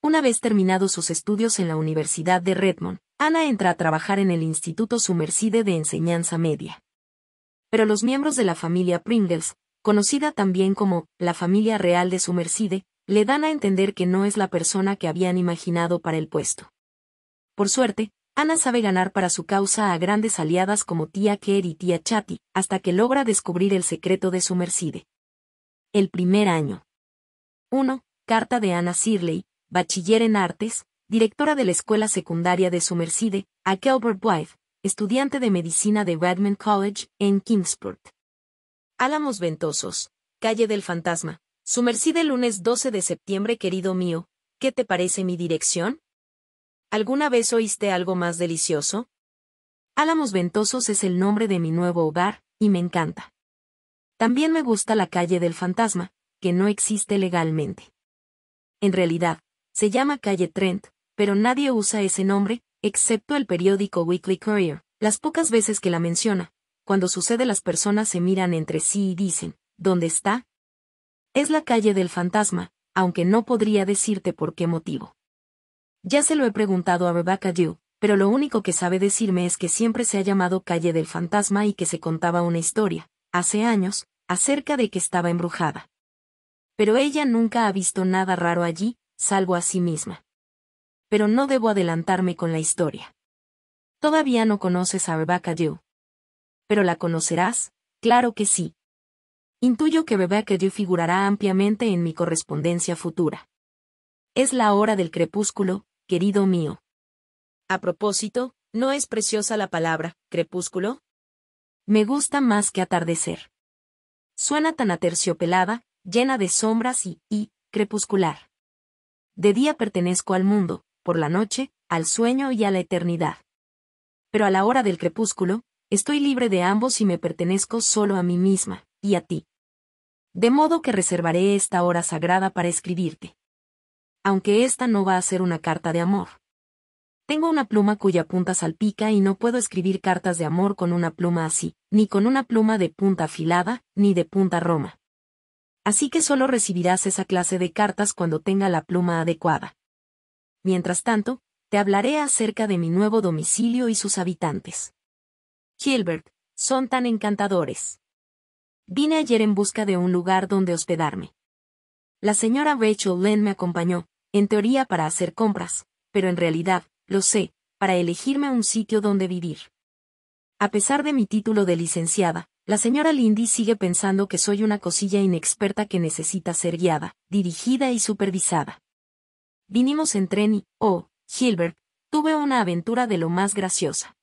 Una vez terminados sus estudios en la Universidad de Redmond, Ana entra a trabajar en el Instituto Sumercide de Enseñanza Media. Pero los miembros de la familia Pringles, conocida también como la familia real de Sumercide, le dan a entender que no es la persona que habían imaginado para el puesto. Por suerte, Ana sabe ganar para su causa a grandes aliadas como tía Kerr y tía Chatty, hasta que logra descubrir el secreto de Sumercide. El primer año. 1. Carta de Ana Sirley, bachiller en artes, directora de la escuela secundaria de Sumerside, a Kelbert Wife, estudiante de medicina de Redmond College, en Kingsport. Álamos Ventosos, calle del Fantasma, Sumerside, lunes 12 de septiembre querido mío, ¿qué te parece mi dirección? ¿Alguna vez oíste algo más delicioso? Álamos Ventosos es el nombre de mi nuevo hogar, y me encanta. También me gusta la calle del fantasma, que no existe legalmente. En realidad, se llama calle Trent, pero nadie usa ese nombre, excepto el periódico Weekly Courier. Las pocas veces que la menciona, cuando sucede las personas se miran entre sí y dicen, ¿dónde está? Es la calle del fantasma, aunque no podría decirte por qué motivo. Ya se lo he preguntado a Rebecca Dew, pero lo único que sabe decirme es que siempre se ha llamado calle del fantasma y que se contaba una historia, hace años, acerca de que estaba embrujada. Pero ella nunca ha visto nada raro allí, salvo a sí misma. Pero no debo adelantarme con la historia. Todavía no conoces a Rebecca Dew. Pero la conocerás, claro que sí. Intuyo que Rebecca Dew figurará ampliamente en mi correspondencia futura. Es la hora del crepúsculo, querido mío. A propósito, ¿no es preciosa la palabra, crepúsculo? Me gusta más que atardecer. Suena tan aterciopelada, llena de sombras y, y, crepuscular. De día pertenezco al mundo, por la noche, al sueño y a la eternidad. Pero a la hora del crepúsculo, estoy libre de ambos y me pertenezco solo a mí misma, y a ti. De modo que reservaré esta hora sagrada para escribirte. Aunque esta no va a ser una carta de amor. Tengo una pluma cuya punta salpica y no puedo escribir cartas de amor con una pluma así, ni con una pluma de punta afilada, ni de punta roma así que solo recibirás esa clase de cartas cuando tenga la pluma adecuada. Mientras tanto, te hablaré acerca de mi nuevo domicilio y sus habitantes. Gilbert, son tan encantadores. Vine ayer en busca de un lugar donde hospedarme. La señora Rachel Lynn me acompañó, en teoría para hacer compras, pero en realidad, lo sé, para elegirme un sitio donde vivir. A pesar de mi título de licenciada, la señora Lindy sigue pensando que soy una cosilla inexperta que necesita ser guiada, dirigida y supervisada. Vinimos en tren y, oh, Gilbert, tuve una aventura de lo más graciosa.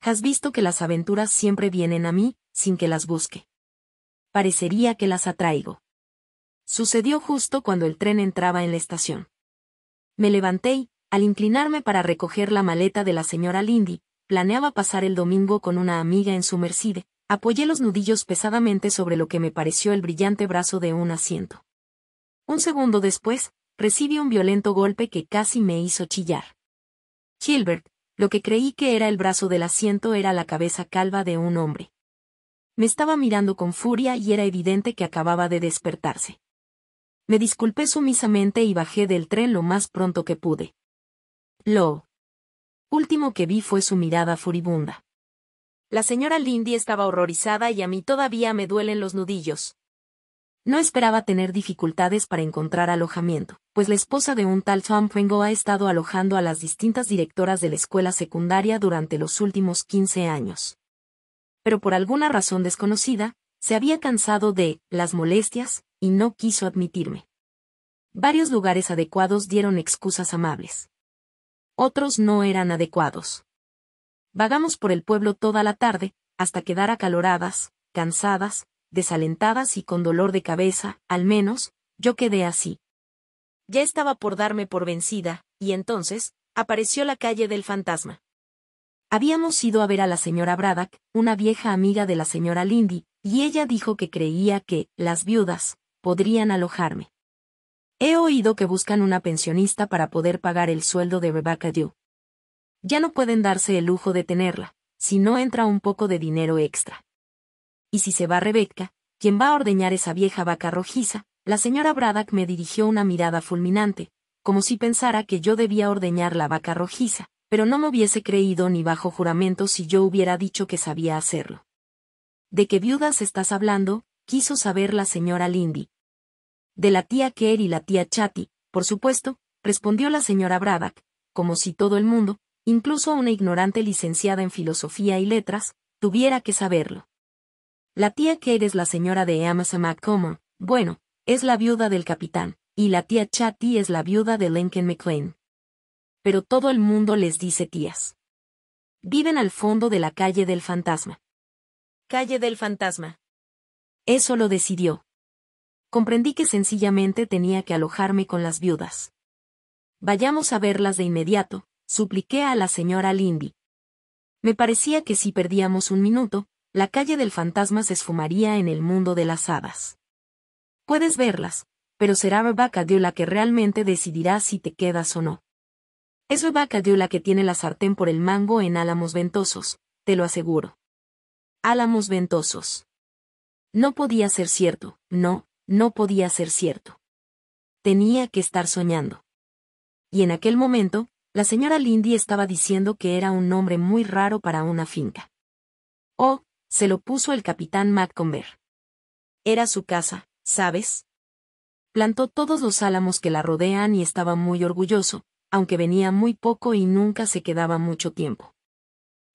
Has visto que las aventuras siempre vienen a mí, sin que las busque. Parecería que las atraigo. Sucedió justo cuando el tren entraba en la estación. Me levanté y, al inclinarme para recoger la maleta de la señora Lindy, planeaba pasar el domingo con una amiga en su Mercedes, Apoyé los nudillos pesadamente sobre lo que me pareció el brillante brazo de un asiento. Un segundo después, recibí un violento golpe que casi me hizo chillar. Gilbert, lo que creí que era el brazo del asiento era la cabeza calva de un hombre. Me estaba mirando con furia y era evidente que acababa de despertarse. Me disculpé sumisamente y bajé del tren lo más pronto que pude. Lo último que vi fue su mirada furibunda. La señora Lindy estaba horrorizada y a mí todavía me duelen los nudillos. No esperaba tener dificultades para encontrar alojamiento, pues la esposa de un tal Tom Pringle ha estado alojando a las distintas directoras de la escuela secundaria durante los últimos 15 años. Pero por alguna razón desconocida, se había cansado de las molestias y no quiso admitirme. Varios lugares adecuados dieron excusas amables. Otros no eran adecuados. Vagamos por el pueblo toda la tarde, hasta quedar acaloradas, cansadas, desalentadas y con dolor de cabeza, al menos, yo quedé así. Ya estaba por darme por vencida, y entonces, apareció la calle del fantasma. Habíamos ido a ver a la señora Braddock, una vieja amiga de la señora Lindy, y ella dijo que creía que, las viudas, podrían alojarme. He oído que buscan una pensionista para poder pagar el sueldo de Rebecca ya no pueden darse el lujo de tenerla, si no entra un poco de dinero extra. Y si se va Rebeca, quien va a ordeñar esa vieja vaca rojiza, la señora Braddock me dirigió una mirada fulminante, como si pensara que yo debía ordeñar la vaca rojiza, pero no me hubiese creído ni bajo juramento si yo hubiera dicho que sabía hacerlo. ¿De qué viudas estás hablando? quiso saber la señora Lindy. De la tía Kerr y la tía Chatty, por supuesto, respondió la señora Braddock, como si todo el mundo, incluso una ignorante licenciada en filosofía y letras, tuviera que saberlo. La tía que es la señora de Amazon Como, bueno, es la viuda del capitán, y la tía Chatty es la viuda de Lincoln McLean. Pero todo el mundo les dice tías. Viven al fondo de la calle del fantasma. Calle del fantasma. Eso lo decidió. Comprendí que sencillamente tenía que alojarme con las viudas. Vayamos a verlas de inmediato, supliqué a la señora Lindy. Me parecía que si perdíamos un minuto, la calle del fantasma se esfumaría en el mundo de las hadas. Puedes verlas, pero será Rebecca la que realmente decidirá si te quedas o no. Es Rebecca la que tiene la sartén por el mango en Álamos Ventosos, te lo aseguro. Álamos Ventosos. No podía ser cierto, no, no podía ser cierto. Tenía que estar soñando. Y en aquel momento, la señora Lindy estaba diciendo que era un nombre muy raro para una finca. Oh, se lo puso el capitán Macconver. Era su casa, ¿sabes? Plantó todos los álamos que la rodean y estaba muy orgulloso, aunque venía muy poco y nunca se quedaba mucho tiempo.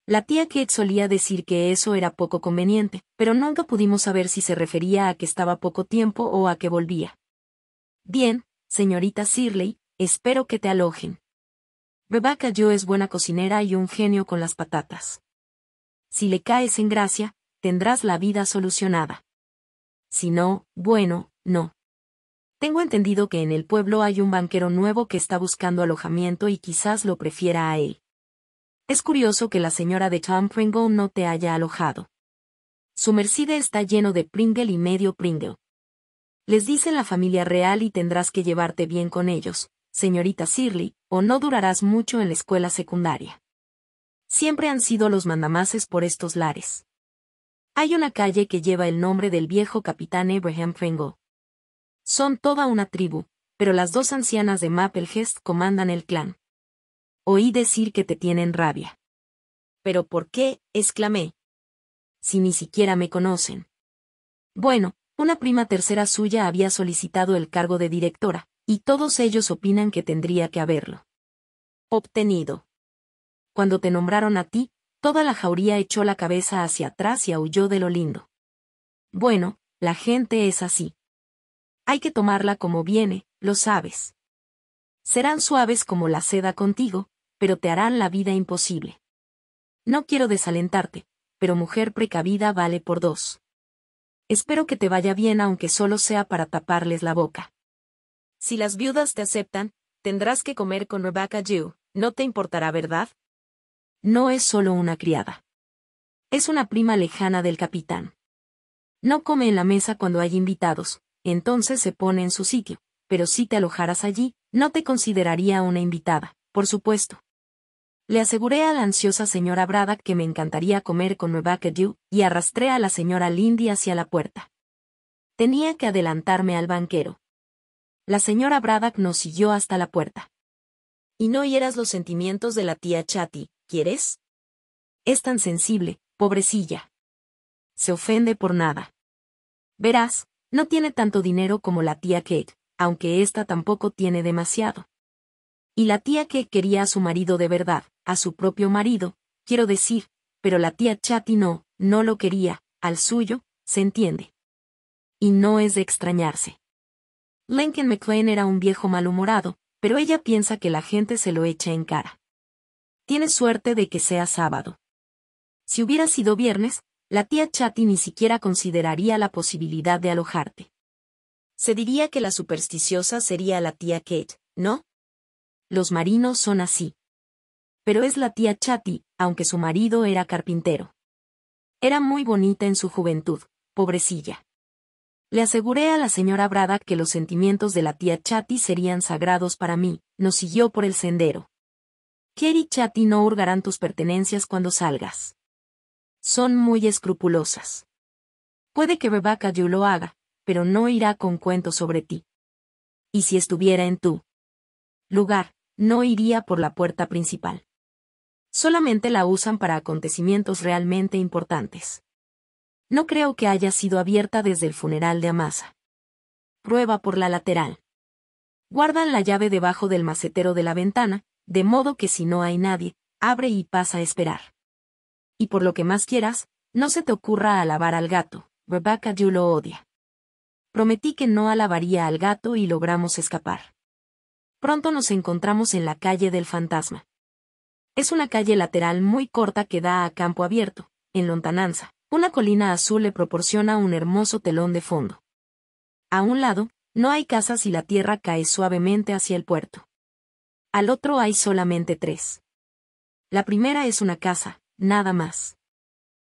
La tía Kate solía decir que eso era poco conveniente, pero nunca pudimos saber si se refería a que estaba poco tiempo o a que volvía. Bien, señorita Sirley, espero que te alojen, Rebecca Joe es buena cocinera y un genio con las patatas. Si le caes en gracia, tendrás la vida solucionada. Si no, bueno, no. Tengo entendido que en el pueblo hay un banquero nuevo que está buscando alojamiento y quizás lo prefiera a él. Es curioso que la señora de Tom no te haya alojado. Su merced está lleno de Pringle y medio Pringle. Les dice la familia real y tendrás que llevarte bien con ellos, señorita Sirley, o no durarás mucho en la escuela secundaria. Siempre han sido los mandamases por estos lares. Hay una calle que lleva el nombre del viejo capitán Abraham Fengel. Son toda una tribu, pero las dos ancianas de Maplehurst comandan el clan. Oí decir que te tienen rabia. ¿Pero por qué? exclamé. Si ni siquiera me conocen. Bueno, una prima tercera suya había solicitado el cargo de directora, y todos ellos opinan que tendría que haberlo. Obtenido. Cuando te nombraron a ti, toda la jauría echó la cabeza hacia atrás y aulló de lo lindo. Bueno, la gente es así. Hay que tomarla como viene, lo sabes. Serán suaves como la seda contigo, pero te harán la vida imposible. No quiero desalentarte, pero mujer precavida vale por dos. Espero que te vaya bien aunque solo sea para taparles la boca. Si las viudas te aceptan, tendrás que comer con Rebecca Jew, no te importará, ¿verdad? No es solo una criada. Es una prima lejana del capitán. No come en la mesa cuando hay invitados, entonces se pone en su sitio, pero si te alojaras allí, no te consideraría una invitada, por supuesto. Le aseguré a la ansiosa señora Brada que me encantaría comer con Rebecca Jew y arrastré a la señora Lindy hacia la puerta. Tenía que adelantarme al banquero, la señora Braddock nos siguió hasta la puerta. Y no hieras los sentimientos de la tía Chatty, ¿quieres? Es tan sensible, pobrecilla. Se ofende por nada. Verás, no tiene tanto dinero como la tía Kate, aunque ésta tampoco tiene demasiado. Y la tía Kate quería a su marido de verdad, a su propio marido, quiero decir, pero la tía Chatty no, no lo quería, al suyo, se entiende. Y no es de extrañarse. Lincoln McLean era un viejo malhumorado, pero ella piensa que la gente se lo echa en cara. Tienes suerte de que sea sábado. Si hubiera sido viernes, la tía Chatty ni siquiera consideraría la posibilidad de alojarte. Se diría que la supersticiosa sería la tía Kate, ¿no? Los marinos son así. Pero es la tía Chatty, aunque su marido era carpintero. Era muy bonita en su juventud, pobrecilla. Le aseguré a la señora Brada que los sentimientos de la tía Chatty serían sagrados para mí, nos siguió por el sendero. Kerry y Chatty no hurgarán tus pertenencias cuando salgas. Son muy escrupulosas. Puede que Rebecca yo lo haga, pero no irá con cuentos sobre ti. Y si estuviera en tu lugar, no iría por la puerta principal. Solamente la usan para acontecimientos realmente importantes. No creo que haya sido abierta desde el funeral de Amasa. Prueba por la lateral. Guardan la llave debajo del macetero de la ventana, de modo que si no hay nadie, abre y pasa a esperar. Y por lo que más quieras, no se te ocurra alabar al gato, Rebecca yo lo odia. Prometí que no alabaría al gato y logramos escapar. Pronto nos encontramos en la calle del fantasma. Es una calle lateral muy corta que da a campo abierto, en lontananza, una colina azul le proporciona un hermoso telón de fondo. A un lado, no hay casas y la tierra cae suavemente hacia el puerto. Al otro hay solamente tres. La primera es una casa, nada más.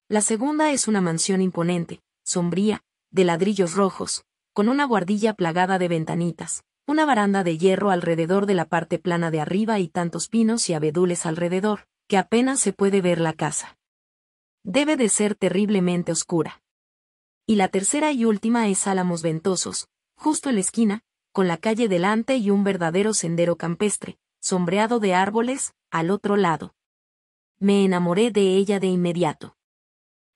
La segunda es una mansión imponente, sombría, de ladrillos rojos, con una guardilla plagada de ventanitas, una baranda de hierro alrededor de la parte plana de arriba y tantos pinos y abedules alrededor, que apenas se puede ver la casa debe de ser terriblemente oscura. Y la tercera y última es Álamos Ventosos, justo en la esquina, con la calle delante y un verdadero sendero campestre, sombreado de árboles, al otro lado. Me enamoré de ella de inmediato.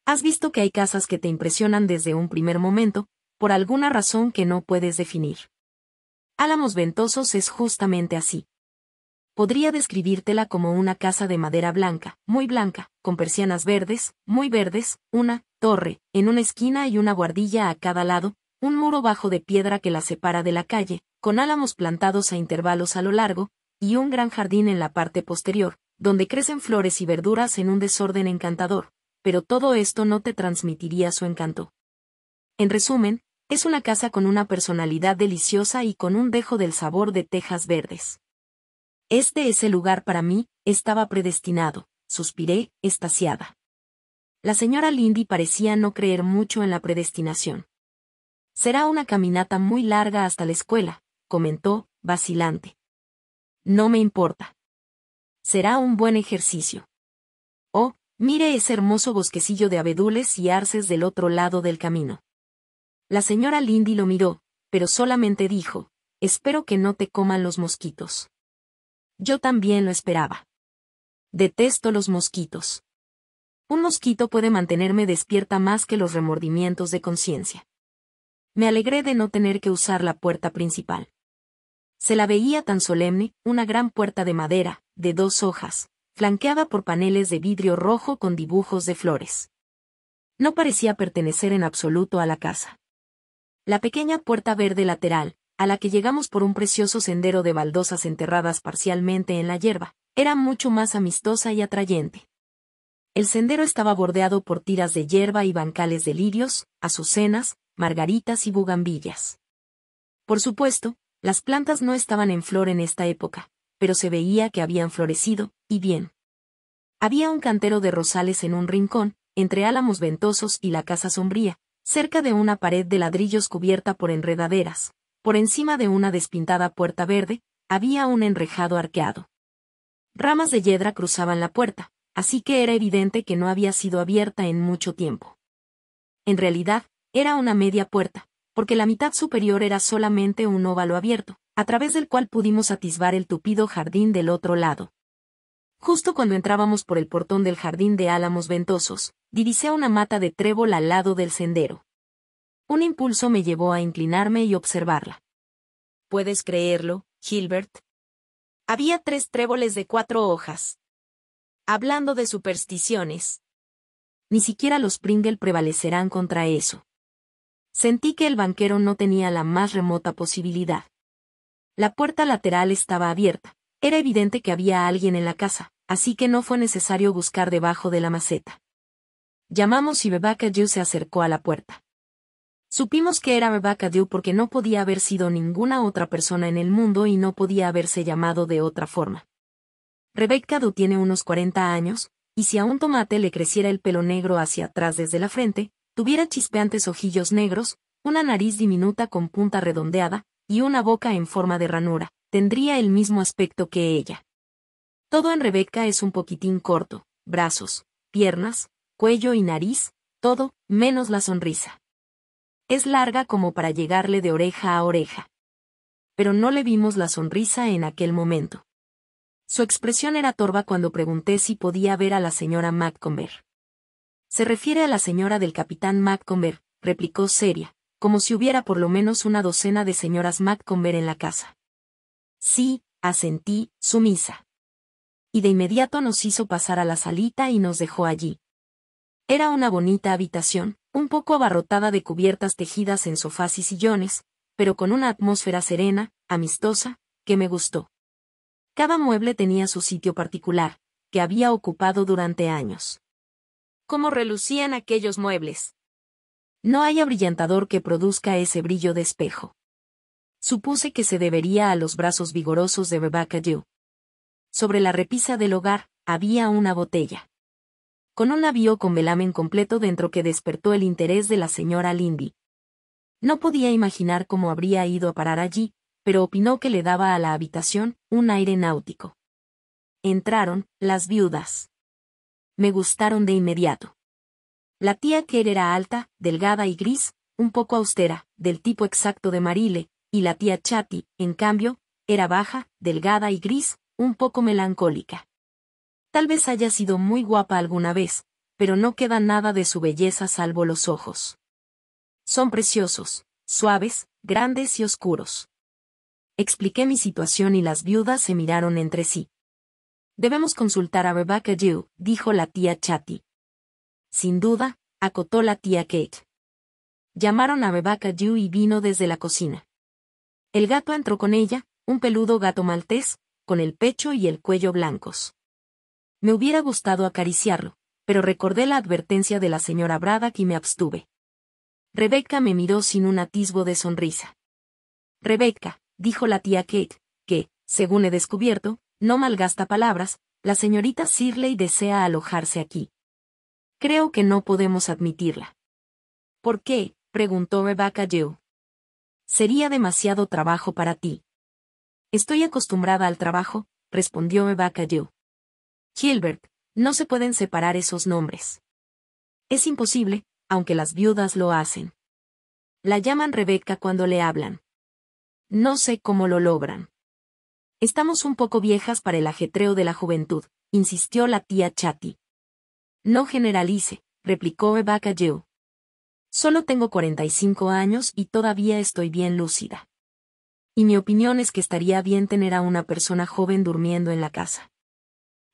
Has visto que hay casas que te impresionan desde un primer momento, por alguna razón que no puedes definir. Álamos Ventosos es justamente así podría describírtela como una casa de madera blanca, muy blanca, con persianas verdes, muy verdes, una torre, en una esquina y una guardilla a cada lado, un muro bajo de piedra que la separa de la calle, con álamos plantados a intervalos a lo largo, y un gran jardín en la parte posterior, donde crecen flores y verduras en un desorden encantador, pero todo esto no te transmitiría su encanto. En resumen, es una casa con una personalidad deliciosa y con un dejo del sabor de tejas verdes. Este es el lugar para mí, estaba predestinado, suspiré, estaciada. La señora Lindy parecía no creer mucho en la predestinación. Será una caminata muy larga hasta la escuela, comentó, vacilante. No me importa. Será un buen ejercicio. Oh, mire ese hermoso bosquecillo de abedules y arces del otro lado del camino. La señora Lindy lo miró, pero solamente dijo, espero que no te coman los mosquitos. Yo también lo esperaba. Detesto los mosquitos. Un mosquito puede mantenerme despierta más que los remordimientos de conciencia. Me alegré de no tener que usar la puerta principal. Se la veía tan solemne, una gran puerta de madera, de dos hojas, flanqueada por paneles de vidrio rojo con dibujos de flores. No parecía pertenecer en absoluto a la casa. La pequeña puerta verde lateral, a la que llegamos por un precioso sendero de baldosas enterradas parcialmente en la hierba, era mucho más amistosa y atrayente. El sendero estaba bordeado por tiras de hierba y bancales de lirios, azucenas, margaritas y bugambillas. Por supuesto, las plantas no estaban en flor en esta época, pero se veía que habían florecido, y bien. Había un cantero de rosales en un rincón, entre álamos ventosos y la casa sombría, cerca de una pared de ladrillos cubierta por enredaderas, por encima de una despintada puerta verde, había un enrejado arqueado. Ramas de yedra cruzaban la puerta, así que era evidente que no había sido abierta en mucho tiempo. En realidad, era una media puerta, porque la mitad superior era solamente un óvalo abierto, a través del cual pudimos atisbar el tupido jardín del otro lado. Justo cuando entrábamos por el portón del jardín de álamos ventosos, divisé una mata de trébol al lado del sendero. Un impulso me llevó a inclinarme y observarla. ¿Puedes creerlo, Gilbert? Había tres tréboles de cuatro hojas. Hablando de supersticiones. Ni siquiera los Pringle prevalecerán contra eso. Sentí que el banquero no tenía la más remota posibilidad. La puerta lateral estaba abierta. Era evidente que había alguien en la casa, así que no fue necesario buscar debajo de la maceta. Llamamos y Bebacayu se acercó a la puerta. Supimos que era Rebecca Dew porque no podía haber sido ninguna otra persona en el mundo y no podía haberse llamado de otra forma. Rebecca Dew tiene unos 40 años, y si a un tomate le creciera el pelo negro hacia atrás desde la frente, tuviera chispeantes ojillos negros, una nariz diminuta con punta redondeada, y una boca en forma de ranura, tendría el mismo aspecto que ella. Todo en Rebecca es un poquitín corto, brazos, piernas, cuello y nariz, todo, menos la sonrisa. Es larga como para llegarle de oreja a oreja. Pero no le vimos la sonrisa en aquel momento. Su expresión era torva cuando pregunté si podía ver a la señora Maccomber. Se refiere a la señora del capitán Maccomber, replicó seria, como si hubiera por lo menos una docena de señoras Maccomber en la casa. Sí, asentí, sumisa. Y de inmediato nos hizo pasar a la salita y nos dejó allí. Era una bonita habitación, un poco abarrotada de cubiertas tejidas en sofás y sillones, pero con una atmósfera serena, amistosa, que me gustó. Cada mueble tenía su sitio particular, que había ocupado durante años. ¿Cómo relucían aquellos muebles? No hay abrillantador que produzca ese brillo de espejo. Supuse que se debería a los brazos vigorosos de Rebecca Dew. Sobre la repisa del hogar, había una botella con un navío con velamen completo dentro que despertó el interés de la señora Lindy. No podía imaginar cómo habría ido a parar allí, pero opinó que le daba a la habitación un aire náutico. Entraron las viudas. Me gustaron de inmediato. La tía Kerr era alta, delgada y gris, un poco austera, del tipo exacto de Marile, y la tía Chatty, en cambio, era baja, delgada y gris, un poco melancólica. Tal vez haya sido muy guapa alguna vez, pero no queda nada de su belleza salvo los ojos. Son preciosos, suaves, grandes y oscuros. Expliqué mi situación y las viudas se miraron entre sí. Debemos consultar a Rebecca Jew», dijo la tía Chatty. Sin duda, acotó la tía Kate. Llamaron a Rebecca Jew y vino desde la cocina. El gato entró con ella, un peludo gato maltés, con el pecho y el cuello blancos. Me hubiera gustado acariciarlo, pero recordé la advertencia de la señora Braddock y me abstuve. Rebeca me miró sin un atisbo de sonrisa. Rebecca dijo la tía Kate, que, según he descubierto, no malgasta palabras, la señorita Sirley desea alojarse aquí. Creo que no podemos admitirla. ¿Por qué? preguntó Rebecca Jew. Sería demasiado trabajo para ti. Estoy acostumbrada al trabajo, respondió Rebecca Jew. Gilbert, no se pueden separar esos nombres. Es imposible, aunque las viudas lo hacen. La llaman Rebeca cuando le hablan. No sé cómo lo logran. Estamos un poco viejas para el ajetreo de la juventud, insistió la tía Chatty. No generalice, replicó Eva Jew. Solo tengo 45 años y todavía estoy bien lúcida. Y mi opinión es que estaría bien tener a una persona joven durmiendo en la casa.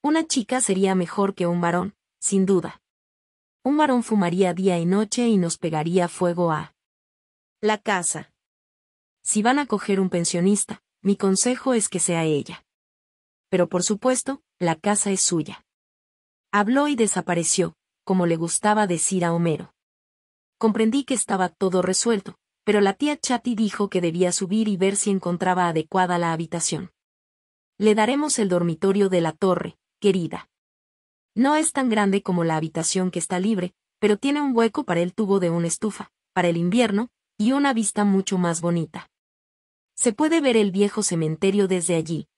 Una chica sería mejor que un varón, sin duda. Un varón fumaría día y noche y nos pegaría fuego a la casa. Si van a coger un pensionista, mi consejo es que sea ella. Pero por supuesto, la casa es suya. Habló y desapareció, como le gustaba decir a Homero. Comprendí que estaba todo resuelto, pero la tía Chati dijo que debía subir y ver si encontraba adecuada la habitación. Le daremos el dormitorio de la torre, querida. No es tan grande como la habitación que está libre, pero tiene un hueco para el tubo de una estufa, para el invierno, y una vista mucho más bonita. Se puede ver el viejo cementerio desde allí.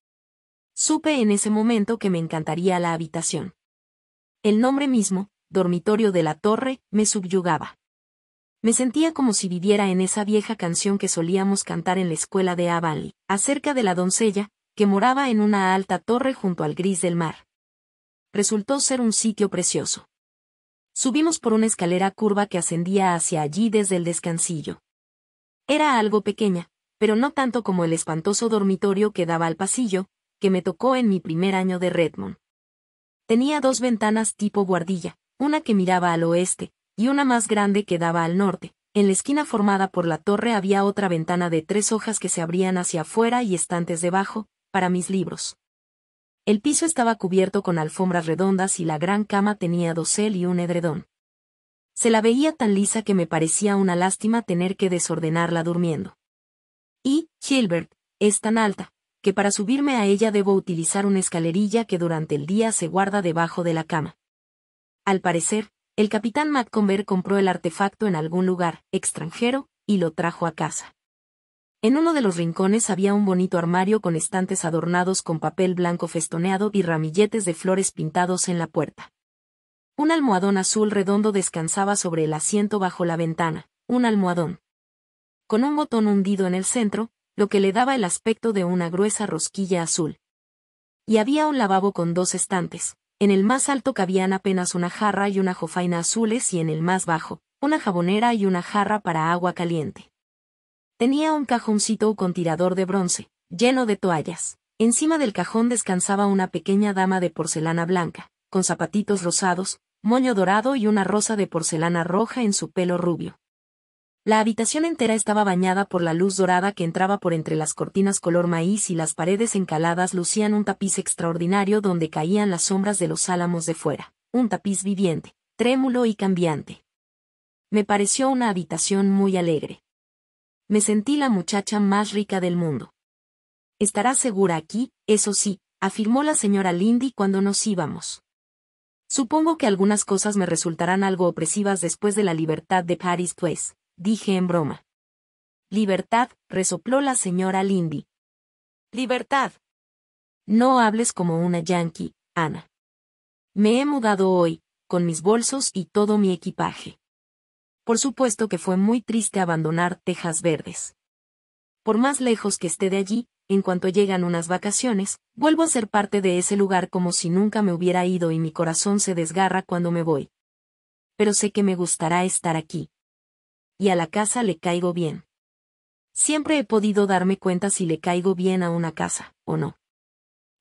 Supe en ese momento que me encantaría la habitación. El nombre mismo, dormitorio de la torre, me subyugaba. Me sentía como si viviera en esa vieja canción que solíamos cantar en la escuela de Avonlea, acerca de la doncella, que moraba en una alta torre junto al gris del mar resultó ser un sitio precioso. Subimos por una escalera curva que ascendía hacia allí desde el descansillo. Era algo pequeña, pero no tanto como el espantoso dormitorio que daba al pasillo, que me tocó en mi primer año de Redmond. Tenía dos ventanas tipo guardilla, una que miraba al oeste, y una más grande que daba al norte. En la esquina formada por la torre había otra ventana de tres hojas que se abrían hacia afuera y estantes debajo, para mis libros. El piso estaba cubierto con alfombras redondas y la gran cama tenía dosel y un edredón. Se la veía tan lisa que me parecía una lástima tener que desordenarla durmiendo. Y, Gilbert, es tan alta, que para subirme a ella debo utilizar una escalerilla que durante el día se guarda debajo de la cama. Al parecer, el capitán Macomber compró el artefacto en algún lugar extranjero y lo trajo a casa. En uno de los rincones había un bonito armario con estantes adornados con papel blanco festoneado y ramilletes de flores pintados en la puerta. Un almohadón azul redondo descansaba sobre el asiento bajo la ventana, un almohadón. Con un botón hundido en el centro, lo que le daba el aspecto de una gruesa rosquilla azul. Y había un lavabo con dos estantes. En el más alto cabían apenas una jarra y una jofaina azules y en el más bajo, una jabonera y una jarra para agua caliente. Tenía un cajoncito con tirador de bronce, lleno de toallas. Encima del cajón descansaba una pequeña dama de porcelana blanca, con zapatitos rosados, moño dorado y una rosa de porcelana roja en su pelo rubio. La habitación entera estaba bañada por la luz dorada que entraba por entre las cortinas color maíz y las paredes encaladas lucían un tapiz extraordinario donde caían las sombras de los álamos de fuera, un tapiz viviente, trémulo y cambiante. Me pareció una habitación muy alegre. Me sentí la muchacha más rica del mundo. Estará segura aquí, eso sí, afirmó la señora Lindy cuando nos íbamos. Supongo que algunas cosas me resultarán algo opresivas después de la libertad de Paris pues, dije en broma. Libertad, resopló la señora Lindy. Libertad. No hables como una yankee, Ana. Me he mudado hoy, con mis bolsos y todo mi equipaje. Por supuesto que fue muy triste abandonar Tejas Verdes. Por más lejos que esté de allí, en cuanto llegan unas vacaciones, vuelvo a ser parte de ese lugar como si nunca me hubiera ido y mi corazón se desgarra cuando me voy. Pero sé que me gustará estar aquí. Y a la casa le caigo bien. Siempre he podido darme cuenta si le caigo bien a una casa, o no.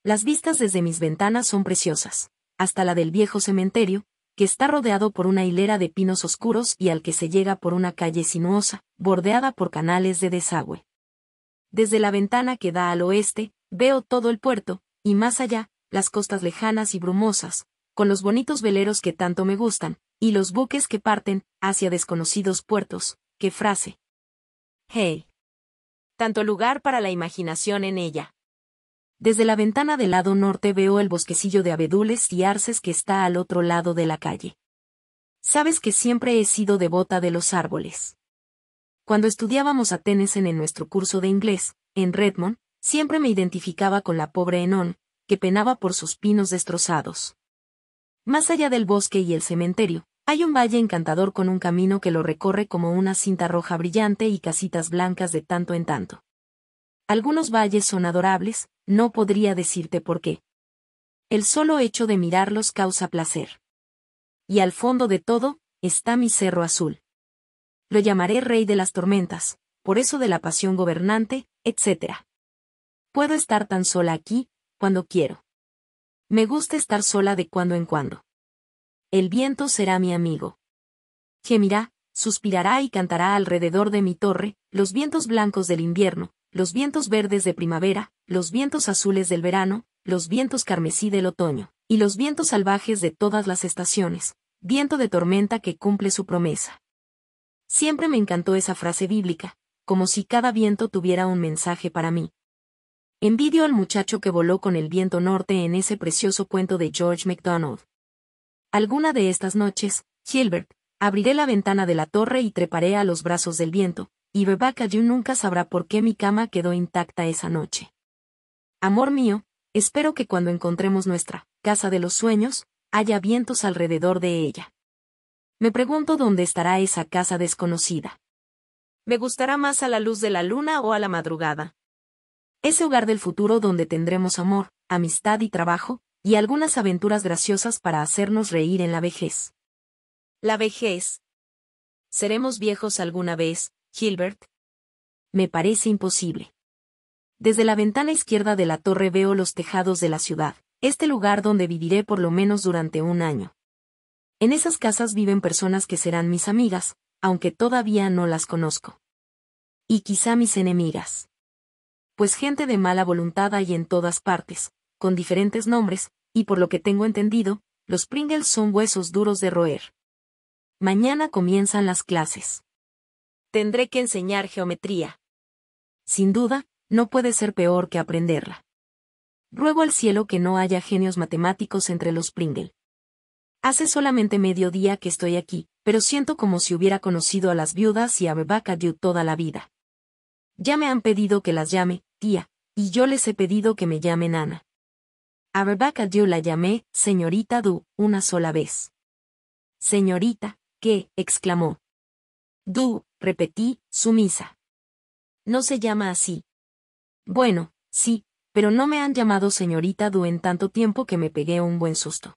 Las vistas desde mis ventanas son preciosas, hasta la del viejo cementerio, que está rodeado por una hilera de pinos oscuros y al que se llega por una calle sinuosa, bordeada por canales de desagüe. Desde la ventana que da al oeste, veo todo el puerto, y más allá, las costas lejanas y brumosas, con los bonitos veleros que tanto me gustan, y los buques que parten, hacia desconocidos puertos, qué frase. Hey. Tanto lugar para la imaginación en ella. Desde la ventana del lado norte veo el bosquecillo de abedules y arces que está al otro lado de la calle. Sabes que siempre he sido devota de los árboles. Cuando estudiábamos a en nuestro curso de inglés, en Redmond, siempre me identificaba con la pobre Enón, que penaba por sus pinos destrozados. Más allá del bosque y el cementerio, hay un valle encantador con un camino que lo recorre como una cinta roja brillante y casitas blancas de tanto en tanto. Algunos valles son adorables, no podría decirte por qué. El solo hecho de mirarlos causa placer. Y al fondo de todo, está mi cerro azul. Lo llamaré rey de las tormentas, por eso de la pasión gobernante, etc. Puedo estar tan sola aquí, cuando quiero. Me gusta estar sola de cuando en cuando. El viento será mi amigo. Gemirá, suspirará y cantará alrededor de mi torre, los vientos blancos del invierno, los vientos verdes de primavera, los vientos azules del verano, los vientos carmesí del otoño, y los vientos salvajes de todas las estaciones, viento de tormenta que cumple su promesa. Siempre me encantó esa frase bíblica, como si cada viento tuviera un mensaje para mí. Envidio al muchacho que voló con el viento norte en ese precioso cuento de George MacDonald. Alguna de estas noches, Gilbert, abriré la ventana de la torre y treparé a los brazos del viento, y Rebecca nunca sabrá por qué mi cama quedó intacta esa noche. Amor mío, espero que cuando encontremos nuestra casa de los sueños, haya vientos alrededor de ella. Me pregunto dónde estará esa casa desconocida. ¿Me gustará más a la luz de la luna o a la madrugada? Ese hogar del futuro donde tendremos amor, amistad y trabajo, y algunas aventuras graciosas para hacernos reír en la vejez. La vejez. Seremos viejos alguna vez, Gilbert? Me parece imposible. Desde la ventana izquierda de la torre veo los tejados de la ciudad, este lugar donde viviré por lo menos durante un año. En esas casas viven personas que serán mis amigas, aunque todavía no las conozco. Y quizá mis enemigas. Pues gente de mala voluntad hay en todas partes, con diferentes nombres, y por lo que tengo entendido, los Pringles son huesos duros de roer. Mañana comienzan las clases. Tendré que enseñar geometría. Sin duda, no puede ser peor que aprenderla. Ruego al cielo que no haya genios matemáticos entre los Pringle. Hace solamente medio día que estoy aquí, pero siento como si hubiera conocido a las viudas y a Rebecca Dew toda la vida. Ya me han pedido que las llame, tía, y yo les he pedido que me llamen Ana. A Rebecca Dew la llamé, señorita Du una sola vez. Señorita, ¿qué? exclamó. Du repetí, sumisa. No se llama así. Bueno, sí, pero no me han llamado señorita Du en tanto tiempo que me pegué un buen susto.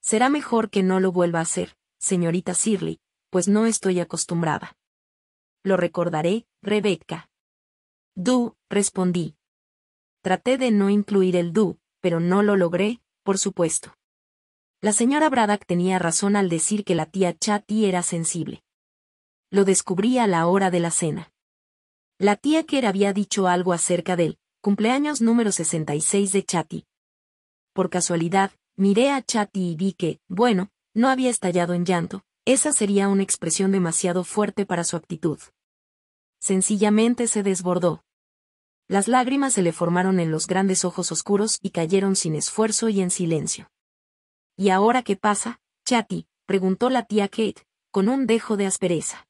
Será mejor que no lo vuelva a hacer, señorita Sirley, pues no estoy acostumbrada. Lo recordaré, Rebecca. Du, respondí. Traté de no incluir el du, pero no lo logré, por supuesto. La señora Braddock tenía razón al decir que la tía Chatty era sensible lo descubrí a la hora de la cena. La tía Kerr había dicho algo acerca de él, cumpleaños número 66 de Chatty. Por casualidad, miré a Chatty y vi que, bueno, no había estallado en llanto, esa sería una expresión demasiado fuerte para su actitud. Sencillamente se desbordó. Las lágrimas se le formaron en los grandes ojos oscuros y cayeron sin esfuerzo y en silencio. ¿Y ahora qué pasa, —Chatty, preguntó la tía Kate, con un dejo de aspereza.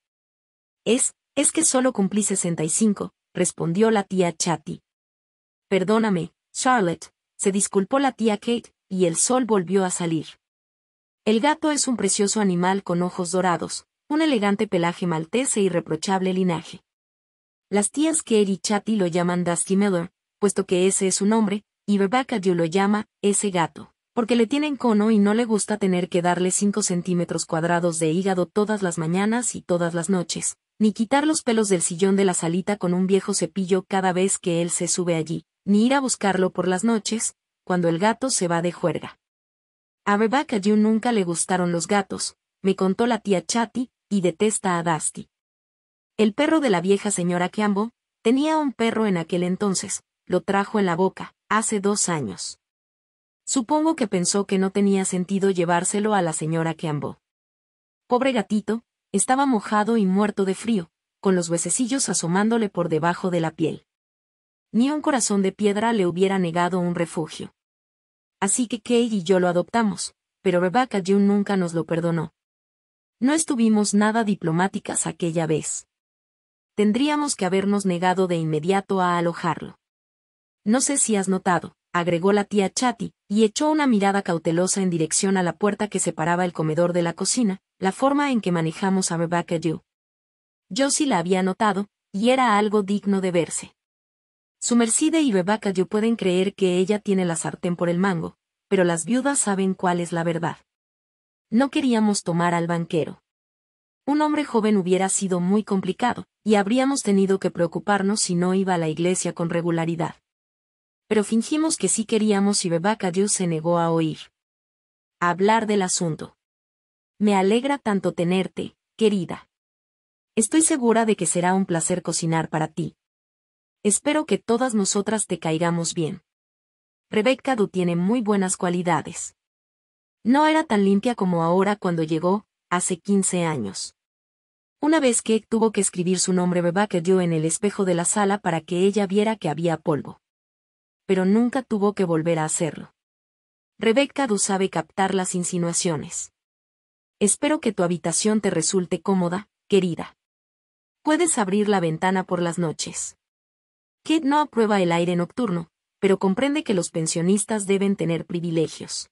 Es, es que solo cumplí 65, respondió la tía Chatty. Perdóname, Charlotte, se disculpó la tía Kate, y el sol volvió a salir. El gato es un precioso animal con ojos dorados, un elegante pelaje maltés e irreprochable linaje. Las tías Kate y Chatty lo llaman Dusty Miller, puesto que ese es su nombre, y Rebecca Dew lo llama ese gato, porque le tienen cono y no le gusta tener que darle cinco centímetros cuadrados de hígado todas las mañanas y todas las noches, ni quitar los pelos del sillón de la salita con un viejo cepillo cada vez que él se sube allí, ni ir a buscarlo por las noches, cuando el gato se va de juerga. A Rebecca June nunca le gustaron los gatos, me contó la tía Chatty, y detesta a Dusty. El perro de la vieja señora Kiambo, tenía un perro en aquel entonces, lo trajo en la boca, hace dos años. Supongo que pensó que no tenía sentido llevárselo a la señora Kiambo. Pobre gatito, estaba mojado y muerto de frío, con los huesecillos asomándole por debajo de la piel. Ni un corazón de piedra le hubiera negado un refugio. Así que Kay y yo lo adoptamos, pero Rebecca June nunca nos lo perdonó. No estuvimos nada diplomáticas aquella vez. Tendríamos que habernos negado de inmediato a alojarlo. No sé si has notado, agregó la tía Chatty, y echó una mirada cautelosa en dirección a la puerta que separaba el comedor de la cocina, la forma en que manejamos a Rebecca Yo sí la había notado, y era algo digno de verse. Su Mercedes y Rebecca pueden creer que ella tiene la sartén por el mango, pero las viudas saben cuál es la verdad. No queríamos tomar al banquero. Un hombre joven hubiera sido muy complicado, y habríamos tenido que preocuparnos si no iba a la iglesia con regularidad. Pero fingimos que sí queríamos y Rebecca se negó a oír. hablar del asunto. Me alegra tanto tenerte, querida. Estoy segura de que será un placer cocinar para ti. Espero que todas nosotras te caigamos bien. Rebecca Du tiene muy buenas cualidades. No era tan limpia como ahora cuando llegó, hace 15 años. Una vez que tuvo que escribir su nombre Rebecca dio en el espejo de la sala para que ella viera que había polvo. Pero nunca tuvo que volver a hacerlo. Rebecca Du sabe captar las insinuaciones. Espero que tu habitación te resulte cómoda, querida. Puedes abrir la ventana por las noches. Kate no aprueba el aire nocturno, pero comprende que los pensionistas deben tener privilegios.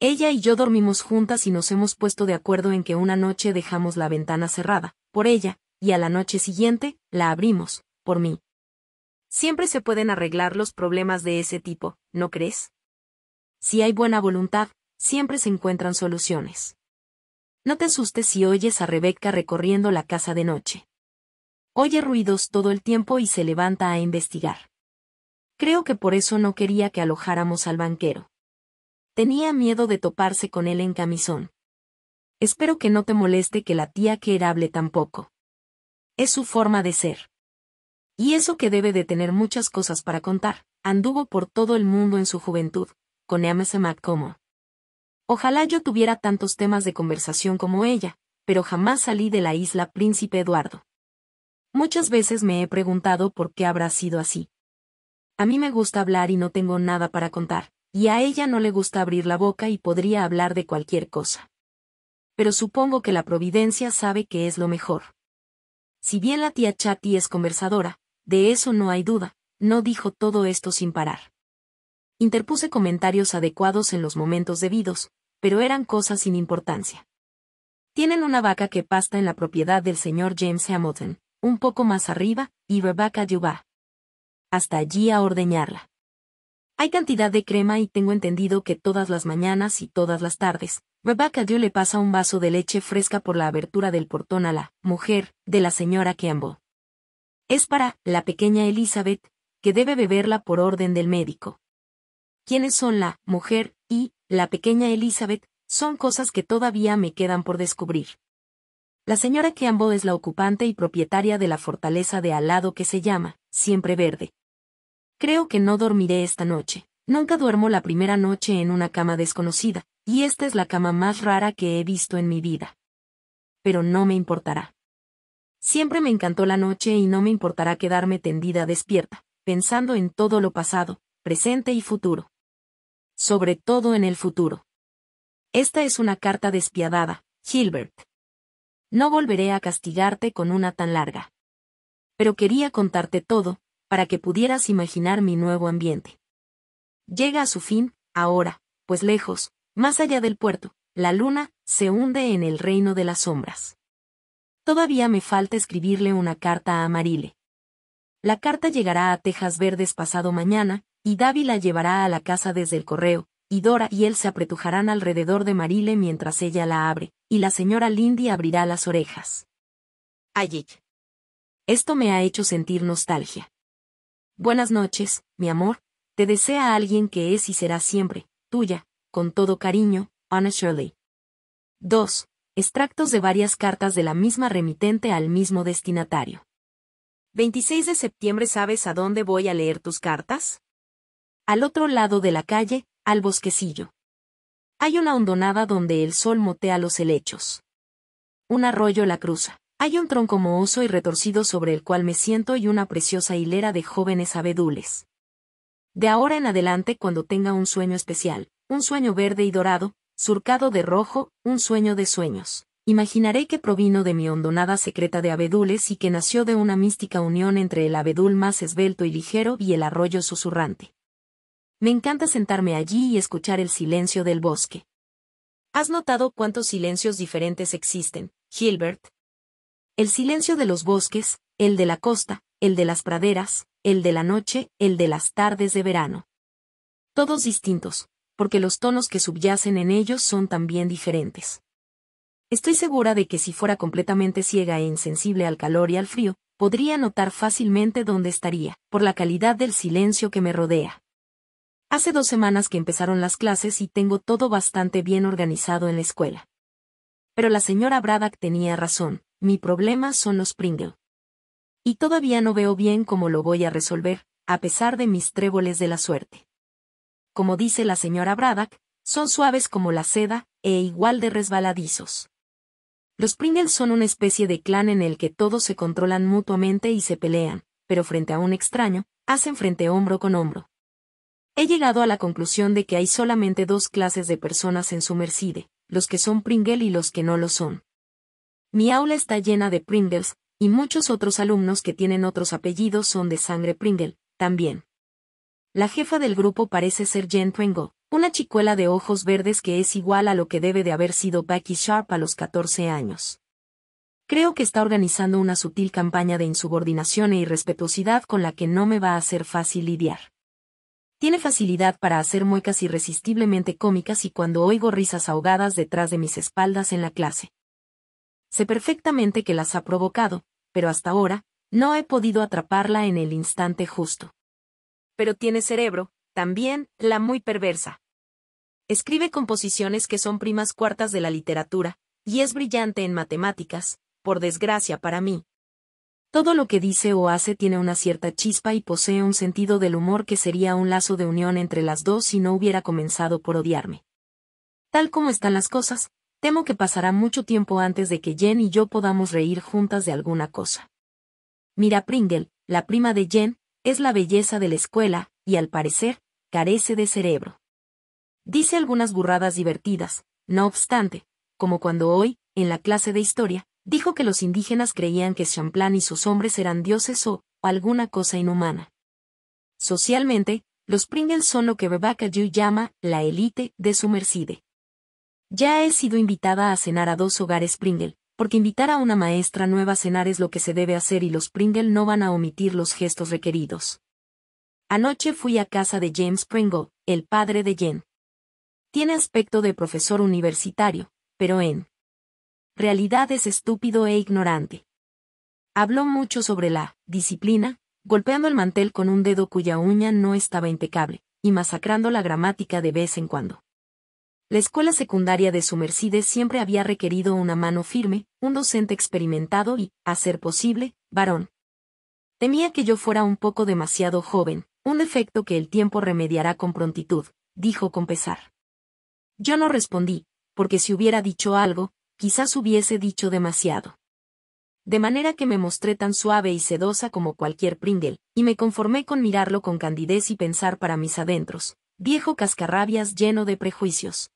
Ella y yo dormimos juntas y nos hemos puesto de acuerdo en que una noche dejamos la ventana cerrada, por ella, y a la noche siguiente, la abrimos, por mí. Siempre se pueden arreglar los problemas de ese tipo, ¿no crees? Si hay buena voluntad, siempre se encuentran soluciones. No te asustes si oyes a Rebeca recorriendo la casa de noche. Oye ruidos todo el tiempo y se levanta a investigar. Creo que por eso no quería que alojáramos al banquero. Tenía miedo de toparse con él en camisón. Espero que no te moleste que la tía que tampoco. Es su forma de ser. Y eso que debe de tener muchas cosas para contar, anduvo por todo el mundo en su juventud, con Amazamac como Ojalá yo tuviera tantos temas de conversación como ella, pero jamás salí de la isla Príncipe Eduardo. Muchas veces me he preguntado por qué habrá sido así. A mí me gusta hablar y no tengo nada para contar, y a ella no le gusta abrir la boca y podría hablar de cualquier cosa. Pero supongo que la providencia sabe que es lo mejor. Si bien la tía Chati es conversadora, de eso no hay duda, no dijo todo esto sin parar. Interpuse comentarios adecuados en los momentos debidos, pero eran cosas sin importancia. Tienen una vaca que pasta en la propiedad del señor James Hamilton, un poco más arriba, y Rebecca va Hasta allí a ordeñarla. Hay cantidad de crema y tengo entendido que todas las mañanas y todas las tardes, Rebecca Dew le pasa un vaso de leche fresca por la abertura del portón a la mujer de la señora Campbell. Es para la pequeña Elizabeth, que debe beberla por orden del médico. ¿Quiénes son la mujer y la pequeña Elizabeth, son cosas que todavía me quedan por descubrir. La señora Campbell es la ocupante y propietaria de la fortaleza de al lado que se llama, Siempre Verde. Creo que no dormiré esta noche. Nunca duermo la primera noche en una cama desconocida, y esta es la cama más rara que he visto en mi vida. Pero no me importará. Siempre me encantó la noche y no me importará quedarme tendida despierta, pensando en todo lo pasado, presente y futuro sobre todo en el futuro. Esta es una carta despiadada, Gilbert. No volveré a castigarte con una tan larga. Pero quería contarte todo, para que pudieras imaginar mi nuevo ambiente. Llega a su fin, ahora, pues lejos, más allá del puerto, la luna se hunde en el reino de las sombras. Todavía me falta escribirle una carta a Marile. La carta llegará a Tejas Verdes pasado mañana, y Davi la llevará a la casa desde el correo, y Dora y él se apretujarán alrededor de Marile mientras ella la abre, y la señora Lindy abrirá las orejas. Allí. Esto me ha hecho sentir nostalgia. Buenas noches, mi amor, te desea alguien que es y será siempre, tuya, con todo cariño, Anna Shirley. 2. Extractos de varias cartas de la misma remitente al mismo destinatario. 26 de septiembre ¿Sabes a dónde voy a leer tus cartas? al otro lado de la calle, al bosquecillo. Hay una hondonada donde el sol motea los helechos. Un arroyo la cruza. Hay un tronco mohoso y retorcido sobre el cual me siento y una preciosa hilera de jóvenes abedules. De ahora en adelante cuando tenga un sueño especial, un sueño verde y dorado, surcado de rojo, un sueño de sueños. Imaginaré que provino de mi hondonada secreta de abedules y que nació de una mística unión entre el abedul más esbelto y ligero y el arroyo susurrante. Me encanta sentarme allí y escuchar el silencio del bosque. ¿Has notado cuántos silencios diferentes existen, Gilbert? El silencio de los bosques, el de la costa, el de las praderas, el de la noche, el de las tardes de verano. Todos distintos, porque los tonos que subyacen en ellos son también diferentes. Estoy segura de que si fuera completamente ciega e insensible al calor y al frío, podría notar fácilmente dónde estaría, por la calidad del silencio que me rodea. Hace dos semanas que empezaron las clases y tengo todo bastante bien organizado en la escuela. Pero la señora Braddock tenía razón, mi problema son los Pringle. Y todavía no veo bien cómo lo voy a resolver, a pesar de mis tréboles de la suerte. Como dice la señora Braddock, son suaves como la seda, e igual de resbaladizos. Los Pringles son una especie de clan en el que todos se controlan mutuamente y se pelean, pero frente a un extraño, hacen frente hombro con hombro. He llegado a la conclusión de que hay solamente dos clases de personas en su Sumercide, los que son Pringle y los que no lo son. Mi aula está llena de Pringles, y muchos otros alumnos que tienen otros apellidos son de sangre Pringle, también. La jefa del grupo parece ser Jen Twengo, una chicuela de ojos verdes que es igual a lo que debe de haber sido Becky Sharp a los 14 años. Creo que está organizando una sutil campaña de insubordinación e irrespetuosidad con la que no me va a ser fácil lidiar. Tiene facilidad para hacer muecas irresistiblemente cómicas y cuando oigo risas ahogadas detrás de mis espaldas en la clase. Sé perfectamente que las ha provocado, pero hasta ahora, no he podido atraparla en el instante justo. Pero tiene cerebro, también, la muy perversa. Escribe composiciones que son primas cuartas de la literatura, y es brillante en matemáticas, por desgracia para mí, todo lo que dice o hace tiene una cierta chispa y posee un sentido del humor que sería un lazo de unión entre las dos si no hubiera comenzado por odiarme. Tal como están las cosas, temo que pasará mucho tiempo antes de que Jen y yo podamos reír juntas de alguna cosa. Mira Pringle, la prima de Jen, es la belleza de la escuela, y al parecer, carece de cerebro. Dice algunas burradas divertidas, no obstante, como cuando hoy, en la clase de historia, dijo que los indígenas creían que Champlain y sus hombres eran dioses o, alguna cosa inhumana. Socialmente, los Pringles son lo que Rebecca Jew llama la élite de su merced. Ya he sido invitada a cenar a dos hogares Pringle, porque invitar a una maestra nueva a cenar es lo que se debe hacer y los Pringle no van a omitir los gestos requeridos. Anoche fui a casa de James Pringle, el padre de Jen. Tiene aspecto de profesor universitario, pero en realidad es estúpido e ignorante. Habló mucho sobre la disciplina, golpeando el mantel con un dedo cuya uña no estaba impecable, y masacrando la gramática de vez en cuando. La escuela secundaria de su Mercedes siempre había requerido una mano firme, un docente experimentado y, a ser posible, varón. Temía que yo fuera un poco demasiado joven, un defecto que el tiempo remediará con prontitud, dijo con pesar. Yo no respondí, porque si hubiera dicho algo, quizás hubiese dicho demasiado. De manera que me mostré tan suave y sedosa como cualquier Pringle, y me conformé con mirarlo con candidez y pensar para mis adentros, viejo cascarrabias lleno de prejuicios.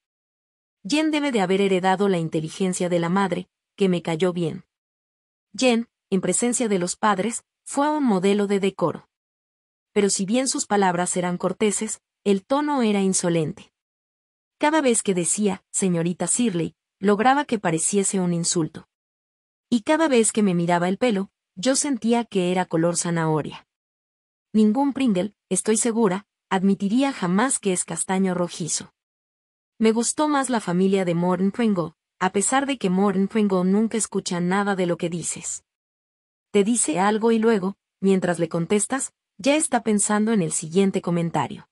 Jen debe de haber heredado la inteligencia de la madre, que me cayó bien. Jen, en presencia de los padres, fue un modelo de decoro. Pero si bien sus palabras eran corteses, el tono era insolente. Cada vez que decía, señorita Sirley, lograba que pareciese un insulto. Y cada vez que me miraba el pelo, yo sentía que era color zanahoria. Ningún Pringle, estoy segura, admitiría jamás que es castaño rojizo. Me gustó más la familia de Morton Pringle, a pesar de que Morton Pringle nunca escucha nada de lo que dices. Te dice algo y luego, mientras le contestas, ya está pensando en el siguiente comentario.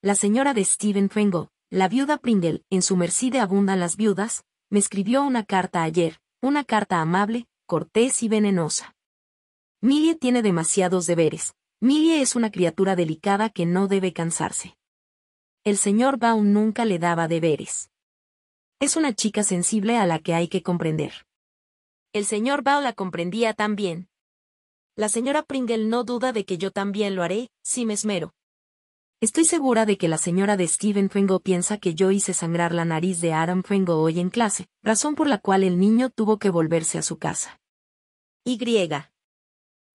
La señora de Stephen Pringle, la viuda Pringle, en su merced abundan las viudas, me escribió una carta ayer, una carta amable, cortés y venenosa. Millie tiene demasiados deberes. Millie es una criatura delicada que no debe cansarse. El señor Baum nunca le daba deberes. Es una chica sensible a la que hay que comprender. El señor Baum la comprendía también. La señora Pringle no duda de que yo también lo haré, si me esmero. Estoy segura de que la señora de Stephen Pringle piensa que yo hice sangrar la nariz de Adam Fengo hoy en clase, razón por la cual el niño tuvo que volverse a su casa. Y.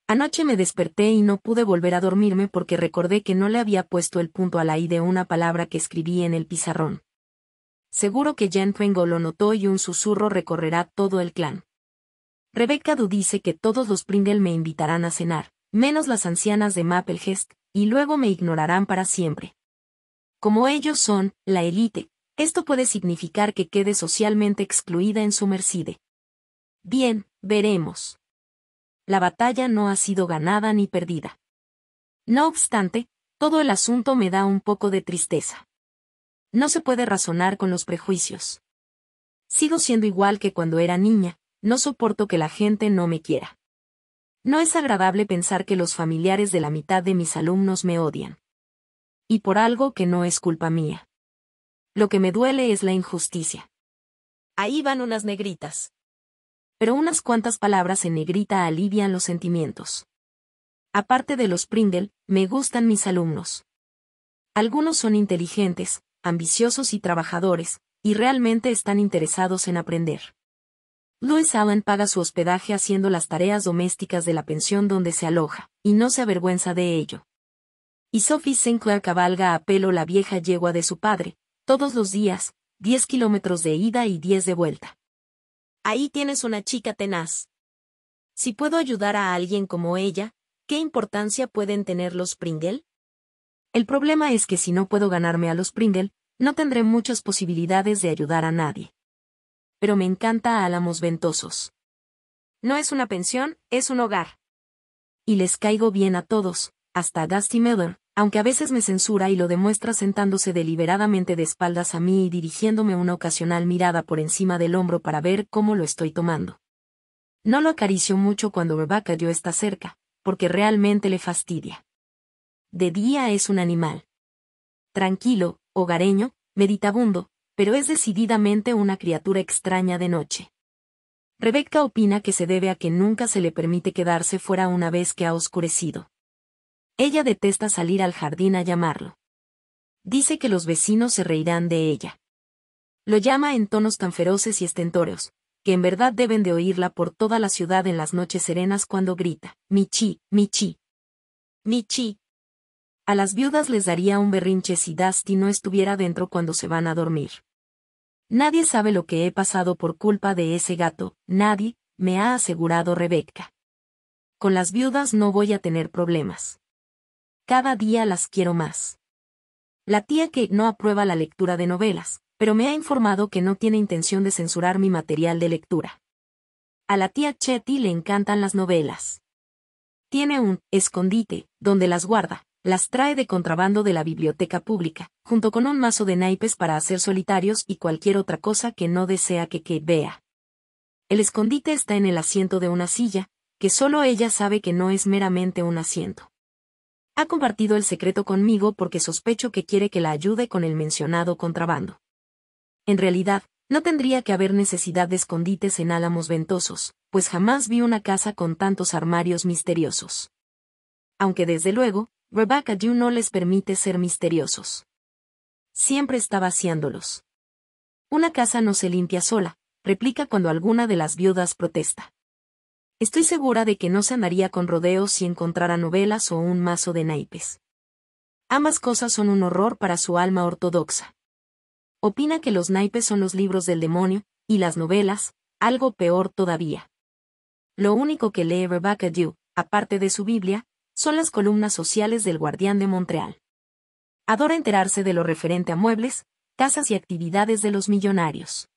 Anoche me desperté y no pude volver a dormirme porque recordé que no le había puesto el punto a la I de una palabra que escribí en el pizarrón. Seguro que Jan Fengo lo notó y un susurro recorrerá todo el clan. Rebecca Du dice que todos los Pringle me invitarán a cenar, menos las ancianas de Maplehurst, y luego me ignorarán para siempre. Como ellos son, la élite, esto puede significar que quede socialmente excluida en su merced. Bien, veremos. La batalla no ha sido ganada ni perdida. No obstante, todo el asunto me da un poco de tristeza. No se puede razonar con los prejuicios. Sigo siendo igual que cuando era niña, no soporto que la gente no me quiera. No es agradable pensar que los familiares de la mitad de mis alumnos me odian. Y por algo que no es culpa mía. Lo que me duele es la injusticia. Ahí van unas negritas. Pero unas cuantas palabras en negrita alivian los sentimientos. Aparte de los Pringle, me gustan mis alumnos. Algunos son inteligentes, ambiciosos y trabajadores, y realmente están interesados en aprender. Louis Allen paga su hospedaje haciendo las tareas domésticas de la pensión donde se aloja, y no se avergüenza de ello. Y Sophie Sinclair cabalga a pelo la vieja yegua de su padre, todos los días, 10 kilómetros de ida y diez de vuelta. Ahí tienes una chica tenaz. Si puedo ayudar a alguien como ella, ¿qué importancia pueden tener los Pringle? El problema es que si no puedo ganarme a los Pringle, no tendré muchas posibilidades de ayudar a nadie pero me encanta Álamos Ventosos. No es una pensión, es un hogar. Y les caigo bien a todos, hasta a Dusty Miller, aunque a veces me censura y lo demuestra sentándose deliberadamente de espaldas a mí y dirigiéndome una ocasional mirada por encima del hombro para ver cómo lo estoy tomando. No lo acaricio mucho cuando Rebecca yo está cerca, porque realmente le fastidia. De día es un animal. Tranquilo, hogareño, meditabundo, pero es decididamente una criatura extraña de noche. Rebecca opina que se debe a que nunca se le permite quedarse fuera una vez que ha oscurecido. Ella detesta salir al jardín a llamarlo. Dice que los vecinos se reirán de ella. Lo llama en tonos tan feroces y estentóreos, que en verdad deben de oírla por toda la ciudad en las noches serenas cuando grita, Michi, Michi. Michi. A las viudas les daría un berrinche si Dusty no estuviera dentro cuando se van a dormir. Nadie sabe lo que he pasado por culpa de ese gato, nadie, me ha asegurado Rebecca. Con las viudas no voy a tener problemas. Cada día las quiero más. La tía Kate no aprueba la lectura de novelas, pero me ha informado que no tiene intención de censurar mi material de lectura. A la tía Chetty le encantan las novelas. Tiene un escondite, donde las guarda, las trae de contrabando de la biblioteca pública, junto con un mazo de naipes para hacer solitarios y cualquier otra cosa que no desea que Kate vea. El escondite está en el asiento de una silla, que solo ella sabe que no es meramente un asiento. Ha compartido el secreto conmigo porque sospecho que quiere que la ayude con el mencionado contrabando. En realidad, no tendría que haber necesidad de escondites en álamos ventosos, pues jamás vi una casa con tantos armarios misteriosos. Aunque desde luego, Rebecca Dew no les permite ser misteriosos. Siempre está vaciándolos. Una casa no se limpia sola, replica cuando alguna de las viudas protesta. Estoy segura de que no se andaría con rodeos si encontrara novelas o un mazo de naipes. Ambas cosas son un horror para su alma ortodoxa. Opina que los naipes son los libros del demonio, y las novelas, algo peor todavía. Lo único que lee Rebecca Dew, aparte de su Biblia, son las columnas sociales del Guardián de Montreal. Adora enterarse de lo referente a muebles, casas y actividades de los millonarios.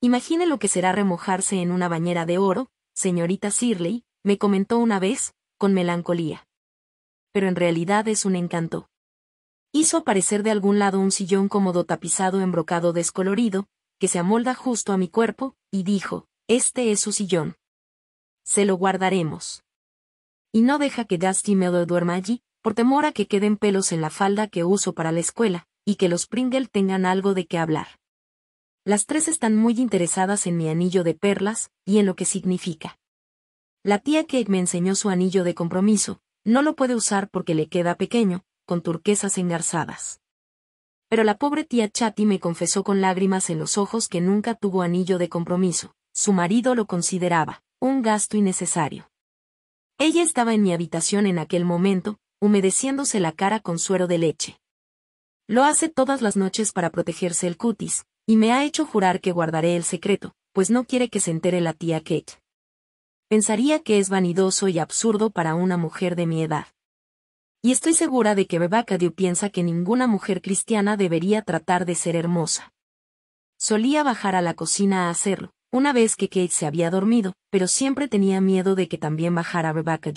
Imagine lo que será remojarse en una bañera de oro, señorita Sirley, me comentó una vez, con melancolía. Pero en realidad es un encanto. Hizo aparecer de algún lado un sillón cómodo tapizado en brocado descolorido, que se amolda justo a mi cuerpo, y dijo, este es su sillón. Se lo guardaremos y no deja que Dusty Miller duerma allí, por temor a que queden pelos en la falda que uso para la escuela, y que los Pringle tengan algo de qué hablar. Las tres están muy interesadas en mi anillo de perlas, y en lo que significa. La tía Kate me enseñó su anillo de compromiso, no lo puede usar porque le queda pequeño, con turquesas engarzadas. Pero la pobre tía Chatty me confesó con lágrimas en los ojos que nunca tuvo anillo de compromiso, su marido lo consideraba, un gasto innecesario. Ella estaba en mi habitación en aquel momento, humedeciéndose la cara con suero de leche. Lo hace todas las noches para protegerse el cutis, y me ha hecho jurar que guardaré el secreto, pues no quiere que se entere la tía Kate. Pensaría que es vanidoso y absurdo para una mujer de mi edad. Y estoy segura de que Bebacadio piensa que ninguna mujer cristiana debería tratar de ser hermosa. Solía bajar a la cocina a hacerlo, una vez que Kate se había dormido, pero siempre tenía miedo de que también bajara Rebecca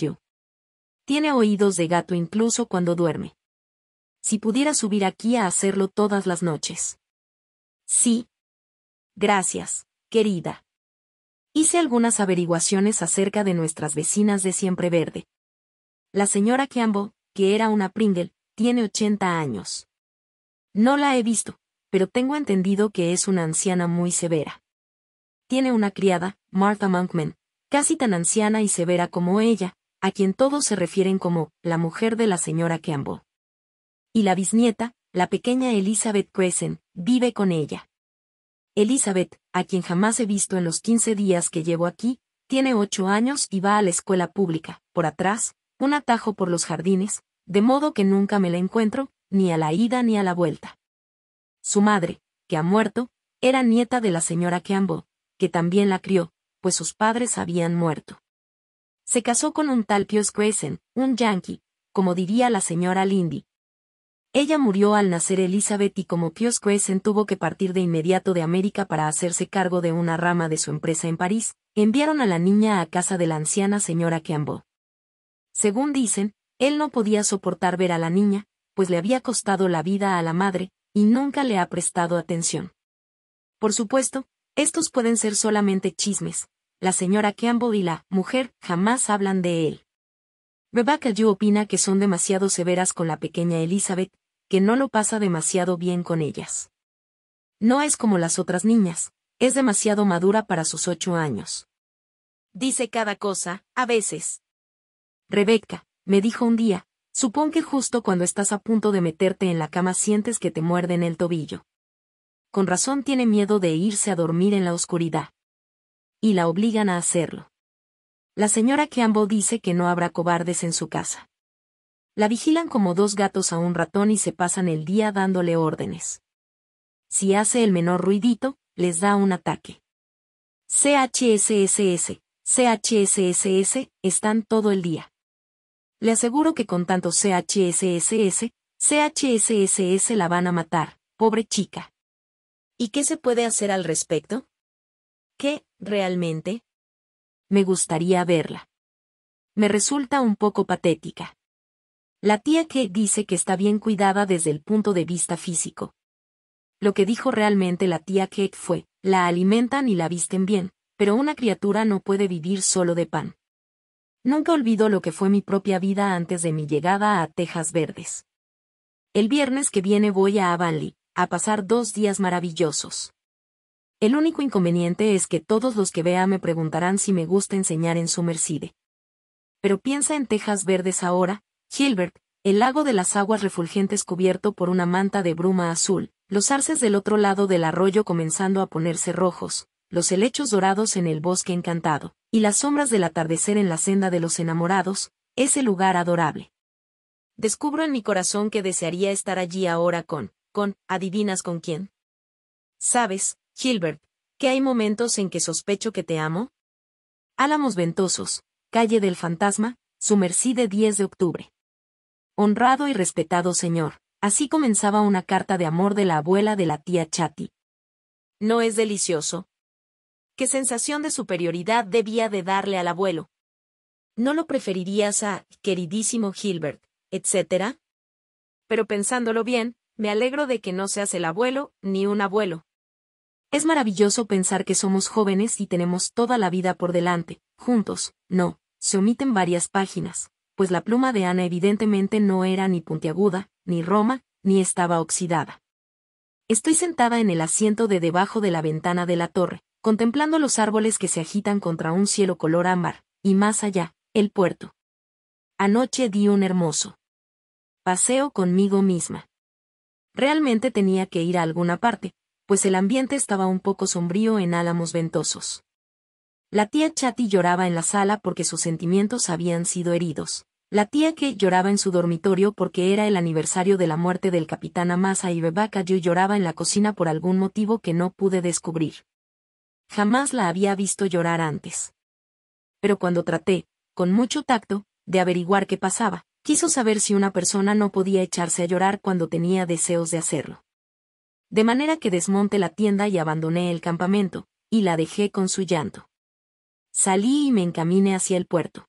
Tiene oídos de gato incluso cuando duerme. Si pudiera subir aquí a hacerlo todas las noches. Sí. Gracias, querida. Hice algunas averiguaciones acerca de nuestras vecinas de Siempre Verde. La señora Campbell, que era una Pringle, tiene 80 años. No la he visto, pero tengo entendido que es una anciana muy severa tiene una criada, Martha Monkman, casi tan anciana y severa como ella, a quien todos se refieren como la mujer de la señora Campbell. Y la bisnieta, la pequeña Elizabeth Crescent, vive con ella. Elizabeth, a quien jamás he visto en los 15 días que llevo aquí, tiene ocho años y va a la escuela pública, por atrás, un atajo por los jardines, de modo que nunca me la encuentro, ni a la ida ni a la vuelta. Su madre, que ha muerto, era nieta de la señora Campbell, que también la crió, pues sus padres habían muerto. Se casó con un tal Pius Grayson, un yankee, como diría la señora Lindy. Ella murió al nacer Elizabeth y como Pius Grayson tuvo que partir de inmediato de América para hacerse cargo de una rama de su empresa en París, enviaron a la niña a casa de la anciana señora Campbell. Según dicen, él no podía soportar ver a la niña, pues le había costado la vida a la madre, y nunca le ha prestado atención. Por supuesto, estos pueden ser solamente chismes. La señora Campbell y la mujer jamás hablan de él. Rebecca yo opina que son demasiado severas con la pequeña Elizabeth, que no lo pasa demasiado bien con ellas. No es como las otras niñas, es demasiado madura para sus ocho años. Dice cada cosa, a veces. Rebecca, me dijo un día, supón que justo cuando estás a punto de meterte en la cama sientes que te muerden el tobillo con razón tiene miedo de irse a dormir en la oscuridad. Y la obligan a hacerlo. La señora Campbell dice que no habrá cobardes en su casa. La vigilan como dos gatos a un ratón y se pasan el día dándole órdenes. Si hace el menor ruidito, les da un ataque. CHSSS, CHSSS, están todo el día. Le aseguro que con tanto CHSSS, CHSSS la van a matar, pobre chica. ¿Y qué se puede hacer al respecto? ¿Qué, realmente? Me gustaría verla. Me resulta un poco patética. La tía Kate dice que está bien cuidada desde el punto de vista físico. Lo que dijo realmente la tía Kate fue, la alimentan y la visten bien, pero una criatura no puede vivir solo de pan. Nunca olvido lo que fue mi propia vida antes de mi llegada a Tejas Verdes. El viernes que viene voy a a pasar dos días maravillosos. El único inconveniente es que todos los que vea me preguntarán si me gusta enseñar en su Mercide. Pero piensa en Tejas verdes ahora, Gilbert, el lago de las aguas refulgentes cubierto por una manta de bruma azul, los arces del otro lado del arroyo comenzando a ponerse rojos, los helechos dorados en el bosque encantado, y las sombras del atardecer en la senda de los enamorados, ese lugar adorable. Descubro en mi corazón que desearía estar allí ahora con, con ¿Adivinas con quién? ¿Sabes, Gilbert, que hay momentos en que sospecho que te amo? Álamos Ventosos, calle del Fantasma, de 10 de octubre. Honrado y respetado señor, así comenzaba una carta de amor de la abuela de la tía Chati. ¿No es delicioso? ¿Qué sensación de superioridad debía de darle al abuelo? ¿No lo preferirías a, queridísimo Gilbert, etcétera? Pero pensándolo bien, me alegro de que no seas el abuelo, ni un abuelo. Es maravilloso pensar que somos jóvenes y tenemos toda la vida por delante, juntos, no, se omiten varias páginas, pues la pluma de Ana evidentemente no era ni puntiaguda, ni roma, ni estaba oxidada. Estoy sentada en el asiento de debajo de la ventana de la torre, contemplando los árboles que se agitan contra un cielo color ámbar, y más allá, el puerto. Anoche di un hermoso paseo conmigo misma. Realmente tenía que ir a alguna parte, pues el ambiente estaba un poco sombrío en álamos ventosos. La tía Chati lloraba en la sala porque sus sentimientos habían sido heridos. La tía que lloraba en su dormitorio porque era el aniversario de la muerte del capitán Amasa y Bebaka yo lloraba en la cocina por algún motivo que no pude descubrir. Jamás la había visto llorar antes. Pero cuando traté, con mucho tacto, de averiguar qué pasaba, quiso saber si una persona no podía echarse a llorar cuando tenía deseos de hacerlo. De manera que desmonté la tienda y abandoné el campamento, y la dejé con su llanto. Salí y me encaminé hacia el puerto.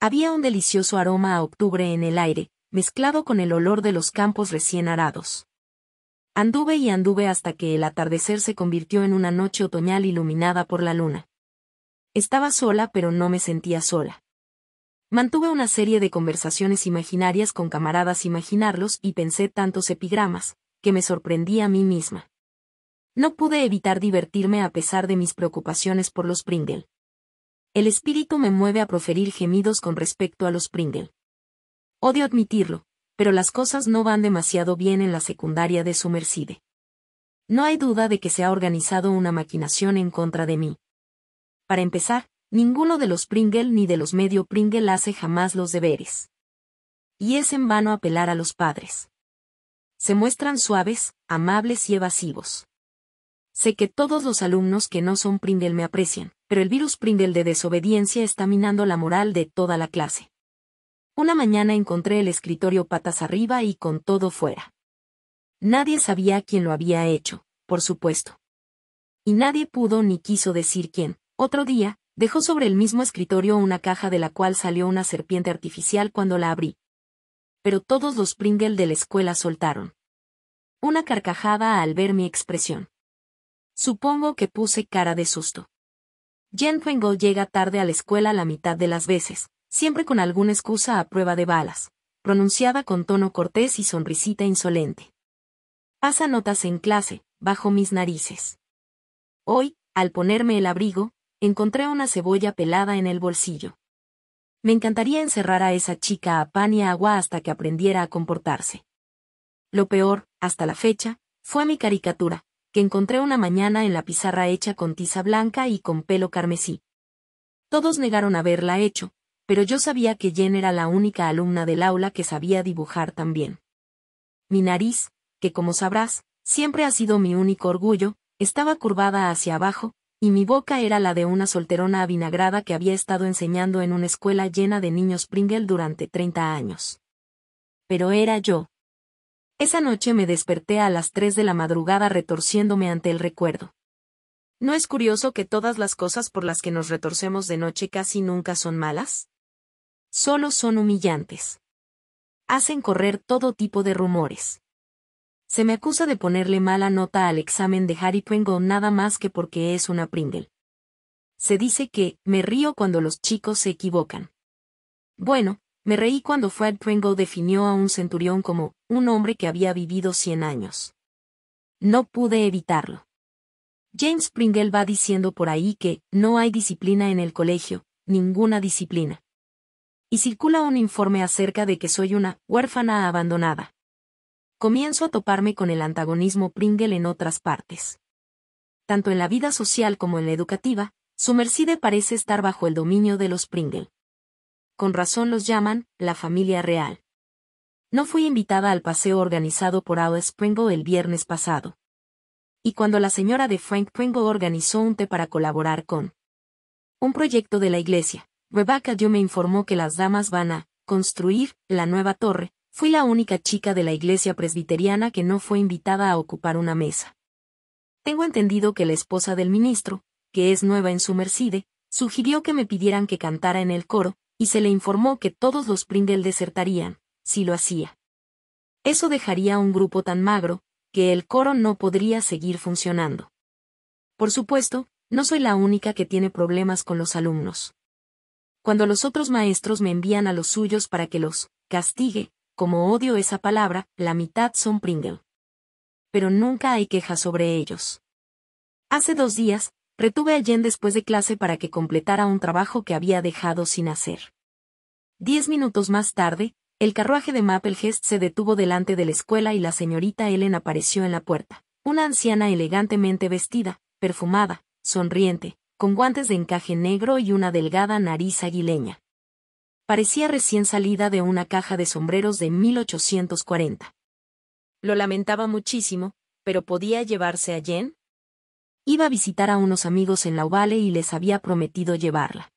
Había un delicioso aroma a octubre en el aire, mezclado con el olor de los campos recién arados. Anduve y anduve hasta que el atardecer se convirtió en una noche otoñal iluminada por la luna. Estaba sola pero no me sentía sola. Mantuve una serie de conversaciones imaginarias con camaradas imaginarlos y pensé tantos epigramas, que me sorprendí a mí misma. No pude evitar divertirme a pesar de mis preocupaciones por los Pringle. El espíritu me mueve a proferir gemidos con respecto a los Pringle. Odio admitirlo, pero las cosas no van demasiado bien en la secundaria de Sumercide. No hay duda de que se ha organizado una maquinación en contra de mí. Para empezar, Ninguno de los Pringle ni de los medio Pringle hace jamás los deberes. Y es en vano apelar a los padres. Se muestran suaves, amables y evasivos. Sé que todos los alumnos que no son Pringle me aprecian, pero el virus Pringle de desobediencia está minando la moral de toda la clase. Una mañana encontré el escritorio patas arriba y con todo fuera. Nadie sabía quién lo había hecho, por supuesto. Y nadie pudo ni quiso decir quién. Otro día, Dejó sobre el mismo escritorio una caja de la cual salió una serpiente artificial cuando la abrí. Pero todos los Pringle de la escuela soltaron. Una carcajada al ver mi expresión. Supongo que puse cara de susto. Jen llega tarde a la escuela la mitad de las veces, siempre con alguna excusa a prueba de balas, pronunciada con tono cortés y sonrisita insolente. Pasa notas en clase, bajo mis narices. Hoy, al ponerme el abrigo, encontré una cebolla pelada en el bolsillo. Me encantaría encerrar a esa chica a pan y agua hasta que aprendiera a comportarse. Lo peor, hasta la fecha, fue mi caricatura, que encontré una mañana en la pizarra hecha con tiza blanca y con pelo carmesí. Todos negaron haberla hecho, pero yo sabía que Jen era la única alumna del aula que sabía dibujar tan bien. Mi nariz, que como sabrás, siempre ha sido mi único orgullo, estaba curvada hacia abajo, y mi boca era la de una solterona avinagrada que había estado enseñando en una escuela llena de niños Pringle durante 30 años. Pero era yo. Esa noche me desperté a las 3 de la madrugada retorciéndome ante el recuerdo. ¿No es curioso que todas las cosas por las que nos retorcemos de noche casi nunca son malas? Solo son humillantes. Hacen correr todo tipo de rumores. Se me acusa de ponerle mala nota al examen de Harry Pringle nada más que porque es una Pringle. Se dice que, me río cuando los chicos se equivocan. Bueno, me reí cuando Fred Pringle definió a un centurión como, un hombre que había vivido cien años. No pude evitarlo. James Pringle va diciendo por ahí que, no hay disciplina en el colegio, ninguna disciplina. Y circula un informe acerca de que soy una huérfana abandonada comienzo a toparme con el antagonismo Pringle en otras partes. Tanto en la vida social como en la educativa, su Merced parece estar bajo el dominio de los Pringle. Con razón los llaman la familia real. No fui invitada al paseo organizado por Alice Pringle el viernes pasado. Y cuando la señora de Frank Pringle organizó un té para colaborar con un proyecto de la iglesia, Rebecca Dio me informó que las damas van a construir la nueva torre, Fui la única chica de la iglesia presbiteriana que no fue invitada a ocupar una mesa. Tengo entendido que la esposa del ministro, que es nueva en su mercide, sugirió que me pidieran que cantara en el coro, y se le informó que todos los Prindel desertarían, si lo hacía. Eso dejaría un grupo tan magro, que el coro no podría seguir funcionando. Por supuesto, no soy la única que tiene problemas con los alumnos. Cuando los otros maestros me envían a los suyos para que los castigue, como odio esa palabra, la mitad son Pringle. Pero nunca hay queja sobre ellos. Hace dos días, retuve a Jen después de clase para que completara un trabajo que había dejado sin hacer. Diez minutos más tarde, el carruaje de Maplehurst se detuvo delante de la escuela y la señorita Ellen apareció en la puerta, una anciana elegantemente vestida, perfumada, sonriente, con guantes de encaje negro y una delgada nariz aguileña parecía recién salida de una caja de sombreros de 1840. Lo lamentaba muchísimo, pero podía llevarse a Jen. Iba a visitar a unos amigos en la Ovale y les había prometido llevarla.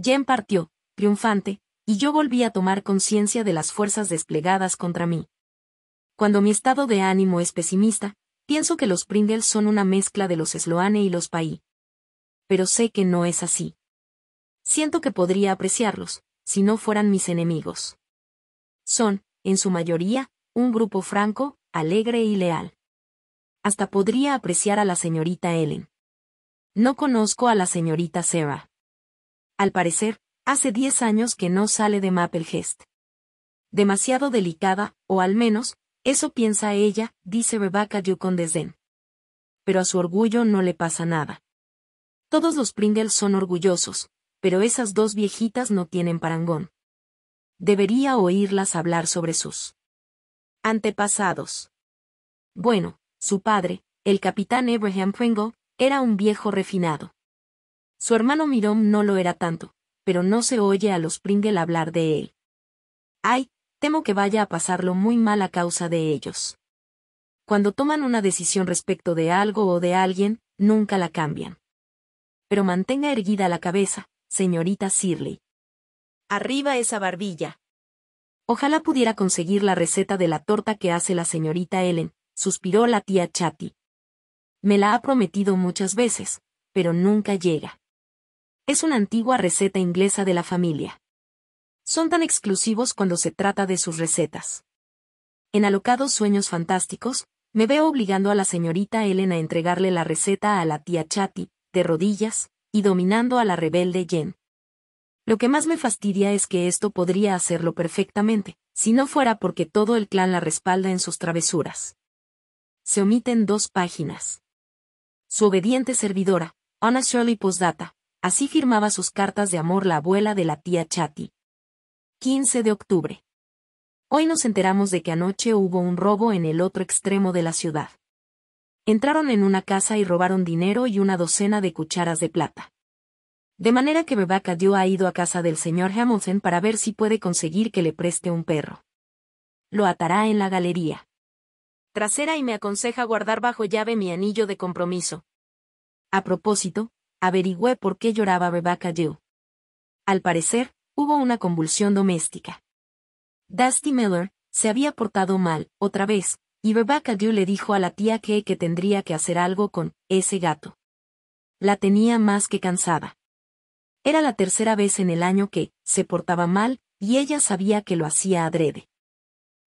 Jen partió, triunfante, y yo volví a tomar conciencia de las fuerzas desplegadas contra mí. Cuando mi estado de ánimo es pesimista, pienso que los Pringles son una mezcla de los Sloane y los Paí. Pero sé que no es así. Siento que podría apreciarlos, si no fueran mis enemigos. Son, en su mayoría, un grupo franco, alegre y leal. Hasta podría apreciar a la señorita Ellen. No conozco a la señorita Sarah. Al parecer, hace diez años que no sale de Gest. Demasiado delicada, o al menos, eso piensa ella, dice Rebecca Drew con desdén. Pero a su orgullo no le pasa nada. Todos los Pringles son orgullosos, pero esas dos viejitas no tienen parangón. Debería oírlas hablar sobre sus antepasados. Bueno, su padre, el capitán Abraham Pringle, era un viejo refinado. Su hermano Mirom no lo era tanto, pero no se oye a los Pringle hablar de él. Ay, temo que vaya a pasarlo muy mal a causa de ellos. Cuando toman una decisión respecto de algo o de alguien, nunca la cambian. Pero mantenga erguida la cabeza, señorita Sirley. Arriba esa barbilla. Ojalá pudiera conseguir la receta de la torta que hace la señorita Ellen, suspiró la tía Chatty. Me la ha prometido muchas veces, pero nunca llega. Es una antigua receta inglesa de la familia. Son tan exclusivos cuando se trata de sus recetas. En alocados sueños fantásticos, me veo obligando a la señorita Ellen a entregarle la receta a la tía Chatty, de rodillas, y dominando a la rebelde Jen. Lo que más me fastidia es que esto podría hacerlo perfectamente, si no fuera porque todo el clan la respalda en sus travesuras. Se omiten dos páginas. Su obediente servidora, Anna Shirley Postdata, así firmaba sus cartas de amor la abuela de la tía Chatty. 15 de octubre. Hoy nos enteramos de que anoche hubo un robo en el otro extremo de la ciudad entraron en una casa y robaron dinero y una docena de cucharas de plata. De manera que Rebecca Dio ha ido a casa del señor Hamilton para ver si puede conseguir que le preste un perro. Lo atará en la galería. Trasera y me aconseja guardar bajo llave mi anillo de compromiso. A propósito, averigüé por qué lloraba Rebecca Dew. Al parecer, hubo una convulsión doméstica. Dusty Miller se había portado mal, otra vez, y Rebecca le dijo a la tía Kay que tendría que hacer algo con ese gato. La tenía más que cansada. Era la tercera vez en el año que se portaba mal, y ella sabía que lo hacía adrede.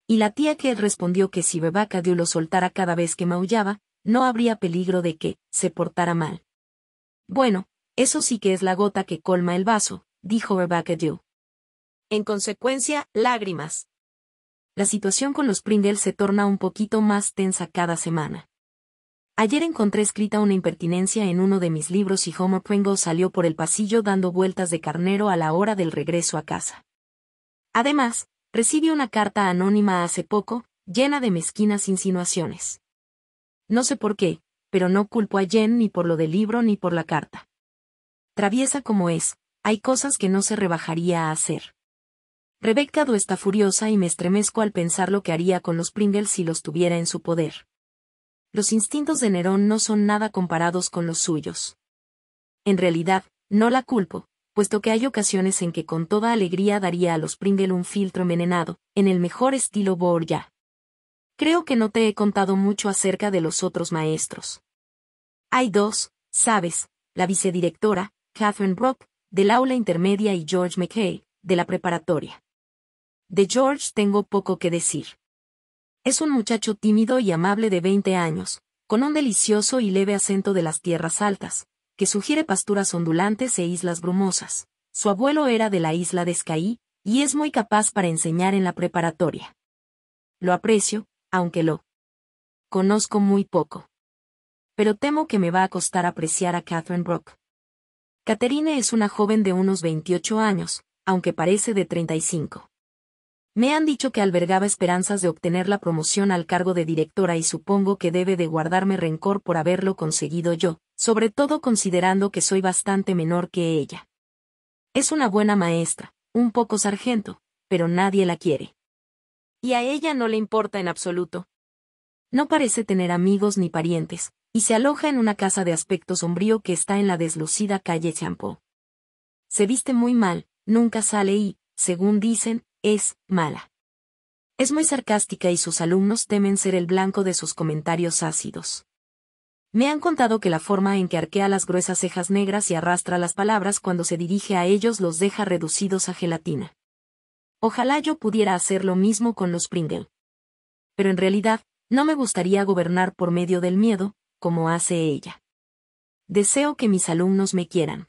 Y la tía Kay respondió que si Rebecca lo soltara cada vez que maullaba, no habría peligro de que se portara mal. Bueno, eso sí que es la gota que colma el vaso, dijo Rebecca En consecuencia, lágrimas, la situación con los Pringles se torna un poquito más tensa cada semana. Ayer encontré escrita una impertinencia en uno de mis libros y Homer Pringle salió por el pasillo dando vueltas de carnero a la hora del regreso a casa. Además, recibí una carta anónima hace poco, llena de mezquinas insinuaciones. No sé por qué, pero no culpo a Jen ni por lo del libro ni por la carta. Traviesa como es, hay cosas que no se rebajaría a hacer. Rebecca Do está furiosa y me estremezco al pensar lo que haría con los Pringles si los tuviera en su poder. Los instintos de Nerón no son nada comparados con los suyos. En realidad, no la culpo, puesto que hay ocasiones en que con toda alegría daría a los Pringle un filtro envenenado, en el mejor estilo ya. Creo que no te he contado mucho acerca de los otros maestros. Hay dos, sabes, la vicedirectora, Catherine Brock, del aula intermedia y George McKay, de la preparatoria. De George tengo poco que decir. Es un muchacho tímido y amable de 20 años, con un delicioso y leve acento de las tierras altas, que sugiere pasturas ondulantes e islas brumosas. Su abuelo era de la isla de Scaí, y es muy capaz para enseñar en la preparatoria. Lo aprecio, aunque lo conozco muy poco. Pero temo que me va a costar apreciar a Catherine Brooke. Catherine es una joven de unos 28 años, aunque parece de 35. Me han dicho que albergaba esperanzas de obtener la promoción al cargo de directora y supongo que debe de guardarme rencor por haberlo conseguido yo, sobre todo considerando que soy bastante menor que ella. Es una buena maestra, un poco sargento, pero nadie la quiere. Y a ella no le importa en absoluto. No parece tener amigos ni parientes, y se aloja en una casa de aspecto sombrío que está en la deslucida calle Champó. Se viste muy mal, nunca sale y, según dicen, es mala. Es muy sarcástica y sus alumnos temen ser el blanco de sus comentarios ácidos. Me han contado que la forma en que arquea las gruesas cejas negras y arrastra las palabras cuando se dirige a ellos los deja reducidos a gelatina. Ojalá yo pudiera hacer lo mismo con los Pringle. Pero en realidad, no me gustaría gobernar por medio del miedo, como hace ella. Deseo que mis alumnos me quieran.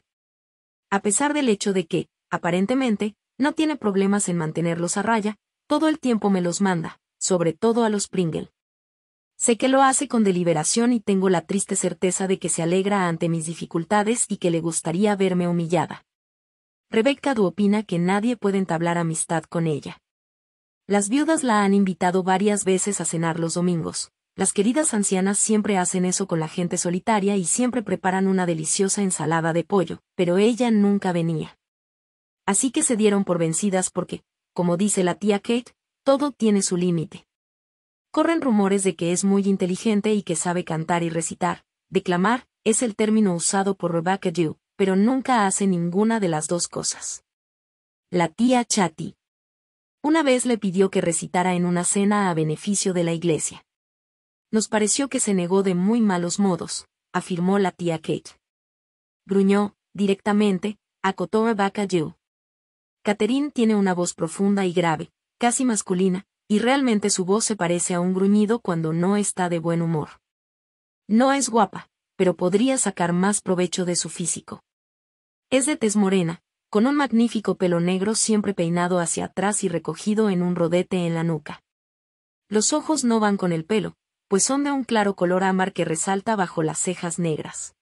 A pesar del hecho de que, aparentemente, no tiene problemas en mantenerlos a raya, todo el tiempo me los manda, sobre todo a los Pringle. Sé que lo hace con deliberación y tengo la triste certeza de que se alegra ante mis dificultades y que le gustaría verme humillada. Rebecca Du opina que nadie puede entablar amistad con ella. Las viudas la han invitado varias veces a cenar los domingos. Las queridas ancianas siempre hacen eso con la gente solitaria y siempre preparan una deliciosa ensalada de pollo, pero ella nunca venía. Así que se dieron por vencidas porque, como dice la tía Kate, todo tiene su límite. Corren rumores de que es muy inteligente y que sabe cantar y recitar. Declamar es el término usado por Rebecca Dew, pero nunca hace ninguna de las dos cosas. La tía Chatty. Una vez le pidió que recitara en una cena a beneficio de la iglesia. Nos pareció que se negó de muy malos modos, afirmó la tía Kate. Gruñó, directamente, acotó Rebecca Catherine tiene una voz profunda y grave, casi masculina, y realmente su voz se parece a un gruñido cuando no está de buen humor. No es guapa, pero podría sacar más provecho de su físico. Es de tez morena, con un magnífico pelo negro siempre peinado hacia atrás y recogido en un rodete en la nuca. Los ojos no van con el pelo, pues son de un claro color ámbar que resalta bajo las cejas negras.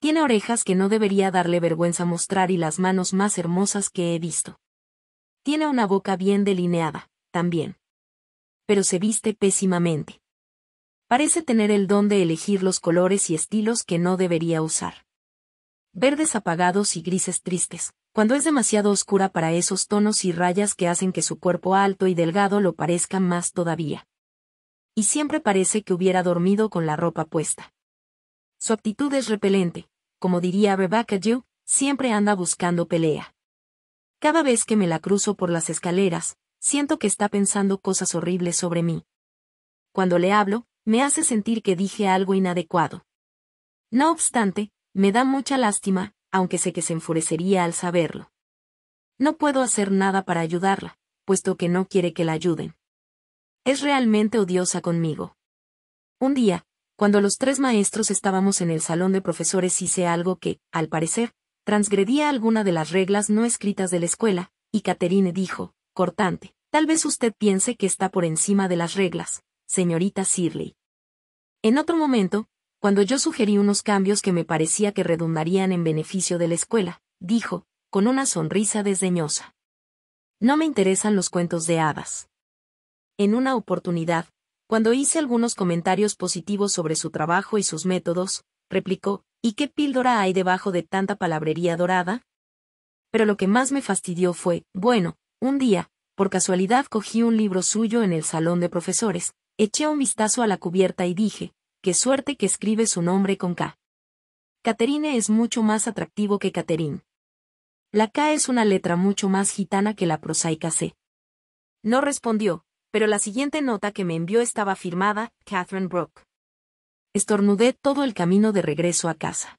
Tiene orejas que no debería darle vergüenza mostrar y las manos más hermosas que he visto. Tiene una boca bien delineada, también. Pero se viste pésimamente. Parece tener el don de elegir los colores y estilos que no debería usar. Verdes apagados y grises tristes, cuando es demasiado oscura para esos tonos y rayas que hacen que su cuerpo alto y delgado lo parezca más todavía. Y siempre parece que hubiera dormido con la ropa puesta. Su actitud es repelente. Como diría Rebecca Jew, siempre anda buscando pelea. Cada vez que me la cruzo por las escaleras, siento que está pensando cosas horribles sobre mí. Cuando le hablo, me hace sentir que dije algo inadecuado. No obstante, me da mucha lástima, aunque sé que se enfurecería al saberlo. No puedo hacer nada para ayudarla, puesto que no quiere que la ayuden. Es realmente odiosa conmigo. Un día, cuando los tres maestros estábamos en el salón de profesores hice algo que, al parecer, transgredía alguna de las reglas no escritas de la escuela, y Caterine dijo, cortante, tal vez usted piense que está por encima de las reglas, señorita Sirley. En otro momento, cuando yo sugerí unos cambios que me parecía que redundarían en beneficio de la escuela, dijo, con una sonrisa desdeñosa. No me interesan los cuentos de hadas. En una oportunidad, cuando hice algunos comentarios positivos sobre su trabajo y sus métodos, replicó, ¿y qué píldora hay debajo de tanta palabrería dorada? Pero lo que más me fastidió fue, bueno, un día, por casualidad cogí un libro suyo en el salón de profesores, eché un vistazo a la cubierta y dije, qué suerte que escribe su nombre con K. Caterine es mucho más atractivo que Caterín. La K es una letra mucho más gitana que la prosaica C. No respondió, pero la siguiente nota que me envió estaba firmada, Catherine Brooke. Estornudé todo el camino de regreso a casa.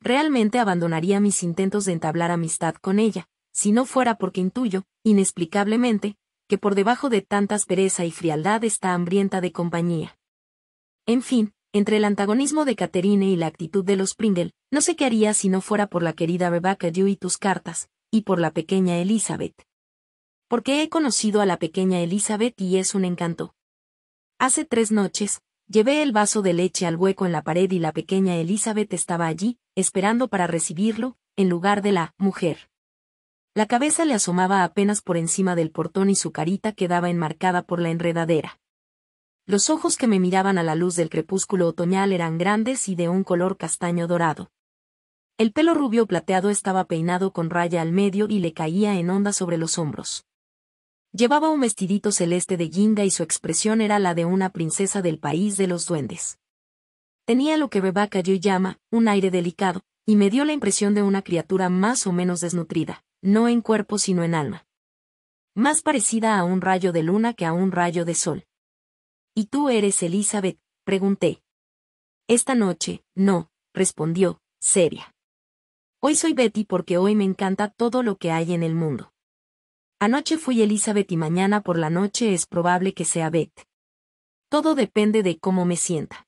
Realmente abandonaría mis intentos de entablar amistad con ella, si no fuera porque intuyo, inexplicablemente, que por debajo de tanta aspereza y frialdad está hambrienta de compañía. En fin, entre el antagonismo de Catherine y la actitud de los Pringle, no sé qué haría si no fuera por la querida Rebecca Dew y tus cartas, y por la pequeña Elizabeth porque he conocido a la pequeña Elizabeth y es un encanto. Hace tres noches, llevé el vaso de leche al hueco en la pared y la pequeña Elizabeth estaba allí, esperando para recibirlo, en lugar de la mujer. La cabeza le asomaba apenas por encima del portón y su carita quedaba enmarcada por la enredadera. Los ojos que me miraban a la luz del crepúsculo otoñal eran grandes y de un color castaño dorado. El pelo rubio plateado estaba peinado con raya al medio y le caía en onda sobre los hombros. Llevaba un vestidito celeste de ginga y su expresión era la de una princesa del país de los duendes. Tenía lo que Rebecca yo llama, un aire delicado, y me dio la impresión de una criatura más o menos desnutrida, no en cuerpo sino en alma. Más parecida a un rayo de luna que a un rayo de sol. ¿Y tú eres Elizabeth? pregunté. Esta noche, no, respondió, seria. Hoy soy Betty porque hoy me encanta todo lo que hay en el mundo. Anoche fui Elizabeth y mañana por la noche es probable que sea Beth. Todo depende de cómo me sienta.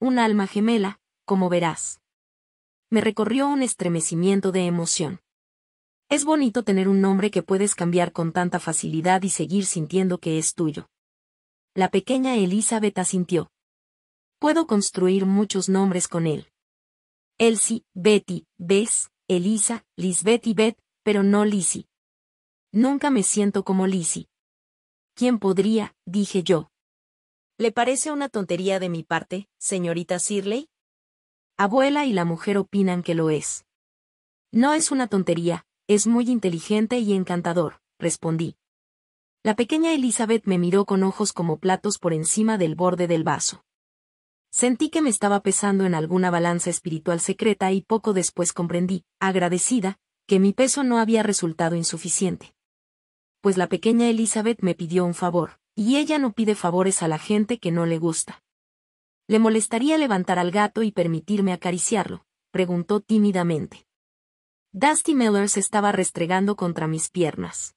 Un alma gemela, como verás. Me recorrió un estremecimiento de emoción. Es bonito tener un nombre que puedes cambiar con tanta facilidad y seguir sintiendo que es tuyo. La pequeña Elizabeth asintió. Puedo construir muchos nombres con él. Elsie, Betty, Bess, Elisa, Lisbeth y Beth, pero no Lizzie. Nunca me siento como Lizzie. ¿Quién podría? dije yo. ¿Le parece una tontería de mi parte, señorita Sirley? Abuela y la mujer opinan que lo es. No es una tontería, es muy inteligente y encantador, respondí. La pequeña Elizabeth me miró con ojos como platos por encima del borde del vaso. Sentí que me estaba pesando en alguna balanza espiritual secreta y poco después comprendí, agradecida, que mi peso no había resultado insuficiente pues la pequeña Elizabeth me pidió un favor, y ella no pide favores a la gente que no le gusta. ¿Le molestaría levantar al gato y permitirme acariciarlo? preguntó tímidamente. Dusty Miller se estaba restregando contra mis piernas.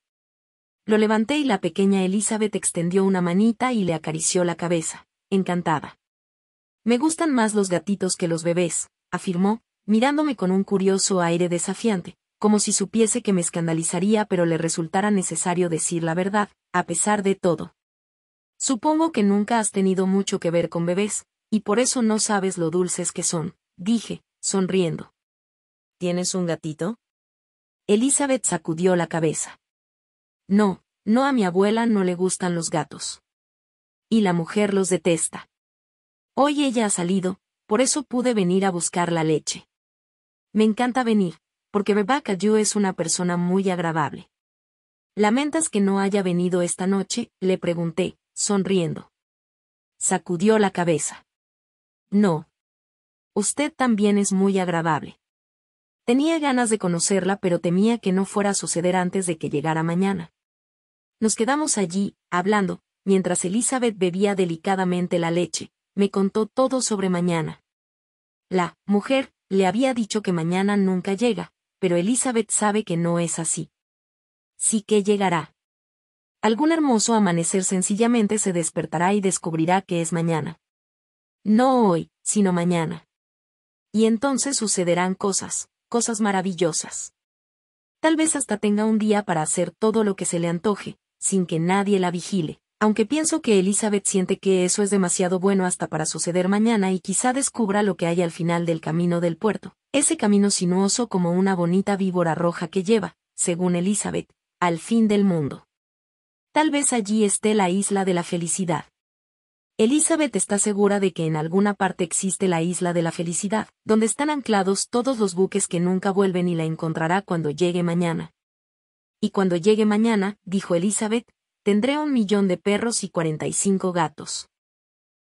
Lo levanté y la pequeña Elizabeth extendió una manita y le acarició la cabeza, encantada. Me gustan más los gatitos que los bebés, afirmó, mirándome con un curioso aire desafiante, como si supiese que me escandalizaría pero le resultara necesario decir la verdad, a pesar de todo. Supongo que nunca has tenido mucho que ver con bebés, y por eso no sabes lo dulces que son, dije, sonriendo. ¿Tienes un gatito? Elizabeth sacudió la cabeza. No, no a mi abuela no le gustan los gatos. Y la mujer los detesta. Hoy ella ha salido, por eso pude venir a buscar la leche. Me encanta venir, porque Rebecca yo es una persona muy agradable. ¿Lamentas que no haya venido esta noche? le pregunté, sonriendo. Sacudió la cabeza. No. Usted también es muy agradable. Tenía ganas de conocerla pero temía que no fuera a suceder antes de que llegara mañana. Nos quedamos allí, hablando, mientras Elizabeth bebía delicadamente la leche, me contó todo sobre mañana. La mujer le había dicho que mañana nunca llega, pero Elizabeth sabe que no es así. Sí que llegará. Algún hermoso amanecer sencillamente se despertará y descubrirá que es mañana. No hoy, sino mañana. Y entonces sucederán cosas, cosas maravillosas. Tal vez hasta tenga un día para hacer todo lo que se le antoje, sin que nadie la vigile aunque pienso que Elizabeth siente que eso es demasiado bueno hasta para suceder mañana y quizá descubra lo que hay al final del camino del puerto, ese camino sinuoso como una bonita víbora roja que lleva, según Elizabeth, al fin del mundo. Tal vez allí esté la isla de la felicidad. Elizabeth está segura de que en alguna parte existe la isla de la felicidad, donde están anclados todos los buques que nunca vuelven y la encontrará cuando llegue mañana. Y cuando llegue mañana, dijo Elizabeth, Tendré un millón de perros y 45 gatos.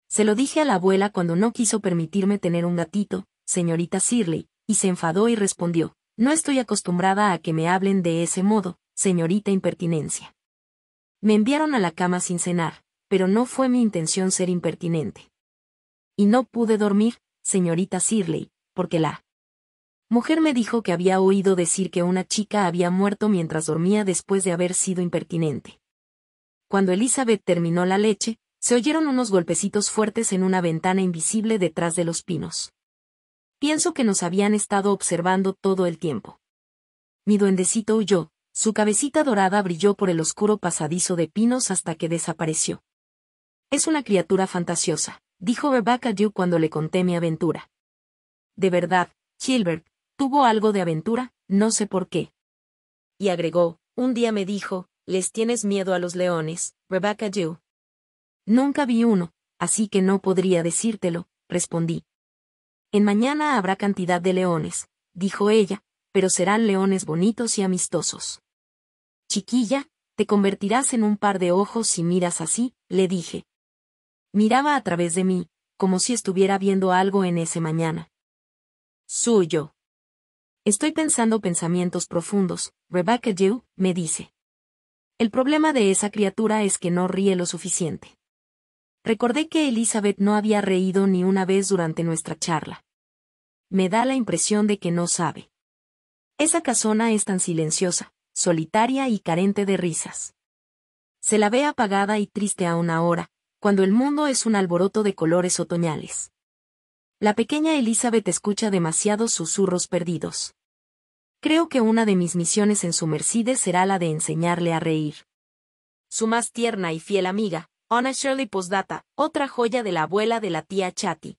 Se lo dije a la abuela cuando no quiso permitirme tener un gatito, señorita Sirley, y se enfadó y respondió, no estoy acostumbrada a que me hablen de ese modo, señorita impertinencia. Me enviaron a la cama sin cenar, pero no fue mi intención ser impertinente. Y no pude dormir, señorita Sirley, porque la mujer me dijo que había oído decir que una chica había muerto mientras dormía después de haber sido impertinente. Cuando Elizabeth terminó la leche, se oyeron unos golpecitos fuertes en una ventana invisible detrás de los pinos. Pienso que nos habían estado observando todo el tiempo. Mi duendecito huyó, su cabecita dorada brilló por el oscuro pasadizo de pinos hasta que desapareció. Es una criatura fantasiosa, dijo Rebecca Dew cuando le conté mi aventura. De verdad, Gilbert, tuvo algo de aventura, no sé por qué. Y agregó, un día me dijo, les tienes miedo a los leones, Rebecca Dew. Nunca vi uno, así que no podría decírtelo, respondí. En mañana habrá cantidad de leones, dijo ella, pero serán leones bonitos y amistosos. Chiquilla, te convertirás en un par de ojos si miras así, le dije. Miraba a través de mí, como si estuviera viendo algo en ese mañana. Suyo. Estoy pensando pensamientos profundos, Rebecca Dew, me dice. El problema de esa criatura es que no ríe lo suficiente. Recordé que Elizabeth no había reído ni una vez durante nuestra charla. Me da la impresión de que no sabe. Esa casona es tan silenciosa, solitaria y carente de risas. Se la ve apagada y triste a una hora, cuando el mundo es un alboroto de colores otoñales. La pequeña Elizabeth escucha demasiados susurros perdidos. Creo que una de mis misiones en su Mercedes será la de enseñarle a reír. Su más tierna y fiel amiga, Anna Shirley Postdata, otra joya de la abuela de la tía Chatty.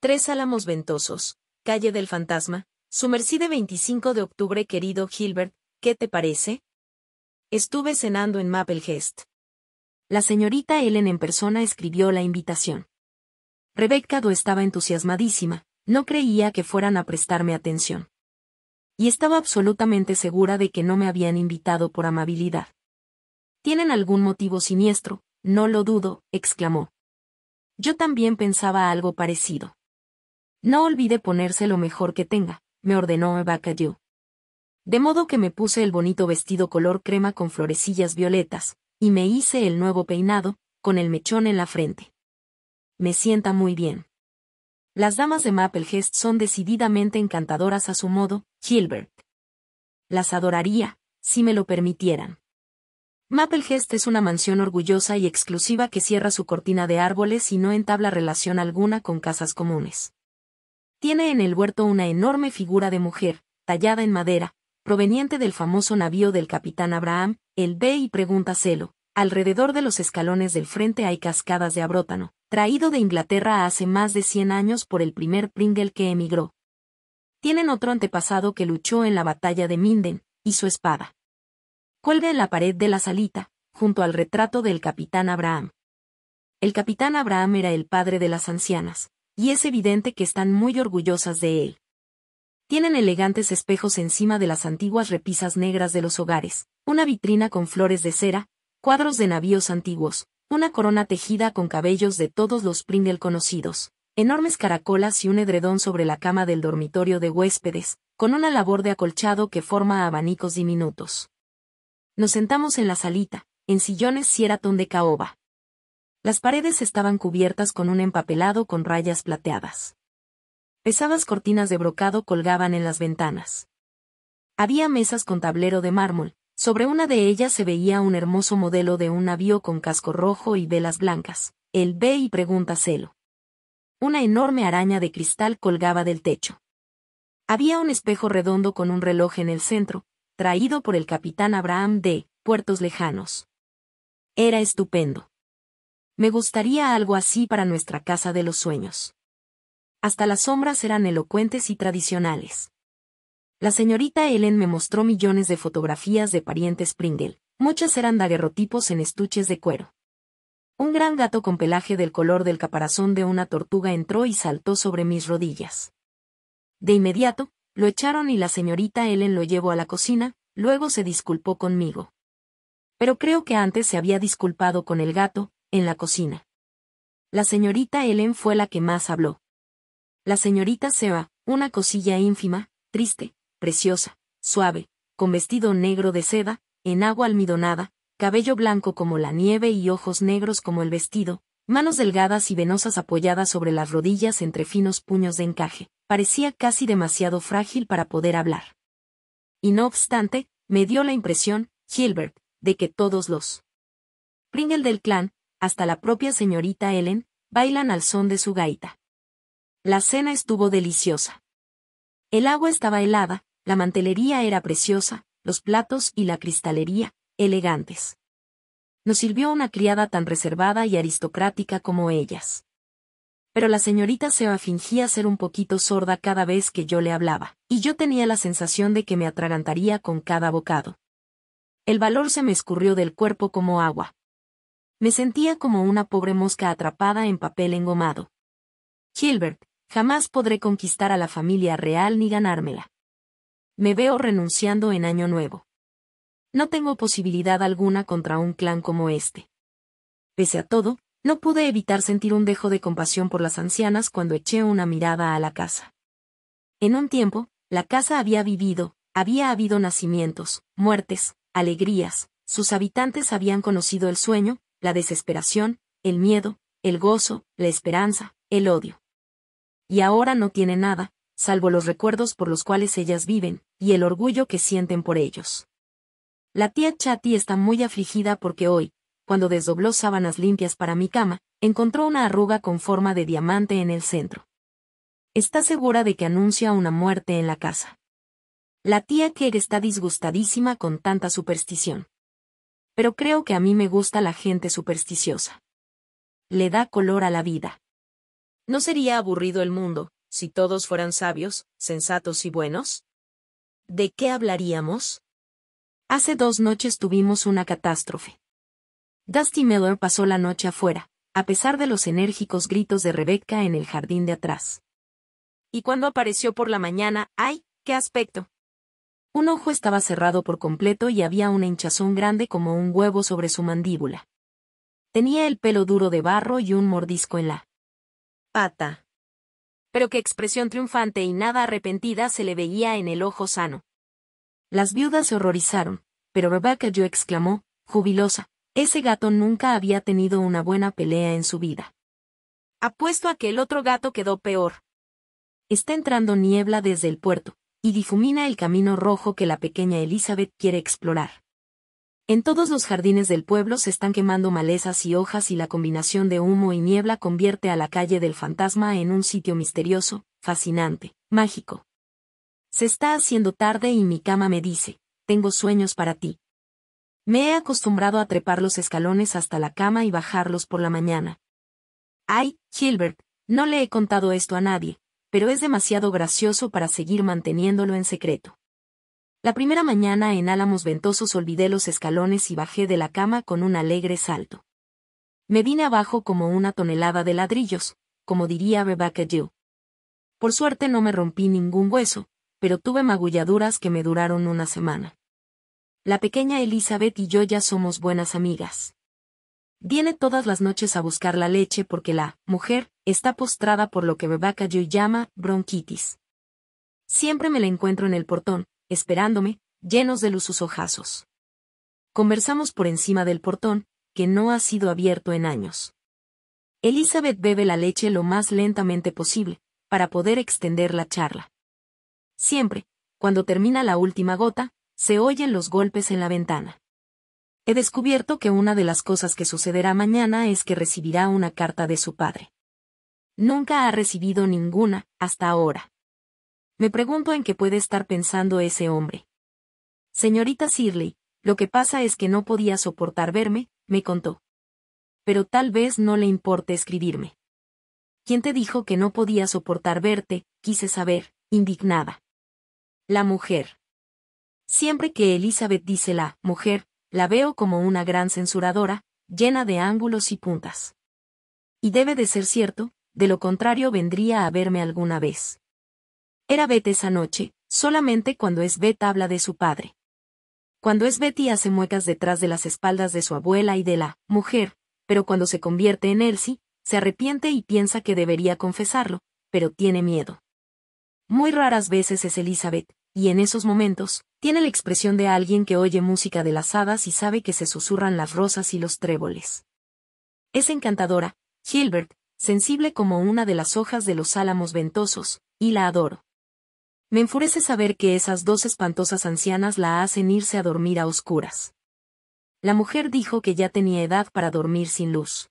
Tres Álamos Ventosos, Calle del Fantasma, su Mercedes 25 de octubre querido Gilbert, ¿qué te parece? Estuve cenando en Hest. La señorita Ellen en persona escribió la invitación. Rebecca Do estaba entusiasmadísima, no creía que fueran a prestarme atención y estaba absolutamente segura de que no me habían invitado por amabilidad. Tienen algún motivo siniestro, no lo dudo, exclamó. Yo también pensaba algo parecido. No olvide ponerse lo mejor que tenga, me ordenó Eva De modo que me puse el bonito vestido color crema con florecillas violetas, y me hice el nuevo peinado, con el mechón en la frente. Me sienta muy bien. Las damas de Maplehurst son decididamente encantadoras a su modo, Gilbert. Las adoraría, si me lo permitieran. Maplehurst es una mansión orgullosa y exclusiva que cierra su cortina de árboles y no entabla relación alguna con casas comunes. Tiene en el huerto una enorme figura de mujer, tallada en madera, proveniente del famoso navío del capitán Abraham, el B y pregunta celo. Alrededor de los escalones del frente hay cascadas de abrótano, traído de Inglaterra hace más de 100 años por el primer Pringle que emigró. Tienen otro antepasado que luchó en la batalla de Minden, y su espada. Cuelga en la pared de la salita, junto al retrato del capitán Abraham. El capitán Abraham era el padre de las ancianas, y es evidente que están muy orgullosas de él. Tienen elegantes espejos encima de las antiguas repisas negras de los hogares, una vitrina con flores de cera, cuadros de navíos antiguos, una corona tejida con cabellos de todos los Pringle conocidos, enormes caracolas y un edredón sobre la cama del dormitorio de huéspedes, con una labor de acolchado que forma abanicos diminutos. Nos sentamos en la salita, en sillones sieratón de caoba. Las paredes estaban cubiertas con un empapelado con rayas plateadas. Pesadas cortinas de brocado colgaban en las ventanas. Había mesas con tablero de mármol, sobre una de ellas se veía un hermoso modelo de un navío con casco rojo y velas blancas. el ve y pregunta celo. Una enorme araña de cristal colgaba del techo. Había un espejo redondo con un reloj en el centro, traído por el capitán Abraham de Puertos Lejanos. Era estupendo. Me gustaría algo así para nuestra casa de los sueños. Hasta las sombras eran elocuentes y tradicionales. La señorita Ellen me mostró millones de fotografías de parientes Pringle. Muchas eran daguerrotipos en estuches de cuero. Un gran gato con pelaje del color del caparazón de una tortuga entró y saltó sobre mis rodillas. De inmediato, lo echaron y la señorita Ellen lo llevó a la cocina, luego se disculpó conmigo. Pero creo que antes se había disculpado con el gato, en la cocina. La señorita Ellen fue la que más habló. La señorita Seba, una cosilla ínfima, triste, preciosa, suave, con vestido negro de seda, en agua almidonada, cabello blanco como la nieve y ojos negros como el vestido, manos delgadas y venosas apoyadas sobre las rodillas entre finos puños de encaje. Parecía casi demasiado frágil para poder hablar. Y no obstante, me dio la impresión, Gilbert, de que todos los Pringle del clan, hasta la propia señorita Ellen, bailan al son de su gaita. La cena estuvo deliciosa. El agua estaba helada, la mantelería era preciosa, los platos y la cristalería, elegantes. Nos sirvió una criada tan reservada y aristocrática como ellas. Pero la señorita se fingía ser un poquito sorda cada vez que yo le hablaba, y yo tenía la sensación de que me atragantaría con cada bocado. El valor se me escurrió del cuerpo como agua. Me sentía como una pobre mosca atrapada en papel engomado. Gilbert, jamás podré conquistar a la familia real ni ganármela. Me veo renunciando en Año Nuevo. No tengo posibilidad alguna contra un clan como este. Pese a todo, no pude evitar sentir un dejo de compasión por las ancianas cuando eché una mirada a la casa. En un tiempo, la casa había vivido, había habido nacimientos, muertes, alegrías, sus habitantes habían conocido el sueño, la desesperación, el miedo, el gozo, la esperanza, el odio. Y ahora no tiene nada, salvo los recuerdos por los cuales ellas viven, y el orgullo que sienten por ellos. La tía Chati está muy afligida porque hoy, cuando desdobló sábanas limpias para mi cama, encontró una arruga con forma de diamante en el centro. Está segura de que anuncia una muerte en la casa. La tía Kerr está disgustadísima con tanta superstición. Pero creo que a mí me gusta la gente supersticiosa. Le da color a la vida. No sería aburrido el mundo, si todos fueran sabios, sensatos y buenos? ¿De qué hablaríamos? Hace dos noches tuvimos una catástrofe. Dusty Miller pasó la noche afuera, a pesar de los enérgicos gritos de Rebecca en el jardín de atrás. Y cuando apareció por la mañana, ¡ay, qué aspecto! Un ojo estaba cerrado por completo y había una hinchazón grande como un huevo sobre su mandíbula. Tenía el pelo duro de barro y un mordisco en la pata pero qué expresión triunfante y nada arrepentida se le veía en el ojo sano. Las viudas se horrorizaron, pero Rebecca yo exclamó, jubilosa, ese gato nunca había tenido una buena pelea en su vida. Apuesto a que el otro gato quedó peor. Está entrando niebla desde el puerto, y difumina el camino rojo que la pequeña Elizabeth quiere explorar. En todos los jardines del pueblo se están quemando malezas y hojas y la combinación de humo y niebla convierte a la calle del fantasma en un sitio misterioso, fascinante, mágico. Se está haciendo tarde y mi cama me dice, tengo sueños para ti. Me he acostumbrado a trepar los escalones hasta la cama y bajarlos por la mañana. Ay, Gilbert, no le he contado esto a nadie, pero es demasiado gracioso para seguir manteniéndolo en secreto. La primera mañana en álamos ventosos olvidé los escalones y bajé de la cama con un alegre salto. Me vine abajo como una tonelada de ladrillos, como diría Rebecca Joe. Por suerte no me rompí ningún hueso, pero tuve magulladuras que me duraron una semana. La pequeña Elizabeth y yo ya somos buenas amigas. Viene todas las noches a buscar la leche porque la mujer está postrada por lo que Rebecca yo llama bronquitis. Siempre me la encuentro en el portón, esperándome, llenos de luz sus ojazos. Conversamos por encima del portón, que no ha sido abierto en años. Elizabeth bebe la leche lo más lentamente posible, para poder extender la charla. Siempre, cuando termina la última gota, se oyen los golpes en la ventana. He descubierto que una de las cosas que sucederá mañana es que recibirá una carta de su padre. Nunca ha recibido ninguna, hasta ahora. Me pregunto en qué puede estar pensando ese hombre. Señorita Sirley, lo que pasa es que no podía soportar verme, me contó. Pero tal vez no le importe escribirme. ¿Quién te dijo que no podía soportar verte? quise saber, indignada. La mujer. Siempre que Elizabeth dice la mujer, la veo como una gran censuradora, llena de ángulos y puntas. Y debe de ser cierto, de lo contrario vendría a verme alguna vez. Era Betty esa noche, solamente cuando es Betty habla de su padre. Cuando es Betty hace muecas detrás de las espaldas de su abuela y de la mujer, pero cuando se convierte en Elsie, se arrepiente y piensa que debería confesarlo, pero tiene miedo. Muy raras veces es Elizabeth, y en esos momentos, tiene la expresión de alguien que oye música de las hadas y sabe que se susurran las rosas y los tréboles. Es encantadora, Gilbert, sensible como una de las hojas de los álamos ventosos, y la adoro. Me enfurece saber que esas dos espantosas ancianas la hacen irse a dormir a oscuras. La mujer dijo que ya tenía edad para dormir sin luz.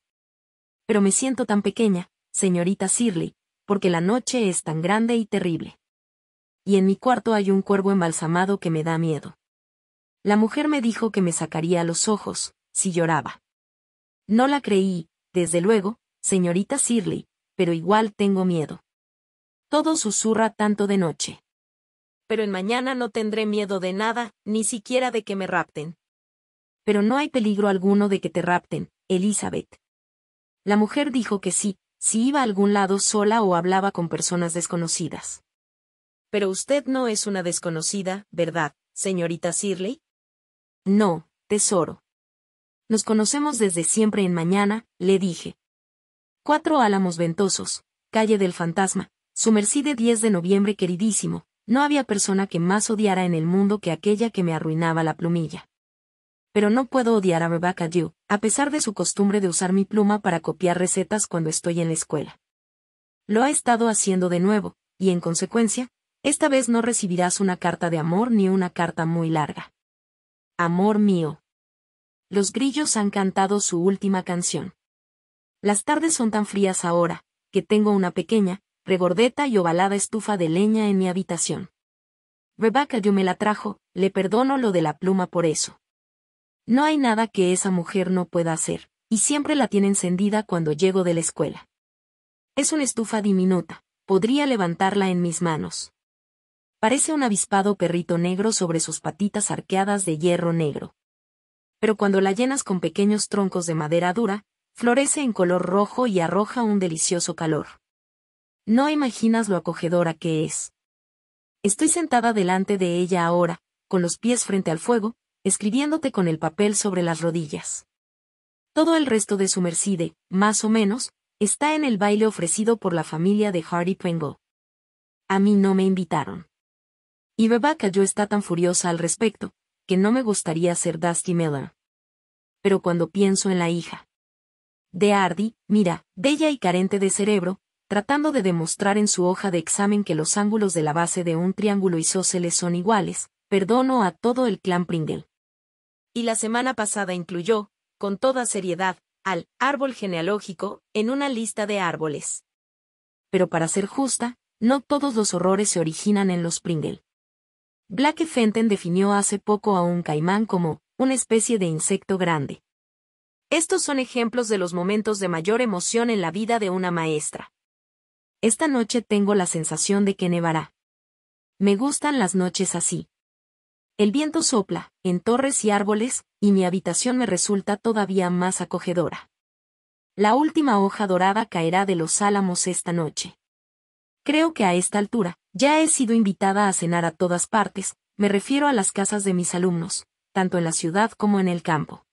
Pero me siento tan pequeña, señorita Sirley, porque la noche es tan grande y terrible. Y en mi cuarto hay un cuervo embalsamado que me da miedo. La mujer me dijo que me sacaría los ojos, si lloraba. No la creí, desde luego, señorita Sirley, pero igual tengo miedo. Todo susurra tanto de noche pero en mañana no tendré miedo de nada, ni siquiera de que me rapten. Pero no hay peligro alguno de que te rapten, Elizabeth. La mujer dijo que sí, si iba a algún lado sola o hablaba con personas desconocidas. Pero usted no es una desconocida, ¿verdad, señorita Sirley?» No, tesoro. Nos conocemos desde siempre en mañana, le dije. Cuatro Álamos Ventosos, calle del Fantasma, su merced 10 de noviembre queridísimo, no había persona que más odiara en el mundo que aquella que me arruinaba la plumilla. Pero no puedo odiar a Rebecca Dew, a pesar de su costumbre de usar mi pluma para copiar recetas cuando estoy en la escuela. Lo ha estado haciendo de nuevo, y en consecuencia, esta vez no recibirás una carta de amor ni una carta muy larga. Amor mío. Los grillos han cantado su última canción. Las tardes son tan frías ahora, que tengo una pequeña, regordeta y ovalada estufa de leña en mi habitación. Rebecca yo me la trajo, le perdono lo de la pluma por eso. No hay nada que esa mujer no pueda hacer, y siempre la tiene encendida cuando llego de la escuela. Es una estufa diminuta, podría levantarla en mis manos. Parece un avispado perrito negro sobre sus patitas arqueadas de hierro negro. Pero cuando la llenas con pequeños troncos de madera dura, florece en color rojo y arroja un delicioso calor. No imaginas lo acogedora que es. Estoy sentada delante de ella ahora, con los pies frente al fuego, escribiéndote con el papel sobre las rodillas. Todo el resto de su mercide, más o menos, está en el baile ofrecido por la familia de Hardy Pringle. A mí no me invitaron. Y Rebecca yo está tan furiosa al respecto, que no me gustaría ser Dusty Miller. Pero cuando pienso en la hija. De Hardy, mira, bella y carente de cerebro, tratando de demostrar en su hoja de examen que los ángulos de la base de un triángulo isósceles son iguales, perdono a todo el clan Pringle. Y la semana pasada incluyó, con toda seriedad, al árbol genealógico en una lista de árboles. Pero para ser justa, no todos los horrores se originan en los Pringle. Black Fenton definió hace poco a un caimán como una especie de insecto grande. Estos son ejemplos de los momentos de mayor emoción en la vida de una maestra. Esta noche tengo la sensación de que nevará. Me gustan las noches así. El viento sopla, en torres y árboles, y mi habitación me resulta todavía más acogedora. La última hoja dorada caerá de los álamos esta noche. Creo que a esta altura, ya he sido invitada a cenar a todas partes, me refiero a las casas de mis alumnos, tanto en la ciudad como en el campo.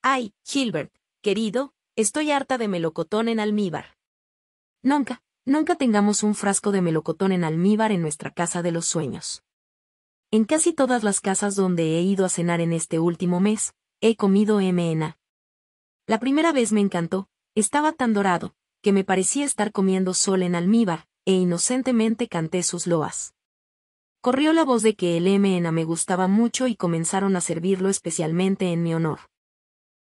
Ay, Gilbert, querido, estoy harta de melocotón en almíbar. Nunca, nunca tengamos un frasco de melocotón en almíbar en nuestra casa de los sueños. En casi todas las casas donde he ido a cenar en este último mes, he comido MNA. La primera vez me encantó, estaba tan dorado, que me parecía estar comiendo sol en almíbar, e inocentemente canté sus loas. Corrió la voz de que el MNA me gustaba mucho y comenzaron a servirlo especialmente en mi honor.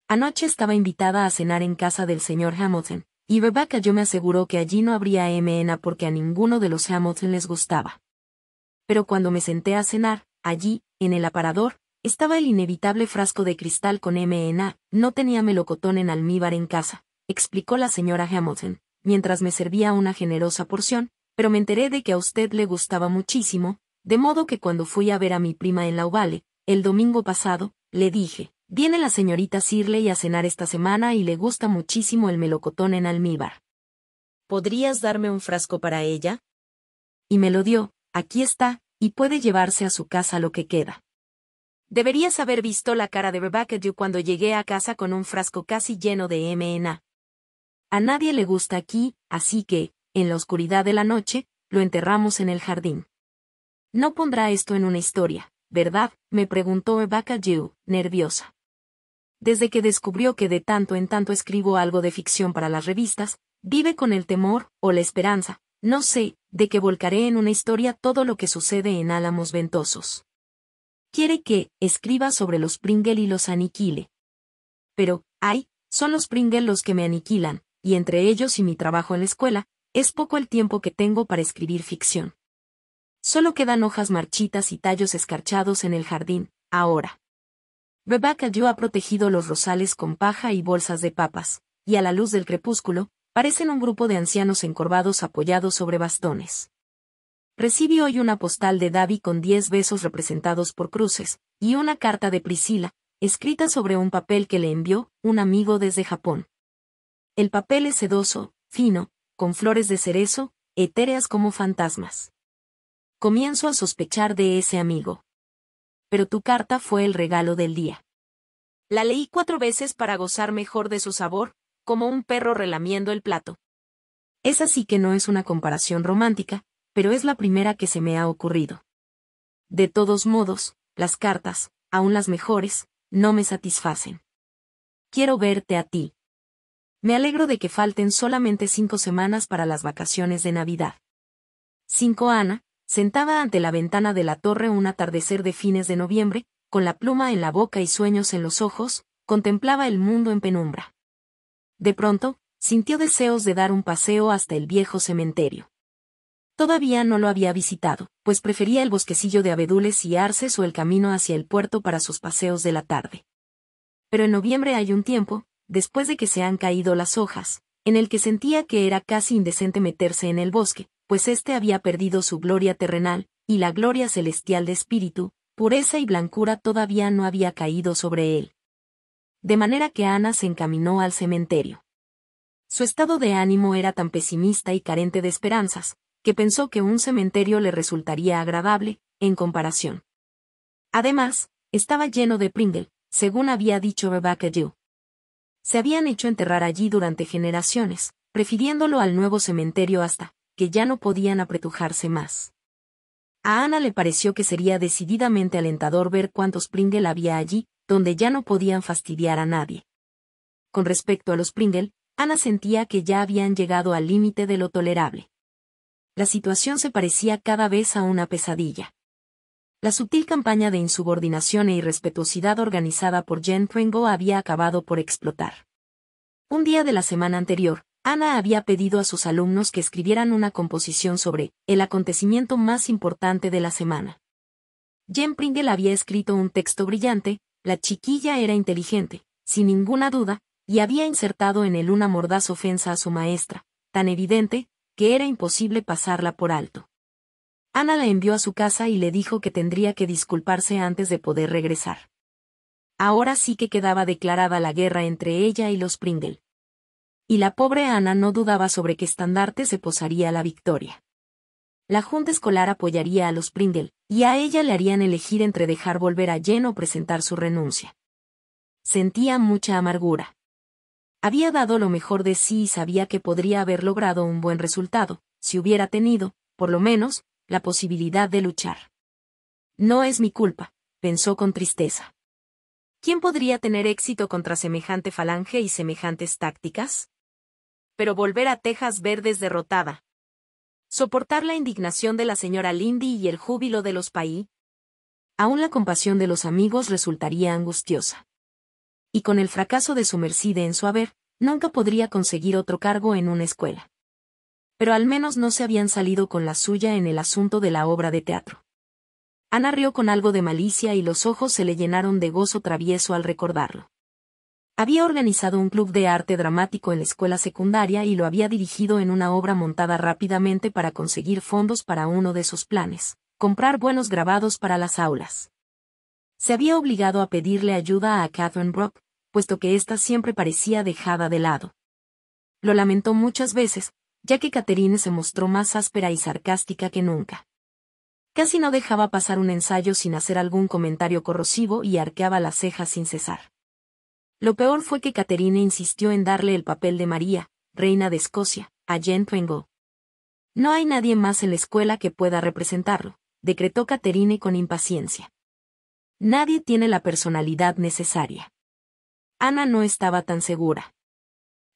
Anoche estaba invitada a cenar en casa del señor Hamilton, y Rebecca yo me aseguró que allí no habría MNA porque a ninguno de los Hamilton les gustaba. Pero cuando me senté a cenar, allí, en el aparador, estaba el inevitable frasco de cristal con MNA, no tenía melocotón en almíbar en casa, explicó la señora Hamilton, mientras me servía una generosa porción, pero me enteré de que a usted le gustaba muchísimo, de modo que cuando fui a ver a mi prima en la Ovale, el domingo pasado, le dije, Viene la señorita Sirley a cenar esta semana y le gusta muchísimo el melocotón en almíbar. ¿Podrías darme un frasco para ella? Y me lo dio, aquí está, y puede llevarse a su casa lo que queda. Deberías haber visto la cara de Rebecca cuando llegué a casa con un frasco casi lleno de MNA. A nadie le gusta aquí, así que, en la oscuridad de la noche, lo enterramos en el jardín. No pondrá esto en una historia, ¿verdad? me preguntó Eva Jew, nerviosa. Desde que descubrió que de tanto en tanto escribo algo de ficción para las revistas, vive con el temor, o la esperanza, no sé, de que volcaré en una historia todo lo que sucede en Álamos Ventosos. Quiere que, escriba sobre los Pringle y los aniquile. Pero, ay, son los Pringle los que me aniquilan, y entre ellos y mi trabajo en la escuela, es poco el tiempo que tengo para escribir ficción. Solo quedan hojas marchitas y tallos escarchados en el jardín, ahora. Rebecca Yo ha protegido los rosales con paja y bolsas de papas, y a la luz del crepúsculo, parecen un grupo de ancianos encorvados apoyados sobre bastones. Recibí hoy una postal de Davy con diez besos representados por cruces, y una carta de Priscila, escrita sobre un papel que le envió un amigo desde Japón. El papel es sedoso, fino, con flores de cerezo, etéreas como fantasmas. Comienzo a sospechar de ese amigo. Pero tu carta fue el regalo del día. La leí cuatro veces para gozar mejor de su sabor, como un perro relamiendo el plato. Es así que no es una comparación romántica, pero es la primera que se me ha ocurrido. De todos modos, las cartas, aun las mejores, no me satisfacen. Quiero verte a ti. Me alegro de que falten solamente cinco semanas para las vacaciones de Navidad. 5 Ana, sentaba ante la ventana de la torre un atardecer de fines de noviembre, con la pluma en la boca y sueños en los ojos, contemplaba el mundo en penumbra. De pronto, sintió deseos de dar un paseo hasta el viejo cementerio. Todavía no lo había visitado, pues prefería el bosquecillo de abedules y arces o el camino hacia el puerto para sus paseos de la tarde. Pero en noviembre hay un tiempo, después de que se han caído las hojas, en el que sentía que era casi indecente meterse en el bosque, pues éste había perdido su gloria terrenal, y la gloria celestial de espíritu, pureza y blancura todavía no había caído sobre él. De manera que Ana se encaminó al cementerio. Su estado de ánimo era tan pesimista y carente de esperanzas, que pensó que un cementerio le resultaría agradable, en comparación. Además, estaba lleno de Pringle, según había dicho Rebecca Dew. Se habían hecho enterrar allí durante generaciones, refiriéndolo al nuevo cementerio hasta, que ya no podían apretujarse más. A Ana le pareció que sería decididamente alentador ver cuántos Pringle había allí, donde ya no podían fastidiar a nadie. Con respecto a los Pringle, Ana sentía que ya habían llegado al límite de lo tolerable. La situación se parecía cada vez a una pesadilla. La sutil campaña de insubordinación e irrespetuosidad organizada por Jen Pringle había acabado por explotar. Un día de la semana anterior, Ana había pedido a sus alumnos que escribieran una composición sobre el acontecimiento más importante de la semana. Jen Pringle había escrito un texto brillante, la chiquilla era inteligente, sin ninguna duda, y había insertado en él una mordaz ofensa a su maestra, tan evidente, que era imposible pasarla por alto. Ana la envió a su casa y le dijo que tendría que disculparse antes de poder regresar. Ahora sí que quedaba declarada la guerra entre ella y los Pringle y la pobre Ana no dudaba sobre qué estandarte se posaría la victoria. La Junta Escolar apoyaría a los Prindle, y a ella le harían elegir entre dejar volver a Jen o presentar su renuncia. Sentía mucha amargura. Había dado lo mejor de sí y sabía que podría haber logrado un buen resultado, si hubiera tenido, por lo menos, la posibilidad de luchar. No es mi culpa, pensó con tristeza. ¿Quién podría tener éxito contra semejante falange y semejantes tácticas? pero volver a Texas Verdes derrotada. Soportar la indignación de la señora Lindy y el júbilo de los Paí. Aún la compasión de los amigos resultaría angustiosa. Y con el fracaso de su mercide en su haber, nunca podría conseguir otro cargo en una escuela. Pero al menos no se habían salido con la suya en el asunto de la obra de teatro. Ana rió con algo de malicia y los ojos se le llenaron de gozo travieso al recordarlo. Había organizado un club de arte dramático en la escuela secundaria y lo había dirigido en una obra montada rápidamente para conseguir fondos para uno de sus planes, comprar buenos grabados para las aulas. Se había obligado a pedirle ayuda a Catherine Brock, puesto que ésta siempre parecía dejada de lado. Lo lamentó muchas veces, ya que Catherine se mostró más áspera y sarcástica que nunca. Casi no dejaba pasar un ensayo sin hacer algún comentario corrosivo y arqueaba las cejas sin cesar. Lo peor fue que Caterine insistió en darle el papel de María, reina de Escocia, a Jen Pringle. No hay nadie más en la escuela que pueda representarlo, decretó Caterine con impaciencia. Nadie tiene la personalidad necesaria. Ana no estaba tan segura.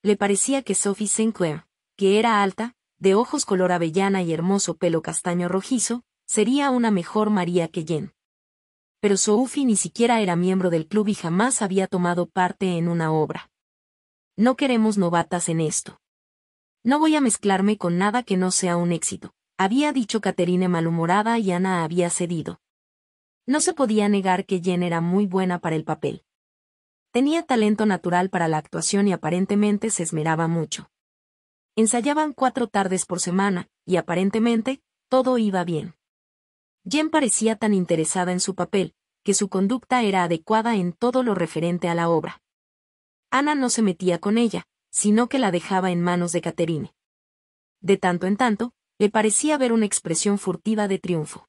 Le parecía que Sophie Sinclair, que era alta, de ojos color avellana y hermoso pelo castaño rojizo, sería una mejor María que Jen pero Soufi ni siquiera era miembro del club y jamás había tomado parte en una obra. No queremos novatas en esto. No voy a mezclarme con nada que no sea un éxito, había dicho Caterine malhumorada y Ana había cedido. No se podía negar que Jen era muy buena para el papel. Tenía talento natural para la actuación y aparentemente se esmeraba mucho. Ensayaban cuatro tardes por semana, y aparentemente, todo iba bien. Jen parecía tan interesada en su papel, que su conducta era adecuada en todo lo referente a la obra. Ana no se metía con ella, sino que la dejaba en manos de Caterine. De tanto en tanto, le parecía ver una expresión furtiva de triunfo.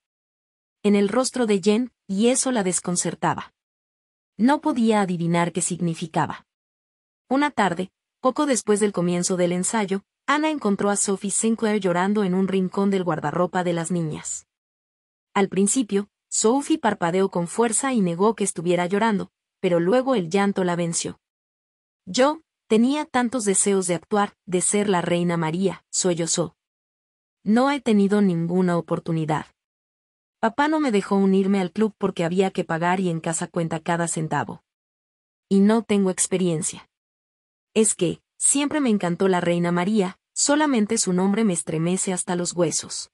En el rostro de Jen, y eso la desconcertaba. No podía adivinar qué significaba. Una tarde, poco después del comienzo del ensayo, Ana encontró a Sophie Sinclair llorando en un rincón del guardarropa de las niñas. Al principio, Sophie parpadeó con fuerza y negó que estuviera llorando, pero luego el llanto la venció. Yo, tenía tantos deseos de actuar, de ser la reina María, sollozó. No he tenido ninguna oportunidad. Papá no me dejó unirme al club porque había que pagar y en casa cuenta cada centavo. Y no tengo experiencia. Es que, siempre me encantó la reina María, solamente su nombre me estremece hasta los huesos.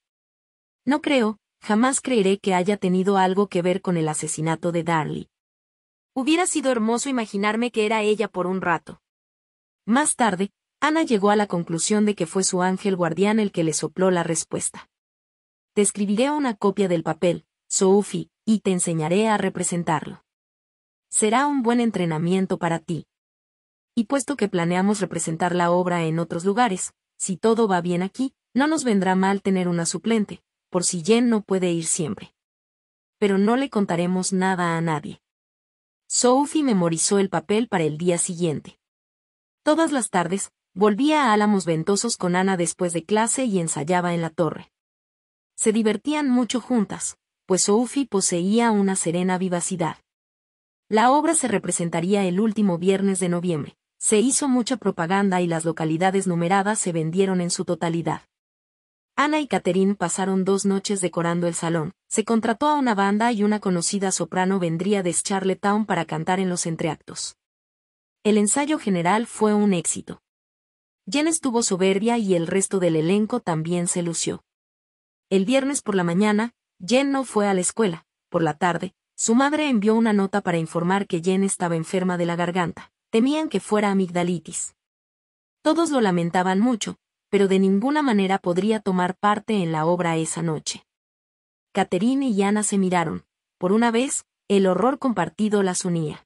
No creo, Jamás creeré que haya tenido algo que ver con el asesinato de Darley. Hubiera sido hermoso imaginarme que era ella por un rato. Más tarde, Ana llegó a la conclusión de que fue su ángel guardián el que le sopló la respuesta. Te escribiré una copia del papel, Sophie, y te enseñaré a representarlo. Será un buen entrenamiento para ti. Y puesto que planeamos representar la obra en otros lugares, si todo va bien aquí, no nos vendrá mal tener una suplente, por si Jen no puede ir siempre. Pero no le contaremos nada a nadie. Sophie memorizó el papel para el día siguiente. Todas las tardes, volvía a Álamos Ventosos con Ana después de clase y ensayaba en la torre. Se divertían mucho juntas, pues Sophie poseía una serena vivacidad. La obra se representaría el último viernes de noviembre. Se hizo mucha propaganda y las localidades numeradas se vendieron en su totalidad. Ana y Catherine pasaron dos noches decorando el salón. Se contrató a una banda y una conocida soprano vendría de Charlottetown para cantar en los entreactos. El ensayo general fue un éxito. Jen estuvo soberbia y el resto del elenco también se lució. El viernes por la mañana, Jen no fue a la escuela. Por la tarde, su madre envió una nota para informar que Jen estaba enferma de la garganta. Temían que fuera amigdalitis. Todos lo lamentaban mucho, pero de ninguna manera podría tomar parte en la obra esa noche. Caterine y Ana se miraron. Por una vez, el horror compartido las unía.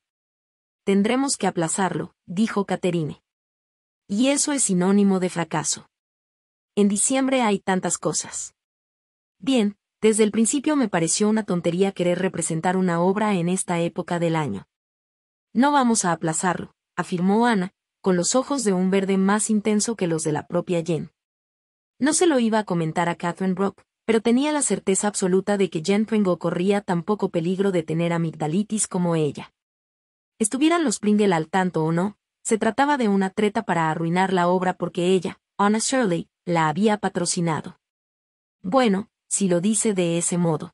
Tendremos que aplazarlo, dijo Caterine. Y eso es sinónimo de fracaso. En diciembre hay tantas cosas. Bien, desde el principio me pareció una tontería querer representar una obra en esta época del año. No vamos a aplazarlo, afirmó Ana, con los ojos de un verde más intenso que los de la propia Jen. No se lo iba a comentar a Catherine Brock, pero tenía la certeza absoluta de que Jen Twingo corría tan poco peligro de tener amigdalitis como ella. Estuvieran los Pringle al tanto o no, se trataba de una treta para arruinar la obra porque ella, Anna Shirley, la había patrocinado. Bueno, si lo dice de ese modo.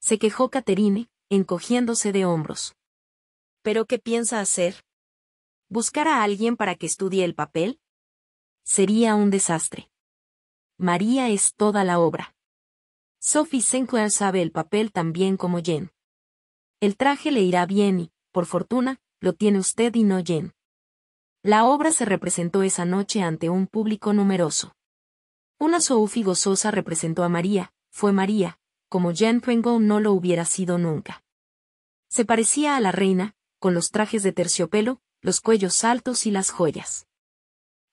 Se quejó Catherine, encogiéndose de hombros. ¿Pero qué piensa hacer? buscar a alguien para que estudie el papel? Sería un desastre. María es toda la obra. Sophie Sinclair sabe el papel tan bien como Jen. El traje le irá bien y, por fortuna, lo tiene usted y no Jen. La obra se representó esa noche ante un público numeroso. Una Sophie gozosa representó a María, fue María, como Jen Pringle no lo hubiera sido nunca. Se parecía a la reina, con los trajes de terciopelo, los cuellos altos y las joyas.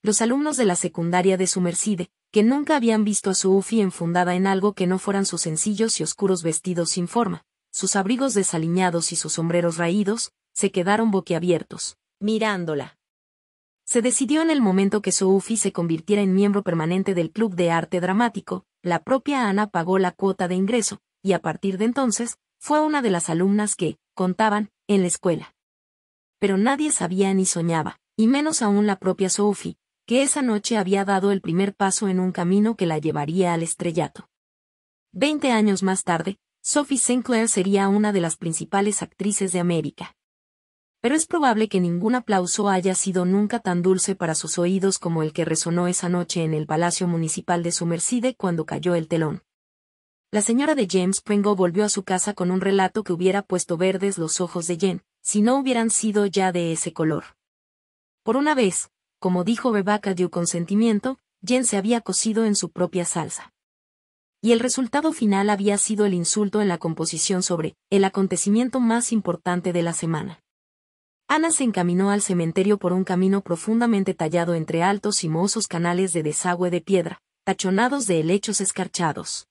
Los alumnos de la secundaria de Sumercide, que nunca habían visto a su Ufi enfundada en algo que no fueran sus sencillos y oscuros vestidos sin forma, sus abrigos desaliñados y sus sombreros raídos, se quedaron boquiabiertos, mirándola. Se decidió en el momento que Ufi se convirtiera en miembro permanente del Club de Arte Dramático, la propia Ana pagó la cuota de ingreso, y a partir de entonces, fue una de las alumnas que, contaban, en la escuela pero nadie sabía ni soñaba, y menos aún la propia Sophie, que esa noche había dado el primer paso en un camino que la llevaría al estrellato. Veinte años más tarde, Sophie Sinclair sería una de las principales actrices de América. Pero es probable que ningún aplauso haya sido nunca tan dulce para sus oídos como el que resonó esa noche en el Palacio Municipal de Sumercide cuando cayó el telón. La señora de James Pringle volvió a su casa con un relato que hubiera puesto verdes los ojos de Jen, si no hubieran sido ya de ese color. Por una vez, como dijo Bebaca dio consentimiento, Jen se había cocido en su propia salsa. Y el resultado final había sido el insulto en la composición sobre el acontecimiento más importante de la semana. Ana se encaminó al cementerio por un camino profundamente tallado entre altos y mohosos canales de desagüe de piedra, tachonados de helechos escarchados.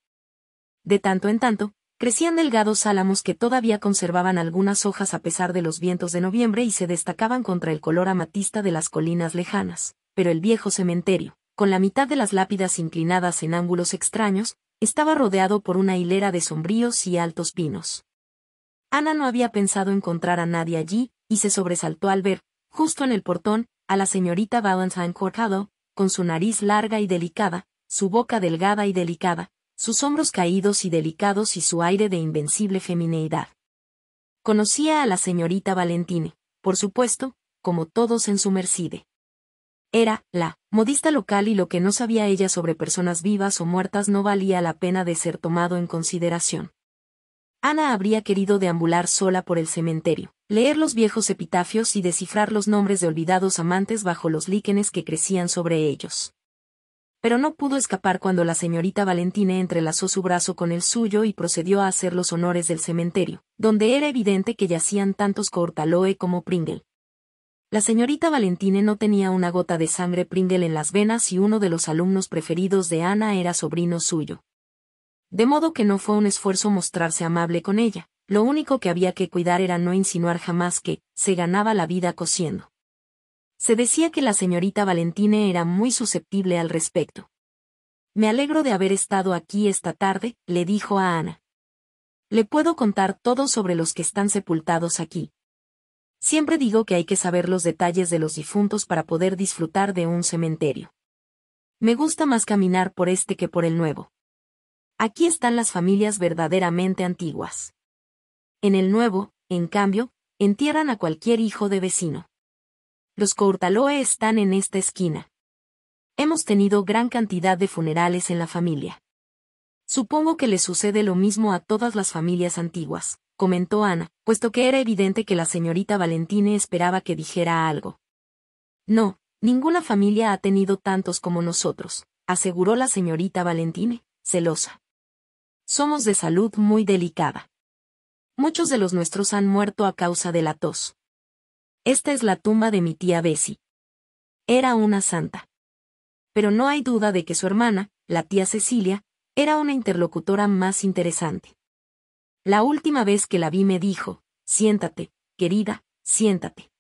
De tanto en tanto, Crecían delgados álamos que todavía conservaban algunas hojas a pesar de los vientos de noviembre y se destacaban contra el color amatista de las colinas lejanas, pero el viejo cementerio, con la mitad de las lápidas inclinadas en ángulos extraños, estaba rodeado por una hilera de sombríos y altos pinos. Ana no había pensado encontrar a nadie allí, y se sobresaltó al ver, justo en el portón, a la señorita Valentine Cortado, con su nariz larga y delicada, su boca delgada y delicada, sus hombros caídos y delicados y su aire de invencible femineidad. Conocía a la señorita Valentine, por supuesto, como todos en su mercide. Era, la, modista local y lo que no sabía ella sobre personas vivas o muertas no valía la pena de ser tomado en consideración. Ana habría querido deambular sola por el cementerio, leer los viejos epitafios y descifrar los nombres de olvidados amantes bajo los líquenes que crecían sobre ellos pero no pudo escapar cuando la señorita Valentine entrelazó su brazo con el suyo y procedió a hacer los honores del cementerio, donde era evidente que yacían tantos Cortaloe como Pringle. La señorita Valentine no tenía una gota de sangre Pringle en las venas y uno de los alumnos preferidos de Ana era sobrino suyo. De modo que no fue un esfuerzo mostrarse amable con ella, lo único que había que cuidar era no insinuar jamás que se ganaba la vida cosiendo. Se decía que la señorita Valentine era muy susceptible al respecto. Me alegro de haber estado aquí esta tarde, le dijo a Ana. Le puedo contar todo sobre los que están sepultados aquí. Siempre digo que hay que saber los detalles de los difuntos para poder disfrutar de un cementerio. Me gusta más caminar por este que por el nuevo. Aquí están las familias verdaderamente antiguas. En el nuevo, en cambio, entierran a cualquier hijo de vecino los Cortaloe están en esta esquina. Hemos tenido gran cantidad de funerales en la familia. Supongo que le sucede lo mismo a todas las familias antiguas, comentó Ana, puesto que era evidente que la señorita Valentine esperaba que dijera algo. No, ninguna familia ha tenido tantos como nosotros, aseguró la señorita Valentine, celosa. Somos de salud muy delicada. Muchos de los nuestros han muerto a causa de la tos, esta es la tumba de mi tía Bessie. Era una santa. Pero no hay duda de que su hermana, la tía Cecilia, era una interlocutora más interesante. La última vez que la vi me dijo, siéntate, querida, siéntate.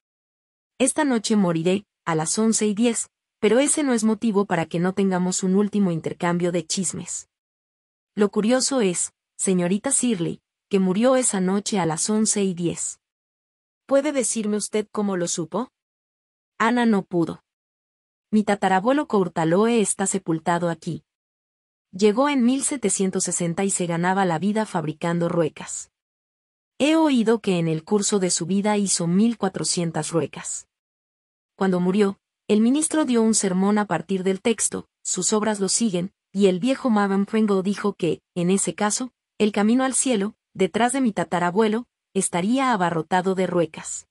Esta noche moriré, a las once y diez, pero ese no es motivo para que no tengamos un último intercambio de chismes. Lo curioso es, señorita Sirley, que murió esa noche a las once y diez. ¿Puede decirme usted cómo lo supo? Ana no pudo. Mi tatarabuelo Courtaloe está sepultado aquí. Llegó en 1760 y se ganaba la vida fabricando ruecas. He oído que en el curso de su vida hizo 1400 ruecas. Cuando murió, el ministro dio un sermón a partir del texto, sus obras lo siguen, y el viejo Maven dijo que, en ese caso, el camino al cielo, detrás de mi tatarabuelo, estaría abarrotado de ruecas.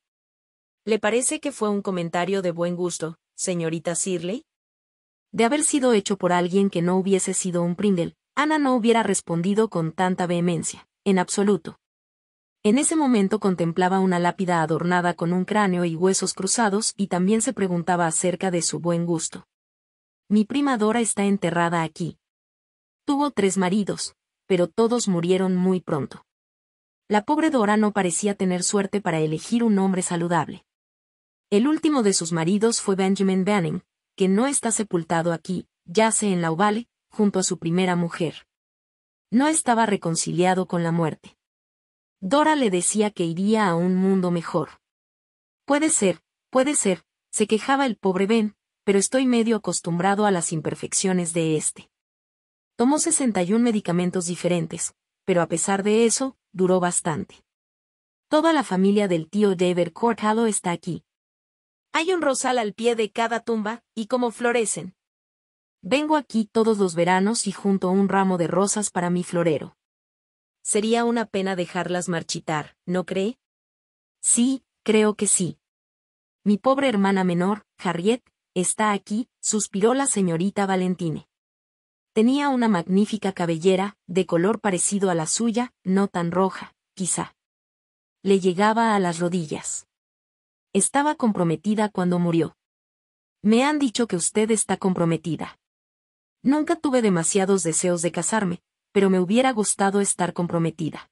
¿Le parece que fue un comentario de buen gusto, señorita Sirley? De haber sido hecho por alguien que no hubiese sido un Prindle, Ana no hubiera respondido con tanta vehemencia, en absoluto. En ese momento contemplaba una lápida adornada con un cráneo y huesos cruzados y también se preguntaba acerca de su buen gusto. Mi prima Dora está enterrada aquí. Tuvo tres maridos, pero todos murieron muy pronto. La pobre Dora no parecía tener suerte para elegir un hombre saludable. El último de sus maridos fue Benjamin Banning, que no está sepultado aquí, yace en la junto a su primera mujer. No estaba reconciliado con la muerte. Dora le decía que iría a un mundo mejor. Puede ser, puede ser, se quejaba el pobre Ben, pero estoy medio acostumbrado a las imperfecciones de este. Tomó 61 medicamentos diferentes, pero a pesar de eso, duró bastante. Toda la familia del tío David hall está aquí. Hay un rosal al pie de cada tumba, y como florecen. Vengo aquí todos los veranos y junto un ramo de rosas para mi florero. Sería una pena dejarlas marchitar, ¿no cree? Sí, creo que sí. Mi pobre hermana menor, Harriet, está aquí, suspiró la señorita Valentine. Tenía una magnífica cabellera, de color parecido a la suya, no tan roja, quizá. Le llegaba a las rodillas. Estaba comprometida cuando murió. Me han dicho que usted está comprometida. Nunca tuve demasiados deseos de casarme, pero me hubiera gustado estar comprometida.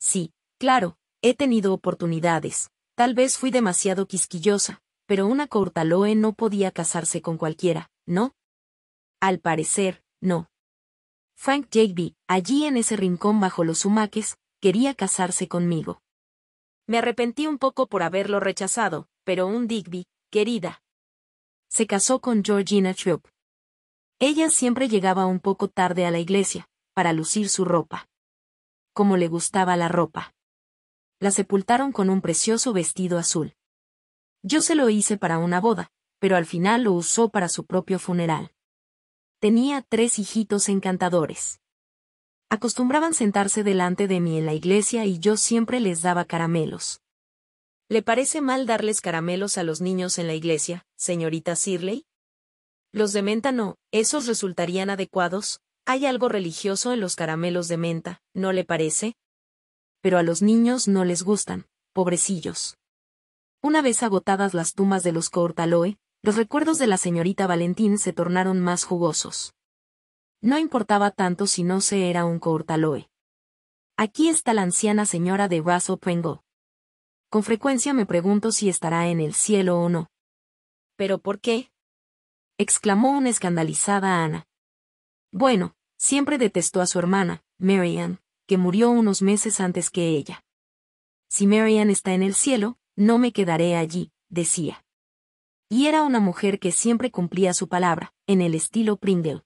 Sí, claro, he tenido oportunidades, tal vez fui demasiado quisquillosa, pero una Cortaloe no podía casarse con cualquiera, ¿no? Al parecer, no. Frank Digby, allí en ese rincón bajo los sumaques, quería casarse conmigo. Me arrepentí un poco por haberlo rechazado, pero un Digby, querida. Se casó con Georgina Tripp. Ella siempre llegaba un poco tarde a la iglesia, para lucir su ropa. Como le gustaba la ropa. La sepultaron con un precioso vestido azul. Yo se lo hice para una boda, pero al final lo usó para su propio funeral. Tenía tres hijitos encantadores. Acostumbraban sentarse delante de mí en la iglesia y yo siempre les daba caramelos. ¿Le parece mal darles caramelos a los niños en la iglesia, señorita Sirley? Los de menta no, esos resultarían adecuados, hay algo religioso en los caramelos de menta, ¿no le parece? Pero a los niños no les gustan, pobrecillos. Una vez agotadas las tumbas de los Cortaloe, los recuerdos de la señorita Valentín se tornaron más jugosos. No importaba tanto si no se era un cortaloe. Aquí está la anciana señora de Russell Pringle. Con frecuencia me pregunto si estará en el cielo o no. ¿Pero por qué? exclamó una escandalizada Ana. Bueno, siempre detestó a su hermana, Marianne, que murió unos meses antes que ella. Si Marianne está en el cielo, no me quedaré allí, decía y era una mujer que siempre cumplía su palabra, en el estilo Pringle.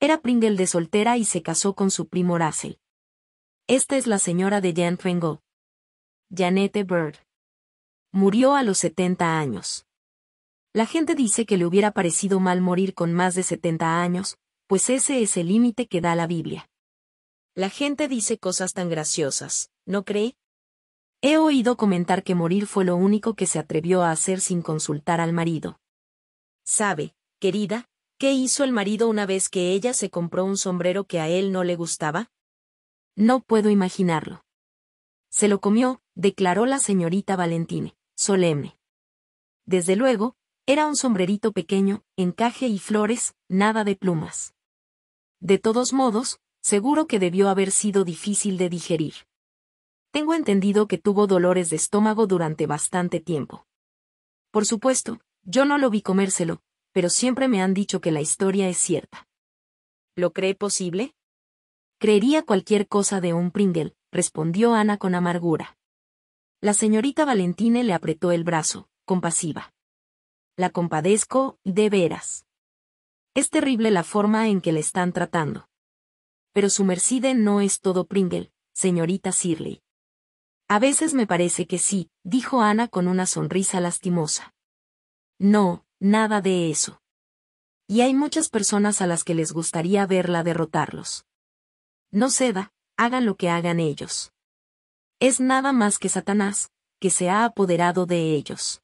Era Pringle de soltera y se casó con su primo Russell. Esta es la señora de Jan Pringle. Janette Bird. Murió a los 70 años. La gente dice que le hubiera parecido mal morir con más de 70 años, pues ese es el límite que da la Biblia. La gente dice cosas tan graciosas, ¿no cree? He oído comentar que morir fue lo único que se atrevió a hacer sin consultar al marido. Sabe, querida, qué hizo el marido una vez que ella se compró un sombrero que a él no le gustaba? No puedo imaginarlo. Se lo comió, declaró la señorita Valentine, solemne. Desde luego, era un sombrerito pequeño, encaje y flores, nada de plumas. De todos modos, seguro que debió haber sido difícil de digerir. Tengo entendido que tuvo dolores de estómago durante bastante tiempo. Por supuesto, yo no lo vi comérselo, pero siempre me han dicho que la historia es cierta. ¿Lo cree posible? Creería cualquier cosa de un Pringle, respondió Ana con amargura. La señorita Valentine le apretó el brazo, compasiva. La compadezco, de veras. Es terrible la forma en que le están tratando. Pero su merced no es todo Pringle, señorita Sirley. A veces me parece que sí, dijo Ana con una sonrisa lastimosa. No, nada de eso. Y hay muchas personas a las que les gustaría verla derrotarlos. No ceda, hagan lo que hagan ellos. Es nada más que Satanás, que se ha apoderado de ellos.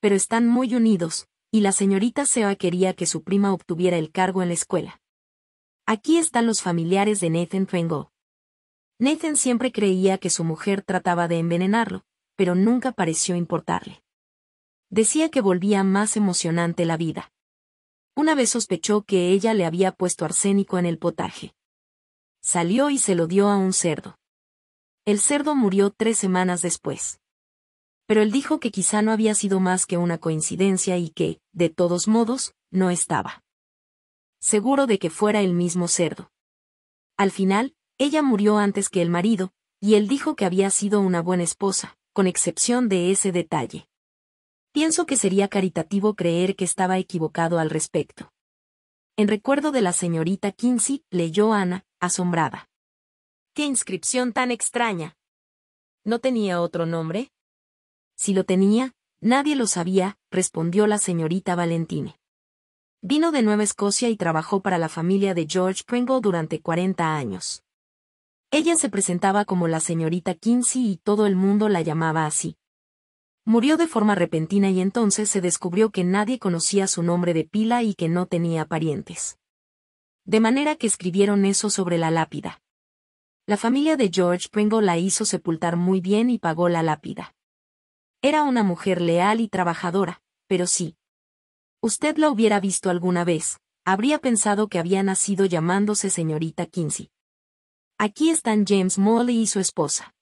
Pero están muy unidos, y la señorita Seba quería que su prima obtuviera el cargo en la escuela. Aquí están los familiares de Nathan Fengo. Nathan siempre creía que su mujer trataba de envenenarlo, pero nunca pareció importarle. Decía que volvía más emocionante la vida. Una vez sospechó que ella le había puesto arsénico en el potaje. Salió y se lo dio a un cerdo. El cerdo murió tres semanas después. Pero él dijo que quizá no había sido más que una coincidencia y que, de todos modos, no estaba. Seguro de que fuera el mismo cerdo. Al final, ella murió antes que el marido, y él dijo que había sido una buena esposa, con excepción de ese detalle. Pienso que sería caritativo creer que estaba equivocado al respecto. En recuerdo de la señorita Kinsey, leyó Ana, asombrada. ¡Qué inscripción tan extraña! ¿No tenía otro nombre? Si lo tenía, nadie lo sabía, respondió la señorita Valentine. Vino de Nueva Escocia y trabajó para la familia de George Pringle durante 40 años. Ella se presentaba como la señorita Kinsey y todo el mundo la llamaba así. Murió de forma repentina y entonces se descubrió que nadie conocía su nombre de pila y que no tenía parientes. De manera que escribieron eso sobre la lápida. La familia de George Pringle la hizo sepultar muy bien y pagó la lápida. Era una mujer leal y trabajadora, pero sí. Usted la hubiera visto alguna vez, habría pensado que había nacido llamándose señorita Kinsey. Aquí están James Molly y su esposa.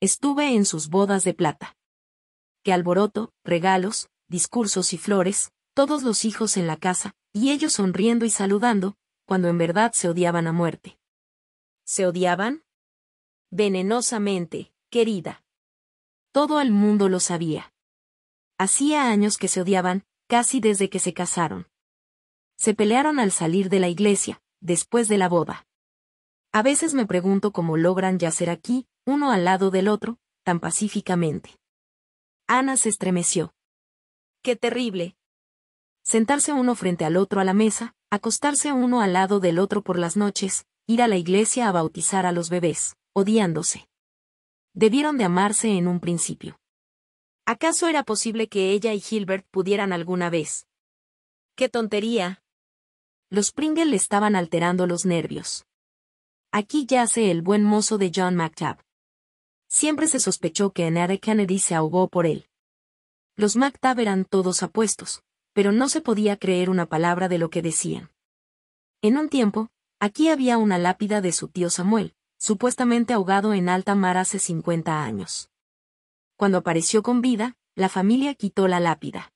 Estuve en sus bodas de plata. Qué alboroto, regalos, discursos y flores, todos los hijos en la casa, y ellos sonriendo y saludando, cuando en verdad se odiaban a muerte. ¿Se odiaban? Venenosamente, querida. Todo el mundo lo sabía. Hacía años que se odiaban, casi desde que se casaron. Se pelearon al salir de la iglesia, después de la boda. A veces me pregunto cómo logran yacer aquí, uno al lado del otro, tan pacíficamente. Ana se estremeció. ¡Qué terrible! Sentarse uno frente al otro a la mesa, acostarse uno al lado del otro por las noches, ir a la iglesia a bautizar a los bebés, odiándose. Debieron de amarse en un principio. ¿Acaso era posible que ella y Gilbert pudieran alguna vez? ¡Qué tontería! Los Pringle le estaban alterando los nervios. Aquí yace el buen mozo de John McTabb. Siempre se sospechó que Enare Kennedy se ahogó por él. Los MacTabb eran todos apuestos, pero no se podía creer una palabra de lo que decían. En un tiempo, aquí había una lápida de su tío Samuel, supuestamente ahogado en alta mar hace 50 años. Cuando apareció con vida, la familia quitó la lápida.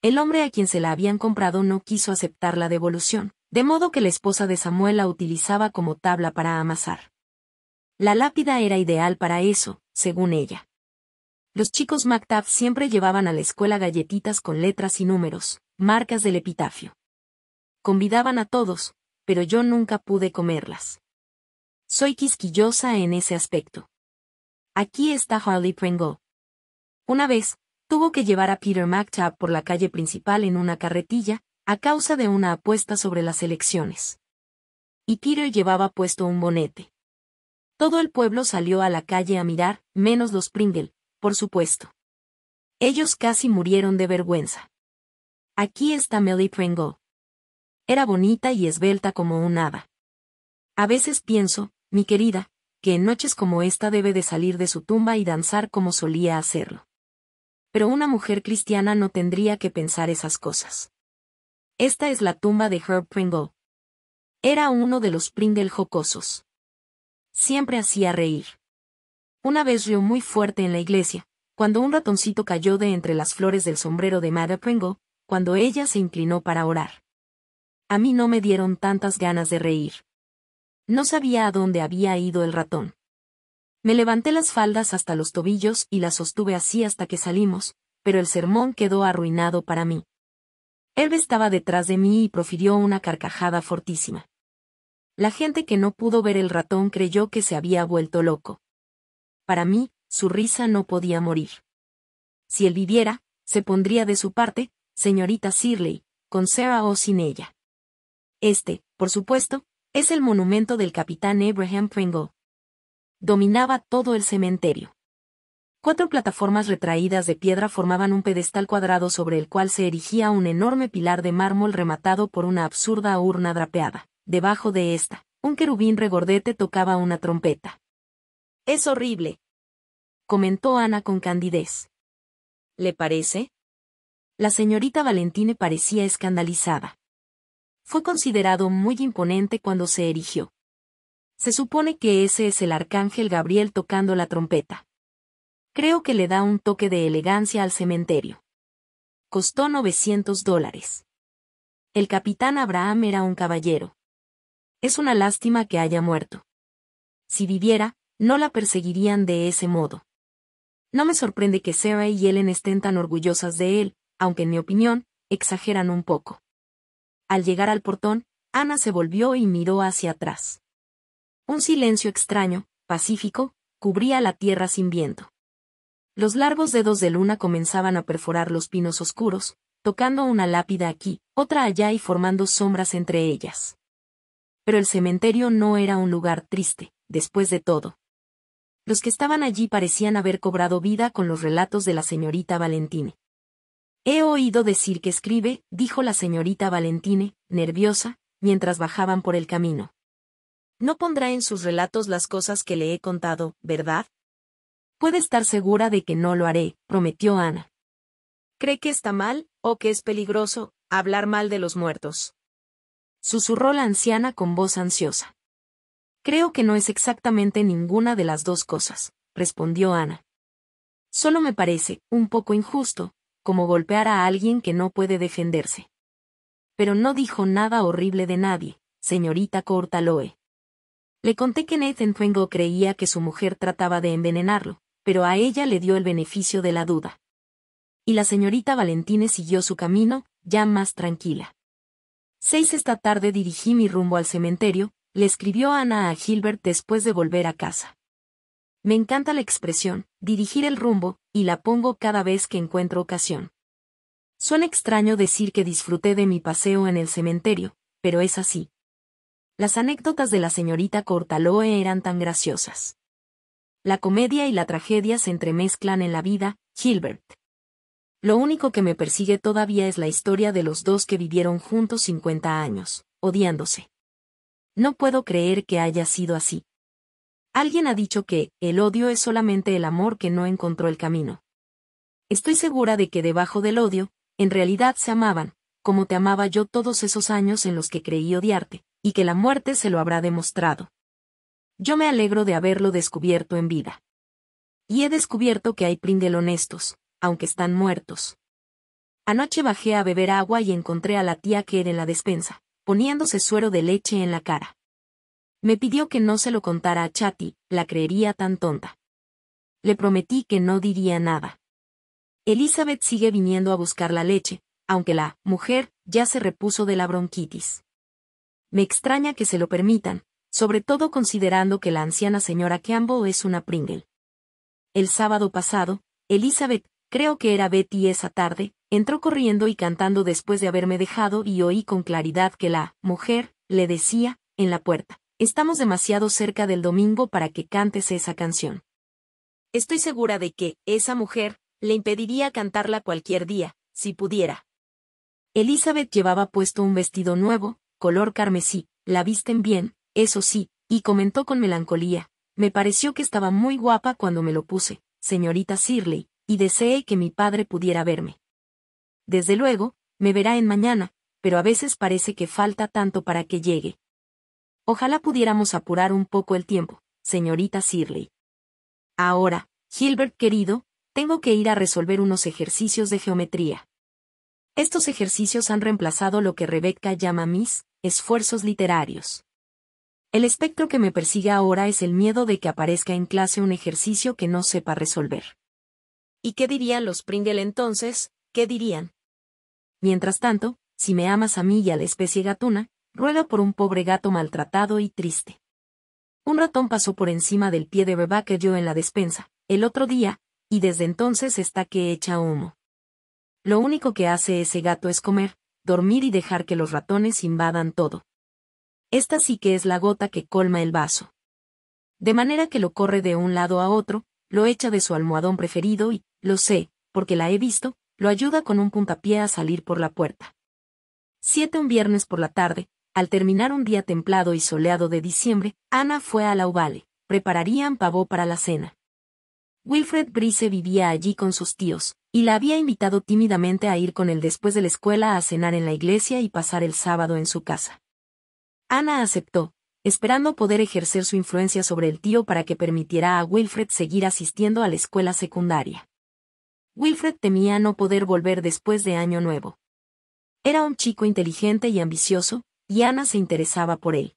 El hombre a quien se la habían comprado no quiso aceptar la devolución, de modo que la esposa de Samuel la utilizaba como tabla para amasar. La lápida era ideal para eso, según ella. Los chicos MacTab siempre llevaban a la escuela galletitas con letras y números, marcas del epitafio. Convidaban a todos, pero yo nunca pude comerlas. Soy quisquillosa en ese aspecto. Aquí está Harley Pringle. Una vez, tuvo que llevar a Peter MacTab por la calle principal en una carretilla, a causa de una apuesta sobre las elecciones. Y Tiro llevaba puesto un bonete. Todo el pueblo salió a la calle a mirar, menos los Pringle, por supuesto. Ellos casi murieron de vergüenza. Aquí está Melly Pringle. Era bonita y esbelta como un hada. A veces pienso, mi querida, que en noches como esta debe de salir de su tumba y danzar como solía hacerlo. Pero una mujer cristiana no tendría que pensar esas cosas. Esta es la tumba de Herb Pringle. Era uno de los Pringle jocosos. Siempre hacía reír. Una vez rió muy fuerte en la iglesia, cuando un ratoncito cayó de entre las flores del sombrero de Mother Pringle, cuando ella se inclinó para orar. A mí no me dieron tantas ganas de reír. No sabía a dónde había ido el ratón. Me levanté las faldas hasta los tobillos y las sostuve así hasta que salimos, pero el sermón quedó arruinado para mí. Elbe estaba detrás de mí y profirió una carcajada fortísima. La gente que no pudo ver el ratón creyó que se había vuelto loco. Para mí, su risa no podía morir. Si él viviera, se pondría de su parte, señorita Sirley, con Sarah o sin ella. Este, por supuesto, es el monumento del capitán Abraham Pringle. Dominaba todo el cementerio. Cuatro plataformas retraídas de piedra formaban un pedestal cuadrado sobre el cual se erigía un enorme pilar de mármol rematado por una absurda urna drapeada. Debajo de esta, un querubín regordete tocaba una trompeta. Es horrible, comentó Ana con candidez. ¿Le parece? La señorita Valentine parecía escandalizada. Fue considerado muy imponente cuando se erigió. Se supone que ese es el arcángel Gabriel tocando la trompeta. Creo que le da un toque de elegancia al cementerio. Costó 900 dólares. El capitán Abraham era un caballero. Es una lástima que haya muerto. Si viviera, no la perseguirían de ese modo. No me sorprende que Sarah y Ellen estén tan orgullosas de él, aunque en mi opinión, exageran un poco. Al llegar al portón, Ana se volvió y miró hacia atrás. Un silencio extraño, pacífico, cubría la tierra sin viento. Los largos dedos de luna comenzaban a perforar los pinos oscuros, tocando una lápida aquí, otra allá y formando sombras entre ellas. Pero el cementerio no era un lugar triste, después de todo. Los que estaban allí parecían haber cobrado vida con los relatos de la señorita Valentine. He oído decir que escribe, dijo la señorita Valentine, nerviosa, mientras bajaban por el camino. No pondrá en sus relatos las cosas que le he contado, ¿verdad, Puede estar segura de que no lo haré, prometió Ana. ¿Cree que está mal, o que es peligroso, hablar mal de los muertos? Susurró la anciana con voz ansiosa. Creo que no es exactamente ninguna de las dos cosas, respondió Ana. Solo me parece, un poco injusto, como golpear a alguien que no puede defenderse. Pero no dijo nada horrible de nadie, señorita Cortaloe. Le conté que Nathan Twengo creía que su mujer trataba de envenenarlo, pero a ella le dio el beneficio de la duda. Y la señorita Valentine siguió su camino, ya más tranquila. Seis esta tarde dirigí mi rumbo al cementerio, le escribió Ana a Gilbert después de volver a casa. Me encanta la expresión, dirigir el rumbo, y la pongo cada vez que encuentro ocasión. Suena extraño decir que disfruté de mi paseo en el cementerio, pero es así. Las anécdotas de la señorita Cortaloe eran tan graciosas. La comedia y la tragedia se entremezclan en la vida, Gilbert. Lo único que me persigue todavía es la historia de los dos que vivieron juntos 50 años, odiándose. No puedo creer que haya sido así. Alguien ha dicho que, el odio es solamente el amor que no encontró el camino. Estoy segura de que debajo del odio, en realidad se amaban, como te amaba yo todos esos años en los que creí odiarte, y que la muerte se lo habrá demostrado. Yo me alegro de haberlo descubierto en vida. Y he descubierto que hay Prindel honestos, aunque están muertos. Anoche bajé a beber agua y encontré a la tía que era en la despensa, poniéndose suero de leche en la cara. Me pidió que no se lo contara a Chati, la creería tan tonta. Le prometí que no diría nada. Elizabeth sigue viniendo a buscar la leche, aunque la mujer ya se repuso de la bronquitis. Me extraña que se lo permitan, sobre todo considerando que la anciana señora Campbell es una Pringle. El sábado pasado, Elizabeth, creo que era Betty esa tarde, entró corriendo y cantando después de haberme dejado y oí con claridad que la mujer le decía, en la puerta, estamos demasiado cerca del domingo para que cantes esa canción. Estoy segura de que esa mujer le impediría cantarla cualquier día, si pudiera. Elizabeth llevaba puesto un vestido nuevo, color carmesí, la visten bien, eso sí, y comentó con melancolía, me pareció que estaba muy guapa cuando me lo puse, señorita Sirley, y deseé que mi padre pudiera verme. Desde luego, me verá en mañana, pero a veces parece que falta tanto para que llegue. Ojalá pudiéramos apurar un poco el tiempo, señorita Sirley. Ahora, Gilbert querido, tengo que ir a resolver unos ejercicios de geometría. Estos ejercicios han reemplazado lo que Rebecca llama mis esfuerzos literarios. El espectro que me persigue ahora es el miedo de que aparezca en clase un ejercicio que no sepa resolver. ¿Y qué dirían los Pringle entonces? ¿Qué dirían? Mientras tanto, si me amas a mí y a la especie gatuna, ruega por un pobre gato maltratado y triste. Un ratón pasó por encima del pie de bebá que yo en la despensa, el otro día, y desde entonces está que echa humo. Lo único que hace ese gato es comer, dormir y dejar que los ratones invadan todo. Esta sí que es la gota que colma el vaso. De manera que lo corre de un lado a otro, lo echa de su almohadón preferido y, lo sé, porque la he visto, lo ayuda con un puntapié a salir por la puerta. Siete Un viernes por la tarde, al terminar un día templado y soleado de diciembre, Ana fue a la Uvale, Prepararían pavó para la cena. Wilfred Brice vivía allí con sus tíos, y la había invitado tímidamente a ir con él después de la escuela a cenar en la iglesia y pasar el sábado en su casa. Ana aceptó, esperando poder ejercer su influencia sobre el tío para que permitiera a Wilfred seguir asistiendo a la escuela secundaria. Wilfred temía no poder volver después de Año Nuevo. Era un chico inteligente y ambicioso, y Ana se interesaba por él.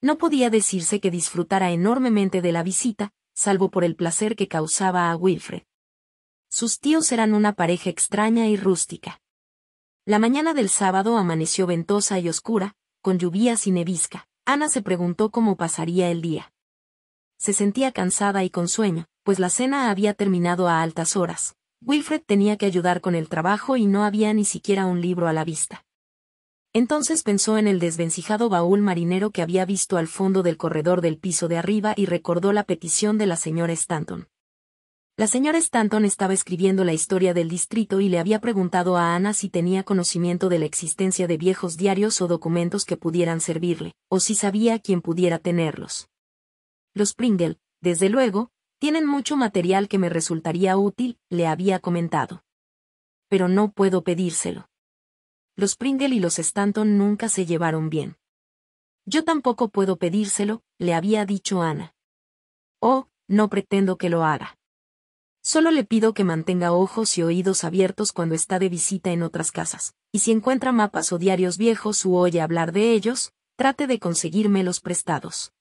No podía decirse que disfrutara enormemente de la visita, salvo por el placer que causaba a Wilfred. Sus tíos eran una pareja extraña y rústica. La mañana del sábado amaneció ventosa y oscura, con lluvias y nevisca, Ana se preguntó cómo pasaría el día. Se sentía cansada y con sueño, pues la cena había terminado a altas horas. Wilfred tenía que ayudar con el trabajo y no había ni siquiera un libro a la vista. Entonces pensó en el desvencijado baúl marinero que había visto al fondo del corredor del piso de arriba y recordó la petición de la señora Stanton. La señora Stanton estaba escribiendo la historia del distrito y le había preguntado a Ana si tenía conocimiento de la existencia de viejos diarios o documentos que pudieran servirle, o si sabía quién pudiera tenerlos. Los Pringle, desde luego, tienen mucho material que me resultaría útil, le había comentado. Pero no puedo pedírselo. Los Pringle y los Stanton nunca se llevaron bien. Yo tampoco puedo pedírselo, le había dicho Ana. Oh, no pretendo que lo haga. Solo le pido que mantenga ojos y oídos abiertos cuando está de visita en otras casas, y si encuentra mapas o diarios viejos u oye hablar de ellos, trate de conseguirme los prestados.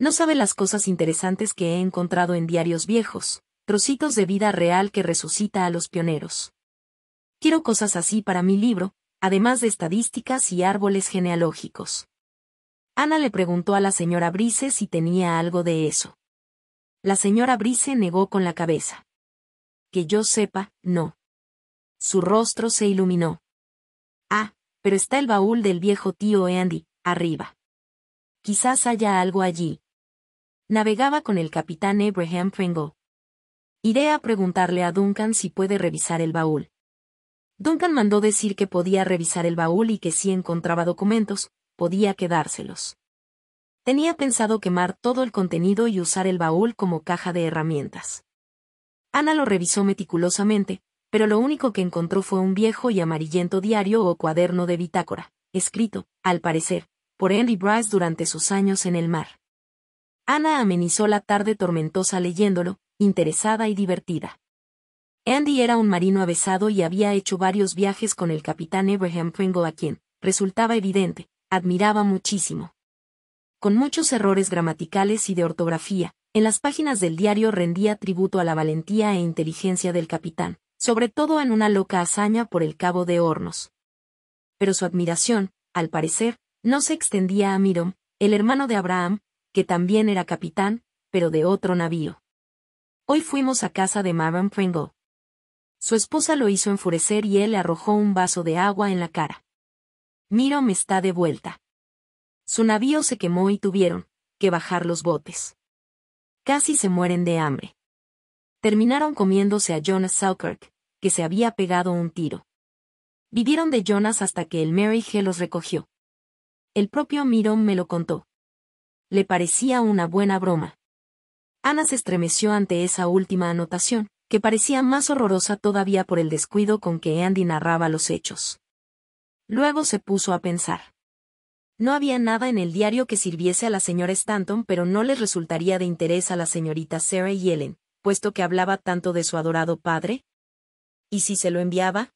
No sabe las cosas interesantes que he encontrado en diarios viejos, trocitos de vida real que resucita a los pioneros. Quiero cosas así para mi libro, además de estadísticas y árboles genealógicos. Ana le preguntó a la señora Brice si tenía algo de eso. La señora Brice negó con la cabeza. Que yo sepa, no. Su rostro se iluminó. Ah, pero está el baúl del viejo tío Andy, arriba. Quizás haya algo allí. Navegaba con el capitán Abraham Pringle. Iré a preguntarle a Duncan si puede revisar el baúl. Duncan mandó decir que podía revisar el baúl y que si encontraba documentos, podía quedárselos. Tenía pensado quemar todo el contenido y usar el baúl como caja de herramientas. Ana lo revisó meticulosamente, pero lo único que encontró fue un viejo y amarillento diario o cuaderno de bitácora, escrito, al parecer, por Andy Bryce durante sus años en el mar. Ana amenizó la tarde tormentosa leyéndolo, interesada y divertida. Andy era un marino avesado y había hecho varios viajes con el capitán Abraham Pringle a quien, resultaba evidente, admiraba muchísimo con muchos errores gramaticales y de ortografía, en las páginas del diario rendía tributo a la valentía e inteligencia del capitán, sobre todo en una loca hazaña por el Cabo de Hornos. Pero su admiración, al parecer, no se extendía a Mirom, el hermano de Abraham, que también era capitán, pero de otro navío. Hoy fuimos a casa de Marvin Pringle. Su esposa lo hizo enfurecer y él le arrojó un vaso de agua en la cara. Mirom está de vuelta. Su navío se quemó y tuvieron que bajar los botes. Casi se mueren de hambre. Terminaron comiéndose a Jonas Selkirk, que se había pegado un tiro. Vivieron de Jonas hasta que el Mary G los recogió. El propio Miron me lo contó. Le parecía una buena broma. Ana se estremeció ante esa última anotación, que parecía más horrorosa todavía por el descuido con que Andy narraba los hechos. Luego se puso a pensar. No había nada en el diario que sirviese a la señora Stanton, pero no les resultaría de interés a la señorita Sarah y Ellen, puesto que hablaba tanto de su adorado padre. ¿Y si se lo enviaba?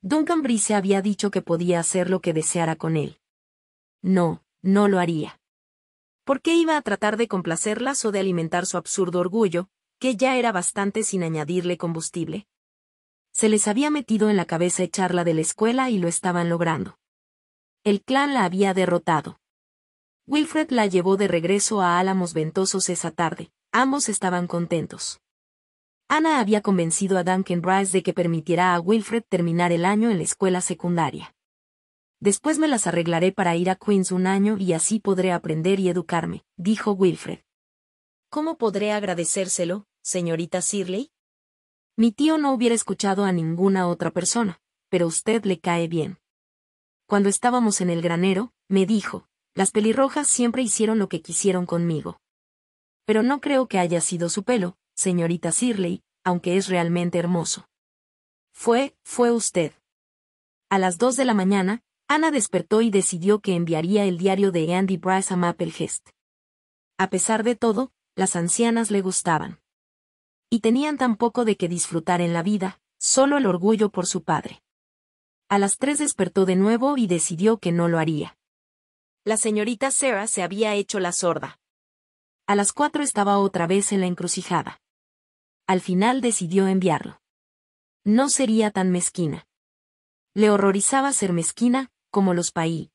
Duncan Brice había dicho que podía hacer lo que deseara con él. No, no lo haría. ¿Por qué iba a tratar de complacerlas o de alimentar su absurdo orgullo, que ya era bastante sin añadirle combustible? Se les había metido en la cabeza echarla de la escuela y lo estaban logrando. El clan la había derrotado. Wilfred la llevó de regreso a Álamos Ventosos esa tarde. Ambos estaban contentos. Ana había convencido a Duncan Rice de que permitiera a Wilfred terminar el año en la escuela secundaria. Después me las arreglaré para ir a Queens un año y así podré aprender y educarme, dijo Wilfred. ¿Cómo podré agradecérselo, señorita Sirley? Mi tío no hubiera escuchado a ninguna otra persona, pero usted le cae bien cuando estábamos en el granero, me dijo, las pelirrojas siempre hicieron lo que quisieron conmigo. Pero no creo que haya sido su pelo, señorita Sirley, aunque es realmente hermoso. Fue, fue usted. A las dos de la mañana, Ana despertó y decidió que enviaría el diario de Andy Bryce a Maplehurst. A pesar de todo, las ancianas le gustaban. Y tenían tan poco de que disfrutar en la vida, solo el orgullo por su padre. A las tres despertó de nuevo y decidió que no lo haría. La señorita Sarah se había hecho la sorda. A las cuatro estaba otra vez en la encrucijada. Al final decidió enviarlo. No sería tan mezquina. Le horrorizaba ser mezquina, como los paí.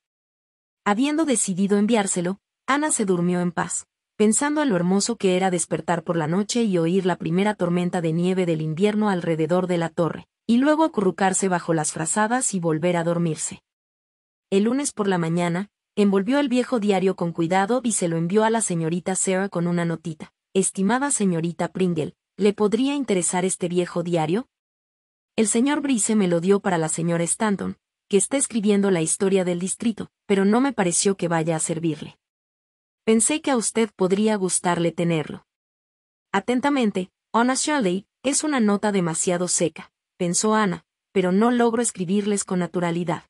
Habiendo decidido enviárselo, Ana se durmió en paz, pensando en lo hermoso que era despertar por la noche y oír la primera tormenta de nieve del invierno alrededor de la torre y luego acurrucarse bajo las frazadas y volver a dormirse. El lunes por la mañana, envolvió el viejo diario con cuidado y se lo envió a la señorita Sarah con una notita. Estimada señorita Pringle, ¿le podría interesar este viejo diario? El señor Brice me lo dio para la señora Stanton, que está escribiendo la historia del distrito, pero no me pareció que vaya a servirle. Pensé que a usted podría gustarle tenerlo. Atentamente, Ona Shirley, es una nota demasiado seca, pensó Ana, pero no logro escribirles con naturalidad.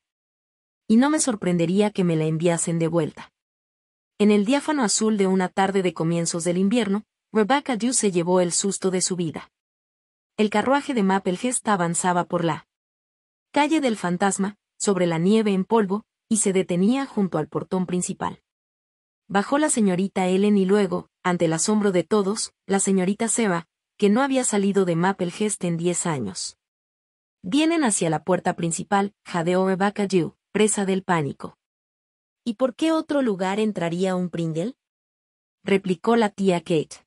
Y no me sorprendería que me la enviasen de vuelta. En el diáfano azul de una tarde de comienzos del invierno, Rebecca Dew se llevó el susto de su vida. El carruaje de Maplegest avanzaba por la calle del fantasma, sobre la nieve en polvo, y se detenía junto al portón principal. Bajó la señorita Ellen y luego, ante el asombro de todos, la señorita Seba, que no había salido de Maplegest en diez años. Vienen hacia la puerta principal, jadeó Rebecca Jew, presa del pánico. ¿Y por qué otro lugar entraría un Pringle? replicó la tía Kate.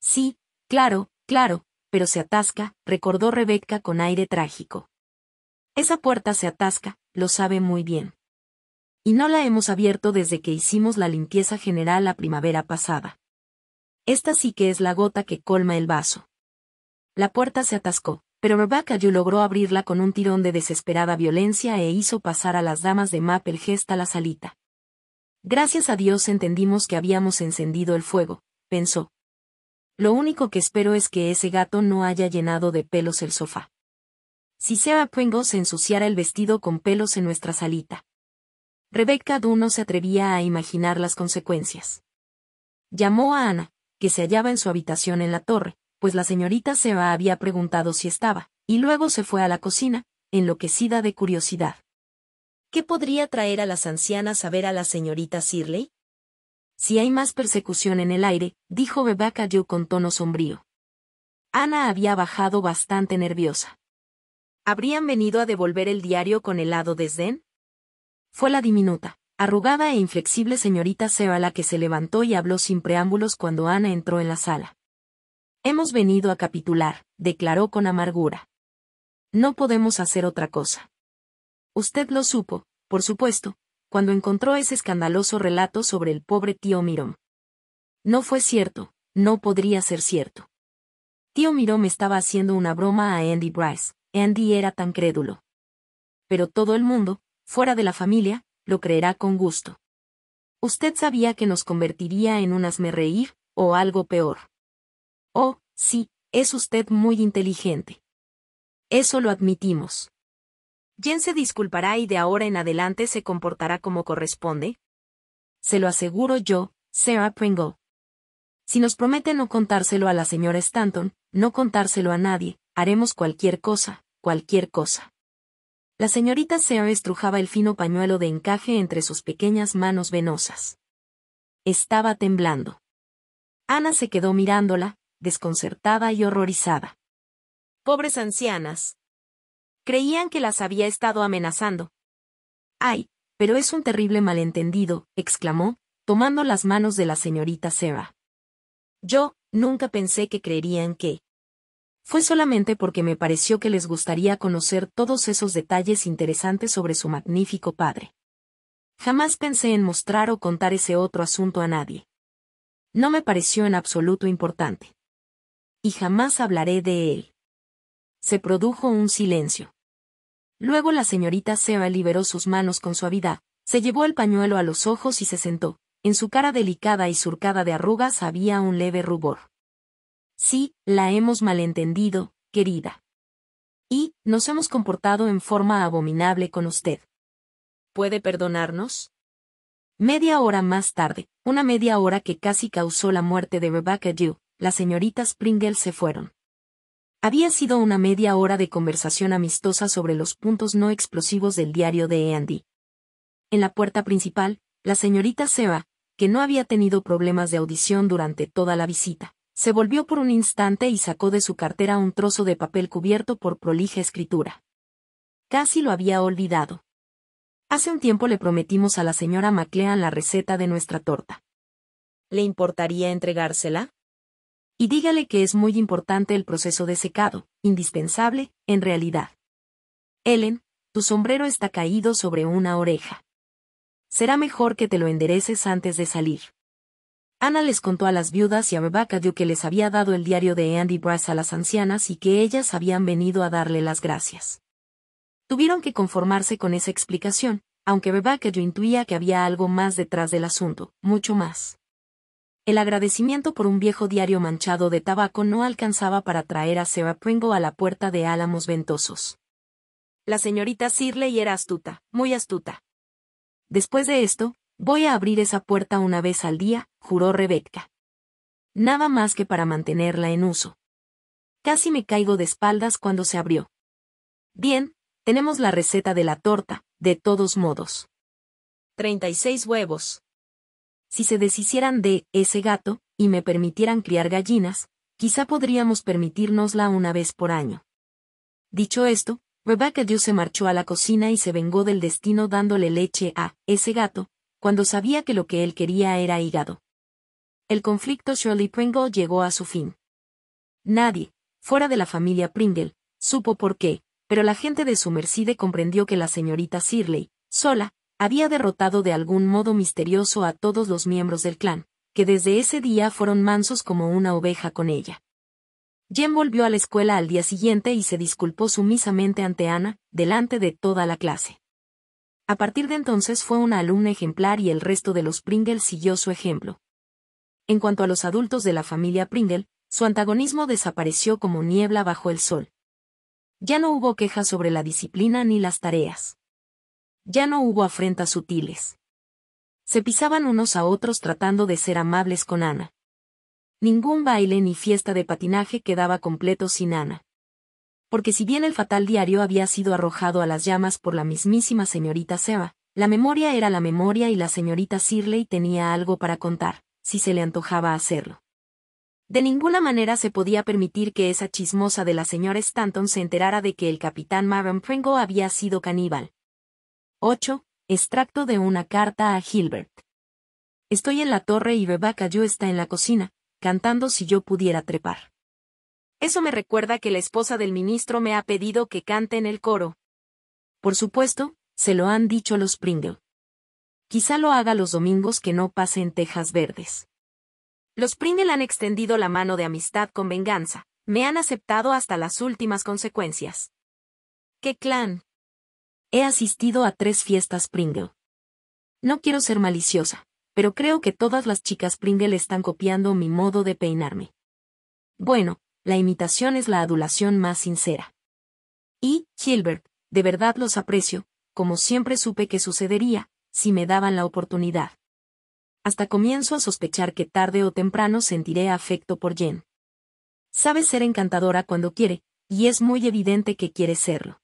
Sí, claro, claro, pero se atasca, recordó Rebecca con aire trágico. Esa puerta se atasca, lo sabe muy bien. Y no la hemos abierto desde que hicimos la limpieza general la primavera pasada. Esta sí que es la gota que colma el vaso. La puerta se atascó pero Rebecca Yu logró abrirla con un tirón de desesperada violencia e hizo pasar a las damas de Maple gesto a la salita. Gracias a Dios entendimos que habíamos encendido el fuego, pensó. Lo único que espero es que ese gato no haya llenado de pelos el sofá. Si sea, Pringle se ensuciara el vestido con pelos en nuestra salita. Rebecca Du no se atrevía a imaginar las consecuencias. Llamó a Ana, que se hallaba en su habitación en la torre, pues la señorita Seba había preguntado si estaba, y luego se fue a la cocina, enloquecida de curiosidad. ¿Qué podría traer a las ancianas a ver a la señorita Sirley? Si hay más persecución en el aire, dijo Rebecca Joe con tono sombrío. Ana había bajado bastante nerviosa. ¿Habrían venido a devolver el diario con helado desdén? Fue la diminuta, arrugada e inflexible señorita Seba la que se levantó y habló sin preámbulos cuando Ana entró en la sala. Hemos venido a capitular, declaró con amargura. No podemos hacer otra cosa. Usted lo supo, por supuesto, cuando encontró ese escandaloso relato sobre el pobre tío Mirom. No fue cierto, no podría ser cierto. Tío me estaba haciendo una broma a Andy Bryce, Andy era tan crédulo. Pero todo el mundo, fuera de la familia, lo creerá con gusto. Usted sabía que nos convertiría en un me o algo peor. Oh, sí, es usted muy inteligente. Eso lo admitimos. Jen se disculpará y de ahora en adelante se comportará como corresponde. Se lo aseguro yo, Sarah Pringle. Si nos promete no contárselo a la señora Stanton, no contárselo a nadie, haremos cualquier cosa, cualquier cosa. La señorita Sarah estrujaba el fino pañuelo de encaje entre sus pequeñas manos venosas. Estaba temblando. Ana se quedó mirándola, desconcertada y horrorizada. Pobres ancianas. Creían que las había estado amenazando. Ay, pero es un terrible malentendido, exclamó, tomando las manos de la señorita Seba. Yo, nunca pensé que creerían que... Fue solamente porque me pareció que les gustaría conocer todos esos detalles interesantes sobre su magnífico padre. Jamás pensé en mostrar o contar ese otro asunto a nadie. No me pareció en absoluto importante y jamás hablaré de él. Se produjo un silencio. Luego la señorita Seba liberó sus manos con suavidad, se llevó el pañuelo a los ojos y se sentó. En su cara delicada y surcada de arrugas había un leve rubor. Sí, la hemos malentendido, querida. Y, nos hemos comportado en forma abominable con usted. ¿Puede perdonarnos? Media hora más tarde, una media hora que casi causó la muerte de Rebecca Dew, las señoritas Pringle se fueron. Había sido una media hora de conversación amistosa sobre los puntos no explosivos del diario de Andy. En la puerta principal, la señorita Seba, que no había tenido problemas de audición durante toda la visita, se volvió por un instante y sacó de su cartera un trozo de papel cubierto por prolija escritura. Casi lo había olvidado. Hace un tiempo le prometimos a la señora MacLean la receta de nuestra torta. ¿Le importaría entregársela? y dígale que es muy importante el proceso de secado, indispensable, en realidad. Ellen, tu sombrero está caído sobre una oreja. Será mejor que te lo endereces antes de salir. Ana les contó a las viudas y a Rebecca que les había dado el diario de Andy Brass a las ancianas y que ellas habían venido a darle las gracias. Tuvieron que conformarse con esa explicación, aunque Rebecca intuía que había algo más detrás del asunto, mucho más. El agradecimiento por un viejo diario manchado de tabaco no alcanzaba para traer a Sarah Pringo a la puerta de Álamos Ventosos. La señorita Sirley era astuta, muy astuta. Después de esto, voy a abrir esa puerta una vez al día, juró Rebecca. Nada más que para mantenerla en uso. Casi me caigo de espaldas cuando se abrió. Bien, tenemos la receta de la torta, de todos modos. 36 huevos, si se deshicieran de ese gato, y me permitieran criar gallinas, quizá podríamos permitírnosla una vez por año. Dicho esto, Rebecca Dew se marchó a la cocina y se vengó del destino dándole leche a ese gato, cuando sabía que lo que él quería era hígado. El conflicto Shirley Pringle llegó a su fin. Nadie, fuera de la familia Pringle, supo por qué, pero la gente de su Mercedes comprendió que la señorita Shirley, sola, había derrotado de algún modo misterioso a todos los miembros del clan, que desde ese día fueron mansos como una oveja con ella. Jen volvió a la escuela al día siguiente y se disculpó sumisamente ante Ana, delante de toda la clase. A partir de entonces fue una alumna ejemplar y el resto de los Pringle siguió su ejemplo. En cuanto a los adultos de la familia Pringle, su antagonismo desapareció como niebla bajo el sol. Ya no hubo quejas sobre la disciplina ni las tareas. Ya no hubo afrentas sutiles. Se pisaban unos a otros tratando de ser amables con Ana. Ningún baile ni fiesta de patinaje quedaba completo sin Ana. Porque si bien el fatal diario había sido arrojado a las llamas por la mismísima señorita Seba, la memoria era la memoria y la señorita Sirley tenía algo para contar, si se le antojaba hacerlo. De ninguna manera se podía permitir que esa chismosa de la señora Stanton se enterara de que el capitán Maron Pringle había sido caníbal, 8. Extracto de una carta a Gilbert. Estoy en la torre y Rebecca yo está en la cocina, cantando si yo pudiera trepar. Eso me recuerda que la esposa del ministro me ha pedido que cante en el coro. Por supuesto, se lo han dicho los Pringle. Quizá lo haga los domingos que no pase en Tejas Verdes. Los Pringle han extendido la mano de amistad con venganza, me han aceptado hasta las últimas consecuencias. ¡Qué clan! He asistido a tres fiestas Pringle. No quiero ser maliciosa, pero creo que todas las chicas Pringle están copiando mi modo de peinarme. Bueno, la imitación es la adulación más sincera. Y, Gilbert, de verdad los aprecio, como siempre supe que sucedería, si me daban la oportunidad. Hasta comienzo a sospechar que tarde o temprano sentiré afecto por Jen. Sabe ser encantadora cuando quiere, y es muy evidente que quiere serlo.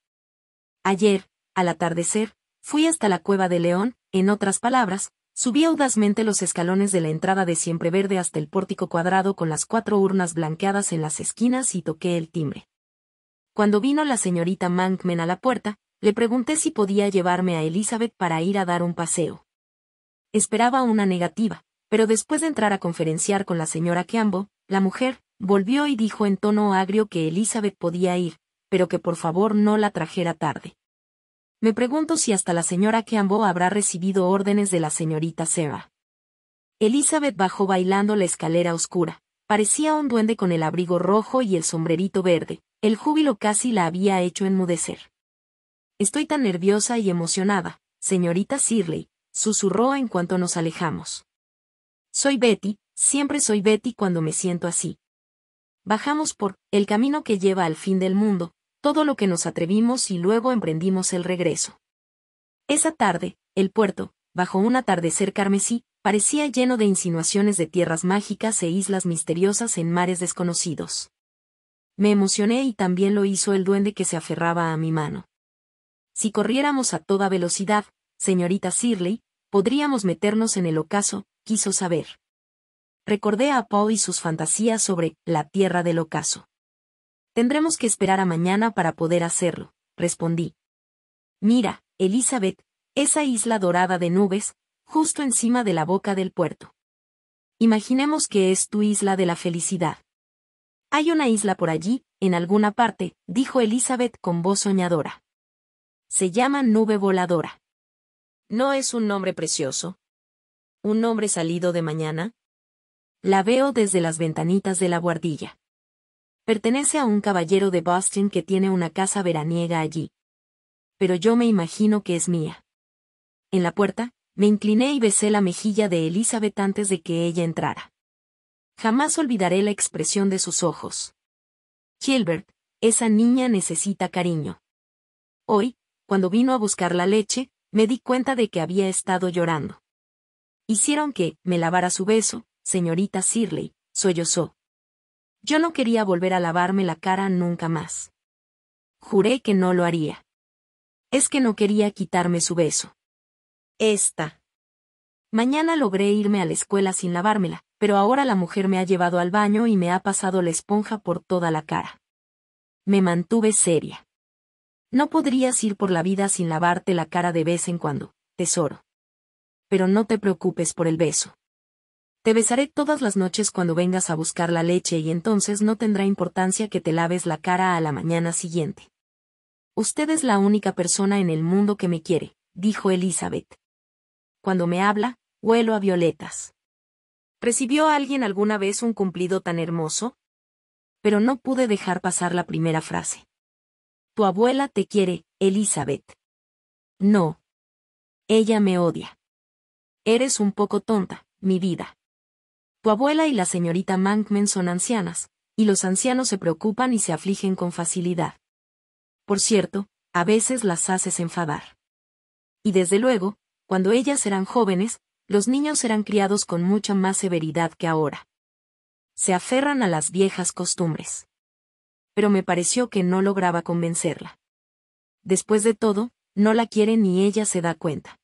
Ayer, al atardecer, fui hasta la cueva de León, en otras palabras, subí audazmente los escalones de la entrada de Siempreverde hasta el pórtico cuadrado con las cuatro urnas blanqueadas en las esquinas y toqué el timbre. Cuando vino la señorita Mankman a la puerta, le pregunté si podía llevarme a Elizabeth para ir a dar un paseo. Esperaba una negativa, pero después de entrar a conferenciar con la señora Campbell, la mujer, volvió y dijo en tono agrio que Elizabeth podía ir, pero que por favor no la trajera tarde. Me pregunto si hasta la señora Campbell habrá recibido órdenes de la señorita Seba. Elizabeth bajó bailando la escalera oscura. Parecía un duende con el abrigo rojo y el sombrerito verde. El júbilo casi la había hecho enmudecer. Estoy tan nerviosa y emocionada, señorita Sirley susurró en cuanto nos alejamos. Soy Betty, siempre soy Betty cuando me siento así. Bajamos por el camino que lleva al fin del mundo, todo lo que nos atrevimos y luego emprendimos el regreso. Esa tarde, el puerto, bajo un atardecer carmesí, parecía lleno de insinuaciones de tierras mágicas e islas misteriosas en mares desconocidos. Me emocioné y también lo hizo el duende que se aferraba a mi mano. Si corriéramos a toda velocidad, señorita Sirley, podríamos meternos en el ocaso, quiso saber. Recordé a Paul y sus fantasías sobre la tierra del ocaso. Tendremos que esperar a mañana para poder hacerlo, respondí. Mira, Elizabeth, esa isla dorada de nubes, justo encima de la boca del puerto. Imaginemos que es tu isla de la felicidad. Hay una isla por allí, en alguna parte, dijo Elizabeth con voz soñadora. Se llama nube voladora. ¿No es un nombre precioso? ¿Un nombre salido de mañana? La veo desde las ventanitas de la guardilla. Pertenece a un caballero de Boston que tiene una casa veraniega allí. Pero yo me imagino que es mía. En la puerta, me incliné y besé la mejilla de Elizabeth antes de que ella entrara. Jamás olvidaré la expresión de sus ojos. Gilbert, esa niña necesita cariño. Hoy, cuando vino a buscar la leche, me di cuenta de que había estado llorando. Hicieron que me lavara su beso, señorita Sirley, sollozó. Yo no quería volver a lavarme la cara nunca más. Juré que no lo haría. Es que no quería quitarme su beso. Esta. Mañana logré irme a la escuela sin lavármela, pero ahora la mujer me ha llevado al baño y me ha pasado la esponja por toda la cara. Me mantuve seria. No podrías ir por la vida sin lavarte la cara de vez en cuando, tesoro. Pero no te preocupes por el beso. Te besaré todas las noches cuando vengas a buscar la leche y entonces no tendrá importancia que te laves la cara a la mañana siguiente. Usted es la única persona en el mundo que me quiere, dijo Elizabeth. Cuando me habla, huelo a violetas. ¿Recibió alguien alguna vez un cumplido tan hermoso? Pero no pude dejar pasar la primera frase. Tu abuela te quiere, Elizabeth. No. Ella me odia. Eres un poco tonta, mi vida. Tu abuela y la señorita Mankmen son ancianas, y los ancianos se preocupan y se afligen con facilidad. Por cierto, a veces las haces enfadar. Y desde luego, cuando ellas eran jóvenes, los niños eran criados con mucha más severidad que ahora. Se aferran a las viejas costumbres. Pero me pareció que no lograba convencerla. Después de todo, no la quiere ni ella se da cuenta.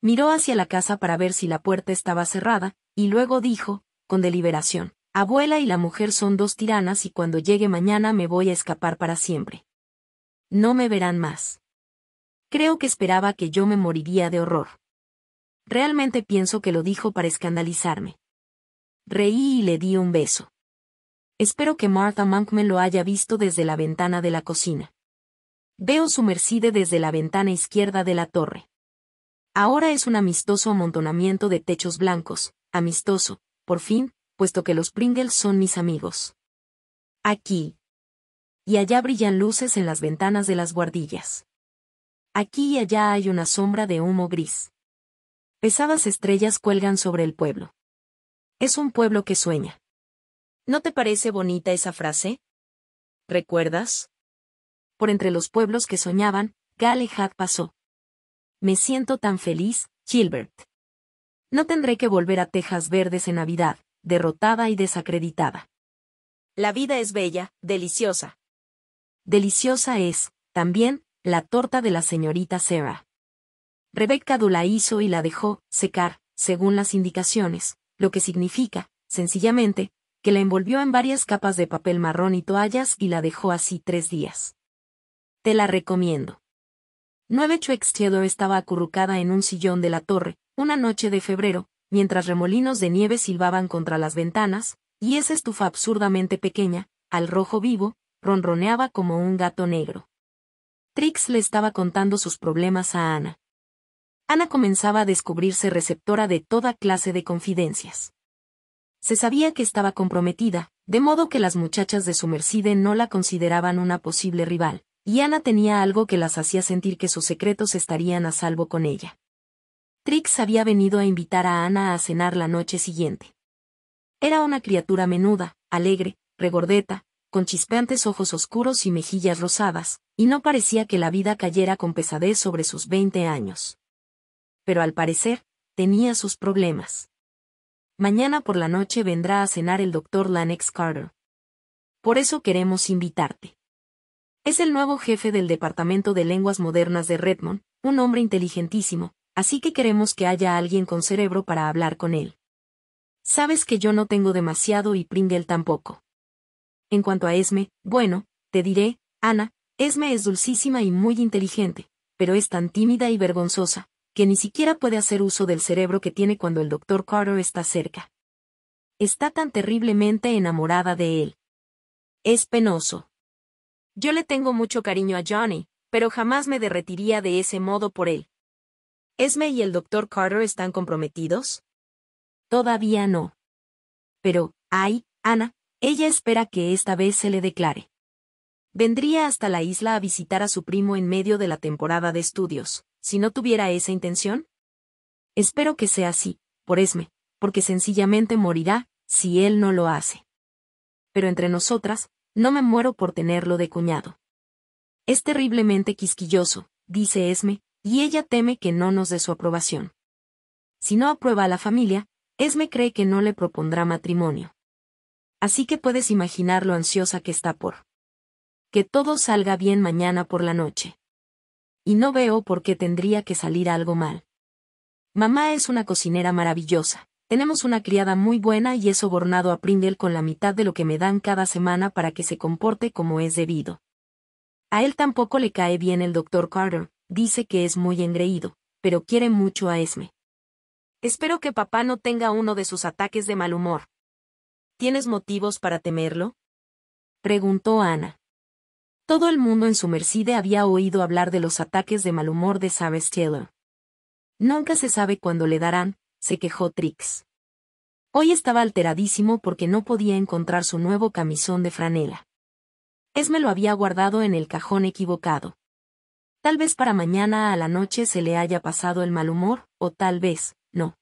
Miró hacia la casa para ver si la puerta estaba cerrada, y luego dijo, con deliberación, Abuela y la mujer son dos tiranas y cuando llegue mañana me voy a escapar para siempre. No me verán más. Creo que esperaba que yo me moriría de horror. Realmente pienso que lo dijo para escandalizarme. Reí y le di un beso. Espero que Martha me lo haya visto desde la ventana de la cocina. Veo su Mercedes desde la ventana izquierda de la torre. Ahora es un amistoso amontonamiento de techos blancos, Amistoso, por fin, puesto que los Pringles son mis amigos. Aquí. Y allá brillan luces en las ventanas de las guardillas. Aquí y allá hay una sombra de humo gris. Pesadas estrellas cuelgan sobre el pueblo. Es un pueblo que sueña. ¿No te parece bonita esa frase? ¿Recuerdas? Por entre los pueblos que soñaban, Galehad pasó. Me siento tan feliz, Gilbert. No tendré que volver a Tejas Verdes en Navidad, derrotada y desacreditada. La vida es bella, deliciosa. Deliciosa es, también, la torta de la señorita Sarah. Rebecca la hizo y la dejó secar, según las indicaciones, lo que significa, sencillamente, que la envolvió en varias capas de papel marrón y toallas y la dejó así tres días. Te la recomiendo. Nueve Chedo estaba acurrucada en un sillón de la torre, una noche de febrero, mientras remolinos de nieve silbaban contra las ventanas, y esa estufa absurdamente pequeña, al rojo vivo, ronroneaba como un gato negro. Trix le estaba contando sus problemas a Ana. Ana comenzaba a descubrirse receptora de toda clase de confidencias. Se sabía que estaba comprometida, de modo que las muchachas de su Mercide no la consideraban una posible rival, y Ana tenía algo que las hacía sentir que sus secretos estarían a salvo con ella. Trix había venido a invitar a Ana a cenar la noche siguiente. Era una criatura menuda, alegre, regordeta, con chispeantes ojos oscuros y mejillas rosadas, y no parecía que la vida cayera con pesadez sobre sus veinte años. Pero al parecer, tenía sus problemas. Mañana por la noche vendrá a cenar el doctor Lanex Carter. Por eso queremos invitarte. Es el nuevo jefe del Departamento de Lenguas Modernas de Redmond, un hombre inteligentísimo, así que queremos que haya alguien con cerebro para hablar con él. Sabes que yo no tengo demasiado y Pringle tampoco. En cuanto a Esme, bueno, te diré, Ana, Esme es dulcísima y muy inteligente, pero es tan tímida y vergonzosa, que ni siquiera puede hacer uso del cerebro que tiene cuando el doctor Carter está cerca. Está tan terriblemente enamorada de él. Es penoso. Yo le tengo mucho cariño a Johnny, pero jamás me derretiría de ese modo por él. ¿Esme y el doctor Carter están comprometidos? Todavía no. Pero, ay, Ana, ella espera que esta vez se le declare. Vendría hasta la isla a visitar a su primo en medio de la temporada de estudios, si no tuviera esa intención. Espero que sea así, por Esme, porque sencillamente morirá, si él no lo hace. Pero entre nosotras, no me muero por tenerlo de cuñado. Es terriblemente quisquilloso, dice Esme, y ella teme que no nos dé su aprobación. Si no aprueba a la familia, Esme cree que no le propondrá matrimonio. Así que puedes imaginar lo ansiosa que está por. Que todo salga bien mañana por la noche. Y no veo por qué tendría que salir algo mal. Mamá es una cocinera maravillosa. Tenemos una criada muy buena y he sobornado a con la mitad de lo que me dan cada semana para que se comporte como es debido. A él tampoco le cae bien el doctor Carter, dice que es muy engreído, pero quiere mucho a Esme. Espero que papá no tenga uno de sus ataques de mal humor. ¿Tienes motivos para temerlo? preguntó Ana. Todo el mundo en su merced había oído hablar de los ataques de mal humor de Sabes Taylor. Nunca se sabe cuándo le darán, se quejó Trix. Hoy estaba alteradísimo porque no podía encontrar su nuevo camisón de franela. Esme lo había guardado en el cajón equivocado. Tal vez para mañana a la noche se le haya pasado el mal humor, o tal vez, no.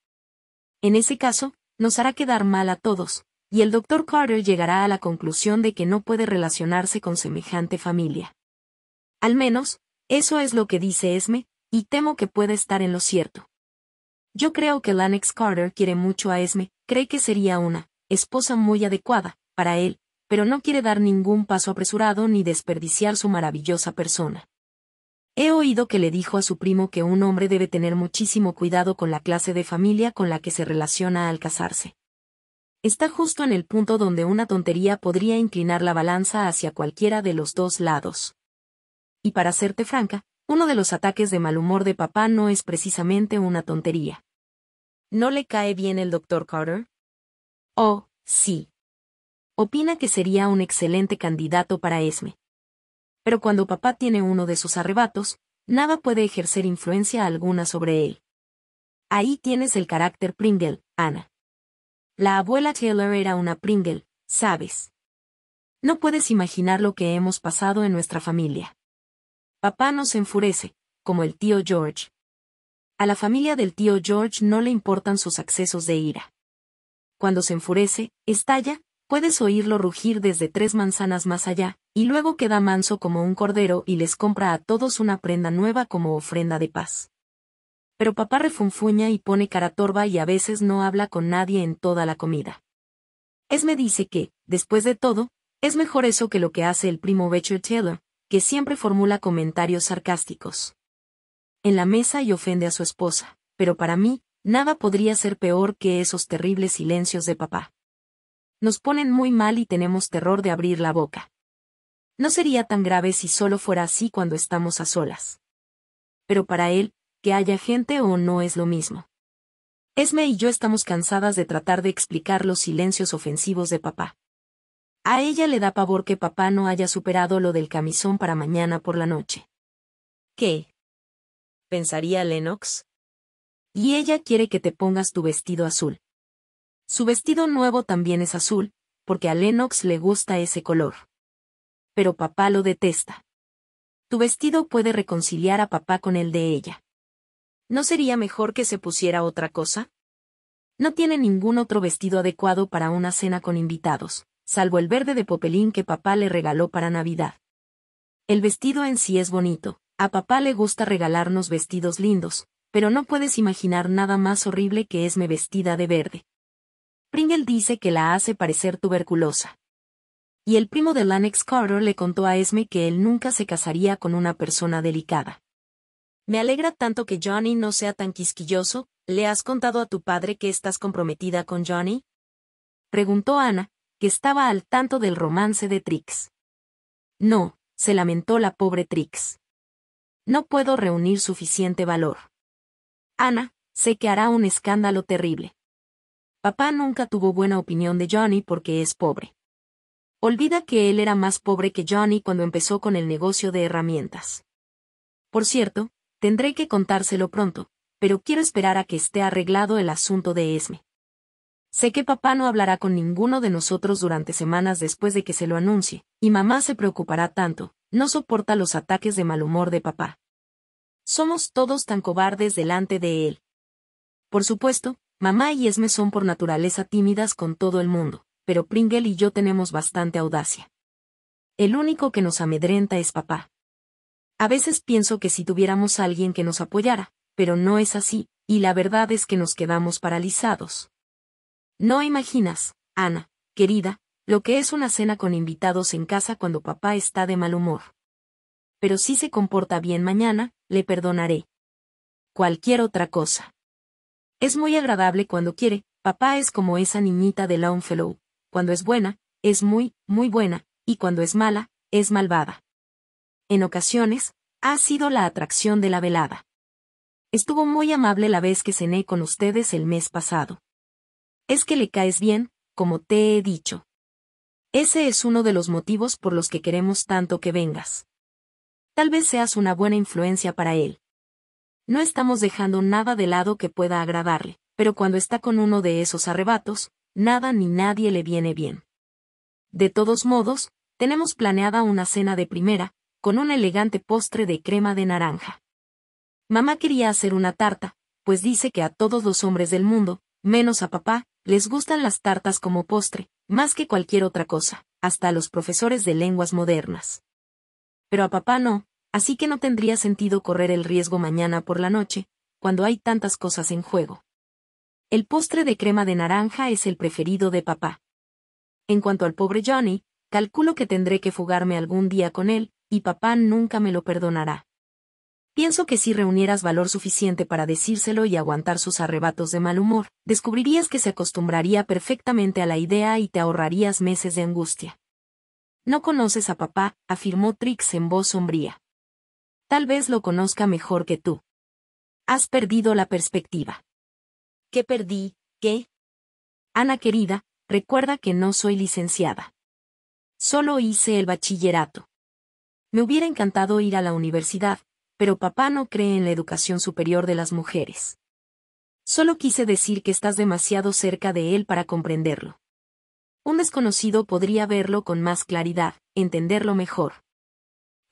En ese caso, nos hará quedar mal a todos, y el doctor Carter llegará a la conclusión de que no puede relacionarse con semejante familia. Al menos, eso es lo que dice Esme, y temo que pueda estar en lo cierto. Yo creo que Lannex Carter quiere mucho a Esme, cree que sería una esposa muy adecuada para él, pero no quiere dar ningún paso apresurado ni desperdiciar su maravillosa persona. He oído que le dijo a su primo que un hombre debe tener muchísimo cuidado con la clase de familia con la que se relaciona al casarse. Está justo en el punto donde una tontería podría inclinar la balanza hacia cualquiera de los dos lados. Y para serte franca, uno de los ataques de mal humor de papá no es precisamente una tontería. ¿No le cae bien el doctor Carter? Oh, sí. Opina que sería un excelente candidato para Esme pero cuando papá tiene uno de sus arrebatos, nada puede ejercer influencia alguna sobre él. Ahí tienes el carácter Pringle, Ana. La abuela Taylor era una Pringle, ¿sabes? No puedes imaginar lo que hemos pasado en nuestra familia. Papá nos enfurece, como el tío George. A la familia del tío George no le importan sus accesos de ira. Cuando se enfurece, estalla, puedes oírlo rugir desde tres manzanas más allá, y luego queda manso como un cordero y les compra a todos una prenda nueva como ofrenda de paz. Pero papá refunfuña y pone cara torva y a veces no habla con nadie en toda la comida. Esme dice que, después de todo, es mejor eso que lo que hace el primo Richard Taylor, que siempre formula comentarios sarcásticos. En la mesa y ofende a su esposa, pero para mí, nada podría ser peor que esos terribles silencios de papá nos ponen muy mal y tenemos terror de abrir la boca. No sería tan grave si solo fuera así cuando estamos a solas. Pero para él, que haya gente o no es lo mismo. Esme y yo estamos cansadas de tratar de explicar los silencios ofensivos de papá. A ella le da pavor que papá no haya superado lo del camisón para mañana por la noche. ¿Qué? pensaría Lennox. Y ella quiere que te pongas tu vestido azul. Su vestido nuevo también es azul, porque a Lennox le gusta ese color. Pero papá lo detesta. Tu vestido puede reconciliar a papá con el de ella. ¿No sería mejor que se pusiera otra cosa? No tiene ningún otro vestido adecuado para una cena con invitados, salvo el verde de popelín que papá le regaló para Navidad. El vestido en sí es bonito, a papá le gusta regalarnos vestidos lindos, pero no puedes imaginar nada más horrible que esme vestida de verde. Pringle dice que la hace parecer tuberculosa. Y el primo de Lennox Carter le contó a Esme que él nunca se casaría con una persona delicada. Me alegra tanto que Johnny no sea tan quisquilloso, ¿le has contado a tu padre que estás comprometida con Johnny? Preguntó Ana, que estaba al tanto del romance de Trix. No, se lamentó la pobre Trix. No puedo reunir suficiente valor. Ana, sé que hará un escándalo terrible. Papá nunca tuvo buena opinión de Johnny porque es pobre. Olvida que él era más pobre que Johnny cuando empezó con el negocio de herramientas. Por cierto, tendré que contárselo pronto, pero quiero esperar a que esté arreglado el asunto de Esme. Sé que papá no hablará con ninguno de nosotros durante semanas después de que se lo anuncie, y mamá se preocupará tanto, no soporta los ataques de mal humor de papá. Somos todos tan cobardes delante de él. Por supuesto, Mamá y Esme son por naturaleza tímidas con todo el mundo, pero Pringle y yo tenemos bastante audacia. El único que nos amedrenta es papá. A veces pienso que si tuviéramos alguien que nos apoyara, pero no es así, y la verdad es que nos quedamos paralizados. No imaginas, Ana, querida, lo que es una cena con invitados en casa cuando papá está de mal humor. Pero si se comporta bien mañana, le perdonaré. Cualquier otra cosa. Es muy agradable cuando quiere, papá es como esa niñita de Longfellow, cuando es buena, es muy, muy buena, y cuando es mala, es malvada. En ocasiones, ha sido la atracción de la velada. Estuvo muy amable la vez que cené con ustedes el mes pasado. Es que le caes bien, como te he dicho. Ese es uno de los motivos por los que queremos tanto que vengas. Tal vez seas una buena influencia para él. No estamos dejando nada de lado que pueda agradarle, pero cuando está con uno de esos arrebatos, nada ni nadie le viene bien. De todos modos, tenemos planeada una cena de primera, con un elegante postre de crema de naranja. Mamá quería hacer una tarta, pues dice que a todos los hombres del mundo, menos a papá, les gustan las tartas como postre, más que cualquier otra cosa, hasta a los profesores de lenguas modernas. Pero a papá no, así que no tendría sentido correr el riesgo mañana por la noche, cuando hay tantas cosas en juego. El postre de crema de naranja es el preferido de papá. En cuanto al pobre Johnny, calculo que tendré que fugarme algún día con él, y papá nunca me lo perdonará. Pienso que si reunieras valor suficiente para decírselo y aguantar sus arrebatos de mal humor, descubrirías que se acostumbraría perfectamente a la idea y te ahorrarías meses de angustia. No conoces a papá, afirmó Trix en voz sombría. Tal vez lo conozca mejor que tú. Has perdido la perspectiva. ¿Qué perdí? ¿Qué? Ana querida, recuerda que no soy licenciada. Solo hice el bachillerato. Me hubiera encantado ir a la universidad, pero papá no cree en la educación superior de las mujeres. Solo quise decir que estás demasiado cerca de él para comprenderlo. Un desconocido podría verlo con más claridad, entenderlo mejor.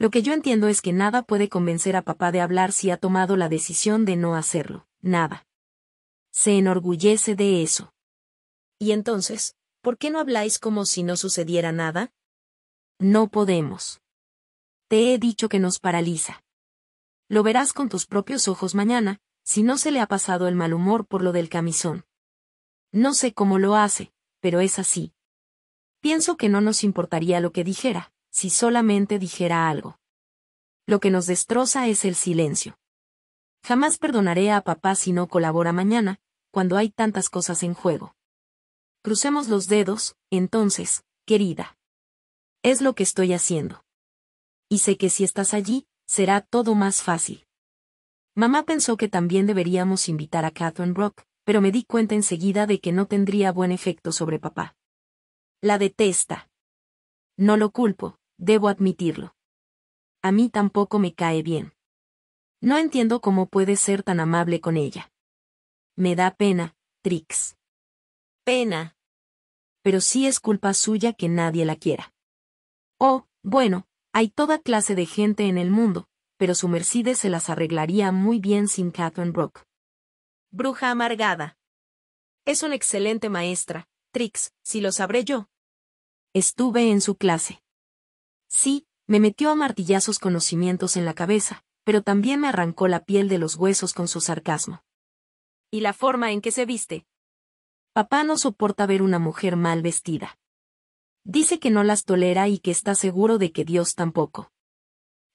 Lo que yo entiendo es que nada puede convencer a papá de hablar si ha tomado la decisión de no hacerlo, nada. Se enorgullece de eso. Y entonces, ¿por qué no habláis como si no sucediera nada? No podemos. Te he dicho que nos paraliza. Lo verás con tus propios ojos mañana, si no se le ha pasado el mal humor por lo del camisón. No sé cómo lo hace, pero es así. Pienso que no nos importaría lo que dijera, si solamente dijera algo. Lo que nos destroza es el silencio. Jamás perdonaré a papá si no colabora mañana, cuando hay tantas cosas en juego. Crucemos los dedos, entonces, querida. Es lo que estoy haciendo. Y sé que si estás allí, será todo más fácil. Mamá pensó que también deberíamos invitar a Catherine Rock, pero me di cuenta enseguida de que no tendría buen efecto sobre papá. La detesta. No lo culpo. Debo admitirlo. A mí tampoco me cae bien. No entiendo cómo puede ser tan amable con ella. Me da pena, Trix. Pena. Pero sí es culpa suya que nadie la quiera. Oh, bueno, hay toda clase de gente en el mundo, pero su Mercedes se las arreglaría muy bien sin Catherine Brooke. Bruja amargada. Es una excelente maestra, Trix, si lo sabré yo. Estuve en su clase. Sí, me metió a martillazos conocimientos en la cabeza, pero también me arrancó la piel de los huesos con su sarcasmo. ¿Y la forma en que se viste? Papá no soporta ver una mujer mal vestida. Dice que no las tolera y que está seguro de que Dios tampoco.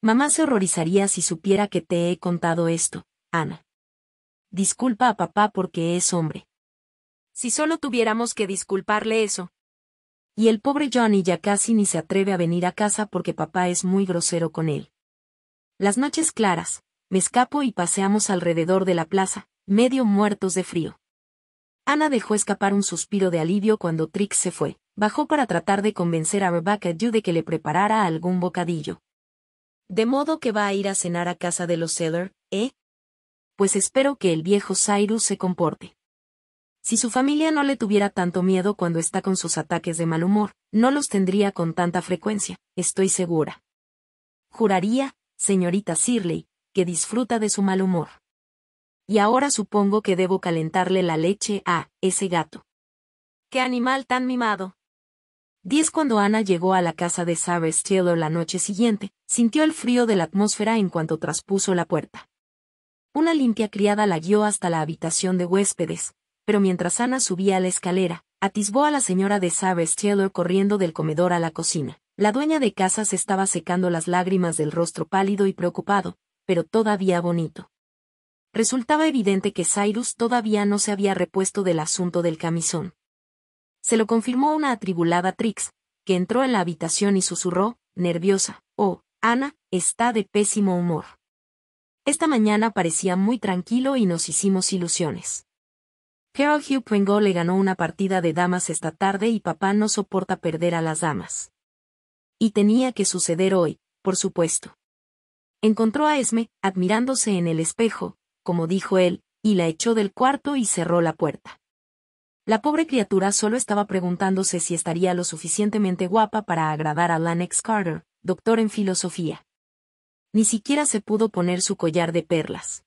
Mamá se horrorizaría si supiera que te he contado esto, Ana. Disculpa a papá porque es hombre. Si solo tuviéramos que disculparle eso, y el pobre Johnny ya casi ni se atreve a venir a casa porque papá es muy grosero con él. Las noches claras, me escapo y paseamos alrededor de la plaza, medio muertos de frío. Ana dejó escapar un suspiro de alivio cuando Trix se fue. Bajó para tratar de convencer a Rebecca Jew de que le preparara algún bocadillo. De modo que va a ir a cenar a casa de los Seller, ¿eh? Pues espero que el viejo Cyrus se comporte. Si su familia no le tuviera tanto miedo cuando está con sus ataques de mal humor, no los tendría con tanta frecuencia, estoy segura. Juraría, señorita Sirley, que disfruta de su mal humor. Y ahora supongo que debo calentarle la leche a ese gato. ¡Qué animal tan mimado! Diez Cuando Ana llegó a la casa de Sarah Steele la noche siguiente, sintió el frío de la atmósfera en cuanto traspuso la puerta. Una limpia criada la guió hasta la habitación de huéspedes, pero mientras Ana subía a la escalera, atisbó a la señora de Sabes Taylor corriendo del comedor a la cocina. La dueña de casa se estaba secando las lágrimas del rostro pálido y preocupado, pero todavía bonito. Resultaba evidente que Cyrus todavía no se había repuesto del asunto del camisón. Se lo confirmó una atribulada Trix, que entró en la habitación y susurró, nerviosa, Oh, Ana, está de pésimo humor. Esta mañana parecía muy tranquilo y nos hicimos ilusiones. Harold Hugh Pringle le ganó una partida de damas esta tarde y papá no soporta perder a las damas. Y tenía que suceder hoy, por supuesto. Encontró a Esme, admirándose en el espejo, como dijo él, y la echó del cuarto y cerró la puerta. La pobre criatura solo estaba preguntándose si estaría lo suficientemente guapa para agradar a Lennox Carter, doctor en filosofía. Ni siquiera se pudo poner su collar de perlas.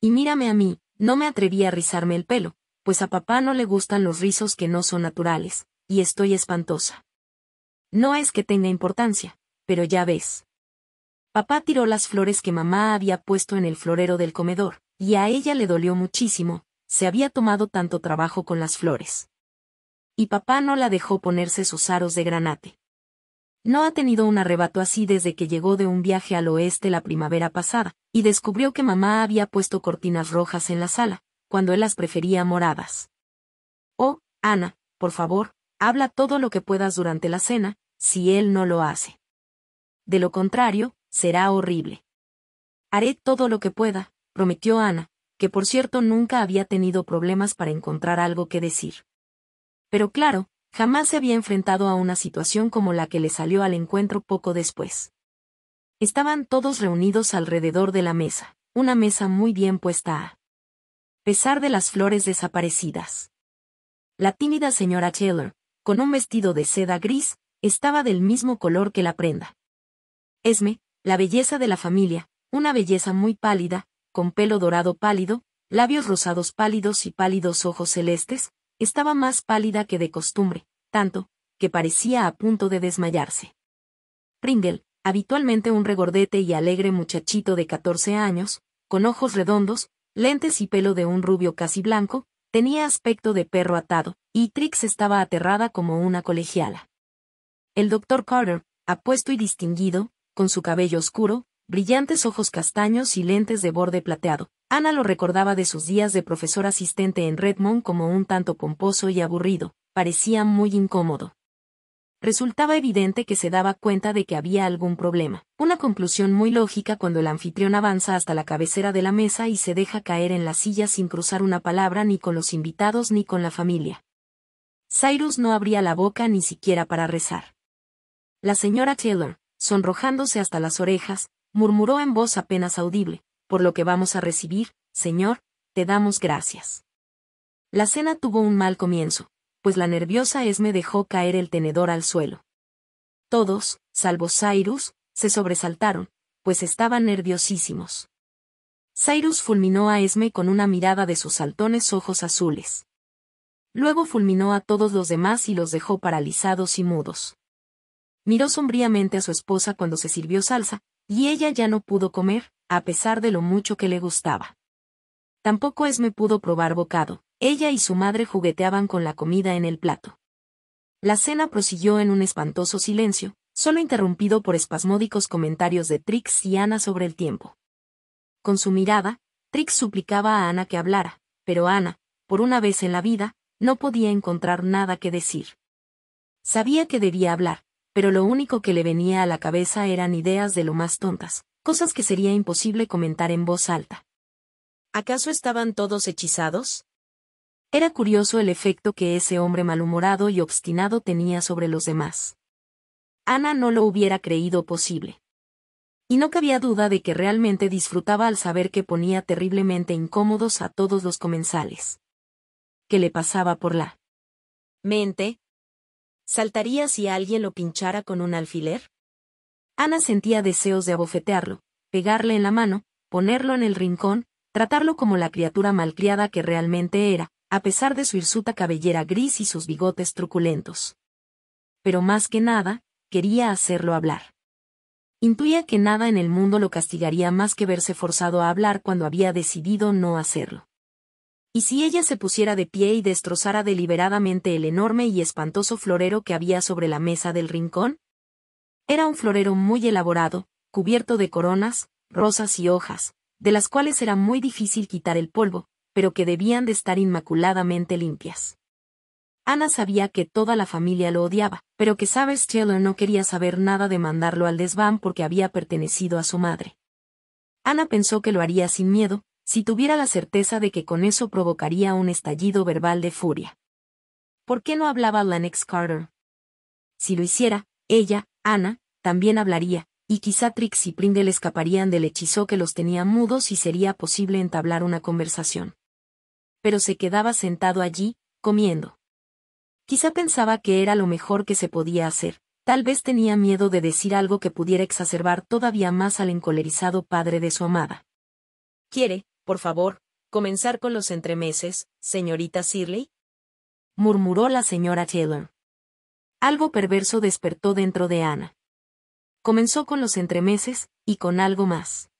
Y mírame a mí, no me atreví a rizarme el pelo, pues a papá no le gustan los rizos que no son naturales, y estoy espantosa. No es que tenga importancia, pero ya ves. Papá tiró las flores que mamá había puesto en el florero del comedor, y a ella le dolió muchísimo, se había tomado tanto trabajo con las flores. Y papá no la dejó ponerse sus aros de granate. No ha tenido un arrebato así desde que llegó de un viaje al oeste la primavera pasada, y descubrió que mamá había puesto cortinas rojas en la sala, cuando él las prefería moradas. Oh, Ana, por favor, habla todo lo que puedas durante la cena, si él no lo hace. De lo contrario, será horrible. Haré todo lo que pueda, prometió Ana, que por cierto nunca había tenido problemas para encontrar algo que decir. Pero claro, Jamás se había enfrentado a una situación como la que le salió al encuentro poco después. Estaban todos reunidos alrededor de la mesa, una mesa muy bien puesta a pesar de las flores desaparecidas. La tímida señora Taylor, con un vestido de seda gris, estaba del mismo color que la prenda. Esme, la belleza de la familia, una belleza muy pálida, con pelo dorado pálido, labios rosados pálidos y pálidos ojos celestes, estaba más pálida que de costumbre, tanto, que parecía a punto de desmayarse. Pringle, habitualmente un regordete y alegre muchachito de catorce años, con ojos redondos, lentes y pelo de un rubio casi blanco, tenía aspecto de perro atado, y Trix estaba aterrada como una colegiala. El doctor Carter, apuesto y distinguido, con su cabello oscuro, brillantes ojos castaños y lentes de borde plateado. Ana lo recordaba de sus días de profesor asistente en Redmond como un tanto pomposo y aburrido, parecía muy incómodo. Resultaba evidente que se daba cuenta de que había algún problema, una conclusión muy lógica cuando el anfitrión avanza hasta la cabecera de la mesa y se deja caer en la silla sin cruzar una palabra ni con los invitados ni con la familia. Cyrus no abría la boca ni siquiera para rezar. La señora Taylor, sonrojándose hasta las orejas, murmuró en voz apenas audible, por lo que vamos a recibir, Señor, te damos gracias. La cena tuvo un mal comienzo, pues la nerviosa Esme dejó caer el tenedor al suelo. Todos, salvo Cyrus, se sobresaltaron, pues estaban nerviosísimos. Cyrus fulminó a Esme con una mirada de sus saltones ojos azules. Luego fulminó a todos los demás y los dejó paralizados y mudos. Miró sombríamente a su esposa cuando se sirvió salsa, y ella ya no pudo comer, a pesar de lo mucho que le gustaba. Tampoco Esme pudo probar bocado, ella y su madre jugueteaban con la comida en el plato. La cena prosiguió en un espantoso silencio, solo interrumpido por espasmódicos comentarios de Trix y Ana sobre el tiempo. Con su mirada, Trix suplicaba a Ana que hablara, pero Ana, por una vez en la vida, no podía encontrar nada que decir. Sabía que debía hablar, pero lo único que le venía a la cabeza eran ideas de lo más tontas, cosas que sería imposible comentar en voz alta. ¿Acaso estaban todos hechizados? Era curioso el efecto que ese hombre malhumorado y obstinado tenía sobre los demás. Ana no lo hubiera creído posible. Y no cabía duda de que realmente disfrutaba al saber que ponía terriblemente incómodos a todos los comensales. Que le pasaba por la mente, ¿Saltaría si alguien lo pinchara con un alfiler? Ana sentía deseos de abofetearlo, pegarle en la mano, ponerlo en el rincón, tratarlo como la criatura malcriada que realmente era, a pesar de su hirsuta cabellera gris y sus bigotes truculentos. Pero más que nada, quería hacerlo hablar. Intuía que nada en el mundo lo castigaría más que verse forzado a hablar cuando había decidido no hacerlo y si ella se pusiera de pie y destrozara deliberadamente el enorme y espantoso florero que había sobre la mesa del rincón? Era un florero muy elaborado, cubierto de coronas, rosas y hojas, de las cuales era muy difícil quitar el polvo, pero que debían de estar inmaculadamente limpias. Ana sabía que toda la familia lo odiaba, pero que Sabes Taylor no quería saber nada de mandarlo al desván porque había pertenecido a su madre. Ana pensó que lo haría sin miedo, si tuviera la certeza de que con eso provocaría un estallido verbal de furia. ¿Por qué no hablaba Lennox Carter? Si lo hiciera, ella, Ana, también hablaría, y quizá Trix y Prindle escaparían del hechizo que los tenía mudos y sería posible entablar una conversación. Pero se quedaba sentado allí, comiendo. Quizá pensaba que era lo mejor que se podía hacer, tal vez tenía miedo de decir algo que pudiera exacerbar todavía más al encolerizado padre de su amada. Quiere, por favor, comenzar con los entremeses, señorita Sirley», murmuró la señora Taylor. Algo perverso despertó dentro de Ana. Comenzó con los entremeses, y con algo más.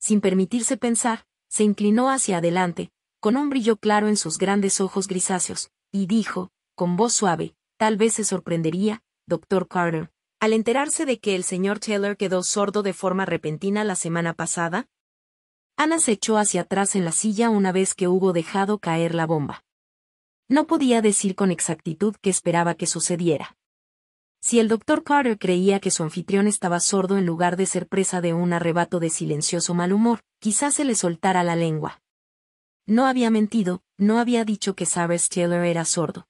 Sin permitirse pensar, se inclinó hacia adelante, con un brillo claro en sus grandes ojos grisáceos, y dijo, con voz suave, tal vez se sorprendería, doctor Carter, al enterarse de que el señor Taylor quedó sordo de forma repentina la semana pasada, Ana se echó hacia atrás en la silla una vez que hubo dejado caer la bomba. No podía decir con exactitud qué esperaba que sucediera. Si el doctor Carter creía que su anfitrión estaba sordo en lugar de ser presa de un arrebato de silencioso mal humor, quizás se le soltara la lengua. No había mentido, no había dicho que Sabres Taylor era sordo.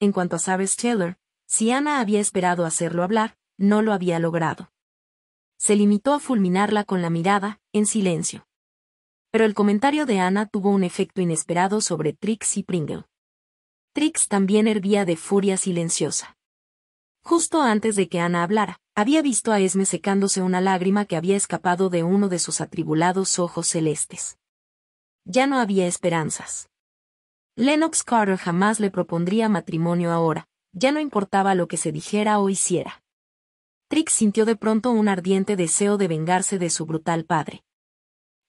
En cuanto a Sabres Taylor, si Ana había esperado hacerlo hablar, no lo había logrado. Se limitó a fulminarla con la mirada, en silencio. Pero el comentario de Ana tuvo un efecto inesperado sobre Trix y Pringle. Trix también hervía de furia silenciosa. Justo antes de que Ana hablara, había visto a Esme secándose una lágrima que había escapado de uno de sus atribulados ojos celestes. Ya no había esperanzas. Lennox Carter jamás le propondría matrimonio ahora, ya no importaba lo que se dijera o hiciera. Trix sintió de pronto un ardiente deseo de vengarse de su brutal padre,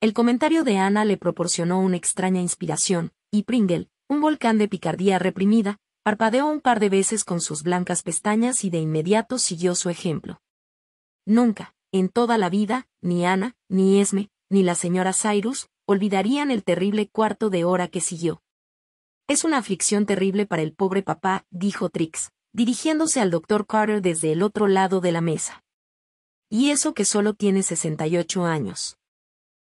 el comentario de Ana le proporcionó una extraña inspiración, y Pringle, un volcán de picardía reprimida, parpadeó un par de veces con sus blancas pestañas y de inmediato siguió su ejemplo. Nunca, en toda la vida, ni Ana, ni Esme, ni la señora Cyrus, olvidarían el terrible cuarto de hora que siguió. Es una aflicción terrible para el pobre papá, dijo Trix, dirigiéndose al doctor Carter desde el otro lado de la mesa. Y eso que solo tiene 68 años.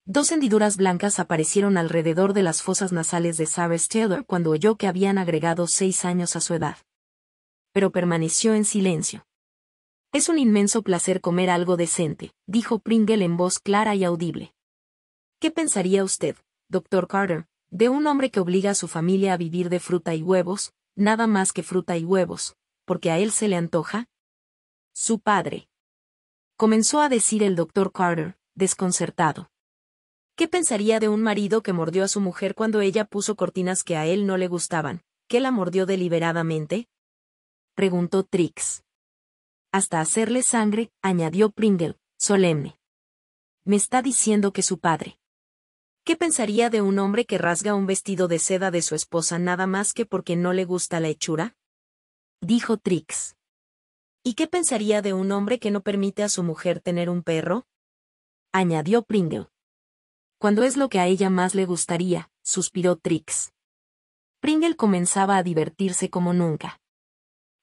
Dos hendiduras blancas aparecieron alrededor de las fosas nasales de Sarah Taylor cuando oyó que habían agregado seis años a su edad. Pero permaneció en silencio. Es un inmenso placer comer algo decente, dijo Pringle en voz clara y audible. ¿Qué pensaría usted, doctor Carter, de un hombre que obliga a su familia a vivir de fruta y huevos, nada más que fruta y huevos, porque a él se le antoja? Su padre. Comenzó a decir el doctor Carter, desconcertado. ¿Qué pensaría de un marido que mordió a su mujer cuando ella puso cortinas que a él no le gustaban, que la mordió deliberadamente? preguntó Trix. Hasta hacerle sangre, añadió Pringle, solemne. Me está diciendo que su padre. ¿Qué pensaría de un hombre que rasga un vestido de seda de su esposa nada más que porque no le gusta la hechura? dijo Trix. ¿Y qué pensaría de un hombre que no permite a su mujer tener un perro? añadió Pringle cuando es lo que a ella más le gustaría, suspiró Trix. Pringle comenzaba a divertirse como nunca.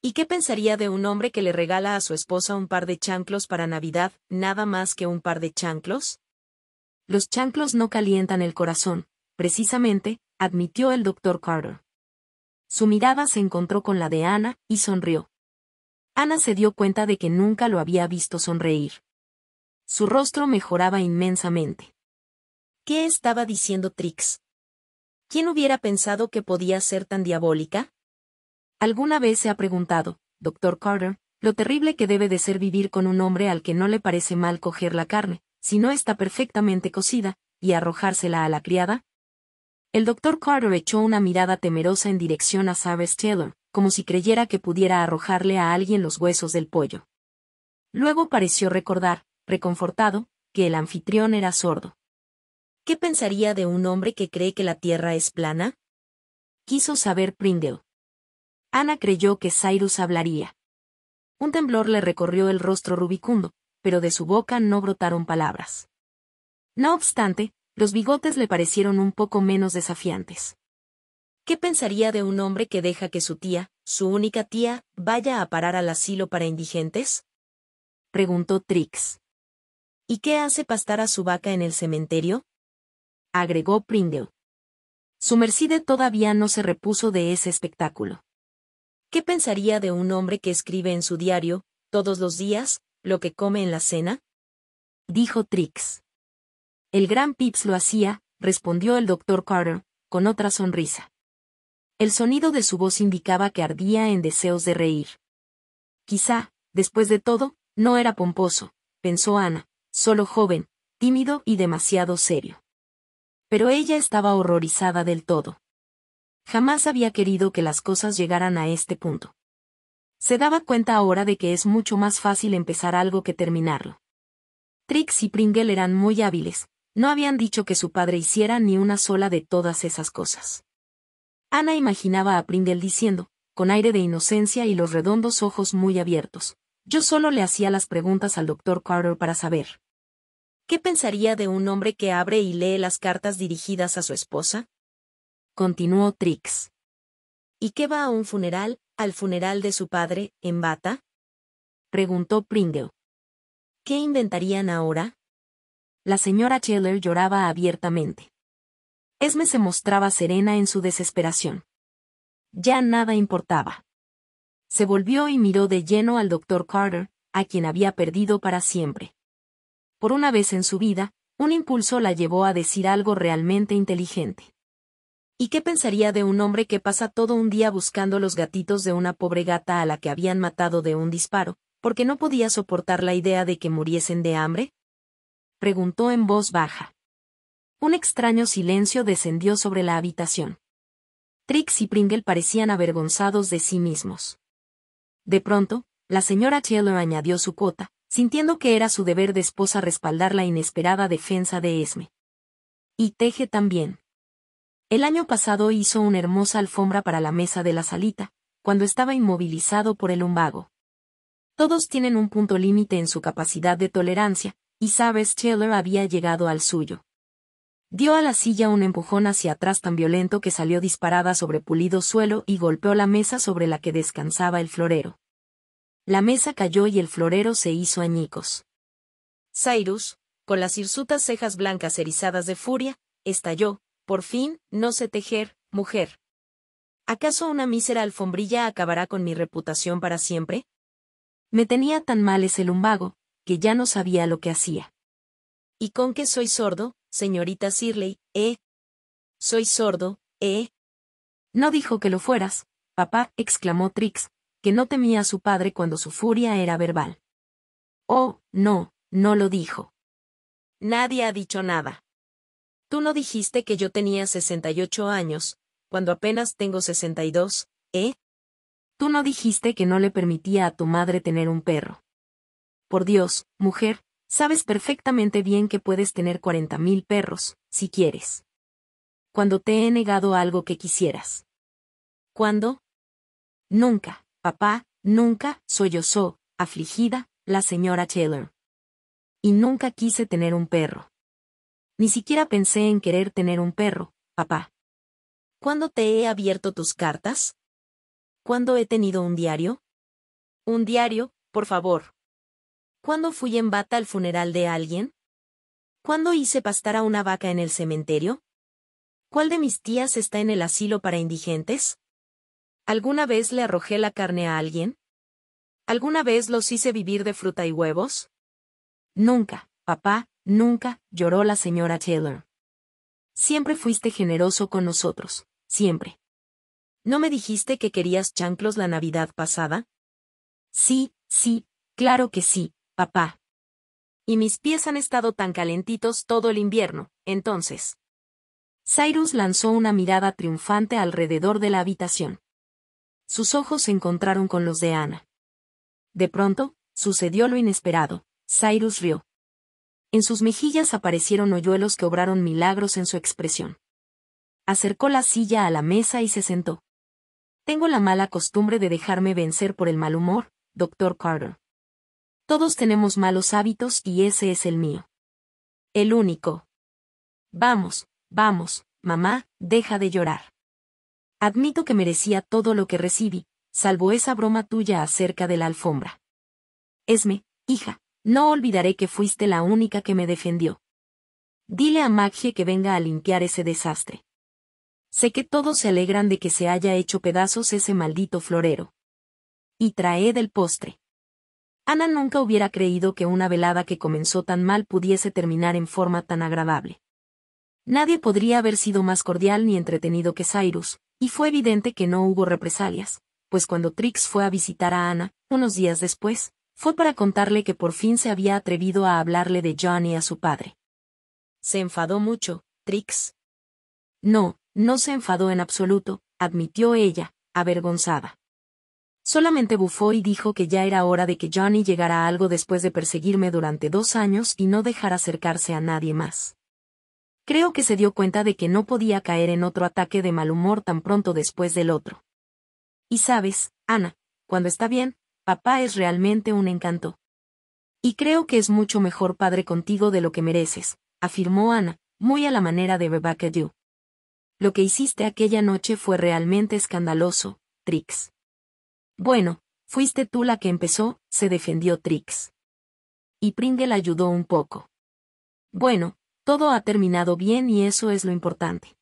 ¿Y qué pensaría de un hombre que le regala a su esposa un par de chanclos para Navidad, nada más que un par de chanclos? Los chanclos no calientan el corazón, precisamente, admitió el doctor Carter. Su mirada se encontró con la de Ana, y sonrió. Ana se dio cuenta de que nunca lo había visto sonreír. Su rostro mejoraba inmensamente. ¿Qué estaba diciendo Trix? ¿Quién hubiera pensado que podía ser tan diabólica? ¿Alguna vez se ha preguntado, doctor Carter, lo terrible que debe de ser vivir con un hombre al que no le parece mal coger la carne, si no está perfectamente cocida, y arrojársela a la criada? El doctor Carter echó una mirada temerosa en dirección a Cyrus Taylor, como si creyera que pudiera arrojarle a alguien los huesos del pollo. Luego pareció recordar, reconfortado, que el anfitrión era sordo. ¿Qué pensaría de un hombre que cree que la Tierra es plana? Quiso saber Prindle. Ana creyó que Cyrus hablaría. Un temblor le recorrió el rostro rubicundo, pero de su boca no brotaron palabras. No obstante, los bigotes le parecieron un poco menos desafiantes. ¿Qué pensaría de un hombre que deja que su tía, su única tía, vaya a parar al asilo para indigentes? preguntó Trix. ¿Y qué hace pastar a su vaca en el cementerio? agregó Prindle. Su merced todavía no se repuso de ese espectáculo. ¿Qué pensaría de un hombre que escribe en su diario, todos los días, lo que come en la cena? Dijo Trix. El gran Pips lo hacía, respondió el doctor Carter, con otra sonrisa. El sonido de su voz indicaba que ardía en deseos de reír. Quizá, después de todo, no era pomposo, pensó Ana, solo joven, tímido y demasiado serio pero ella estaba horrorizada del todo. Jamás había querido que las cosas llegaran a este punto. Se daba cuenta ahora de que es mucho más fácil empezar algo que terminarlo. Trix y Pringle eran muy hábiles, no habían dicho que su padre hiciera ni una sola de todas esas cosas. Ana imaginaba a Pringle diciendo, con aire de inocencia y los redondos ojos muy abiertos, yo solo le hacía las preguntas al doctor Carter para saber. ¿Qué pensaría de un hombre que abre y lee las cartas dirigidas a su esposa? Continuó Trix. ¿Y qué va a un funeral, al funeral de su padre, en bata? Preguntó Pringle. ¿Qué inventarían ahora? La señora Cheller lloraba abiertamente. Esme se mostraba serena en su desesperación. Ya nada importaba. Se volvió y miró de lleno al doctor Carter, a quien había perdido para siempre por una vez en su vida, un impulso la llevó a decir algo realmente inteligente. ¿Y qué pensaría de un hombre que pasa todo un día buscando los gatitos de una pobre gata a la que habían matado de un disparo, porque no podía soportar la idea de que muriesen de hambre? preguntó en voz baja. Un extraño silencio descendió sobre la habitación. Trix y Pringle parecían avergonzados de sí mismos. De pronto, la señora Taylor añadió su cota, sintiendo que era su deber de esposa respaldar la inesperada defensa de Esme. Y teje también. El año pasado hizo una hermosa alfombra para la mesa de la salita, cuando estaba inmovilizado por el lumbago. Todos tienen un punto límite en su capacidad de tolerancia, y sabes Taylor había llegado al suyo. Dio a la silla un empujón hacia atrás tan violento que salió disparada sobre pulido suelo y golpeó la mesa sobre la que descansaba el florero. La mesa cayó y el florero se hizo añicos. Cyrus, con las hirsutas cejas blancas erizadas de furia, estalló, por fin, no sé tejer, mujer. ¿Acaso una mísera alfombrilla acabará con mi reputación para siempre? Me tenía tan mal ese lumbago, que ya no sabía lo que hacía. ¿Y con qué soy sordo, señorita Sirley, eh? Soy sordo, eh. No dijo que lo fueras, papá, exclamó Trix, que no temía a su padre cuando su furia era verbal. Oh, no, no lo dijo. Nadie ha dicho nada. Tú no dijiste que yo tenía 68 años, cuando apenas tengo 62, ¿eh? Tú no dijiste que no le permitía a tu madre tener un perro. Por Dios, mujer, sabes perfectamente bien que puedes tener 40.000 perros, si quieres. Cuando te he negado algo que quisieras. ¿Cuándo? Nunca. Papá, nunca, sollozó, afligida, la señora Taylor. Y nunca quise tener un perro. Ni siquiera pensé en querer tener un perro, papá. ¿Cuándo te he abierto tus cartas? ¿Cuándo he tenido un diario? Un diario, por favor. ¿Cuándo fui en bata al funeral de alguien? ¿Cuándo hice pastar a una vaca en el cementerio? ¿Cuál de mis tías está en el asilo para indigentes? ¿Alguna vez le arrojé la carne a alguien? ¿Alguna vez los hice vivir de fruta y huevos? Nunca, papá, nunca, lloró la señora Taylor. Siempre fuiste generoso con nosotros, siempre. ¿No me dijiste que querías chanclos la Navidad pasada? Sí, sí, claro que sí, papá. Y mis pies han estado tan calentitos todo el invierno, entonces. Cyrus lanzó una mirada triunfante alrededor de la habitación. Sus ojos se encontraron con los de Ana. De pronto, sucedió lo inesperado. Cyrus rió. En sus mejillas aparecieron hoyuelos que obraron milagros en su expresión. Acercó la silla a la mesa y se sentó. Tengo la mala costumbre de dejarme vencer por el mal humor, doctor Carter. Todos tenemos malos hábitos y ese es el mío. El único. Vamos, vamos, mamá, deja de llorar. Admito que merecía todo lo que recibí, salvo esa broma tuya acerca de la alfombra. Esme, hija, no olvidaré que fuiste la única que me defendió. Dile a Maggie que venga a limpiar ese desastre. Sé que todos se alegran de que se haya hecho pedazos ese maldito florero. Y traed del postre. Ana nunca hubiera creído que una velada que comenzó tan mal pudiese terminar en forma tan agradable. Nadie podría haber sido más cordial ni entretenido que Cyrus, y fue evidente que no hubo represalias, pues cuando Trix fue a visitar a Ana, unos días después, fue para contarle que por fin se había atrevido a hablarle de Johnny a su padre. Se enfadó mucho, Trix. No, no se enfadó en absoluto, admitió ella, avergonzada. Solamente bufó y dijo que ya era hora de que Johnny llegara a algo después de perseguirme durante dos años y no dejar acercarse a nadie más. Creo que se dio cuenta de que no podía caer en otro ataque de mal humor tan pronto después del otro. Y sabes, Ana, cuando está bien, papá es realmente un encanto. Y creo que es mucho mejor padre contigo de lo que mereces, afirmó Ana, muy a la manera de Rebecca Lo que hiciste aquella noche fue realmente escandaloso, Trix. Bueno, fuiste tú la que empezó, se defendió Trix. Y Pringle ayudó un poco. Bueno, todo ha terminado bien y eso es lo importante.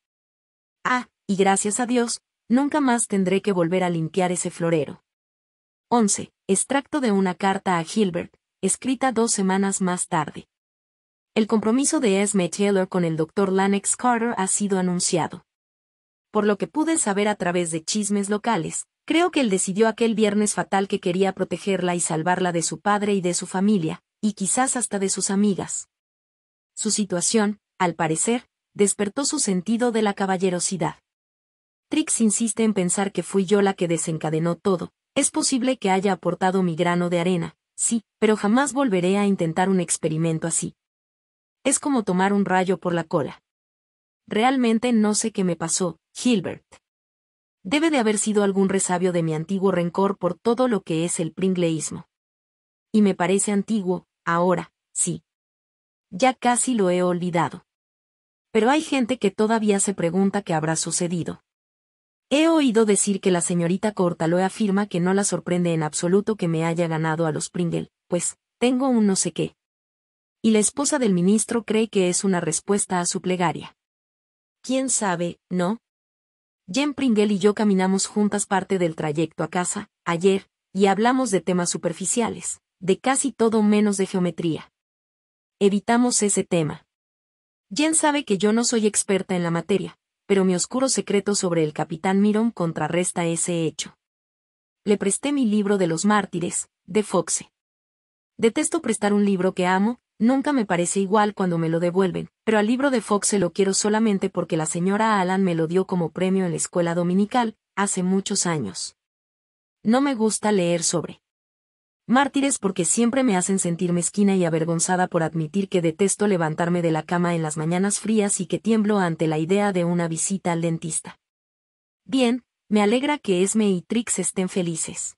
Ah, y gracias a Dios, nunca más tendré que volver a limpiar ese florero. 11. Extracto de una carta a Gilbert, escrita dos semanas más tarde. El compromiso de Esme Taylor con el doctor Lanex Carter ha sido anunciado. Por lo que pude saber a través de chismes locales, creo que él decidió aquel viernes fatal que quería protegerla y salvarla de su padre y de su familia, y quizás hasta de sus amigas. Su situación, al parecer, despertó su sentido de la caballerosidad. Trix insiste en pensar que fui yo la que desencadenó todo, es posible que haya aportado mi grano de arena, sí, pero jamás volveré a intentar un experimento así. Es como tomar un rayo por la cola. Realmente no sé qué me pasó, Gilbert. Debe de haber sido algún resabio de mi antiguo rencor por todo lo que es el pringleísmo. Y me parece antiguo, ahora, sí, ya casi lo he olvidado. Pero hay gente que todavía se pregunta qué habrá sucedido. He oído decir que la señorita Cortaloe afirma que no la sorprende en absoluto que me haya ganado a los Pringle, pues, tengo un no sé qué. Y la esposa del ministro cree que es una respuesta a su plegaria. ¿Quién sabe, no? Jen Pringle y yo caminamos juntas parte del trayecto a casa, ayer, y hablamos de temas superficiales, de casi todo menos de geometría evitamos ese tema. Jen sabe que yo no soy experta en la materia, pero mi oscuro secreto sobre el capitán Miron contrarresta ese hecho. Le presté mi libro de los mártires, de Foxe. Detesto prestar un libro que amo, nunca me parece igual cuando me lo devuelven, pero al libro de Foxe lo quiero solamente porque la señora Alan me lo dio como premio en la escuela dominical, hace muchos años. No me gusta leer sobre Mártires porque siempre me hacen sentir mezquina y avergonzada por admitir que detesto levantarme de la cama en las mañanas frías y que tiemblo ante la idea de una visita al dentista. Bien, me alegra que Esme y Trix estén felices.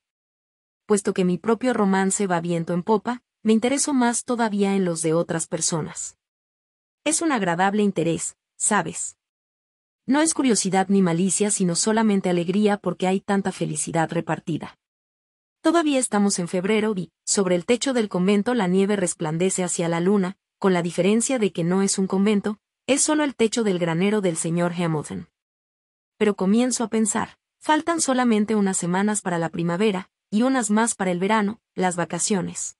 Puesto que mi propio romance va viento en popa, me intereso más todavía en los de otras personas. Es un agradable interés, ¿sabes? No es curiosidad ni malicia, sino solamente alegría porque hay tanta felicidad repartida. Todavía estamos en febrero y, sobre el techo del convento la nieve resplandece hacia la luna, con la diferencia de que no es un convento, es solo el techo del granero del señor Hamilton. Pero comienzo a pensar, faltan solamente unas semanas para la primavera, y unas más para el verano, las vacaciones.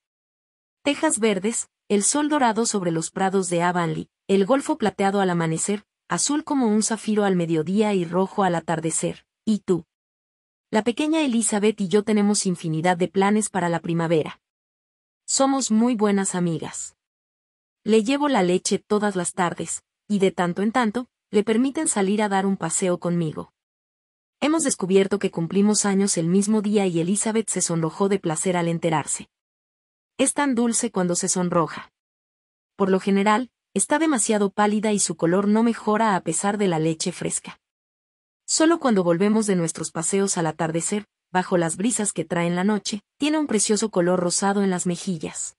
Tejas verdes, el sol dorado sobre los prados de Avonlea, el golfo plateado al amanecer, azul como un zafiro al mediodía y rojo al atardecer, y tú, la pequeña Elizabeth y yo tenemos infinidad de planes para la primavera. Somos muy buenas amigas. Le llevo la leche todas las tardes, y de tanto en tanto, le permiten salir a dar un paseo conmigo. Hemos descubierto que cumplimos años el mismo día y Elizabeth se sonrojó de placer al enterarse. Es tan dulce cuando se sonroja. Por lo general, está demasiado pálida y su color no mejora a pesar de la leche fresca. Solo cuando volvemos de nuestros paseos al atardecer, bajo las brisas que traen la noche, tiene un precioso color rosado en las mejillas.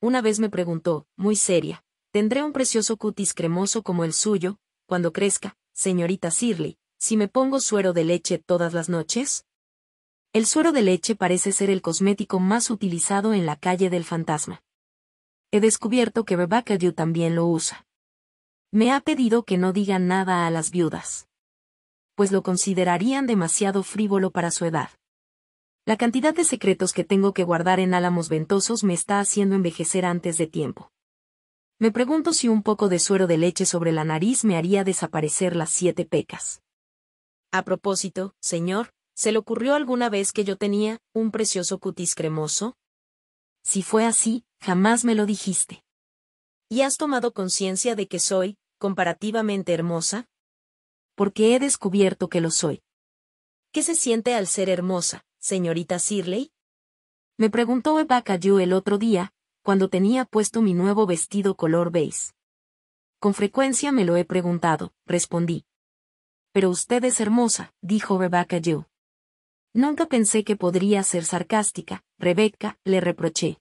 Una vez me preguntó, muy seria, tendré un precioso cutis cremoso como el suyo, cuando crezca, señorita Sirley, si me pongo suero de leche todas las noches? El suero de leche parece ser el cosmético más utilizado en la calle del fantasma. He descubierto que Rebecca Dew también lo usa. Me ha pedido que no diga nada a las viudas pues lo considerarían demasiado frívolo para su edad. La cantidad de secretos que tengo que guardar en álamos ventosos me está haciendo envejecer antes de tiempo. Me pregunto si un poco de suero de leche sobre la nariz me haría desaparecer las siete pecas. A propósito, señor, ¿se le ocurrió alguna vez que yo tenía un precioso cutis cremoso? Si fue así, jamás me lo dijiste. ¿Y has tomado conciencia de que soy, comparativamente hermosa? porque he descubierto que lo soy. ¿Qué se siente al ser hermosa, señorita Sirley? Me preguntó Rebecca Jew el otro día, cuando tenía puesto mi nuevo vestido color beige. Con frecuencia me lo he preguntado, respondí. Pero usted es hermosa, dijo Rebecca Yu. Nunca pensé que podría ser sarcástica, Rebecca, le reproché.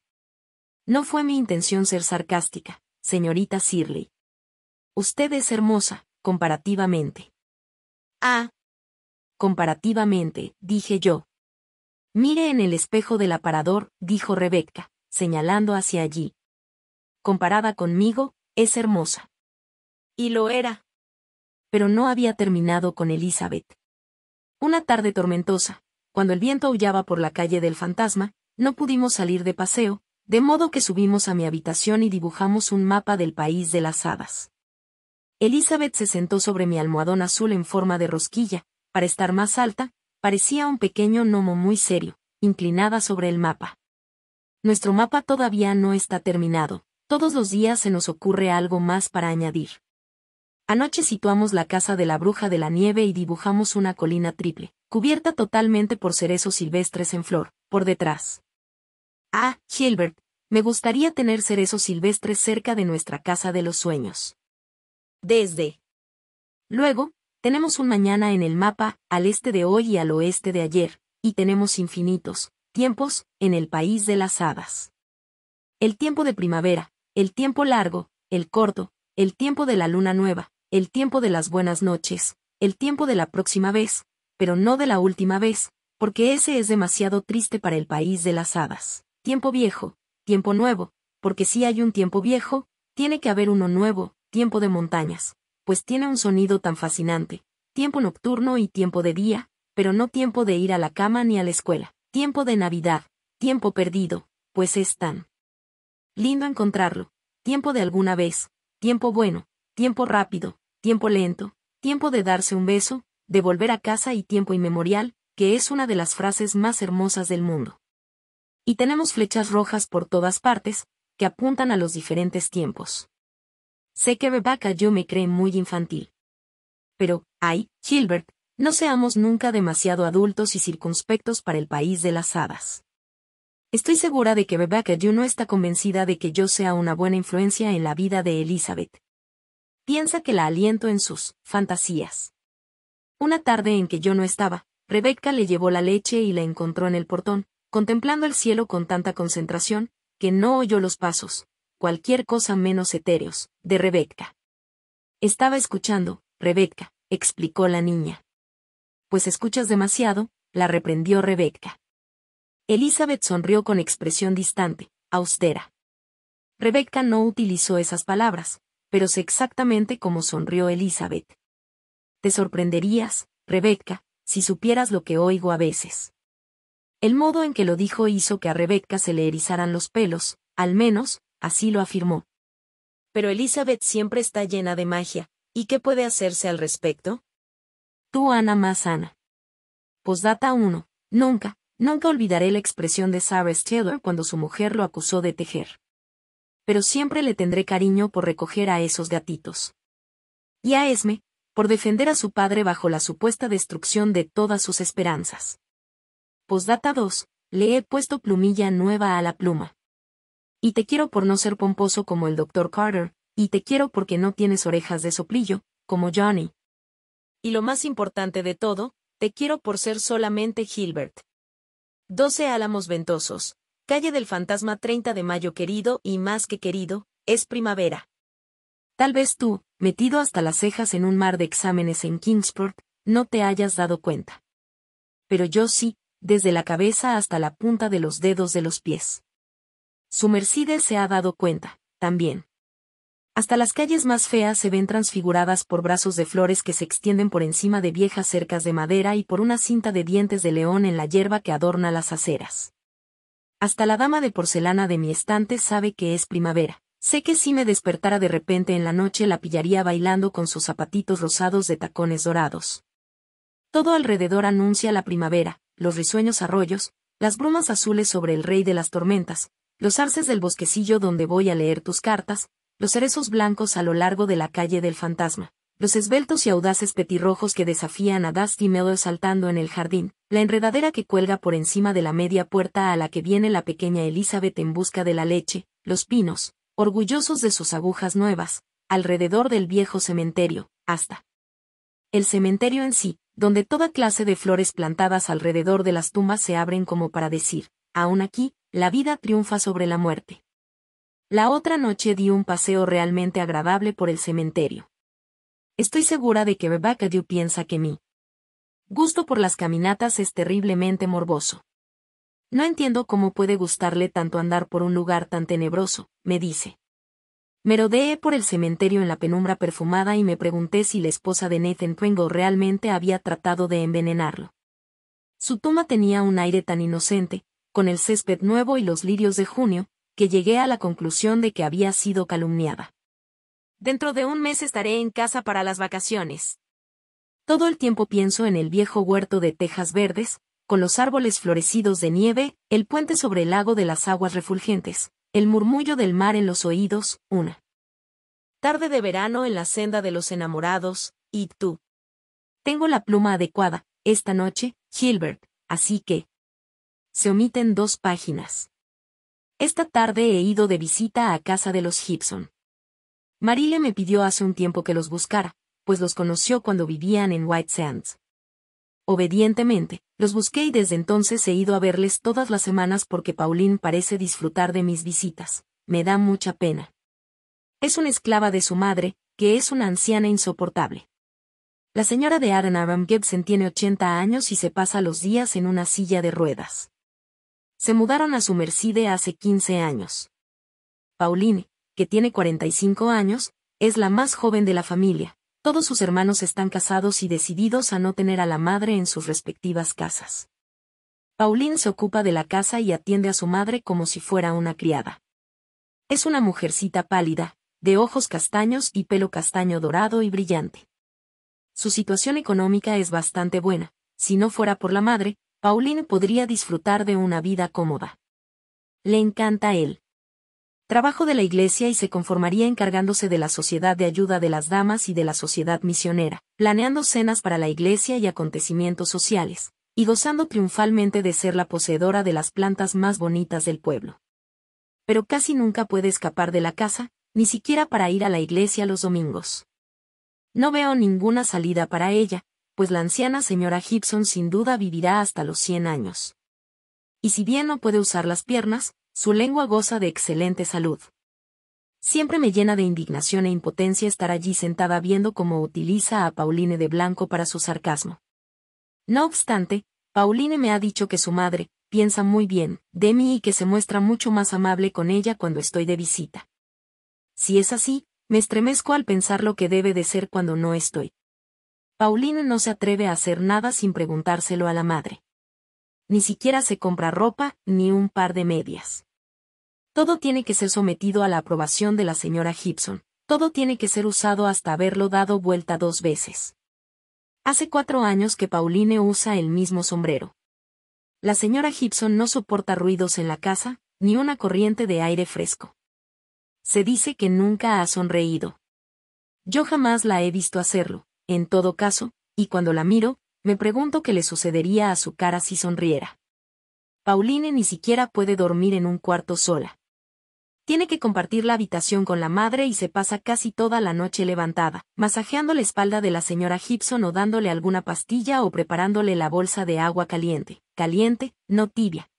No fue mi intención ser sarcástica, señorita Sirley. Usted es hermosa, comparativamente. Ah. Comparativamente, dije yo. Mire en el espejo del aparador, dijo Rebecca, señalando hacia allí. Comparada conmigo, es hermosa. Y lo era. Pero no había terminado con Elizabeth. Una tarde tormentosa, cuando el viento aullaba por la calle del fantasma, no pudimos salir de paseo, de modo que subimos a mi habitación y dibujamos un mapa del país de las hadas. Elizabeth se sentó sobre mi almohadón azul en forma de rosquilla, para estar más alta, parecía un pequeño gnomo muy serio, inclinada sobre el mapa. Nuestro mapa todavía no está terminado, todos los días se nos ocurre algo más para añadir. Anoche situamos la casa de la bruja de la nieve y dibujamos una colina triple, cubierta totalmente por cerezos silvestres en flor, por detrás. Ah, Gilbert, me gustaría tener cerezos silvestres cerca de nuestra casa de los sueños. Desde. Luego, tenemos un mañana en el mapa, al este de hoy y al oeste de ayer, y tenemos infinitos, tiempos, en el país de las hadas. El tiempo de primavera, el tiempo largo, el corto, el tiempo de la luna nueva, el tiempo de las buenas noches, el tiempo de la próxima vez, pero no de la última vez, porque ese es demasiado triste para el país de las hadas. Tiempo viejo, tiempo nuevo, porque si hay un tiempo viejo, tiene que haber uno nuevo, tiempo de montañas, pues tiene un sonido tan fascinante, tiempo nocturno y tiempo de día, pero no tiempo de ir a la cama ni a la escuela, tiempo de Navidad, tiempo perdido, pues es tan lindo encontrarlo, tiempo de alguna vez, tiempo bueno, tiempo rápido, tiempo lento, tiempo de darse un beso, de volver a casa y tiempo inmemorial, que es una de las frases más hermosas del mundo. Y tenemos flechas rojas por todas partes, que apuntan a los diferentes tiempos. Sé que Rebecca yo me cree muy infantil. Pero, ay, Gilbert, no seamos nunca demasiado adultos y circunspectos para el país de las hadas. Estoy segura de que Rebecca yo no está convencida de que yo sea una buena influencia en la vida de Elizabeth. Piensa que la aliento en sus fantasías. Una tarde en que yo no estaba, Rebecca le llevó la leche y la encontró en el portón, contemplando el cielo con tanta concentración, que no oyó los pasos, cualquier cosa menos etéreos, de Rebecca. Estaba escuchando, Rebecca, explicó la niña. Pues escuchas demasiado, la reprendió Rebecca. Elizabeth sonrió con expresión distante, austera. Rebecca no utilizó esas palabras, pero sé exactamente cómo sonrió Elizabeth. Te sorprenderías, Rebecca, si supieras lo que oigo a veces. El modo en que lo dijo hizo que a Rebecca se le erizaran los pelos, al menos, así lo afirmó. Pero Elizabeth siempre está llena de magia, ¿y qué puede hacerse al respecto? Tú Ana más Ana. Posdata 1. Nunca, nunca olvidaré la expresión de Sarah Taylor cuando su mujer lo acusó de tejer. Pero siempre le tendré cariño por recoger a esos gatitos. Y a Esme, por defender a su padre bajo la supuesta destrucción de todas sus esperanzas. Posdata 2. Le he puesto plumilla nueva a la pluma y te quiero por no ser pomposo como el Dr. Carter, y te quiero porque no tienes orejas de soplillo, como Johnny. Y lo más importante de todo, te quiero por ser solamente Gilbert. 12 Álamos Ventosos, calle del Fantasma 30 de Mayo querido y más que querido, es primavera. Tal vez tú, metido hasta las cejas en un mar de exámenes en Kingsport, no te hayas dado cuenta. Pero yo sí, desde la cabeza hasta la punta de los dedos de los pies. Su Mercedes se ha dado cuenta, también. Hasta las calles más feas se ven transfiguradas por brazos de flores que se extienden por encima de viejas cercas de madera y por una cinta de dientes de león en la hierba que adorna las aceras. Hasta la dama de porcelana de mi estante sabe que es primavera. Sé que si me despertara de repente en la noche la pillaría bailando con sus zapatitos rosados de tacones dorados. Todo alrededor anuncia la primavera, los risueños arroyos, las brumas azules sobre el rey de las tormentas, los arces del bosquecillo donde voy a leer tus cartas, los cerezos blancos a lo largo de la calle del fantasma, los esbeltos y audaces petirrojos que desafían a Dusty Meadows saltando en el jardín, la enredadera que cuelga por encima de la media puerta a la que viene la pequeña Elizabeth en busca de la leche, los pinos, orgullosos de sus agujas nuevas, alrededor del viejo cementerio, hasta el cementerio en sí, donde toda clase de flores plantadas alrededor de las tumbas se abren como para decir, aún aquí, la vida triunfa sobre la muerte. La otra noche di un paseo realmente agradable por el cementerio. Estoy segura de que Dew piensa que mi gusto por las caminatas es terriblemente morboso. No entiendo cómo puede gustarle tanto andar por un lugar tan tenebroso, me dice. Merodeé por el cementerio en la penumbra perfumada y me pregunté si la esposa de Nathan Twingo realmente había tratado de envenenarlo. Su toma tenía un aire tan inocente, con el césped nuevo y los lirios de junio, que llegué a la conclusión de que había sido calumniada. Dentro de un mes estaré en casa para las vacaciones. Todo el tiempo pienso en el viejo huerto de tejas verdes, con los árboles florecidos de nieve, el puente sobre el lago de las aguas refulgentes, el murmullo del mar en los oídos, una. Tarde de verano en la senda de los enamorados, y tú. Tengo la pluma adecuada, esta noche, Gilbert, así que, se omiten dos páginas. Esta tarde he ido de visita a casa de los Gibson. Marile me pidió hace un tiempo que los buscara, pues los conoció cuando vivían en White Sands. Obedientemente, los busqué y desde entonces he ido a verles todas las semanas porque Pauline parece disfrutar de mis visitas. Me da mucha pena. Es una esclava de su madre, que es una anciana insoportable. La señora de Aaron Abraham Gibson tiene ochenta años y se pasa los días en una silla de ruedas se mudaron a su Mercedes hace 15 años. Pauline, que tiene 45 años, es la más joven de la familia. Todos sus hermanos están casados y decididos a no tener a la madre en sus respectivas casas. Pauline se ocupa de la casa y atiende a su madre como si fuera una criada. Es una mujercita pálida, de ojos castaños y pelo castaño dorado y brillante. Su situación económica es bastante buena, si no fuera por la madre, Pauline podría disfrutar de una vida cómoda. Le encanta él. trabajo de la iglesia y se conformaría encargándose de la sociedad de ayuda de las damas y de la sociedad misionera, planeando cenas para la iglesia y acontecimientos sociales, y gozando triunfalmente de ser la poseedora de las plantas más bonitas del pueblo. Pero casi nunca puede escapar de la casa, ni siquiera para ir a la iglesia los domingos. No veo ninguna salida para ella, pues la anciana señora Gibson sin duda vivirá hasta los 100 años. Y si bien no puede usar las piernas, su lengua goza de excelente salud. Siempre me llena de indignación e impotencia estar allí sentada viendo cómo utiliza a Pauline de Blanco para su sarcasmo. No obstante, Pauline me ha dicho que su madre, piensa muy bien de mí y que se muestra mucho más amable con ella cuando estoy de visita. Si es así, me estremezco al pensar lo que debe de ser cuando no estoy. Pauline no se atreve a hacer nada sin preguntárselo a la madre. Ni siquiera se compra ropa, ni un par de medias. Todo tiene que ser sometido a la aprobación de la señora Gibson, todo tiene que ser usado hasta haberlo dado vuelta dos veces. Hace cuatro años que Pauline usa el mismo sombrero. La señora Gibson no soporta ruidos en la casa, ni una corriente de aire fresco. Se dice que nunca ha sonreído. Yo jamás la he visto hacerlo, en todo caso, y cuando la miro, me pregunto qué le sucedería a su cara si sonriera. Pauline ni siquiera puede dormir en un cuarto sola. Tiene que compartir la habitación con la madre y se pasa casi toda la noche levantada, masajeando la espalda de la señora Gibson o dándole alguna pastilla o preparándole la bolsa de agua caliente, caliente, no tibia.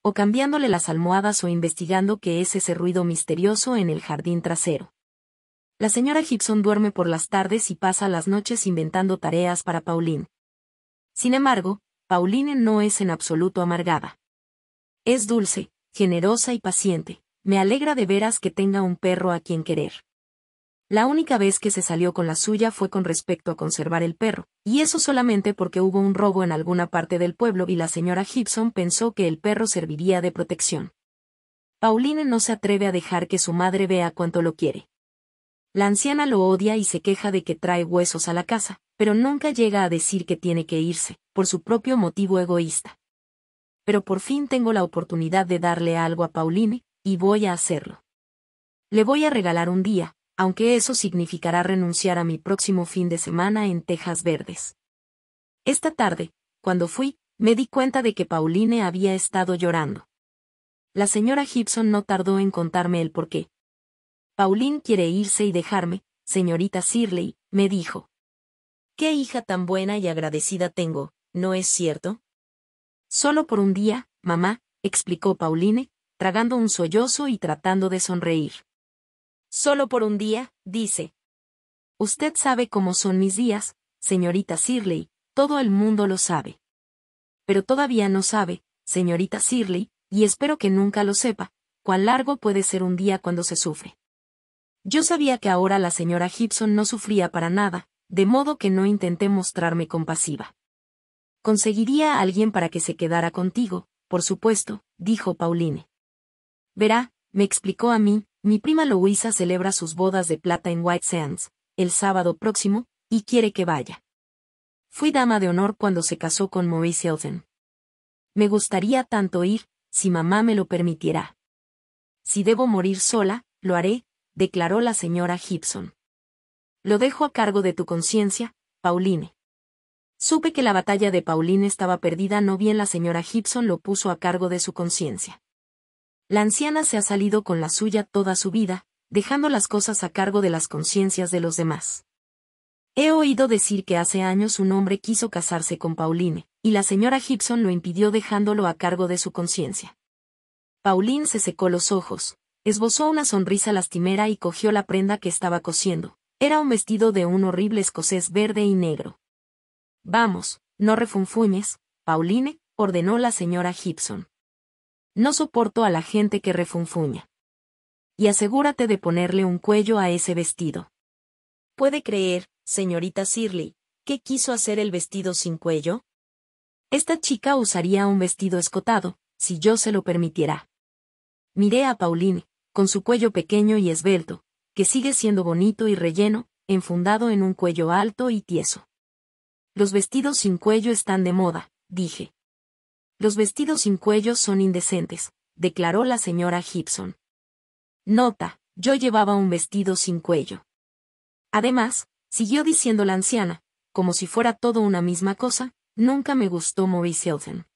O cambiándole las almohadas o investigando qué es ese ruido misterioso en el jardín trasero. La señora Gibson duerme por las tardes y pasa las noches inventando tareas para Pauline. Sin embargo, Pauline no es en absoluto amargada. Es dulce, generosa y paciente. Me alegra de veras que tenga un perro a quien querer. La única vez que se salió con la suya fue con respecto a conservar el perro, y eso solamente porque hubo un robo en alguna parte del pueblo y la señora Gibson pensó que el perro serviría de protección. Pauline no se atreve a dejar que su madre vea cuánto lo quiere. La anciana lo odia y se queja de que trae huesos a la casa, pero nunca llega a decir que tiene que irse, por su propio motivo egoísta. Pero por fin tengo la oportunidad de darle algo a Pauline, y voy a hacerlo. Le voy a regalar un día, aunque eso significará renunciar a mi próximo fin de semana en Tejas Verdes. Esta tarde, cuando fui, me di cuenta de que Pauline había estado llorando. La señora Gibson no tardó en contarme el porqué, Pauline quiere irse y dejarme, señorita Sirley, me dijo. Qué hija tan buena y agradecida tengo, ¿no es cierto? Solo por un día, mamá, explicó Pauline, tragando un sollozo y tratando de sonreír. Solo por un día, dice. Usted sabe cómo son mis días, señorita Sirley, todo el mundo lo sabe. Pero todavía no sabe, señorita Sirley, y espero que nunca lo sepa, cuán largo puede ser un día cuando se sufre. Yo sabía que ahora la señora Gibson no sufría para nada, de modo que no intenté mostrarme compasiva. Conseguiría a alguien para que se quedara contigo, por supuesto, dijo Pauline. Verá, me explicó a mí, mi prima Louisa celebra sus bodas de plata en White Sands, el sábado próximo, y quiere que vaya. Fui dama de honor cuando se casó con Maurice Elton. Me gustaría tanto ir, si mamá me lo permitiera. Si debo morir sola, lo haré, declaró la señora Gibson. Lo dejo a cargo de tu conciencia, Pauline. Supe que la batalla de Pauline estaba perdida, no bien la señora Gibson lo puso a cargo de su conciencia. La anciana se ha salido con la suya toda su vida, dejando las cosas a cargo de las conciencias de los demás. He oído decir que hace años un hombre quiso casarse con Pauline, y la señora Gibson lo impidió dejándolo a cargo de su conciencia. Pauline se secó los ojos, esbozó una sonrisa lastimera y cogió la prenda que estaba cosiendo. Era un vestido de un horrible escocés verde y negro. Vamos, no refunfuñes, Pauline, ordenó la señora Gibson. No soporto a la gente que refunfuña. Y asegúrate de ponerle un cuello a ese vestido. Puede creer, señorita Sirley, que quiso hacer el vestido sin cuello? Esta chica usaría un vestido escotado, si yo se lo permitiera. Miré a Pauline, con su cuello pequeño y esbelto, que sigue siendo bonito y relleno, enfundado en un cuello alto y tieso. Los vestidos sin cuello están de moda, dije. Los vestidos sin cuello son indecentes, declaró la señora Gibson. Nota, yo llevaba un vestido sin cuello. Además, siguió diciendo la anciana, como si fuera todo una misma cosa, nunca me gustó Maurice Hilton.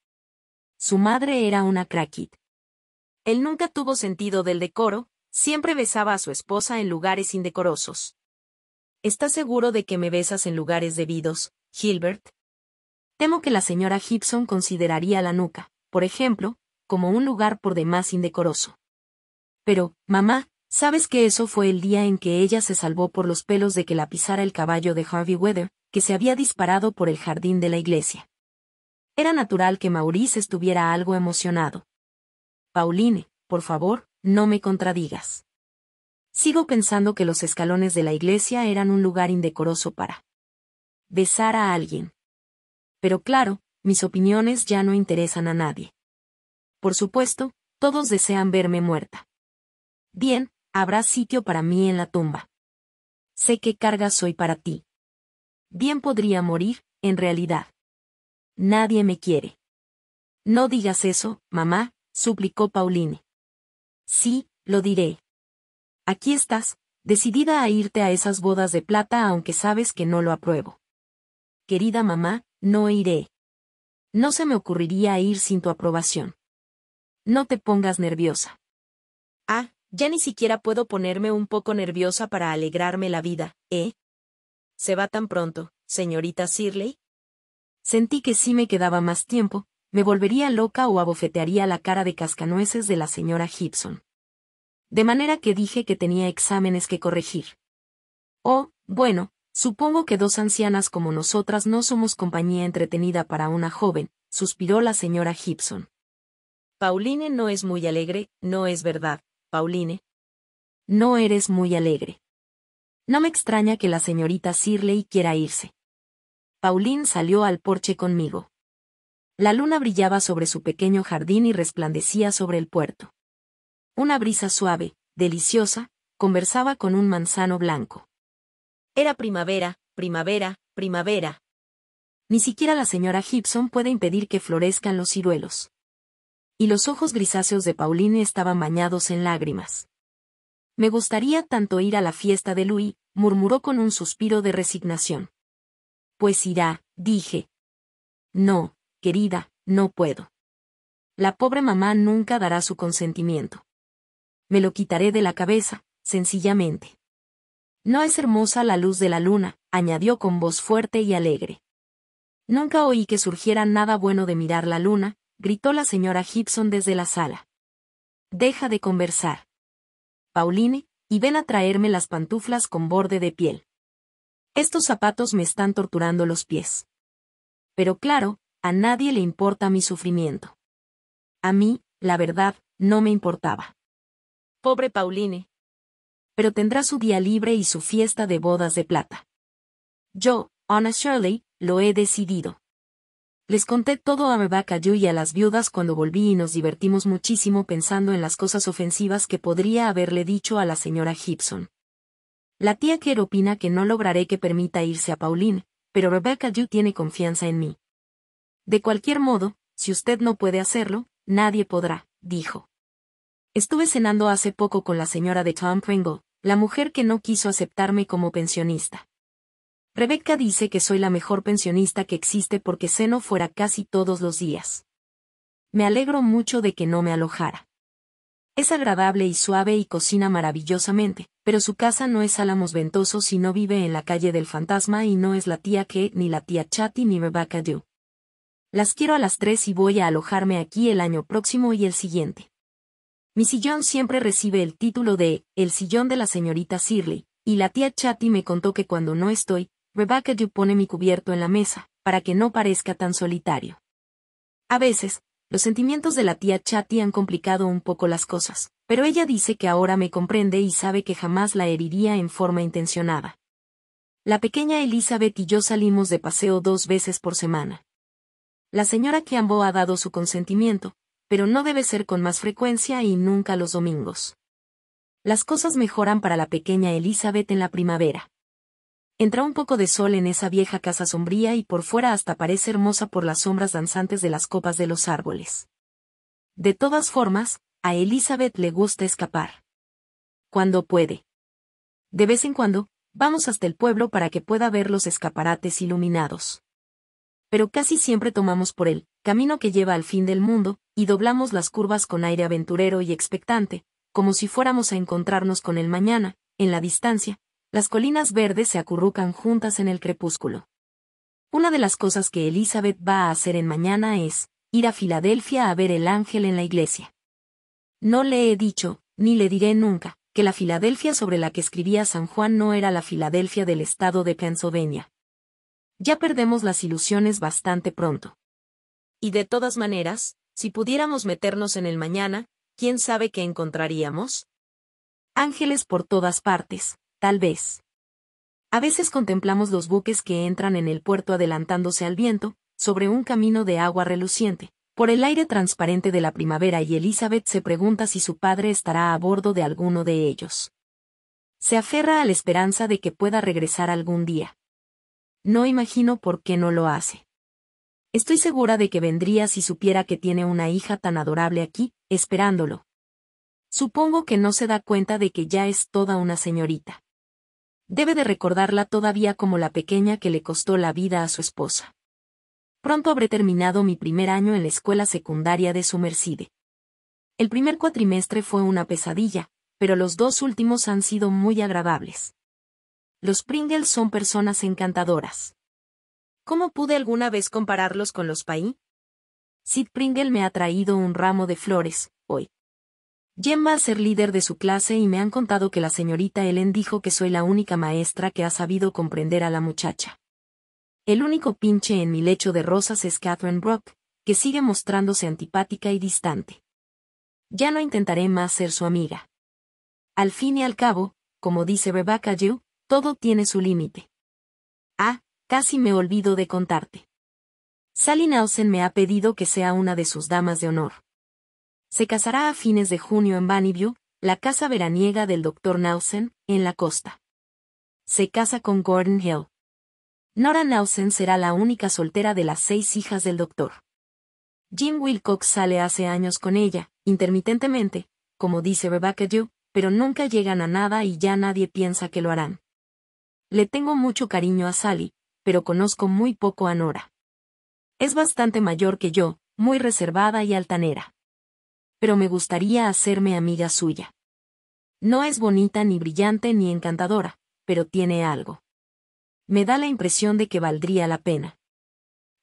Su madre era una crackit. Él nunca tuvo sentido del decoro, siempre besaba a su esposa en lugares indecorosos. ¿Estás seguro de que me besas en lugares debidos, Gilbert? Temo que la señora Gibson consideraría la nuca, por ejemplo, como un lugar por demás indecoroso. Pero, mamá, ¿sabes que eso fue el día en que ella se salvó por los pelos de que la pisara el caballo de Harvey Weather, que se había disparado por el jardín de la iglesia? Era natural que Maurice estuviera algo emocionado. Pauline, por favor, no me contradigas. Sigo pensando que los escalones de la iglesia eran un lugar indecoroso para besar a alguien. Pero claro, mis opiniones ya no interesan a nadie. Por supuesto, todos desean verme muerta. Bien, habrá sitio para mí en la tumba. Sé qué carga soy para ti. Bien podría morir, en realidad. Nadie me quiere. No digas eso, mamá, suplicó Pauline. Sí, lo diré. Aquí estás, decidida a irte a esas bodas de plata aunque sabes que no lo apruebo. Querida mamá, no iré. No se me ocurriría ir sin tu aprobación. No te pongas nerviosa. Ah, ya ni siquiera puedo ponerme un poco nerviosa para alegrarme la vida, ¿eh? ¿Se va tan pronto, señorita Sirley?» Sentí que sí me quedaba más tiempo, me volvería loca o abofetearía la cara de cascanueces de la señora Gibson. De manera que dije que tenía exámenes que corregir. Oh, bueno, supongo que dos ancianas como nosotras no somos compañía entretenida para una joven, suspiró la señora Gibson. Pauline no es muy alegre, no es verdad, Pauline. No eres muy alegre. No me extraña que la señorita Sirley quiera irse. Pauline salió al porche conmigo. La luna brillaba sobre su pequeño jardín y resplandecía sobre el puerto. Una brisa suave, deliciosa, conversaba con un manzano blanco. Era primavera, primavera, primavera. Ni siquiera la señora Gibson puede impedir que florezcan los ciruelos. Y los ojos grisáceos de Pauline estaban bañados en lágrimas. Me gustaría tanto ir a la fiesta de Louis, murmuró con un suspiro de resignación. Pues irá, dije. No, querida, no puedo. La pobre mamá nunca dará su consentimiento. Me lo quitaré de la cabeza, sencillamente. No es hermosa la luz de la luna, añadió con voz fuerte y alegre. Nunca oí que surgiera nada bueno de mirar la luna, gritó la señora Gibson desde la sala. Deja de conversar. Pauline, y ven a traerme las pantuflas con borde de piel. Estos zapatos me están torturando los pies. Pero claro, a nadie le importa mi sufrimiento. A mí, la verdad, no me importaba. Pobre Pauline. Pero tendrá su día libre y su fiesta de bodas de plata. Yo, Anna Shirley, lo he decidido. Les conté todo a Rebecca Yu y a las viudas cuando volví y nos divertimos muchísimo pensando en las cosas ofensivas que podría haberle dicho a la señora Gibson. La tía Kerr opina que no lograré que permita irse a Pauline, pero Rebecca Yu tiene confianza en mí. De cualquier modo, si usted no puede hacerlo, nadie podrá, dijo. Estuve cenando hace poco con la señora de Tom Pringle, la mujer que no quiso aceptarme como pensionista. Rebecca dice que soy la mejor pensionista que existe porque ceno fuera casi todos los días. Me alegro mucho de que no me alojara. Es agradable y suave y cocina maravillosamente, pero su casa no es Álamos Ventoso si no vive en la calle del fantasma y no es la tía Kate ni la tía Chatty ni Rebecca Dew. Las quiero a las tres y voy a alojarme aquí el año próximo y el siguiente. Mi sillón siempre recibe el título de El sillón de la señorita Sirley, y la tía Chatty me contó que cuando no estoy, Rebecca Du pone mi cubierto en la mesa, para que no parezca tan solitario. A veces, los sentimientos de la tía Chatty han complicado un poco las cosas, pero ella dice que ahora me comprende y sabe que jamás la heriría en forma intencionada. La pequeña Elizabeth y yo salimos de paseo dos veces por semana, la señora Kiambo ha dado su consentimiento, pero no debe ser con más frecuencia y nunca los domingos. Las cosas mejoran para la pequeña Elizabeth en la primavera. Entra un poco de sol en esa vieja casa sombría y por fuera hasta parece hermosa por las sombras danzantes de las copas de los árboles. De todas formas, a Elizabeth le gusta escapar. Cuando puede. De vez en cuando, vamos hasta el pueblo para que pueda ver los escaparates iluminados pero casi siempre tomamos por él, camino que lleva al fin del mundo, y doblamos las curvas con aire aventurero y expectante, como si fuéramos a encontrarnos con el mañana, en la distancia, las colinas verdes se acurrucan juntas en el crepúsculo. Una de las cosas que Elizabeth va a hacer en mañana es, ir a Filadelfia a ver el ángel en la iglesia. No le he dicho, ni le diré nunca, que la Filadelfia sobre la que escribía San Juan no era la Filadelfia del estado de Pennsylvania ya perdemos las ilusiones bastante pronto. Y de todas maneras, si pudiéramos meternos en el mañana, ¿quién sabe qué encontraríamos? Ángeles por todas partes, tal vez. A veces contemplamos los buques que entran en el puerto adelantándose al viento, sobre un camino de agua reluciente, por el aire transparente de la primavera y Elizabeth se pregunta si su padre estará a bordo de alguno de ellos. Se aferra a la esperanza de que pueda regresar algún día. No imagino por qué no lo hace. Estoy segura de que vendría si supiera que tiene una hija tan adorable aquí, esperándolo. Supongo que no se da cuenta de que ya es toda una señorita. Debe de recordarla todavía como la pequeña que le costó la vida a su esposa. Pronto habré terminado mi primer año en la escuela secundaria de Su Sumercide. El primer cuatrimestre fue una pesadilla, pero los dos últimos han sido muy agradables. Los Pringles son personas encantadoras. ¿Cómo pude alguna vez compararlos con los Paí? Sid Pringle me ha traído un ramo de flores, hoy. Jen va a ser líder de su clase y me han contado que la señorita Ellen dijo que soy la única maestra que ha sabido comprender a la muchacha. El único pinche en mi lecho de rosas es Catherine Brock, que sigue mostrándose antipática y distante. Ya no intentaré más ser su amiga. Al fin y al cabo, como dice Rebecca Jew, todo tiene su límite. Ah, casi me olvido de contarte. Sally Nausen me ha pedido que sea una de sus damas de honor. Se casará a fines de junio en Bunnyview, la casa veraniega del doctor Nausen, en la costa. Se casa con Gordon Hill. Nora Nausen será la única soltera de las seis hijas del doctor. Jim Wilcox sale hace años con ella, intermitentemente, como dice Rebecca Jew, pero nunca llegan a nada y ya nadie piensa que lo harán. Le tengo mucho cariño a Sally, pero conozco muy poco a Nora. Es bastante mayor que yo, muy reservada y altanera. Pero me gustaría hacerme amiga suya. No es bonita ni brillante ni encantadora, pero tiene algo. Me da la impresión de que valdría la pena.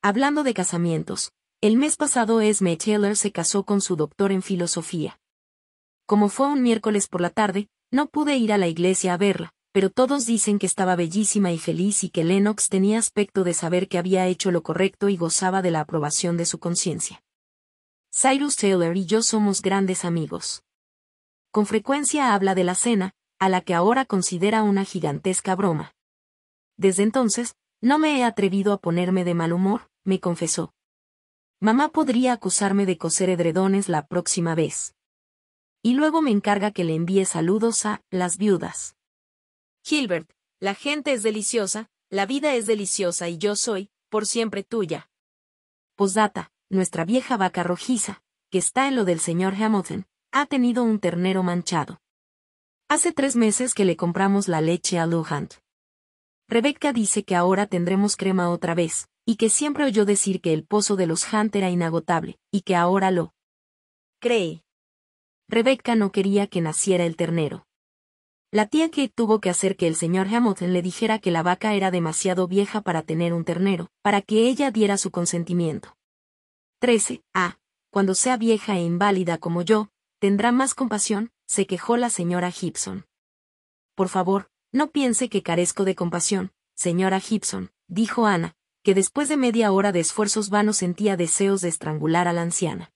Hablando de casamientos, el mes pasado Esme Taylor se casó con su doctor en filosofía. Como fue un miércoles por la tarde, no pude ir a la iglesia a verla, pero todos dicen que estaba bellísima y feliz y que Lennox tenía aspecto de saber que había hecho lo correcto y gozaba de la aprobación de su conciencia. Cyrus Taylor y yo somos grandes amigos. Con frecuencia habla de la cena, a la que ahora considera una gigantesca broma. Desde entonces, no me he atrevido a ponerme de mal humor, me confesó. Mamá podría acusarme de coser edredones la próxima vez. Y luego me encarga que le envíe saludos a las viudas. Gilbert, la gente es deliciosa, la vida es deliciosa y yo soy, por siempre tuya. Posdata, nuestra vieja vaca rojiza, que está en lo del señor Hamilton, ha tenido un ternero manchado. Hace tres meses que le compramos la leche a Hunt. Rebecca dice que ahora tendremos crema otra vez, y que siempre oyó decir que el pozo de los Hunt era inagotable, y que ahora lo cree. Rebecca no quería que naciera el ternero. La tía Kate tuvo que hacer que el señor Hamilton le dijera que la vaca era demasiado vieja para tener un ternero, para que ella diera su consentimiento. 13. Ah, cuando sea vieja e inválida como yo, tendrá más compasión, se quejó la señora Gibson. Por favor, no piense que carezco de compasión, señora Gibson, dijo Ana, que después de media hora de esfuerzos vanos sentía deseos de estrangular a la anciana.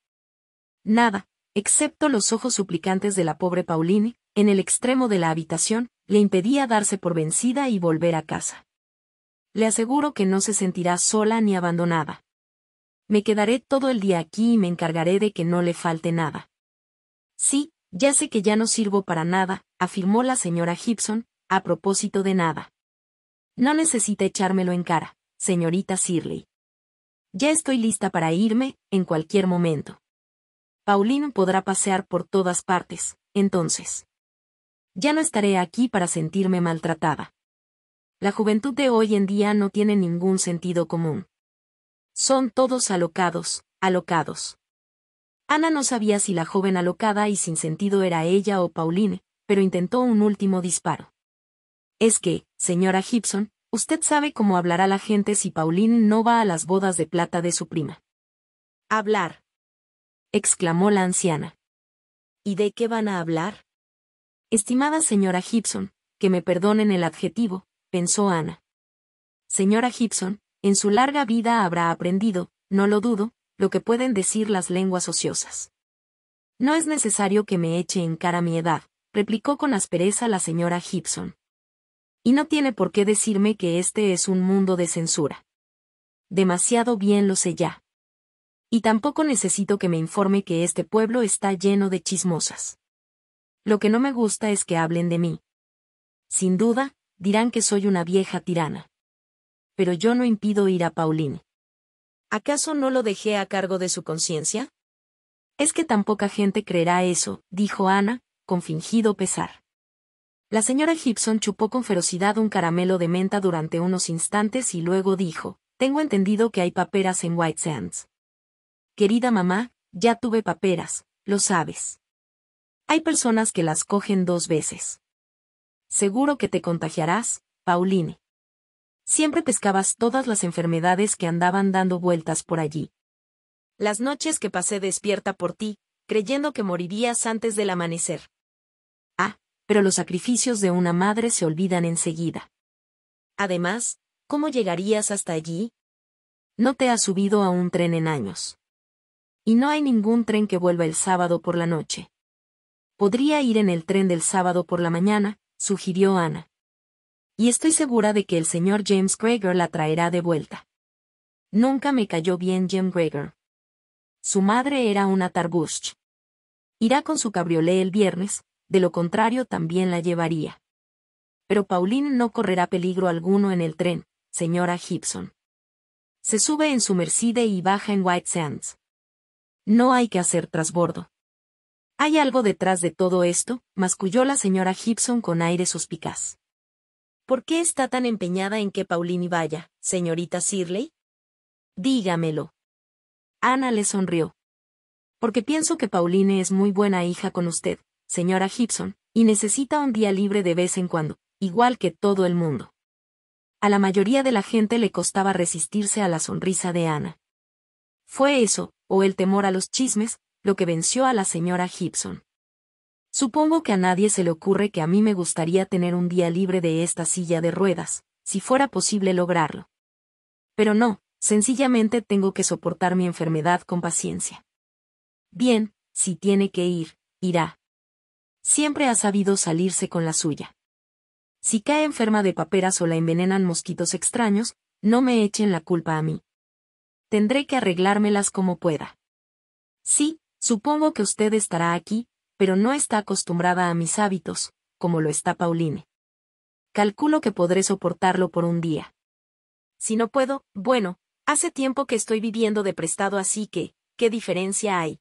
Nada, excepto los ojos suplicantes de la pobre Pauline, en el extremo de la habitación, le impedía darse por vencida y volver a casa. Le aseguro que no se sentirá sola ni abandonada. Me quedaré todo el día aquí y me encargaré de que no le falte nada. Sí, ya sé que ya no sirvo para nada, afirmó la señora Gibson, a propósito de nada. No necesita echármelo en cara, señorita Sirley. Ya estoy lista para irme, en cualquier momento. Pauline podrá pasear por todas partes, entonces. Ya no estaré aquí para sentirme maltratada. La juventud de hoy en día no tiene ningún sentido común. Son todos alocados, alocados. Ana no sabía si la joven alocada y sin sentido era ella o Pauline, pero intentó un último disparo. Es que, señora Gibson, usted sabe cómo hablará la gente si Pauline no va a las bodas de plata de su prima. Hablar. exclamó la anciana. ¿Y de qué van a hablar? Estimada señora Gibson, que me perdonen el adjetivo, pensó Ana. Señora Gibson, en su larga vida habrá aprendido, no lo dudo, lo que pueden decir las lenguas ociosas. No es necesario que me eche en cara mi edad, replicó con aspereza la señora Gibson. Y no tiene por qué decirme que este es un mundo de censura. Demasiado bien lo sé ya. Y tampoco necesito que me informe que este pueblo está lleno de chismosas. Lo que no me gusta es que hablen de mí. Sin duda, dirán que soy una vieja tirana. Pero yo no impido ir a Pauline. ¿Acaso no lo dejé a cargo de su conciencia? Es que tan poca gente creerá eso, dijo Ana, con fingido pesar. La señora Gibson chupó con ferocidad un caramelo de menta durante unos instantes y luego dijo, Tengo entendido que hay paperas en White Sands. Querida mamá, ya tuve paperas, lo sabes. Hay personas que las cogen dos veces. Seguro que te contagiarás, Pauline. Siempre pescabas todas las enfermedades que andaban dando vueltas por allí. Las noches que pasé despierta por ti, creyendo que morirías antes del amanecer. Ah, pero los sacrificios de una madre se olvidan enseguida. Además, ¿cómo llegarías hasta allí? No te has subido a un tren en años. Y no hay ningún tren que vuelva el sábado por la noche. Podría ir en el tren del sábado por la mañana, sugirió Ana. Y estoy segura de que el señor James Gregor la traerá de vuelta. Nunca me cayó bien Jim Gregor. Su madre era una Targush. Irá con su cabriolé el viernes, de lo contrario también la llevaría. Pero Pauline no correrá peligro alguno en el tren, señora Gibson. Se sube en su Mercedes y baja en White Sands. No hay que hacer trasbordo. ¿Hay algo detrás de todo esto? masculló la señora Gibson con aire suspicaz. ¿Por qué está tan empeñada en que Paulini vaya, señorita Sirley? Dígamelo. Ana le sonrió. Porque pienso que Pauline es muy buena hija con usted, señora Gibson, y necesita un día libre de vez en cuando, igual que todo el mundo. A la mayoría de la gente le costaba resistirse a la sonrisa de Ana. Fue eso, o el temor a los chismes, lo que venció a la señora Gibson. Supongo que a nadie se le ocurre que a mí me gustaría tener un día libre de esta silla de ruedas, si fuera posible lograrlo. Pero no, sencillamente tengo que soportar mi enfermedad con paciencia. Bien, si tiene que ir, irá. Siempre ha sabido salirse con la suya. Si cae enferma de paperas o la envenenan mosquitos extraños, no me echen la culpa a mí. Tendré que arreglármelas como pueda. Sí, Supongo que usted estará aquí, pero no está acostumbrada a mis hábitos, como lo está Pauline. Calculo que podré soportarlo por un día. Si no puedo, bueno, hace tiempo que estoy viviendo de prestado así que, ¿qué diferencia hay?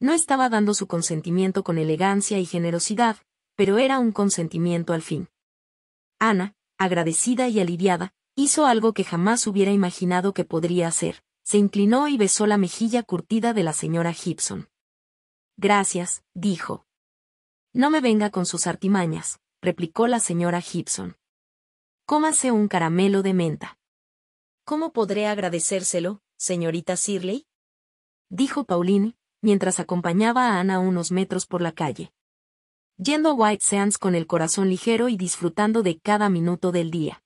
No estaba dando su consentimiento con elegancia y generosidad, pero era un consentimiento al fin. Ana, agradecida y aliviada, hizo algo que jamás hubiera imaginado que podría hacer se inclinó y besó la mejilla curtida de la señora Gibson. Gracias, dijo. No me venga con sus artimañas, replicó la señora Gibson. Cómase un caramelo de menta. ¿Cómo podré agradecérselo, señorita Sirley? dijo Pauline, mientras acompañaba a Ana unos metros por la calle. Yendo a White Sands con el corazón ligero y disfrutando de cada minuto del día.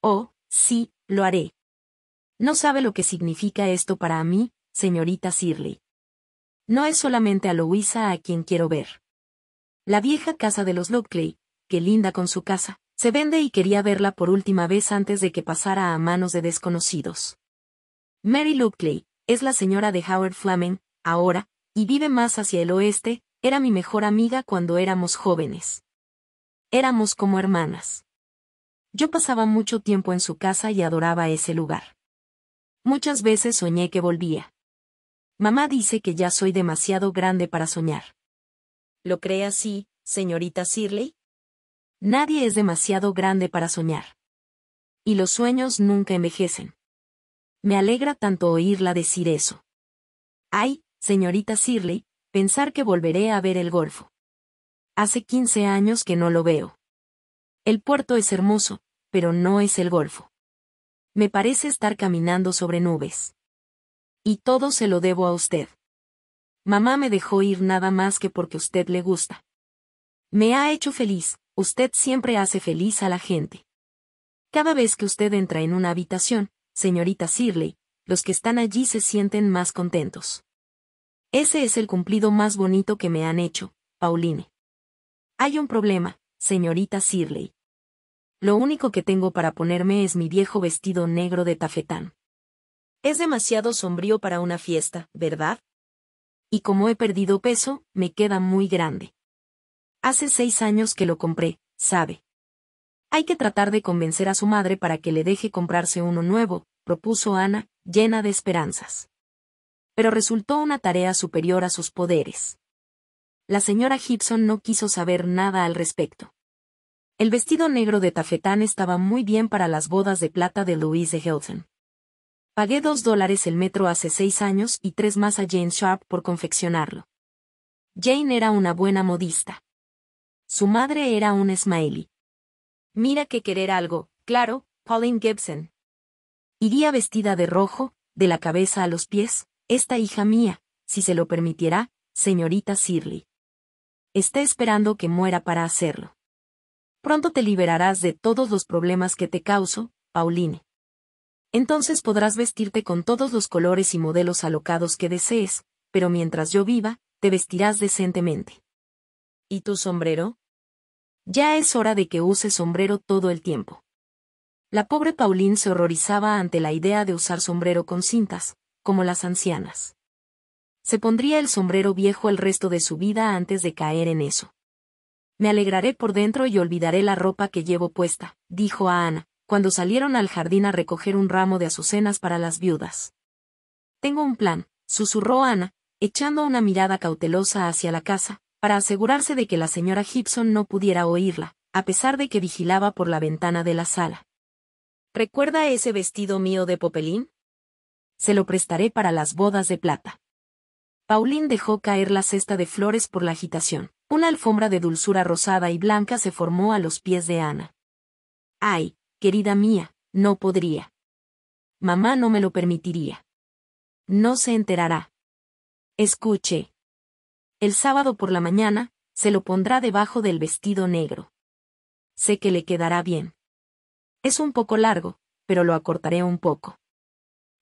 Oh, sí, lo haré. No sabe lo que significa esto para mí, señorita Sirley. No es solamente a Louisa a quien quiero ver. La vieja casa de los Lockley, que linda con su casa, se vende y quería verla por última vez antes de que pasara a manos de desconocidos. Mary Lockley, es la señora de Howard Fleming, ahora, y vive más hacia el oeste, era mi mejor amiga cuando éramos jóvenes. Éramos como hermanas. Yo pasaba mucho tiempo en su casa y adoraba ese lugar. Muchas veces soñé que volvía. Mamá dice que ya soy demasiado grande para soñar. ¿Lo cree así, señorita Sirley? Nadie es demasiado grande para soñar. Y los sueños nunca envejecen. Me alegra tanto oírla decir eso. Ay, señorita Sirley, pensar que volveré a ver el golfo. Hace 15 años que no lo veo. El puerto es hermoso, pero no es el golfo. Me parece estar caminando sobre nubes. Y todo se lo debo a usted. Mamá me dejó ir nada más que porque usted le gusta. Me ha hecho feliz, usted siempre hace feliz a la gente. Cada vez que usted entra en una habitación, señorita Sirley, los que están allí se sienten más contentos. Ese es el cumplido más bonito que me han hecho, Pauline. Hay un problema, señorita Sirley lo único que tengo para ponerme es mi viejo vestido negro de tafetán. Es demasiado sombrío para una fiesta, ¿verdad? Y como he perdido peso, me queda muy grande. Hace seis años que lo compré, sabe. Hay que tratar de convencer a su madre para que le deje comprarse uno nuevo, propuso Ana, llena de esperanzas. Pero resultó una tarea superior a sus poderes. La señora Gibson no quiso saber nada al respecto. El vestido negro de tafetán estaba muy bien para las bodas de plata de Louise Hilton. Pagué dos dólares el metro hace seis años y tres más a Jane Sharp por confeccionarlo. Jane era una buena modista. Su madre era un smiley. Mira que querer algo, claro, Pauline Gibson. Iría vestida de rojo, de la cabeza a los pies, esta hija mía, si se lo permitiera, señorita Shirley. Está esperando que muera para hacerlo. Pronto te liberarás de todos los problemas que te causo, Pauline. Entonces podrás vestirte con todos los colores y modelos alocados que desees, pero mientras yo viva, te vestirás decentemente. ¿Y tu sombrero? Ya es hora de que uses sombrero todo el tiempo. La pobre Pauline se horrorizaba ante la idea de usar sombrero con cintas, como las ancianas. Se pondría el sombrero viejo el resto de su vida antes de caer en eso. Me alegraré por dentro y olvidaré la ropa que llevo puesta, dijo a Ana, cuando salieron al jardín a recoger un ramo de azucenas para las viudas. Tengo un plan, susurró Ana, echando una mirada cautelosa hacia la casa, para asegurarse de que la señora Gibson no pudiera oírla, a pesar de que vigilaba por la ventana de la sala. ¿Recuerda ese vestido mío de popelín? Se lo prestaré para las bodas de plata. Pauline dejó caer la cesta de flores por la agitación, una alfombra de dulzura rosada y blanca se formó a los pies de Ana. Ay, querida mía, no podría. Mamá no me lo permitiría. No se enterará. Escuche. El sábado por la mañana, se lo pondrá debajo del vestido negro. Sé que le quedará bien. Es un poco largo, pero lo acortaré un poco.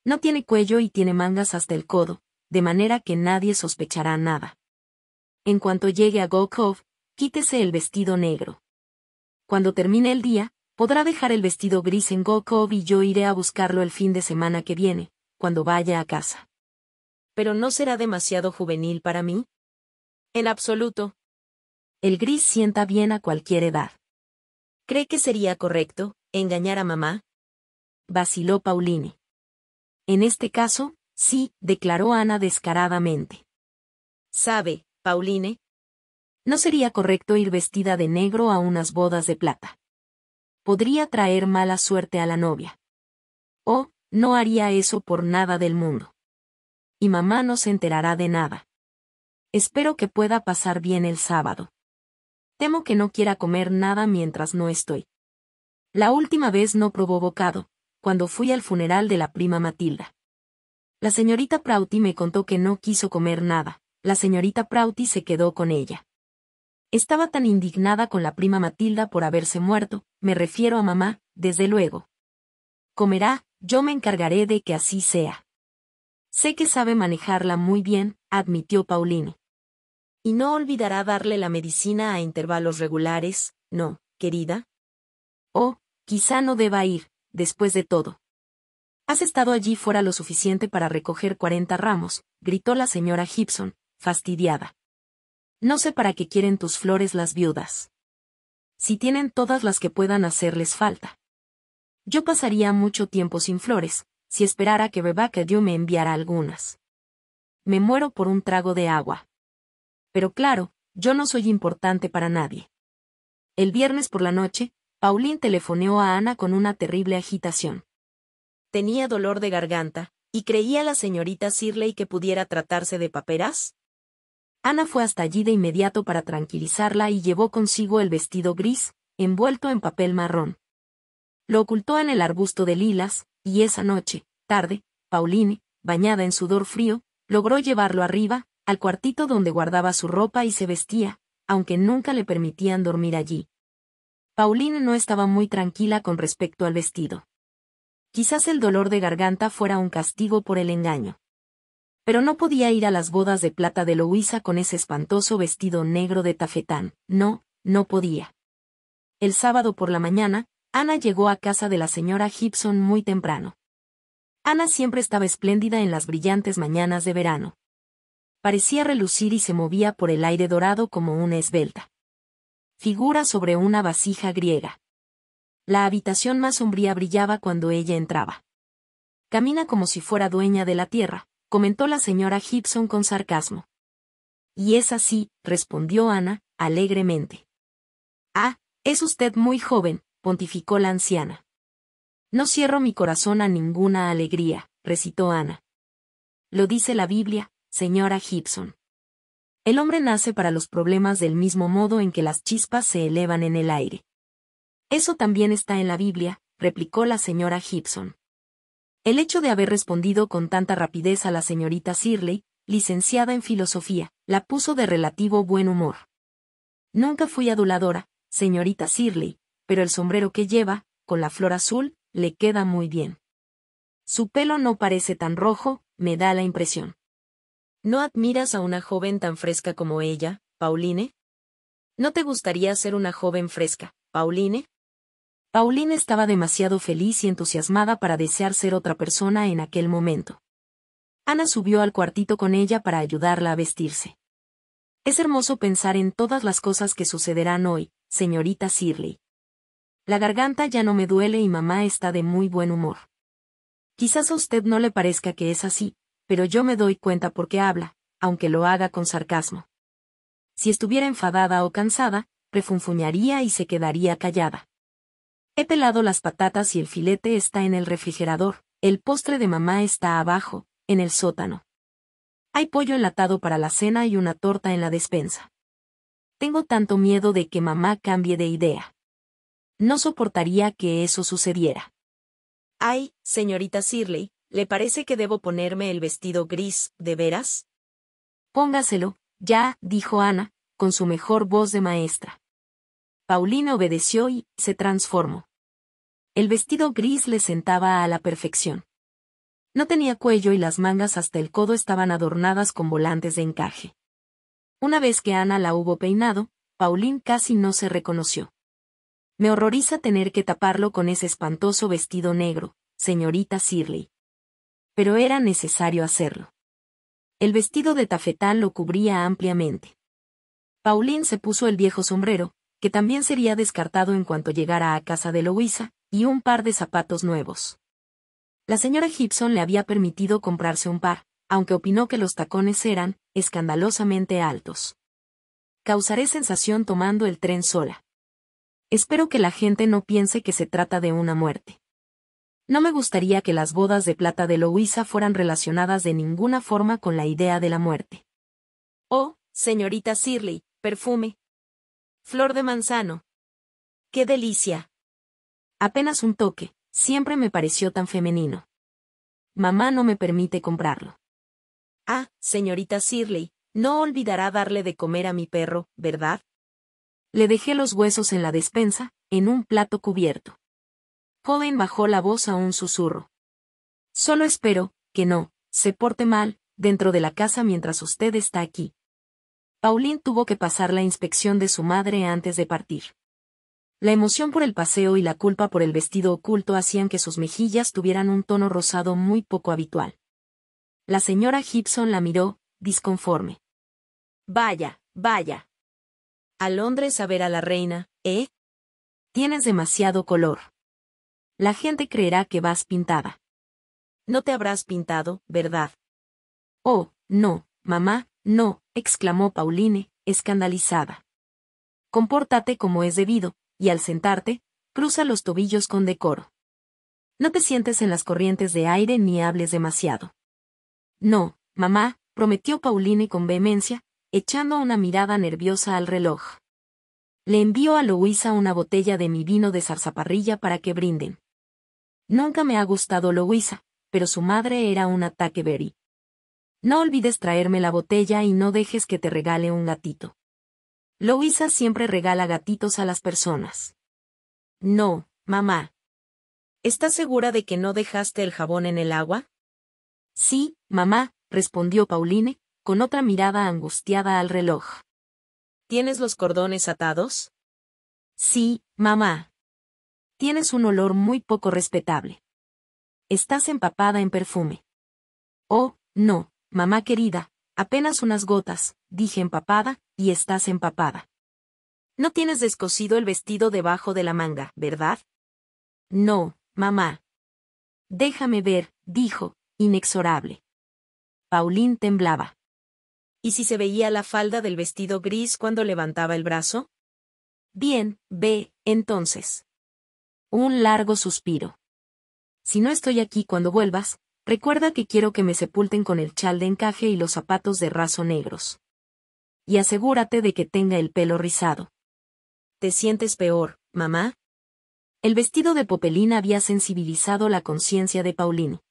No tiene cuello y tiene mangas hasta el codo, de manera que nadie sospechará nada. En cuanto llegue a Gokov, quítese el vestido negro. Cuando termine el día, podrá dejar el vestido gris en Gokov y yo iré a buscarlo el fin de semana que viene, cuando vaya a casa. ¿Pero no será demasiado juvenil para mí? En absoluto. El gris sienta bien a cualquier edad. ¿Cree que sería correcto, engañar a mamá? Vaciló Pauline. En este caso, sí, declaró Ana descaradamente. Sabe, Pauline. No sería correcto ir vestida de negro a unas bodas de plata. Podría traer mala suerte a la novia. Oh, no haría eso por nada del mundo. Y mamá no se enterará de nada. Espero que pueda pasar bien el sábado. Temo que no quiera comer nada mientras no estoy. La última vez no probó bocado, cuando fui al funeral de la prima Matilda. La señorita Prouty me contó que no quiso comer nada, la señorita Prouty se quedó con ella. Estaba tan indignada con la prima Matilda por haberse muerto, me refiero a mamá, desde luego. Comerá, yo me encargaré de que así sea. Sé que sabe manejarla muy bien, admitió Pauline. Y no olvidará darle la medicina a intervalos regulares, ¿no, querida? Oh, quizá no deba ir, después de todo. Has estado allí fuera lo suficiente para recoger cuarenta ramos, gritó la señora Gibson, fastidiada. No sé para qué quieren tus flores las viudas. Si tienen todas las que puedan hacerles falta. Yo pasaría mucho tiempo sin flores, si esperara que Rebecca Dew me enviara algunas. Me muero por un trago de agua. Pero claro, yo no soy importante para nadie. El viernes por la noche, Pauline telefoneó a Ana con una terrible agitación. Tenía dolor de garganta, y creía la señorita Sirley que pudiera tratarse de paperas. Ana fue hasta allí de inmediato para tranquilizarla y llevó consigo el vestido gris, envuelto en papel marrón. Lo ocultó en el arbusto de lilas, y esa noche, tarde, Pauline, bañada en sudor frío, logró llevarlo arriba, al cuartito donde guardaba su ropa y se vestía, aunque nunca le permitían dormir allí. Pauline no estaba muy tranquila con respecto al vestido. Quizás el dolor de garganta fuera un castigo por el engaño pero no podía ir a las bodas de plata de Louisa con ese espantoso vestido negro de tafetán, no, no podía. El sábado por la mañana, Ana llegó a casa de la señora Gibson muy temprano. Ana siempre estaba espléndida en las brillantes mañanas de verano. Parecía relucir y se movía por el aire dorado como una esbelta. Figura sobre una vasija griega. La habitación más sombría brillaba cuando ella entraba. Camina como si fuera dueña de la tierra, comentó la señora Gibson con sarcasmo. Y es así, respondió Ana, alegremente. Ah, es usted muy joven, pontificó la anciana. No cierro mi corazón a ninguna alegría, recitó Ana. Lo dice la Biblia, señora Gibson. El hombre nace para los problemas del mismo modo en que las chispas se elevan en el aire. Eso también está en la Biblia, replicó la señora Gibson. El hecho de haber respondido con tanta rapidez a la señorita Sirley, licenciada en filosofía, la puso de relativo buen humor. Nunca fui aduladora, señorita Sirley, pero el sombrero que lleva, con la flor azul, le queda muy bien. Su pelo no parece tan rojo, me da la impresión. ¿No admiras a una joven tan fresca como ella, Pauline? ¿No te gustaría ser una joven fresca, Pauline? Pauline estaba demasiado feliz y entusiasmada para desear ser otra persona en aquel momento. Ana subió al cuartito con ella para ayudarla a vestirse. Es hermoso pensar en todas las cosas que sucederán hoy, señorita Sirley. La garganta ya no me duele y mamá está de muy buen humor. Quizás a usted no le parezca que es así, pero yo me doy cuenta porque habla, aunque lo haga con sarcasmo. Si estuviera enfadada o cansada, refunfuñaría y se quedaría callada. He pelado las patatas y el filete está en el refrigerador, el postre de mamá está abajo, en el sótano. Hay pollo enlatado para la cena y una torta en la despensa. Tengo tanto miedo de que mamá cambie de idea. No soportaría que eso sucediera. Ay, señorita Sirley, ¿le parece que debo ponerme el vestido gris, de veras? Póngaselo, ya, dijo Ana, con su mejor voz de maestra. Paulina obedeció y se transformó. El vestido gris le sentaba a la perfección. No tenía cuello y las mangas hasta el codo estaban adornadas con volantes de encaje. Una vez que Ana la hubo peinado, Pauline casi no se reconoció. Me horroriza tener que taparlo con ese espantoso vestido negro, señorita Sirley. Pero era necesario hacerlo. El vestido de tafetán lo cubría ampliamente. Pauline se puso el viejo sombrero, que también sería descartado en cuanto llegara a casa de Louisa, y un par de zapatos nuevos. La señora Gibson le había permitido comprarse un par, aunque opinó que los tacones eran escandalosamente altos. Causaré sensación tomando el tren sola. Espero que la gente no piense que se trata de una muerte. No me gustaría que las bodas de plata de Louisa fueran relacionadas de ninguna forma con la idea de la muerte. Oh, señorita Sirley, perfume. Flor de manzano. ¡Qué delicia! Apenas un toque, siempre me pareció tan femenino. Mamá no me permite comprarlo. Ah, señorita Sirley, no olvidará darle de comer a mi perro, ¿verdad? Le dejé los huesos en la despensa, en un plato cubierto. Colin bajó la voz a un susurro. Solo espero, que no, se porte mal, dentro de la casa mientras usted está aquí. Pauline tuvo que pasar la inspección de su madre antes de partir. La emoción por el paseo y la culpa por el vestido oculto hacían que sus mejillas tuvieran un tono rosado muy poco habitual. La señora Gibson la miró, disconforme. Vaya, vaya. A Londres a ver a la reina, ¿eh? Tienes demasiado color. La gente creerá que vas pintada. No te habrás pintado, ¿verdad? Oh, no, mamá, no, exclamó Pauline, escandalizada. Compórtate como es debido, y al sentarte, cruza los tobillos con decoro. No te sientes en las corrientes de aire ni hables demasiado. No, mamá, prometió Pauline con vehemencia, echando una mirada nerviosa al reloj. Le envío a Louisa una botella de mi vino de zarzaparrilla para que brinden. Nunca me ha gustado Louisa, pero su madre era un ataque No olvides traerme la botella y no dejes que te regale un gatito. Louisa siempre regala gatitos a las personas. No, mamá. ¿Estás segura de que no dejaste el jabón en el agua? Sí, mamá, respondió Pauline, con otra mirada angustiada al reloj. ¿Tienes los cordones atados? Sí, mamá. Tienes un olor muy poco respetable. Estás empapada en perfume. Oh, no, mamá querida, apenas unas gotas, dije empapada, y estás empapada. No tienes descosido el vestido debajo de la manga, ¿verdad? No, mamá. Déjame ver, dijo, inexorable. Paulín temblaba. ¿Y si se veía la falda del vestido gris cuando levantaba el brazo? Bien, ve, entonces. Un largo suspiro. Si no estoy aquí cuando vuelvas, recuerda que quiero que me sepulten con el chal de encaje y los zapatos de raso negros y asegúrate de que tenga el pelo rizado. ¿Te sientes peor, mamá? El vestido de Popelín había sensibilizado la conciencia de Paulino.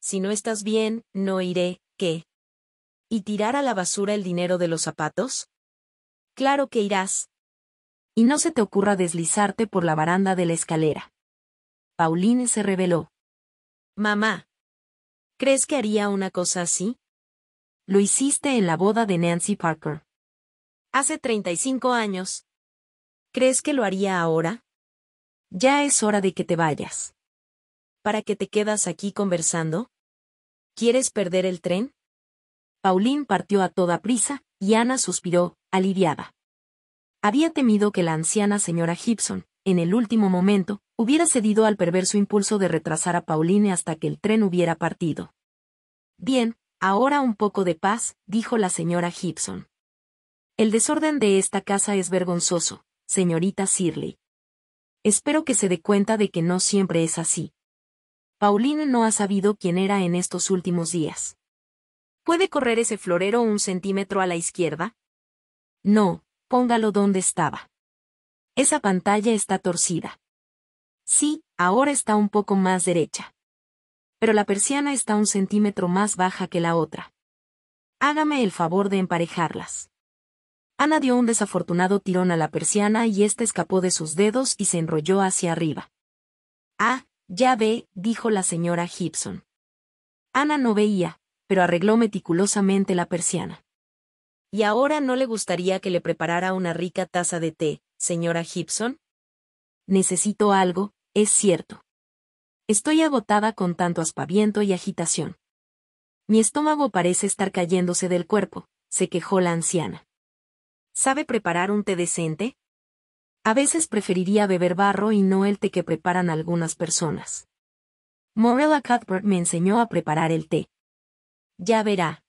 Si no estás bien, no iré, ¿qué? ¿Y tirar a la basura el dinero de los zapatos? Claro que irás. Y no se te ocurra deslizarte por la baranda de la escalera. Pauline se reveló. Mamá. ¿Crees que haría una cosa así? Lo hiciste en la boda de Nancy Parker. Hace 35 años. ¿Crees que lo haría ahora? Ya es hora de que te vayas. ¿Para qué te quedas aquí conversando? ¿Quieres perder el tren? Pauline partió a toda prisa, y Ana suspiró, aliviada. Había temido que la anciana señora Gibson, en el último momento, hubiera cedido al perverso impulso de retrasar a Pauline hasta que el tren hubiera partido. Bien, Ahora un poco de paz, dijo la señora Gibson. El desorden de esta casa es vergonzoso, señorita Sirley. Espero que se dé cuenta de que no siempre es así. Pauline no ha sabido quién era en estos últimos días. ¿Puede correr ese florero un centímetro a la izquierda? No, póngalo donde estaba. Esa pantalla está torcida. Sí, ahora está un poco más derecha pero la persiana está un centímetro más baja que la otra. Hágame el favor de emparejarlas. Ana dio un desafortunado tirón a la persiana y ésta escapó de sus dedos y se enrolló hacia arriba. Ah, ya ve, dijo la señora Gibson. Ana no veía, pero arregló meticulosamente la persiana. ¿Y ahora no le gustaría que le preparara una rica taza de té, señora Gibson? Necesito algo, es cierto. Estoy agotada con tanto aspaviento y agitación. Mi estómago parece estar cayéndose del cuerpo, se quejó la anciana. ¿Sabe preparar un té decente? A veces preferiría beber barro y no el té que preparan algunas personas. Morella Cuthbert me enseñó a preparar el té. Ya verá.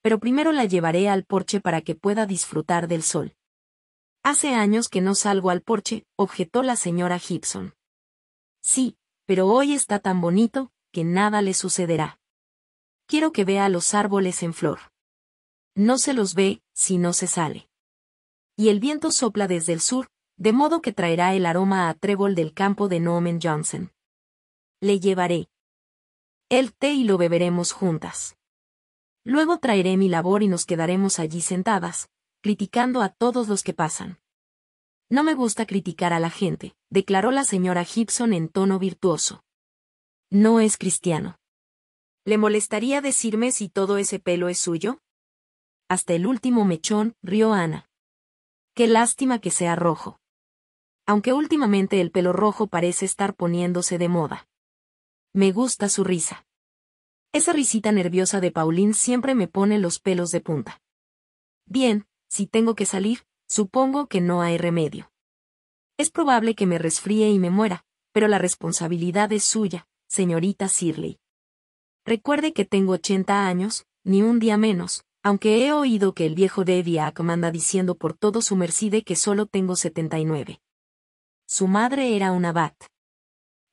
Pero primero la llevaré al porche para que pueda disfrutar del sol. Hace años que no salgo al porche, objetó la señora Gibson. Sí, pero hoy está tan bonito, que nada le sucederá. Quiero que vea los árboles en flor. No se los ve, si no se sale. Y el viento sopla desde el sur, de modo que traerá el aroma a trébol del campo de Norman Johnson. Le llevaré el té y lo beberemos juntas. Luego traeré mi labor y nos quedaremos allí sentadas, criticando a todos los que pasan. No me gusta criticar a la gente, declaró la señora Gibson en tono virtuoso. No es cristiano. ¿Le molestaría decirme si todo ese pelo es suyo? Hasta el último mechón, rió Ana. Qué lástima que sea rojo. Aunque últimamente el pelo rojo parece estar poniéndose de moda. Me gusta su risa. Esa risita nerviosa de Pauline siempre me pone los pelos de punta. Bien, si tengo que salir, Supongo que no hay remedio. Es probable que me resfríe y me muera, pero la responsabilidad es suya, señorita Sirley. Recuerde que tengo 80 años, ni un día menos, aunque he oído que el viejo devia comanda diciendo por todo su merced que solo tengo 79. Su madre era una bat.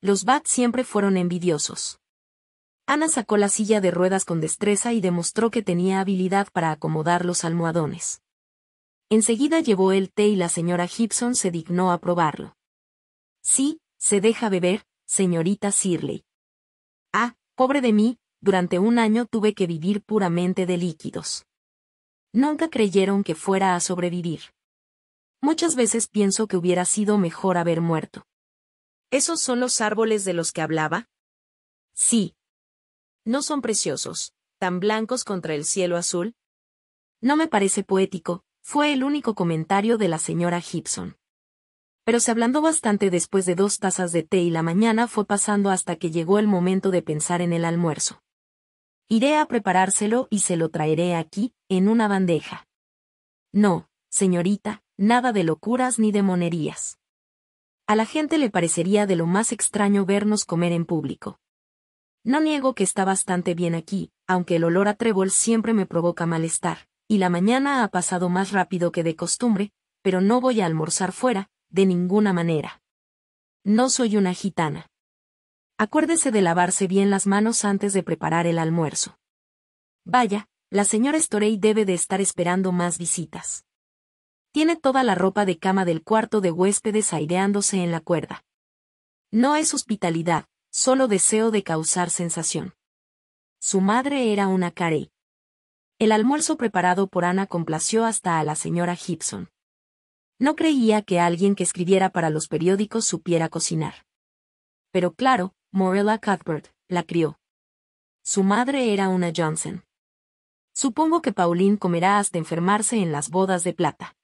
Los Bats siempre fueron envidiosos. Ana sacó la silla de ruedas con destreza y demostró que tenía habilidad para acomodar los almohadones. Enseguida llevó el té y la señora Gibson se dignó a probarlo. Sí, se deja beber, señorita Sirley. Ah, pobre de mí, durante un año tuve que vivir puramente de líquidos. Nunca creyeron que fuera a sobrevivir. Muchas veces pienso que hubiera sido mejor haber muerto. ¿Esos son los árboles de los que hablaba? Sí. No son preciosos, tan blancos contra el cielo azul. No me parece poético, fue el único comentario de la señora Gibson. Pero se ablandó bastante después de dos tazas de té y la mañana fue pasando hasta que llegó el momento de pensar en el almuerzo. Iré a preparárselo y se lo traeré aquí, en una bandeja. No, señorita, nada de locuras ni de monerías. A la gente le parecería de lo más extraño vernos comer en público. No niego que está bastante bien aquí, aunque el olor a trébol siempre me provoca malestar y la mañana ha pasado más rápido que de costumbre, pero no voy a almorzar fuera, de ninguna manera. No soy una gitana. Acuérdese de lavarse bien las manos antes de preparar el almuerzo. Vaya, la señora Storey debe de estar esperando más visitas. Tiene toda la ropa de cama del cuarto de huéspedes aireándose en la cuerda. No es hospitalidad, solo deseo de causar sensación. Su madre era una Carey. El almuerzo preparado por Ana complació hasta a la señora Gibson. No creía que alguien que escribiera para los periódicos supiera cocinar. Pero claro, Morella Cuthbert, la crió. Su madre era una Johnson. Supongo que Pauline comerá hasta enfermarse en las bodas de plata.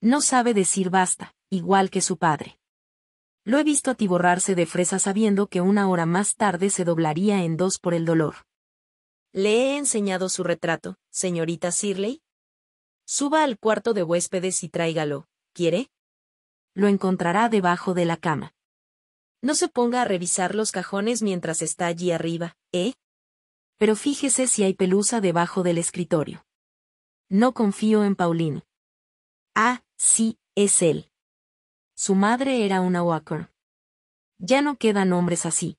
No sabe decir basta, igual que su padre. Lo he visto atiborrarse de fresa sabiendo que una hora más tarde se doblaría en dos por el dolor. ¿Le he enseñado su retrato, señorita Sirley? Suba al cuarto de huéspedes y tráigalo. ¿Quiere? Lo encontrará debajo de la cama. No se ponga a revisar los cajones mientras está allí arriba, ¿eh? Pero fíjese si hay pelusa debajo del escritorio. No confío en Paulino. Ah, sí, es él. Su madre era una Walker. Ya no quedan hombres así.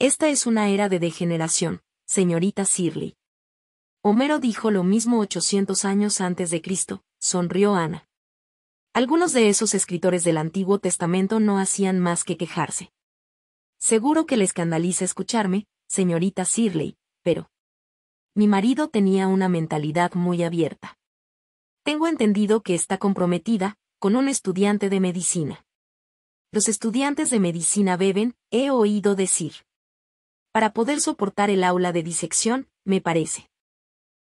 Esta es una era de degeneración señorita Sirley. Homero dijo lo mismo 800 años antes de Cristo, sonrió Ana. Algunos de esos escritores del Antiguo Testamento no hacían más que quejarse. Seguro que le escandaliza escucharme, señorita Sirley, pero... Mi marido tenía una mentalidad muy abierta. Tengo entendido que está comprometida, con un estudiante de medicina. Los estudiantes de medicina beben, he oído decir para poder soportar el aula de disección, me parece.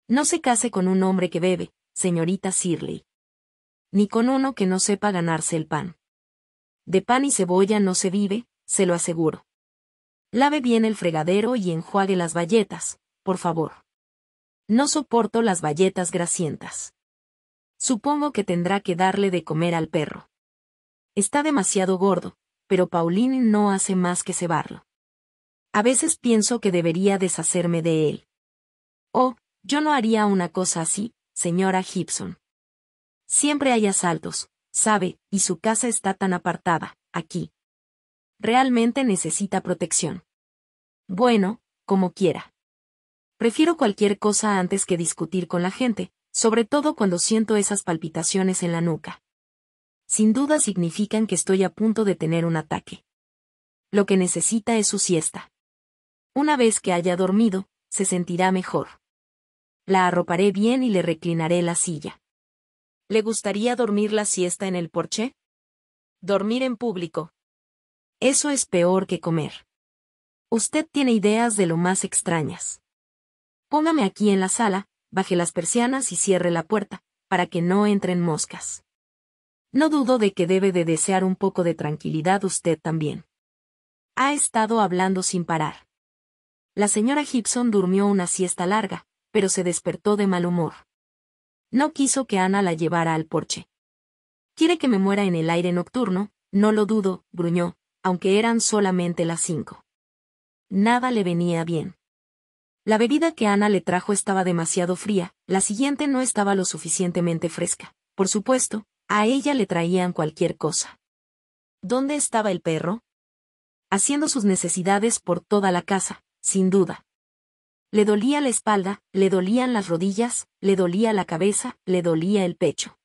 No se case con un hombre que bebe, señorita Sirley. Ni con uno que no sepa ganarse el pan. De pan y cebolla no se vive, se lo aseguro. Lave bien el fregadero y enjuague las bayetas, por favor. No soporto las bayetas grasientas. Supongo que tendrá que darle de comer al perro. Está demasiado gordo, pero Pauline no hace más que cebarlo. A veces pienso que debería deshacerme de él. Oh, yo no haría una cosa así, señora Gibson. Siempre hay asaltos, sabe, y su casa está tan apartada, aquí. Realmente necesita protección. Bueno, como quiera. Prefiero cualquier cosa antes que discutir con la gente, sobre todo cuando siento esas palpitaciones en la nuca. Sin duda significan que estoy a punto de tener un ataque. Lo que necesita es su siesta. Una vez que haya dormido, se sentirá mejor. La arroparé bien y le reclinaré la silla. ¿Le gustaría dormir la siesta en el porche? Dormir en público. Eso es peor que comer. Usted tiene ideas de lo más extrañas. Póngame aquí en la sala, baje las persianas y cierre la puerta, para que no entren moscas. No dudo de que debe de desear un poco de tranquilidad usted también. Ha estado hablando sin parar la señora Gibson durmió una siesta larga, pero se despertó de mal humor. No quiso que Ana la llevara al porche. Quiere que me muera en el aire nocturno, no lo dudo, gruñó, aunque eran solamente las cinco. Nada le venía bien. La bebida que Ana le trajo estaba demasiado fría, la siguiente no estaba lo suficientemente fresca. Por supuesto, a ella le traían cualquier cosa. ¿Dónde estaba el perro? Haciendo sus necesidades por toda la casa, sin duda. Le dolía la espalda, le dolían las rodillas, le dolía la cabeza, le dolía el pecho.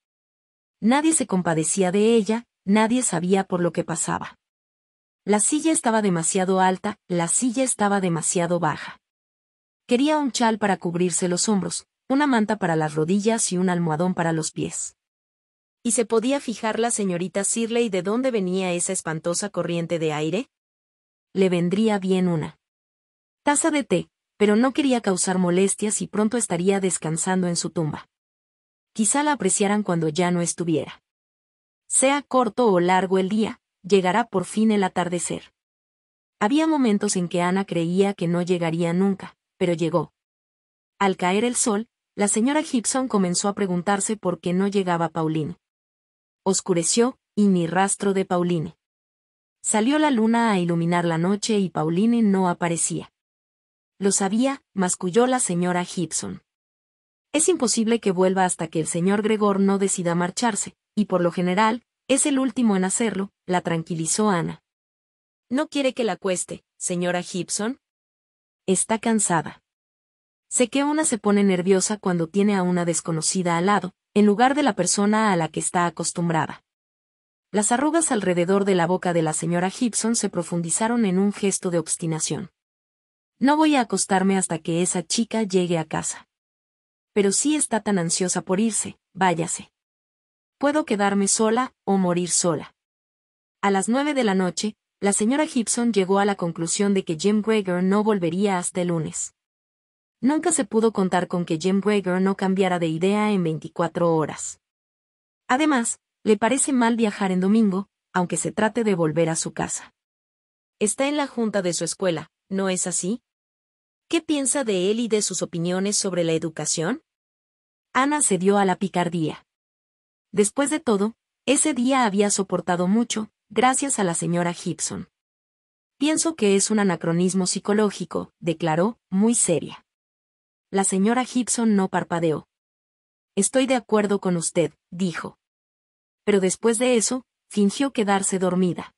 Nadie se compadecía de ella, nadie sabía por lo que pasaba. La silla estaba demasiado alta, la silla estaba demasiado baja. Quería un chal para cubrirse los hombros, una manta para las rodillas y un almohadón para los pies. ¿Y se podía fijar la señorita Sirley de dónde venía esa espantosa corriente de aire? Le vendría bien una taza de té, pero no quería causar molestias y pronto estaría descansando en su tumba. Quizá la apreciaran cuando ya no estuviera. Sea corto o largo el día, llegará por fin el atardecer. Había momentos en que Ana creía que no llegaría nunca, pero llegó. Al caer el sol, la señora Gibson comenzó a preguntarse por qué no llegaba Pauline. Oscureció, y ni rastro de Pauline. Salió la luna a iluminar la noche y Pauline no aparecía. Lo sabía, masculló la señora Gibson. Es imposible que vuelva hasta que el señor Gregor no decida marcharse, y por lo general, es el último en hacerlo, la tranquilizó Ana. No quiere que la cueste, señora Gibson. Está cansada. Sé que una se pone nerviosa cuando tiene a una desconocida al lado, en lugar de la persona a la que está acostumbrada. Las arrugas alrededor de la boca de la señora Gibson se profundizaron en un gesto de obstinación. No voy a acostarme hasta que esa chica llegue a casa. Pero si está tan ansiosa por irse, váyase. Puedo quedarme sola o morir sola. A las nueve de la noche, la señora Gibson llegó a la conclusión de que Jim Gregor no volvería hasta el lunes. Nunca se pudo contar con que Jim Gregor no cambiara de idea en 24 horas. Además, le parece mal viajar en domingo, aunque se trate de volver a su casa. Está en la junta de su escuela, ¿no es así? ¿Qué piensa de él y de sus opiniones sobre la educación? Ana cedió a la picardía. Después de todo, ese día había soportado mucho, gracias a la señora Gibson. Pienso que es un anacronismo psicológico, declaró, muy seria. La señora Gibson no parpadeó. Estoy de acuerdo con usted, dijo. Pero después de eso, fingió quedarse dormida.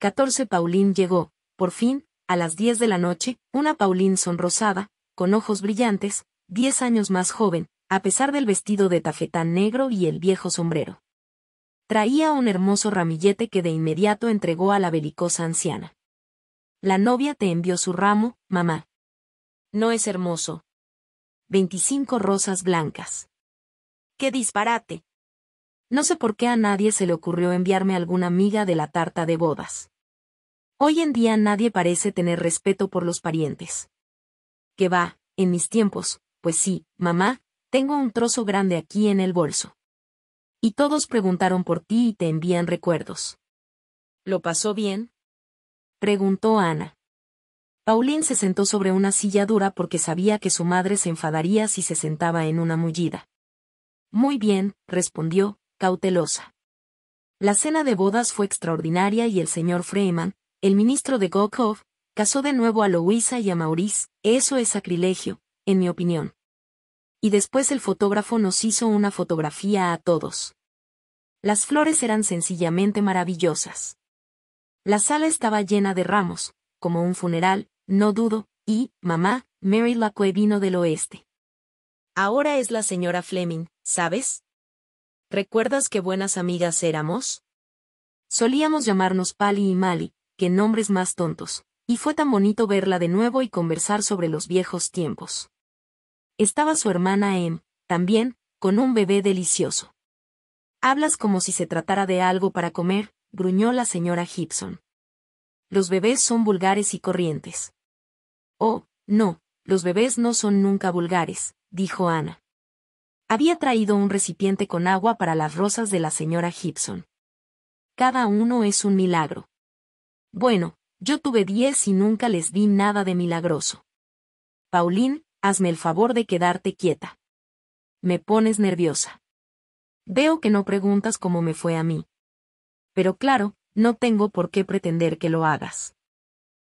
14 Paulín llegó, por fin, a las 10 de la noche, una Paulín sonrosada, con ojos brillantes, diez años más joven, a pesar del vestido de tafetán negro y el viejo sombrero. Traía un hermoso ramillete que de inmediato entregó a la belicosa anciana. La novia te envió su ramo, mamá. No es hermoso. 25 rosas blancas. ¡Qué disparate! No sé por qué a nadie se le ocurrió enviarme alguna amiga de la tarta de bodas. Hoy en día nadie parece tener respeto por los parientes. Que va, en mis tiempos, pues sí, mamá, tengo un trozo grande aquí en el bolso. Y todos preguntaron por ti y te envían recuerdos. ¿Lo pasó bien? preguntó Ana. Pauline se sentó sobre una silla dura porque sabía que su madre se enfadaría si se sentaba en una mullida. Muy bien, respondió, cautelosa. La cena de bodas fue extraordinaria y el señor Freeman, el ministro de Gokov, casó de nuevo a Louisa y a Maurice, eso es sacrilegio, en mi opinión. Y después el fotógrafo nos hizo una fotografía a todos. Las flores eran sencillamente maravillosas. La sala estaba llena de ramos, como un funeral, no dudo, y, mamá, Mary Lacue vino del oeste. Ahora es la señora Fleming, ¿sabes? ¿Recuerdas qué buenas amigas éramos? Solíamos llamarnos Pali y Mali, que nombres más tontos, y fue tan bonito verla de nuevo y conversar sobre los viejos tiempos. Estaba su hermana Em, también, con un bebé delicioso. Hablas como si se tratara de algo para comer, gruñó la señora Gibson. Los bebés son vulgares y corrientes. Oh, no, los bebés no son nunca vulgares, dijo Ana. Había traído un recipiente con agua para las rosas de la señora Gibson. Cada uno es un milagro. Bueno, yo tuve diez y nunca les di nada de milagroso. Paulín, hazme el favor de quedarte quieta. Me pones nerviosa. Veo que no preguntas cómo me fue a mí. Pero claro, no tengo por qué pretender que lo hagas.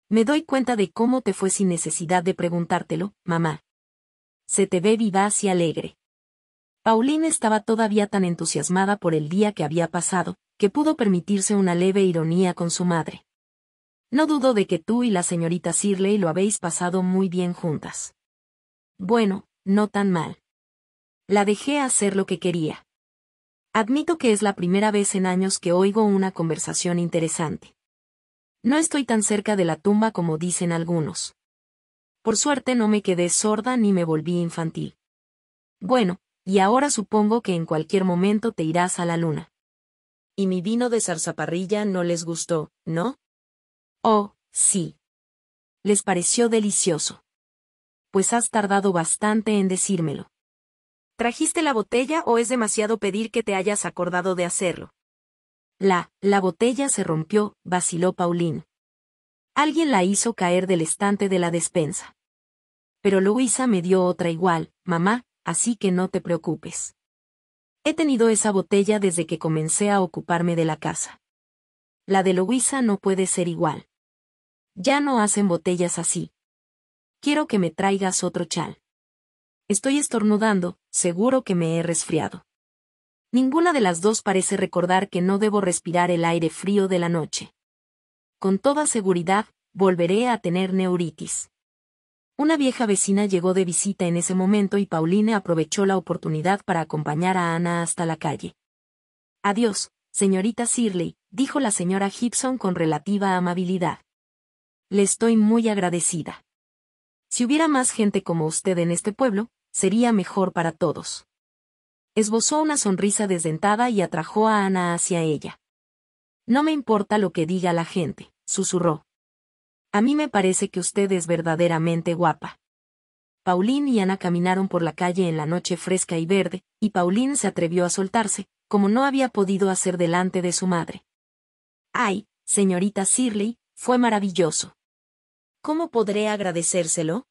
Me doy cuenta de cómo te fue sin necesidad de preguntártelo, mamá. Se te ve vivaz y alegre. Paulín estaba todavía tan entusiasmada por el día que había pasado, que pudo permitirse una leve ironía con su madre. No dudo de que tú y la señorita Sirley lo habéis pasado muy bien juntas. Bueno, no tan mal. La dejé hacer lo que quería. Admito que es la primera vez en años que oigo una conversación interesante. No estoy tan cerca de la tumba como dicen algunos. Por suerte no me quedé sorda ni me volví infantil. Bueno, y ahora supongo que en cualquier momento te irás a la luna. Y mi vino de zarzaparrilla no les gustó, ¿no? Oh, sí. Les pareció delicioso. Pues has tardado bastante en decírmelo. ¿Trajiste la botella o es demasiado pedir que te hayas acordado de hacerlo? La, la botella se rompió, vaciló Pauline. Alguien la hizo caer del estante de la despensa. Pero Luisa me dio otra igual, mamá, así que no te preocupes. He tenido esa botella desde que comencé a ocuparme de la casa. La de Louisa no puede ser igual. Ya no hacen botellas así. Quiero que me traigas otro chal. Estoy estornudando, seguro que me he resfriado. Ninguna de las dos parece recordar que no debo respirar el aire frío de la noche. Con toda seguridad, volveré a tener neuritis. Una vieja vecina llegó de visita en ese momento y Pauline aprovechó la oportunidad para acompañar a Ana hasta la calle. Adiós, Señorita Sirley, dijo la señora Gibson con relativa amabilidad. Le estoy muy agradecida. Si hubiera más gente como usted en este pueblo, sería mejor para todos. Esbozó una sonrisa desdentada y atrajo a Ana hacia ella. No me importa lo que diga la gente, susurró. A mí me parece que usted es verdaderamente guapa. Pauline y Ana caminaron por la calle en la noche fresca y verde, y Pauline se atrevió a soltarse, como no había podido hacer delante de su madre. Ay, señorita Sirley, fue maravilloso. ¿Cómo podré agradecérselo?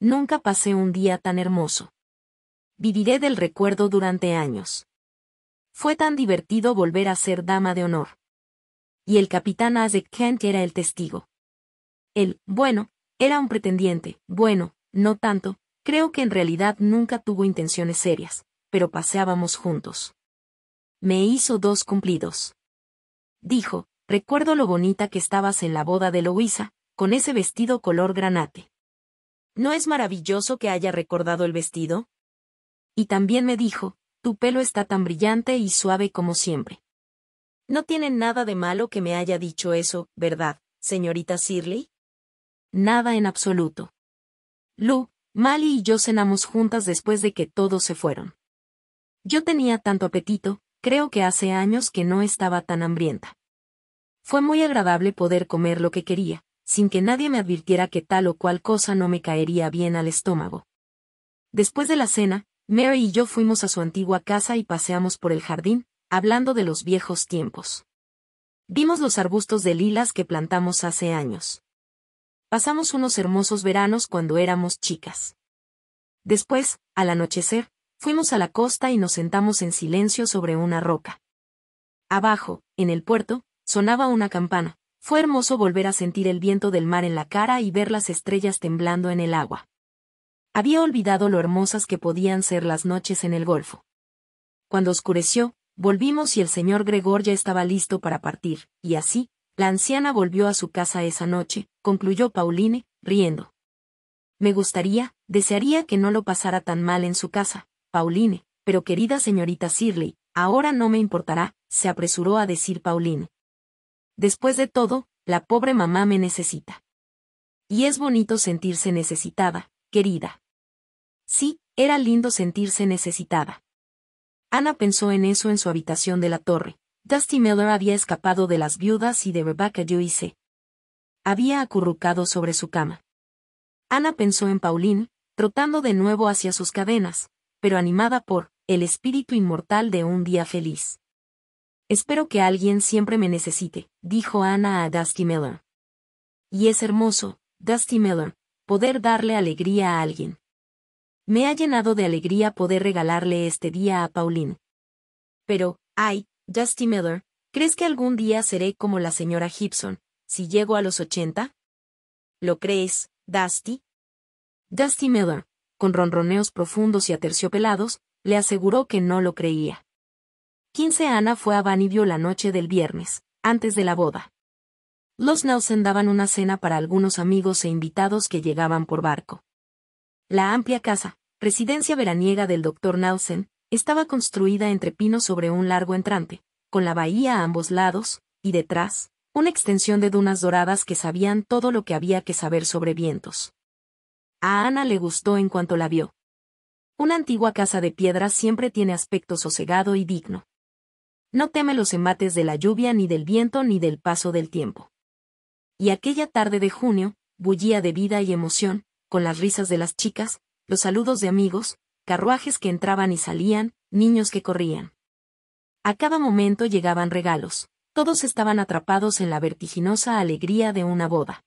Nunca pasé un día tan hermoso. Viviré del recuerdo durante años. Fue tan divertido volver a ser dama de honor. Y el capitán Azek Kent era el testigo. Él, bueno, era un pretendiente, bueno, no tanto, creo que en realidad nunca tuvo intenciones serias, pero paseábamos juntos me hizo dos cumplidos. Dijo, recuerdo lo bonita que estabas en la boda de Louisa, con ese vestido color granate. ¿No es maravilloso que haya recordado el vestido? Y también me dijo, tu pelo está tan brillante y suave como siempre. No tiene nada de malo que me haya dicho eso, ¿verdad, señorita Sirley? Nada en absoluto. Lu, Mali y yo cenamos juntas después de que todos se fueron. Yo tenía tanto apetito, Creo que hace años que no estaba tan hambrienta. Fue muy agradable poder comer lo que quería, sin que nadie me advirtiera que tal o cual cosa no me caería bien al estómago. Después de la cena, Mary y yo fuimos a su antigua casa y paseamos por el jardín, hablando de los viejos tiempos. Vimos los arbustos de lilas que plantamos hace años. Pasamos unos hermosos veranos cuando éramos chicas. Después, al anochecer, fuimos a la costa y nos sentamos en silencio sobre una roca. Abajo, en el puerto, sonaba una campana. Fue hermoso volver a sentir el viento del mar en la cara y ver las estrellas temblando en el agua. Había olvidado lo hermosas que podían ser las noches en el golfo. Cuando oscureció, volvimos y el señor Gregor ya estaba listo para partir, y así, la anciana volvió a su casa esa noche, concluyó Pauline, riendo. Me gustaría, desearía que no lo pasara tan mal en su casa, Pauline, pero querida señorita Sirley, ahora no me importará, se apresuró a decir Pauline. Después de todo, la pobre mamá me necesita. Y es bonito sentirse necesitada, querida. Sí, era lindo sentirse necesitada. Ana pensó en eso en su habitación de la torre. Dusty Miller había escapado de las viudas y de Rebecca Joyce. Había acurrucado sobre su cama. Ana pensó en Pauline, trotando de nuevo hacia sus cadenas, pero animada por el espíritu inmortal de un día feliz. Espero que alguien siempre me necesite, dijo Ana a Dusty Miller. Y es hermoso, Dusty Miller, poder darle alegría a alguien. Me ha llenado de alegría poder regalarle este día a Pauline. Pero, ay, Dusty Miller, ¿crees que algún día seré como la señora Gibson, si llego a los ochenta? ¿Lo crees, Dusty? Dusty Miller, con ronroneos profundos y aterciopelados, le aseguró que no lo creía. Quince Ana fue a vio la noche del viernes, antes de la boda. Los Nelson daban una cena para algunos amigos e invitados que llegaban por barco. La amplia casa, residencia veraniega del doctor Nelson, estaba construida entre pinos sobre un largo entrante, con la bahía a ambos lados, y detrás, una extensión de dunas doradas que sabían todo lo que había que saber sobre vientos. A Ana le gustó en cuanto la vio. Una antigua casa de piedra siempre tiene aspecto sosegado y digno. No teme los embates de la lluvia ni del viento ni del paso del tiempo. Y aquella tarde de junio, bullía de vida y emoción, con las risas de las chicas, los saludos de amigos, carruajes que entraban y salían, niños que corrían. A cada momento llegaban regalos, todos estaban atrapados en la vertiginosa alegría de una boda.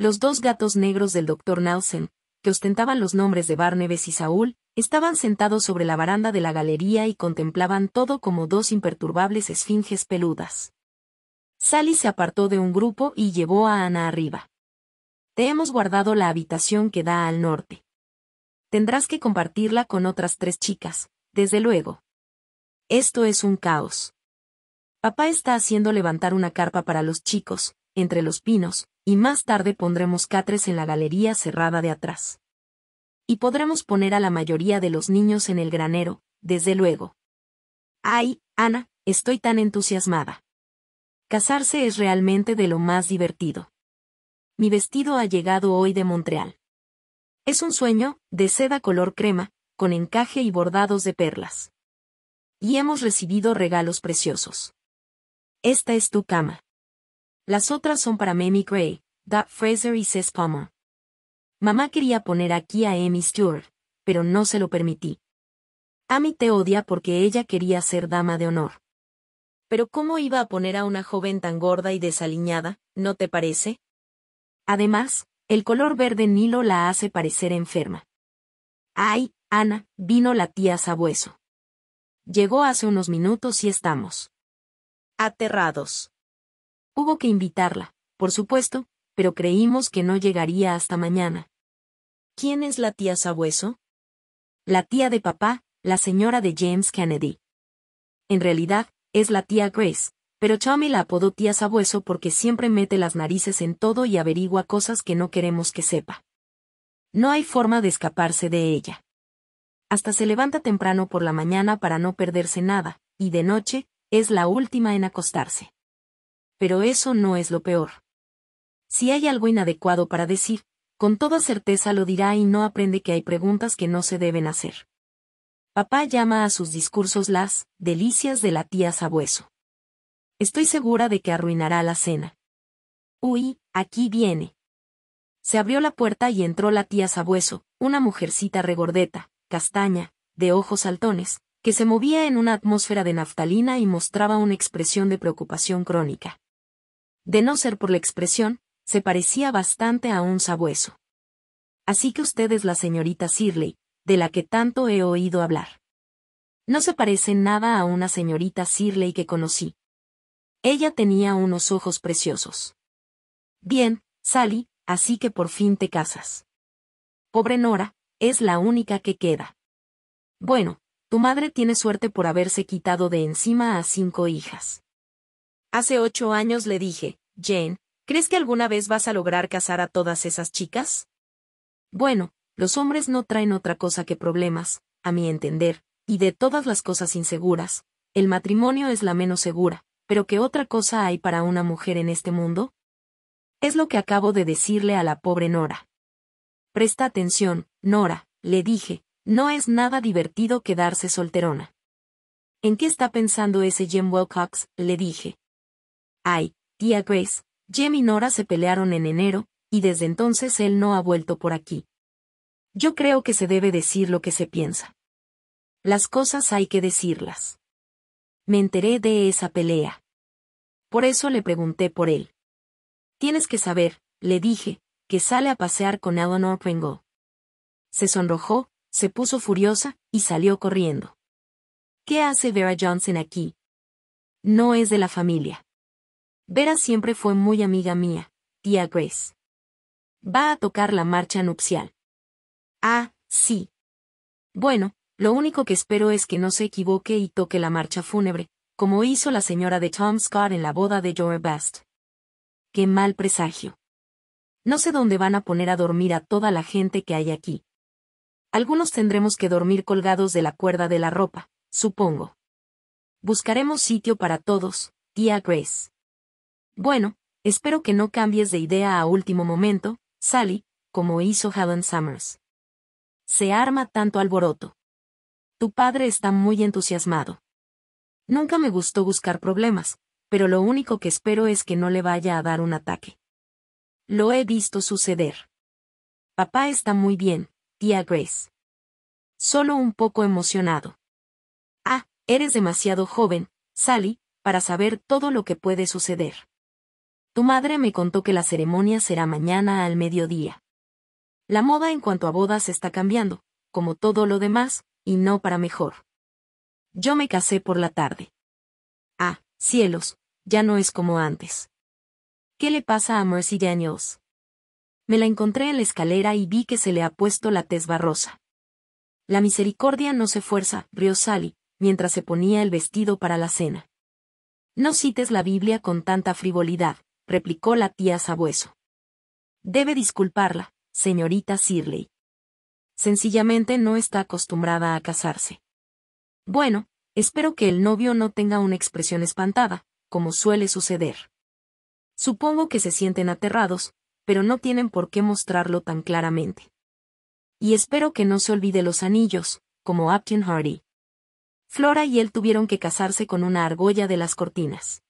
Los dos gatos negros del doctor Nelson, que ostentaban los nombres de Barnabas y Saúl, estaban sentados sobre la baranda de la galería y contemplaban todo como dos imperturbables esfinges peludas. Sally se apartó de un grupo y llevó a Ana arriba. Te hemos guardado la habitación que da al norte. Tendrás que compartirla con otras tres chicas, desde luego. Esto es un caos. Papá está haciendo levantar una carpa para los chicos, entre los pinos, y más tarde pondremos catres en la galería cerrada de atrás. Y podremos poner a la mayoría de los niños en el granero, desde luego. Ay, Ana, estoy tan entusiasmada. Casarse es realmente de lo más divertido. Mi vestido ha llegado hoy de Montreal. Es un sueño, de seda color crema, con encaje y bordados de perlas. Y hemos recibido regalos preciosos. Esta es tu cama. Las otras son para Mamie Gray, Doug Fraser y ses, Mamá quería poner aquí a Amy Stewart, pero no se lo permití. Amy te odia porque ella quería ser dama de honor. Pero ¿cómo iba a poner a una joven tan gorda y desaliñada, no te parece? Además, el color verde Nilo la hace parecer enferma. Ay, Ana, vino la tía Sabueso. Llegó hace unos minutos y estamos. Aterrados. Hubo que invitarla, por supuesto, pero creímos que no llegaría hasta mañana. ¿Quién es la tía Sabueso? La tía de papá, la señora de James Kennedy. En realidad, es la tía Grace, pero Chaumi la apodó tía Sabueso porque siempre mete las narices en todo y averigua cosas que no queremos que sepa. No hay forma de escaparse de ella. Hasta se levanta temprano por la mañana para no perderse nada, y de noche, es la última en acostarse pero eso no es lo peor. Si hay algo inadecuado para decir, con toda certeza lo dirá y no aprende que hay preguntas que no se deben hacer. Papá llama a sus discursos las delicias de la tía Sabueso. Estoy segura de que arruinará la cena. Uy, aquí viene. Se abrió la puerta y entró la tía Sabueso, una mujercita regordeta, castaña, de ojos saltones, que se movía en una atmósfera de naftalina y mostraba una expresión de preocupación crónica de no ser por la expresión, se parecía bastante a un sabueso. Así que usted es la señorita Sirley, de la que tanto he oído hablar. No se parece nada a una señorita Sirley que conocí. Ella tenía unos ojos preciosos. Bien, Sally, así que por fin te casas. Pobre Nora, es la única que queda. Bueno, tu madre tiene suerte por haberse quitado de encima a cinco hijas. Hace ocho años le dije, Jane, ¿crees que alguna vez vas a lograr casar a todas esas chicas? Bueno, los hombres no traen otra cosa que problemas, a mi entender, y de todas las cosas inseguras, el matrimonio es la menos segura, pero ¿qué otra cosa hay para una mujer en este mundo? Es lo que acabo de decirle a la pobre Nora. Presta atención, Nora, le dije, no es nada divertido quedarse solterona. ¿En qué está pensando ese Jim Wilcox? le dije. Ay, tía Grace, Jem y Nora se pelearon en enero, y desde entonces él no ha vuelto por aquí. Yo creo que se debe decir lo que se piensa. Las cosas hay que decirlas. Me enteré de esa pelea. Por eso le pregunté por él. Tienes que saber, le dije, que sale a pasear con Eleanor Pringle. Se sonrojó, se puso furiosa, y salió corriendo. ¿Qué hace Vera Johnson aquí? No es de la familia. Vera siempre fue muy amiga mía, tía Grace. Va a tocar la marcha nupcial. Ah, sí. Bueno, lo único que espero es que no se equivoque y toque la marcha fúnebre, como hizo la señora de Tom Scott en la boda de George Best. Qué mal presagio. No sé dónde van a poner a dormir a toda la gente que hay aquí. Algunos tendremos que dormir colgados de la cuerda de la ropa, supongo. Buscaremos sitio para todos, tía Grace. Bueno, espero que no cambies de idea a último momento, Sally, como hizo Helen Summers. Se arma tanto alboroto. Tu padre está muy entusiasmado. Nunca me gustó buscar problemas, pero lo único que espero es que no le vaya a dar un ataque. Lo he visto suceder. Papá está muy bien, tía Grace. Solo un poco emocionado. Ah, eres demasiado joven, Sally, para saber todo lo que puede suceder. Tu madre me contó que la ceremonia será mañana al mediodía. La moda en cuanto a bodas está cambiando, como todo lo demás, y no para mejor. Yo me casé por la tarde. Ah, cielos, ya no es como antes. ¿Qué le pasa a Mercy Daniels? Me la encontré en la escalera y vi que se le ha puesto la tez barrosa. La misericordia no se fuerza, rió Sally, mientras se ponía el vestido para la cena. No cites la Biblia con tanta frivolidad, replicó la tía Sabueso. Debe disculparla, señorita Sirley. Sencillamente no está acostumbrada a casarse. Bueno, espero que el novio no tenga una expresión espantada, como suele suceder. Supongo que se sienten aterrados, pero no tienen por qué mostrarlo tan claramente. Y espero que no se olvide los anillos, como Apton Hardy. Flora y él tuvieron que casarse con una argolla de las cortinas.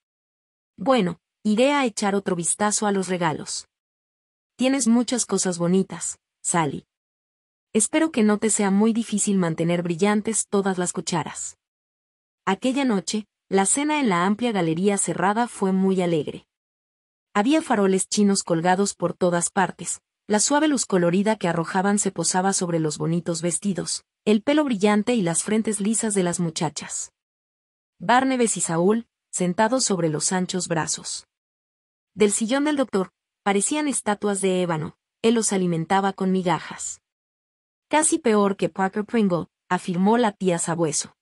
Bueno, Iré a echar otro vistazo a los regalos. Tienes muchas cosas bonitas, Sally. Espero que no te sea muy difícil mantener brillantes todas las cucharas. Aquella noche, la cena en la amplia galería cerrada fue muy alegre. Había faroles chinos colgados por todas partes, la suave luz colorida que arrojaban se posaba sobre los bonitos vestidos, el pelo brillante y las frentes lisas de las muchachas. Barneves y Saúl, sentados sobre los anchos brazos del sillón del doctor, parecían estatuas de ébano, él los alimentaba con migajas. Casi peor que Parker Pringle, afirmó la tía Sabueso.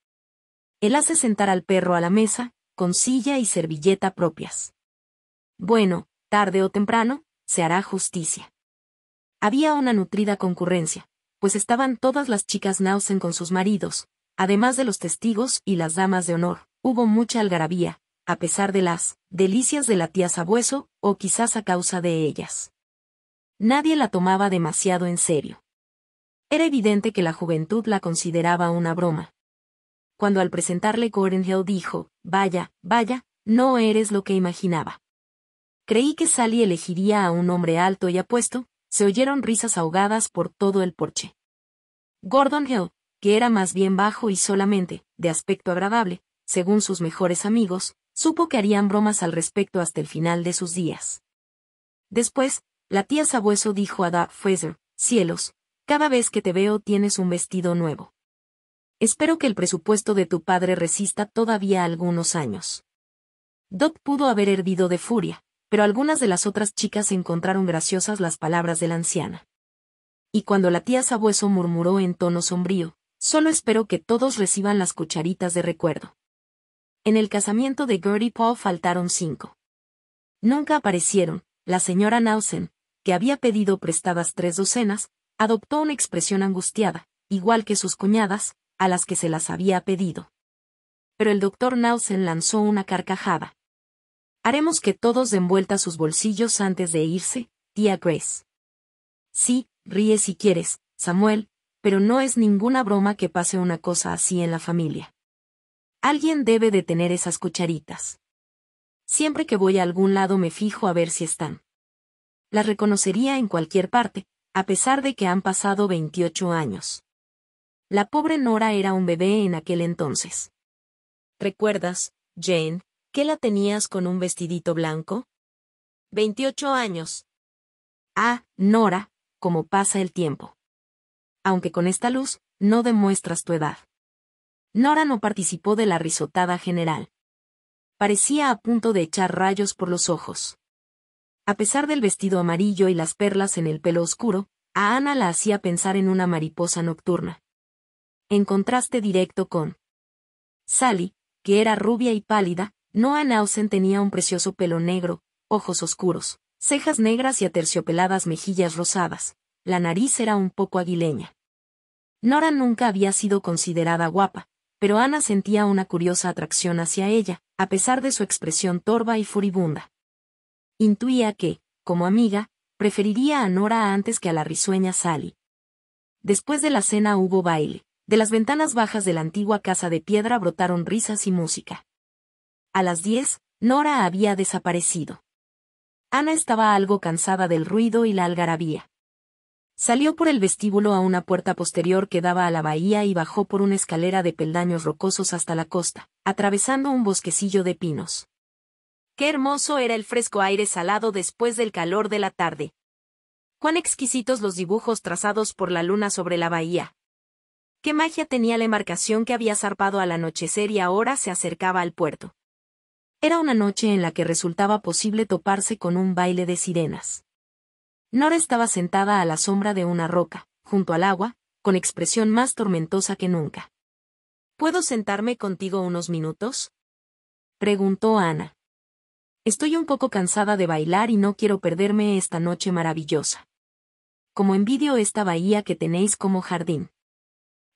Él hace sentar al perro a la mesa, con silla y servilleta propias. Bueno, tarde o temprano, se hará justicia. Había una nutrida concurrencia, pues estaban todas las chicas Nausen con sus maridos, además de los testigos y las damas de honor, hubo mucha algarabía, a pesar de las delicias de la tía Sabueso, o quizás a causa de ellas. Nadie la tomaba demasiado en serio. Era evidente que la juventud la consideraba una broma. Cuando al presentarle Gordon Hill dijo, vaya, vaya, no eres lo que imaginaba. Creí que Sally elegiría a un hombre alto y apuesto, se oyeron risas ahogadas por todo el porche. Gordon Hill, que era más bien bajo y solamente, de aspecto agradable, según sus mejores amigos, Supo que harían bromas al respecto hasta el final de sus días. Después, la tía Sabueso dijo a Da Fraser, cielos, cada vez que te veo tienes un vestido nuevo. Espero que el presupuesto de tu padre resista todavía algunos años. Dot pudo haber hervido de furia, pero algunas de las otras chicas encontraron graciosas las palabras de la anciana. Y cuando la tía Sabueso murmuró en tono sombrío, solo espero que todos reciban las cucharitas de recuerdo. En el casamiento de Gertie Paul faltaron cinco. Nunca aparecieron. La señora Nausen, que había pedido prestadas tres docenas, adoptó una expresión angustiada, igual que sus cuñadas, a las que se las había pedido. Pero el doctor Nausen lanzó una carcajada. Haremos que todos den vuelta sus bolsillos antes de irse, tía Grace. Sí, ríe si quieres, Samuel, pero no es ninguna broma que pase una cosa así en la familia. Alguien debe de tener esas cucharitas. Siempre que voy a algún lado me fijo a ver si están. Las reconocería en cualquier parte, a pesar de que han pasado 28 años. La pobre Nora era un bebé en aquel entonces. ¿Recuerdas, Jane, que la tenías con un vestidito blanco? 28 años. Ah, Nora, cómo pasa el tiempo. Aunque con esta luz, no demuestras tu edad. Nora no participó de la risotada general. Parecía a punto de echar rayos por los ojos. A pesar del vestido amarillo y las perlas en el pelo oscuro, a Ana la hacía pensar en una mariposa nocturna. En contraste directo con Sally, que era rubia y pálida, Noah Nausen tenía un precioso pelo negro, ojos oscuros, cejas negras y aterciopeladas mejillas rosadas. La nariz era un poco aguileña. Nora nunca había sido considerada guapa, pero Ana sentía una curiosa atracción hacia ella, a pesar de su expresión torva y furibunda. Intuía que, como amiga, preferiría a Nora antes que a la risueña Sally. Después de la cena hubo baile. De las ventanas bajas de la antigua casa de piedra brotaron risas y música. A las diez, Nora había desaparecido. Ana estaba algo cansada del ruido y la algarabía. Salió por el vestíbulo a una puerta posterior que daba a la bahía y bajó por una escalera de peldaños rocosos hasta la costa, atravesando un bosquecillo de pinos. Qué hermoso era el fresco aire salado después del calor de la tarde. Cuán exquisitos los dibujos trazados por la luna sobre la bahía. Qué magia tenía la embarcación que había zarpado al anochecer y ahora se acercaba al puerto. Era una noche en la que resultaba posible toparse con un baile de sirenas. Nora estaba sentada a la sombra de una roca, junto al agua, con expresión más tormentosa que nunca. ¿Puedo sentarme contigo unos minutos? preguntó Ana. Estoy un poco cansada de bailar y no quiero perderme esta noche maravillosa. Como envidio esta bahía que tenéis como jardín.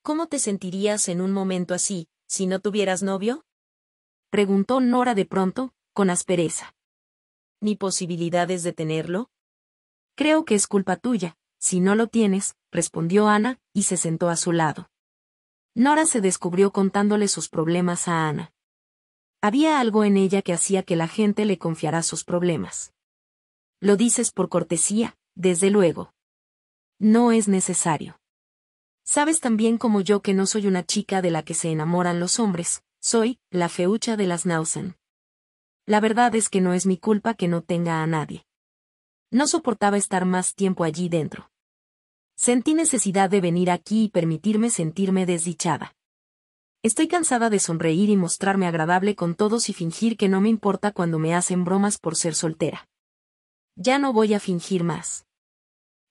¿Cómo te sentirías en un momento así, si no tuvieras novio? preguntó Nora de pronto, con aspereza. ¿Ni posibilidades de tenerlo? Creo que es culpa tuya, si no lo tienes, respondió Ana, y se sentó a su lado. Nora se descubrió contándole sus problemas a Ana. Había algo en ella que hacía que la gente le confiara sus problemas. Lo dices por cortesía, desde luego. No es necesario. Sabes tan bien como yo que no soy una chica de la que se enamoran los hombres, soy, la feucha de las Nausen. La verdad es que no es mi culpa que no tenga a nadie. No soportaba estar más tiempo allí dentro. Sentí necesidad de venir aquí y permitirme sentirme desdichada. Estoy cansada de sonreír y mostrarme agradable con todos y fingir que no me importa cuando me hacen bromas por ser soltera. Ya no voy a fingir más.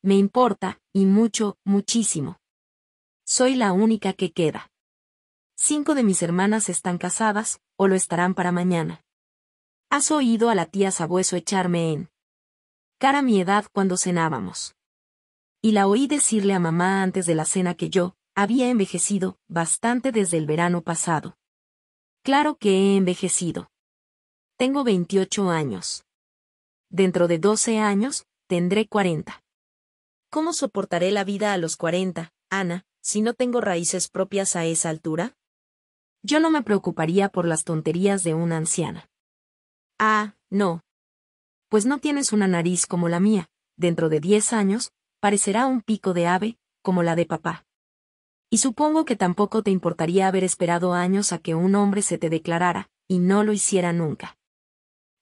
Me importa, y mucho, muchísimo. Soy la única que queda. Cinco de mis hermanas están casadas, o lo estarán para mañana. Has oído a la tía Sabueso echarme en cara mi edad cuando cenábamos. Y la oí decirle a mamá antes de la cena que yo, había envejecido, bastante desde el verano pasado. Claro que he envejecido. Tengo 28 años. Dentro de 12 años, tendré 40. ¿Cómo soportaré la vida a los 40, Ana, si no tengo raíces propias a esa altura? Yo no me preocuparía por las tonterías de una anciana. Ah, no, pues no tienes una nariz como la mía, dentro de diez años, parecerá un pico de ave, como la de papá. Y supongo que tampoco te importaría haber esperado años a que un hombre se te declarara, y no lo hiciera nunca.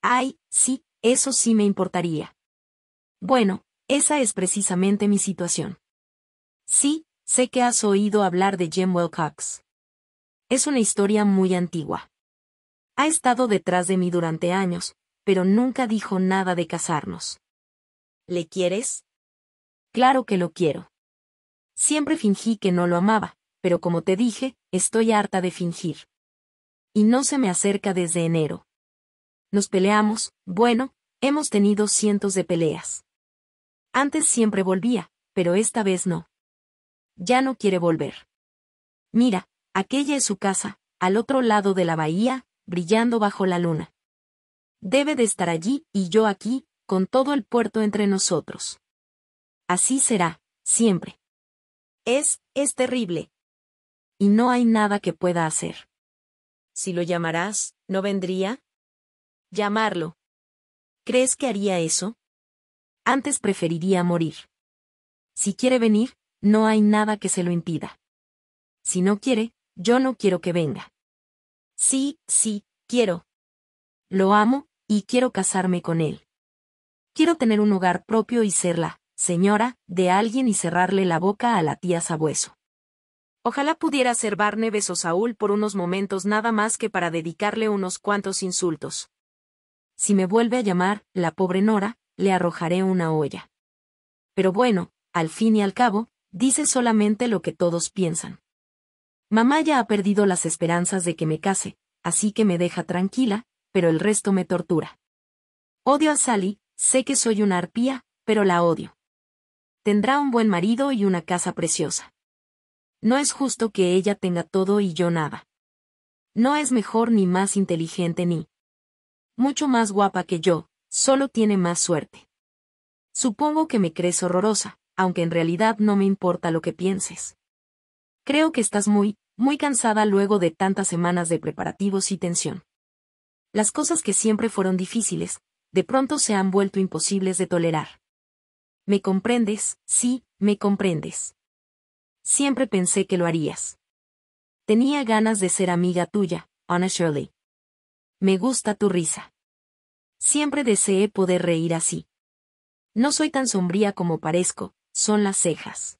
Ay, sí, eso sí me importaría. Bueno, esa es precisamente mi situación. Sí, sé que has oído hablar de Jim Wilcox. Es una historia muy antigua. Ha estado detrás de mí durante años, pero nunca dijo nada de casarnos. ¿Le quieres? Claro que lo quiero. Siempre fingí que no lo amaba, pero como te dije, estoy harta de fingir. Y no se me acerca desde enero. Nos peleamos, bueno, hemos tenido cientos de peleas. Antes siempre volvía, pero esta vez no. Ya no quiere volver. Mira, aquella es su casa, al otro lado de la bahía, brillando bajo la luna. Debe de estar allí, y yo aquí, con todo el puerto entre nosotros. Así será, siempre. Es, es terrible. Y no hay nada que pueda hacer. Si lo llamarás, ¿no vendría? Llamarlo. ¿Crees que haría eso? Antes preferiría morir. Si quiere venir, no hay nada que se lo impida. Si no quiere, yo no quiero que venga. Sí, sí, quiero. Lo amo, y quiero casarme con él. Quiero tener un hogar propio y ser la señora de alguien y cerrarle la boca a la tía Sabueso. Ojalá pudiera ser beso o Saúl por unos momentos nada más que para dedicarle unos cuantos insultos. Si me vuelve a llamar, la pobre Nora, le arrojaré una olla. Pero bueno, al fin y al cabo, dice solamente lo que todos piensan. Mamá ya ha perdido las esperanzas de que me case, así que me deja tranquila, pero el resto me tortura. Odio a Sally, sé que soy una arpía, pero la odio. Tendrá un buen marido y una casa preciosa. No es justo que ella tenga todo y yo nada. No es mejor ni más inteligente ni mucho más guapa que yo, solo tiene más suerte. Supongo que me crees horrorosa, aunque en realidad no me importa lo que pienses. Creo que estás muy, muy cansada luego de tantas semanas de preparativos y tensión las cosas que siempre fueron difíciles, de pronto se han vuelto imposibles de tolerar. ¿Me comprendes? Sí, me comprendes. Siempre pensé que lo harías. Tenía ganas de ser amiga tuya, Anna Shirley. Me gusta tu risa. Siempre deseé poder reír así. No soy tan sombría como parezco, son las cejas.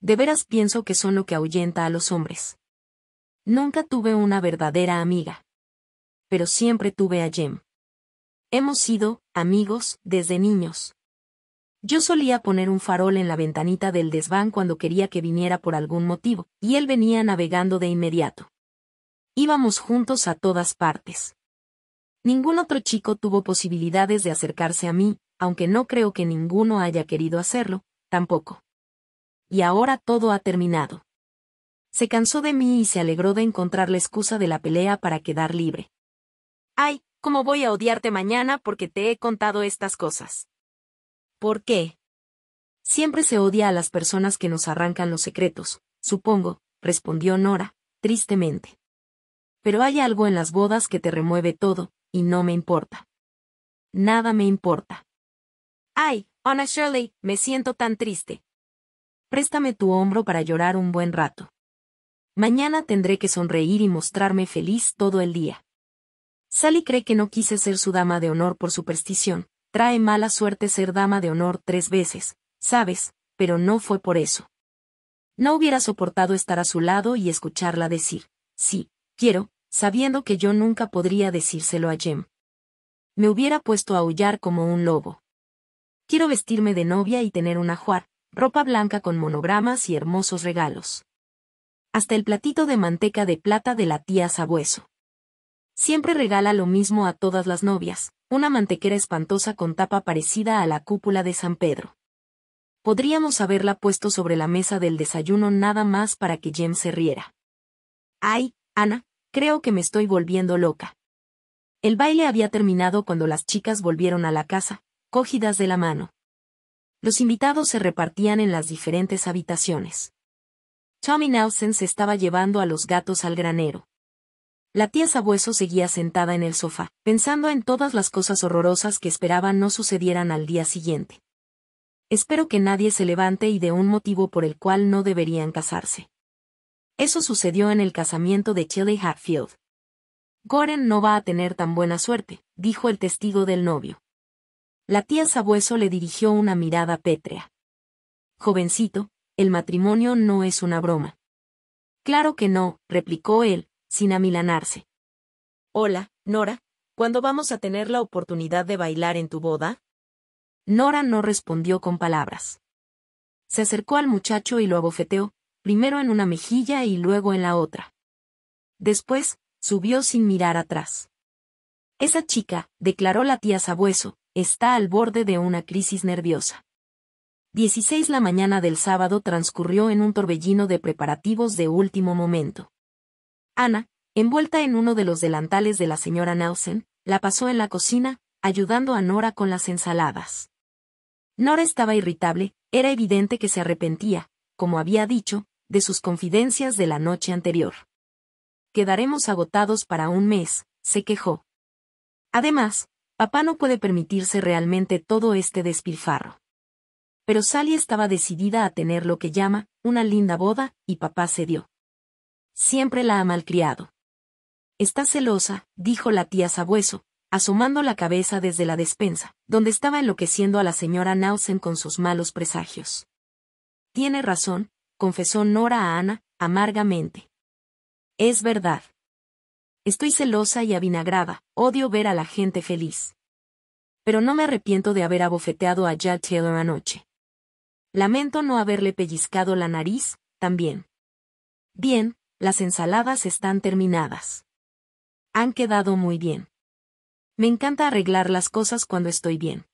De veras pienso que son lo que ahuyenta a los hombres. Nunca tuve una verdadera amiga pero siempre tuve a Jem. Hemos sido amigos desde niños. Yo solía poner un farol en la ventanita del desván cuando quería que viniera por algún motivo, y él venía navegando de inmediato. Íbamos juntos a todas partes. Ningún otro chico tuvo posibilidades de acercarse a mí, aunque no creo que ninguno haya querido hacerlo, tampoco. Y ahora todo ha terminado. Se cansó de mí y se alegró de encontrar la excusa de la pelea para quedar libre. Ay, cómo voy a odiarte mañana porque te he contado estas cosas. ¿Por qué? Siempre se odia a las personas que nos arrancan los secretos, supongo, respondió Nora, tristemente. Pero hay algo en las bodas que te remueve todo, y no me importa. Nada me importa. Ay, Anna Shirley, me siento tan triste. Préstame tu hombro para llorar un buen rato. Mañana tendré que sonreír y mostrarme feliz todo el día. Sally cree que no quise ser su dama de honor por superstición, trae mala suerte ser dama de honor tres veces, sabes, pero no fue por eso. No hubiera soportado estar a su lado y escucharla decir, sí, quiero, sabiendo que yo nunca podría decírselo a Jem. Me hubiera puesto a aullar como un lobo. Quiero vestirme de novia y tener un ajuar, ropa blanca con monogramas y hermosos regalos. Hasta el platito de manteca de plata de la tía Sabueso. Siempre regala lo mismo a todas las novias, una mantequera espantosa con tapa parecida a la cúpula de San Pedro. Podríamos haberla puesto sobre la mesa del desayuno nada más para que Jem se riera. Ay, Ana, creo que me estoy volviendo loca. El baile había terminado cuando las chicas volvieron a la casa, cogidas de la mano. Los invitados se repartían en las diferentes habitaciones. Tommy Nelson se estaba llevando a los gatos al granero. La tía Sabueso seguía sentada en el sofá, pensando en todas las cosas horrorosas que esperaba no sucedieran al día siguiente. Espero que nadie se levante y de un motivo por el cual no deberían casarse. Eso sucedió en el casamiento de Chile Hatfield. Goren no va a tener tan buena suerte, dijo el testigo del novio. La tía Sabueso le dirigió una mirada pétrea. Jovencito, el matrimonio no es una broma. Claro que no, replicó él, sin amilanarse. Hola, Nora, ¿cuándo vamos a tener la oportunidad de bailar en tu boda? Nora no respondió con palabras. Se acercó al muchacho y lo abofeteó, primero en una mejilla y luego en la otra. Después, subió sin mirar atrás. Esa chica, declaró la tía Sabueso, está al borde de una crisis nerviosa. 16 La mañana del sábado transcurrió en un torbellino de preparativos de último momento. Ana, envuelta en uno de los delantales de la señora Nelson, la pasó en la cocina, ayudando a Nora con las ensaladas. Nora estaba irritable, era evidente que se arrepentía, como había dicho, de sus confidencias de la noche anterior. Quedaremos agotados para un mes, se quejó. Además, papá no puede permitirse realmente todo este despilfarro. Pero Sally estaba decidida a tener lo que llama una linda boda, y papá cedió. Siempre la ha malcriado. Está celosa, dijo la tía Sabueso, asomando la cabeza desde la despensa, donde estaba enloqueciendo a la señora Nausen con sus malos presagios. Tiene razón, confesó Nora a Ana, amargamente. Es verdad. Estoy celosa y avinagrada, odio ver a la gente feliz. Pero no me arrepiento de haber abofeteado a Jack Taylor anoche. Lamento no haberle pellizcado la nariz, también. Bien, las ensaladas están terminadas. Han quedado muy bien. Me encanta arreglar las cosas cuando estoy bien.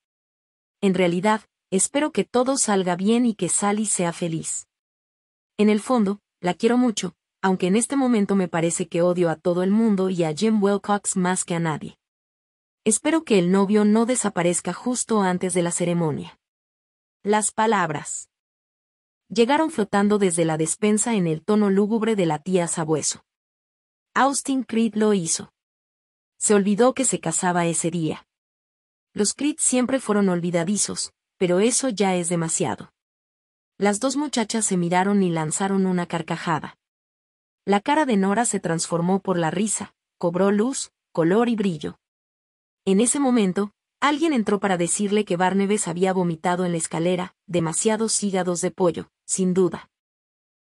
En realidad, espero que todo salga bien y que Sally sea feliz. En el fondo, la quiero mucho, aunque en este momento me parece que odio a todo el mundo y a Jim Wilcox más que a nadie. Espero que el novio no desaparezca justo antes de la ceremonia. Las palabras llegaron flotando desde la despensa en el tono lúgubre de la tía Sabueso. Austin Creed lo hizo. Se olvidó que se casaba ese día. Los Creed siempre fueron olvidadizos, pero eso ya es demasiado. Las dos muchachas se miraron y lanzaron una carcajada. La cara de Nora se transformó por la risa, cobró luz, color y brillo. En ese momento, alguien entró para decirle que Barneves había vomitado en la escalera demasiados hígados de pollo, sin duda.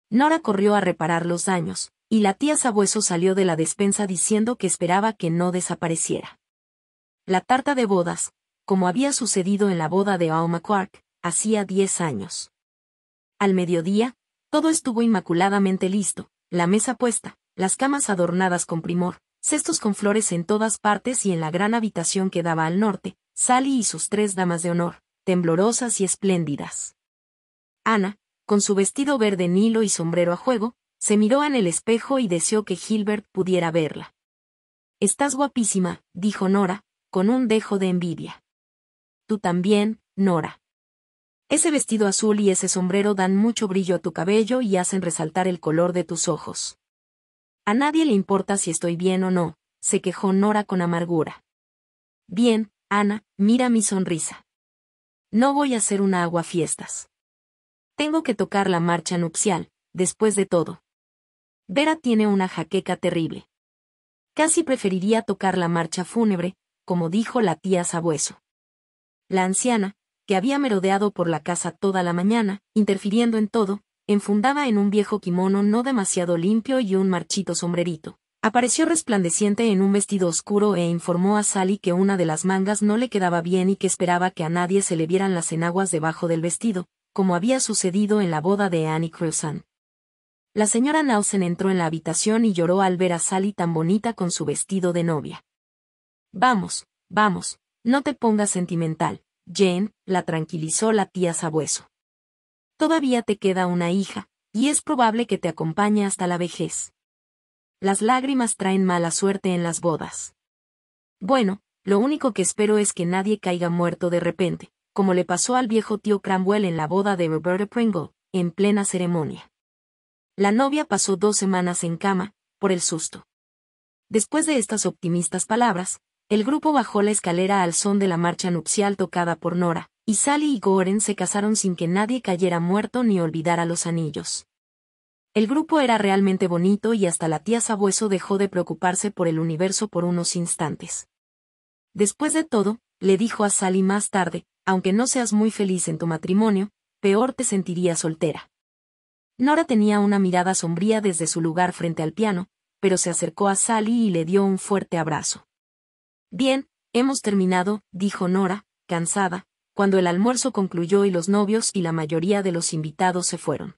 Nora corrió a reparar los daños, y la tía Sabueso salió de la despensa diciendo que esperaba que no desapareciera. La tarta de bodas, como había sucedido en la boda de Alma Quark, hacía diez años. Al mediodía, todo estuvo inmaculadamente listo, la mesa puesta, las camas adornadas con primor, cestos con flores en todas partes y en la gran habitación que daba al norte, Sally y sus tres damas de honor, temblorosas y espléndidas. Ana, con su vestido verde nilo y sombrero a juego, se miró en el espejo y deseó que Gilbert pudiera verla. Estás guapísima, dijo Nora, con un dejo de envidia. Tú también, Nora. Ese vestido azul y ese sombrero dan mucho brillo a tu cabello y hacen resaltar el color de tus ojos. A nadie le importa si estoy bien o no, se quejó Nora con amargura. Bien, Ana, mira mi sonrisa. No voy a hacer una aguafiestas. Tengo que tocar la marcha nupcial, después de todo. Vera tiene una jaqueca terrible. Casi preferiría tocar la marcha fúnebre, como dijo la tía Sabueso. La anciana, que había merodeado por la casa toda la mañana, interfiriendo en todo, enfundaba en un viejo kimono no demasiado limpio y un marchito sombrerito. Apareció resplandeciente en un vestido oscuro e informó a Sally que una de las mangas no le quedaba bien y que esperaba que a nadie se le vieran las enaguas debajo del vestido, como había sucedido en la boda de Annie Cruzan. La señora Nausen entró en la habitación y lloró al ver a Sally tan bonita con su vestido de novia. Vamos, vamos, no te pongas sentimental, Jane, la tranquilizó la tía Sabueso. Todavía te queda una hija, y es probable que te acompañe hasta la vejez. Las lágrimas traen mala suerte en las bodas. Bueno, lo único que espero es que nadie caiga muerto de repente, como le pasó al viejo tío Cranwell en la boda de Roberta Pringle, en plena ceremonia. La novia pasó dos semanas en cama, por el susto. Después de estas optimistas palabras, el grupo bajó la escalera al son de la marcha nupcial tocada por Nora, y Sally y Goren se casaron sin que nadie cayera muerto ni olvidara los anillos. El grupo era realmente bonito y hasta la tía Sabueso dejó de preocuparse por el universo por unos instantes. Después de todo, le dijo a Sally más tarde, aunque no seas muy feliz en tu matrimonio, peor te sentirías soltera. Nora tenía una mirada sombría desde su lugar frente al piano, pero se acercó a Sally y le dio un fuerte abrazo. Bien, hemos terminado, dijo Nora, cansada, cuando el almuerzo concluyó y los novios y la mayoría de los invitados se fueron.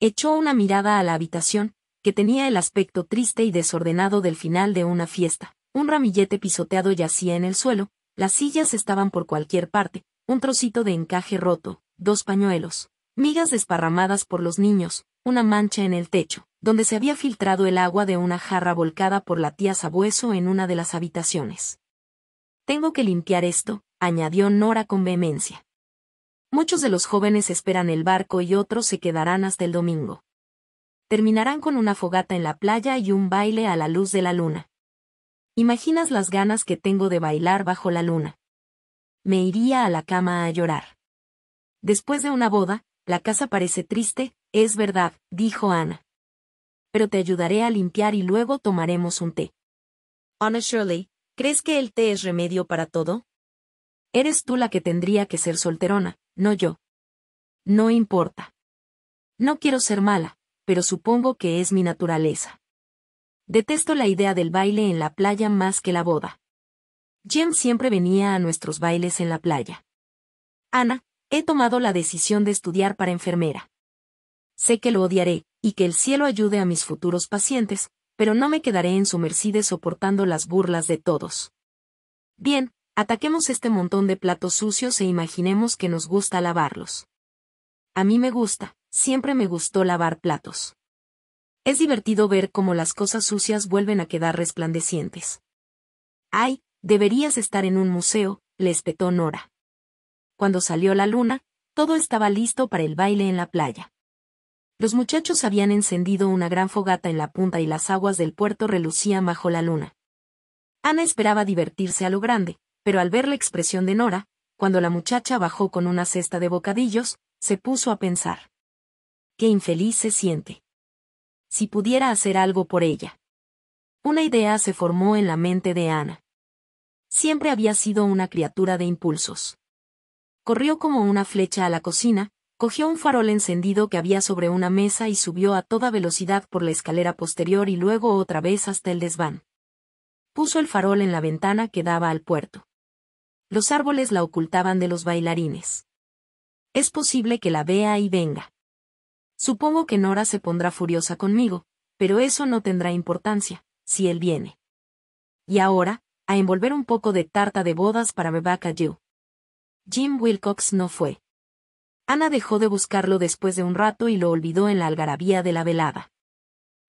Echó una mirada a la habitación, que tenía el aspecto triste y desordenado del final de una fiesta. Un ramillete pisoteado yacía en el suelo, las sillas estaban por cualquier parte, un trocito de encaje roto, dos pañuelos, migas desparramadas por los niños, una mancha en el techo, donde se había filtrado el agua de una jarra volcada por la tía Sabueso en una de las habitaciones. Tengo que limpiar esto, añadió Nora con vehemencia. Muchos de los jóvenes esperan el barco y otros se quedarán hasta el domingo. Terminarán con una fogata en la playa y un baile a la luz de la luna. Imaginas las ganas que tengo de bailar bajo la luna. Me iría a la cama a llorar. Después de una boda, la casa parece triste, es verdad, dijo Ana. Pero te ayudaré a limpiar y luego tomaremos un té. Ana Shirley, ¿crees que el té es remedio para todo? Eres tú la que tendría que ser solterona, no yo. No importa. No quiero ser mala, pero supongo que es mi naturaleza. Detesto la idea del baile en la playa más que la boda. Jim siempre venía a nuestros bailes en la playa. Ana, he tomado la decisión de estudiar para enfermera. Sé que lo odiaré, y que el cielo ayude a mis futuros pacientes, pero no me quedaré en su merced soportando las burlas de todos. Bien, ataquemos este montón de platos sucios e imaginemos que nos gusta lavarlos. A mí me gusta, siempre me gustó lavar platos. Es divertido ver cómo las cosas sucias vuelven a quedar resplandecientes. Ay, deberías estar en un museo, le espetó Nora. Cuando salió la luna, todo estaba listo para el baile en la playa. Los muchachos habían encendido una gran fogata en la punta y las aguas del puerto relucían bajo la luna. Ana esperaba divertirse a lo grande, pero al ver la expresión de Nora, cuando la muchacha bajó con una cesta de bocadillos, se puso a pensar. Qué infeliz se siente si pudiera hacer algo por ella. Una idea se formó en la mente de Ana. Siempre había sido una criatura de impulsos. Corrió como una flecha a la cocina, cogió un farol encendido que había sobre una mesa y subió a toda velocidad por la escalera posterior y luego otra vez hasta el desván. Puso el farol en la ventana que daba al puerto. Los árboles la ocultaban de los bailarines. Es posible que la vea y venga. Supongo que Nora se pondrá furiosa conmigo, pero eso no tendrá importancia, si él viene. Y ahora, a envolver un poco de tarta de bodas para Rebecca Jew. Jim Wilcox no fue. Ana dejó de buscarlo después de un rato y lo olvidó en la algarabía de la velada.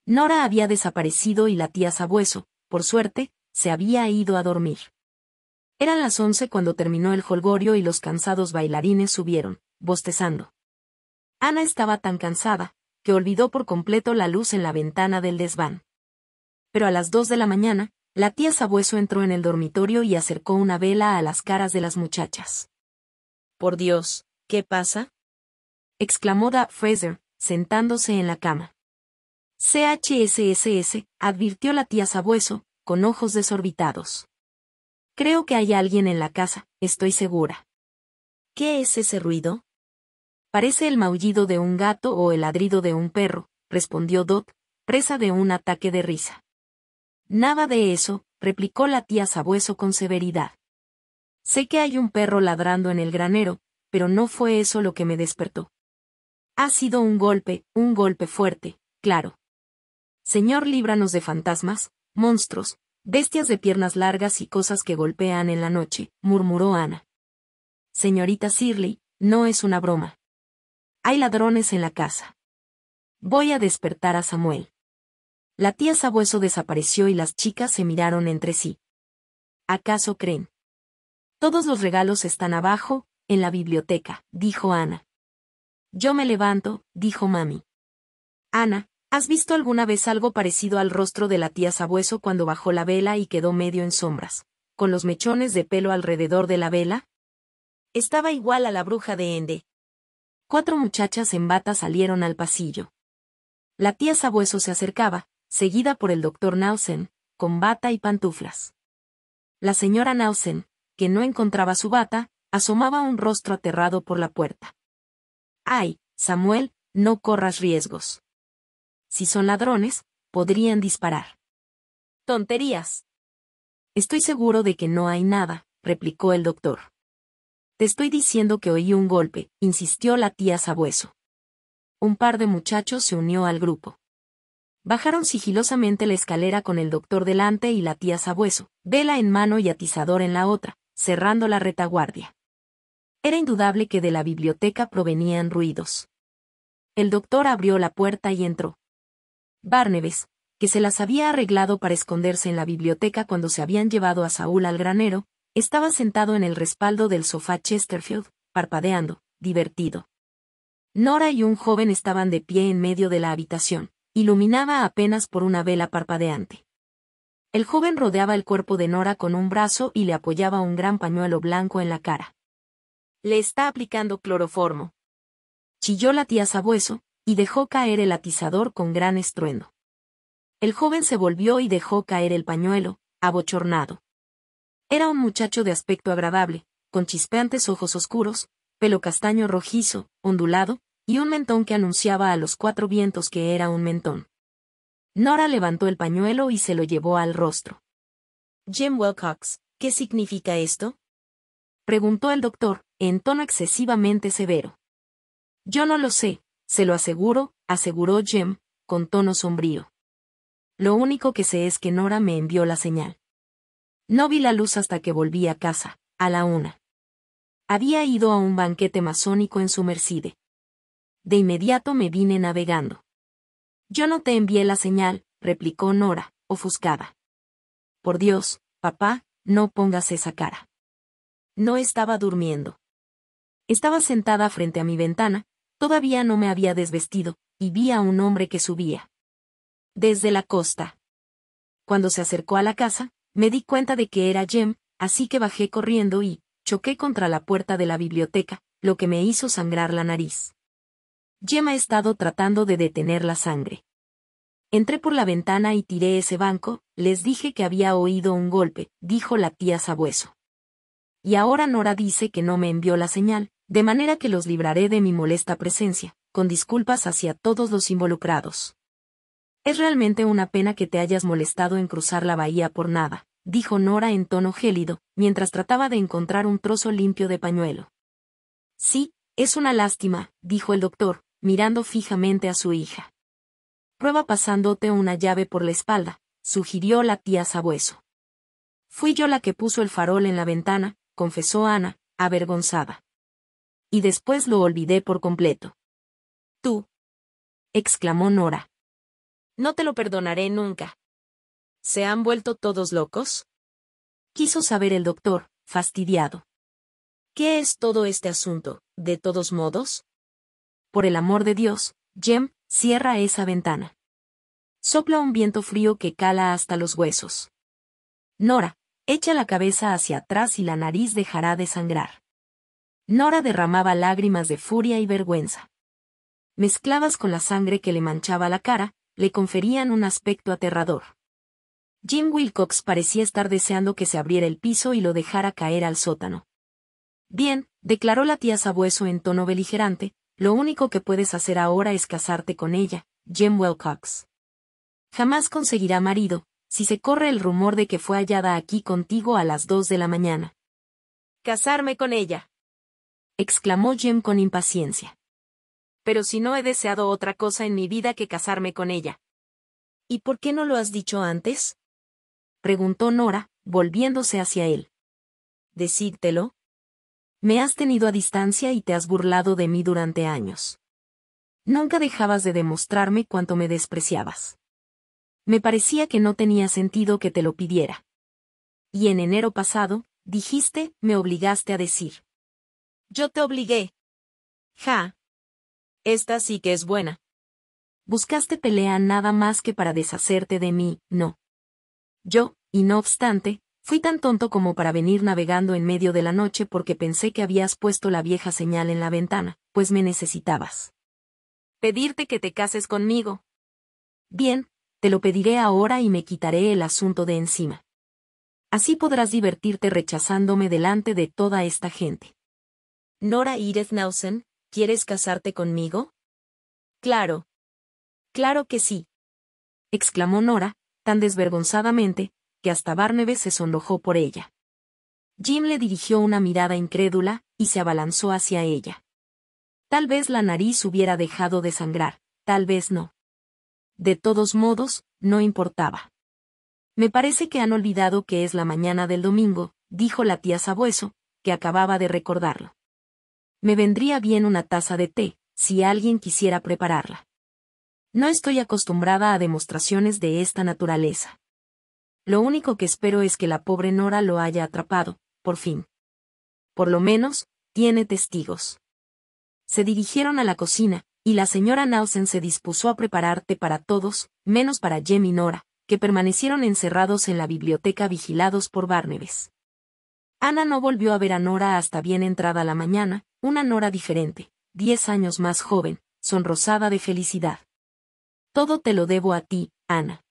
Nora había desaparecido y la tía Sabueso, por suerte, se había ido a dormir. Eran las once cuando terminó el jolgorio y los cansados bailarines subieron, bostezando. Ana estaba tan cansada, que olvidó por completo la luz en la ventana del desván. Pero a las dos de la mañana, la tía Sabueso entró en el dormitorio y acercó una vela a las caras de las muchachas. Por Dios, ¿qué pasa? exclamó Da Fraser, sentándose en la cama. CHSSS, advirtió la tía Sabueso, con ojos desorbitados. Creo que hay alguien en la casa, estoy segura. ¿Qué es ese ruido? Parece el maullido de un gato o el ladrido de un perro, respondió Dot, presa de un ataque de risa. Nada de eso, replicó la tía Sabueso con severidad. Sé que hay un perro ladrando en el granero, pero no fue eso lo que me despertó. Ha sido un golpe, un golpe fuerte, claro. Señor, líbranos de fantasmas, monstruos, bestias de piernas largas y cosas que golpean en la noche, murmuró Ana. Señorita Sirley, no es una broma. Hay ladrones en la casa. Voy a despertar a Samuel. La tía Sabueso desapareció y las chicas se miraron entre sí. ¿Acaso creen? Todos los regalos están abajo, en la biblioteca, dijo Ana. Yo me levanto, dijo mami. Ana, ¿has visto alguna vez algo parecido al rostro de la tía Sabueso cuando bajó la vela y quedó medio en sombras, con los mechones de pelo alrededor de la vela? Estaba igual a la bruja de Ende, cuatro muchachas en bata salieron al pasillo. La tía Sabueso se acercaba, seguida por el doctor Nausen, con bata y pantuflas. La señora Nausen, que no encontraba su bata, asomaba un rostro aterrado por la puerta. ¡Ay, Samuel, no corras riesgos! Si son ladrones, podrían disparar. ¡Tonterías! Estoy seguro de que no hay nada, replicó el doctor. Te estoy diciendo que oí un golpe, insistió la tía Sabueso. Un par de muchachos se unió al grupo. Bajaron sigilosamente la escalera con el doctor delante y la tía Sabueso, vela en mano y atizador en la otra, cerrando la retaguardia. Era indudable que de la biblioteca provenían ruidos. El doctor abrió la puerta y entró. Bárneves, que se las había arreglado para esconderse en la biblioteca cuando se habían llevado a Saúl al granero, estaba sentado en el respaldo del sofá Chesterfield, parpadeando, divertido. Nora y un joven estaban de pie en medio de la habitación, iluminada apenas por una vela parpadeante. El joven rodeaba el cuerpo de Nora con un brazo y le apoyaba un gran pañuelo blanco en la cara. Le está aplicando cloroformo. Chilló la tía Sabueso, y dejó caer el atizador con gran estruendo. El joven se volvió y dejó caer el pañuelo, abochornado. Era un muchacho de aspecto agradable, con chispeantes ojos oscuros, pelo castaño rojizo, ondulado, y un mentón que anunciaba a los cuatro vientos que era un mentón. Nora levantó el pañuelo y se lo llevó al rostro. Jim Wilcox, ¿qué significa esto? preguntó el doctor, en tono excesivamente severo. Yo no lo sé, se lo aseguro, aseguró Jim, con tono sombrío. Lo único que sé es que Nora me envió la señal. No vi la luz hasta que volví a casa, a la una. Había ido a un banquete masónico en su De inmediato me vine navegando. Yo no te envié la señal, replicó Nora, ofuscada. Por Dios, papá, no pongas esa cara. No estaba durmiendo. Estaba sentada frente a mi ventana, todavía no me había desvestido, y vi a un hombre que subía. Desde la costa. Cuando se acercó a la casa, me di cuenta de que era Jem, así que bajé corriendo y, choqué contra la puerta de la biblioteca, lo que me hizo sangrar la nariz. Jem ha estado tratando de detener la sangre. Entré por la ventana y tiré ese banco, les dije que había oído un golpe, dijo la tía Sabueso. Y ahora Nora dice que no me envió la señal, de manera que los libraré de mi molesta presencia, con disculpas hacia todos los involucrados. Es realmente una pena que te hayas molestado en cruzar la bahía por nada, dijo Nora en tono gélido, mientras trataba de encontrar un trozo limpio de pañuelo. Sí, es una lástima, dijo el doctor, mirando fijamente a su hija. Prueba pasándote una llave por la espalda, sugirió la tía Sabueso. Fui yo la que puso el farol en la ventana, confesó Ana, avergonzada. Y después lo olvidé por completo. Tú. exclamó Nora. No te lo perdonaré nunca. ¿Se han vuelto todos locos? Quiso saber el doctor, fastidiado. ¿Qué es todo este asunto, de todos modos? Por el amor de Dios, Jem, cierra esa ventana. Sopla un viento frío que cala hasta los huesos. Nora, echa la cabeza hacia atrás y la nariz dejará de sangrar. Nora derramaba lágrimas de furia y vergüenza. Mezcladas con la sangre que le manchaba la cara, le conferían un aspecto aterrador. Jim Wilcox parecía estar deseando que se abriera el piso y lo dejara caer al sótano. Bien, declaró la tía Sabueso en tono beligerante, lo único que puedes hacer ahora es casarte con ella, Jim Wilcox. Jamás conseguirá marido, si se corre el rumor de que fue hallada aquí contigo a las dos de la mañana. Casarme con ella. exclamó Jim con impaciencia pero si no he deseado otra cosa en mi vida que casarme con ella. ¿Y por qué no lo has dicho antes? preguntó Nora, volviéndose hacia él. Decídtelo. Me has tenido a distancia y te has burlado de mí durante años. Nunca dejabas de demostrarme cuánto me despreciabas. Me parecía que no tenía sentido que te lo pidiera. Y en enero pasado, dijiste, me obligaste a decir. Yo te obligué. Ja, esta sí que es buena. Buscaste pelea nada más que para deshacerte de mí, no. Yo, y no obstante, fui tan tonto como para venir navegando en medio de la noche porque pensé que habías puesto la vieja señal en la ventana, pues me necesitabas. Pedirte que te cases conmigo. Bien, te lo pediré ahora y me quitaré el asunto de encima. Así podrás divertirte rechazándome delante de toda esta gente. Nora Nelson. ¿Quieres casarte conmigo? Claro. Claro que sí. exclamó Nora, tan desvergonzadamente, que hasta Barnebe se sonrojó por ella. Jim le dirigió una mirada incrédula, y se abalanzó hacia ella. Tal vez la nariz hubiera dejado de sangrar, tal vez no. De todos modos, no importaba. Me parece que han olvidado que es la mañana del domingo, dijo la tía Sabueso, que acababa de recordarlo. Me vendría bien una taza de té, si alguien quisiera prepararla. No estoy acostumbrada a demostraciones de esta naturaleza. Lo único que espero es que la pobre Nora lo haya atrapado, por fin. Por lo menos, tiene testigos. Se dirigieron a la cocina, y la señora Nausen se dispuso a preparar té para todos, menos para Jem y Nora, que permanecieron encerrados en la biblioteca vigilados por Barnabas. Ana no volvió a ver a Nora hasta bien entrada la mañana, una Nora diferente, diez años más joven, sonrosada de felicidad. Todo te lo debo a ti, Ana.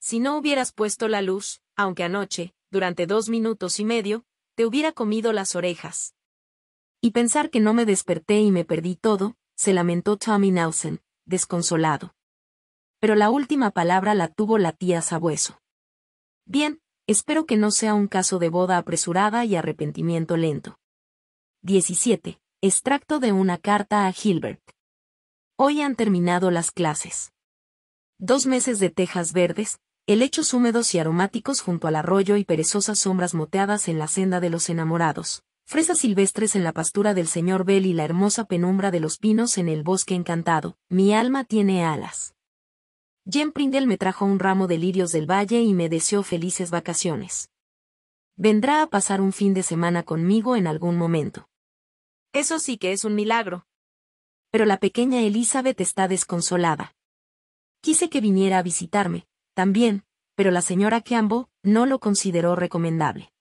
Si no hubieras puesto la luz, aunque anoche, durante dos minutos y medio, te hubiera comido las orejas. Y pensar que no me desperté y me perdí todo, se lamentó Tommy Nelson, desconsolado. Pero la última palabra la tuvo la tía Sabueso. Bien, espero que no sea un caso de boda apresurada y arrepentimiento lento. 17. Extracto de una carta a Hilbert. Hoy han terminado las clases. Dos meses de tejas verdes, helechos húmedos y aromáticos junto al arroyo y perezosas sombras moteadas en la senda de los enamorados, fresas silvestres en la pastura del señor Bell y la hermosa penumbra de los pinos en el bosque encantado. Mi alma tiene alas. Jen Prindle me trajo un ramo de lirios del valle y me deseó felices vacaciones. Vendrá a pasar un fin de semana conmigo en algún momento. Eso sí que es un milagro. Pero la pequeña Elizabeth está desconsolada. Quise que viniera a visitarme, también, pero la señora Campbell no lo consideró recomendable.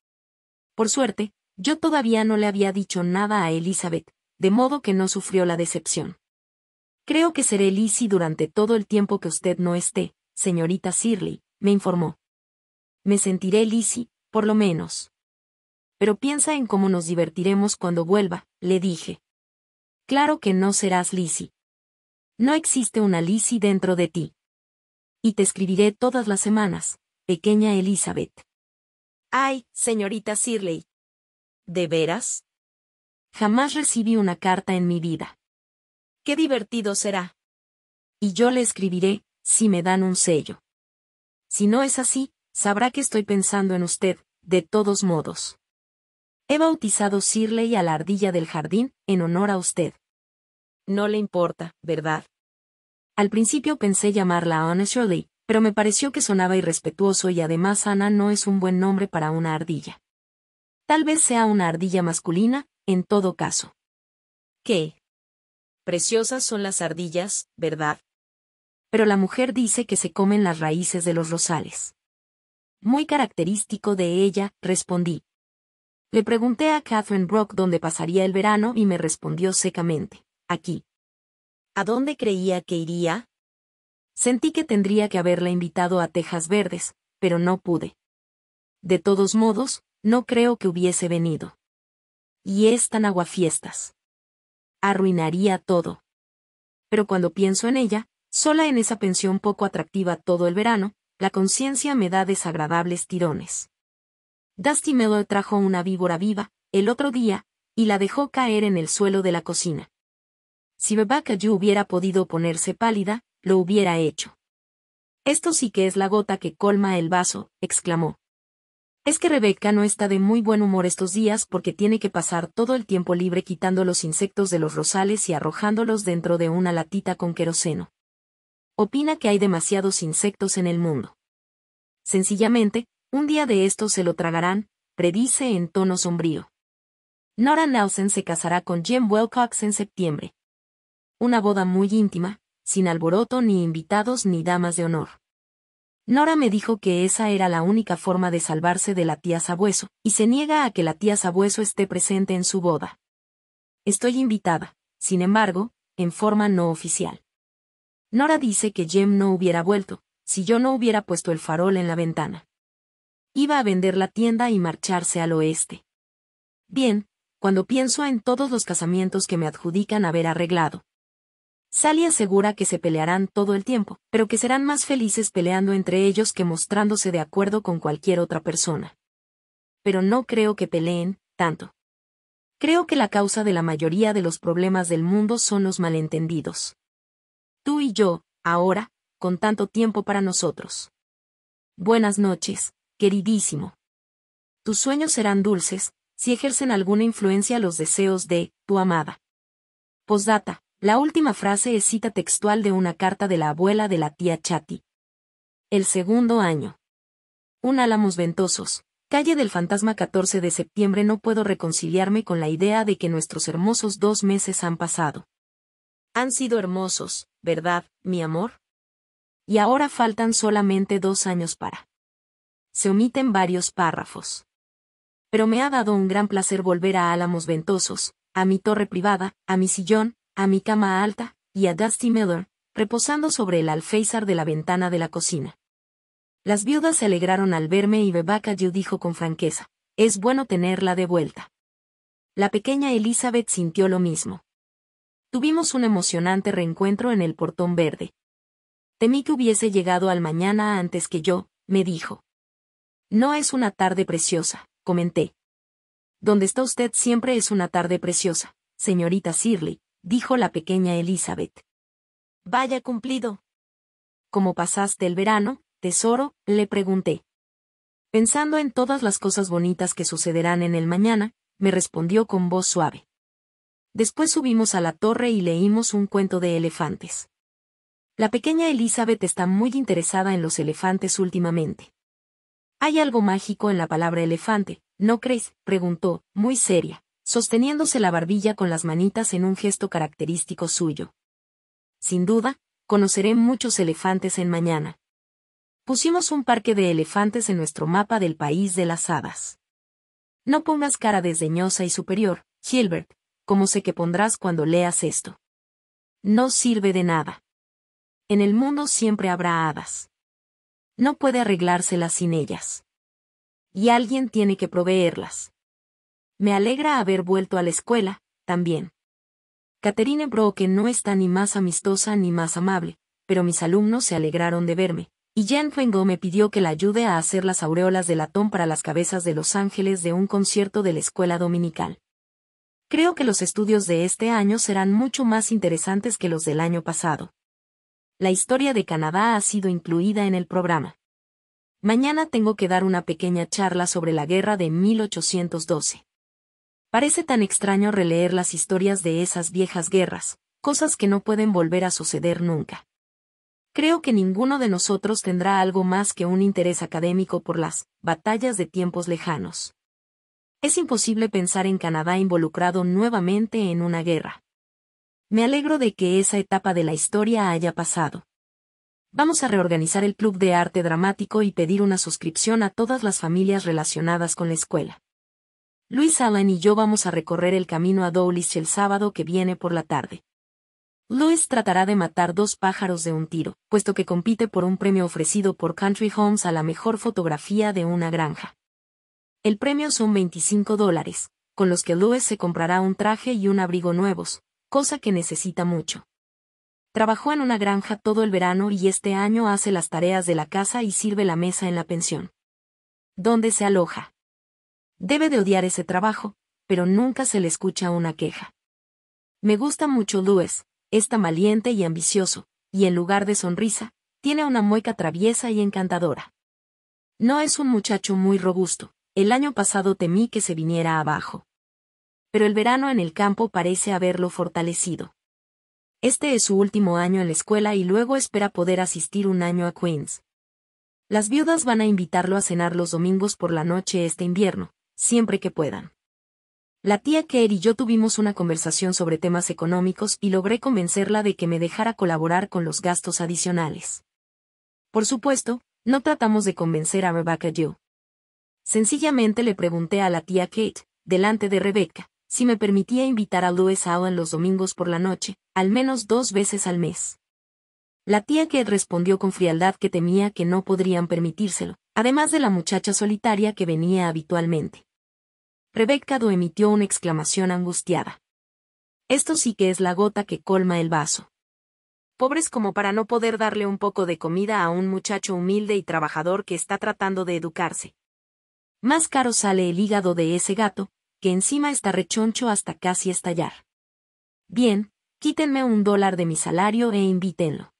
Por suerte, yo todavía no le había dicho nada a Elizabeth, de modo que no sufrió la decepción. Creo que seré Lizzie durante todo el tiempo que usted no esté, señorita Sirley», me informó. Me sentiré Lizzie, por lo menos pero piensa en cómo nos divertiremos cuando vuelva, le dije. Claro que no serás Lizzie. No existe una Lizzie dentro de ti. Y te escribiré todas las semanas, pequeña Elizabeth. Ay, señorita Sirley! ¿De veras? Jamás recibí una carta en mi vida. Qué divertido será. Y yo le escribiré, si me dan un sello. Si no es así, sabrá que estoy pensando en usted, de todos modos. He bautizado Sirley a la ardilla del jardín, en honor a usted. No le importa, ¿verdad? Al principio pensé llamarla Ana Shirley, pero me pareció que sonaba irrespetuoso y además Ana no es un buen nombre para una ardilla. Tal vez sea una ardilla masculina, en todo caso. ¿Qué? Preciosas son las ardillas, ¿verdad? Pero la mujer dice que se comen las raíces de los rosales. Muy característico de ella, respondí, le pregunté a Catherine Brock dónde pasaría el verano y me respondió secamente, aquí. ¿A dónde creía que iría? Sentí que tendría que haberla invitado a Tejas Verdes, pero no pude. De todos modos, no creo que hubiese venido. Y es tan aguafiestas. Arruinaría todo. Pero cuando pienso en ella, sola en esa pensión poco atractiva todo el verano, la conciencia me da desagradables tirones. Dusty Miller trajo una víbora viva, el otro día, y la dejó caer en el suelo de la cocina. Si Rebecca yo hubiera podido ponerse pálida, lo hubiera hecho. Esto sí que es la gota que colma el vaso, exclamó. Es que Rebecca no está de muy buen humor estos días porque tiene que pasar todo el tiempo libre quitando los insectos de los rosales y arrojándolos dentro de una latita con queroseno. Opina que hay demasiados insectos en el mundo. Sencillamente, un día de esto se lo tragarán, predice en tono sombrío. Nora Nelson se casará con Jim Wilcox en septiembre. Una boda muy íntima, sin alboroto ni invitados ni damas de honor. Nora me dijo que esa era la única forma de salvarse de la tía Sabueso, y se niega a que la tía Sabueso esté presente en su boda. Estoy invitada, sin embargo, en forma no oficial. Nora dice que Jem no hubiera vuelto, si yo no hubiera puesto el farol en la ventana iba a vender la tienda y marcharse al oeste. Bien, cuando pienso en todos los casamientos que me adjudican haber arreglado. Sally asegura que se pelearán todo el tiempo, pero que serán más felices peleando entre ellos que mostrándose de acuerdo con cualquier otra persona. Pero no creo que peleen, tanto. Creo que la causa de la mayoría de los problemas del mundo son los malentendidos. Tú y yo, ahora, con tanto tiempo para nosotros. Buenas noches, queridísimo. Tus sueños serán dulces, si ejercen alguna influencia los deseos de tu amada. POSDATA. La última frase es cita textual de una carta de la abuela de la tía Chati. El segundo año. Un álamos ventosos. Calle del Fantasma 14 de septiembre no puedo reconciliarme con la idea de que nuestros hermosos dos meses han pasado. Han sido hermosos, ¿verdad, mi amor? Y ahora faltan solamente dos años para se omiten varios párrafos. Pero me ha dado un gran placer volver a Álamos Ventosos, a mi torre privada, a mi sillón, a mi cama alta, y a Dusty Miller, reposando sobre el alféizar de la ventana de la cocina. Las viudas se alegraron al verme y Bebaca yo dijo con franqueza, es bueno tenerla de vuelta. La pequeña Elizabeth sintió lo mismo. Tuvimos un emocionante reencuentro en el portón verde. Temí que hubiese llegado al mañana antes que yo, me dijo. No es una tarde preciosa, comenté. Donde está usted siempre es una tarde preciosa, señorita Sirley dijo la pequeña Elizabeth. Vaya cumplido. ¿Cómo pasaste el verano, tesoro? le pregunté. Pensando en todas las cosas bonitas que sucederán en el mañana, me respondió con voz suave. Después subimos a la torre y leímos un cuento de elefantes. La pequeña Elizabeth está muy interesada en los elefantes últimamente. Hay algo mágico en la palabra elefante, ¿no crees? preguntó, muy seria, sosteniéndose la barbilla con las manitas en un gesto característico suyo. Sin duda, conoceré muchos elefantes en mañana. Pusimos un parque de elefantes en nuestro mapa del país de las hadas. No pongas cara desdeñosa y superior, Gilbert, como sé que pondrás cuando leas esto. No sirve de nada. En el mundo siempre habrá hadas no puede arreglárselas sin ellas. Y alguien tiene que proveerlas. Me alegra haber vuelto a la escuela, también. Caterine Broke no está ni más amistosa ni más amable, pero mis alumnos se alegraron de verme, y Jan Fengo me pidió que la ayude a hacer las aureolas de latón para las cabezas de los ángeles de un concierto de la escuela dominical. Creo que los estudios de este año serán mucho más interesantes que los del año pasado la historia de Canadá ha sido incluida en el programa. Mañana tengo que dar una pequeña charla sobre la guerra de 1812. Parece tan extraño releer las historias de esas viejas guerras, cosas que no pueden volver a suceder nunca. Creo que ninguno de nosotros tendrá algo más que un interés académico por las batallas de tiempos lejanos. Es imposible pensar en Canadá involucrado nuevamente en una guerra. Me alegro de que esa etapa de la historia haya pasado. Vamos a reorganizar el club de arte dramático y pedir una suscripción a todas las familias relacionadas con la escuela. Luis Allen y yo vamos a recorrer el camino a Dowlish el sábado que viene por la tarde. Luis tratará de matar dos pájaros de un tiro, puesto que compite por un premio ofrecido por Country Homes a la mejor fotografía de una granja. El premio son 25 dólares, con los que Luis se comprará un traje y un abrigo nuevos, cosa que necesita mucho. Trabajó en una granja todo el verano y este año hace las tareas de la casa y sirve la mesa en la pensión. ¿Dónde se aloja? Debe de odiar ese trabajo, pero nunca se le escucha una queja. Me gusta mucho Luis, está maliente y ambicioso, y en lugar de sonrisa, tiene una mueca traviesa y encantadora. No es un muchacho muy robusto, el año pasado temí que se viniera abajo pero el verano en el campo parece haberlo fortalecido. Este es su último año en la escuela y luego espera poder asistir un año a Queens. Las viudas van a invitarlo a cenar los domingos por la noche este invierno, siempre que puedan. La tía Kate y yo tuvimos una conversación sobre temas económicos y logré convencerla de que me dejara colaborar con los gastos adicionales. Por supuesto, no tratamos de convencer a Rebecca Joe. Sencillamente le pregunté a la tía Kate, delante de Rebecca, si me permitía invitar a Louis en los domingos por la noche, al menos dos veces al mes. La tía que respondió con frialdad que temía que no podrían permitírselo, además de la muchacha solitaria que venía habitualmente. Rebecca Do emitió una exclamación angustiada. Esto sí que es la gota que colma el vaso. Pobres como para no poder darle un poco de comida a un muchacho humilde y trabajador que está tratando de educarse. Más caro sale el hígado de ese gato, que encima está rechoncho hasta casi estallar. Bien, quítenme un dólar de mi salario e invítenlo.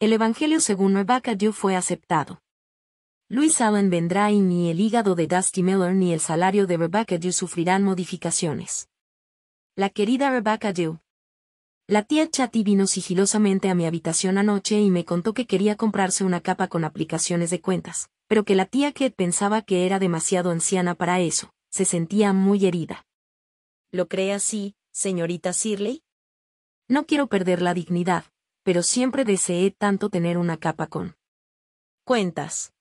El Evangelio según Rebecca Dew fue aceptado. Luis Allen vendrá y ni el hígado de Dusty Miller ni el salario de Rebecca Dew sufrirán modificaciones. La querida Rebecca Dew. La tía Chatty vino sigilosamente a mi habitación anoche y me contó que quería comprarse una capa con aplicaciones de cuentas, pero que la tía Kate pensaba que era demasiado anciana para eso, se sentía muy herida. ¿Lo cree así, señorita Sirley?» No quiero perder la dignidad, pero siempre deseé tanto tener una capa con cuentas.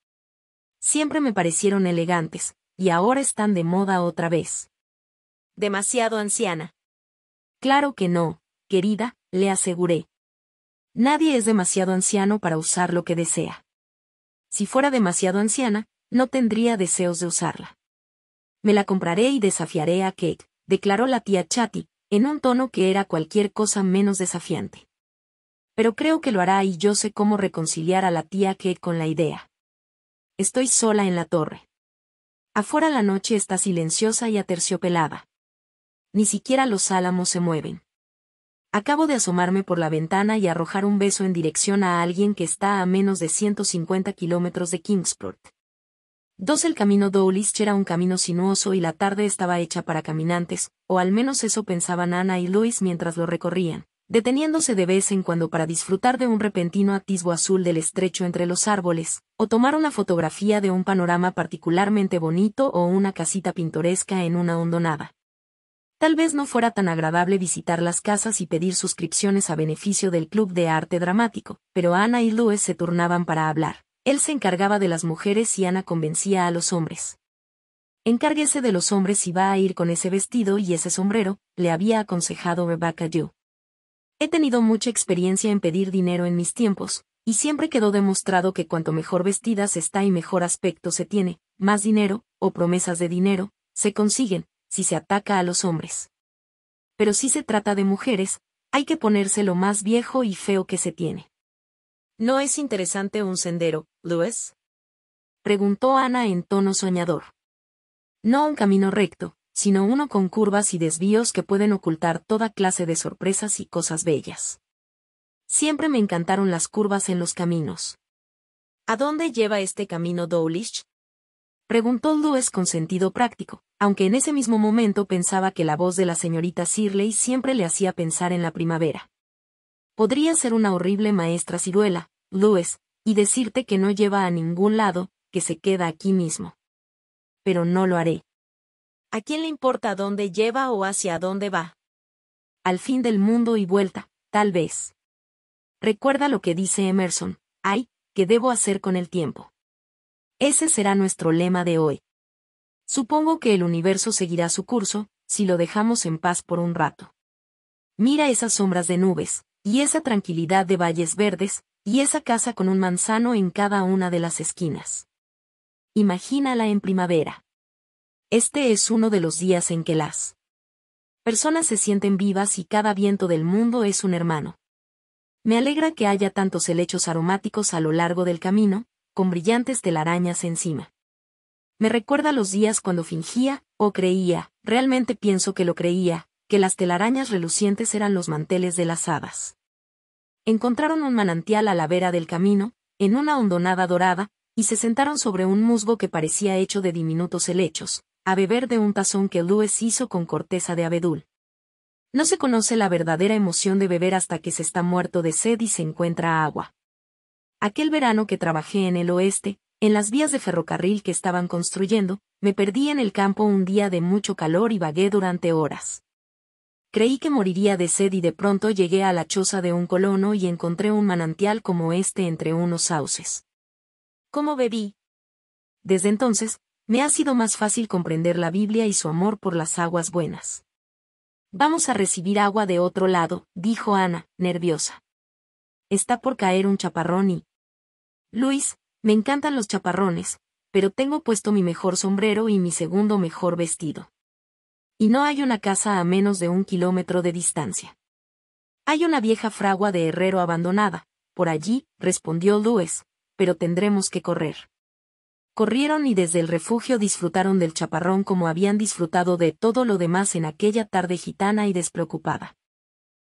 Siempre me parecieron elegantes, y ahora están de moda otra vez. Demasiado anciana. Claro que no, querida, le aseguré. Nadie es demasiado anciano para usar lo que desea. Si fuera demasiado anciana, no tendría deseos de usarla. Me la compraré y desafiaré a Kate, declaró la tía Chatty, en un tono que era cualquier cosa menos desafiante. Pero creo que lo hará y yo sé cómo reconciliar a la tía Kate con la idea. Estoy sola en la torre. Afuera la noche está silenciosa y aterciopelada. Ni siquiera los álamos se mueven. Acabo de asomarme por la ventana y arrojar un beso en dirección a alguien que está a menos de 150 kilómetros de Kingsport. Dos El camino Doulich era un camino sinuoso y la tarde estaba hecha para caminantes, o al menos eso pensaban Ana y Luis mientras lo recorrían, deteniéndose de vez en cuando para disfrutar de un repentino atisbo azul del estrecho entre los árboles, o tomar una fotografía de un panorama particularmente bonito o una casita pintoresca en una hondonada. Tal vez no fuera tan agradable visitar las casas y pedir suscripciones a beneficio del Club de Arte Dramático, pero Ana y Luis se turnaban para hablar. Él se encargaba de las mujeres y Ana convencía a los hombres. Encárguese de los hombres y va a ir con ese vestido y ese sombrero, le había aconsejado Rebecca Dew. He tenido mucha experiencia en pedir dinero en mis tiempos, y siempre quedó demostrado que cuanto mejor vestidas está y mejor aspecto se tiene, más dinero, o promesas de dinero, se consiguen, si se ataca a los hombres. Pero si se trata de mujeres, hay que ponerse lo más viejo y feo que se tiene. ¿No es interesante un sendero, Lewis? Preguntó Ana en tono soñador. No un camino recto, sino uno con curvas y desvíos que pueden ocultar toda clase de sorpresas y cosas bellas. Siempre me encantaron las curvas en los caminos. ¿A dónde lleva este camino Dowlish? Preguntó Lewis con sentido práctico, aunque en ese mismo momento pensaba que la voz de la señorita Sirley siempre le hacía pensar en la primavera. Podría ser una horrible maestra ciruela, Luis, y decirte que no lleva a ningún lado, que se queda aquí mismo. Pero no lo haré. ¿A quién le importa dónde lleva o hacia dónde va? Al fin del mundo y vuelta, tal vez. Recuerda lo que dice Emerson, ay, que debo hacer con el tiempo. Ese será nuestro lema de hoy. Supongo que el universo seguirá su curso, si lo dejamos en paz por un rato. Mira esas sombras de nubes, y esa tranquilidad de valles verdes, y esa casa con un manzano en cada una de las esquinas. Imagínala en primavera. Este es uno de los días en que las personas se sienten vivas y cada viento del mundo es un hermano. Me alegra que haya tantos helechos aromáticos a lo largo del camino, con brillantes telarañas encima. Me recuerda los días cuando fingía, o creía, realmente pienso que lo creía, que las telarañas relucientes eran los manteles de las hadas encontraron un manantial a la vera del camino, en una hondonada dorada, y se sentaron sobre un musgo que parecía hecho de diminutos helechos, a beber de un tazón que Lewis hizo con corteza de abedul. No se conoce la verdadera emoción de beber hasta que se está muerto de sed y se encuentra agua. Aquel verano que trabajé en el oeste, en las vías de ferrocarril que estaban construyendo, me perdí en el campo un día de mucho calor y vagué durante horas. Creí que moriría de sed y de pronto llegué a la choza de un colono y encontré un manantial como este entre unos sauces. ¿Cómo bebí? Desde entonces, me ha sido más fácil comprender la Biblia y su amor por las aguas buenas. Vamos a recibir agua de otro lado, dijo Ana, nerviosa. Está por caer un chaparrón y... Luis, me encantan los chaparrones, pero tengo puesto mi mejor sombrero y mi segundo mejor vestido y no hay una casa a menos de un kilómetro de distancia. Hay una vieja fragua de herrero abandonada, por allí, respondió Lues, pero tendremos que correr. Corrieron y desde el refugio disfrutaron del chaparrón como habían disfrutado de todo lo demás en aquella tarde gitana y despreocupada.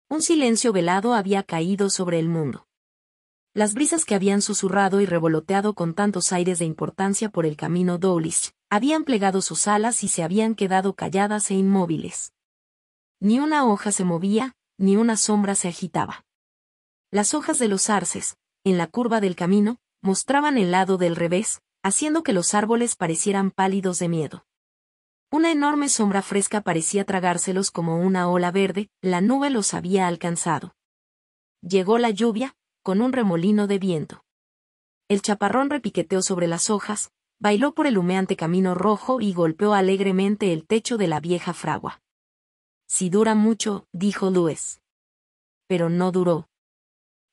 Un silencio velado había caído sobre el mundo. Las brisas que habían susurrado y revoloteado con tantos aires de importancia por el camino Dowlish, habían plegado sus alas y se habían quedado calladas e inmóviles. Ni una hoja se movía, ni una sombra se agitaba. Las hojas de los arces, en la curva del camino, mostraban el lado del revés, haciendo que los árboles parecieran pálidos de miedo. Una enorme sombra fresca parecía tragárselos como una ola verde, la nube los había alcanzado. Llegó la lluvia, con un remolino de viento. El chaparrón repiqueteó sobre las hojas, bailó por el humeante camino rojo y golpeó alegremente el techo de la vieja fragua. Si dura mucho, dijo Luis. Pero no duró.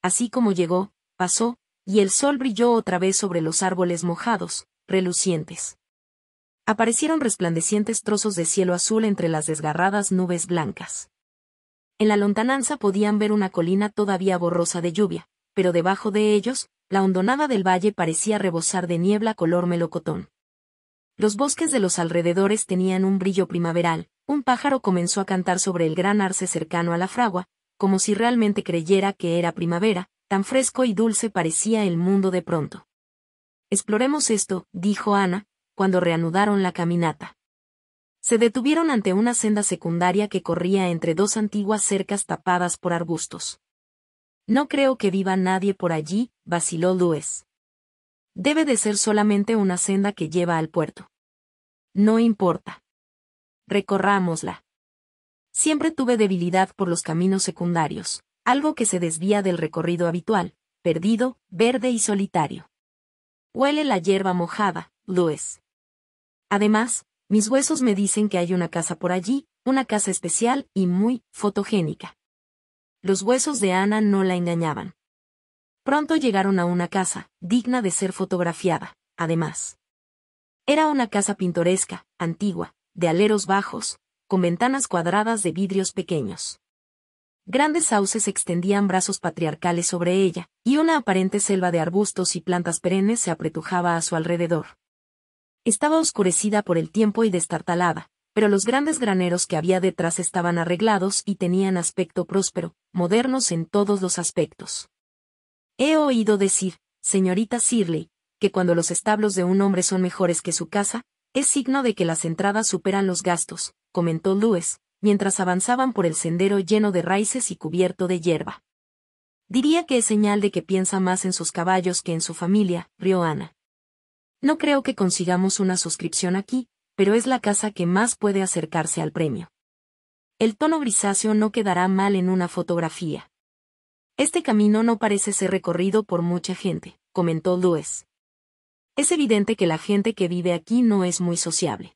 Así como llegó, pasó, y el sol brilló otra vez sobre los árboles mojados, relucientes. Aparecieron resplandecientes trozos de cielo azul entre las desgarradas nubes blancas. En la lontananza podían ver una colina todavía borrosa de lluvia, pero debajo de ellos, la hondonada del valle parecía rebosar de niebla color melocotón. Los bosques de los alrededores tenían un brillo primaveral, un pájaro comenzó a cantar sobre el gran arce cercano a la fragua, como si realmente creyera que era primavera, tan fresco y dulce parecía el mundo de pronto. Exploremos esto, dijo Ana, cuando reanudaron la caminata. Se detuvieron ante una senda secundaria que corría entre dos antiguas cercas tapadas por arbustos. No creo que viva nadie por allí, vaciló Lues. Debe de ser solamente una senda que lleva al puerto. No importa. Recorrámosla. Siempre tuve debilidad por los caminos secundarios, algo que se desvía del recorrido habitual, perdido, verde y solitario. Huele la hierba mojada, Luis. Además, mis huesos me dicen que hay una casa por allí, una casa especial y muy fotogénica los huesos de Ana no la engañaban. Pronto llegaron a una casa, digna de ser fotografiada, además. Era una casa pintoresca, antigua, de aleros bajos, con ventanas cuadradas de vidrios pequeños. Grandes sauces extendían brazos patriarcales sobre ella, y una aparente selva de arbustos y plantas perennes se apretujaba a su alrededor. Estaba oscurecida por el tiempo y destartalada, pero los grandes graneros que había detrás estaban arreglados y tenían aspecto próspero, modernos en todos los aspectos. He oído decir, señorita Sirley, que cuando los establos de un hombre son mejores que su casa, es signo de que las entradas superan los gastos, comentó Luis mientras avanzaban por el sendero lleno de raíces y cubierto de hierba. Diría que es señal de que piensa más en sus caballos que en su familia, rió Ana. No creo que consigamos una suscripción aquí, pero es la casa que más puede acercarse al premio. El tono grisáceo no quedará mal en una fotografía. Este camino no parece ser recorrido por mucha gente, comentó Luis. Es evidente que la gente que vive aquí no es muy sociable.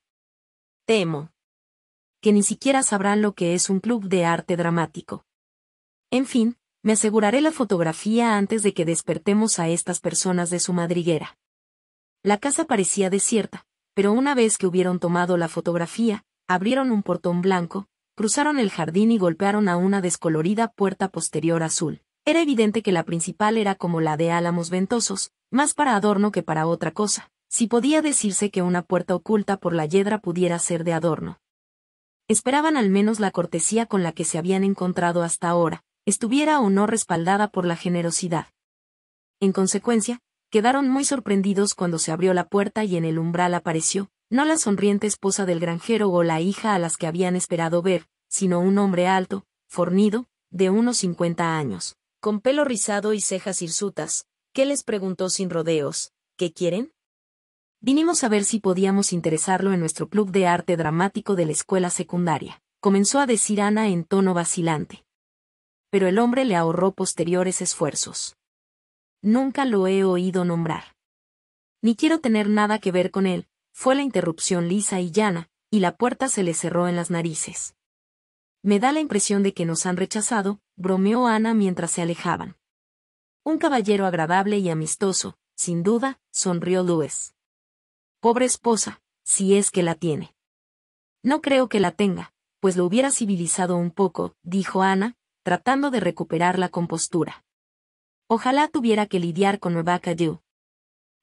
Temo. Que ni siquiera sabrán lo que es un club de arte dramático. En fin, me aseguraré la fotografía antes de que despertemos a estas personas de su madriguera. La casa parecía desierta, pero una vez que hubieron tomado la fotografía, abrieron un portón blanco, cruzaron el jardín y golpearon a una descolorida puerta posterior azul. Era evidente que la principal era como la de álamos ventosos, más para adorno que para otra cosa, si podía decirse que una puerta oculta por la yedra pudiera ser de adorno. Esperaban al menos la cortesía con la que se habían encontrado hasta ahora, estuviera o no respaldada por la generosidad. En consecuencia, quedaron muy sorprendidos cuando se abrió la puerta y en el umbral apareció, no la sonriente esposa del granjero o la hija a las que habían esperado ver, sino un hombre alto, fornido, de unos cincuenta años, con pelo rizado y cejas hirsutas, que les preguntó sin rodeos, ¿qué quieren? Vinimos a ver si podíamos interesarlo en nuestro club de arte dramático de la escuela secundaria, comenzó a decir Ana en tono vacilante. Pero el hombre le ahorró posteriores esfuerzos. Nunca lo he oído nombrar. Ni quiero tener nada que ver con él, fue la interrupción lisa y llana, y la puerta se le cerró en las narices. Me da la impresión de que nos han rechazado, bromeó Ana mientras se alejaban. Un caballero agradable y amistoso, sin duda, sonrió Luis. Pobre esposa, si es que la tiene. No creo que la tenga, pues lo hubiera civilizado un poco, dijo Ana, tratando de recuperar la compostura. Ojalá tuviera que lidiar con Rebecca Dew.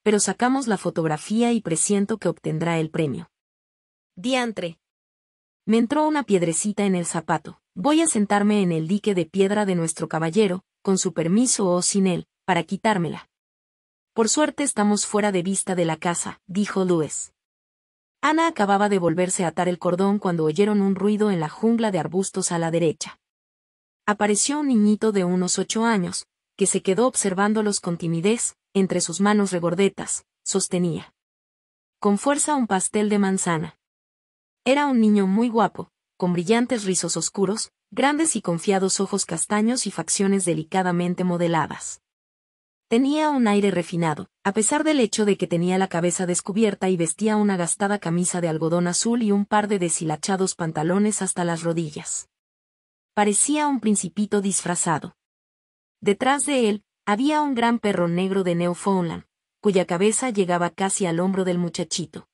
Pero sacamos la fotografía y presiento que obtendrá el premio. Diantre. Me entró una piedrecita en el zapato. Voy a sentarme en el dique de piedra de nuestro caballero, con su permiso o sin él, para quitármela. Por suerte estamos fuera de vista de la casa, dijo Luis. Ana acababa de volverse a atar el cordón cuando oyeron un ruido en la jungla de arbustos a la derecha. Apareció un niñito de unos ocho años, que se quedó observándolos con timidez, entre sus manos regordetas, sostenía. Con fuerza un pastel de manzana. Era un niño muy guapo, con brillantes rizos oscuros, grandes y confiados ojos castaños y facciones delicadamente modeladas. Tenía un aire refinado, a pesar del hecho de que tenía la cabeza descubierta y vestía una gastada camisa de algodón azul y un par de deshilachados pantalones hasta las rodillas. Parecía un principito disfrazado. Detrás de él, había un gran perro negro de Newfoundland, cuya cabeza llegaba casi al hombro del muchachito.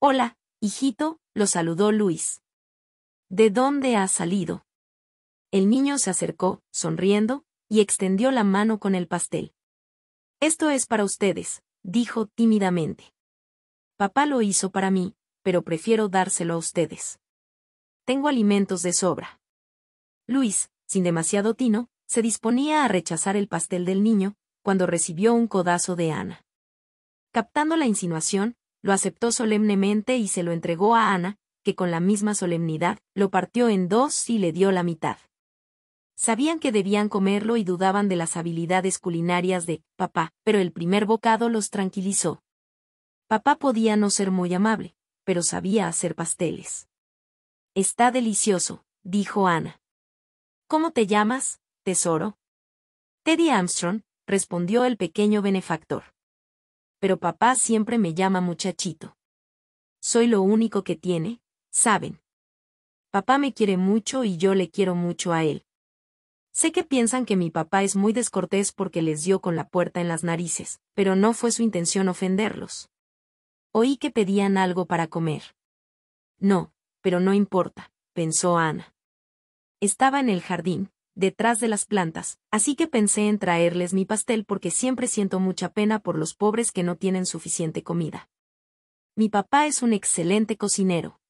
Hola, hijito, lo saludó Luis. ¿De dónde ha salido? El niño se acercó, sonriendo, y extendió la mano con el pastel. Esto es para ustedes, dijo tímidamente. Papá lo hizo para mí, pero prefiero dárselo a ustedes. Tengo alimentos de sobra. Luis, sin demasiado tino, se disponía a rechazar el pastel del niño, cuando recibió un codazo de Ana. Captando la insinuación, lo aceptó solemnemente y se lo entregó a Ana, que con la misma solemnidad lo partió en dos y le dio la mitad. Sabían que debían comerlo y dudaban de las habilidades culinarias de papá, pero el primer bocado los tranquilizó. Papá podía no ser muy amable, pero sabía hacer pasteles. Está delicioso, dijo Ana. ¿Cómo te llamas? tesoro? Teddy Armstrong, respondió el pequeño benefactor. Pero papá siempre me llama muchachito. Soy lo único que tiene, saben. Papá me quiere mucho y yo le quiero mucho a él. Sé que piensan que mi papá es muy descortés porque les dio con la puerta en las narices, pero no fue su intención ofenderlos. Oí que pedían algo para comer. No, pero no importa, pensó Ana. Estaba en el jardín, detrás de las plantas, así que pensé en traerles mi pastel porque siempre siento mucha pena por los pobres que no tienen suficiente comida. Mi papá es un excelente cocinero.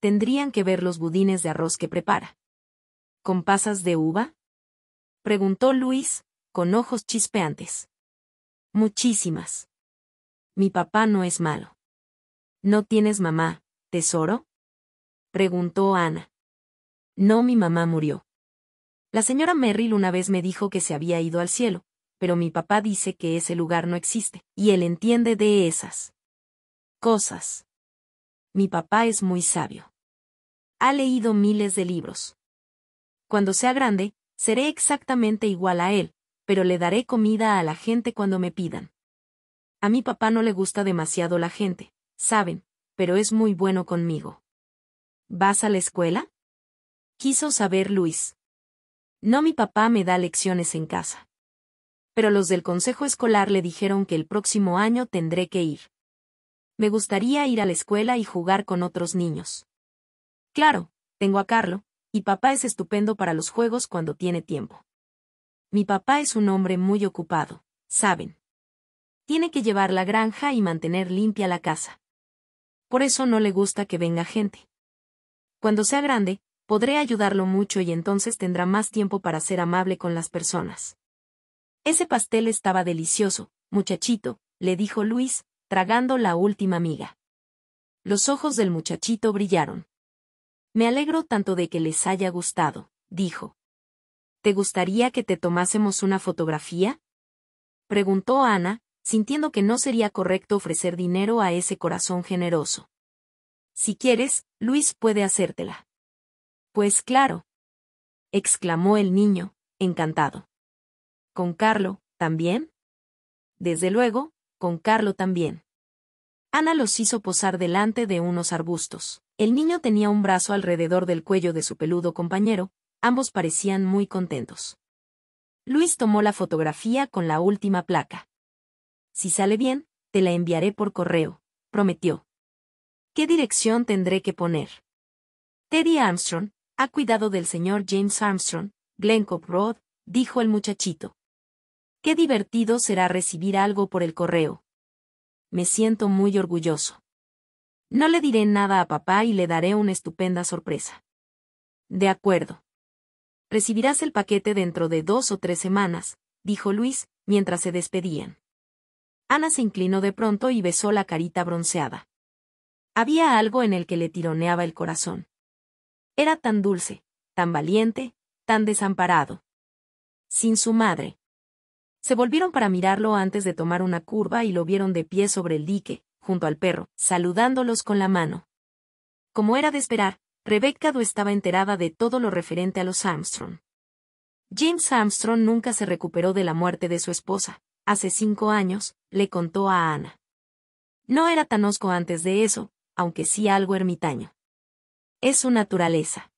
Tendrían que ver los budines de arroz que prepara. ¿Con pasas de uva? Preguntó Luis, con ojos chispeantes. Muchísimas. Mi papá no es malo. ¿No tienes mamá, tesoro? Preguntó Ana. No, mi mamá murió. La señora Merrill una vez me dijo que se había ido al cielo, pero mi papá dice que ese lugar no existe, y él entiende de esas cosas. Mi papá es muy sabio. Ha leído miles de libros. Cuando sea grande, seré exactamente igual a él, pero le daré comida a la gente cuando me pidan. A mi papá no le gusta demasiado la gente, saben, pero es muy bueno conmigo. ¿Vas a la escuela? Quiso saber Luis. No mi papá me da lecciones en casa. Pero los del consejo escolar le dijeron que el próximo año tendré que ir. Me gustaría ir a la escuela y jugar con otros niños. Claro, tengo a Carlo, y papá es estupendo para los juegos cuando tiene tiempo. Mi papá es un hombre muy ocupado, saben. Tiene que llevar la granja y mantener limpia la casa. Por eso no le gusta que venga gente. Cuando sea grande, podré ayudarlo mucho y entonces tendrá más tiempo para ser amable con las personas. Ese pastel estaba delicioso, muchachito, le dijo Luis, tragando la última miga. Los ojos del muchachito brillaron. Me alegro tanto de que les haya gustado, dijo. ¿Te gustaría que te tomásemos una fotografía? Preguntó Ana, sintiendo que no sería correcto ofrecer dinero a ese corazón generoso. Si quieres, Luis puede hacértela. Pues claro, exclamó el niño, encantado. ¿Con Carlo, también? Desde luego, con Carlo también. Ana los hizo posar delante de unos arbustos. El niño tenía un brazo alrededor del cuello de su peludo compañero, ambos parecían muy contentos. Luis tomó la fotografía con la última placa. Si sale bien, te la enviaré por correo, prometió. ¿Qué dirección tendré que poner? Teddy Armstrong, ha cuidado del señor James Armstrong, Glencoe Road, dijo el muchachito. Qué divertido será recibir algo por el correo. Me siento muy orgulloso. No le diré nada a papá y le daré una estupenda sorpresa. De acuerdo. Recibirás el paquete dentro de dos o tres semanas, dijo Luis, mientras se despedían. Ana se inclinó de pronto y besó la carita bronceada. Había algo en el que le tironeaba el corazón. Era tan dulce, tan valiente, tan desamparado. Sin su madre. Se volvieron para mirarlo antes de tomar una curva y lo vieron de pie sobre el dique, junto al perro, saludándolos con la mano. Como era de esperar, Rebecca Do estaba enterada de todo lo referente a los Armstrong. James Armstrong nunca se recuperó de la muerte de su esposa. Hace cinco años, le contó a Ana. No era tan osco antes de eso, aunque sí algo ermitaño es su naturaleza.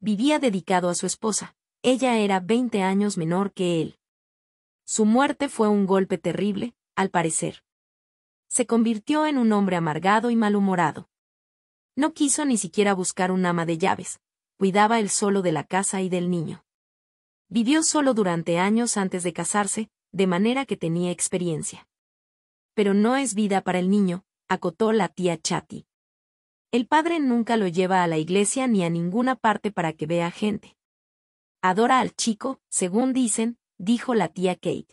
Vivía dedicado a su esposa, ella era 20 años menor que él. Su muerte fue un golpe terrible, al parecer. Se convirtió en un hombre amargado y malhumorado. No quiso ni siquiera buscar un ama de llaves, cuidaba él solo de la casa y del niño. Vivió solo durante años antes de casarse, de manera que tenía experiencia. Pero no es vida para el niño, acotó la tía Chatty. El padre nunca lo lleva a la iglesia ni a ninguna parte para que vea gente. Adora al chico, según dicen, dijo la tía Kate.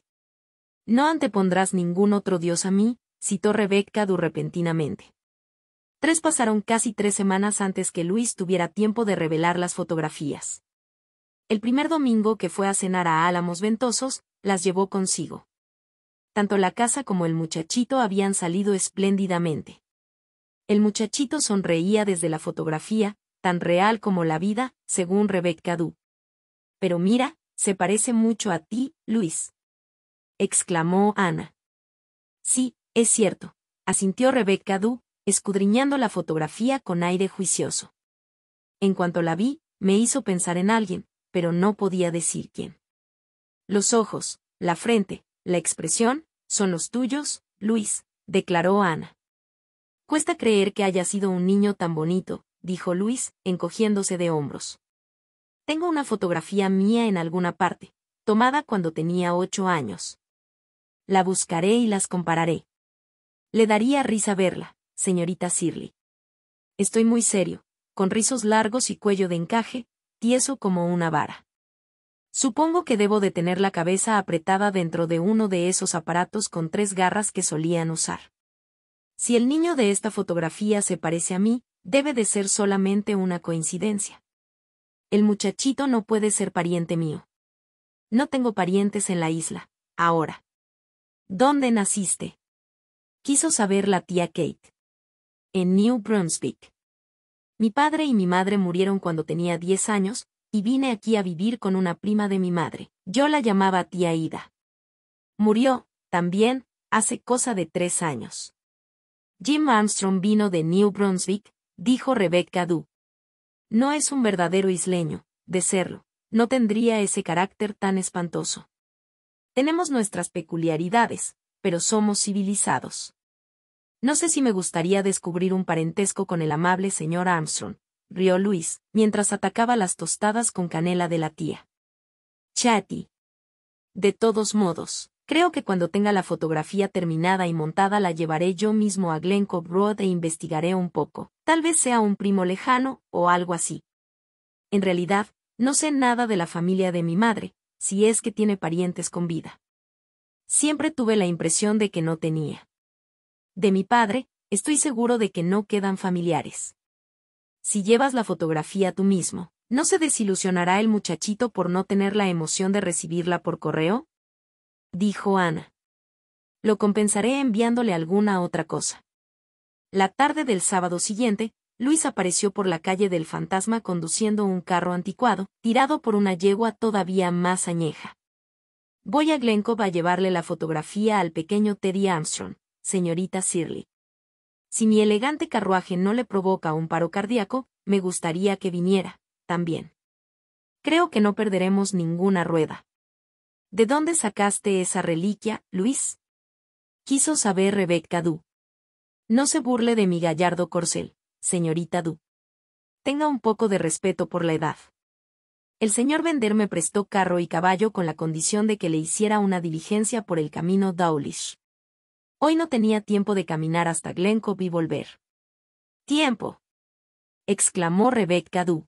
No antepondrás ningún otro dios a mí, citó Rebecca Du repentinamente. Tres pasaron casi tres semanas antes que Luis tuviera tiempo de revelar las fotografías. El primer domingo que fue a cenar a Álamos Ventosos, las llevó consigo. Tanto la casa como el muchachito habían salido espléndidamente. El muchachito sonreía desde la fotografía, tan real como la vida, según Rebecca Du. Pero mira, se parece mucho a ti, Luis. exclamó Ana. Sí, es cierto, asintió Rebecca Du, escudriñando la fotografía con aire juicioso. En cuanto la vi, me hizo pensar en alguien, pero no podía decir quién. Los ojos, la frente, la expresión, son los tuyos, Luis, declaró Ana. Cuesta creer que haya sido un niño tan bonito, dijo Luis, encogiéndose de hombros. Tengo una fotografía mía en alguna parte, tomada cuando tenía ocho años. La buscaré y las compararé. Le daría risa verla, señorita Sirley. Estoy muy serio, con rizos largos y cuello de encaje, tieso como una vara. Supongo que debo de tener la cabeza apretada dentro de uno de esos aparatos con tres garras que solían usar. Si el niño de esta fotografía se parece a mí, debe de ser solamente una coincidencia. El muchachito no puede ser pariente mío. No tengo parientes en la isla, ahora. ¿Dónde naciste? Quiso saber la tía Kate. En New Brunswick. Mi padre y mi madre murieron cuando tenía 10 años, y vine aquí a vivir con una prima de mi madre. Yo la llamaba tía Ida. Murió, también, hace cosa de tres años. Jim Armstrong vino de New Brunswick, dijo Rebecca Du. No es un verdadero isleño, de serlo, no tendría ese carácter tan espantoso. Tenemos nuestras peculiaridades, pero somos civilizados. No sé si me gustaría descubrir un parentesco con el amable señor Armstrong, rió Luis, mientras atacaba las tostadas con canela de la tía. Chatty. De todos modos. Creo que cuando tenga la fotografía terminada y montada la llevaré yo mismo a Glencoe Road e investigaré un poco. Tal vez sea un primo lejano, o algo así. En realidad, no sé nada de la familia de mi madre, si es que tiene parientes con vida. Siempre tuve la impresión de que no tenía. De mi padre, estoy seguro de que no quedan familiares. Si llevas la fotografía tú mismo, ¿no se desilusionará el muchachito por no tener la emoción de recibirla por correo? dijo Ana. Lo compensaré enviándole alguna otra cosa. La tarde del sábado siguiente, Luis apareció por la calle del fantasma conduciendo un carro anticuado, tirado por una yegua todavía más añeja. Voy a Glencove a llevarle la fotografía al pequeño Teddy Armstrong, señorita Sirley. Si mi elegante carruaje no le provoca un paro cardíaco, me gustaría que viniera, también. Creo que no perderemos ninguna rueda. ¿De dónde sacaste esa reliquia, Luis? Quiso saber Rebecca Du. No se burle de mi gallardo corcel, señorita Du. Tenga un poco de respeto por la edad. El señor Vender me prestó carro y caballo con la condición de que le hiciera una diligencia por el camino Dawlish. Hoy no tenía tiempo de caminar hasta Glencoe y volver. ¡Tiempo! exclamó Rebecca Du.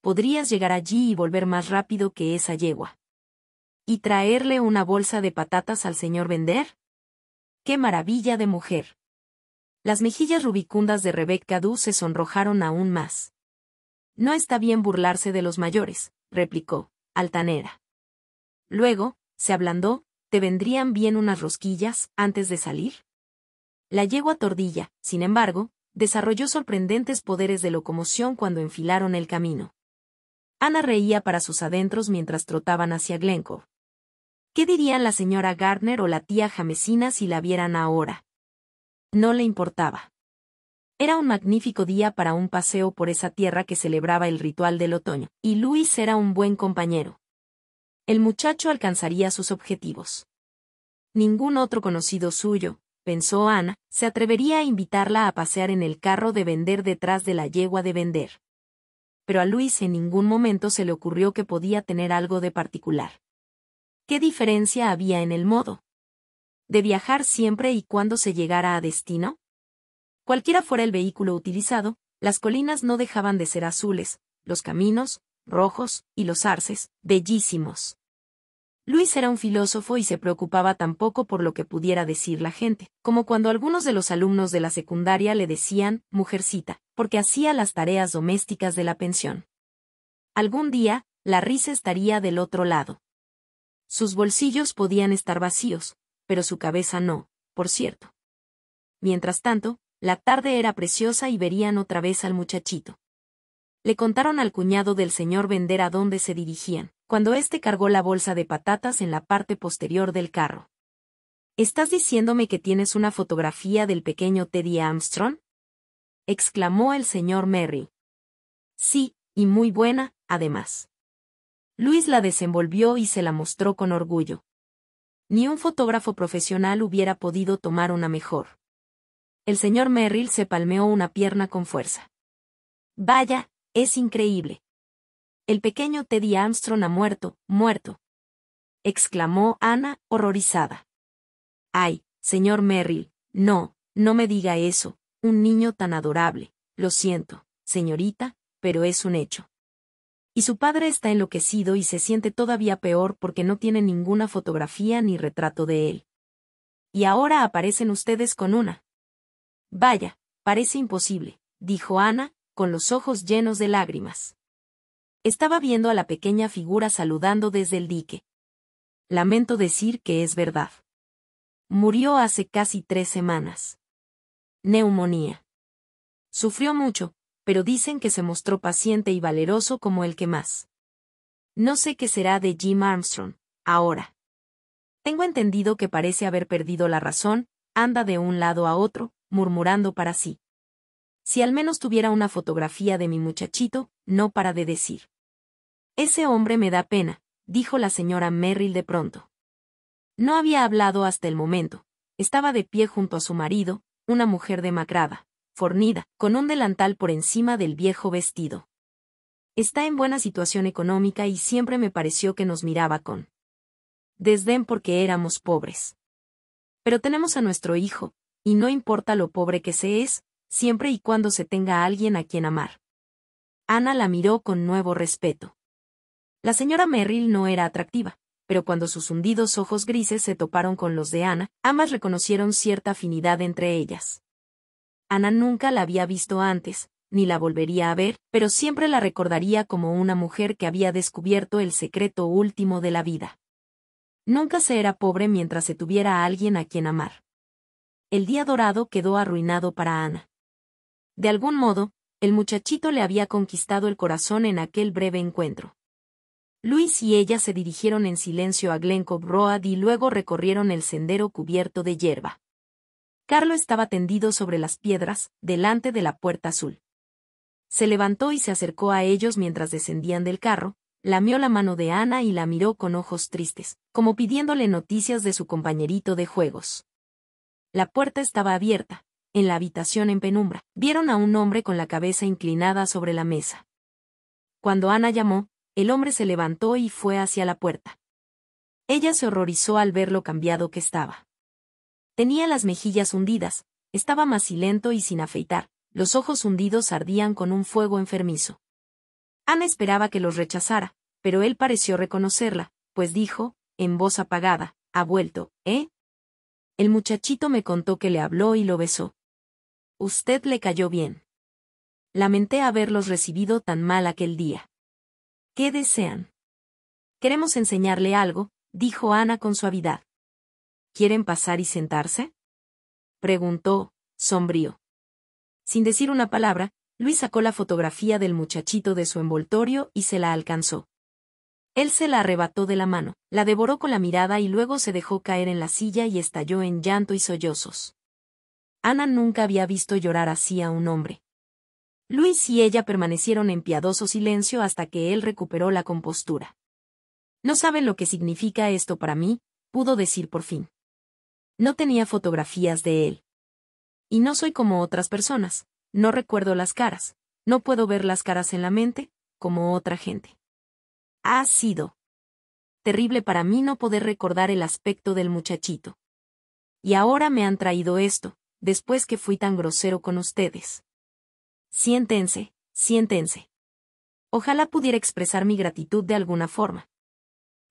Podrías llegar allí y volver más rápido que esa yegua y traerle una bolsa de patatas al señor vender? ¡Qué maravilla de mujer! Las mejillas rubicundas de Rebecca dú se sonrojaron aún más. No está bien burlarse de los mayores, replicó, altanera. Luego, se ablandó, ¿te vendrían bien unas rosquillas antes de salir? La yegua tordilla, sin embargo, desarrolló sorprendentes poderes de locomoción cuando enfilaron el camino. Ana reía para sus adentros mientras trotaban hacia Glencoe. ¿Qué dirían la señora Gardner o la tía Jamesina si la vieran ahora? No le importaba. Era un magnífico día para un paseo por esa tierra que celebraba el ritual del otoño, y Luis era un buen compañero. El muchacho alcanzaría sus objetivos. Ningún otro conocido suyo, pensó Ana, se atrevería a invitarla a pasear en el carro de vender detrás de la yegua de vender. Pero a Luis en ningún momento se le ocurrió que podía tener algo de particular. ¿Qué diferencia había en el modo? ¿De viajar siempre y cuando se llegara a destino? Cualquiera fuera el vehículo utilizado, las colinas no dejaban de ser azules, los caminos, rojos, y los arces, bellísimos. Luis era un filósofo y se preocupaba tampoco por lo que pudiera decir la gente, como cuando algunos de los alumnos de la secundaria le decían, mujercita, porque hacía las tareas domésticas de la pensión. Algún día, la risa estaría del otro lado. Sus bolsillos podían estar vacíos, pero su cabeza no, por cierto. Mientras tanto, la tarde era preciosa y verían otra vez al muchachito. Le contaron al cuñado del señor Vender a dónde se dirigían, cuando éste cargó la bolsa de patatas en la parte posterior del carro. ¿Estás diciéndome que tienes una fotografía del pequeño Teddy Armstrong? exclamó el señor Merry. Sí, y muy buena, además. Luis la desenvolvió y se la mostró con orgullo. Ni un fotógrafo profesional hubiera podido tomar una mejor. El señor Merrill se palmeó una pierna con fuerza. Vaya, es increíble. El pequeño Teddy Armstrong ha muerto, muerto. exclamó Ana, horrorizada. Ay, señor Merrill, no, no me diga eso, un niño tan adorable. Lo siento, señorita, pero es un hecho y su padre está enloquecido y se siente todavía peor porque no tiene ninguna fotografía ni retrato de él. Y ahora aparecen ustedes con una. Vaya, parece imposible, dijo Ana, con los ojos llenos de lágrimas. Estaba viendo a la pequeña figura saludando desde el dique. Lamento decir que es verdad. Murió hace casi tres semanas. Neumonía. Sufrió mucho, pero dicen que se mostró paciente y valeroso como el que más. No sé qué será de Jim Armstrong, ahora. Tengo entendido que parece haber perdido la razón, anda de un lado a otro, murmurando para sí. Si al menos tuviera una fotografía de mi muchachito, no para de decir. Ese hombre me da pena, dijo la señora Merrill de pronto. No había hablado hasta el momento. Estaba de pie junto a su marido, una mujer demacrada fornida, con un delantal por encima del viejo vestido. Está en buena situación económica y siempre me pareció que nos miraba con desdén porque éramos pobres. Pero tenemos a nuestro hijo, y no importa lo pobre que se es, siempre y cuando se tenga alguien a quien amar. Ana la miró con nuevo respeto. La señora Merrill no era atractiva, pero cuando sus hundidos ojos grises se toparon con los de Ana, ambas reconocieron cierta afinidad entre ellas. Ana nunca la había visto antes, ni la volvería a ver, pero siempre la recordaría como una mujer que había descubierto el secreto último de la vida. Nunca se era pobre mientras se tuviera alguien a quien amar. El día dorado quedó arruinado para Ana. De algún modo, el muchachito le había conquistado el corazón en aquel breve encuentro. Luis y ella se dirigieron en silencio a Glencoe Road y luego recorrieron el sendero cubierto de hierba. Carlo estaba tendido sobre las piedras, delante de la puerta azul. Se levantó y se acercó a ellos mientras descendían del carro, lamió la mano de Ana y la miró con ojos tristes, como pidiéndole noticias de su compañerito de juegos. La puerta estaba abierta, en la habitación en penumbra, vieron a un hombre con la cabeza inclinada sobre la mesa. Cuando Ana llamó, el hombre se levantó y fue hacia la puerta. Ella se horrorizó al ver lo cambiado que estaba. Tenía las mejillas hundidas, estaba macilento y sin afeitar, los ojos hundidos ardían con un fuego enfermizo. Ana esperaba que los rechazara, pero él pareció reconocerla, pues dijo, en voz apagada, ha vuelto, ¿eh? El muchachito me contó que le habló y lo besó. Usted le cayó bien. Lamenté haberlos recibido tan mal aquel día. ¿Qué desean? Queremos enseñarle algo, dijo Ana con suavidad. ¿Quieren pasar y sentarse? preguntó, sombrío. Sin decir una palabra, Luis sacó la fotografía del muchachito de su envoltorio y se la alcanzó. Él se la arrebató de la mano, la devoró con la mirada y luego se dejó caer en la silla y estalló en llanto y sollozos. Ana nunca había visto llorar así a un hombre. Luis y ella permanecieron en piadoso silencio hasta que él recuperó la compostura. No saben lo que significa esto para mí, pudo decir por fin. No tenía fotografías de él. Y no soy como otras personas, no recuerdo las caras, no puedo ver las caras en la mente, como otra gente. Ha sido terrible para mí no poder recordar el aspecto del muchachito. Y ahora me han traído esto, después que fui tan grosero con ustedes. Siéntense, siéntense. Ojalá pudiera expresar mi gratitud de alguna forma.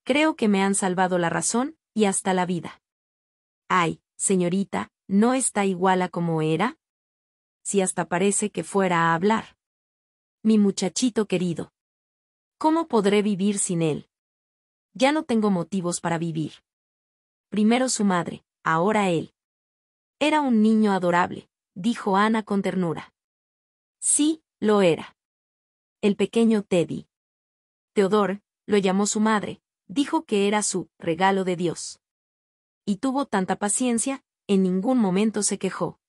Creo que me han salvado la razón y hasta la vida. Ay, señorita, ¿no está igual a como era? Si hasta parece que fuera a hablar. Mi muchachito querido. ¿Cómo podré vivir sin él? Ya no tengo motivos para vivir. Primero su madre, ahora él. Era un niño adorable, dijo Ana con ternura. Sí, lo era. El pequeño Teddy. Teodor, lo llamó su madre, dijo que era su regalo de Dios y tuvo tanta paciencia, en ningún momento se quejó.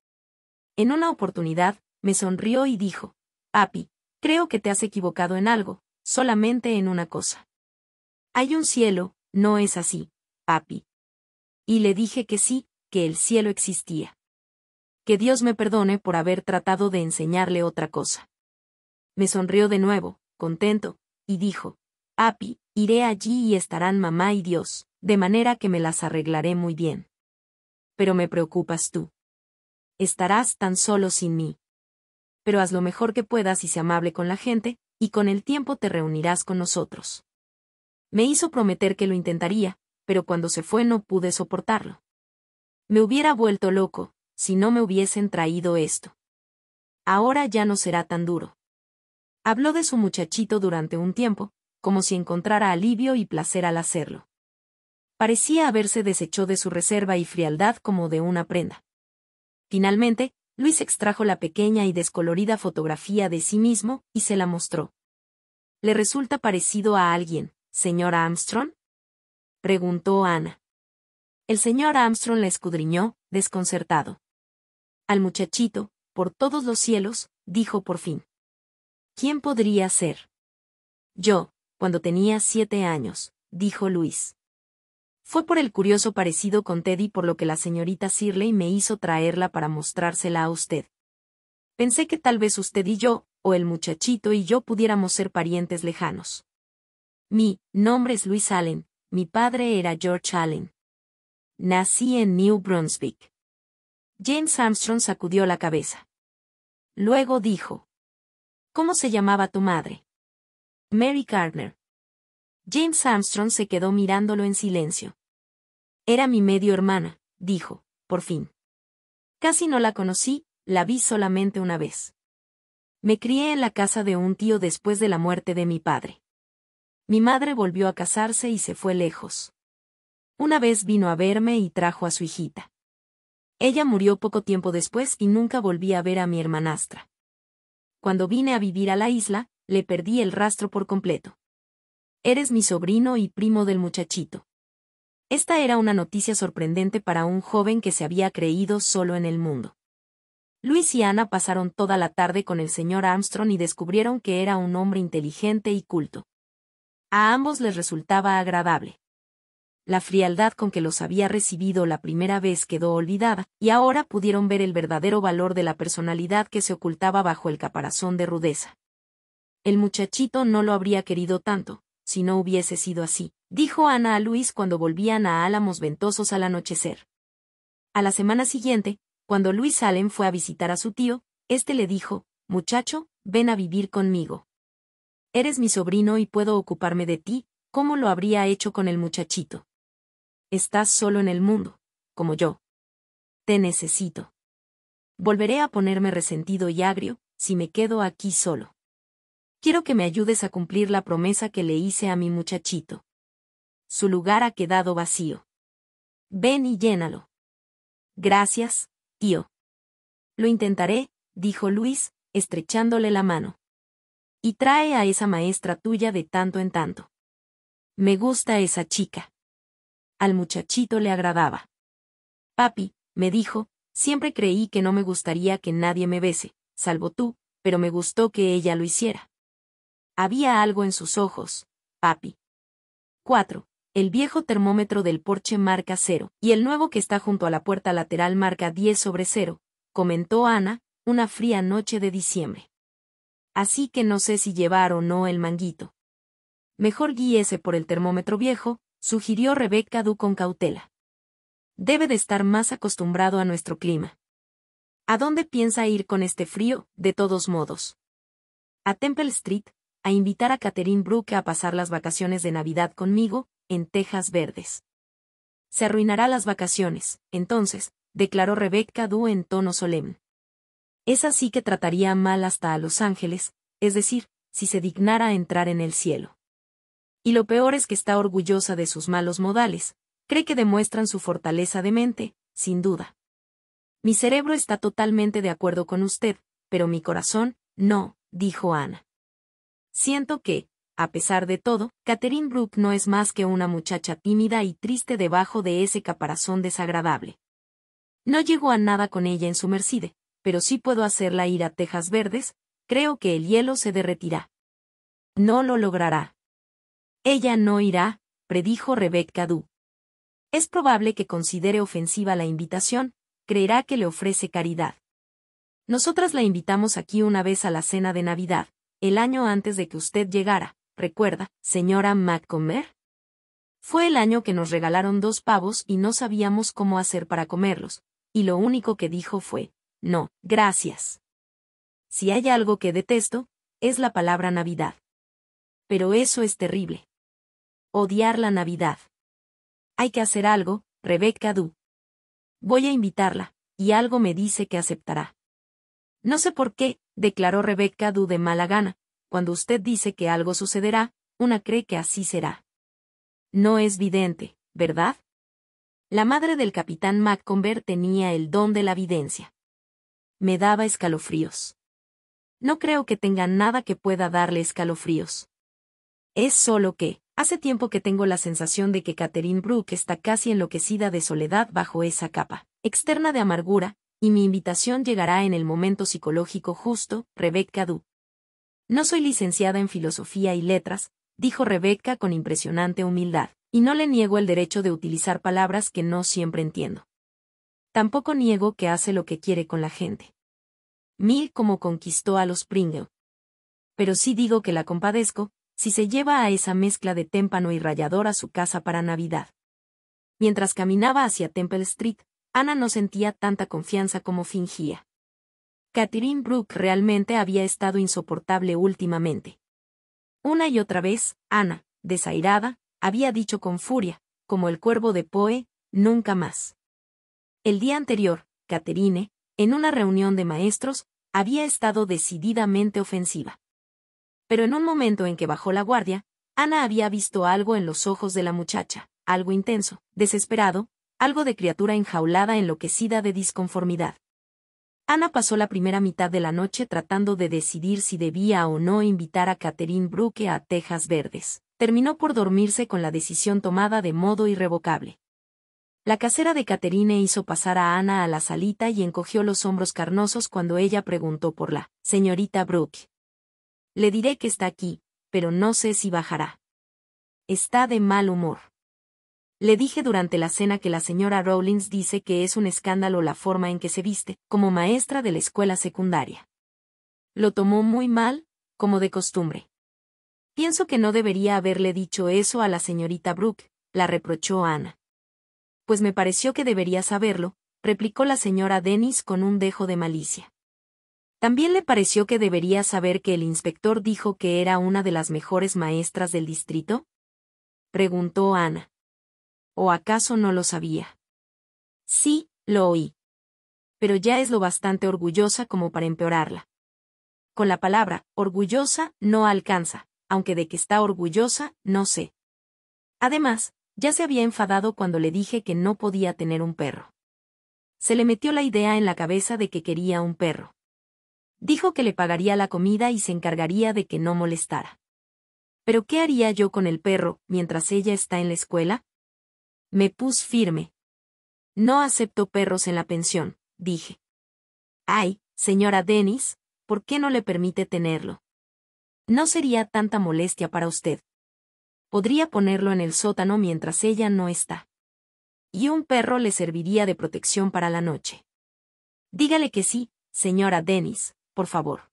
En una oportunidad, me sonrió y dijo, Api, creo que te has equivocado en algo, solamente en una cosa. Hay un cielo, no es así, Api. Y le dije que sí, que el cielo existía. Que Dios me perdone por haber tratado de enseñarle otra cosa. Me sonrió de nuevo, contento, y dijo, Api, iré allí y estarán mamá y Dios de manera que me las arreglaré muy bien. Pero me preocupas tú. Estarás tan solo sin mí. Pero haz lo mejor que puedas y sé amable con la gente, y con el tiempo te reunirás con nosotros. Me hizo prometer que lo intentaría, pero cuando se fue no pude soportarlo. Me hubiera vuelto loco, si no me hubiesen traído esto. Ahora ya no será tan duro. Habló de su muchachito durante un tiempo, como si encontrara alivio y placer al hacerlo parecía haberse desechó de su reserva y frialdad como de una prenda. Finalmente, Luis extrajo la pequeña y descolorida fotografía de sí mismo y se la mostró. ¿Le resulta parecido a alguien, señora Armstrong? preguntó Ana. El señor Armstrong la escudriñó, desconcertado. Al muchachito, por todos los cielos, dijo por fin. ¿Quién podría ser? Yo, cuando tenía siete años, dijo Luis. Fue por el curioso parecido con Teddy por lo que la señorita Sirley me hizo traerla para mostrársela a usted. Pensé que tal vez usted y yo, o el muchachito y yo pudiéramos ser parientes lejanos. Mi nombre es Luis Allen, mi padre era George Allen. Nací en New Brunswick. James Armstrong sacudió la cabeza. Luego dijo. ¿Cómo se llamaba tu madre? Mary Gardner. James Armstrong se quedó mirándolo en silencio. Era mi medio hermana, dijo, por fin. Casi no la conocí, la vi solamente una vez. Me crié en la casa de un tío después de la muerte de mi padre. Mi madre volvió a casarse y se fue lejos. Una vez vino a verme y trajo a su hijita. Ella murió poco tiempo después y nunca volví a ver a mi hermanastra. Cuando vine a vivir a la isla, le perdí el rastro por completo. Eres mi sobrino y primo del muchachito. Esta era una noticia sorprendente para un joven que se había creído solo en el mundo. Luis y Ana pasaron toda la tarde con el señor Armstrong y descubrieron que era un hombre inteligente y culto. A ambos les resultaba agradable. La frialdad con que los había recibido la primera vez quedó olvidada, y ahora pudieron ver el verdadero valor de la personalidad que se ocultaba bajo el caparazón de rudeza. El muchachito no lo habría querido tanto, si no hubiese sido así, dijo Ana a Luis cuando volvían a Álamos Ventosos al anochecer. A la semana siguiente, cuando Luis Allen fue a visitar a su tío, éste le dijo, Muchacho, ven a vivir conmigo. Eres mi sobrino y puedo ocuparme de ti, como lo habría hecho con el muchachito. Estás solo en el mundo, como yo. Te necesito. Volveré a ponerme resentido y agrio, si me quedo aquí solo. Quiero que me ayudes a cumplir la promesa que le hice a mi muchachito su lugar ha quedado vacío. Ven y llénalo. Gracias, tío. Lo intentaré, dijo Luis, estrechándole la mano. Y trae a esa maestra tuya de tanto en tanto. Me gusta esa chica. Al muchachito le agradaba. Papi, me dijo, siempre creí que no me gustaría que nadie me bese, salvo tú, pero me gustó que ella lo hiciera. Había algo en sus ojos, papi. 4 el viejo termómetro del porche marca cero y el nuevo que está junto a la puerta lateral marca 10 sobre cero, comentó Ana, una fría noche de diciembre. Así que no sé si llevar o no el manguito. Mejor guíese por el termómetro viejo, sugirió Rebecca Du con cautela. Debe de estar más acostumbrado a nuestro clima. ¿A dónde piensa ir con este frío, de todos modos? A Temple Street, a invitar a Catherine Brooke a pasar las vacaciones de Navidad conmigo, en Tejas Verdes. Se arruinará las vacaciones, entonces, declaró Rebecca Du en tono solemne. Es así que trataría mal hasta a los ángeles, es decir, si se dignara a entrar en el cielo. Y lo peor es que está orgullosa de sus malos modales, cree que demuestran su fortaleza de mente, sin duda. Mi cerebro está totalmente de acuerdo con usted, pero mi corazón, no, dijo Ana. Siento que, a pesar de todo, Catherine Brooke no es más que una muchacha tímida y triste debajo de ese caparazón desagradable. No llegó a nada con ella en su Mercide, pero si puedo hacerla ir a Tejas Verdes, creo que el hielo se derretirá. No lo logrará. Ella no irá, predijo Rebecca Du. Es probable que considere ofensiva la invitación, creerá que le ofrece caridad. Nosotras la invitamos aquí una vez a la cena de Navidad, el año antes de que usted llegara, recuerda, señora McComer. Fue el año que nos regalaron dos pavos y no sabíamos cómo hacer para comerlos, y lo único que dijo fue, no, gracias. Si hay algo que detesto, es la palabra Navidad. Pero eso es terrible. Odiar la Navidad. Hay que hacer algo, Rebecca Du. Voy a invitarla, y algo me dice que aceptará. No sé por qué, declaró Rebecca Du de mala gana, cuando usted dice que algo sucederá, una cree que así será. No es vidente, ¿verdad? La madre del capitán Macconver tenía el don de la videncia. Me daba escalofríos. No creo que tenga nada que pueda darle escalofríos. Es solo que, hace tiempo que tengo la sensación de que Catherine Brooke está casi enloquecida de soledad bajo esa capa, externa de amargura, y mi invitación llegará en el momento psicológico justo, Rebecca Duke. No soy licenciada en filosofía y letras, dijo Rebeca con impresionante humildad, y no le niego el derecho de utilizar palabras que no siempre entiendo. Tampoco niego que hace lo que quiere con la gente. Mil como conquistó a los Pringle. Pero sí digo que la compadezco, si se lleva a esa mezcla de témpano y rayador a su casa para Navidad. Mientras caminaba hacia Temple Street, Ana no sentía tanta confianza como fingía. Catherine Brooke realmente había estado insoportable últimamente. Una y otra vez, Ana, desairada, había dicho con furia, como el cuervo de Poe, nunca más. El día anterior, Catherine, en una reunión de maestros, había estado decididamente ofensiva. Pero en un momento en que bajó la guardia, Ana había visto algo en los ojos de la muchacha, algo intenso, desesperado, algo de criatura enjaulada enloquecida de disconformidad. Ana pasó la primera mitad de la noche tratando de decidir si debía o no invitar a Catherine Brooke a Tejas Verdes. Terminó por dormirse con la decisión tomada de modo irrevocable. La casera de Catherine hizo pasar a Ana a la salita y encogió los hombros carnosos cuando ella preguntó por la señorita Brooke. Le diré que está aquí, pero no sé si bajará. Está de mal humor. Le dije durante la cena que la señora Rowlings dice que es un escándalo la forma en que se viste, como maestra de la escuela secundaria. Lo tomó muy mal, como de costumbre. Pienso que no debería haberle dicho eso a la señorita Brooke, la reprochó Ana. Pues me pareció que debería saberlo, replicó la señora Dennis con un dejo de malicia. También le pareció que debería saber que el inspector dijo que era una de las mejores maestras del distrito? preguntó Ana. ¿O acaso no lo sabía? Sí, lo oí. Pero ya es lo bastante orgullosa como para empeorarla. Con la palabra, orgullosa, no alcanza, aunque de que está orgullosa, no sé. Además, ya se había enfadado cuando le dije que no podía tener un perro. Se le metió la idea en la cabeza de que quería un perro. Dijo que le pagaría la comida y se encargaría de que no molestara. ¿Pero qué haría yo con el perro mientras ella está en la escuela? Me puse firme. No acepto perros en la pensión, dije. Ay, señora Dennis, ¿por qué no le permite tenerlo? No sería tanta molestia para usted. Podría ponerlo en el sótano mientras ella no está. Y un perro le serviría de protección para la noche. Dígale que sí, señora Dennis, por favor.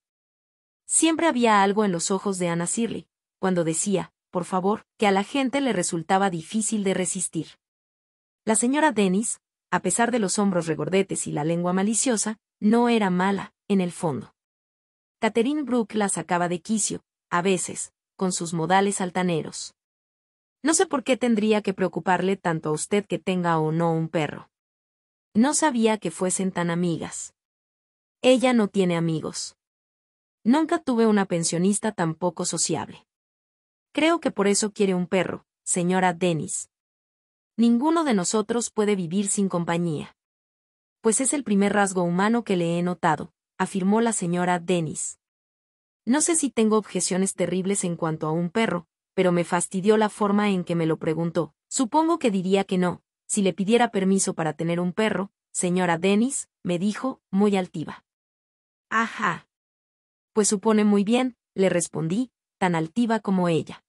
Siempre había algo en los ojos de Ana Shirley, cuando decía, por favor, que a la gente le resultaba difícil de resistir. La señora Dennis, a pesar de los hombros regordetes y la lengua maliciosa, no era mala, en el fondo. Catherine Brooke la sacaba de quicio, a veces, con sus modales altaneros. No sé por qué tendría que preocuparle tanto a usted que tenga o no un perro. No sabía que fuesen tan amigas. Ella no tiene amigos. Nunca tuve una pensionista tan poco sociable. Creo que por eso quiere un perro, señora Dennis, Ninguno de nosotros puede vivir sin compañía. Pues es el primer rasgo humano que le he notado, afirmó la señora Dennis. No sé si tengo objeciones terribles en cuanto a un perro, pero me fastidió la forma en que me lo preguntó. Supongo que diría que no, si le pidiera permiso para tener un perro, señora Dennis, me dijo, muy altiva. Ajá. Pues supone muy bien, le respondí, tan altiva como ella.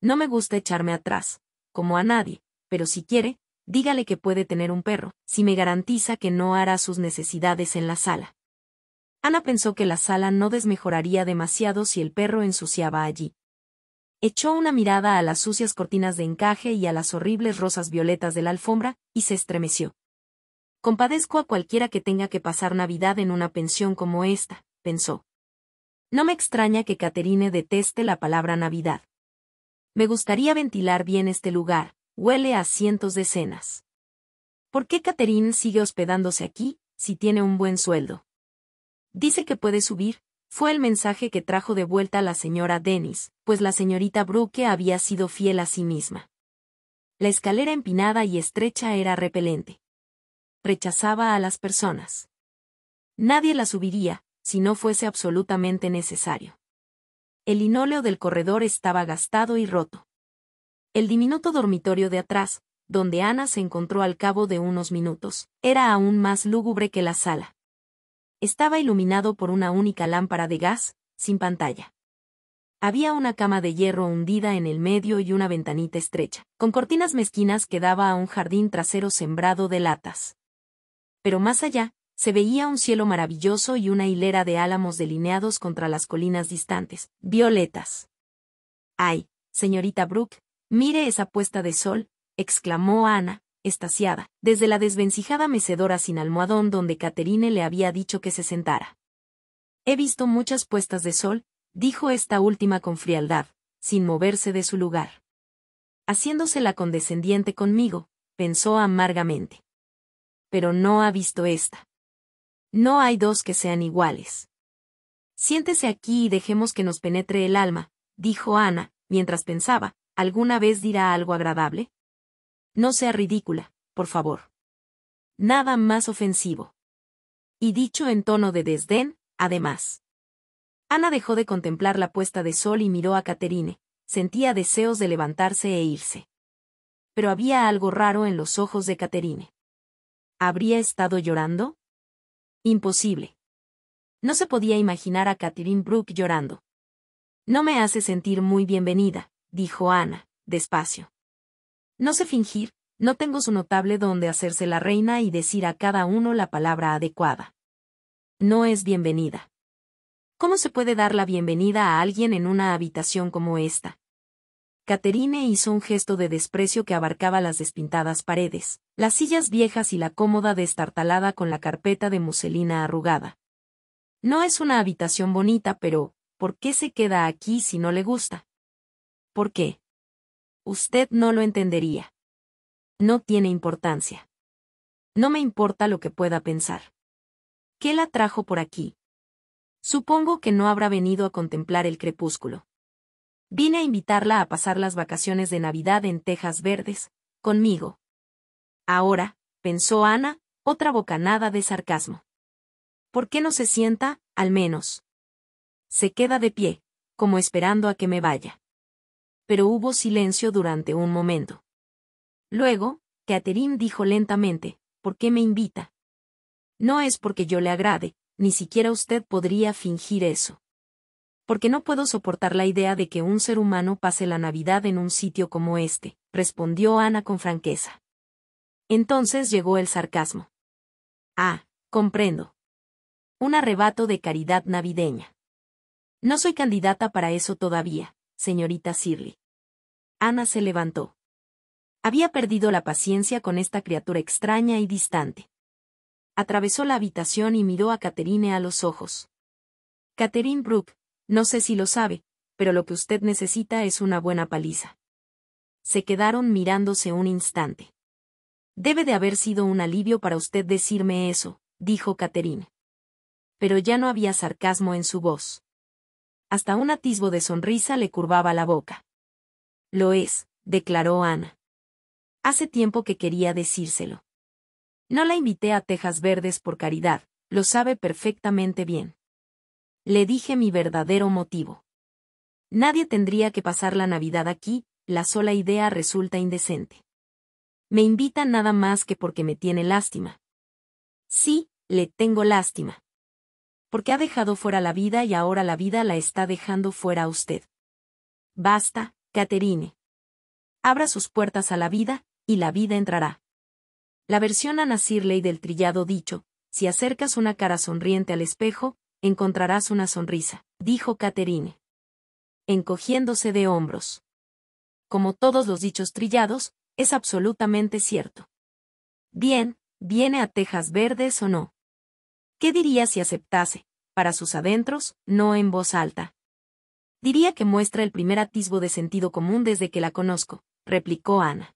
No me gusta echarme atrás, como a nadie, pero si quiere, dígale que puede tener un perro, si me garantiza que no hará sus necesidades en la sala. Ana pensó que la sala no desmejoraría demasiado si el perro ensuciaba allí. Echó una mirada a las sucias cortinas de encaje y a las horribles rosas violetas de la alfombra, y se estremeció. Compadezco a cualquiera que tenga que pasar Navidad en una pensión como esta, pensó. No me extraña que Caterine deteste la palabra Navidad. Me gustaría ventilar bien este lugar, huele a cientos de cenas. ¿Por qué Catherine sigue hospedándose aquí, si tiene un buen sueldo? Dice que puede subir, fue el mensaje que trajo de vuelta la señora Dennis, pues la señorita Brooke había sido fiel a sí misma. La escalera empinada y estrecha era repelente. Rechazaba a las personas. Nadie la subiría, si no fuese absolutamente necesario. El linóleo del corredor estaba gastado y roto el diminuto dormitorio de atrás, donde Ana se encontró al cabo de unos minutos, era aún más lúgubre que la sala. Estaba iluminado por una única lámpara de gas, sin pantalla. Había una cama de hierro hundida en el medio y una ventanita estrecha, con cortinas mezquinas que daba a un jardín trasero sembrado de latas. Pero más allá, se veía un cielo maravilloso y una hilera de álamos delineados contra las colinas distantes, violetas. Ay, señorita Brooke, Mire esa puesta de sol, exclamó Ana, estaciada, desde la desvencijada mecedora sin almohadón donde Caterine le había dicho que se sentara. He visto muchas puestas de sol, dijo esta última con frialdad, sin moverse de su lugar. Haciéndose la condescendiente conmigo, pensó amargamente. Pero no ha visto esta. No hay dos que sean iguales. Siéntese aquí y dejemos que nos penetre el alma, dijo Ana, mientras pensaba, ¿alguna vez dirá algo agradable? No sea ridícula, por favor. Nada más ofensivo. Y dicho en tono de desdén, además. Ana dejó de contemplar la puesta de sol y miró a Caterine, sentía deseos de levantarse e irse. Pero había algo raro en los ojos de Caterine. ¿Habría estado llorando? Imposible. No se podía imaginar a Catherine Brooke llorando. No me hace sentir muy bienvenida, dijo Ana, despacio. No sé fingir, no tengo su notable donde hacerse la reina y decir a cada uno la palabra adecuada. No es bienvenida. ¿Cómo se puede dar la bienvenida a alguien en una habitación como esta? Caterine hizo un gesto de desprecio que abarcaba las despintadas paredes, las sillas viejas y la cómoda destartalada con la carpeta de muselina arrugada. No es una habitación bonita, pero ¿por qué se queda aquí si no le gusta? ¿Por qué? Usted no lo entendería. No tiene importancia. No me importa lo que pueda pensar. ¿Qué la trajo por aquí? Supongo que no habrá venido a contemplar el crepúsculo. Vine a invitarla a pasar las vacaciones de Navidad en Tejas Verdes, conmigo. Ahora, pensó Ana, otra bocanada de sarcasmo. ¿Por qué no se sienta, al menos? Se queda de pie, como esperando a que me vaya pero hubo silencio durante un momento. Luego, Catherine dijo lentamente, ¿por qué me invita? No es porque yo le agrade, ni siquiera usted podría fingir eso. Porque no puedo soportar la idea de que un ser humano pase la Navidad en un sitio como este, respondió Ana con franqueza. Entonces llegó el sarcasmo. Ah, comprendo. Un arrebato de caridad navideña. No soy candidata para eso todavía, señorita Shirley. Ana se levantó. Había perdido la paciencia con esta criatura extraña y distante. Atravesó la habitación y miró a Caterine a los ojos. Catherine Brooke, no sé si lo sabe, pero lo que usted necesita es una buena paliza. Se quedaron mirándose un instante. Debe de haber sido un alivio para usted decirme eso, dijo Catherine. Pero ya no había sarcasmo en su voz hasta un atisbo de sonrisa le curvaba la boca. Lo es, declaró Ana. Hace tiempo que quería decírselo. No la invité a Tejas Verdes por caridad, lo sabe perfectamente bien. Le dije mi verdadero motivo. Nadie tendría que pasar la Navidad aquí, la sola idea resulta indecente. Me invita nada más que porque me tiene lástima. Sí, le tengo lástima porque ha dejado fuera la vida y ahora la vida la está dejando fuera a usted. Basta, Caterine. Abra sus puertas a la vida, y la vida entrará. La versión nacer ley del trillado dicho, si acercas una cara sonriente al espejo, encontrarás una sonrisa, dijo Caterine. Encogiéndose de hombros. Como todos los dichos trillados, es absolutamente cierto. Bien, ¿viene a Tejas Verdes o no? ¿Qué diría si aceptase, para sus adentros, no en voz alta? Diría que muestra el primer atisbo de sentido común desde que la conozco, replicó Ana.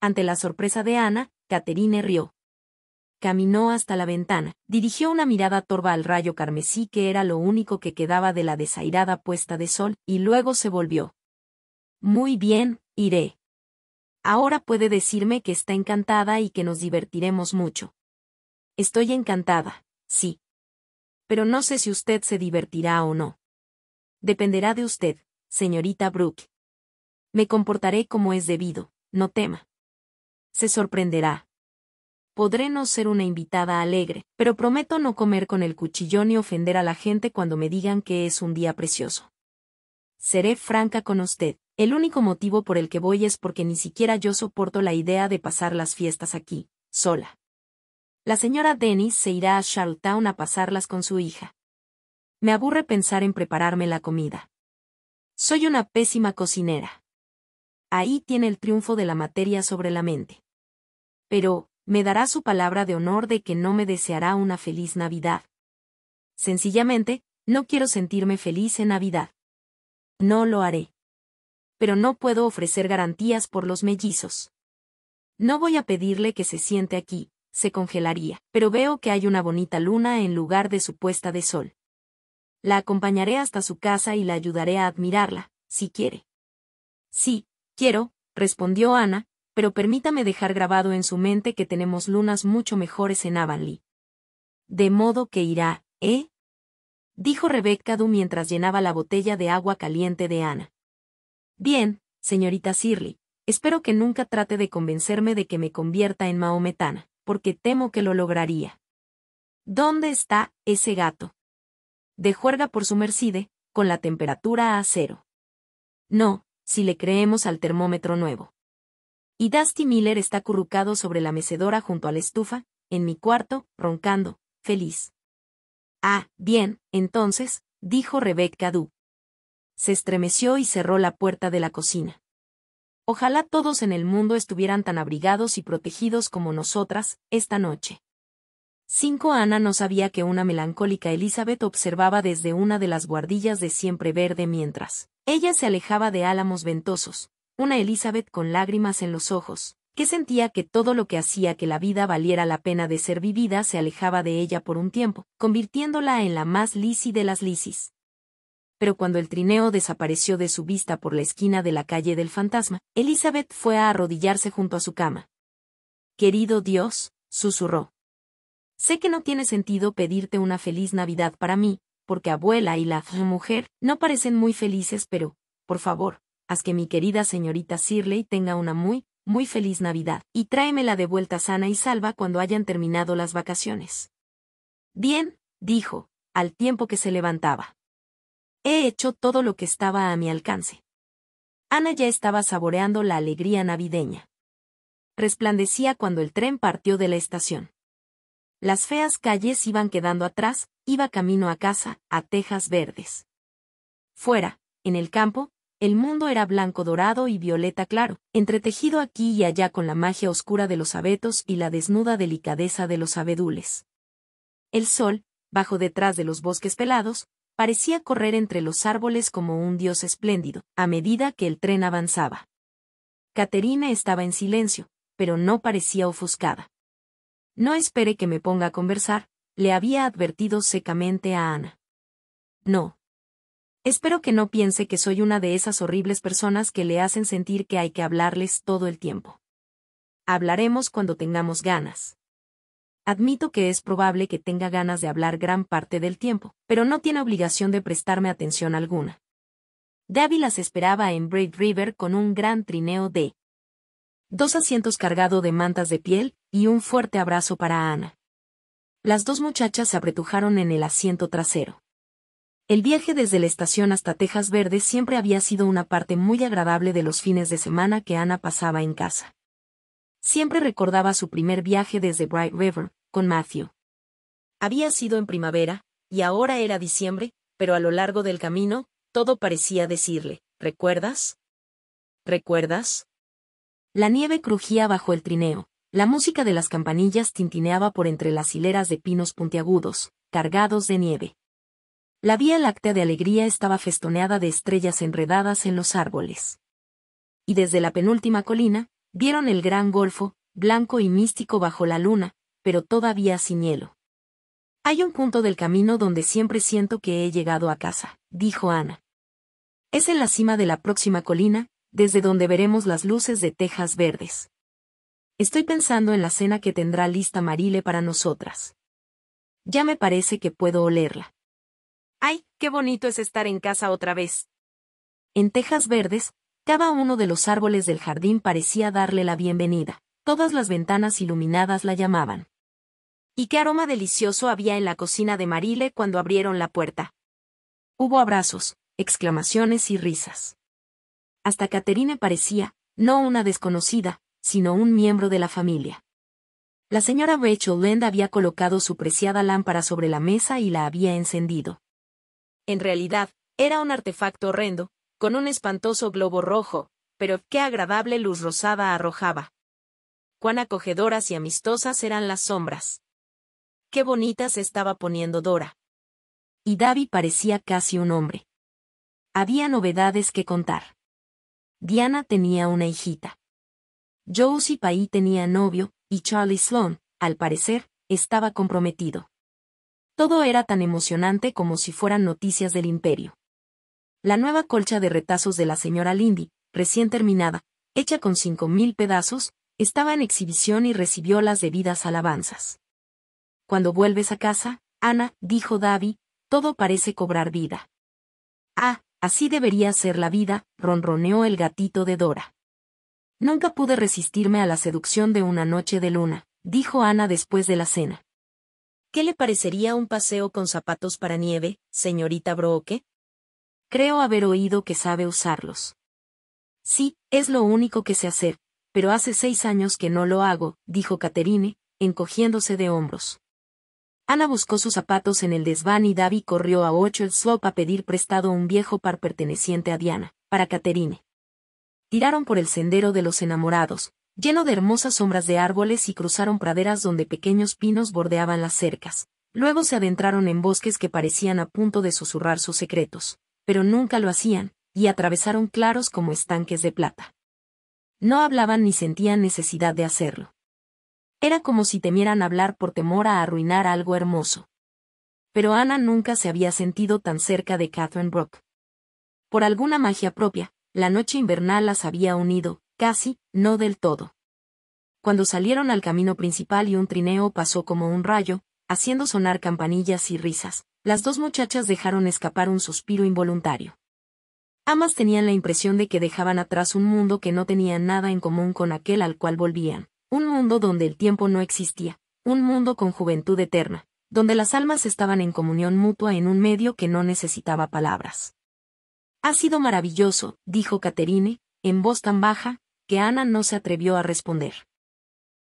Ante la sorpresa de Ana, Caterine rió. Caminó hasta la ventana, dirigió una mirada torva al rayo carmesí que era lo único que quedaba de la desairada puesta de sol, y luego se volvió. Muy bien, iré. Ahora puede decirme que está encantada y que nos divertiremos mucho. Estoy encantada sí. Pero no sé si usted se divertirá o no. Dependerá de usted, señorita Brooke. Me comportaré como es debido, no tema. Se sorprenderá. Podré no ser una invitada alegre, pero prometo no comer con el cuchillón ni ofender a la gente cuando me digan que es un día precioso. Seré franca con usted. El único motivo por el que voy es porque ni siquiera yo soporto la idea de pasar las fiestas aquí, sola la señora Dennis se irá a Charlottetown a pasarlas con su hija. Me aburre pensar en prepararme la comida. Soy una pésima cocinera. Ahí tiene el triunfo de la materia sobre la mente. Pero, me dará su palabra de honor de que no me deseará una feliz Navidad. Sencillamente, no quiero sentirme feliz en Navidad. No lo haré. Pero no puedo ofrecer garantías por los mellizos. No voy a pedirle que se siente aquí, se congelaría, pero veo que hay una bonita luna en lugar de su puesta de sol. La acompañaré hasta su casa y la ayudaré a admirarla, si quiere. Sí, quiero, respondió Ana, pero permítame dejar grabado en su mente que tenemos lunas mucho mejores en Avonlea. De modo que irá, ¿eh? dijo Rebecca Du mientras llenaba la botella de agua caliente de Ana. Bien, señorita Sirley, espero que nunca trate de convencerme de que me convierta en maometana porque temo que lo lograría. ¿Dónde está ese gato? De juerga por su mercide, con la temperatura a cero. No, si le creemos al termómetro nuevo. Y Dusty Miller está currucado sobre la mecedora junto a la estufa, en mi cuarto, roncando, feliz. Ah, bien, entonces, dijo Rebecca Du. Se estremeció y cerró la puerta de la cocina. Ojalá todos en el mundo estuvieran tan abrigados y protegidos como nosotras, esta noche. 5. Ana no sabía que una melancólica Elizabeth observaba desde una de las guardillas de Siempre Verde mientras ella se alejaba de álamos ventosos, una Elizabeth con lágrimas en los ojos, que sentía que todo lo que hacía que la vida valiera la pena de ser vivida se alejaba de ella por un tiempo, convirtiéndola en la más lisi de las lisis pero cuando el trineo desapareció de su vista por la esquina de la calle del fantasma, Elizabeth fue a arrodillarse junto a su cama. Querido Dios, susurró. Sé que no tiene sentido pedirte una feliz Navidad para mí, porque abuela y la mujer no parecen muy felices, pero, por favor, haz que mi querida señorita Sirley tenga una muy, muy feliz Navidad, y tráemela de vuelta sana y salva cuando hayan terminado las vacaciones. Bien, dijo, al tiempo que se levantaba. He hecho todo lo que estaba a mi alcance. Ana ya estaba saboreando la alegría navideña. Resplandecía cuando el tren partió de la estación. Las feas calles iban quedando atrás, iba camino a casa, a tejas verdes. Fuera, en el campo, el mundo era blanco dorado y violeta claro, entretejido aquí y allá con la magia oscura de los abetos y la desnuda delicadeza de los abedules. El sol, bajo detrás de los bosques pelados, parecía correr entre los árboles como un dios espléndido, a medida que el tren avanzaba. Caterina estaba en silencio, pero no parecía ofuscada. No espere que me ponga a conversar, le había advertido secamente a Ana. No. Espero que no piense que soy una de esas horribles personas que le hacen sentir que hay que hablarles todo el tiempo. Hablaremos cuando tengamos ganas. Admito que es probable que tenga ganas de hablar gran parte del tiempo, pero no tiene obligación de prestarme atención alguna. Debbie las esperaba en Bright River con un gran trineo de dos asientos cargado de mantas de piel y un fuerte abrazo para Ana. Las dos muchachas se apretujaron en el asiento trasero. El viaje desde la estación hasta Tejas Verde siempre había sido una parte muy agradable de los fines de semana que Ana pasaba en casa. Siempre recordaba su primer viaje desde Bright River, con Matthew. Había sido en primavera, y ahora era diciembre, pero a lo largo del camino, todo parecía decirle, ¿recuerdas? ¿Recuerdas? La nieve crujía bajo el trineo, la música de las campanillas tintineaba por entre las hileras de pinos puntiagudos, cargados de nieve. La vía láctea de alegría estaba festoneada de estrellas enredadas en los árboles. Y desde la penúltima colina, vieron el gran golfo, blanco y místico bajo la luna, pero todavía sin hielo. Hay un punto del camino donde siempre siento que he llegado a casa, dijo Ana. Es en la cima de la próxima colina, desde donde veremos las luces de tejas verdes. Estoy pensando en la cena que tendrá lista Marile para nosotras. Ya me parece que puedo olerla. ¡Ay, qué bonito es estar en casa otra vez! En tejas verdes, cada uno de los árboles del jardín parecía darle la bienvenida. Todas las ventanas iluminadas la llamaban. Y qué aroma delicioso había en la cocina de Marile cuando abrieron la puerta. Hubo abrazos, exclamaciones y risas. Hasta Caterine parecía, no una desconocida, sino un miembro de la familia. La señora Rachel Lend había colocado su preciada lámpara sobre la mesa y la había encendido. En realidad, era un artefacto horrendo, con un espantoso globo rojo, pero qué agradable luz rosada arrojaba. Cuán acogedoras y amistosas eran las sombras. Qué bonita se estaba poniendo Dora. Y Davy parecía casi un hombre. Había novedades que contar. Diana tenía una hijita. Josie Pai tenía novio, y Charlie Sloan, al parecer, estaba comprometido. Todo era tan emocionante como si fueran noticias del imperio. La nueva colcha de retazos de la señora Lindy, recién terminada, hecha con cinco mil pedazos, estaba en exhibición y recibió las debidas alabanzas. Cuando vuelves a casa, Ana, dijo Davi, todo parece cobrar vida. Ah, así debería ser la vida, ronroneó el gatito de Dora. Nunca pude resistirme a la seducción de una noche de luna, dijo Ana después de la cena. ¿Qué le parecería un paseo con zapatos para nieve, señorita Brooke? Creo haber oído que sabe usarlos. Sí, es lo único que sé hacer, pero hace seis años que no lo hago, dijo Caterine, encogiéndose de hombros. Ana buscó sus zapatos en el desván y Davy corrió a Ocho el Slope a pedir prestado un viejo par perteneciente a Diana, para Caterine. Tiraron por el sendero de los enamorados, lleno de hermosas sombras de árboles y cruzaron praderas donde pequeños pinos bordeaban las cercas. Luego se adentraron en bosques que parecían a punto de susurrar sus secretos, pero nunca lo hacían, y atravesaron claros como estanques de plata. No hablaban ni sentían necesidad de hacerlo. Era como si temieran hablar por temor a arruinar algo hermoso. Pero Ana nunca se había sentido tan cerca de Catherine Brooke. Por alguna magia propia, la noche invernal las había unido, casi, no del todo. Cuando salieron al camino principal y un trineo pasó como un rayo, haciendo sonar campanillas y risas, las dos muchachas dejaron escapar un suspiro involuntario. Ambas tenían la impresión de que dejaban atrás un mundo que no tenía nada en común con aquel al cual volvían un mundo donde el tiempo no existía, un mundo con juventud eterna, donde las almas estaban en comunión mutua en un medio que no necesitaba palabras. Ha sido maravilloso, dijo Caterine, en voz tan baja, que Ana no se atrevió a responder.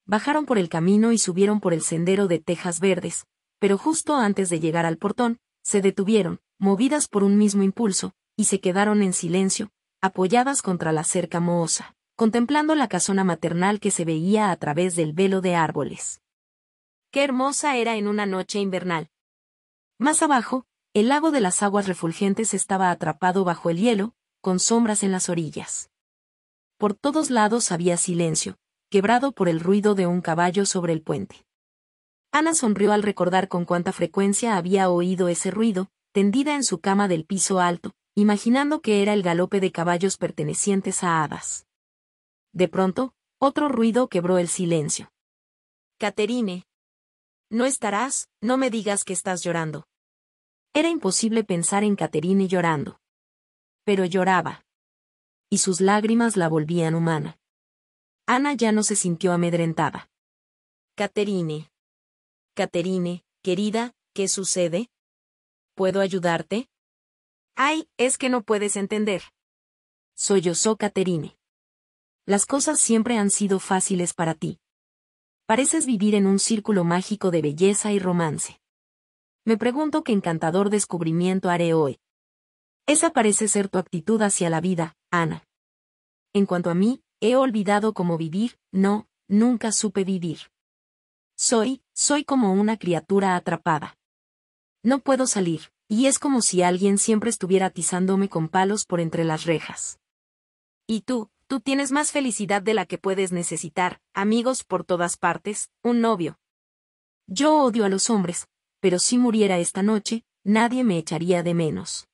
Bajaron por el camino y subieron por el sendero de tejas verdes, pero justo antes de llegar al portón, se detuvieron, movidas por un mismo impulso, y se quedaron en silencio, apoyadas contra la cerca mohosa contemplando la casona maternal que se veía a través del velo de árboles. Qué hermosa era en una noche invernal. Más abajo, el lago de las aguas refulgentes estaba atrapado bajo el hielo, con sombras en las orillas. Por todos lados había silencio, quebrado por el ruido de un caballo sobre el puente. Ana sonrió al recordar con cuánta frecuencia había oído ese ruido, tendida en su cama del piso alto, imaginando que era el galope de caballos pertenecientes a hadas. De pronto, otro ruido quebró el silencio. Caterine. No estarás, no me digas que estás llorando. Era imposible pensar en Caterine llorando. Pero lloraba. Y sus lágrimas la volvían humana. Ana ya no se sintió amedrentada. Caterine. Caterine, querida, ¿qué sucede? ¿Puedo ayudarte? Ay, es que no puedes entender. Sollozó Caterine las cosas siempre han sido fáciles para ti. Pareces vivir en un círculo mágico de belleza y romance. Me pregunto qué encantador descubrimiento haré hoy. Esa parece ser tu actitud hacia la vida, Ana. En cuanto a mí, he olvidado cómo vivir, no, nunca supe vivir. Soy, soy como una criatura atrapada. No puedo salir, y es como si alguien siempre estuviera atizándome con palos por entre las rejas. Y tú, Tú tienes más felicidad de la que puedes necesitar, amigos por todas partes, un novio. Yo odio a los hombres, pero si muriera esta noche, nadie me echaría de menos.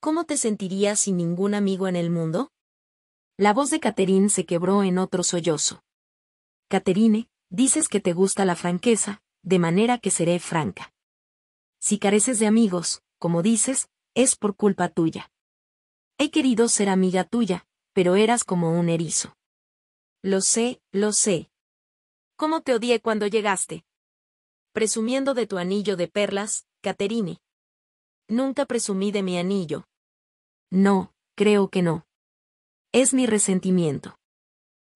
¿Cómo te sentirías sin ningún amigo en el mundo? La voz de Catherine se quebró en otro sollozo. Caterine, dices que te gusta la franqueza, de manera que seré franca. Si careces de amigos, como dices, es por culpa tuya. He querido ser amiga tuya, pero eras como un erizo. Lo sé, lo sé. ¿Cómo te odié cuando llegaste? Presumiendo de tu anillo de perlas, Caterine. Nunca presumí de mi anillo. No, creo que no. Es mi resentimiento.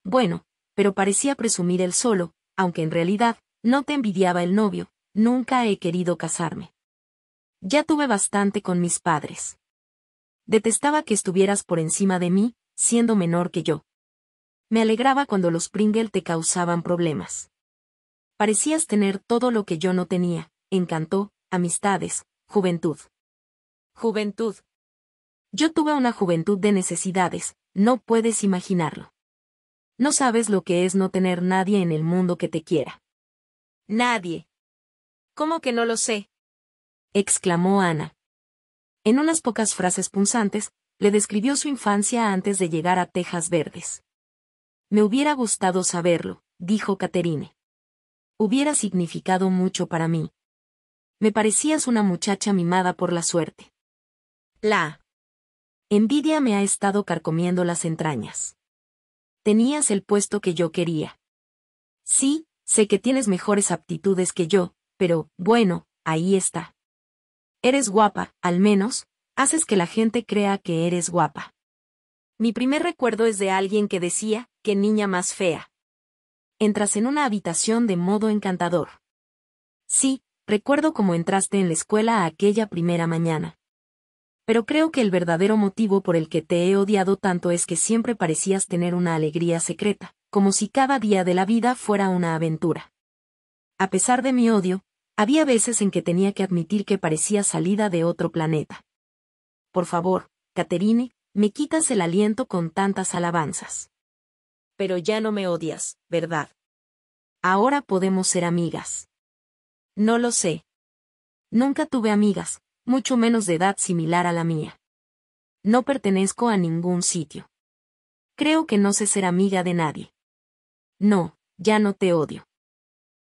Bueno, pero parecía presumir él solo, aunque en realidad, no te envidiaba el novio, nunca he querido casarme. Ya tuve bastante con mis padres. Detestaba que estuvieras por encima de mí, siendo menor que yo. Me alegraba cuando los Pringle te causaban problemas. Parecías tener todo lo que yo no tenía, encantó, amistades, juventud. Juventud. Yo tuve una juventud de necesidades, no puedes imaginarlo. No sabes lo que es no tener nadie en el mundo que te quiera. Nadie. ¿Cómo que no lo sé? exclamó Ana. En unas pocas frases punzantes, le describió su infancia antes de llegar a Tejas Verdes. Me hubiera gustado saberlo, dijo Caterine. Hubiera significado mucho para mí. Me parecías una muchacha mimada por la suerte. La envidia me ha estado carcomiendo las entrañas. Tenías el puesto que yo quería. Sí, sé que tienes mejores aptitudes que yo, pero, bueno, ahí está. Eres guapa, al menos, Haces que la gente crea que eres guapa. Mi primer recuerdo es de alguien que decía, qué niña más fea. Entras en una habitación de modo encantador. Sí, recuerdo cómo entraste en la escuela aquella primera mañana. Pero creo que el verdadero motivo por el que te he odiado tanto es que siempre parecías tener una alegría secreta, como si cada día de la vida fuera una aventura. A pesar de mi odio, había veces en que tenía que admitir que parecía salida de otro planeta. Por favor, Caterine, me quitas el aliento con tantas alabanzas. Pero ya no me odias, ¿verdad? Ahora podemos ser amigas. No lo sé. Nunca tuve amigas, mucho menos de edad similar a la mía. No pertenezco a ningún sitio. Creo que no sé ser amiga de nadie. No, ya no te odio.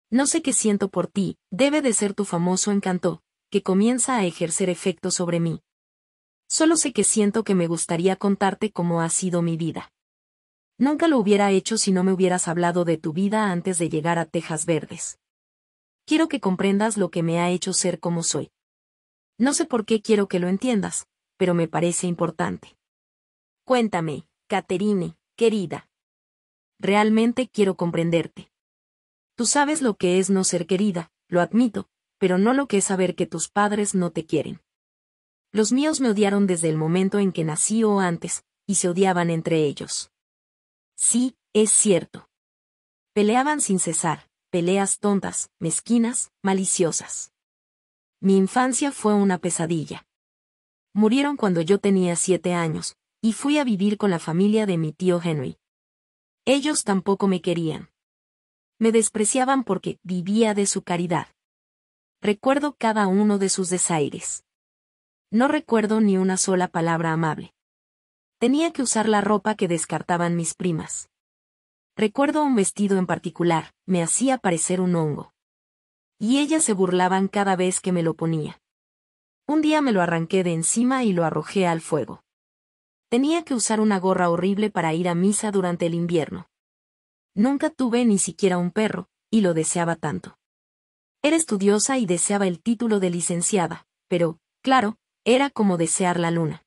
No sé qué siento por ti, debe de ser tu famoso encanto, que comienza a ejercer efecto sobre mí, Solo sé que siento que me gustaría contarte cómo ha sido mi vida. Nunca lo hubiera hecho si no me hubieras hablado de tu vida antes de llegar a Tejas Verdes. Quiero que comprendas lo que me ha hecho ser como soy. No sé por qué quiero que lo entiendas, pero me parece importante. Cuéntame, Caterine, querida. Realmente quiero comprenderte. Tú sabes lo que es no ser querida, lo admito, pero no lo que es saber que tus padres no te quieren. Los míos me odiaron desde el momento en que nací o antes, y se odiaban entre ellos. Sí, es cierto. Peleaban sin cesar, peleas tontas, mezquinas, maliciosas. Mi infancia fue una pesadilla. Murieron cuando yo tenía siete años, y fui a vivir con la familia de mi tío Henry. Ellos tampoco me querían. Me despreciaban porque vivía de su caridad. Recuerdo cada uno de sus desaires. No recuerdo ni una sola palabra amable. Tenía que usar la ropa que descartaban mis primas. Recuerdo un vestido en particular, me hacía parecer un hongo. Y ellas se burlaban cada vez que me lo ponía. Un día me lo arranqué de encima y lo arrojé al fuego. Tenía que usar una gorra horrible para ir a misa durante el invierno. Nunca tuve ni siquiera un perro, y lo deseaba tanto. Era estudiosa y deseaba el título de licenciada, pero, claro, era como desear la luna.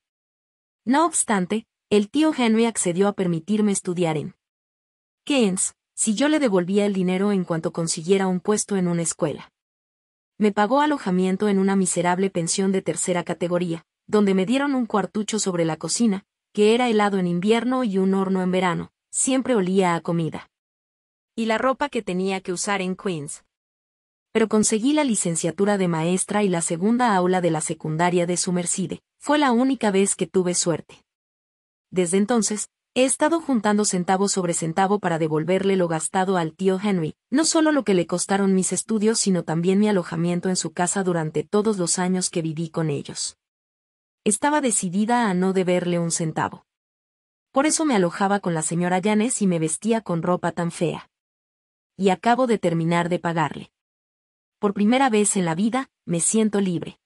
No obstante, el tío Henry accedió a permitirme estudiar en Keynes, si yo le devolvía el dinero en cuanto consiguiera un puesto en una escuela. Me pagó alojamiento en una miserable pensión de tercera categoría, donde me dieron un cuartucho sobre la cocina, que era helado en invierno y un horno en verano, siempre olía a comida. Y la ropa que tenía que usar en Queens, pero conseguí la licenciatura de maestra y la segunda aula de la secundaria de Sumercide. Fue la única vez que tuve suerte. Desde entonces, he estado juntando centavo sobre centavo para devolverle lo gastado al tío Henry, no solo lo que le costaron mis estudios, sino también mi alojamiento en su casa durante todos los años que viví con ellos. Estaba decidida a no deberle un centavo. Por eso me alojaba con la señora Llanes y me vestía con ropa tan fea. Y acabo de terminar de pagarle por primera vez en la vida, me siento libre.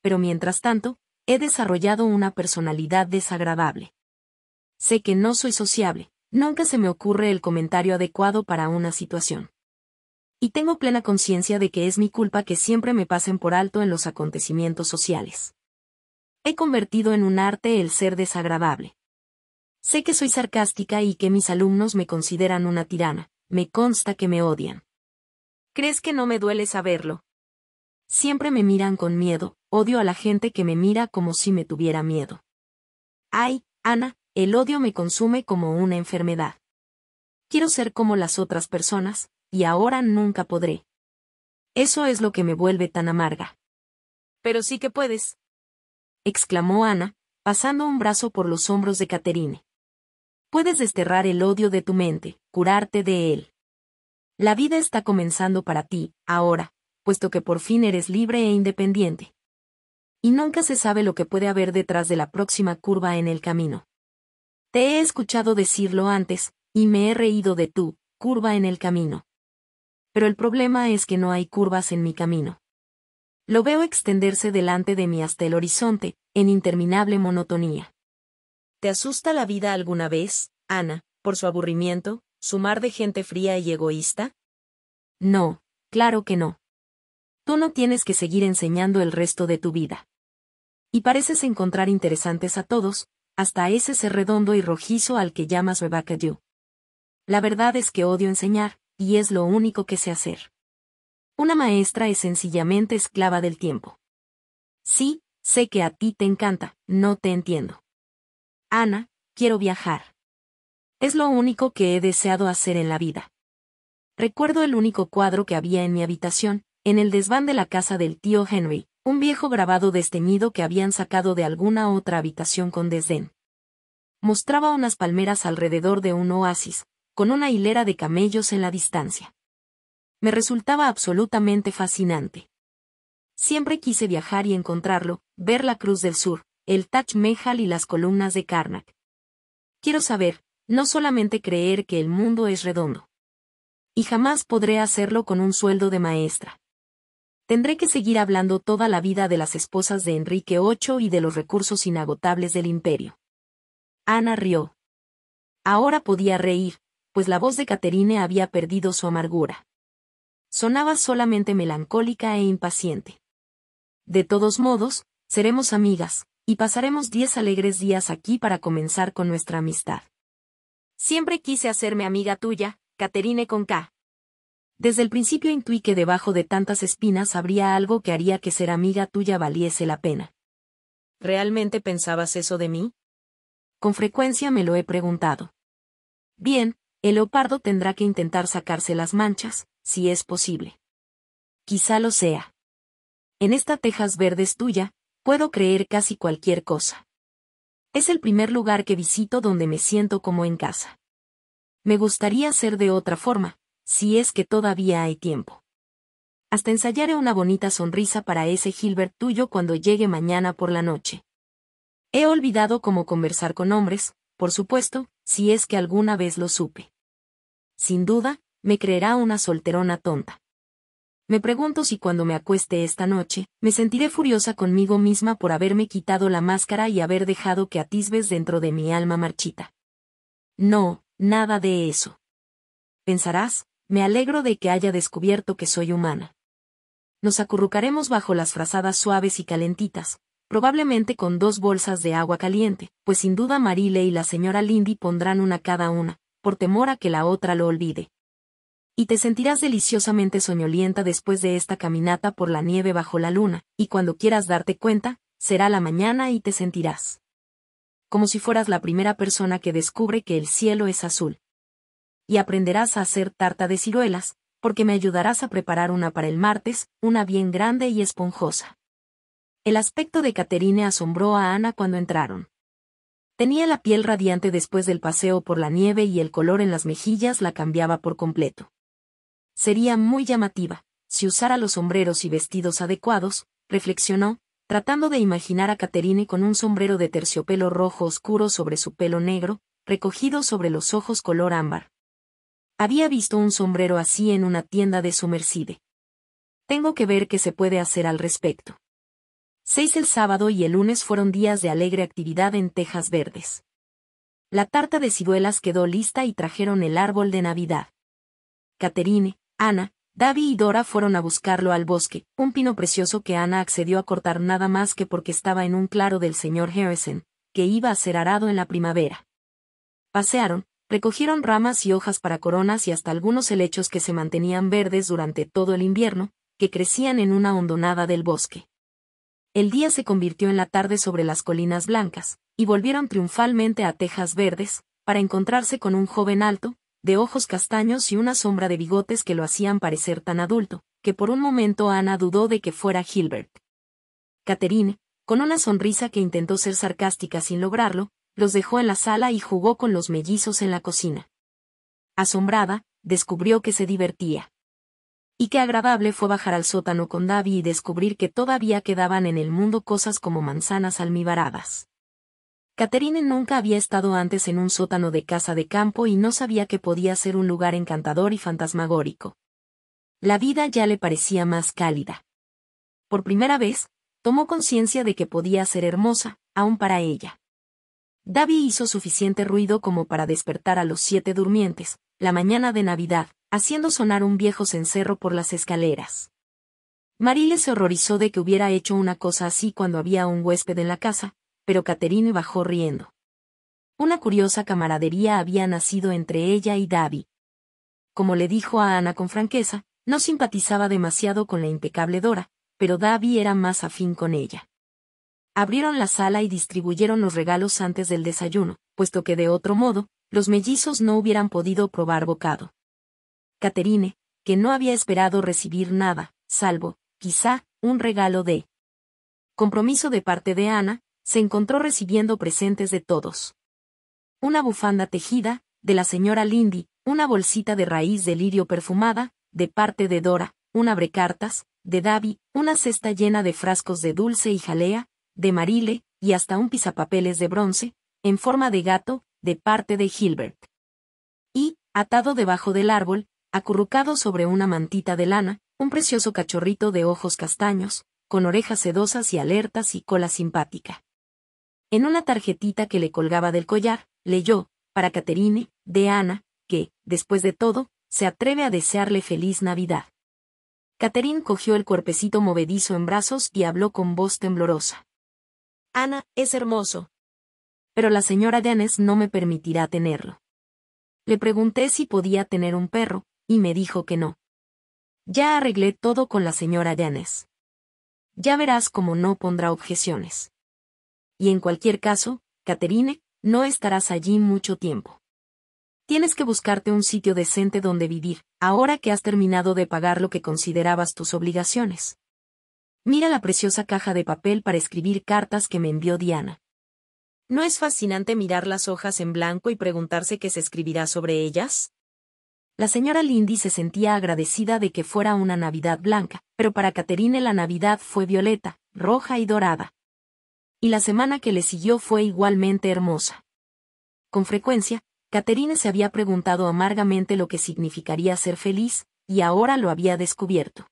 Pero mientras tanto, he desarrollado una personalidad desagradable. Sé que no soy sociable, nunca se me ocurre el comentario adecuado para una situación. Y tengo plena conciencia de que es mi culpa que siempre me pasen por alto en los acontecimientos sociales. He convertido en un arte el ser desagradable. Sé que soy sarcástica y que mis alumnos me consideran una tirana, me consta que me odian. ¿Crees que no me duele saberlo? Siempre me miran con miedo, odio a la gente que me mira como si me tuviera miedo. Ay, Ana, el odio me consume como una enfermedad. Quiero ser como las otras personas, y ahora nunca podré. Eso es lo que me vuelve tan amarga. Pero sí que puedes. exclamó Ana, pasando un brazo por los hombros de Caterine. Puedes desterrar el odio de tu mente, curarte de él. La vida está comenzando para ti, ahora, puesto que por fin eres libre e independiente. Y nunca se sabe lo que puede haber detrás de la próxima curva en el camino. Te he escuchado decirlo antes, y me he reído de tú, curva en el camino. Pero el problema es que no hay curvas en mi camino. Lo veo extenderse delante de mí hasta el horizonte, en interminable monotonía. ¿Te asusta la vida alguna vez, Ana, por su aburrimiento? sumar de gente fría y egoísta? No, claro que no. Tú no tienes que seguir enseñando el resto de tu vida. Y pareces encontrar interesantes a todos, hasta ese ser redondo y rojizo al que llamas Rebecca La verdad es que odio enseñar, y es lo único que sé hacer. Una maestra es sencillamente esclava del tiempo. Sí, sé que a ti te encanta, no te entiendo. Ana, quiero viajar. Es lo único que he deseado hacer en la vida. Recuerdo el único cuadro que había en mi habitación, en el desván de la casa del tío Henry, un viejo grabado desteñido que habían sacado de alguna otra habitación con desdén. Mostraba unas palmeras alrededor de un oasis, con una hilera de camellos en la distancia. Me resultaba absolutamente fascinante. Siempre quise viajar y encontrarlo, ver la Cruz del Sur, el Taj y las columnas de Karnak. Quiero saber, no solamente creer que el mundo es redondo. Y jamás podré hacerlo con un sueldo de maestra. Tendré que seguir hablando toda la vida de las esposas de Enrique VIII y de los recursos inagotables del imperio. Ana rió. Ahora podía reír, pues la voz de Caterine había perdido su amargura. Sonaba solamente melancólica e impaciente. De todos modos, seremos amigas, y pasaremos diez alegres días aquí para comenzar con nuestra amistad. Siempre quise hacerme amiga tuya, Caterine con K. Desde el principio intuí que debajo de tantas espinas habría algo que haría que ser amiga tuya valiese la pena. ¿Realmente pensabas eso de mí? Con frecuencia me lo he preguntado. Bien, el leopardo tendrá que intentar sacarse las manchas, si es posible. Quizá lo sea. En esta tejas verdes tuya, puedo creer casi cualquier cosa. Es el primer lugar que visito donde me siento como en casa. Me gustaría ser de otra forma, si es que todavía hay tiempo. Hasta ensayaré una bonita sonrisa para ese Gilbert tuyo cuando llegue mañana por la noche. He olvidado cómo conversar con hombres, por supuesto, si es que alguna vez lo supe. Sin duda, me creerá una solterona tonta. Me pregunto si cuando me acueste esta noche, me sentiré furiosa conmigo misma por haberme quitado la máscara y haber dejado que atisbes dentro de mi alma marchita. No, nada de eso. Pensarás, me alegro de que haya descubierto que soy humana. Nos acurrucaremos bajo las frazadas suaves y calentitas, probablemente con dos bolsas de agua caliente, pues sin duda Marile y la señora Lindy pondrán una cada una, por temor a que la otra lo olvide y te sentirás deliciosamente soñolienta después de esta caminata por la nieve bajo la luna, y cuando quieras darte cuenta, será la mañana y te sentirás como si fueras la primera persona que descubre que el cielo es azul. Y aprenderás a hacer tarta de ciruelas, porque me ayudarás a preparar una para el martes, una bien grande y esponjosa. El aspecto de Caterine asombró a Ana cuando entraron. Tenía la piel radiante después del paseo por la nieve y el color en las mejillas la cambiaba por completo sería muy llamativa, si usara los sombreros y vestidos adecuados, reflexionó, tratando de imaginar a Caterine con un sombrero de terciopelo rojo oscuro sobre su pelo negro, recogido sobre los ojos color ámbar. Había visto un sombrero así en una tienda de Sumercide. Tengo que ver qué se puede hacer al respecto. Seis el sábado y el lunes fueron días de alegre actividad en Tejas Verdes. La tarta de ciruelas quedó lista y trajeron el árbol de Navidad. Caterine, Ana, Davy y Dora fueron a buscarlo al bosque, un pino precioso que Ana accedió a cortar nada más que porque estaba en un claro del señor Harrison, que iba a ser arado en la primavera. Pasearon, recogieron ramas y hojas para coronas y hasta algunos helechos que se mantenían verdes durante todo el invierno, que crecían en una hondonada del bosque. El día se convirtió en la tarde sobre las colinas blancas, y volvieron triunfalmente a Tejas Verdes, para encontrarse con un joven alto, de ojos castaños y una sombra de bigotes que lo hacían parecer tan adulto, que por un momento Ana dudó de que fuera Gilbert. Catherine, con una sonrisa que intentó ser sarcástica sin lograrlo, los dejó en la sala y jugó con los mellizos en la cocina. Asombrada, descubrió que se divertía. Y qué agradable fue bajar al sótano con Davy y descubrir que todavía quedaban en el mundo cosas como manzanas almibaradas. Caterine nunca había estado antes en un sótano de casa de campo y no sabía que podía ser un lugar encantador y fantasmagórico. La vida ya le parecía más cálida. Por primera vez, tomó conciencia de que podía ser hermosa, aún para ella. Davy hizo suficiente ruido como para despertar a los siete durmientes, la mañana de Navidad, haciendo sonar un viejo cencerro por las escaleras. Marile se horrorizó de que hubiera hecho una cosa así cuando había un huésped en la casa, pero Caterine bajó riendo. Una curiosa camaradería había nacido entre ella y Davy. Como le dijo a Ana con franqueza, no simpatizaba demasiado con la impecable Dora, pero Davy era más afín con ella. Abrieron la sala y distribuyeron los regalos antes del desayuno, puesto que de otro modo, los mellizos no hubieran podido probar bocado. Caterine, que no había esperado recibir nada, salvo, quizá, un regalo de compromiso de parte de Ana, se encontró recibiendo presentes de todos. Una bufanda tejida, de la señora Lindy, una bolsita de raíz de lirio perfumada, de parte de Dora, un abrecartas, de Davy, una cesta llena de frascos de dulce y jalea, de Marile, y hasta un pisapapeles de bronce, en forma de gato, de parte de Gilbert. Y, atado debajo del árbol, acurrucado sobre una mantita de lana, un precioso cachorrito de ojos castaños, con orejas sedosas y alertas y cola simpática. En una tarjetita que le colgaba del collar, leyó, para Caterine, de Ana, que, después de todo, se atreve a desearle feliz Navidad. Caterine cogió el cuerpecito movedizo en brazos y habló con voz temblorosa. Ana, es hermoso. Pero la señora Dennis no me permitirá tenerlo. Le pregunté si podía tener un perro, y me dijo que no. Ya arreglé todo con la señora Llanes. Ya verás cómo no pondrá objeciones y en cualquier caso, Caterine, no estarás allí mucho tiempo. Tienes que buscarte un sitio decente donde vivir, ahora que has terminado de pagar lo que considerabas tus obligaciones. Mira la preciosa caja de papel para escribir cartas que me envió Diana. ¿No es fascinante mirar las hojas en blanco y preguntarse qué se escribirá sobre ellas? La señora Lindy se sentía agradecida de que fuera una Navidad blanca, pero para Caterine la Navidad fue violeta, roja y dorada y la semana que le siguió fue igualmente hermosa. Con frecuencia, Caterine se había preguntado amargamente lo que significaría ser feliz, y ahora lo había descubierto.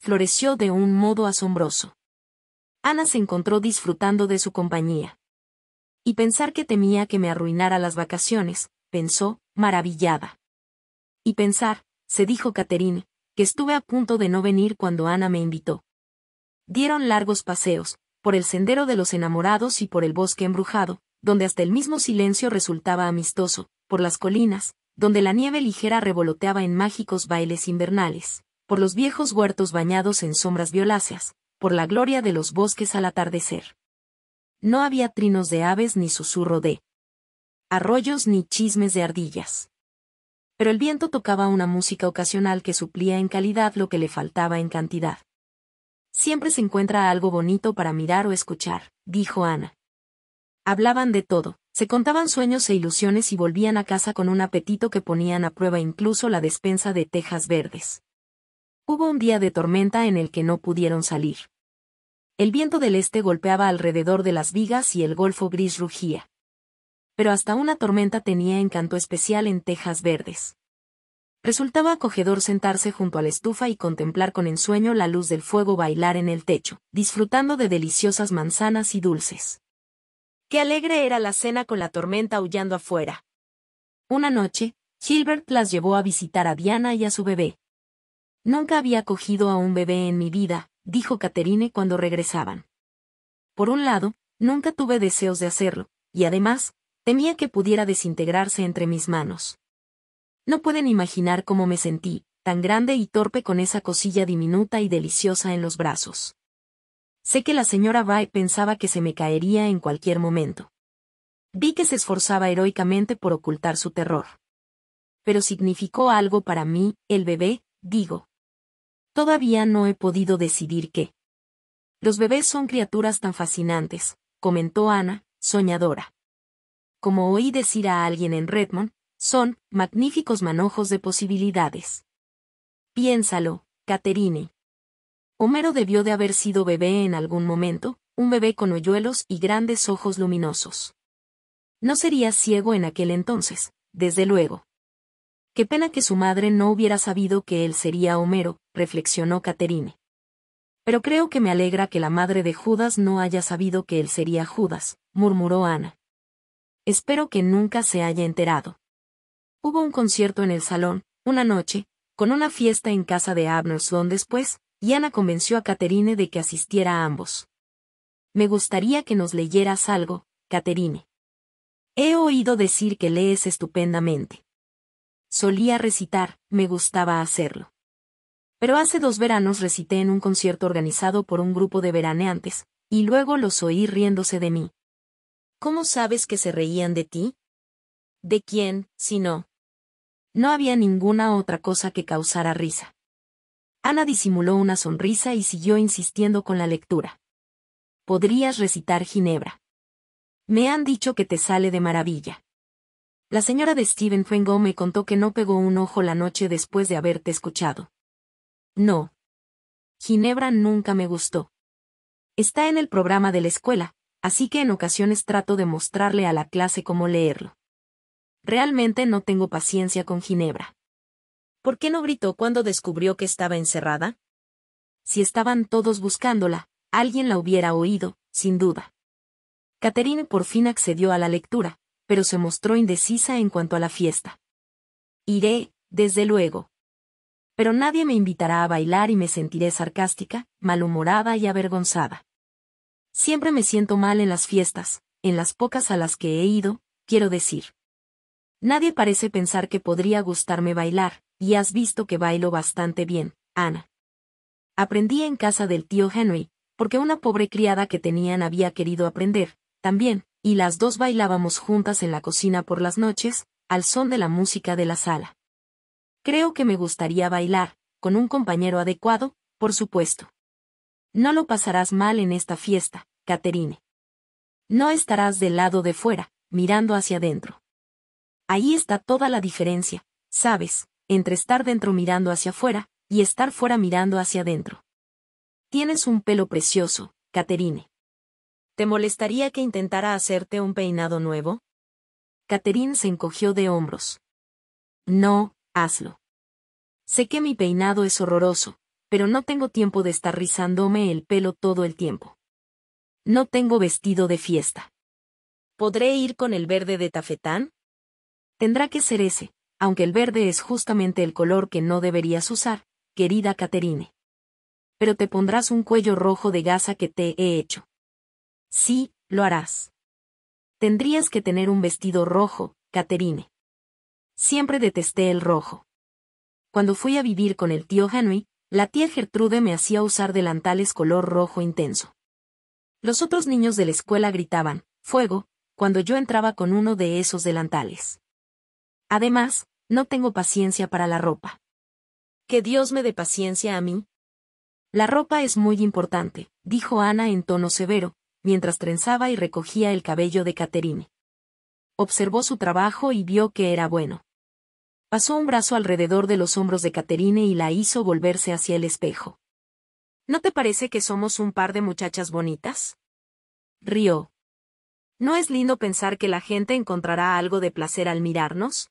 Floreció de un modo asombroso. Ana se encontró disfrutando de su compañía. Y pensar que temía que me arruinara las vacaciones, pensó, maravillada. Y pensar, se dijo Caterine, que estuve a punto de no venir cuando Ana me invitó. Dieron largos paseos, por el sendero de los enamorados y por el bosque embrujado, donde hasta el mismo silencio resultaba amistoso, por las colinas, donde la nieve ligera revoloteaba en mágicos bailes invernales, por los viejos huertos bañados en sombras violáceas, por la gloria de los bosques al atardecer. No había trinos de aves ni susurro de arroyos ni chismes de ardillas. Pero el viento tocaba una música ocasional que suplía en calidad lo que le faltaba en cantidad. Siempre se encuentra algo bonito para mirar o escuchar, dijo Ana. Hablaban de todo, se contaban sueños e ilusiones y volvían a casa con un apetito que ponían a prueba incluso la despensa de tejas verdes. Hubo un día de tormenta en el que no pudieron salir. El viento del este golpeaba alrededor de las vigas y el golfo gris rugía. Pero hasta una tormenta tenía encanto especial en tejas verdes. Resultaba acogedor sentarse junto a la estufa y contemplar con ensueño la luz del fuego bailar en el techo, disfrutando de deliciosas manzanas y dulces. Qué alegre era la cena con la tormenta aullando afuera. Una noche, Gilbert las llevó a visitar a Diana y a su bebé. Nunca había cogido a un bebé en mi vida, dijo Caterine cuando regresaban. Por un lado, nunca tuve deseos de hacerlo, y además, temía que pudiera desintegrarse entre mis manos. No pueden imaginar cómo me sentí, tan grande y torpe con esa cosilla diminuta y deliciosa en los brazos. Sé que la señora Bai pensaba que se me caería en cualquier momento. Vi que se esforzaba heroicamente por ocultar su terror. Pero significó algo para mí, el bebé, digo. Todavía no he podido decidir qué. Los bebés son criaturas tan fascinantes, comentó Ana, soñadora. Como oí decir a alguien en Redmond, son magníficos manojos de posibilidades. Piénsalo, Caterine. Homero debió de haber sido bebé en algún momento, un bebé con hoyuelos y grandes ojos luminosos. No sería ciego en aquel entonces, desde luego. Qué pena que su madre no hubiera sabido que él sería Homero, reflexionó Caterine. Pero creo que me alegra que la madre de Judas no haya sabido que él sería Judas, murmuró Ana. Espero que nunca se haya enterado. Hubo un concierto en el salón, una noche, con una fiesta en casa de Abnerson después, y Ana convenció a Caterine de que asistiera a ambos. Me gustaría que nos leyeras algo, Caterine. He oído decir que lees estupendamente. Solía recitar, me gustaba hacerlo. Pero hace dos veranos recité en un concierto organizado por un grupo de veraneantes, y luego los oí riéndose de mí. ¿Cómo sabes que se reían de ti? ¿De quién, si no? No había ninguna otra cosa que causara risa. Ana disimuló una sonrisa y siguió insistiendo con la lectura. Podrías recitar Ginebra. Me han dicho que te sale de maravilla. La señora de Stephen Fengo me contó que no pegó un ojo la noche después de haberte escuchado. No. Ginebra nunca me gustó. Está en el programa de la escuela, así que en ocasiones trato de mostrarle a la clase cómo leerlo. Realmente no tengo paciencia con Ginebra. ¿Por qué no gritó cuando descubrió que estaba encerrada? Si estaban todos buscándola, alguien la hubiera oído, sin duda. Catherine por fin accedió a la lectura, pero se mostró indecisa en cuanto a la fiesta. Iré, desde luego. Pero nadie me invitará a bailar y me sentiré sarcástica, malhumorada y avergonzada. Siempre me siento mal en las fiestas, en las pocas a las que he ido, quiero decir. Nadie parece pensar que podría gustarme bailar, y has visto que bailo bastante bien, Ana. Aprendí en casa del tío Henry, porque una pobre criada que tenían había querido aprender, también, y las dos bailábamos juntas en la cocina por las noches, al son de la música de la sala. Creo que me gustaría bailar, con un compañero adecuado, por supuesto. No lo pasarás mal en esta fiesta, Caterine. No estarás del lado de fuera, mirando hacia adentro. Ahí está toda la diferencia, ¿sabes? Entre estar dentro mirando hacia afuera, y estar fuera mirando hacia adentro. Tienes un pelo precioso, Caterine. ¿Te molestaría que intentara hacerte un peinado nuevo? Caterine se encogió de hombros. No, hazlo. Sé que mi peinado es horroroso, pero no tengo tiempo de estar rizándome el pelo todo el tiempo. No tengo vestido de fiesta. ¿Podré ir con el verde de tafetán? Tendrá que ser ese, aunque el verde es justamente el color que no deberías usar, querida Caterine. Pero te pondrás un cuello rojo de gasa que te he hecho. Sí, lo harás. Tendrías que tener un vestido rojo, Caterine. Siempre detesté el rojo. Cuando fui a vivir con el tío Henry, la tía Gertrude me hacía usar delantales color rojo intenso. Los otros niños de la escuela gritaban, fuego, cuando yo entraba con uno de esos delantales. Además, no tengo paciencia para la ropa. Que Dios me dé paciencia a mí. La ropa es muy importante, dijo Ana en tono severo, mientras trenzaba y recogía el cabello de Caterine. Observó su trabajo y vio que era bueno. Pasó un brazo alrededor de los hombros de Caterine y la hizo volverse hacia el espejo. ¿No te parece que somos un par de muchachas bonitas? Rió. ¿No es lindo pensar que la gente encontrará algo de placer al mirarnos?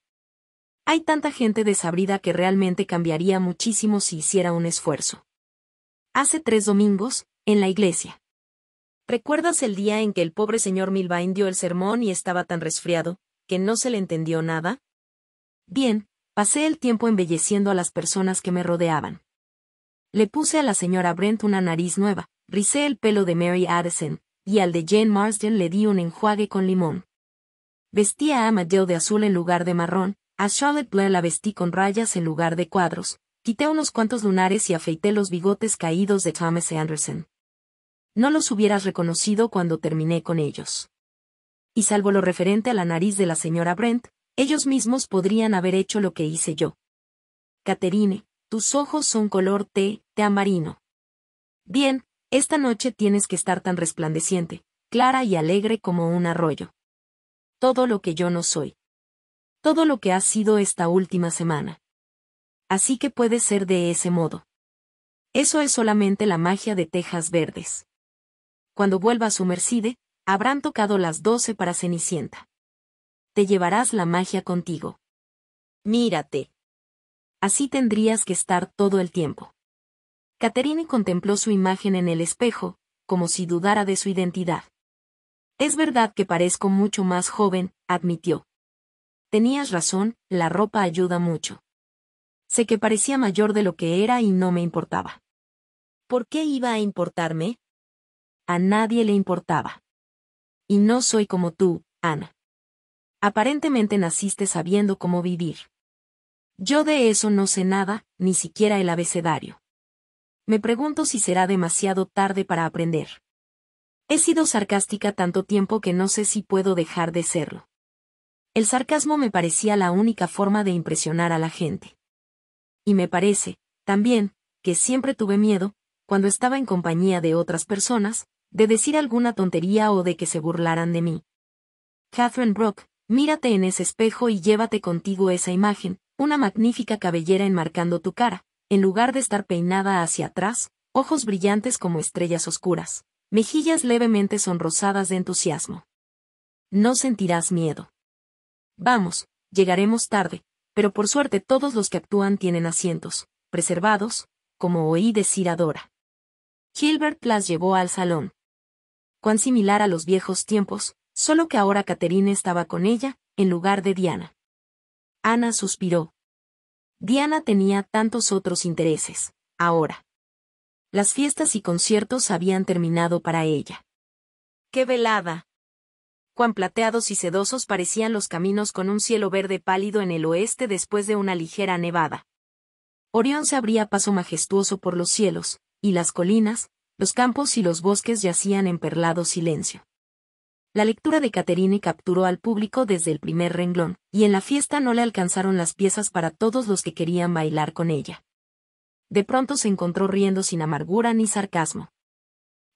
Hay tanta gente desabrida que realmente cambiaría muchísimo si hiciera un esfuerzo. Hace tres domingos, en la iglesia. ¿Recuerdas el día en que el pobre señor Milvain dio el sermón y estaba tan resfriado, que no se le entendió nada? Bien, pasé el tiempo embelleciendo a las personas que me rodeaban. Le puse a la señora Brent una nariz nueva, ricé el pelo de Mary Addison, y al de Jane Marsden le di un enjuague con limón. Vestía a Amadeo de azul en lugar de marrón, a Charlotte Blair la vestí con rayas en lugar de cuadros, quité unos cuantos lunares y afeité los bigotes caídos de Thomas Anderson. No los hubieras reconocido cuando terminé con ellos. Y salvo lo referente a la nariz de la señora Brent, ellos mismos podrían haber hecho lo que hice yo. Caterine, tus ojos son color té, té amarino. Bien, esta noche tienes que estar tan resplandeciente, clara y alegre como un arroyo. Todo lo que yo no soy todo lo que ha sido esta última semana. Así que puede ser de ese modo. Eso es solamente la magia de Tejas Verdes. Cuando vuelva a su Mercide, habrán tocado las doce para Cenicienta. Te llevarás la magia contigo. Mírate. Así tendrías que estar todo el tiempo. Caterine contempló su imagen en el espejo, como si dudara de su identidad. Es verdad que parezco mucho más joven, admitió. Tenías razón, la ropa ayuda mucho. Sé que parecía mayor de lo que era y no me importaba. ¿Por qué iba a importarme? A nadie le importaba. Y no soy como tú, Ana. Aparentemente naciste sabiendo cómo vivir. Yo de eso no sé nada, ni siquiera el abecedario. Me pregunto si será demasiado tarde para aprender. He sido sarcástica tanto tiempo que no sé si puedo dejar de serlo. El sarcasmo me parecía la única forma de impresionar a la gente. Y me parece, también, que siempre tuve miedo, cuando estaba en compañía de otras personas, de decir alguna tontería o de que se burlaran de mí. Catherine Brooke, mírate en ese espejo y llévate contigo esa imagen, una magnífica cabellera enmarcando tu cara, en lugar de estar peinada hacia atrás, ojos brillantes como estrellas oscuras, mejillas levemente sonrosadas de entusiasmo. No sentirás miedo. Vamos, llegaremos tarde, pero por suerte todos los que actúan tienen asientos, preservados, como oí decir a Dora. Gilbert las llevó al salón. Cuán similar a los viejos tiempos, solo que ahora Caterine estaba con ella, en lugar de Diana. Ana suspiró. Diana tenía tantos otros intereses, ahora. Las fiestas y conciertos habían terminado para ella. ¡Qué velada! cuán plateados y sedosos parecían los caminos con un cielo verde pálido en el oeste después de una ligera nevada. Orión se abría paso majestuoso por los cielos, y las colinas, los campos y los bosques yacían en perlado silencio. La lectura de Caterine capturó al público desde el primer renglón, y en la fiesta no le alcanzaron las piezas para todos los que querían bailar con ella. De pronto se encontró riendo sin amargura ni sarcasmo.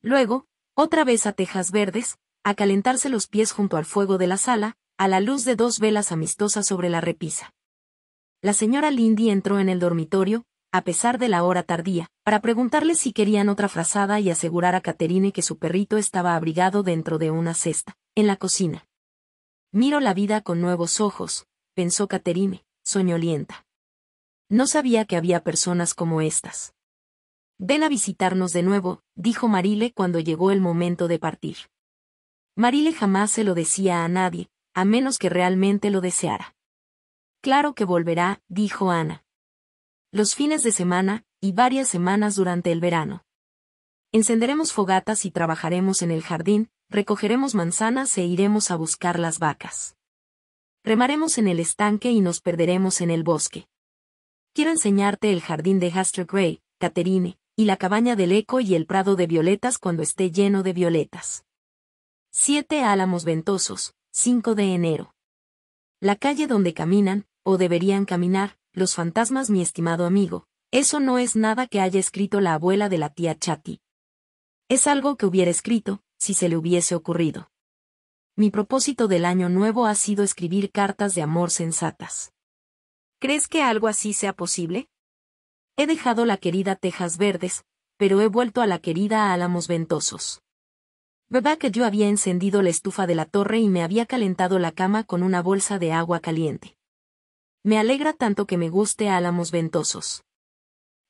Luego, otra vez a tejas verdes, a calentarse los pies junto al fuego de la sala, a la luz de dos velas amistosas sobre la repisa. La señora Lindy entró en el dormitorio, a pesar de la hora tardía, para preguntarle si querían otra frazada y asegurar a Caterine que su perrito estaba abrigado dentro de una cesta, en la cocina. Miro la vida con nuevos ojos, pensó Caterine, soñolienta. No sabía que había personas como estas. Ven a visitarnos de nuevo, dijo Marile cuando llegó el momento de partir. Marile jamás se lo decía a nadie, a menos que realmente lo deseara. Claro que volverá, dijo Ana. Los fines de semana, y varias semanas durante el verano. Encenderemos fogatas y trabajaremos en el jardín, recogeremos manzanas e iremos a buscar las vacas. Remaremos en el estanque y nos perderemos en el bosque. Quiero enseñarte el jardín de Haster Gray, Caterine, y la cabaña del eco y el prado de violetas cuando esté lleno de violetas. Siete álamos ventosos, 5 de enero. La calle donde caminan, o deberían caminar, los fantasmas, mi estimado amigo, eso no es nada que haya escrito la abuela de la tía Chati. Es algo que hubiera escrito, si se le hubiese ocurrido. Mi propósito del año nuevo ha sido escribir cartas de amor sensatas. ¿Crees que algo así sea posible? He dejado la querida Tejas Verdes, pero he vuelto a la querida Álamos Ventosos. Rebecca yo había encendido la estufa de la torre y me había calentado la cama con una bolsa de agua caliente. Me alegra tanto que me guste álamos ventosos.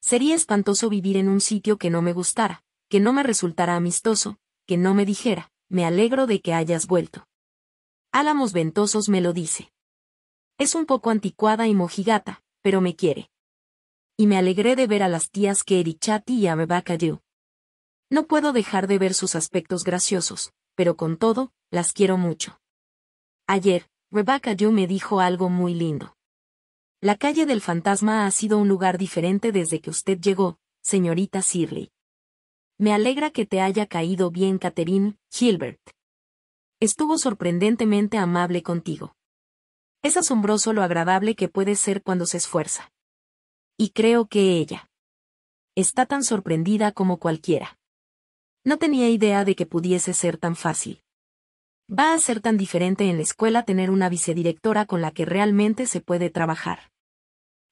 Sería espantoso vivir en un sitio que no me gustara, que no me resultara amistoso, que no me dijera, me alegro de que hayas vuelto. Álamos ventosos me lo dice. Es un poco anticuada y mojigata, pero me quiere. Y me alegré de ver a las tías que Chatty y a Rebecca no puedo dejar de ver sus aspectos graciosos, pero con todo, las quiero mucho. Ayer, Rebecca yo me dijo algo muy lindo. La calle del fantasma ha sido un lugar diferente desde que usted llegó, señorita Sirley. Me alegra que te haya caído bien Catherine Gilbert. Estuvo sorprendentemente amable contigo. Es asombroso lo agradable que puede ser cuando se esfuerza. Y creo que ella está tan sorprendida como cualquiera. No tenía idea de que pudiese ser tan fácil. Va a ser tan diferente en la escuela tener una vicedirectora con la que realmente se puede trabajar.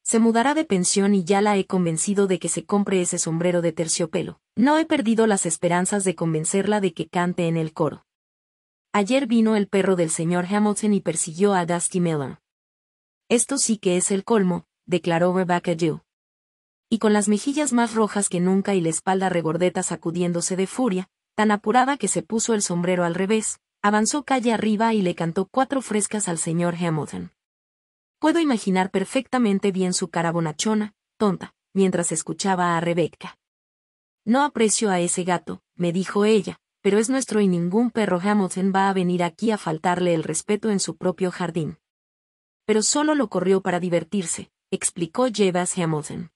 Se mudará de pensión y ya la he convencido de que se compre ese sombrero de terciopelo. No he perdido las esperanzas de convencerla de que cante en el coro. Ayer vino el perro del señor Hamilton y persiguió a Dusty Mellon. Esto sí que es el colmo, declaró Rebecca Dew y con las mejillas más rojas que nunca y la espalda regordeta sacudiéndose de furia, tan apurada que se puso el sombrero al revés, avanzó calle arriba y le cantó cuatro frescas al señor Hamilton. Puedo imaginar perfectamente bien su cara bonachona, tonta, mientras escuchaba a Rebecca. No aprecio a ese gato, me dijo ella, pero es nuestro y ningún perro Hamilton va a venir aquí a faltarle el respeto en su propio jardín. Pero solo lo corrió para divertirse, explicó Jebas Hamilton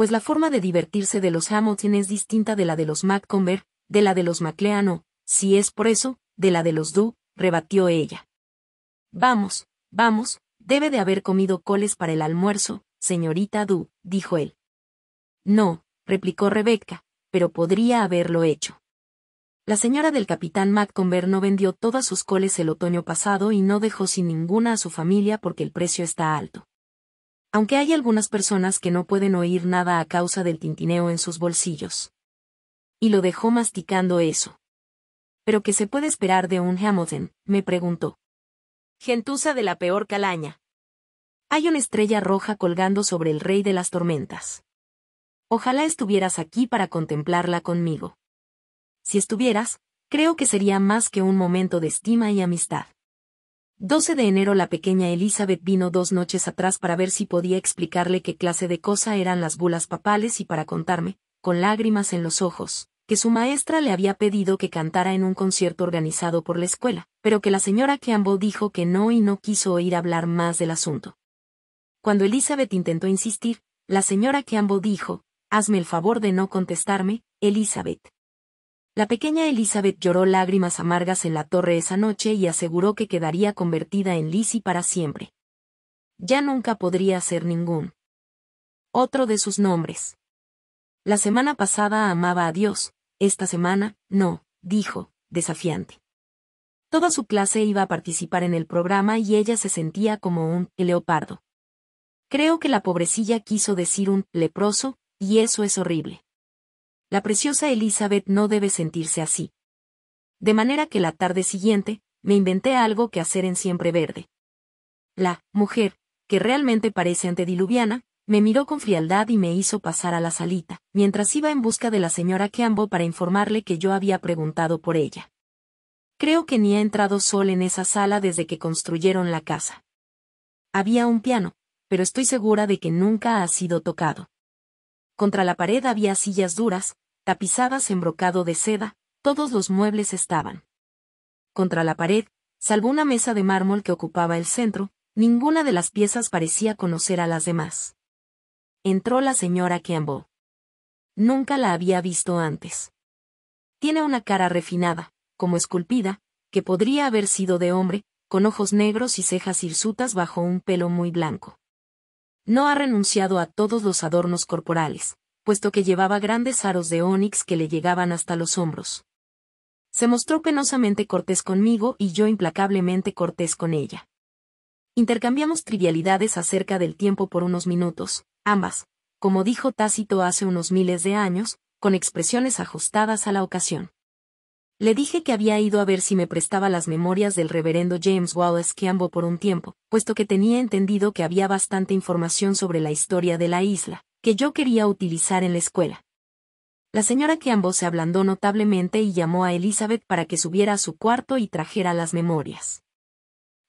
pues la forma de divertirse de los Hamilton es distinta de la de los Maccomber, de la de los Macleano. si es por eso, de la de los Du, rebatió ella. Vamos, vamos, debe de haber comido coles para el almuerzo, señorita Du, dijo él. No, replicó Rebecca, pero podría haberlo hecho. La señora del capitán Maccomber no vendió todas sus coles el otoño pasado y no dejó sin ninguna a su familia porque el precio está alto aunque hay algunas personas que no pueden oír nada a causa del tintineo en sus bolsillos. Y lo dejó masticando eso. ¿Pero qué se puede esperar de un Hamilton? me preguntó. Gentuza de la peor calaña. Hay una estrella roja colgando sobre el rey de las tormentas. Ojalá estuvieras aquí para contemplarla conmigo. Si estuvieras, creo que sería más que un momento de estima y amistad. 12 de enero la pequeña Elizabeth vino dos noches atrás para ver si podía explicarle qué clase de cosa eran las bulas papales y para contarme, con lágrimas en los ojos, que su maestra le había pedido que cantara en un concierto organizado por la escuela, pero que la señora Campbell dijo que no y no quiso oír hablar más del asunto. Cuando Elizabeth intentó insistir, la señora Campbell dijo, hazme el favor de no contestarme, Elizabeth. La pequeña Elizabeth lloró lágrimas amargas en la torre esa noche y aseguró que quedaría convertida en Lizzie para siempre. Ya nunca podría ser ningún. Otro de sus nombres. La semana pasada amaba a Dios, esta semana, no, dijo, desafiante. Toda su clase iba a participar en el programa y ella se sentía como un leopardo. Creo que la pobrecilla quiso decir un leproso, y eso es horrible la preciosa Elizabeth no debe sentirse así. De manera que la tarde siguiente, me inventé algo que hacer en Siempre Verde. La mujer, que realmente parece antediluviana, me miró con frialdad y me hizo pasar a la salita, mientras iba en busca de la señora Campbell para informarle que yo había preguntado por ella. Creo que ni ha entrado sol en esa sala desde que construyeron la casa. Había un piano, pero estoy segura de que nunca ha sido tocado. Contra la pared había sillas duras, tapizadas en brocado de seda, todos los muebles estaban. Contra la pared, salvo una mesa de mármol que ocupaba el centro, ninguna de las piezas parecía conocer a las demás. Entró la señora Campbell. Nunca la había visto antes. Tiene una cara refinada, como esculpida, que podría haber sido de hombre, con ojos negros y cejas hirsutas bajo un pelo muy blanco no ha renunciado a todos los adornos corporales, puesto que llevaba grandes aros de ónix que le llegaban hasta los hombros. Se mostró penosamente cortés conmigo y yo implacablemente cortés con ella. Intercambiamos trivialidades acerca del tiempo por unos minutos, ambas, como dijo Tácito hace unos miles de años, con expresiones ajustadas a la ocasión. Le dije que había ido a ver si me prestaba las memorias del reverendo James Wallace Campbell por un tiempo, puesto que tenía entendido que había bastante información sobre la historia de la isla, que yo quería utilizar en la escuela. La señora Campbell se ablandó notablemente y llamó a Elizabeth para que subiera a su cuarto y trajera las memorias.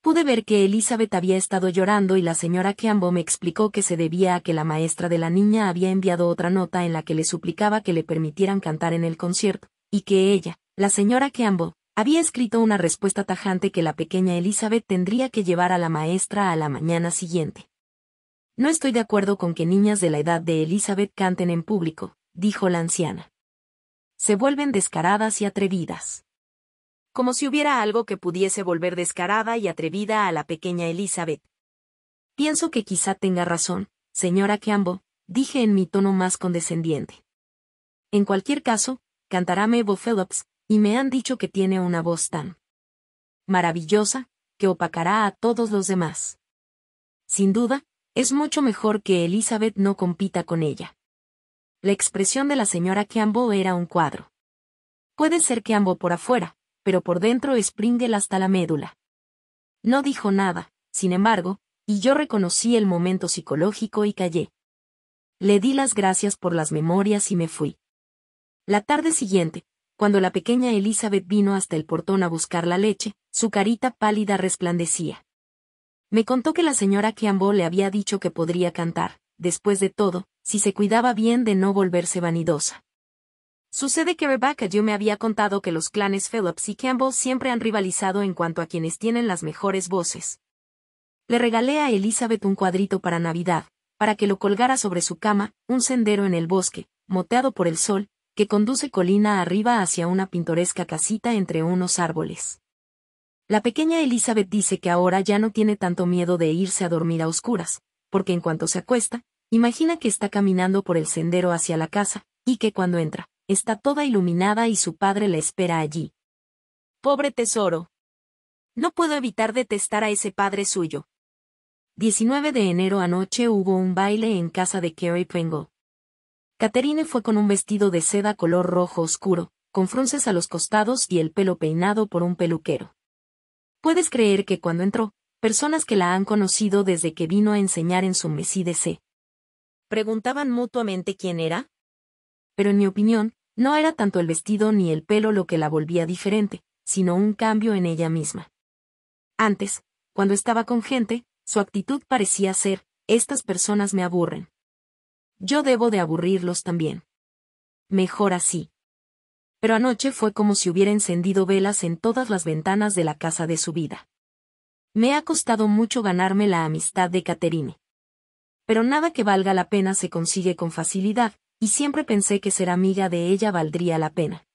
Pude ver que Elizabeth había estado llorando y la señora Campbell me explicó que se debía a que la maestra de la niña había enviado otra nota en la que le suplicaba que le permitieran cantar en el concierto, y que ella, la señora Campbell, había escrito una respuesta tajante que la pequeña Elizabeth tendría que llevar a la maestra a la mañana siguiente. No estoy de acuerdo con que niñas de la edad de Elizabeth canten en público, dijo la anciana. Se vuelven descaradas y atrevidas. Como si hubiera algo que pudiese volver descarada y atrevida a la pequeña Elizabeth. Pienso que quizá tenga razón, señora Campbell, dije en mi tono más condescendiente. En cualquier caso, cantará mebo Phillips, y me han dicho que tiene una voz tan maravillosa, que opacará a todos los demás. Sin duda, es mucho mejor que Elizabeth no compita con ella. La expresión de la señora Campbell era un cuadro. Puede ser que Campbell por afuera, pero por dentro Pringle hasta la médula. No dijo nada, sin embargo, y yo reconocí el momento psicológico y callé. Le di las gracias por las memorias y me fui. La tarde siguiente, cuando la pequeña Elizabeth vino hasta el portón a buscar la leche, su carita pálida resplandecía. Me contó que la señora Campbell le había dicho que podría cantar, después de todo, si se cuidaba bien de no volverse vanidosa. Sucede que Rebecca yo me había contado que los clanes Phillips y Campbell siempre han rivalizado en cuanto a quienes tienen las mejores voces. Le regalé a Elizabeth un cuadrito para Navidad, para que lo colgara sobre su cama, un sendero en el bosque, moteado por el sol, que conduce colina arriba hacia una pintoresca casita entre unos árboles. La pequeña Elizabeth dice que ahora ya no tiene tanto miedo de irse a dormir a oscuras, porque en cuanto se acuesta, imagina que está caminando por el sendero hacia la casa, y que cuando entra, está toda iluminada y su padre la espera allí. Pobre tesoro. No puedo evitar detestar a ese padre suyo. 19 de enero anoche hubo un baile en casa de Kerry Pringle. Caterine fue con un vestido de seda color rojo oscuro, con frunces a los costados y el pelo peinado por un peluquero. Puedes creer que cuando entró, personas que la han conocido desde que vino a enseñar en su de C. Preguntaban mutuamente quién era. Pero en mi opinión, no era tanto el vestido ni el pelo lo que la volvía diferente, sino un cambio en ella misma. Antes, cuando estaba con gente, su actitud parecía ser, estas personas me aburren. Yo debo de aburrirlos también. Mejor así. Pero anoche fue como si hubiera encendido velas en todas las ventanas de la casa de su vida. Me ha costado mucho ganarme la amistad de Caterine. Pero nada que valga la pena se consigue con facilidad, y siempre pensé que ser amiga de ella valdría la pena.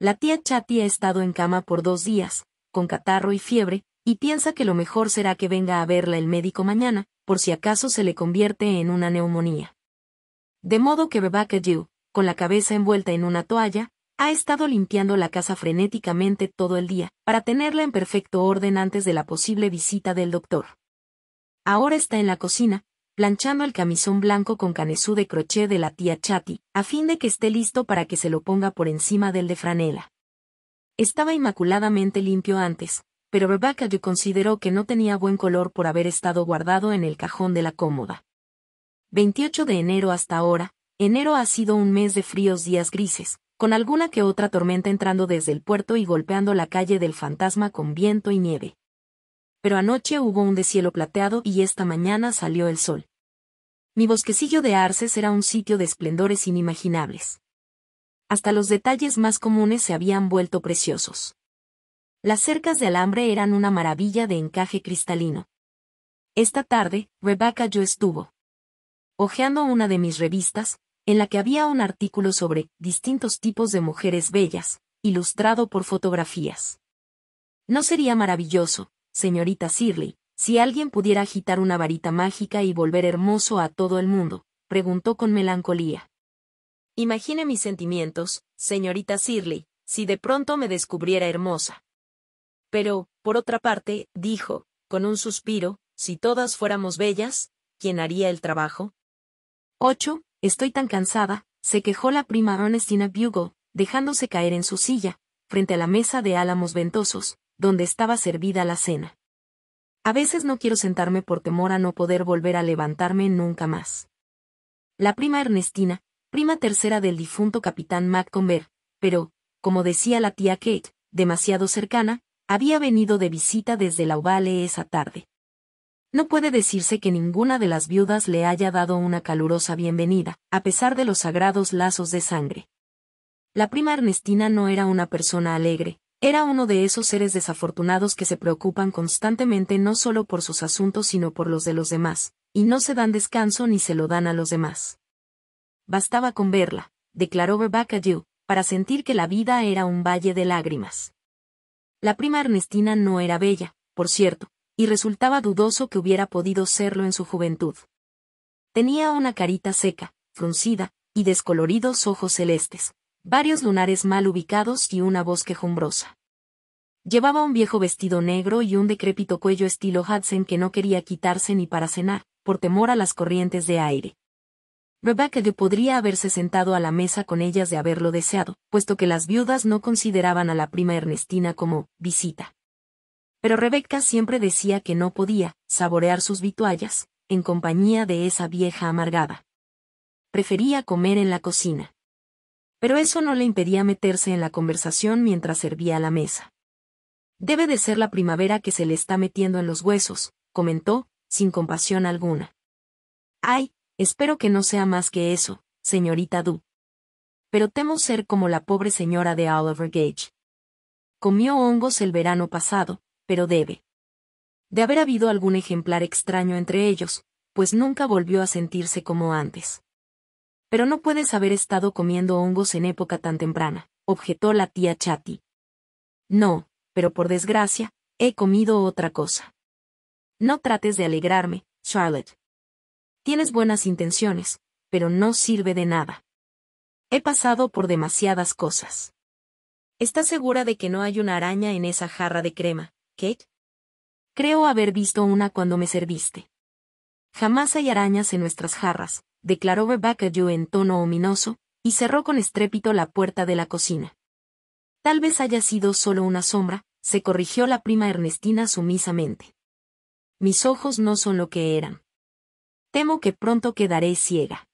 La tía Chati ha estado en cama por dos días, con catarro y fiebre, y piensa que lo mejor será que venga a verla el médico mañana, por si acaso se le convierte en una neumonía. De modo que Jew, con la cabeza envuelta en una toalla, ha estado limpiando la casa frenéticamente todo el día, para tenerla en perfecto orden antes de la posible visita del doctor. Ahora está en la cocina, planchando el camisón blanco con canesú de crochet de la tía Chatty, a fin de que esté listo para que se lo ponga por encima del de franela. Estaba inmaculadamente limpio antes, pero Rebecca consideró que no tenía buen color por haber estado guardado en el cajón de la cómoda. 28 de enero hasta ahora, enero ha sido un mes de fríos días grises, con alguna que otra tormenta entrando desde el puerto y golpeando la calle del fantasma con viento y nieve. Pero anoche hubo un deshielo plateado y esta mañana salió el sol. Mi bosquecillo de arces era un sitio de esplendores inimaginables. Hasta los detalles más comunes se habían vuelto preciosos. Las cercas de alambre eran una maravilla de encaje cristalino. Esta tarde, Rebecca yo estuvo, Ojeando una de mis revistas, en la que había un artículo sobre distintos tipos de mujeres bellas, ilustrado por fotografías. ¿No sería maravilloso, señorita Sirley, si alguien pudiera agitar una varita mágica y volver hermoso a todo el mundo? preguntó con melancolía. Imagine mis sentimientos, señorita Sirley, si de pronto me descubriera hermosa. Pero, por otra parte, dijo, con un suspiro, si todas fuéramos bellas, ¿quién haría el trabajo? Ocho, Estoy tan cansada, se quejó la prima Ernestina Bugle, dejándose caer en su silla, frente a la mesa de álamos ventosos, donde estaba servida la cena. A veces no quiero sentarme por temor a no poder volver a levantarme nunca más. La prima Ernestina, prima tercera del difunto capitán Maccomber, pero, como decía la tía Kate, demasiado cercana, había venido de visita desde la Uvale esa tarde. No puede decirse que ninguna de las viudas le haya dado una calurosa bienvenida, a pesar de los sagrados lazos de sangre. La prima Ernestina no era una persona alegre, era uno de esos seres desafortunados que se preocupan constantemente no solo por sus asuntos sino por los de los demás, y no se dan descanso ni se lo dan a los demás. Bastaba con verla, declaró Rebecca para sentir que la vida era un valle de lágrimas. La prima Ernestina no era bella, por cierto, y resultaba dudoso que hubiera podido serlo en su juventud. Tenía una carita seca, fruncida, y descoloridos ojos celestes, varios lunares mal ubicados y una voz quejumbrosa. Llevaba un viejo vestido negro y un decrépito cuello estilo Hudson que no quería quitarse ni para cenar, por temor a las corrientes de aire. Rebecca de podría haberse sentado a la mesa con ellas de haberlo deseado, puesto que las viudas no consideraban a la prima Ernestina como visita. Pero Rebecca siempre decía que no podía saborear sus vituallas, en compañía de esa vieja amargada. Prefería comer en la cocina. Pero eso no le impedía meterse en la conversación mientras servía la mesa. Debe de ser la primavera que se le está metiendo en los huesos, comentó, sin compasión alguna. Ay, espero que no sea más que eso, señorita Du. Pero temo ser como la pobre señora de Oliver Gage. Comió hongos el verano pasado, pero debe de haber habido algún ejemplar extraño entre ellos, pues nunca volvió a sentirse como antes. Pero no puedes haber estado comiendo hongos en época tan temprana, objetó la tía Chatty. No, pero por desgracia, he comido otra cosa. No trates de alegrarme, Charlotte. Tienes buenas intenciones, pero no sirve de nada. He pasado por demasiadas cosas. ¿Estás segura de que no hay una araña en esa jarra de crema? Kate? Creo haber visto una cuando me serviste. Jamás hay arañas en nuestras jarras, declaró Rebecca en tono ominoso, y cerró con estrépito la puerta de la cocina. Tal vez haya sido solo una sombra, se corrigió la prima Ernestina sumisamente. Mis ojos no son lo que eran. Temo que pronto quedaré ciega.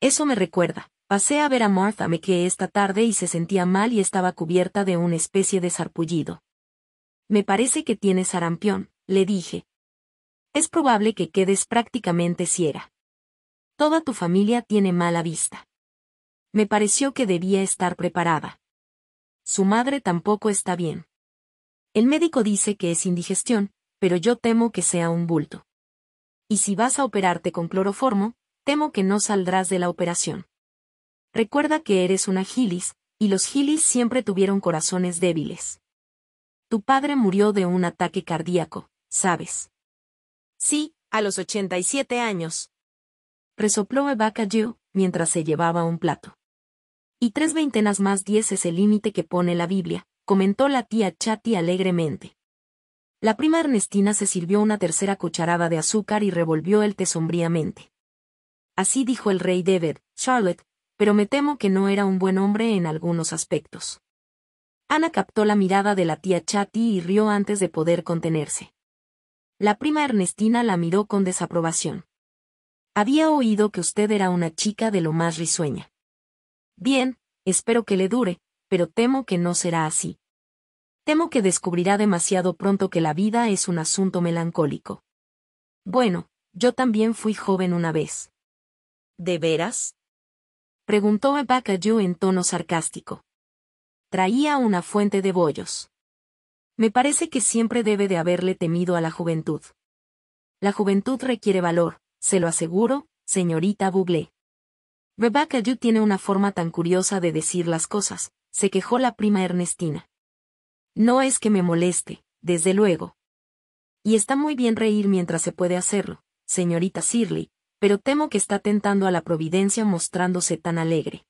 Eso me recuerda. Pasé a ver a Martha que esta tarde y se sentía mal y estaba cubierta de una especie de sarpullido. Me parece que tienes sarampión, le dije. Es probable que quedes prácticamente ciega. Toda tu familia tiene mala vista. Me pareció que debía estar preparada. Su madre tampoco está bien. El médico dice que es indigestión, pero yo temo que sea un bulto. Y si vas a operarte con cloroformo, temo que no saldrás de la operación. Recuerda que eres una gilis, y los gilis siempre tuvieron corazones débiles. Tu padre murió de un ataque cardíaco, ¿sabes? Sí, a los ochenta siete años. Resopló Eva Jew mientras se llevaba un plato. Y tres veintenas más diez es el límite que pone la Biblia, comentó la tía Chatty alegremente. La prima Ernestina se sirvió una tercera cucharada de azúcar y revolvió el té sombríamente. Así dijo el rey David, Charlotte, pero me temo que no era un buen hombre en algunos aspectos. Ana captó la mirada de la tía Chati y rió antes de poder contenerse. La prima Ernestina la miró con desaprobación. Había oído que usted era una chica de lo más risueña. Bien, espero que le dure, pero temo que no será así. Temo que descubrirá demasiado pronto que la vida es un asunto melancólico. Bueno, yo también fui joven una vez. ¿De veras? Preguntó Bacayú en tono sarcástico traía una fuente de bollos. Me parece que siempre debe de haberle temido a la juventud. La juventud requiere valor, se lo aseguro, señorita Bublé. Rebecca Yu tiene una forma tan curiosa de decir las cosas, se quejó la prima Ernestina. No es que me moleste, desde luego. Y está muy bien reír mientras se puede hacerlo, señorita Shirley, pero temo que está tentando a la providencia mostrándose tan alegre.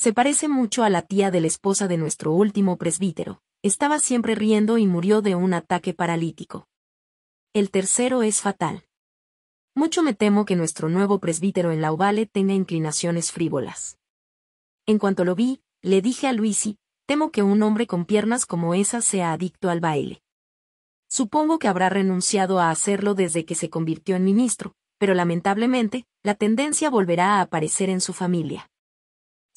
Se parece mucho a la tía de la esposa de nuestro último presbítero. Estaba siempre riendo y murió de un ataque paralítico. El tercero es fatal. Mucho me temo que nuestro nuevo presbítero en la Ovale tenga inclinaciones frívolas. En cuanto lo vi, le dije a Luisi, temo que un hombre con piernas como esas sea adicto al baile. Supongo que habrá renunciado a hacerlo desde que se convirtió en ministro, pero lamentablemente, la tendencia volverá a aparecer en su familia.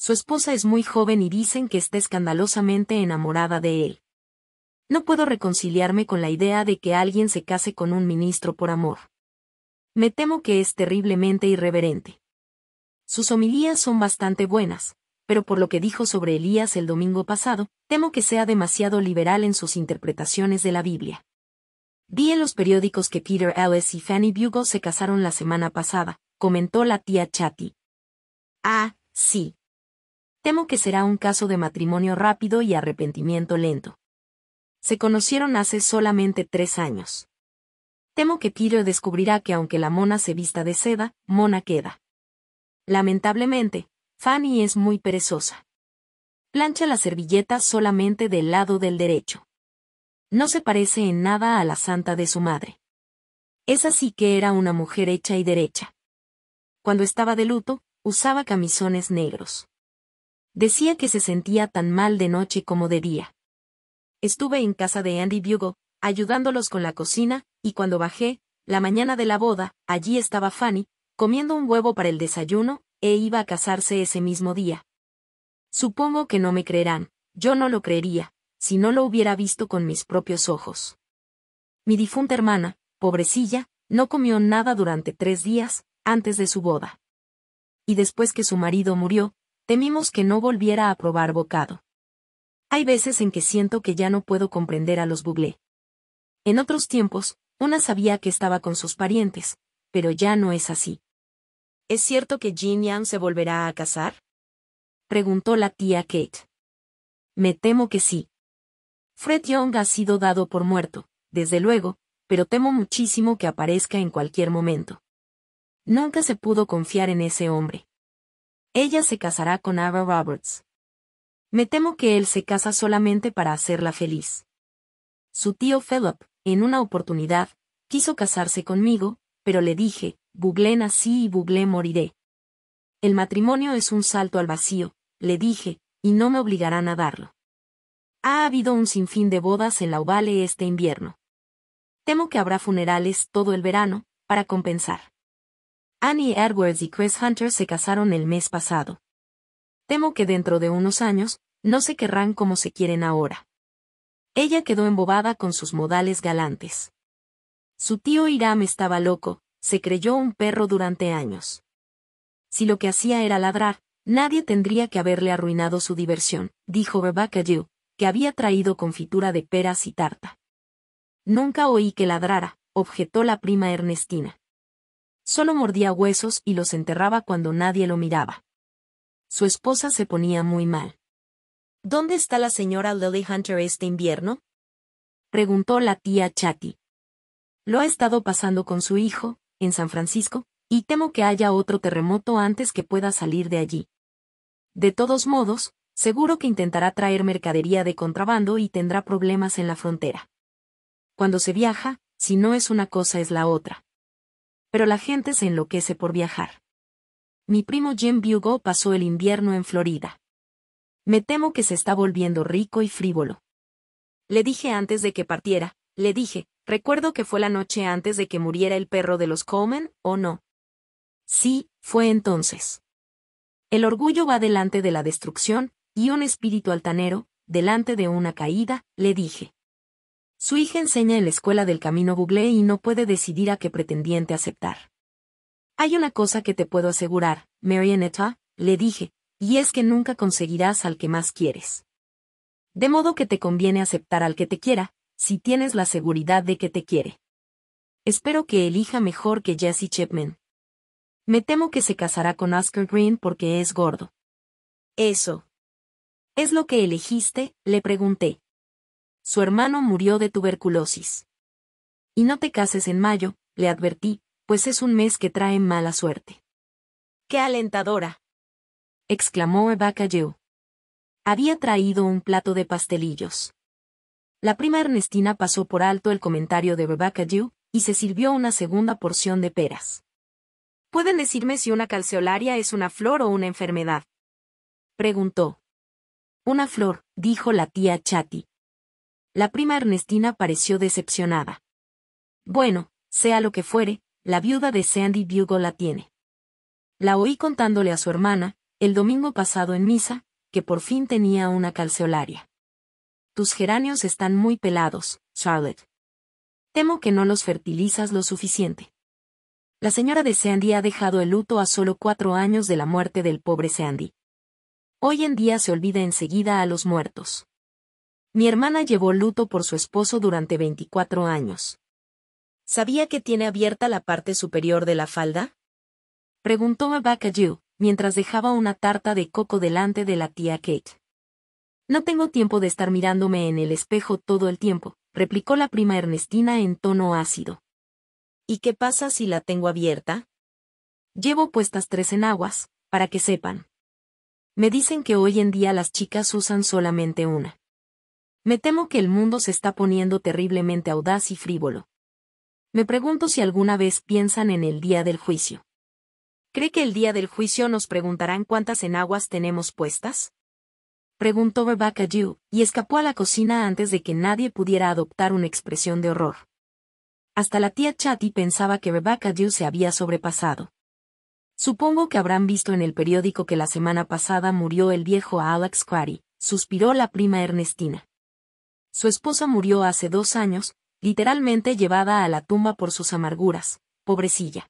Su esposa es muy joven y dicen que está escandalosamente enamorada de él. No puedo reconciliarme con la idea de que alguien se case con un ministro por amor. Me temo que es terriblemente irreverente. Sus homilías son bastante buenas, pero por lo que dijo sobre Elías el domingo pasado, temo que sea demasiado liberal en sus interpretaciones de la Biblia. Vi en los periódicos que Peter Ellis y Fanny Bugle se casaron la semana pasada, comentó la tía Chatty. Ah, sí, Temo que será un caso de matrimonio rápido y arrepentimiento lento. Se conocieron hace solamente tres años. Temo que Peter descubrirá que aunque la mona se vista de seda, mona queda. Lamentablemente, Fanny es muy perezosa. Plancha la servilleta solamente del lado del derecho. No se parece en nada a la santa de su madre. Es así que era una mujer hecha y derecha. Cuando estaba de luto, usaba camisones negros. Decía que se sentía tan mal de noche como de día. Estuve en casa de Andy Bugle, ayudándolos con la cocina, y cuando bajé, la mañana de la boda, allí estaba Fanny, comiendo un huevo para el desayuno, e iba a casarse ese mismo día. Supongo que no me creerán, yo no lo creería, si no lo hubiera visto con mis propios ojos. Mi difunta hermana, pobrecilla, no comió nada durante tres días, antes de su boda. Y después que su marido murió, temimos que no volviera a probar bocado. Hay veces en que siento que ya no puedo comprender a los buglé. En otros tiempos, una sabía que estaba con sus parientes, pero ya no es así. ¿Es cierto que Jin Yang se volverá a casar? Preguntó la tía Kate. Me temo que sí. Fred Young ha sido dado por muerto, desde luego, pero temo muchísimo que aparezca en cualquier momento. Nunca se pudo confiar en ese hombre. Ella se casará con Ava Roberts. Me temo que él se casa solamente para hacerla feliz. Su tío Philip, en una oportunidad, quiso casarse conmigo, pero le dije, Buglé nací y Buglé moriré. El matrimonio es un salto al vacío, le dije, y no me obligarán a darlo. Ha habido un sinfín de bodas en la Ovale este invierno. Temo que habrá funerales todo el verano, para compensar. Annie Edwards y Chris Hunter se casaron el mes pasado. Temo que dentro de unos años, no se querrán como se quieren ahora. Ella quedó embobada con sus modales galantes. Su tío Hiram estaba loco, se creyó un perro durante años. Si lo que hacía era ladrar, nadie tendría que haberle arruinado su diversión, dijo Rebecca Jew, que había traído confitura de peras y tarta. Nunca oí que ladrara, objetó la prima Ernestina. Solo mordía huesos y los enterraba cuando nadie lo miraba. Su esposa se ponía muy mal. ¿Dónde está la señora Lily Hunter este invierno? preguntó la tía Chatty. Lo ha estado pasando con su hijo, en San Francisco, y temo que haya otro terremoto antes que pueda salir de allí. De todos modos, seguro que intentará traer mercadería de contrabando y tendrá problemas en la frontera. Cuando se viaja, si no es una cosa es la otra pero la gente se enloquece por viajar. Mi primo Jim Bugo pasó el invierno en Florida. Me temo que se está volviendo rico y frívolo. Le dije antes de que partiera, le dije, recuerdo que fue la noche antes de que muriera el perro de los Coleman, ¿o no? Sí, fue entonces. El orgullo va delante de la destrucción, y un espíritu altanero, delante de una caída, le dije. Su hija enseña en la escuela del camino Google y no puede decidir a qué pretendiente aceptar. Hay una cosa que te puedo asegurar, Marianetta, le dije, y es que nunca conseguirás al que más quieres. De modo que te conviene aceptar al que te quiera, si tienes la seguridad de que te quiere. Espero que elija mejor que Jesse Chapman. Me temo que se casará con Oscar Green porque es gordo. Eso. ¿Es lo que elegiste? le pregunté. Su hermano murió de tuberculosis. Y no te cases en mayo, le advertí, pues es un mes que trae mala suerte. ¡Qué alentadora! exclamó Eva Había traído un plato de pastelillos. La prima Ernestina pasó por alto el comentario de Rebecca y se sirvió una segunda porción de peras. ¿Pueden decirme si una calceolaria es una flor o una enfermedad? preguntó. Una flor, dijo la tía Chati, la prima Ernestina pareció decepcionada. Bueno, sea lo que fuere, la viuda de Sandy Bugle la tiene. La oí contándole a su hermana, el domingo pasado en misa, que por fin tenía una calceolaria. Tus geranios están muy pelados, Charlotte. Temo que no los fertilizas lo suficiente. La señora de Sandy ha dejado el luto a solo cuatro años de la muerte del pobre Sandy. Hoy en día se olvida enseguida a los muertos. Mi hermana llevó luto por su esposo durante 24 años. ¿Sabía que tiene abierta la parte superior de la falda? Preguntó a Bacayu, mientras dejaba una tarta de coco delante de la tía Kate. No tengo tiempo de estar mirándome en el espejo todo el tiempo, replicó la prima Ernestina en tono ácido. ¿Y qué pasa si la tengo abierta? Llevo puestas tres enaguas, para que sepan. Me dicen que hoy en día las chicas usan solamente una. Me temo que el mundo se está poniendo terriblemente audaz y frívolo. Me pregunto si alguna vez piensan en el día del juicio. ¿Cree que el día del juicio nos preguntarán cuántas enaguas tenemos puestas? Preguntó Rebecca Dew, y escapó a la cocina antes de que nadie pudiera adoptar una expresión de horror. Hasta la tía Chatty pensaba que Rebecca Dew se había sobrepasado. Supongo que habrán visto en el periódico que la semana pasada murió el viejo Alex Quarry, suspiró la prima Ernestina. Su esposa murió hace dos años, literalmente llevada a la tumba por sus amarguras, pobrecilla.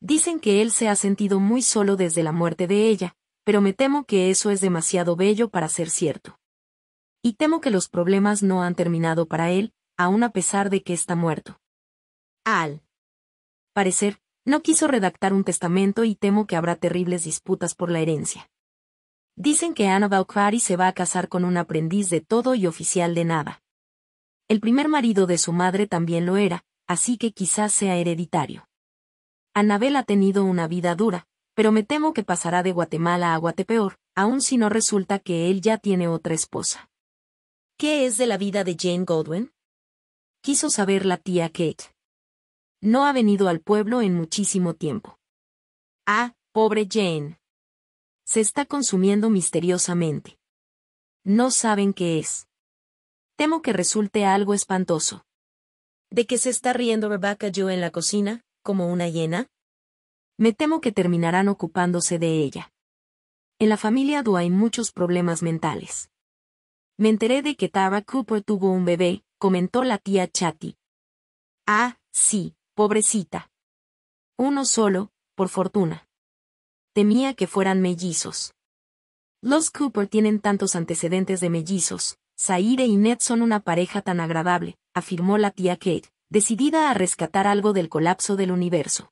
Dicen que él se ha sentido muy solo desde la muerte de ella, pero me temo que eso es demasiado bello para ser cierto. Y temo que los problemas no han terminado para él, aun a pesar de que está muerto. Al parecer, no quiso redactar un testamento y temo que habrá terribles disputas por la herencia. Dicen que Annabelle Crary se va a casar con un aprendiz de todo y oficial de nada. El primer marido de su madre también lo era, así que quizás sea hereditario. Anabel ha tenido una vida dura, pero me temo que pasará de Guatemala a Guatepeor, aun si no resulta que él ya tiene otra esposa. ¿Qué es de la vida de Jane Godwin? Quiso saber la tía Kate. No ha venido al pueblo en muchísimo tiempo. Ah, pobre Jane se está consumiendo misteriosamente. No saben qué es. Temo que resulte algo espantoso. ¿De qué se está riendo Rebecca Joe en la cocina, como una hiena? Me temo que terminarán ocupándose de ella. En la familia Du hay muchos problemas mentales. Me enteré de que Tara Cooper tuvo un bebé, comentó la tía Chatty. Ah, sí, pobrecita. Uno solo, por fortuna temía que fueran mellizos. Los Cooper tienen tantos antecedentes de mellizos, Zaire y Ned son una pareja tan agradable, afirmó la tía Kate, decidida a rescatar algo del colapso del universo.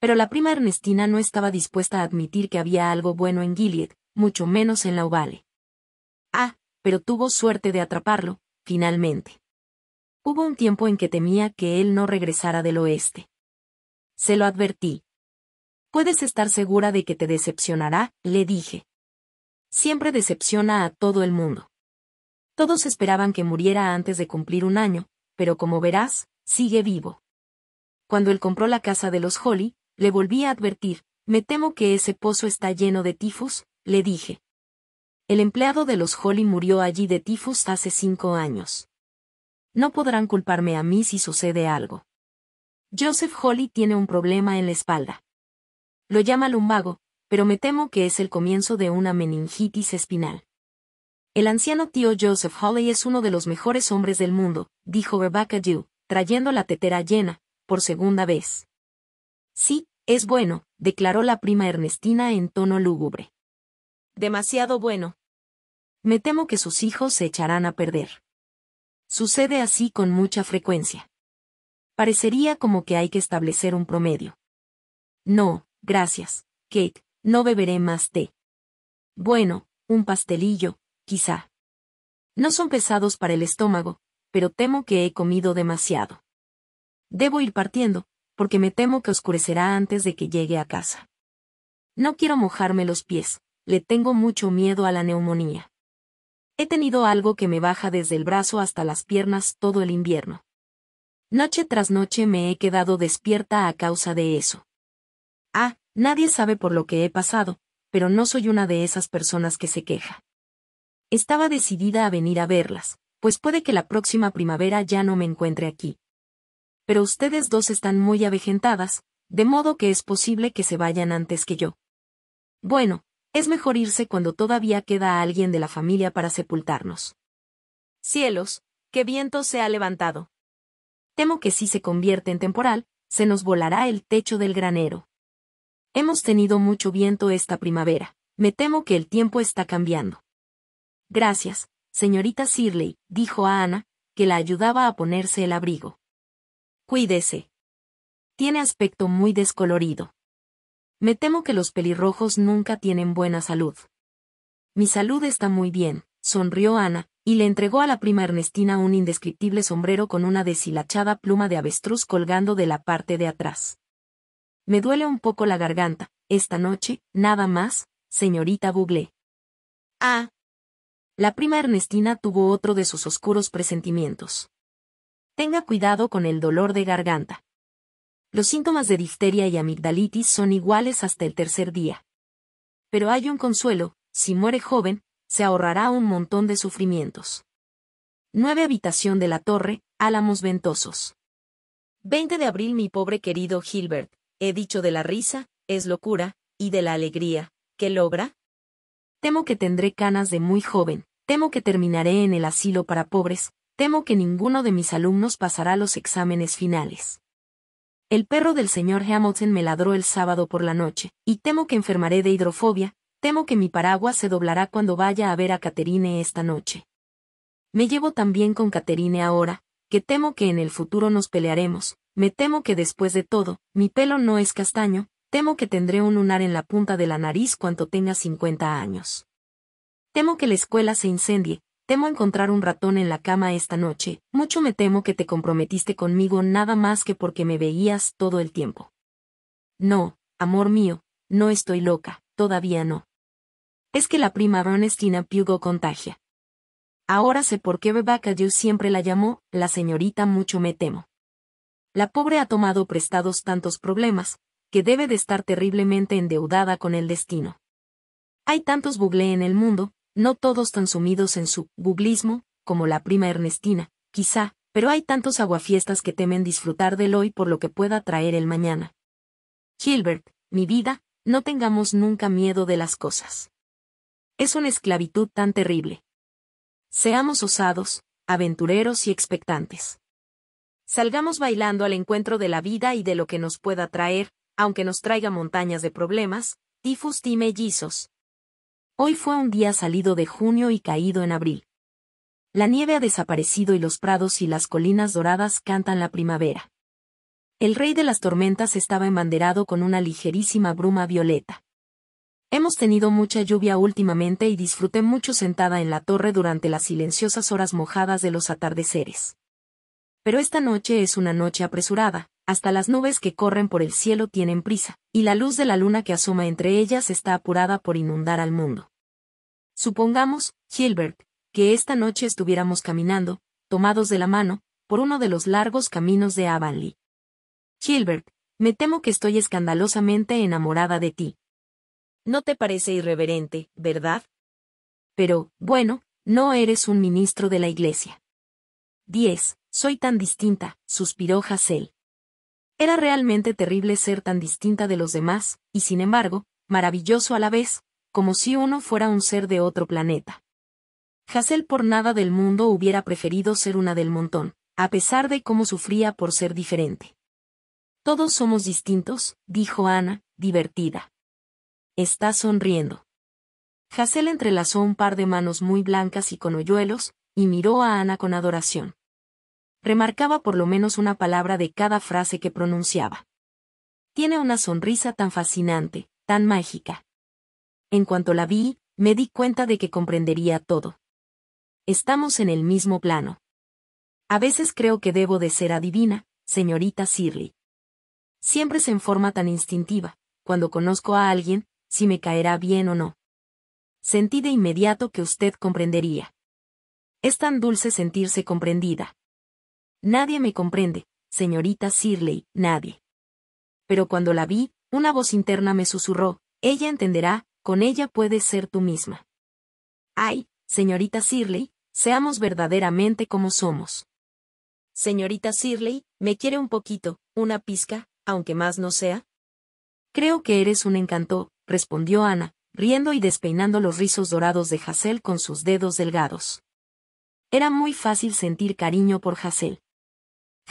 Pero la prima Ernestina no estaba dispuesta a admitir que había algo bueno en Gilead, mucho menos en la Ovale. Ah, pero tuvo suerte de atraparlo, finalmente. Hubo un tiempo en que temía que él no regresara del oeste. Se lo advertí. Puedes estar segura de que te decepcionará, le dije. Siempre decepciona a todo el mundo. Todos esperaban que muriera antes de cumplir un año, pero como verás, sigue vivo. Cuando él compró la casa de los Holly, le volví a advertir, me temo que ese pozo está lleno de tifus, le dije. El empleado de los Holly murió allí de tifus hace cinco años. No podrán culparme a mí si sucede algo. Joseph Holly tiene un problema en la espalda. Lo llama lumbago, pero me temo que es el comienzo de una meningitis espinal. El anciano tío Joseph Hawley es uno de los mejores hombres del mundo, dijo Rebecca Dew, trayendo la tetera llena, por segunda vez. Sí, es bueno, declaró la prima Ernestina en tono lúgubre. Demasiado bueno. Me temo que sus hijos se echarán a perder. Sucede así con mucha frecuencia. Parecería como que hay que establecer un promedio. No, Gracias, Kate, no beberé más té. Bueno, un pastelillo, quizá. No son pesados para el estómago, pero temo que he comido demasiado. Debo ir partiendo, porque me temo que oscurecerá antes de que llegue a casa. No quiero mojarme los pies, le tengo mucho miedo a la neumonía. He tenido algo que me baja desde el brazo hasta las piernas todo el invierno. Noche tras noche me he quedado despierta a causa de eso. Ah, nadie sabe por lo que he pasado, pero no soy una de esas personas que se queja. Estaba decidida a venir a verlas, pues puede que la próxima primavera ya no me encuentre aquí. Pero ustedes dos están muy avejentadas, de modo que es posible que se vayan antes que yo. Bueno, es mejor irse cuando todavía queda alguien de la familia para sepultarnos. Cielos, qué viento se ha levantado. Temo que si se convierte en temporal, se nos volará el techo del granero. Hemos tenido mucho viento esta primavera. Me temo que el tiempo está cambiando. Gracias, señorita Sirley, dijo a Ana, que la ayudaba a ponerse el abrigo. Cuídese. Tiene aspecto muy descolorido. Me temo que los pelirrojos nunca tienen buena salud. Mi salud está muy bien, sonrió Ana, y le entregó a la prima Ernestina un indescriptible sombrero con una deshilachada pluma de avestruz colgando de la parte de atrás. Me duele un poco la garganta, esta noche, nada más, señorita Buglé. Ah. La prima Ernestina tuvo otro de sus oscuros presentimientos. Tenga cuidado con el dolor de garganta. Los síntomas de difteria y amigdalitis son iguales hasta el tercer día. Pero hay un consuelo, si muere joven, se ahorrará un montón de sufrimientos. 9 Habitación de la Torre, Álamos Ventosos. 20 de abril mi pobre querido Gilbert, he dicho de la risa, es locura, y de la alegría, ¿qué logra? Temo que tendré canas de muy joven, temo que terminaré en el asilo para pobres, temo que ninguno de mis alumnos pasará los exámenes finales. El perro del señor Hamilton me ladró el sábado por la noche, y temo que enfermaré de hidrofobia, temo que mi paraguas se doblará cuando vaya a ver a Caterine esta noche. Me llevo también con Caterine ahora, que temo que en el futuro nos pelearemos, me temo que después de todo, mi pelo no es castaño, temo que tendré un lunar en la punta de la nariz cuando tenga 50 años. Temo que la escuela se incendie, temo encontrar un ratón en la cama esta noche, mucho me temo que te comprometiste conmigo nada más que porque me veías todo el tiempo. No, amor mío, no estoy loca, todavía no. Es que la prima Ernestina Pugo contagia. Ahora sé por qué Rebecca yo siempre la llamó, la señorita mucho me temo. La pobre ha tomado prestados tantos problemas, que debe de estar terriblemente endeudada con el destino. Hay tantos buglé en el mundo, no todos tan sumidos en su buglismo, como la prima Ernestina, quizá, pero hay tantos aguafiestas que temen disfrutar del hoy por lo que pueda traer el mañana. Gilbert, mi vida, no tengamos nunca miedo de las cosas. Es una esclavitud tan terrible. Seamos osados, aventureros y expectantes. Salgamos bailando al encuentro de la vida y de lo que nos pueda traer, aunque nos traiga montañas de problemas, tifus y mellizos. Hoy fue un día salido de junio y caído en abril. La nieve ha desaparecido y los prados y las colinas doradas cantan la primavera. El rey de las tormentas estaba embanderado con una ligerísima bruma violeta. Hemos tenido mucha lluvia últimamente y disfruté mucho sentada en la torre durante las silenciosas horas mojadas de los atardeceres. Pero esta noche es una noche apresurada, hasta las nubes que corren por el cielo tienen prisa, y la luz de la luna que asoma entre ellas está apurada por inundar al mundo. Supongamos, Gilbert, que esta noche estuviéramos caminando, tomados de la mano, por uno de los largos caminos de Avonlea. Gilbert, me temo que estoy escandalosamente enamorada de ti. No te parece irreverente, ¿verdad? Pero, bueno, no eres un ministro de la Iglesia. 10. Soy tan distinta, suspiró Hassel. Era realmente terrible ser tan distinta de los demás, y sin embargo, maravilloso a la vez, como si uno fuera un ser de otro planeta. Hassel por nada del mundo hubiera preferido ser una del montón, a pesar de cómo sufría por ser diferente. Todos somos distintos, dijo Ana, divertida. Está sonriendo. Hassel entrelazó un par de manos muy blancas y con hoyuelos, y miró a Ana con adoración. Remarcaba por lo menos una palabra de cada frase que pronunciaba. Tiene una sonrisa tan fascinante, tan mágica. En cuanto la vi, me di cuenta de que comprendería todo. Estamos en el mismo plano. A veces creo que debo de ser adivina, señorita Shirley. Siempre es en forma tan instintiva, cuando conozco a alguien, si me caerá bien o no. Sentí de inmediato que usted comprendería. Es tan dulce sentirse comprendida. Nadie me comprende, señorita Sirley, nadie. Pero cuando la vi, una voz interna me susurró, ella entenderá, con ella puedes ser tú misma. Ay, señorita Sirley, seamos verdaderamente como somos. Señorita Sirley, ¿me quiere un poquito, una pizca, aunque más no sea? Creo que eres un encanto, respondió Ana, riendo y despeinando los rizos dorados de Hassel con sus dedos delgados. Era muy fácil sentir cariño por Hassel.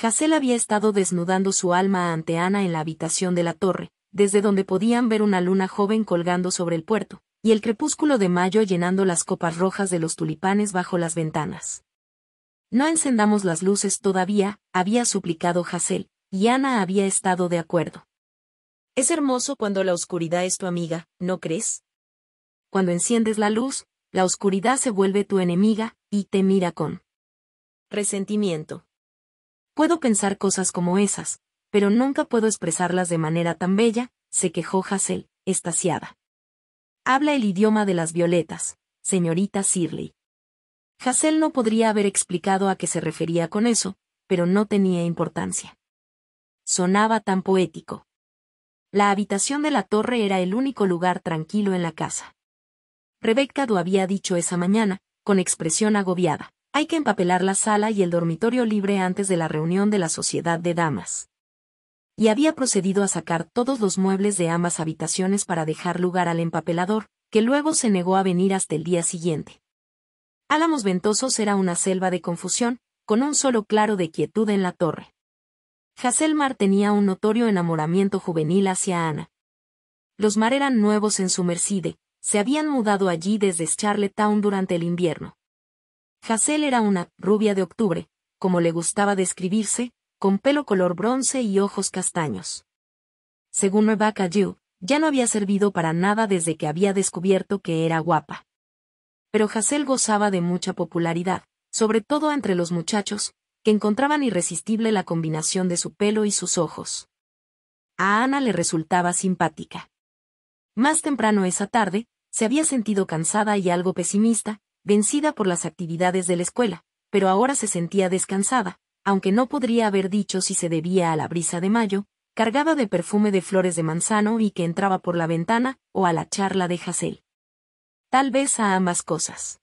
Hazel había estado desnudando su alma ante Ana en la habitación de la torre, desde donde podían ver una luna joven colgando sobre el puerto, y el crepúsculo de mayo llenando las copas rojas de los tulipanes bajo las ventanas. No encendamos las luces todavía, había suplicado jacel y Ana había estado de acuerdo. Es hermoso cuando la oscuridad es tu amiga, ¿no crees? Cuando enciendes la luz, la oscuridad se vuelve tu enemiga, y te mira con resentimiento. Puedo pensar cosas como esas, pero nunca puedo expresarlas de manera tan bella, se quejó Hassel, estasiada. Habla el idioma de las violetas, señorita Sirley. Hassel no podría haber explicado a qué se refería con eso, pero no tenía importancia. Sonaba tan poético. La habitación de la torre era el único lugar tranquilo en la casa. Rebecca lo había dicho esa mañana, con expresión agobiada. Hay que empapelar la sala y el dormitorio libre antes de la reunión de la sociedad de damas. Y había procedido a sacar todos los muebles de ambas habitaciones para dejar lugar al empapelador, que luego se negó a venir hasta el día siguiente. Álamos Ventosos era una selva de confusión, con un solo claro de quietud en la torre. mar tenía un notorio enamoramiento juvenil hacia Ana. Los Mar eran nuevos en su Mercide, se habían mudado allí desde Charlottetown durante el invierno. Hassel era una rubia de octubre, como le gustaba describirse, con pelo color bronce y ojos castaños. Según Rebecca Jew, ya no había servido para nada desde que había descubierto que era guapa. Pero Hassel gozaba de mucha popularidad, sobre todo entre los muchachos, que encontraban irresistible la combinación de su pelo y sus ojos. A Ana le resultaba simpática. Más temprano esa tarde, se había sentido cansada y algo pesimista, vencida por las actividades de la escuela, pero ahora se sentía descansada, aunque no podría haber dicho si se debía a la brisa de mayo, cargada de perfume de flores de manzano y que entraba por la ventana, o a la charla de Hassel. Tal vez a ambas cosas.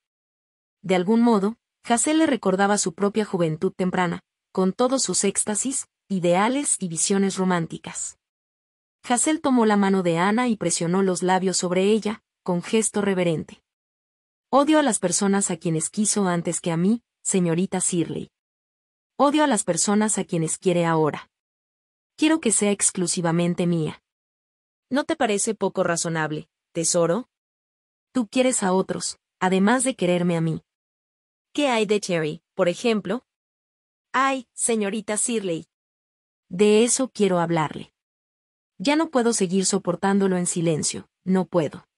De algún modo, Hassel le recordaba su propia juventud temprana, con todos sus éxtasis, ideales y visiones románticas. Hassel tomó la mano de Ana y presionó los labios sobre ella, con gesto reverente. Odio a las personas a quienes quiso antes que a mí, señorita Sirley. Odio a las personas a quienes quiere ahora. Quiero que sea exclusivamente mía. ¿No te parece poco razonable, tesoro? Tú quieres a otros, además de quererme a mí. ¿Qué hay de Cherry, por ejemplo? Ay, señorita Sirley. De eso quiero hablarle. Ya no puedo seguir soportándolo en silencio, no puedo.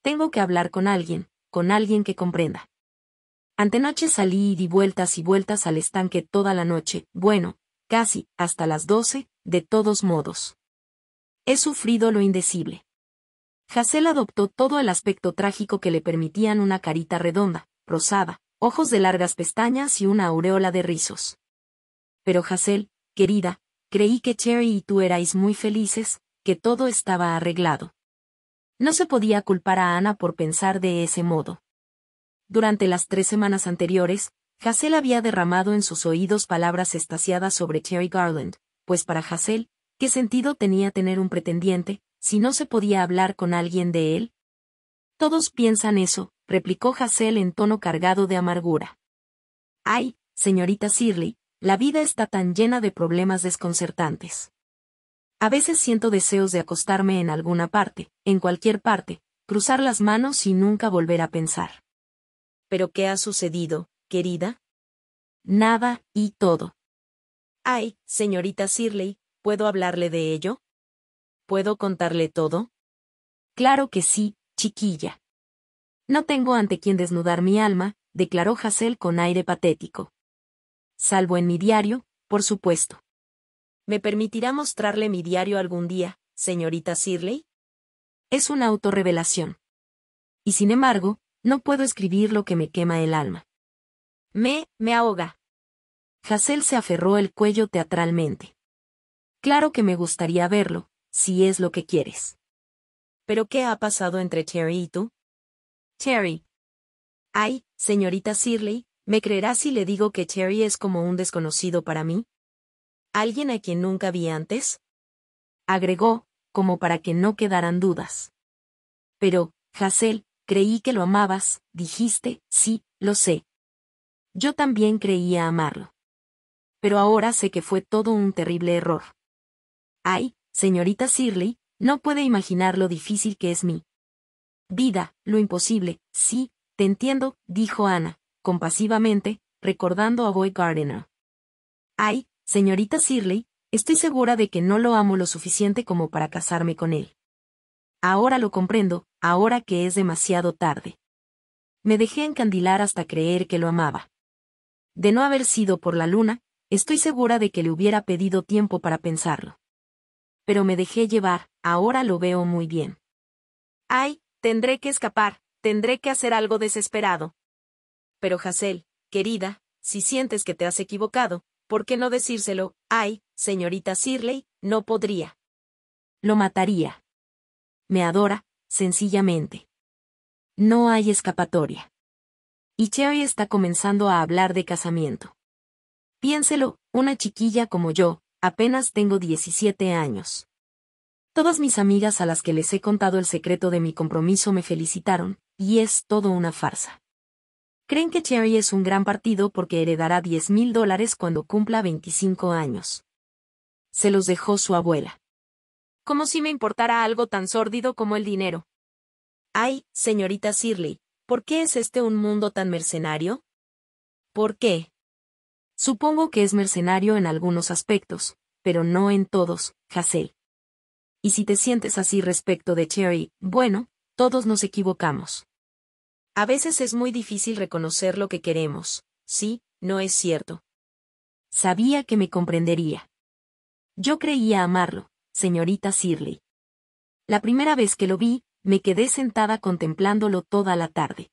Tengo que hablar con alguien, con alguien que comprenda. Antenoche salí y di vueltas y vueltas al estanque toda la noche, bueno, casi, hasta las doce, de todos modos. He sufrido lo indecible. Hassel adoptó todo el aspecto trágico que le permitían una carita redonda, rosada, ojos de largas pestañas y una aureola de rizos. Pero Hassel, querida, creí que Cherry y tú erais muy felices, que todo estaba arreglado. No se podía culpar a Ana por pensar de ese modo. Durante las tres semanas anteriores, Hassel había derramado en sus oídos palabras estaciadas sobre Cherry Garland, pues para Hassel, ¿qué sentido tenía tener un pretendiente, si no se podía hablar con alguien de él? Todos piensan eso, replicó Hassel en tono cargado de amargura. Ay, señorita Sirley, la vida está tan llena de problemas desconcertantes. A veces siento deseos de acostarme en alguna parte, en cualquier parte, cruzar las manos y nunca volver a pensar. ¿Pero qué ha sucedido, querida? Nada y todo. Ay, señorita Sirley, ¿puedo hablarle de ello? ¿Puedo contarle todo? Claro que sí, chiquilla. No tengo ante quien desnudar mi alma, declaró Hassel con aire patético. Salvo en mi diario, por supuesto. ¿Me permitirá mostrarle mi diario algún día, señorita Sirley? Es una autorrevelación. Y sin embargo, no puedo escribir lo que me quema el alma. Me, me ahoga. Hassel se aferró el cuello teatralmente. Claro que me gustaría verlo, si es lo que quieres. ¿Pero qué ha pasado entre Cherry y tú? Cherry. Ay, señorita Sirley, ¿me creerá si le digo que Cherry es como un desconocido para mí? ¿Alguien a quien nunca vi antes? Agregó, como para que no quedaran dudas. Pero, Hazel, creí que lo amabas, dijiste, sí, lo sé. Yo también creía amarlo. Pero ahora sé que fue todo un terrible error. Ay, señorita Sirley, no puede imaginar lo difícil que es mi vida, lo imposible, sí, te entiendo, dijo Ana, compasivamente, recordando a Boy Gardiner. Ay, Señorita Sirley, estoy segura de que no lo amo lo suficiente como para casarme con él. Ahora lo comprendo, ahora que es demasiado tarde. Me dejé encandilar hasta creer que lo amaba. De no haber sido por la luna, estoy segura de que le hubiera pedido tiempo para pensarlo. Pero me dejé llevar, ahora lo veo muy bien. Ay, tendré que escapar, tendré que hacer algo desesperado. Pero Hazel, querida, si sientes que te has equivocado, ¿por qué no decírselo? Ay, señorita Sirley, no podría. Lo mataría. Me adora, sencillamente. No hay escapatoria. Y Cheoy está comenzando a hablar de casamiento. Piénselo, una chiquilla como yo, apenas tengo 17 años. Todas mis amigas a las que les he contado el secreto de mi compromiso me felicitaron, y es todo una farsa. Creen que Cherry es un gran partido porque heredará 10 mil dólares cuando cumpla 25 años. Se los dejó su abuela. Como si me importara algo tan sórdido como el dinero. Ay, señorita Sirley, ¿por qué es este un mundo tan mercenario? ¿Por qué? Supongo que es mercenario en algunos aspectos, pero no en todos, Hazel. Y si te sientes así respecto de Cherry, bueno, todos nos equivocamos. A veces es muy difícil reconocer lo que queremos, sí, no es cierto. Sabía que me comprendería. Yo creía amarlo, señorita Sirley. La primera vez que lo vi, me quedé sentada contemplándolo toda la tarde.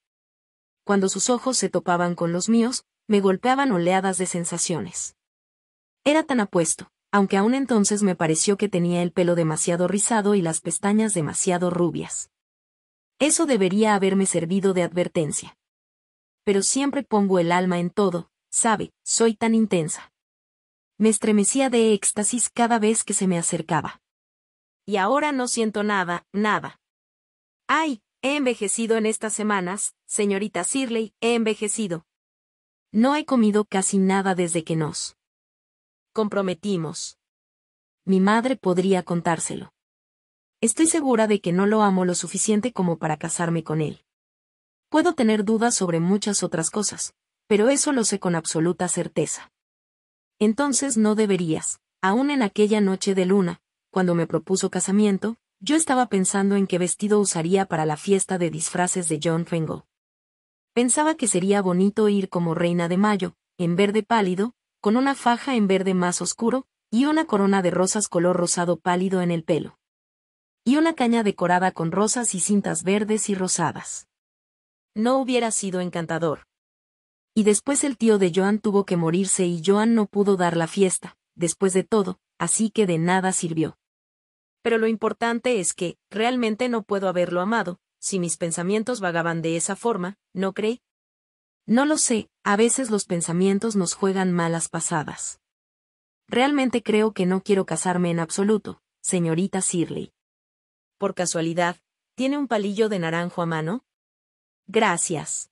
Cuando sus ojos se topaban con los míos, me golpeaban oleadas de sensaciones. Era tan apuesto, aunque aún entonces me pareció que tenía el pelo demasiado rizado y las pestañas demasiado rubias. Eso debería haberme servido de advertencia. Pero siempre pongo el alma en todo, sabe, soy tan intensa. Me estremecía de éxtasis cada vez que se me acercaba. Y ahora no siento nada, nada. Ay, he envejecido en estas semanas, señorita Sirley, he envejecido. No he comido casi nada desde que nos comprometimos. Mi madre podría contárselo estoy segura de que no lo amo lo suficiente como para casarme con él. Puedo tener dudas sobre muchas otras cosas, pero eso lo sé con absoluta certeza. Entonces no deberías, aún en aquella noche de luna, cuando me propuso casamiento, yo estaba pensando en qué vestido usaría para la fiesta de disfraces de John Fengo. Pensaba que sería bonito ir como reina de mayo, en verde pálido, con una faja en verde más oscuro, y una corona de rosas color rosado pálido en el pelo y una caña decorada con rosas y cintas verdes y rosadas. No hubiera sido encantador. Y después el tío de Joan tuvo que morirse y Joan no pudo dar la fiesta, después de todo, así que de nada sirvió. Pero lo importante es que, realmente no puedo haberlo amado, si mis pensamientos vagaban de esa forma, ¿no cree? No lo sé, a veces los pensamientos nos juegan malas pasadas. Realmente creo que no quiero casarme en absoluto, señorita Sirley por casualidad, tiene un palillo de naranjo a mano? Gracias.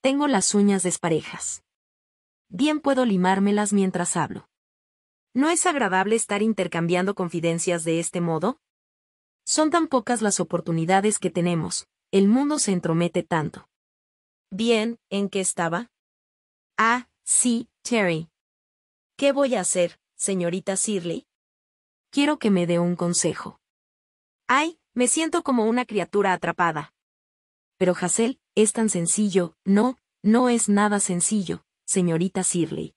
Tengo las uñas desparejas. Bien puedo limármelas mientras hablo. ¿No es agradable estar intercambiando confidencias de este modo? Son tan pocas las oportunidades que tenemos, el mundo se entromete tanto. Bien, ¿en qué estaba? Ah, sí, Terry. ¿Qué voy a hacer, señorita Sirley? Quiero que me dé un consejo. Ay, me siento como una criatura atrapada. Pero Hassel, es tan sencillo, no, no es nada sencillo, señorita Sirley.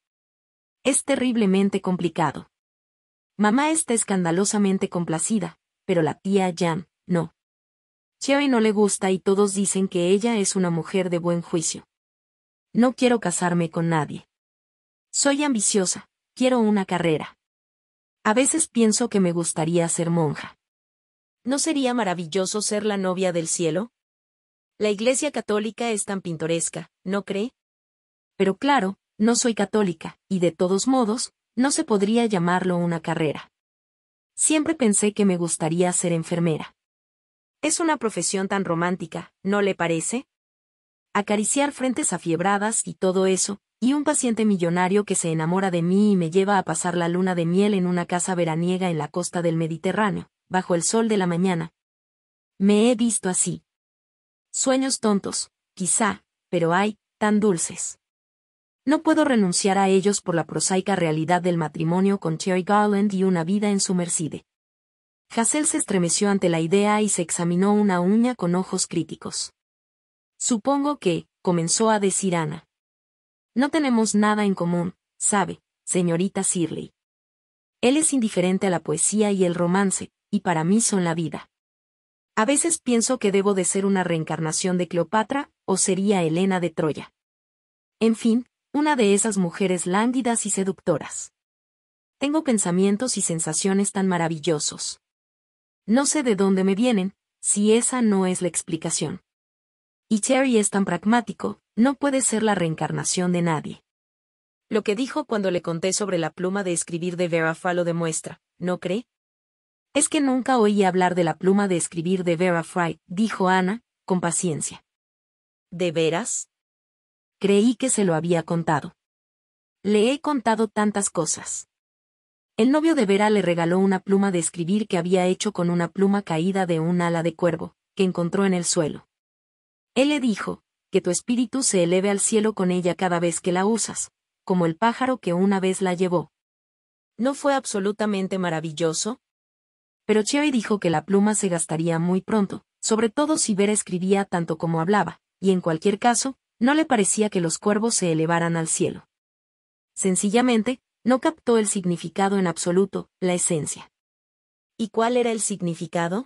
Es terriblemente complicado. Mamá está escandalosamente complacida, pero la tía Jan, no. Chevy no le gusta y todos dicen que ella es una mujer de buen juicio. No quiero casarme con nadie. Soy ambiciosa, quiero una carrera. A veces pienso que me gustaría ser monja. ¿No sería maravilloso ser la novia del cielo? La Iglesia Católica es tan pintoresca, ¿no cree? Pero claro, no soy católica, y de todos modos, no se podría llamarlo una carrera. Siempre pensé que me gustaría ser enfermera. Es una profesión tan romántica, ¿no le parece? Acariciar frentes afiebradas y todo eso, y un paciente millonario que se enamora de mí y me lleva a pasar la luna de miel en una casa veraniega en la costa del Mediterráneo, bajo el sol de la mañana. Me he visto así. Sueños tontos, quizá, pero hay, tan dulces. No puedo renunciar a ellos por la prosaica realidad del matrimonio con Cherry Garland y una vida en su merced. Hassel se estremeció ante la idea y se examinó una uña con ojos críticos. Supongo que, comenzó a decir Ana. No tenemos nada en común, sabe, señorita Sirley. Él es indiferente a la poesía y el romance, y para mí son la vida. A veces pienso que debo de ser una reencarnación de Cleopatra, o sería Helena de Troya. En fin, una de esas mujeres lánguidas y seductoras. Tengo pensamientos y sensaciones tan maravillosos. No sé de dónde me vienen, si esa no es la explicación. Y Cherry es tan pragmático, no puede ser la reencarnación de nadie. Lo que dijo cuando le conté sobre la pluma de escribir de Vera lo demuestra, ¿no cree? Es que nunca oí hablar de la pluma de escribir de Vera Fry, dijo Ana, con paciencia. ¿De veras? Creí que se lo había contado. Le he contado tantas cosas. El novio de Vera le regaló una pluma de escribir que había hecho con una pluma caída de un ala de cuervo, que encontró en el suelo. Él le dijo, que tu espíritu se eleve al cielo con ella cada vez que la usas, como el pájaro que una vez la llevó. ¿No fue absolutamente maravilloso? pero Cherry dijo que la pluma se gastaría muy pronto, sobre todo si Vera escribía tanto como hablaba, y en cualquier caso, no le parecía que los cuervos se elevaran al cielo. Sencillamente, no captó el significado en absoluto, la esencia. ¿Y cuál era el significado?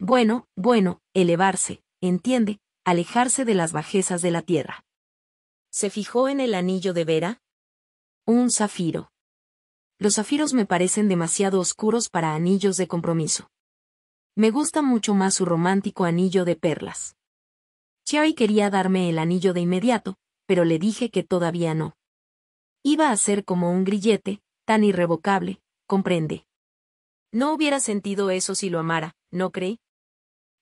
Bueno, bueno, elevarse, entiende, alejarse de las bajezas de la tierra. ¿Se fijó en el anillo de Vera? Un zafiro los zafiros me parecen demasiado oscuros para anillos de compromiso. Me gusta mucho más su romántico anillo de perlas. Cherry quería darme el anillo de inmediato, pero le dije que todavía no. Iba a ser como un grillete, tan irrevocable, comprende. No hubiera sentido eso si lo amara, ¿no cree?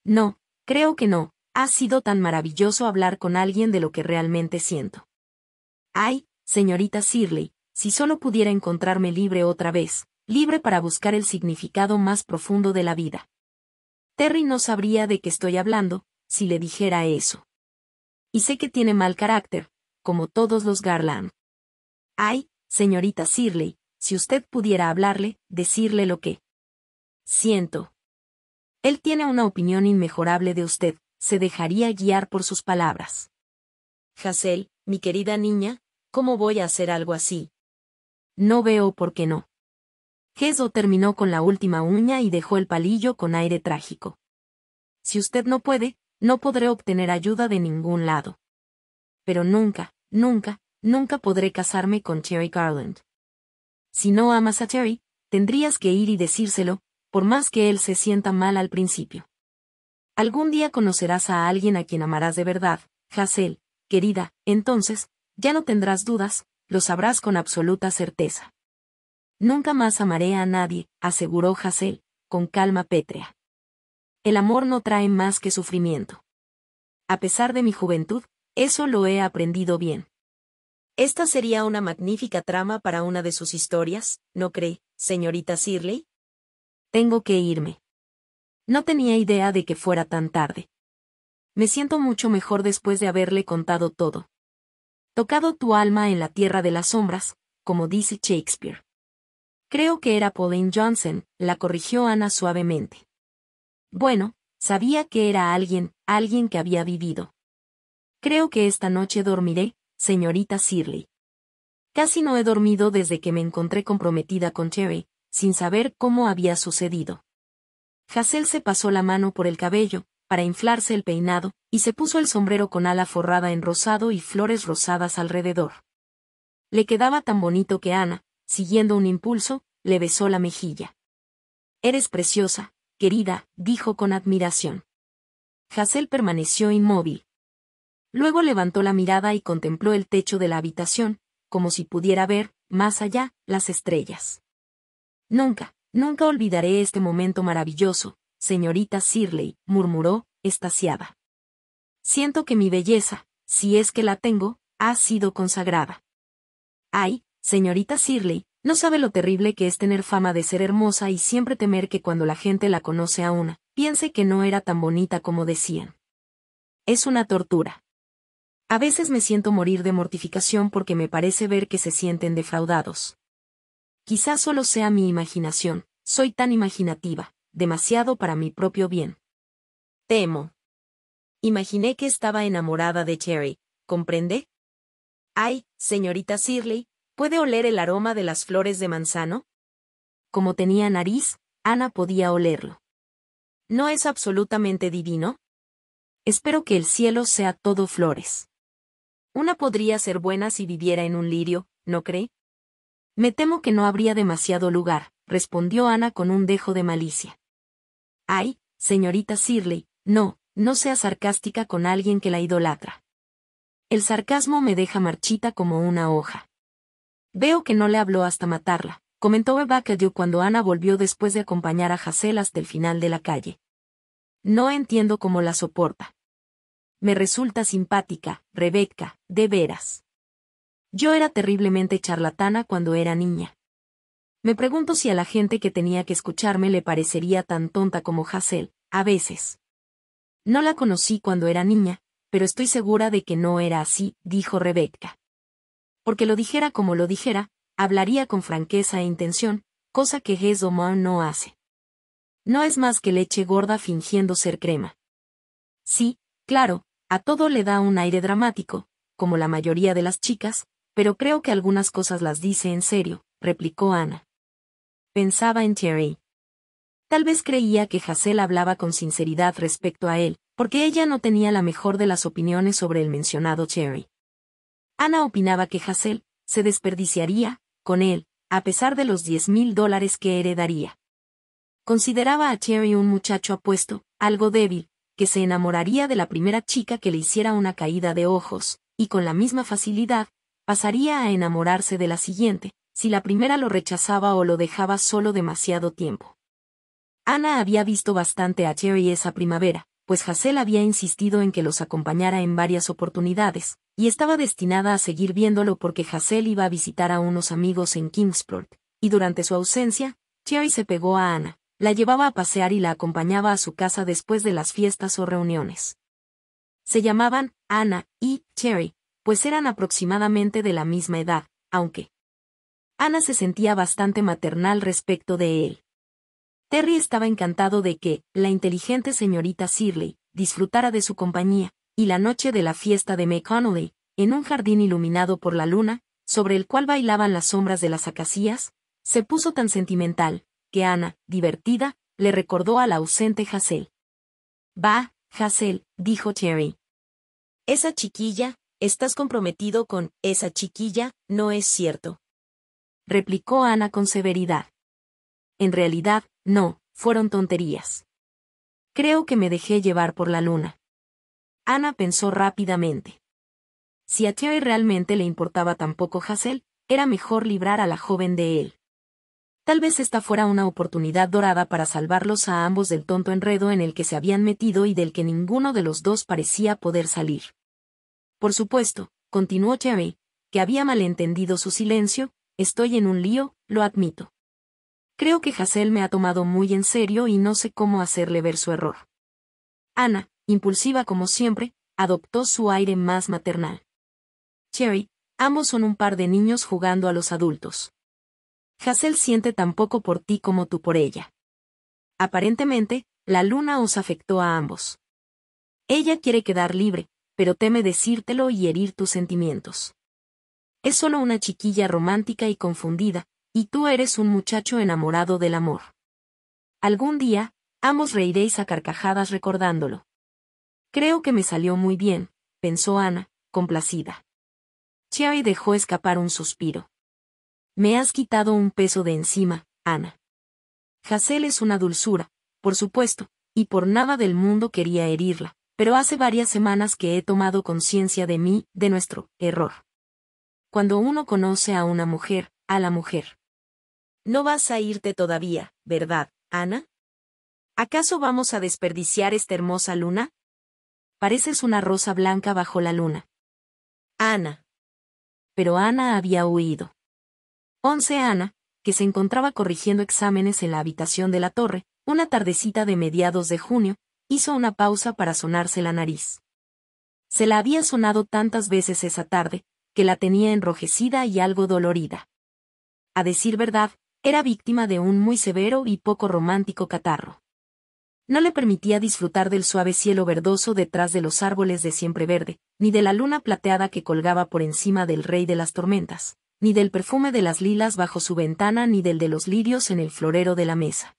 No, creo que no. Ha sido tan maravilloso hablar con alguien de lo que realmente siento. Ay, señorita Sirley! si solo pudiera encontrarme libre otra vez, libre para buscar el significado más profundo de la vida. Terry no sabría de qué estoy hablando, si le dijera eso. Y sé que tiene mal carácter, como todos los Garland. Ay, señorita Sirley, si usted pudiera hablarle, decirle lo que siento. Él tiene una opinión inmejorable de usted, se dejaría guiar por sus palabras. Hazel, mi querida niña, ¿cómo voy a hacer algo así? No veo por qué no. Geso terminó con la última uña y dejó el palillo con aire trágico. Si usted no puede, no podré obtener ayuda de ningún lado. Pero nunca, nunca, nunca podré casarme con Cherry Garland. Si no amas a Cherry, tendrías que ir y decírselo, por más que él se sienta mal al principio. Algún día conocerás a alguien a quien amarás de verdad, Hazel, querida, entonces, ya no tendrás dudas, lo sabrás con absoluta certeza. Nunca más amaré a nadie, aseguró Hassel, con calma pétrea. El amor no trae más que sufrimiento. A pesar de mi juventud, eso lo he aprendido bien. Esta sería una magnífica trama para una de sus historias, ¿no cree, señorita Sirley? Tengo que irme. No tenía idea de que fuera tan tarde. Me siento mucho mejor después de haberle contado todo. Tocado tu alma en la tierra de las sombras, como dice Shakespeare. Creo que era Pauline Johnson, la corrigió Ana suavemente. Bueno, sabía que era alguien, alguien que había vivido. Creo que esta noche dormiré, señorita Sirley. Casi no he dormido desde que me encontré comprometida con Cherry, sin saber cómo había sucedido. Hassel se pasó la mano por el cabello, para inflarse el peinado, y se puso el sombrero con ala forrada en rosado y flores rosadas alrededor. Le quedaba tan bonito que Ana, siguiendo un impulso, le besó la mejilla. Eres preciosa, querida, dijo con admiración. Hassel permaneció inmóvil. Luego levantó la mirada y contempló el techo de la habitación, como si pudiera ver, más allá, las estrellas. Nunca, nunca olvidaré este momento maravilloso, señorita Sirley, murmuró, estaciada. Siento que mi belleza, si es que la tengo, ha sido consagrada. Ay, señorita Sirley, no sabe lo terrible que es tener fama de ser hermosa y siempre temer que cuando la gente la conoce a una, piense que no era tan bonita como decían. Es una tortura. A veces me siento morir de mortificación porque me parece ver que se sienten defraudados. Quizás solo sea mi imaginación, soy tan imaginativa demasiado para mi propio bien. Temo. Imaginé que estaba enamorada de Cherry, ¿comprende? Ay, señorita Sirley, ¿puede oler el aroma de las flores de manzano? Como tenía nariz, Ana podía olerlo. ¿No es absolutamente divino? Espero que el cielo sea todo flores. Una podría ser buena si viviera en un lirio, ¿no cree? Me temo que no habría demasiado lugar, respondió Ana con un dejo de malicia. Ay, señorita Sirley, no, no sea sarcástica con alguien que la idolatra. El sarcasmo me deja marchita como una hoja. Veo que no le habló hasta matarla, comentó Eva cuando Ana volvió después de acompañar a Hassel hasta el final de la calle. No entiendo cómo la soporta. Me resulta simpática, Rebecca, de veras. Yo era terriblemente charlatana cuando era niña. Me pregunto si a la gente que tenía que escucharme le parecería tan tonta como Hassel, a veces. No la conocí cuando era niña, pero estoy segura de que no era así, dijo Rebecca. Porque lo dijera como lo dijera, hablaría con franqueza e intención, cosa que Hezomar no hace. No es más que leche gorda fingiendo ser crema. Sí, claro, a todo le da un aire dramático, como la mayoría de las chicas, pero creo que algunas cosas las dice en serio, replicó Ana pensaba en Cherry. Tal vez creía que Jacel hablaba con sinceridad respecto a él, porque ella no tenía la mejor de las opiniones sobre el mencionado Cherry. Ana opinaba que Jacel se desperdiciaría con él, a pesar de los diez mil dólares que heredaría. Consideraba a Cherry un muchacho apuesto, algo débil, que se enamoraría de la primera chica que le hiciera una caída de ojos, y con la misma facilidad, pasaría a enamorarse de la siguiente, si la primera lo rechazaba o lo dejaba solo demasiado tiempo. Ana había visto bastante a Cherry esa primavera, pues Hassel había insistido en que los acompañara en varias oportunidades, y estaba destinada a seguir viéndolo porque Hassel iba a visitar a unos amigos en Kingsport, y durante su ausencia, Cherry se pegó a Ana, la llevaba a pasear y la acompañaba a su casa después de las fiestas o reuniones. Se llamaban Ana y Cherry, pues eran aproximadamente de la misma edad, aunque, Ana se sentía bastante maternal respecto de él. Terry estaba encantado de que la inteligente señorita Shirley disfrutara de su compañía, y la noche de la fiesta de McConnelly, en un jardín iluminado por la luna, sobre el cual bailaban las sombras de las acacias, se puso tan sentimental, que Ana, divertida, le recordó al ausente Hassel. Va, Hazel, dijo Terry. Esa chiquilla, estás comprometido con esa chiquilla, no es cierto replicó Ana con severidad. En realidad, no, fueron tonterías. Creo que me dejé llevar por la luna. Ana pensó rápidamente. Si a realmente le importaba tan poco Hassel, era mejor librar a la joven de él. Tal vez esta fuera una oportunidad dorada para salvarlos a ambos del tonto enredo en el que se habían metido y del que ninguno de los dos parecía poder salir. Por supuesto, continuó Chevy, que había malentendido su silencio, Estoy en un lío, lo admito. Creo que Hassel me ha tomado muy en serio y no sé cómo hacerle ver su error. Ana, impulsiva como siempre, adoptó su aire más maternal. Cherry, ambos son un par de niños jugando a los adultos. Hassel siente tan poco por ti como tú por ella. Aparentemente, la luna os afectó a ambos. Ella quiere quedar libre, pero teme decírtelo y herir tus sentimientos. Es solo una chiquilla romántica y confundida, y tú eres un muchacho enamorado del amor. Algún día, ambos reiréis a carcajadas recordándolo. Creo que me salió muy bien, pensó Ana, complacida. Chiavi dejó escapar un suspiro. Me has quitado un peso de encima, Ana. Hassel es una dulzura, por supuesto, y por nada del mundo quería herirla, pero hace varias semanas que he tomado conciencia de mí, de nuestro error cuando uno conoce a una mujer, a la mujer. No vas a irte todavía, ¿verdad, Ana? ¿Acaso vamos a desperdiciar esta hermosa luna? Pareces una rosa blanca bajo la luna. Ana. Pero Ana había huido. Once Ana, que se encontraba corrigiendo exámenes en la habitación de la torre, una tardecita de mediados de junio, hizo una pausa para sonarse la nariz. Se la había sonado tantas veces esa tarde, que la tenía enrojecida y algo dolorida. A decir verdad, era víctima de un muy severo y poco romántico catarro. No le permitía disfrutar del suave cielo verdoso detrás de los árboles de siempre verde, ni de la luna plateada que colgaba por encima del rey de las tormentas, ni del perfume de las lilas bajo su ventana, ni del de los lirios en el florero de la mesa.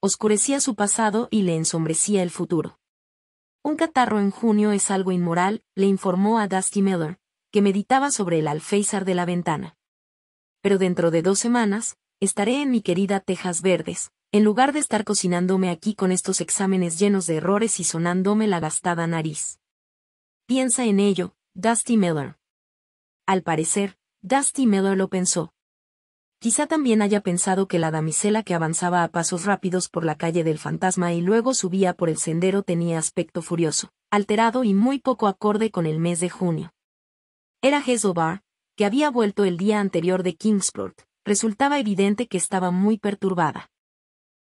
Oscurecía su pasado y le ensombrecía el futuro. Un catarro en junio es algo inmoral, le informó a Dusty Miller, que meditaba sobre el alféizar de la ventana. Pero dentro de dos semanas, estaré en mi querida Tejas Verdes, en lugar de estar cocinándome aquí con estos exámenes llenos de errores y sonándome la gastada nariz. Piensa en ello, Dusty Miller. Al parecer, Dusty Miller lo pensó. Quizá también haya pensado que la damisela que avanzaba a pasos rápidos por la calle del fantasma y luego subía por el sendero tenía aspecto furioso, alterado y muy poco acorde con el mes de junio. Era Hesobar, que había vuelto el día anterior de Kingsport, resultaba evidente que estaba muy perturbada.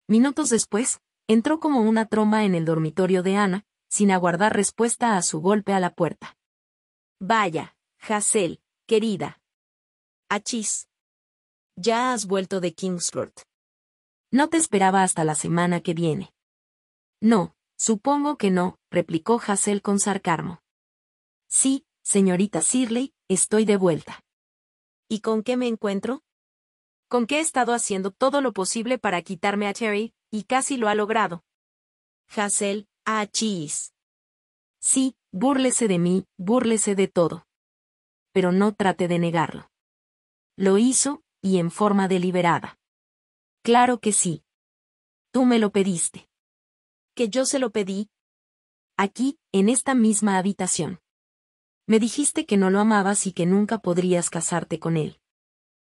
Minutos después, entró como una troma en el dormitorio de Ana, sin aguardar respuesta a su golpe a la puerta. Vaya, Hazel, querida. Achis. Ya has vuelto de Kingsport. No te esperaba hasta la semana que viene. No, supongo que no, replicó Hazel con sarcasmo. Sí, Señorita Sirley, estoy de vuelta. ¿Y con qué me encuentro? Con que he estado haciendo todo lo posible para quitarme a Cherry, y casi lo ha logrado. Hazel, ah, chis. Sí, búrlese de mí, búrlese de todo. Pero no trate de negarlo. Lo hizo, y en forma deliberada. Claro que sí. Tú me lo pediste. Que yo se lo pedí. Aquí, en esta misma habitación. Me dijiste que no lo amabas y que nunca podrías casarte con él.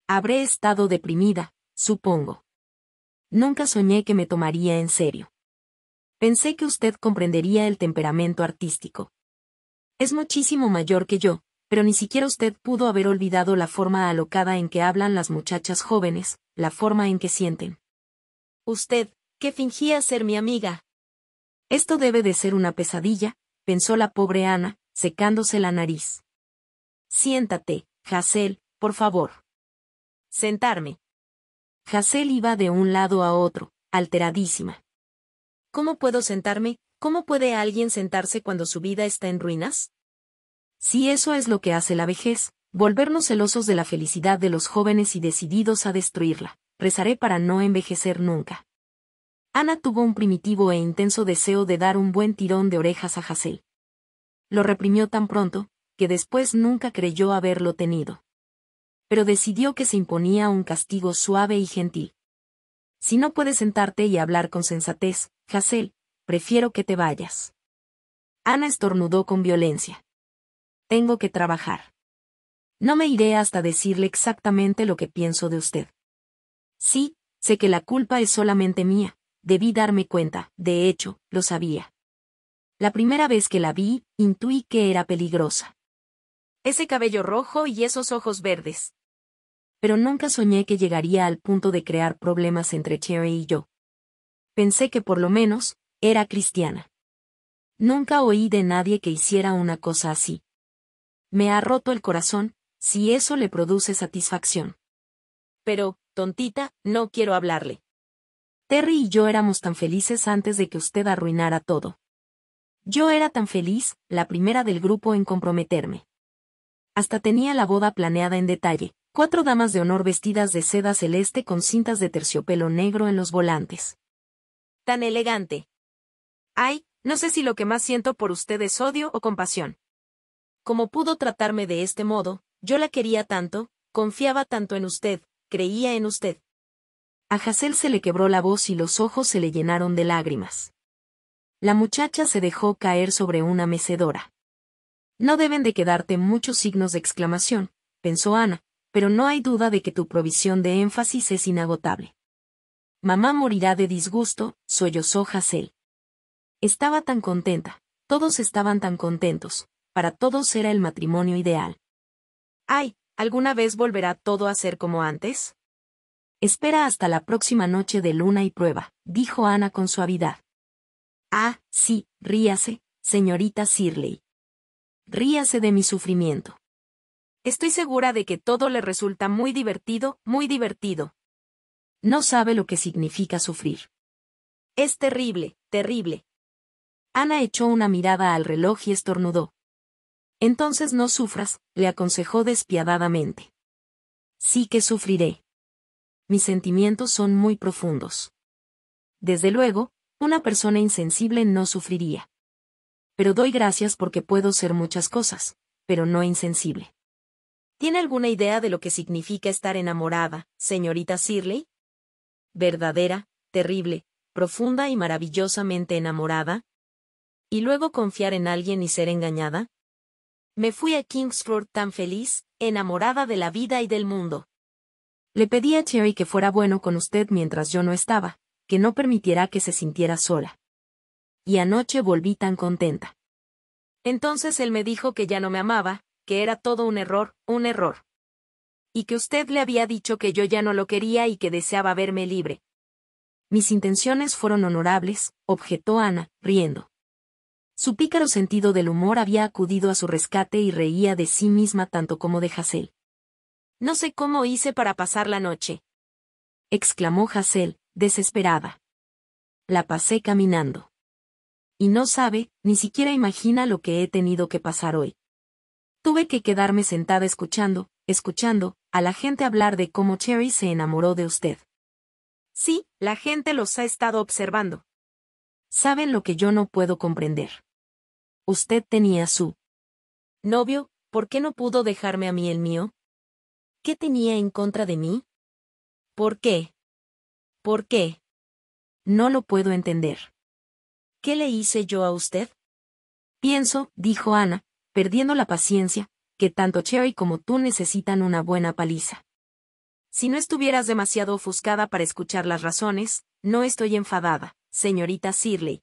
Habré estado deprimida, supongo. Nunca soñé que me tomaría en serio. Pensé que usted comprendería el temperamento artístico. Es muchísimo mayor que yo, pero ni siquiera usted pudo haber olvidado la forma alocada en que hablan las muchachas jóvenes, la forma en que sienten. Usted, que fingía ser mi amiga. Esto debe de ser una pesadilla, pensó la pobre Ana, secándose la nariz. Siéntate, Jasel, por favor. Sentarme. Jasel iba de un lado a otro, alteradísima. ¿Cómo puedo sentarme? ¿Cómo puede alguien sentarse cuando su vida está en ruinas? Si eso es lo que hace la vejez, volvernos celosos de la felicidad de los jóvenes y decididos a destruirla, rezaré para no envejecer nunca. Ana tuvo un primitivo e intenso deseo de dar un buen tirón de orejas a Jasel lo reprimió tan pronto, que después nunca creyó haberlo tenido. Pero decidió que se imponía un castigo suave y gentil. Si no puedes sentarte y hablar con sensatez, Jasel, prefiero que te vayas. Ana estornudó con violencia. Tengo que trabajar. No me iré hasta decirle exactamente lo que pienso de usted. Sí, sé que la culpa es solamente mía, debí darme cuenta, de hecho, lo sabía. La primera vez que la vi, intuí que era peligrosa. Ese cabello rojo y esos ojos verdes. Pero nunca soñé que llegaría al punto de crear problemas entre Cherry y yo. Pensé que por lo menos, era cristiana. Nunca oí de nadie que hiciera una cosa así. Me ha roto el corazón, si eso le produce satisfacción. Pero, tontita, no quiero hablarle. Terry y yo éramos tan felices antes de que usted arruinara todo. Yo era tan feliz, la primera del grupo en comprometerme. Hasta tenía la boda planeada en detalle, cuatro damas de honor vestidas de seda celeste con cintas de terciopelo negro en los volantes. Tan elegante. Ay, no sé si lo que más siento por usted es odio o compasión. Como pudo tratarme de este modo, yo la quería tanto, confiaba tanto en usted, creía en usted. A Jacel se le quebró la voz y los ojos se le llenaron de lágrimas. La muchacha se dejó caer sobre una mecedora. No deben de quedarte muchos signos de exclamación, pensó Ana, pero no hay duda de que tu provisión de énfasis es inagotable. Mamá morirá de disgusto, sollozó Hassel. Estaba tan contenta, todos estaban tan contentos, para todos era el matrimonio ideal. Ay, ¿alguna vez volverá todo a ser como antes? Espera hasta la próxima noche de luna y prueba, dijo Ana con suavidad. Ah, sí, ríase, señorita Sirley! Ríase de mi sufrimiento. Estoy segura de que todo le resulta muy divertido, muy divertido. No sabe lo que significa sufrir. Es terrible, terrible. Ana echó una mirada al reloj y estornudó. Entonces no sufras, le aconsejó despiadadamente. Sí que sufriré. Mis sentimientos son muy profundos. Desde luego, una persona insensible no sufriría. Pero doy gracias porque puedo ser muchas cosas, pero no insensible. ¿Tiene alguna idea de lo que significa estar enamorada, señorita Sirley? Verdadera, terrible, profunda y maravillosamente enamorada. ¿Y luego confiar en alguien y ser engañada? Me fui a Kingsford tan feliz, enamorada de la vida y del mundo. Le pedí a Cherry que fuera bueno con usted mientras yo no estaba, que no permitiera que se sintiera sola. Y anoche volví tan contenta. Entonces él me dijo que ya no me amaba, que era todo un error, un error. Y que usted le había dicho que yo ya no lo quería y que deseaba verme libre. Mis intenciones fueron honorables, objetó Ana, riendo. Su pícaro sentido del humor había acudido a su rescate y reía de sí misma tanto como de Jacel. No sé cómo hice para pasar la noche. exclamó Hassel, desesperada. La pasé caminando. Y no sabe, ni siquiera imagina lo que he tenido que pasar hoy. Tuve que quedarme sentada escuchando, escuchando, a la gente hablar de cómo Cherry se enamoró de usted. Sí, la gente los ha estado observando. Saben lo que yo no puedo comprender. Usted tenía su novio, ¿por qué no pudo dejarme a mí el mío? ¿Qué tenía en contra de mí? ¿Por qué? ¿Por qué? No lo puedo entender. ¿Qué le hice yo a usted? Pienso, dijo Ana, perdiendo la paciencia, que tanto Cherry como tú necesitan una buena paliza. Si no estuvieras demasiado ofuscada para escuchar las razones, no estoy enfadada, señorita Sirley.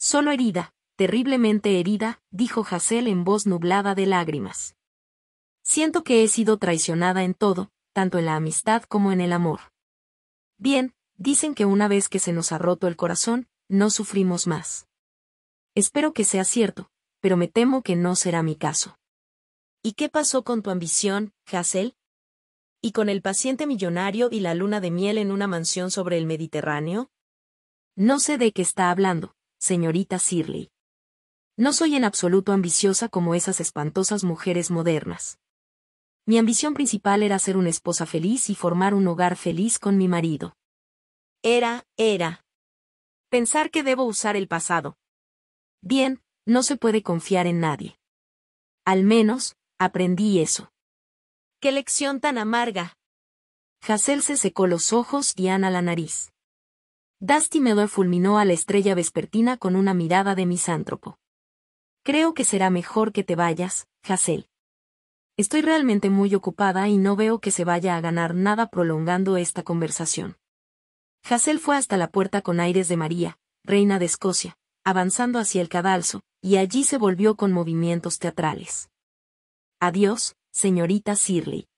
Solo herida, terriblemente herida, dijo Hassel en voz nublada de lágrimas. Siento que he sido traicionada en todo, tanto en la amistad como en el amor. Bien, dicen que una vez que se nos ha roto el corazón, no sufrimos más. Espero que sea cierto, pero me temo que no será mi caso. ¿Y qué pasó con tu ambición, Hassel? ¿Y con el paciente millonario y la luna de miel en una mansión sobre el Mediterráneo? No sé de qué está hablando, señorita Sirley. No soy en absoluto ambiciosa como esas espantosas mujeres modernas. Mi ambición principal era ser una esposa feliz y formar un hogar feliz con mi marido. Era, era. Pensar que debo usar el pasado. Bien, no se puede confiar en nadie. Al menos, aprendí eso. ¡Qué lección tan amarga! Hazel se secó los ojos y Ana la nariz. Dusty fulminó a la estrella vespertina con una mirada de misántropo. Creo que será mejor que te vayas, Hazel. Estoy realmente muy ocupada y no veo que se vaya a ganar nada prolongando esta conversación. Hassel fue hasta la puerta con aires de María, reina de Escocia, avanzando hacia el cadalso, y allí se volvió con movimientos teatrales. Adiós, señorita Sirley.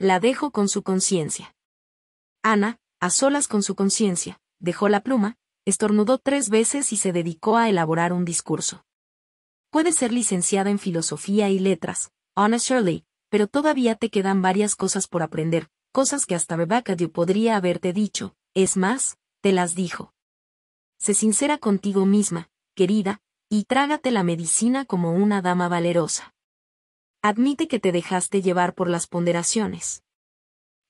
La dejo con su conciencia. Ana, a solas con su conciencia, dejó la pluma, estornudó tres veces y se dedicó a elaborar un discurso. Puede ser licenciada en filosofía y letras, Honestamente, pero todavía te quedan varias cosas por aprender, cosas que hasta Rebecca podría haberte dicho, es más, te las dijo. Sé sincera contigo misma, querida, y trágate la medicina como una dama valerosa. Admite que te dejaste llevar por las ponderaciones.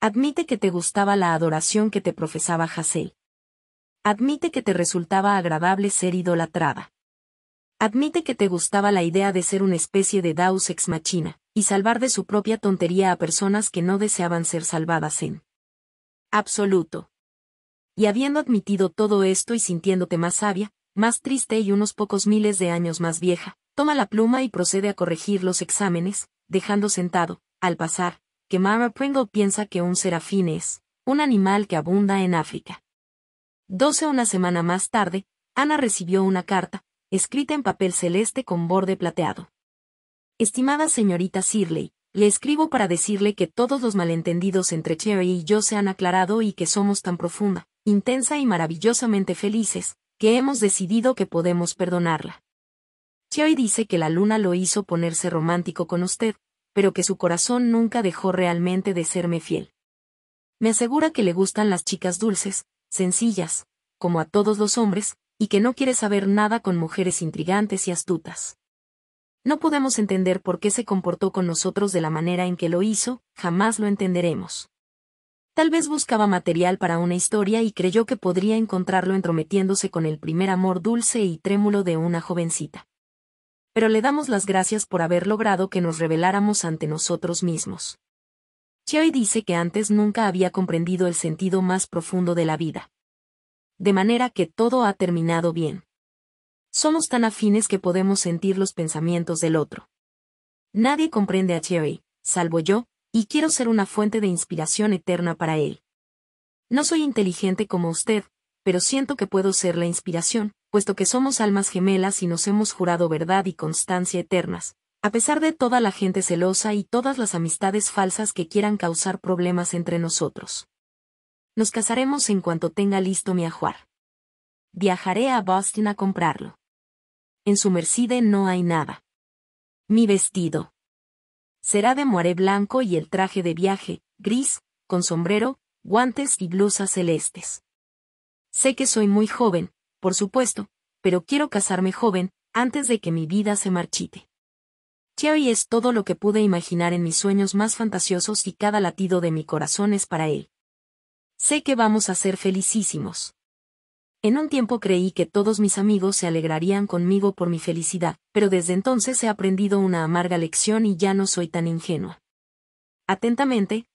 Admite que te gustaba la adoración que te profesaba Hassel. Admite que te resultaba agradable ser idolatrada. Admite que te gustaba la idea de ser una especie de daus ex machina, y salvar de su propia tontería a personas que no deseaban ser salvadas en absoluto. Y habiendo admitido todo esto y sintiéndote más sabia, más triste y unos pocos miles de años más vieja, toma la pluma y procede a corregir los exámenes, dejando sentado, al pasar, que Mara Pringle piensa que un serafín es un animal que abunda en África. Doce una semana más tarde, Ana recibió una carta, escrita en papel celeste con borde plateado. Estimada señorita Sirley, le escribo para decirle que todos los malentendidos entre Cherry y yo se han aclarado y que somos tan profunda, intensa y maravillosamente felices, que hemos decidido que podemos perdonarla. Cherry dice que la luna lo hizo ponerse romántico con usted, pero que su corazón nunca dejó realmente de serme fiel. Me asegura que le gustan las chicas dulces, sencillas, como a todos los hombres, y que no quiere saber nada con mujeres intrigantes y astutas. No podemos entender por qué se comportó con nosotros de la manera en que lo hizo, jamás lo entenderemos. Tal vez buscaba material para una historia y creyó que podría encontrarlo entrometiéndose con el primer amor dulce y trémulo de una jovencita. Pero le damos las gracias por haber logrado que nos reveláramos ante nosotros mismos. Choi dice que antes nunca había comprendido el sentido más profundo de la vida de manera que todo ha terminado bien. Somos tan afines que podemos sentir los pensamientos del otro. Nadie comprende a Jerry, salvo yo, y quiero ser una fuente de inspiración eterna para él. No soy inteligente como usted, pero siento que puedo ser la inspiración, puesto que somos almas gemelas y nos hemos jurado verdad y constancia eternas, a pesar de toda la gente celosa y todas las amistades falsas que quieran causar problemas entre nosotros. Nos casaremos en cuanto tenga listo mi ajuar. Viajaré a Boston a comprarlo. En su merced no hay nada. Mi vestido. Será de moaré blanco y el traje de viaje, gris, con sombrero, guantes y blusas celestes. Sé que soy muy joven, por supuesto, pero quiero casarme joven, antes de que mi vida se marchite. Cherry es todo lo que pude imaginar en mis sueños más fantasiosos y cada latido de mi corazón es para él. Sé que vamos a ser felicísimos. En un tiempo creí que todos mis amigos se alegrarían conmigo por mi felicidad, pero desde entonces he aprendido una amarga lección y ya no soy tan ingenua. Atentamente,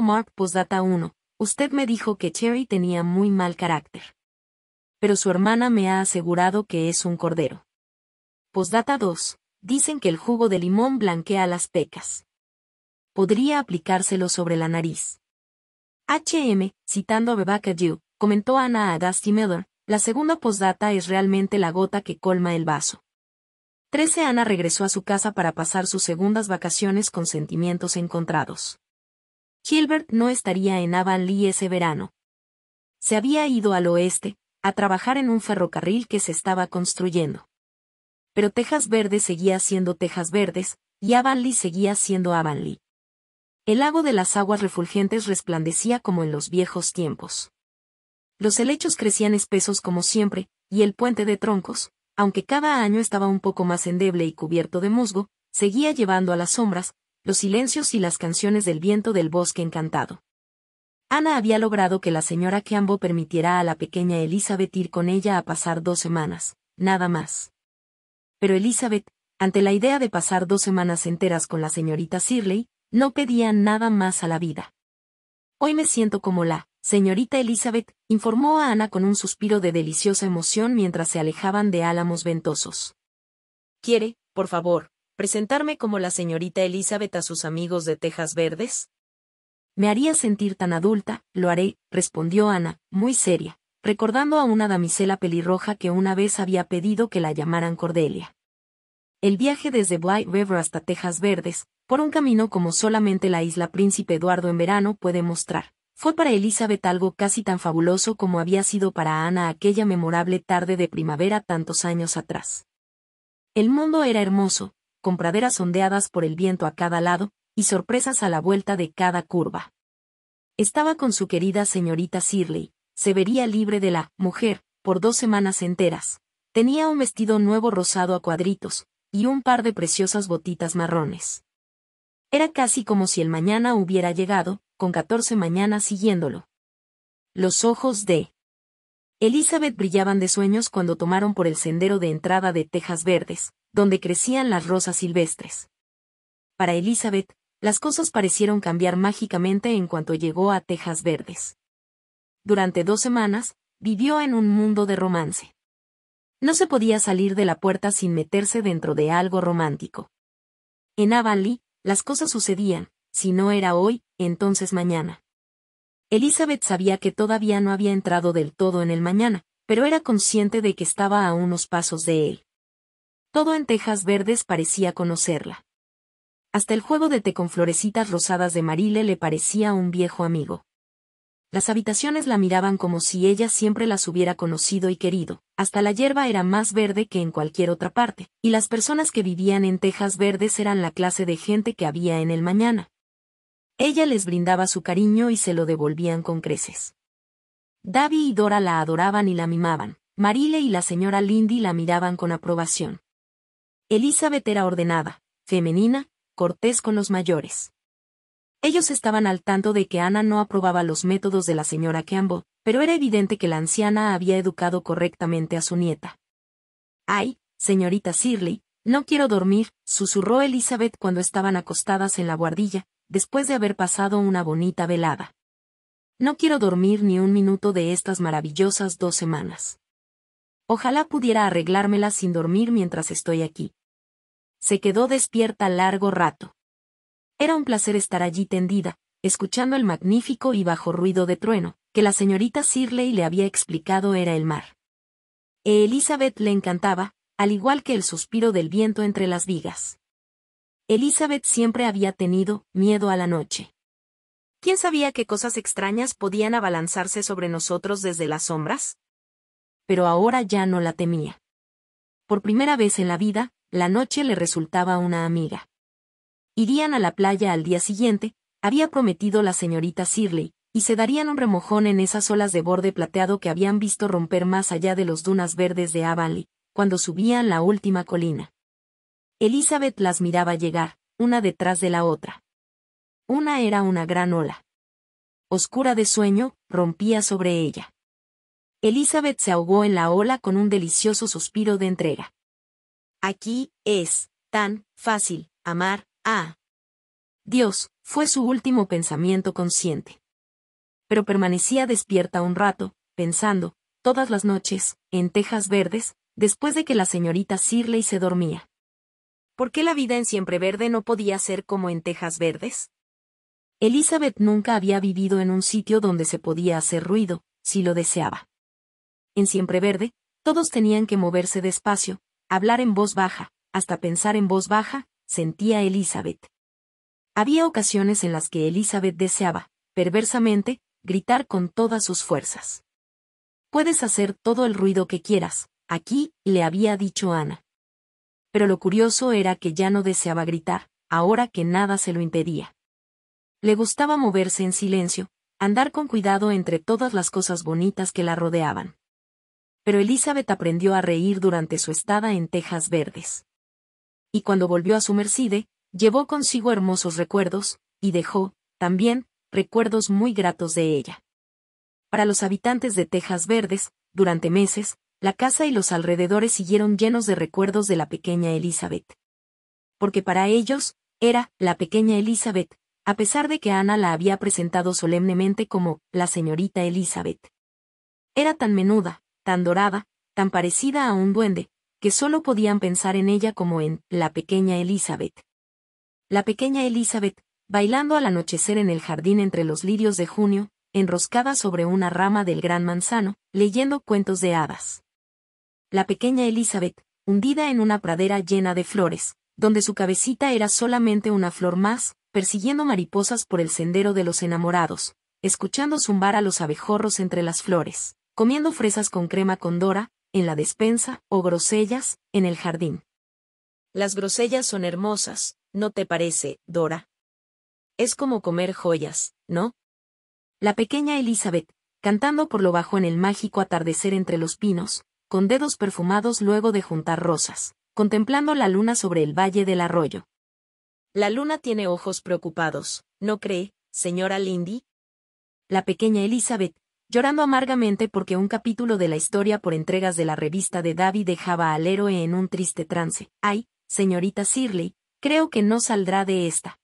Mark Postdata 1. Usted me dijo que Cherry tenía muy mal carácter. Pero su hermana me ha asegurado que es un cordero. Postdata 2. Dicen que el jugo de limón blanquea las pecas. Podría aplicárselo sobre la nariz. H.M., citando Bebacca Dew, comentó Ana a Dusty Miller, la segunda posdata es realmente la gota que colma el vaso. 13 Ana regresó a su casa para pasar sus segundas vacaciones con sentimientos encontrados. Gilbert no estaría en Avonlea ese verano. Se había ido al oeste, a trabajar en un ferrocarril que se estaba construyendo. Pero Texas Verde seguía siendo Texas Verdes, y Avonlea seguía siendo Avonlea. El lago de las aguas refulgentes resplandecía como en los viejos tiempos. Los helechos crecían espesos como siempre, y el puente de troncos, aunque cada año estaba un poco más endeble y cubierto de musgo, seguía llevando a las sombras, los silencios y las canciones del viento del bosque encantado. Ana había logrado que la señora Cambo permitiera a la pequeña Elizabeth ir con ella a pasar dos semanas, nada más. Pero Elizabeth, ante la idea de pasar dos semanas enteras con la señorita Sirley, no pedía nada más a la vida. Hoy me siento como la señorita Elizabeth, informó a Ana con un suspiro de deliciosa emoción mientras se alejaban de álamos ventosos. ¿Quiere, por favor, presentarme como la señorita Elizabeth a sus amigos de Tejas Verdes? Me haría sentir tan adulta, lo haré, respondió Ana, muy seria, recordando a una damisela pelirroja que una vez había pedido que la llamaran Cordelia. El viaje desde White River hasta Tejas Verdes, por un camino como solamente la isla Príncipe Eduardo en verano puede mostrar. Fue para Elizabeth algo casi tan fabuloso como había sido para Ana aquella memorable tarde de primavera tantos años atrás. El mundo era hermoso, con praderas ondeadas por el viento a cada lado, y sorpresas a la vuelta de cada curva. Estaba con su querida señorita Sirley, se vería libre de la mujer por dos semanas enteras. Tenía un vestido nuevo rosado a cuadritos, y un par de preciosas botitas marrones. Era casi como si el mañana hubiera llegado, con catorce mañanas siguiéndolo. Los ojos de Elizabeth brillaban de sueños cuando tomaron por el sendero de entrada de Tejas Verdes, donde crecían las rosas silvestres. Para Elizabeth, las cosas parecieron cambiar mágicamente en cuanto llegó a Tejas Verdes. Durante dos semanas, vivió en un mundo de romance. No se podía salir de la puerta sin meterse dentro de algo romántico. En Avonlea, las cosas sucedían, si no era hoy, entonces mañana. Elizabeth sabía que todavía no había entrado del todo en el mañana, pero era consciente de que estaba a unos pasos de él. Todo en Tejas Verdes parecía conocerla. Hasta el juego de té con florecitas rosadas de Marile le parecía un viejo amigo. Las habitaciones la miraban como si ella siempre las hubiera conocido y querido, hasta la hierba era más verde que en cualquier otra parte, y las personas que vivían en Tejas Verdes eran la clase de gente que había en el mañana. Ella les brindaba su cariño y se lo devolvían con creces. Davy y Dora la adoraban y la mimaban, Marile y la señora Lindy la miraban con aprobación. Elizabeth era ordenada, femenina, cortés con los mayores. Ellos estaban al tanto de que Ana no aprobaba los métodos de la señora Campbell, pero era evidente que la anciana había educado correctamente a su nieta. Ay, señorita Sirley, no quiero dormir, susurró Elizabeth cuando estaban acostadas en la guardilla, después de haber pasado una bonita velada. No quiero dormir ni un minuto de estas maravillosas dos semanas. Ojalá pudiera arreglármela sin dormir mientras estoy aquí. Se quedó despierta largo rato. Era un placer estar allí tendida, escuchando el magnífico y bajo ruido de trueno, que la señorita Sirley le había explicado era el mar. E Elizabeth le encantaba, al igual que el suspiro del viento entre las vigas. Elizabeth siempre había tenido miedo a la noche. ¿Quién sabía qué cosas extrañas podían abalanzarse sobre nosotros desde las sombras? Pero ahora ya no la temía. Por primera vez en la vida, la noche le resultaba una amiga. Irían a la playa al día siguiente, había prometido la señorita Sirley, y se darían un remojón en esas olas de borde plateado que habían visto romper más allá de los dunas verdes de Avonlea, cuando subían la última colina. Elizabeth las miraba llegar, una detrás de la otra. Una era una gran ola. Oscura de sueño, rompía sobre ella. Elizabeth se ahogó en la ola con un delicioso suspiro de entrega. Aquí es tan fácil amar Ah, Dios, fue su último pensamiento consciente. Pero permanecía despierta un rato, pensando, todas las noches, en tejas verdes, después de que la señorita Sirley se dormía. ¿Por qué la vida en Siempreverde no podía ser como en tejas verdes? Elizabeth nunca había vivido en un sitio donde se podía hacer ruido, si lo deseaba. En Siempreverde, todos tenían que moverse despacio, hablar en voz baja, hasta pensar en voz baja, sentía Elizabeth. Había ocasiones en las que Elizabeth deseaba, perversamente, gritar con todas sus fuerzas. Puedes hacer todo el ruido que quieras, aquí, le había dicho Ana. Pero lo curioso era que ya no deseaba gritar, ahora que nada se lo impedía. Le gustaba moverse en silencio, andar con cuidado entre todas las cosas bonitas que la rodeaban. Pero Elizabeth aprendió a reír durante su estada en Tejas Verdes y cuando volvió a su Mercide, llevó consigo hermosos recuerdos, y dejó, también, recuerdos muy gratos de ella. Para los habitantes de Tejas Verdes, durante meses, la casa y los alrededores siguieron llenos de recuerdos de la pequeña Elizabeth. Porque para ellos, era, la pequeña Elizabeth, a pesar de que Ana la había presentado solemnemente como, la señorita Elizabeth. Era tan menuda, tan dorada, tan parecida a un duende, que solo podían pensar en ella como en la pequeña Elizabeth. La pequeña Elizabeth, bailando al anochecer en el jardín entre los lirios de junio, enroscada sobre una rama del gran manzano, leyendo cuentos de hadas. La pequeña Elizabeth, hundida en una pradera llena de flores, donde su cabecita era solamente una flor más, persiguiendo mariposas por el sendero de los enamorados, escuchando zumbar a los abejorros entre las flores, comiendo fresas con crema condora, en la despensa, o grosellas, en el jardín. Las grosellas son hermosas, ¿no te parece, Dora? Es como comer joyas, ¿no? La pequeña Elizabeth, cantando por lo bajo en el mágico atardecer entre los pinos, con dedos perfumados luego de juntar rosas, contemplando la luna sobre el valle del arroyo. La luna tiene ojos preocupados, ¿no cree, señora Lindy? La pequeña Elizabeth, llorando amargamente porque un capítulo de la historia por entregas de la revista de David dejaba al héroe en un triste trance. Ay, señorita Sirley, creo que no saldrá de esta.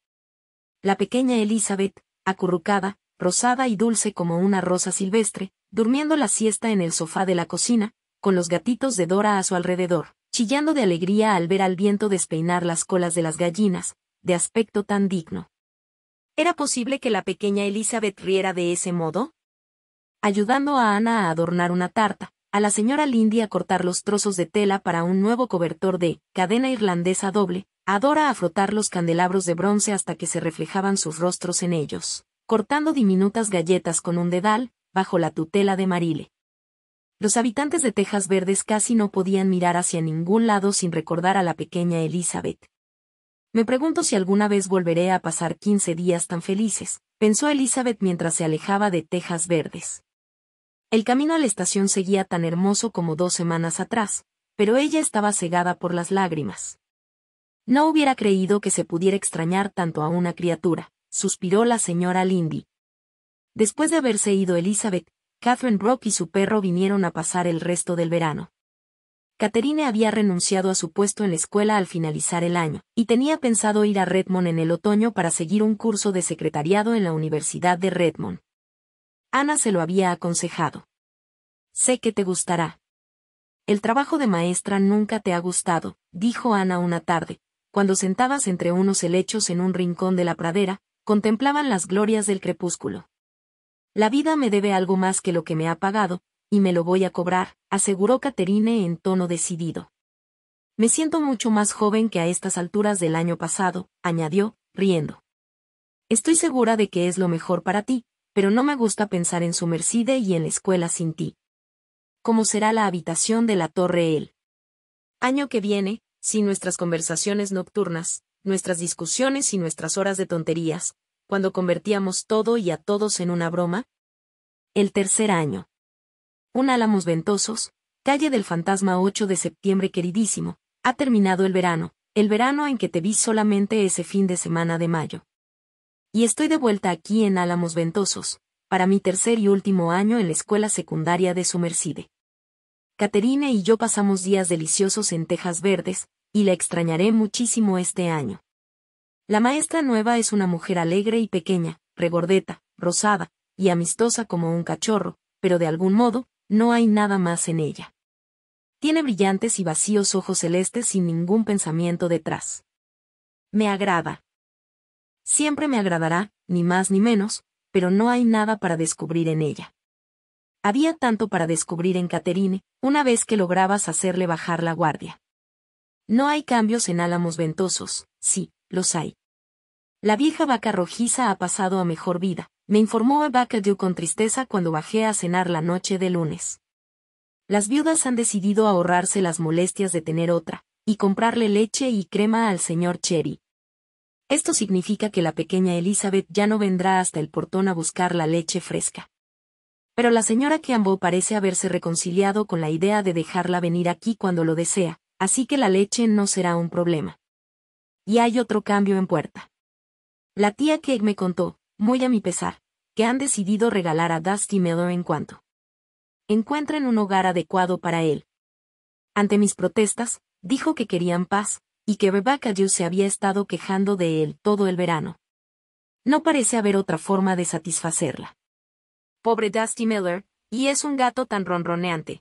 La pequeña Elizabeth, acurrucada, rosada y dulce como una rosa silvestre, durmiendo la siesta en el sofá de la cocina, con los gatitos de Dora a su alrededor, chillando de alegría al ver al viento despeinar las colas de las gallinas, de aspecto tan digno. ¿Era posible que la pequeña Elizabeth riera de ese modo? ayudando a Ana a adornar una tarta, a la señora Lindy a cortar los trozos de tela para un nuevo cobertor de cadena irlandesa doble, a Dora a frotar los candelabros de bronce hasta que se reflejaban sus rostros en ellos, cortando diminutas galletas con un dedal, bajo la tutela de Marile. Los habitantes de Tejas Verdes casi no podían mirar hacia ningún lado sin recordar a la pequeña Elizabeth. Me pregunto si alguna vez volveré a pasar quince días tan felices, pensó Elizabeth mientras se alejaba de Tejas Verdes. El camino a la estación seguía tan hermoso como dos semanas atrás, pero ella estaba cegada por las lágrimas. No hubiera creído que se pudiera extrañar tanto a una criatura, suspiró la señora Lindy. Después de haberse ido Elizabeth, Catherine Brock y su perro vinieron a pasar el resto del verano. Catherine había renunciado a su puesto en la escuela al finalizar el año, y tenía pensado ir a Redmond en el otoño para seguir un curso de secretariado en la Universidad de Redmond. Ana se lo había aconsejado. Sé que te gustará. El trabajo de maestra nunca te ha gustado, dijo Ana una tarde, cuando sentadas entre unos helechos en un rincón de la pradera, contemplaban las glorias del crepúsculo. La vida me debe algo más que lo que me ha pagado, y me lo voy a cobrar, aseguró Caterine en tono decidido. Me siento mucho más joven que a estas alturas del año pasado, añadió, riendo. Estoy segura de que es lo mejor para ti, pero no me gusta pensar en su Mercide y en la escuela sin ti. ¿Cómo será la habitación de la Torre él? Año que viene, sin nuestras conversaciones nocturnas, nuestras discusiones y nuestras horas de tonterías, cuando convertíamos todo y a todos en una broma? El tercer año. Un Álamos Ventosos, calle del Fantasma 8 de septiembre queridísimo, ha terminado el verano, el verano en que te vi solamente ese fin de semana de mayo y estoy de vuelta aquí en Álamos Ventosos, para mi tercer y último año en la escuela secundaria de Sumercide. Caterina y yo pasamos días deliciosos en Tejas Verdes, y la extrañaré muchísimo este año. La maestra nueva es una mujer alegre y pequeña, regordeta, rosada, y amistosa como un cachorro, pero de algún modo, no hay nada más en ella. Tiene brillantes y vacíos ojos celestes sin ningún pensamiento detrás. Me agrada siempre me agradará, ni más ni menos, pero no hay nada para descubrir en ella. Había tanto para descubrir en Caterine, una vez que lograbas hacerle bajar la guardia. No hay cambios en álamos ventosos, sí, los hay. La vieja vaca rojiza ha pasado a mejor vida, me informó Evacadieu con tristeza cuando bajé a cenar la noche de lunes. Las viudas han decidido ahorrarse las molestias de tener otra, y comprarle leche y crema al señor Cherry, esto significa que la pequeña Elizabeth ya no vendrá hasta el portón a buscar la leche fresca. Pero la señora Campbell parece haberse reconciliado con la idea de dejarla venir aquí cuando lo desea, así que la leche no será un problema. Y hay otro cambio en puerta. La tía Keg me contó, muy a mi pesar, que han decidido regalar a Dusty Meadow en cuanto encuentren un hogar adecuado para él. Ante mis protestas, dijo que querían paz, y que Rebecca Dew se había estado quejando de él todo el verano. No parece haber otra forma de satisfacerla. Pobre Dusty Miller, y es un gato tan ronroneante.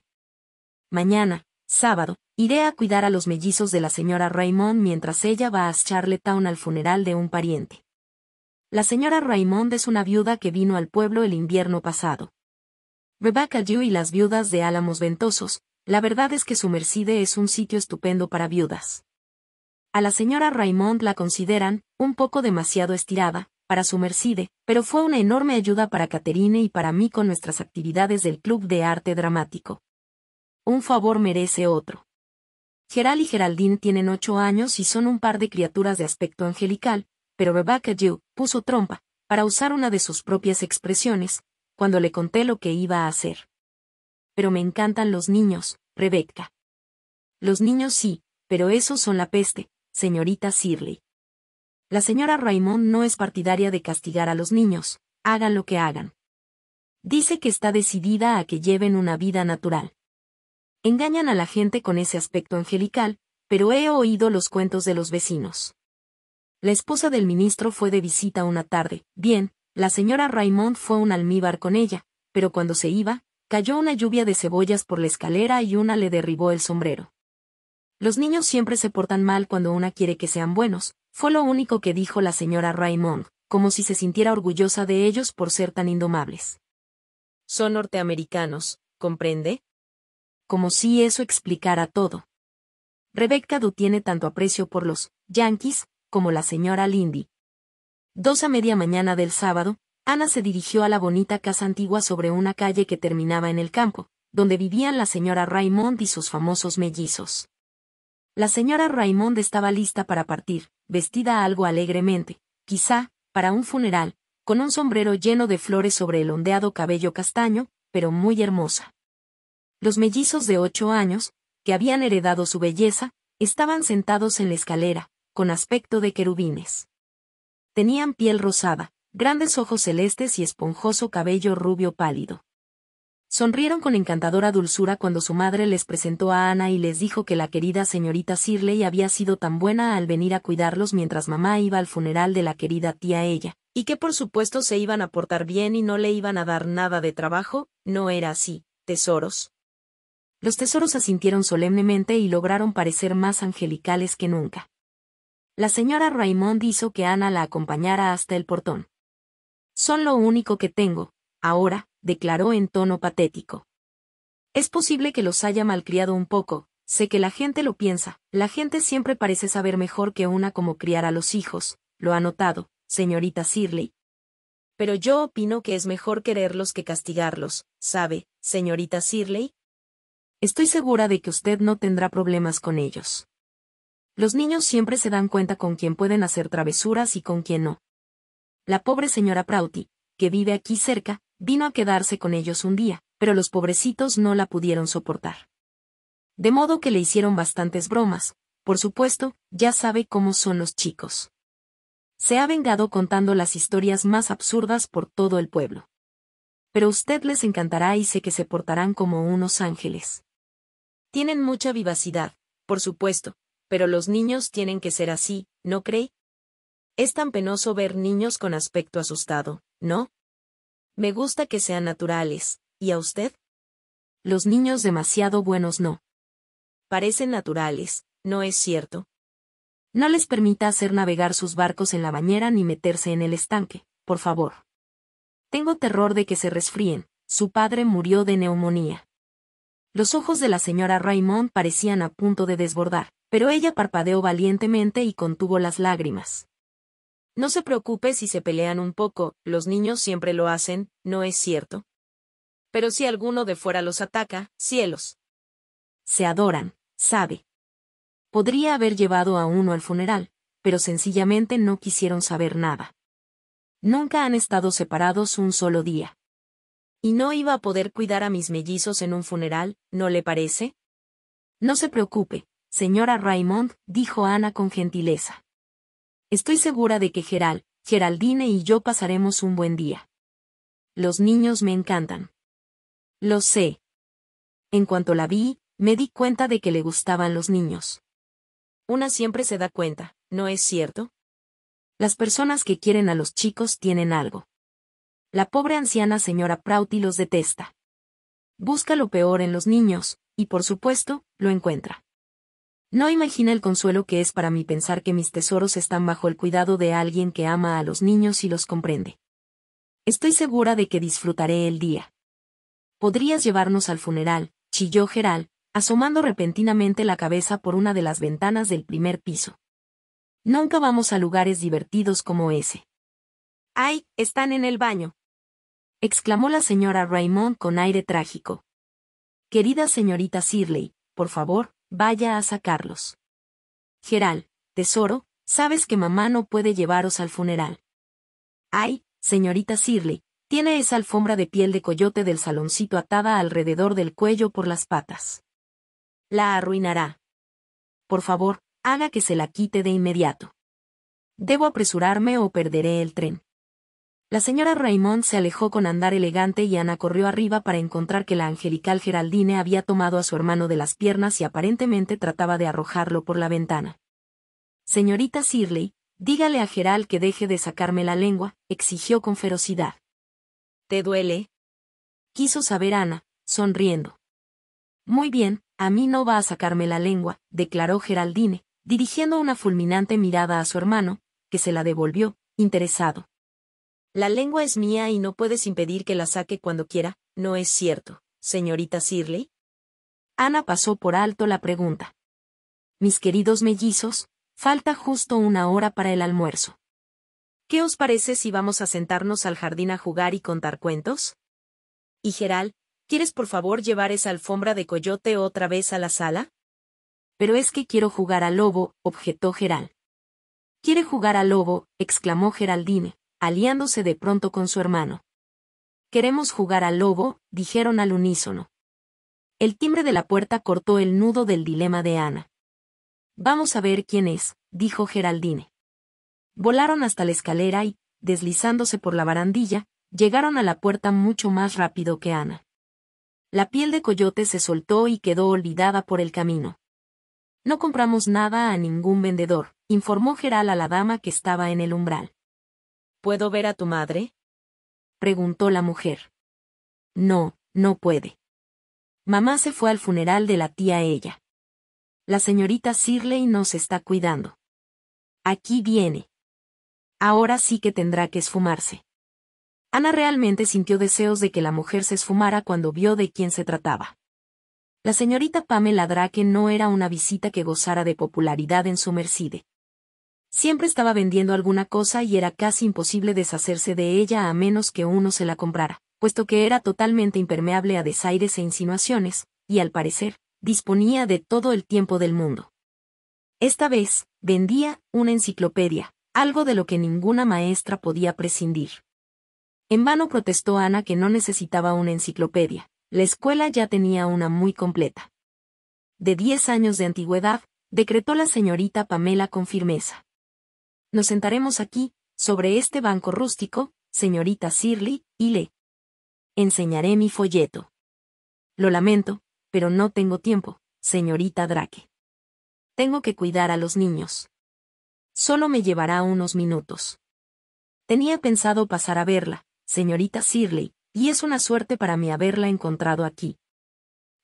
Mañana, sábado, iré a cuidar a los mellizos de la señora Raymond mientras ella va a Charlottetown al funeral de un pariente. La señora Raymond es una viuda que vino al pueblo el invierno pasado. Rebecca Dew y las viudas de Álamos Ventosos, la verdad es que su Mercedes es un sitio estupendo para viudas. A la señora Raymond la consideran, un poco demasiado estirada, para su Mercedes, pero fue una enorme ayuda para Caterine y para mí con nuestras actividades del Club de Arte Dramático. Un favor merece otro. Gerald y Geraldine tienen ocho años y son un par de criaturas de aspecto angelical, pero Rebecca Jew puso trompa, para usar una de sus propias expresiones, cuando le conté lo que iba a hacer. Pero me encantan los niños, Rebecca. Los niños sí, pero esos son la peste, señorita Sirley. La señora Raymond no es partidaria de castigar a los niños, hagan lo que hagan. Dice que está decidida a que lleven una vida natural. Engañan a la gente con ese aspecto angelical, pero he oído los cuentos de los vecinos. La esposa del ministro fue de visita una tarde, bien, la señora Raymond fue un almíbar con ella, pero cuando se iba, cayó una lluvia de cebollas por la escalera y una le derribó el sombrero. Los niños siempre se portan mal cuando una quiere que sean buenos, fue lo único que dijo la señora Raymond, como si se sintiera orgullosa de ellos por ser tan indomables. Son norteamericanos, ¿comprende? Como si eso explicara todo. Rebecca Du tiene tanto aprecio por los Yankees como la señora Lindy. Dos a media mañana del sábado, Ana se dirigió a la bonita casa antigua sobre una calle que terminaba en el campo, donde vivían la señora Raymond y sus famosos mellizos. La señora Raymond estaba lista para partir, vestida algo alegremente, quizá, para un funeral, con un sombrero lleno de flores sobre el ondeado cabello castaño, pero muy hermosa. Los mellizos de ocho años, que habían heredado su belleza, estaban sentados en la escalera, con aspecto de querubines. Tenían piel rosada, grandes ojos celestes y esponjoso cabello rubio pálido. Sonrieron con encantadora dulzura cuando su madre les presentó a Ana y les dijo que la querida señorita Sirley había sido tan buena al venir a cuidarlos mientras mamá iba al funeral de la querida tía ella, y que por supuesto se iban a portar bien y no le iban a dar nada de trabajo, no era así, tesoros. Los tesoros asintieron solemnemente y lograron parecer más angelicales que nunca. La señora Raymond hizo que Ana la acompañara hasta el portón. Son lo único que tengo, ahora, declaró en tono patético. Es posible que los haya malcriado un poco, sé que la gente lo piensa, la gente siempre parece saber mejor que una cómo criar a los hijos, lo ha notado, señorita Sirley. Pero yo opino que es mejor quererlos que castigarlos, ¿sabe, señorita Sirley? Estoy segura de que usted no tendrá problemas con ellos. Los niños siempre se dan cuenta con quién pueden hacer travesuras y con quién no. La pobre señora Prouty, que vive aquí cerca, vino a quedarse con ellos un día, pero los pobrecitos no la pudieron soportar. De modo que le hicieron bastantes bromas, por supuesto, ya sabe cómo son los chicos. Se ha vengado contando las historias más absurdas por todo el pueblo. Pero usted les encantará y sé que se portarán como unos ángeles. Tienen mucha vivacidad, por supuesto, pero los niños tienen que ser así, ¿no cree? Es tan penoso ver niños con aspecto asustado, ¿no? Me gusta que sean naturales. ¿Y a usted? Los niños demasiado buenos no. Parecen naturales, ¿no es cierto? No les permita hacer navegar sus barcos en la bañera ni meterse en el estanque, por favor. Tengo terror de que se resfríen. Su padre murió de neumonía. Los ojos de la señora Raymond parecían a punto de desbordar, pero ella parpadeó valientemente y contuvo las lágrimas. No se preocupe si se pelean un poco, los niños siempre lo hacen, ¿no es cierto? Pero si alguno de fuera los ataca, cielos. Se adoran, sabe. Podría haber llevado a uno al funeral, pero sencillamente no quisieron saber nada. Nunca han estado separados un solo día. Y no iba a poder cuidar a mis mellizos en un funeral, ¿no le parece? No se preocupe, señora Raymond, dijo Ana con gentileza. Estoy segura de que Gerald, Geraldine y yo pasaremos un buen día. Los niños me encantan. Lo sé. En cuanto la vi, me di cuenta de que le gustaban los niños. Una siempre se da cuenta, ¿no es cierto? Las personas que quieren a los chicos tienen algo. La pobre anciana señora Prouty los detesta. Busca lo peor en los niños, y por supuesto, lo encuentra. No imagina el consuelo que es para mí pensar que mis tesoros están bajo el cuidado de alguien que ama a los niños y los comprende. Estoy segura de que disfrutaré el día. Podrías llevarnos al funeral, chilló Geral, asomando repentinamente la cabeza por una de las ventanas del primer piso. Nunca vamos a lugares divertidos como ese. ¡Ay, están en el baño! exclamó la señora Raymond con aire trágico. Querida señorita Sirley, por favor, Vaya a sacarlos. Geral, tesoro, sabes que mamá no puede llevaros al funeral. Ay, señorita Sirley, tiene esa alfombra de piel de coyote del saloncito atada alrededor del cuello por las patas. La arruinará. Por favor, haga que se la quite de inmediato. Debo apresurarme o perderé el tren. La señora Raymond se alejó con andar elegante y Ana corrió arriba para encontrar que la angelical Geraldine había tomado a su hermano de las piernas y aparentemente trataba de arrojarlo por la ventana. Señorita Sirley, dígale a Gerald que deje de sacarme la lengua, exigió con ferocidad. ¿Te duele? Quiso saber Ana, sonriendo. Muy bien, a mí no va a sacarme la lengua, declaró Geraldine, dirigiendo una fulminante mirada a su hermano, que se la devolvió, interesado. La lengua es mía y no puedes impedir que la saque cuando quiera, ¿no es cierto, señorita Sirley? Ana pasó por alto la pregunta. Mis queridos mellizos, falta justo una hora para el almuerzo. ¿Qué os parece si vamos a sentarnos al jardín a jugar y contar cuentos? Y Geral, ¿quieres por favor llevar esa alfombra de coyote otra vez a la sala? Pero es que quiero jugar al lobo, objetó Geral. Quiere jugar al lobo, exclamó Geraldine aliándose de pronto con su hermano. Queremos jugar al lobo, dijeron al unísono. El timbre de la puerta cortó el nudo del dilema de Ana. Vamos a ver quién es, dijo Geraldine. Volaron hasta la escalera y, deslizándose por la barandilla, llegaron a la puerta mucho más rápido que Ana. La piel de coyote se soltó y quedó olvidada por el camino. No compramos nada a ningún vendedor, informó Geral a la dama que estaba en el umbral. ¿Puedo ver a tu madre? preguntó la mujer. No, no puede. Mamá se fue al funeral de la tía ella. La señorita Sirley nos está cuidando. Aquí viene. Ahora sí que tendrá que esfumarse. Ana realmente sintió deseos de que la mujer se esfumara cuando vio de quién se trataba. La señorita Pamela Drake no era una visita que gozara de popularidad en su Mercedes. Siempre estaba vendiendo alguna cosa y era casi imposible deshacerse de ella a menos que uno se la comprara, puesto que era totalmente impermeable a desaires e insinuaciones, y al parecer, disponía de todo el tiempo del mundo. Esta vez, vendía una enciclopedia, algo de lo que ninguna maestra podía prescindir. En vano protestó Ana que no necesitaba una enciclopedia, la escuela ya tenía una muy completa. De diez años de antigüedad, decretó la señorita Pamela con firmeza. Nos sentaremos aquí, sobre este banco rústico, señorita Sirley, y le enseñaré mi folleto. Lo lamento, pero no tengo tiempo, señorita Drake. Tengo que cuidar a los niños. Solo me llevará unos minutos. Tenía pensado pasar a verla, señorita Sirley, y es una suerte para mí haberla encontrado aquí.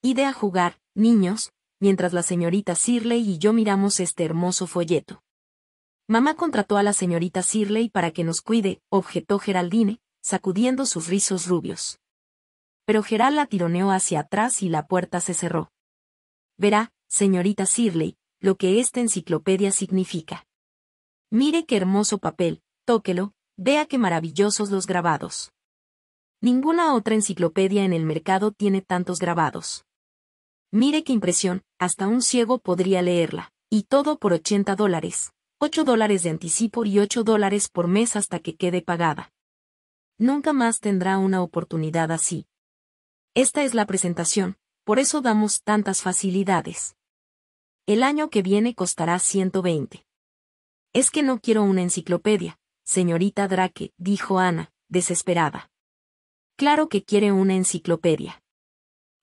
Idea a jugar, niños, mientras la señorita Sirley y yo miramos este hermoso folleto. Mamá contrató a la señorita Sirley para que nos cuide, objetó Geraldine, sacudiendo sus rizos rubios. Pero Gerald la tironeó hacia atrás y la puerta se cerró. Verá, señorita Sirley, lo que esta enciclopedia significa. Mire qué hermoso papel, tóquelo, vea qué maravillosos los grabados. Ninguna otra enciclopedia en el mercado tiene tantos grabados. Mire qué impresión, hasta un ciego podría leerla, y todo por 80 dólares, 8 dólares de anticipo y 8 dólares por mes hasta que quede pagada. Nunca más tendrá una oportunidad así. Esta es la presentación, por eso damos tantas facilidades. El año que viene costará 120. Es que no quiero una enciclopedia, señorita Drake, dijo Ana, desesperada. Claro que quiere una enciclopedia.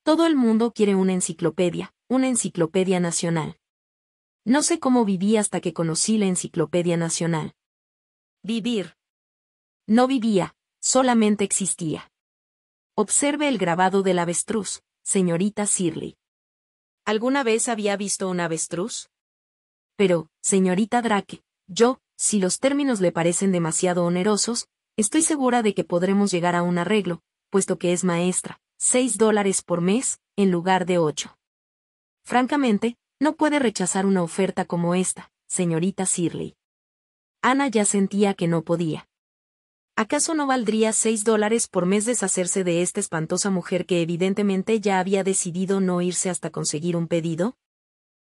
Todo el mundo quiere una enciclopedia, una enciclopedia nacional. No sé cómo viví hasta que conocí la Enciclopedia Nacional. Vivir. No vivía, solamente existía. Observe el grabado del avestruz, señorita Sirley. ¿Alguna vez había visto un avestruz? Pero, señorita Drake, yo, si los términos le parecen demasiado onerosos, estoy segura de que podremos llegar a un arreglo, puesto que es maestra, Seis dólares por mes, en lugar de ocho. Francamente, no puede rechazar una oferta como esta, señorita Sirley. Ana ya sentía que no podía. ¿Acaso no valdría seis dólares por mes deshacerse de esta espantosa mujer que evidentemente ya había decidido no irse hasta conseguir un pedido?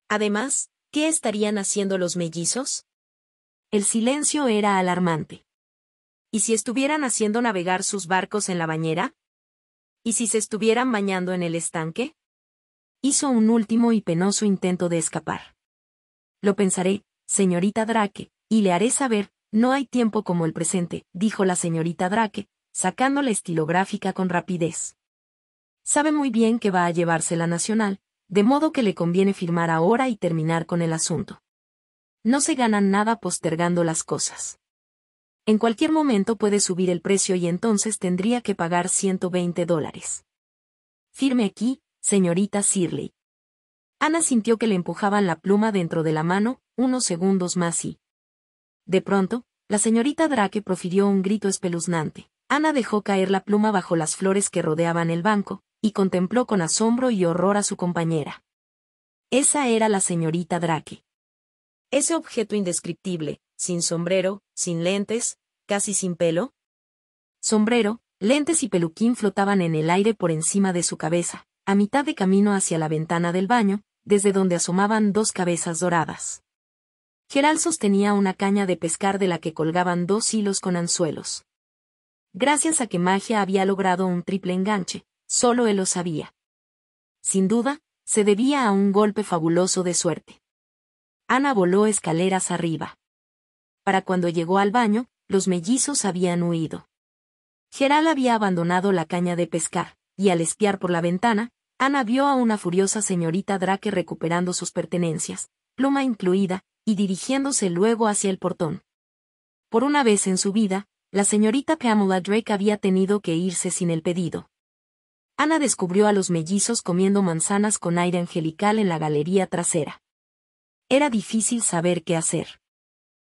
Además, ¿qué estarían haciendo los mellizos? El silencio era alarmante. ¿Y si estuvieran haciendo navegar sus barcos en la bañera? ¿Y si se estuvieran bañando en el estanque? hizo un último y penoso intento de escapar. Lo pensaré, señorita Drake, y le haré saber, no hay tiempo como el presente, dijo la señorita Drake, sacando la estilográfica con rapidez. Sabe muy bien que va a llevarse la nacional, de modo que le conviene firmar ahora y terminar con el asunto. No se gana nada postergando las cosas. En cualquier momento puede subir el precio y entonces tendría que pagar 120 dólares. Firme aquí, señorita Sirley. Ana sintió que le empujaban la pluma dentro de la mano, unos segundos más y... De pronto, la señorita Drake profirió un grito espeluznante. Ana dejó caer la pluma bajo las flores que rodeaban el banco, y contempló con asombro y horror a su compañera. Esa era la señorita Drake. Ese objeto indescriptible, sin sombrero, sin lentes, casi sin pelo. Sombrero, lentes y peluquín flotaban en el aire por encima de su cabeza, a mitad de camino hacia la ventana del baño, desde donde asomaban dos cabezas doradas. Geral sostenía una caña de pescar de la que colgaban dos hilos con anzuelos. Gracias a que Magia había logrado un triple enganche, solo él lo sabía. Sin duda, se debía a un golpe fabuloso de suerte. Ana voló escaleras arriba. Para cuando llegó al baño, los mellizos habían huido. Geral había abandonado la caña de pescar, y al espiar por la ventana, Ana vio a una furiosa señorita Drake recuperando sus pertenencias, pluma incluida, y dirigiéndose luego hacia el portón. Por una vez en su vida, la señorita Pamela Drake había tenido que irse sin el pedido. Ana descubrió a los mellizos comiendo manzanas con aire angelical en la galería trasera. Era difícil saber qué hacer.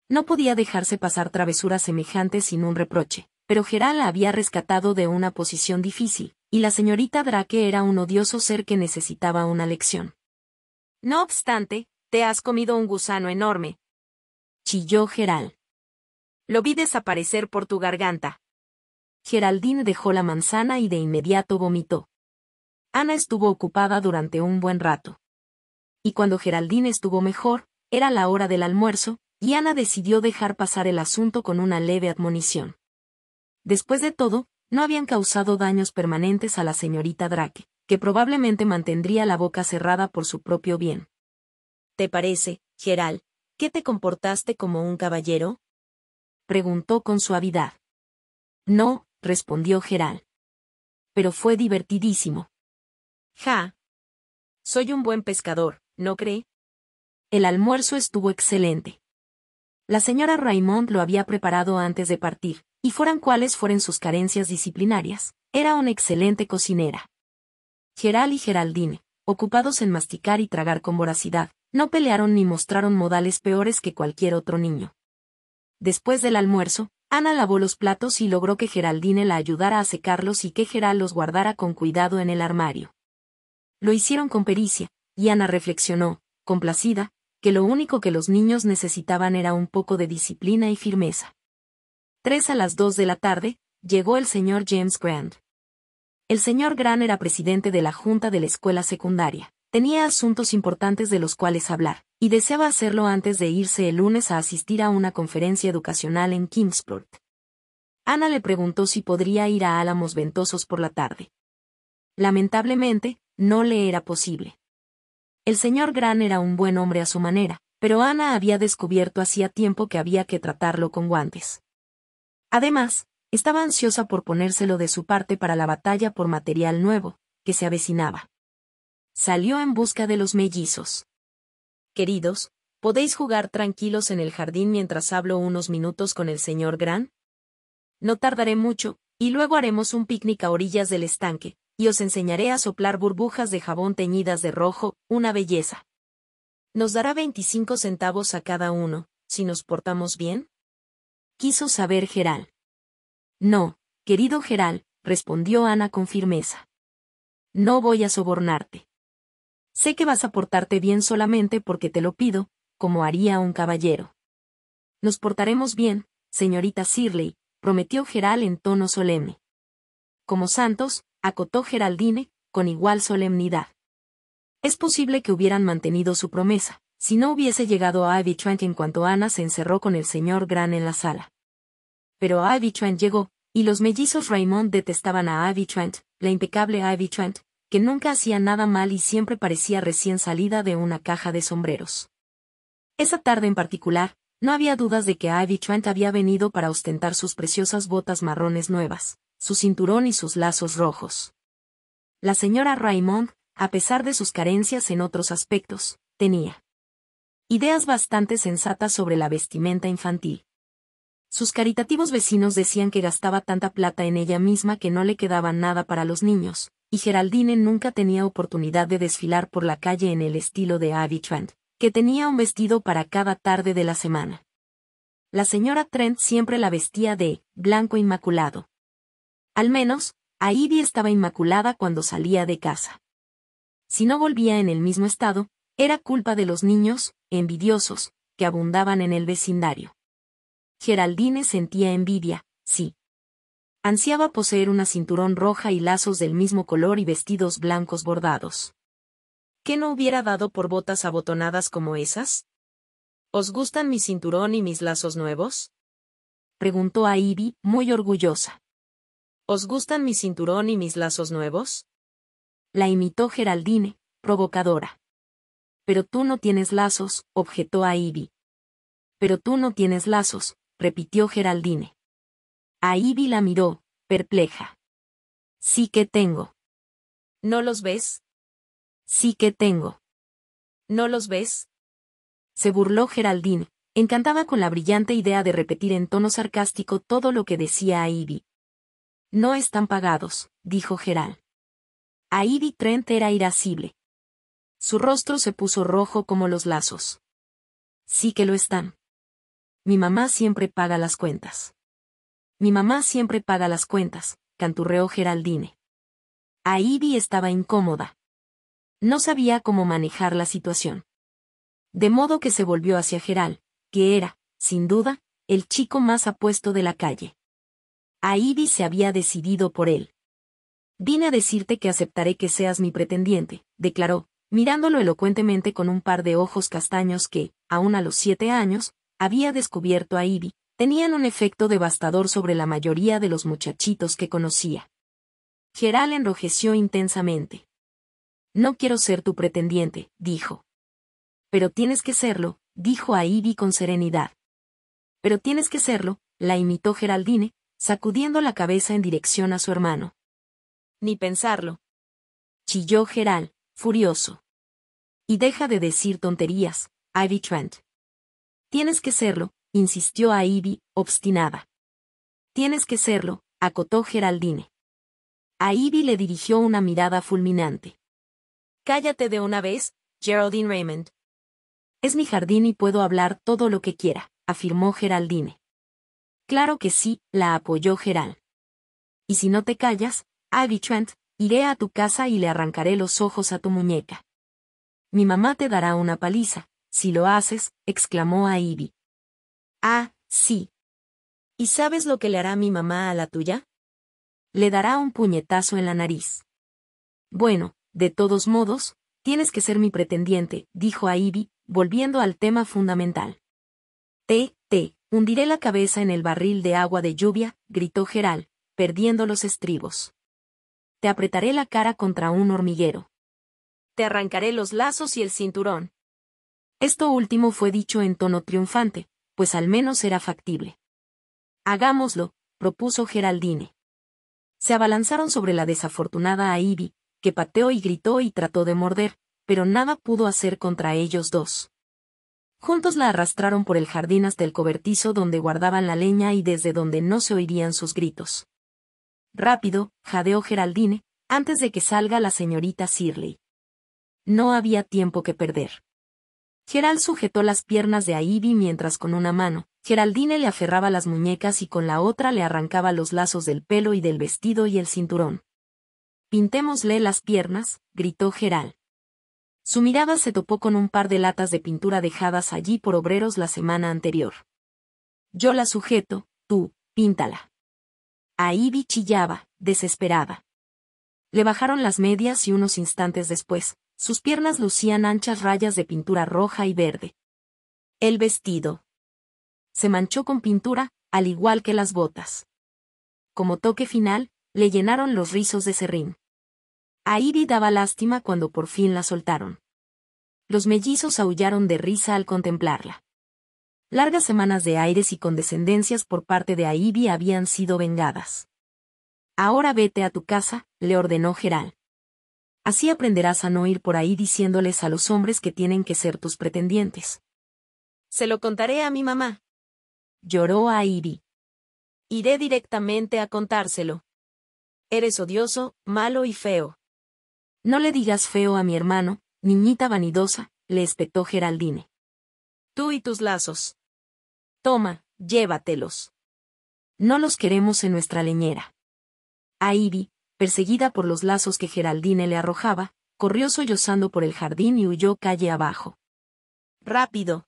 No podía dejarse pasar travesuras semejantes sin un reproche, pero Geral la había rescatado de una posición difícil, y la señorita Drake era un odioso ser que necesitaba una lección. No obstante, te has comido un gusano enorme. Chilló Gerald. Lo vi desaparecer por tu garganta. Geraldine dejó la manzana y de inmediato vomitó. Ana estuvo ocupada durante un buen rato. Y cuando Geraldine estuvo mejor, era la hora del almuerzo, y Ana decidió dejar pasar el asunto con una leve admonición. Después de todo, no habían causado daños permanentes a la señorita Drake, que probablemente mantendría la boca cerrada por su propio bien. ¿Te parece, Geral, que te comportaste como un caballero? preguntó con suavidad. No, respondió Geral. Pero fue divertidísimo. Ja. Soy un buen pescador, ¿no cree? El almuerzo estuvo excelente. La señora Raymond lo había preparado antes de partir, y fueran cuales fueran sus carencias disciplinarias, era una excelente cocinera. Geral y Geraldine, ocupados en masticar y tragar con voracidad, no pelearon ni mostraron modales peores que cualquier otro niño. Después del almuerzo, Ana lavó los platos y logró que Geraldine la ayudara a secarlos y que Geral los guardara con cuidado en el armario. Lo hicieron con pericia, y Ana reflexionó, complacida, que lo único que los niños necesitaban era un poco de disciplina y firmeza. Tres a las dos de la tarde, llegó el señor James Grant. El señor Grant era presidente de la Junta de la Escuela Secundaria. Tenía asuntos importantes de los cuales hablar, y deseaba hacerlo antes de irse el lunes a asistir a una conferencia educacional en Kingsport. Ana le preguntó si podría ir a Álamos Ventosos por la tarde. Lamentablemente, no le era posible. El señor Grant era un buen hombre a su manera, pero Ana había descubierto hacía tiempo que había que tratarlo con guantes. Además, estaba ansiosa por ponérselo de su parte para la batalla por material nuevo, que se avecinaba. Salió en busca de los mellizos. Queridos, ¿podéis jugar tranquilos en el jardín mientras hablo unos minutos con el señor Gran? No tardaré mucho, y luego haremos un picnic a orillas del estanque, y os enseñaré a soplar burbujas de jabón teñidas de rojo, una belleza. Nos dará 25 centavos a cada uno, si nos portamos bien quiso saber Geral. No, querido Geral, respondió Ana con firmeza. No voy a sobornarte. Sé que vas a portarte bien solamente porque te lo pido, como haría un caballero. Nos portaremos bien, señorita Sirley, prometió Geral en tono solemne. Como Santos, acotó Geraldine, con igual solemnidad. Es posible que hubieran mantenido su promesa, si no hubiese llegado a Ivy Trent en cuanto Ana se encerró con el señor Gran en la sala. Pero Ivy Trent llegó, y los mellizos Raymond detestaban a Ivy Trent, la impecable Ivy Trent, que nunca hacía nada mal y siempre parecía recién salida de una caja de sombreros. Esa tarde en particular, no había dudas de que Ivy Trent había venido para ostentar sus preciosas botas marrones nuevas, su cinturón y sus lazos rojos. La señora Raymond, a pesar de sus carencias en otros aspectos, tenía ideas bastante sensatas sobre la vestimenta infantil. Sus caritativos vecinos decían que gastaba tanta plata en ella misma que no le quedaba nada para los niños, y Geraldine nunca tenía oportunidad de desfilar por la calle en el estilo de Abby Trent, que tenía un vestido para cada tarde de la semana. La señora Trent siempre la vestía de blanco inmaculado. Al menos, Ivy estaba inmaculada cuando salía de casa. Si no volvía en el mismo estado, era culpa de los niños, envidiosos, que abundaban en el vecindario. Geraldine sentía envidia, sí. Ansiaba poseer una cinturón roja y lazos del mismo color y vestidos blancos bordados. ¿Qué no hubiera dado por botas abotonadas como esas? ¿Os gustan mi cinturón y mis lazos nuevos? Preguntó a Ivy, muy orgullosa. ¿Os gustan mi cinturón y mis lazos nuevos? La imitó Geraldine, provocadora. Pero tú no tienes lazos, objetó a Ivy. Pero tú no tienes lazos, repitió Geraldine. A Ivy la miró, perpleja. Sí que tengo. ¿No los ves? Sí que tengo. ¿No los ves? Se burló Geraldine, encantada con la brillante idea de repetir en tono sarcástico todo lo que decía a Ivy. No están pagados, dijo Gerald. A Ivy Trent era irascible, su rostro se puso rojo como los lazos. Sí que lo están. Mi mamá siempre paga las cuentas. Mi mamá siempre paga las cuentas, canturreó Geraldine. Ivy estaba incómoda. No sabía cómo manejar la situación. De modo que se volvió hacia Gerald, que era, sin duda, el chico más apuesto de la calle. Ivy se había decidido por él. Vine a decirte que aceptaré que seas mi pretendiente, declaró, mirándolo elocuentemente con un par de ojos castaños que, aún a los siete años, había descubierto a Ivy, tenían un efecto devastador sobre la mayoría de los muchachitos que conocía. Geral enrojeció intensamente. No quiero ser tu pretendiente, dijo. Pero tienes que serlo, dijo a Ivy con serenidad. Pero tienes que serlo, la imitó Geraldine, sacudiendo la cabeza en dirección a su hermano. Ni pensarlo. Chilló Geral furioso. Y deja de decir tonterías, Ivy Trent. Tienes que serlo, insistió Ivy, obstinada. Tienes que serlo, acotó Geraldine. A Ivy le dirigió una mirada fulminante. Cállate de una vez, Geraldine Raymond. Es mi jardín y puedo hablar todo lo que quiera, afirmó Geraldine. Claro que sí, la apoyó Gerald. Y si no te callas, Ivy Trent, Iré a tu casa y le arrancaré los ojos a tu muñeca. Mi mamá te dará una paliza, si lo haces, exclamó Ivy. Ah, sí. ¿Y sabes lo que le hará mi mamá a la tuya? Le dará un puñetazo en la nariz. Bueno, de todos modos, tienes que ser mi pretendiente, dijo Ivy, volviendo al tema fundamental. Te, te, hundiré la cabeza en el barril de agua de lluvia, gritó Geral, perdiendo los estribos te apretaré la cara contra un hormiguero. Te arrancaré los lazos y el cinturón. Esto último fue dicho en tono triunfante, pues al menos era factible. Hagámoslo, propuso Geraldine. Se abalanzaron sobre la desafortunada Ivy, que pateó y gritó y trató de morder, pero nada pudo hacer contra ellos dos. Juntos la arrastraron por el jardín hasta el cobertizo donde guardaban la leña y desde donde no se oirían sus gritos. Rápido, jadeó Geraldine, antes de que salga la señorita Sirley. No había tiempo que perder. Gerald sujetó las piernas de Ivy mientras con una mano, Geraldine le aferraba las muñecas y con la otra le arrancaba los lazos del pelo y del vestido y el cinturón. Pintémosle las piernas, gritó Gerald. Su mirada se topó con un par de latas de pintura dejadas allí por obreros la semana anterior. Yo la sujeto, tú, píntala. A chillaba, desesperada. Le bajaron las medias y unos instantes después, sus piernas lucían anchas rayas de pintura roja y verde. El vestido. Se manchó con pintura, al igual que las botas. Como toque final, le llenaron los rizos de serrín. A daba lástima cuando por fin la soltaron. Los mellizos aullaron de risa al contemplarla. Largas semanas de aires y condescendencias por parte de Aibi habían sido vengadas. Ahora vete a tu casa, le ordenó Geral. Así aprenderás a no ir por ahí diciéndoles a los hombres que tienen que ser tus pretendientes. Se lo contaré a mi mamá. Lloró Aibi. Iré directamente a contárselo. Eres odioso, malo y feo. No le digas feo a mi hermano, niñita vanidosa, le espetó Geraldine. Tú y tus lazos. Toma, llévatelos. No los queremos en nuestra leñera. A Ivy, perseguida por los lazos que Geraldine le arrojaba, corrió sollozando por el jardín y huyó calle abajo. Rápido.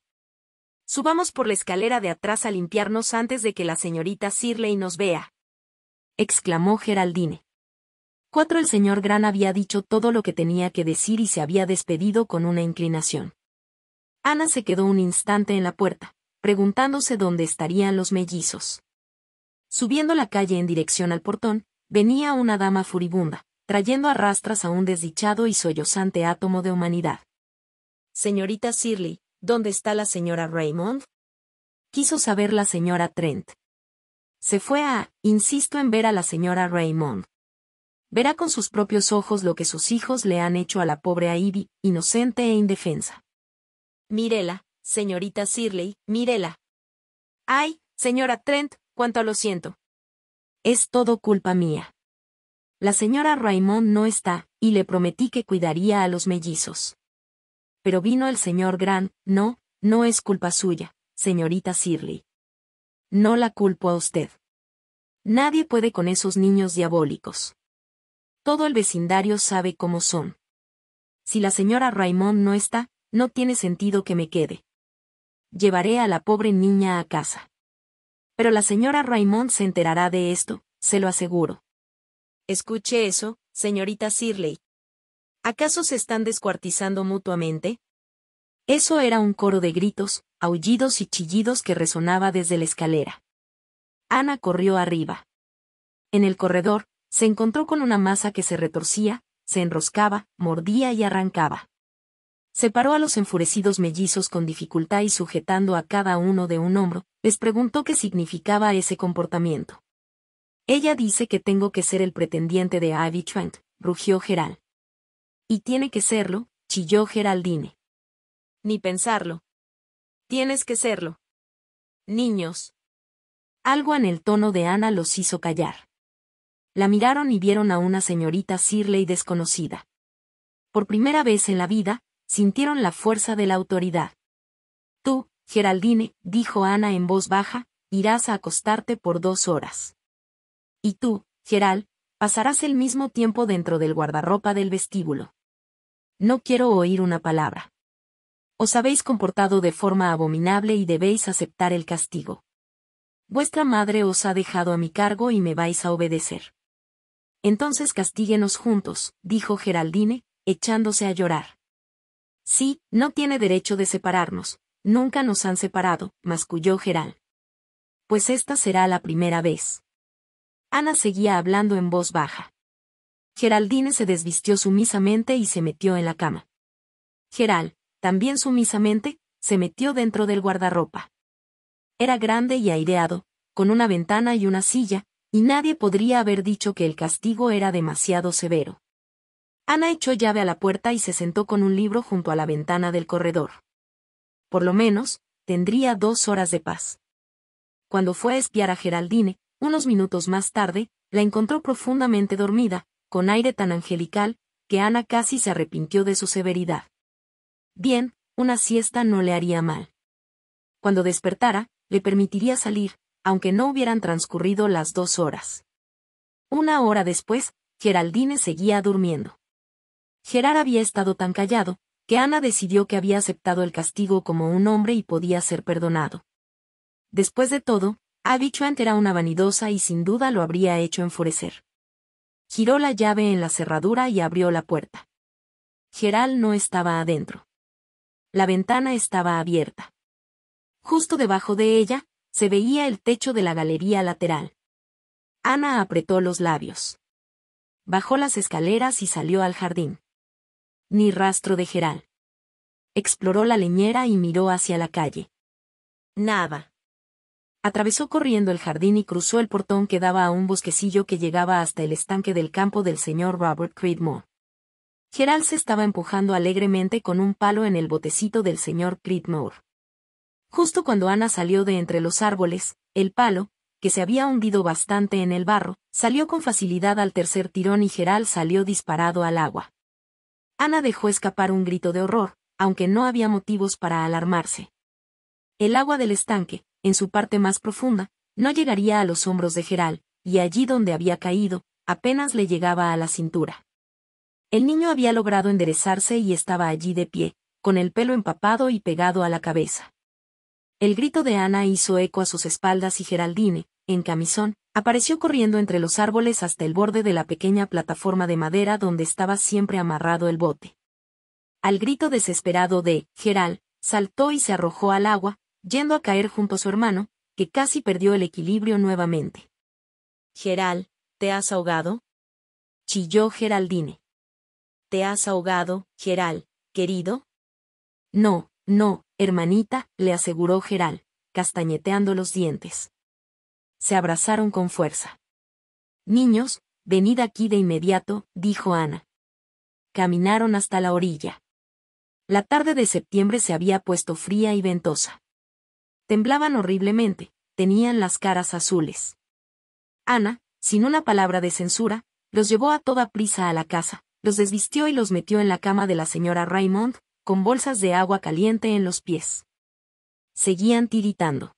Subamos por la escalera de atrás a limpiarnos antes de que la señorita y nos vea. exclamó Geraldine. Cuatro El señor Gran había dicho todo lo que tenía que decir y se había despedido con una inclinación. Ana se quedó un instante en la puerta, preguntándose dónde estarían los mellizos. Subiendo la calle en dirección al portón, venía una dama furibunda, trayendo a rastras a un desdichado y sollozante átomo de humanidad. Señorita Sirley, ¿dónde está la señora Raymond? Quiso saber la señora Trent. Se fue a, insisto en ver a la señora Raymond. Verá con sus propios ojos lo que sus hijos le han hecho a la pobre Ivy, inocente e indefensa. —Mirela señorita Sirley, mírela. Ay, señora Trent, cuánto lo siento. Es todo culpa mía. La señora Raymond no está, y le prometí que cuidaría a los mellizos. Pero vino el señor Grant, no, no es culpa suya, señorita Sirley. No la culpo a usted. Nadie puede con esos niños diabólicos. Todo el vecindario sabe cómo son. Si la señora Raymond no está, no tiene sentido que me quede llevaré a la pobre niña a casa. Pero la señora Raymond se enterará de esto, se lo aseguro. Escuche eso, señorita Sirley. ¿Acaso se están descuartizando mutuamente? Eso era un coro de gritos, aullidos y chillidos que resonaba desde la escalera. Ana corrió arriba. En el corredor, se encontró con una masa que se retorcía, se enroscaba, mordía y arrancaba. Separó a los enfurecidos mellizos con dificultad y sujetando a cada uno de un hombro, les preguntó qué significaba ese comportamiento. Ella dice que tengo que ser el pretendiente de Ivy Trent, rugió Gerald. Y tiene que serlo, chilló Geraldine. Ni pensarlo. Tienes que serlo. Niños. Algo en el tono de Ana los hizo callar. La miraron y vieron a una señorita sirle y desconocida. Por primera vez en la vida, sintieron la fuerza de la autoridad. Tú, Geraldine, dijo Ana en voz baja, irás a acostarte por dos horas. Y tú, Gerald, pasarás el mismo tiempo dentro del guardarropa del vestíbulo. No quiero oír una palabra. Os habéis comportado de forma abominable y debéis aceptar el castigo. Vuestra madre os ha dejado a mi cargo y me vais a obedecer. Entonces castíguenos juntos, dijo Geraldine, echándose a llorar. Sí, no tiene derecho de separarnos, nunca nos han separado, masculló Geral. Pues esta será la primera vez. Ana seguía hablando en voz baja. Geraldine se desvistió sumisamente y se metió en la cama. Gerald, también sumisamente, se metió dentro del guardarropa. Era grande y aireado, con una ventana y una silla, y nadie podría haber dicho que el castigo era demasiado severo. Ana echó llave a la puerta y se sentó con un libro junto a la ventana del corredor. Por lo menos, tendría dos horas de paz. Cuando fue a espiar a Geraldine, unos minutos más tarde, la encontró profundamente dormida, con aire tan angelical, que Ana casi se arrepintió de su severidad. Bien, una siesta no le haría mal. Cuando despertara, le permitiría salir, aunque no hubieran transcurrido las dos horas. Una hora después, Geraldine seguía durmiendo. Gerard había estado tan callado, que Ana decidió que había aceptado el castigo como un hombre y podía ser perdonado. Después de todo, Abichuant era una vanidosa y sin duda lo habría hecho enfurecer. Giró la llave en la cerradura y abrió la puerta. Geral no estaba adentro. La ventana estaba abierta. Justo debajo de ella, se veía el techo de la galería lateral. Ana apretó los labios. Bajó las escaleras y salió al jardín ni rastro de Geral. Exploró la leñera y miró hacia la calle. Nada. Atravesó corriendo el jardín y cruzó el portón que daba a un bosquecillo que llegaba hasta el estanque del campo del señor Robert Creedmoor. Gerald se estaba empujando alegremente con un palo en el botecito del señor Creedmoor. Justo cuando Ana salió de entre los árboles, el palo, que se había hundido bastante en el barro, salió con facilidad al tercer tirón y Gerald salió disparado al agua. Ana dejó escapar un grito de horror, aunque no había motivos para alarmarse. El agua del estanque, en su parte más profunda, no llegaría a los hombros de Geral, y allí donde había caído, apenas le llegaba a la cintura. El niño había logrado enderezarse y estaba allí de pie, con el pelo empapado y pegado a la cabeza. El grito de Ana hizo eco a sus espaldas y Geraldine, en camisón, Apareció corriendo entre los árboles hasta el borde de la pequeña plataforma de madera donde estaba siempre amarrado el bote. Al grito desesperado de «Geral», saltó y se arrojó al agua, yendo a caer junto a su hermano, que casi perdió el equilibrio nuevamente. Geral, ¿te has ahogado? chilló Geraldine. ¿Te has ahogado, Geral, querido? No, no, hermanita, le aseguró Geral, castañeteando los dientes se abrazaron con fuerza. Niños, venid aquí de inmediato, dijo Ana. Caminaron hasta la orilla. La tarde de septiembre se había puesto fría y ventosa. Temblaban horriblemente, tenían las caras azules. Ana, sin una palabra de censura, los llevó a toda prisa a la casa, los desvistió y los metió en la cama de la señora Raymond, con bolsas de agua caliente en los pies. Seguían tiritando.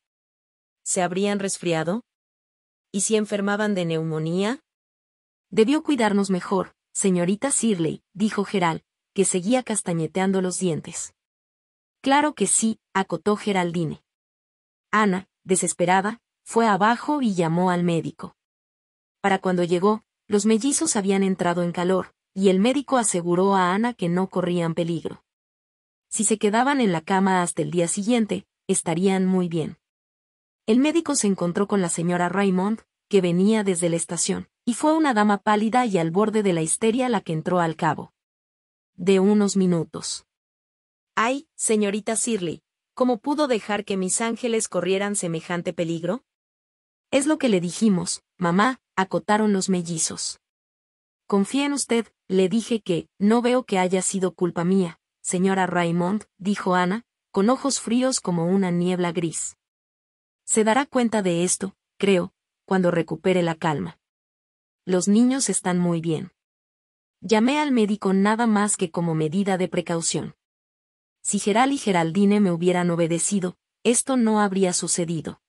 ¿Se habrían resfriado? ¿Y si enfermaban de neumonía? Debió cuidarnos mejor, señorita Sirley, dijo Gerald, que seguía castañeteando los dientes. Claro que sí, acotó Geraldine. Ana, desesperada, fue abajo y llamó al médico. Para cuando llegó, los mellizos habían entrado en calor, y el médico aseguró a Ana que no corrían peligro. Si se quedaban en la cama hasta el día siguiente, estarían muy bien. El médico se encontró con la señora Raymond, que venía desde la estación, y fue una dama pálida y al borde de la histeria la que entró al cabo. De unos minutos. Ay, señorita Sirley! ¿cómo pudo dejar que mis ángeles corrieran semejante peligro? Es lo que le dijimos, mamá, acotaron los mellizos. Confía en usted, le dije que, no veo que haya sido culpa mía, señora Raymond, dijo Ana, con ojos fríos como una niebla gris. Se dará cuenta de esto, creo, cuando recupere la calma. Los niños están muy bien. Llamé al médico nada más que como medida de precaución. Si Geral y Geraldine me hubieran obedecido, esto no habría sucedido.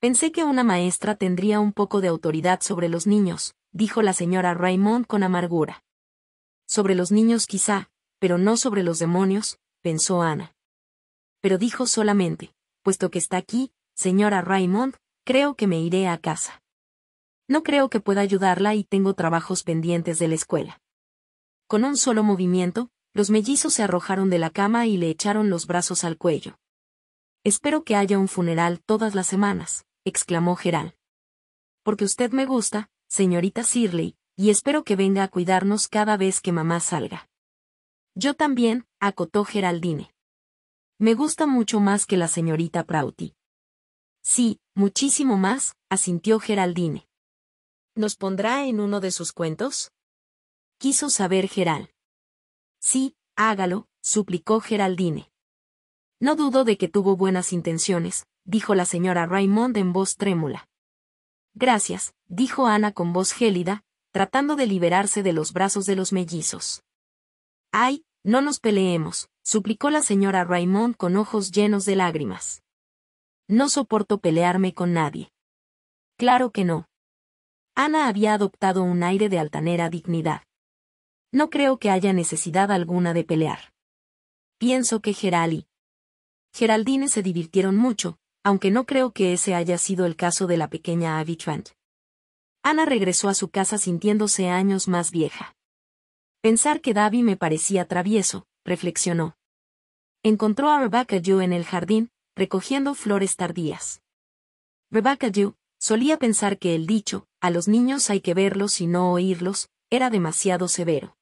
Pensé que una maestra tendría un poco de autoridad sobre los niños, dijo la señora Raymond con amargura. Sobre los niños quizá, pero no sobre los demonios, pensó Ana. Pero dijo solamente, puesto que está aquí, Señora Raymond, creo que me iré a casa. No creo que pueda ayudarla y tengo trabajos pendientes de la escuela. Con un solo movimiento, los mellizos se arrojaron de la cama y le echaron los brazos al cuello. Espero que haya un funeral todas las semanas, exclamó Gerald. Porque usted me gusta, señorita Sirley, y espero que venga a cuidarnos cada vez que mamá salga. Yo también, acotó Geraldine. Me gusta mucho más que la señorita Prouty. Sí, muchísimo más, asintió Geraldine. ¿Nos pondrá en uno de sus cuentos? Quiso saber Geral. Sí, hágalo, suplicó Geraldine. No dudo de que tuvo buenas intenciones, dijo la señora Raymond en voz trémula. Gracias, dijo Ana con voz gélida, tratando de liberarse de los brazos de los mellizos. Ay, no nos peleemos, suplicó la señora Raymond con ojos llenos de lágrimas. No soporto pelearme con nadie. Claro que no. Ana había adoptado un aire de altanera dignidad. No creo que haya necesidad alguna de pelear. Pienso que Gerali. Geraldine se divirtieron mucho, aunque no creo que ese haya sido el caso de la pequeña Abby Ana regresó a su casa sintiéndose años más vieja. Pensar que Davy me parecía travieso, reflexionó. Encontró a Rebecca yo en el jardín, recogiendo flores tardías. Rebecca solía pensar que el dicho, a los niños hay que verlos y no oírlos, era demasiado severo.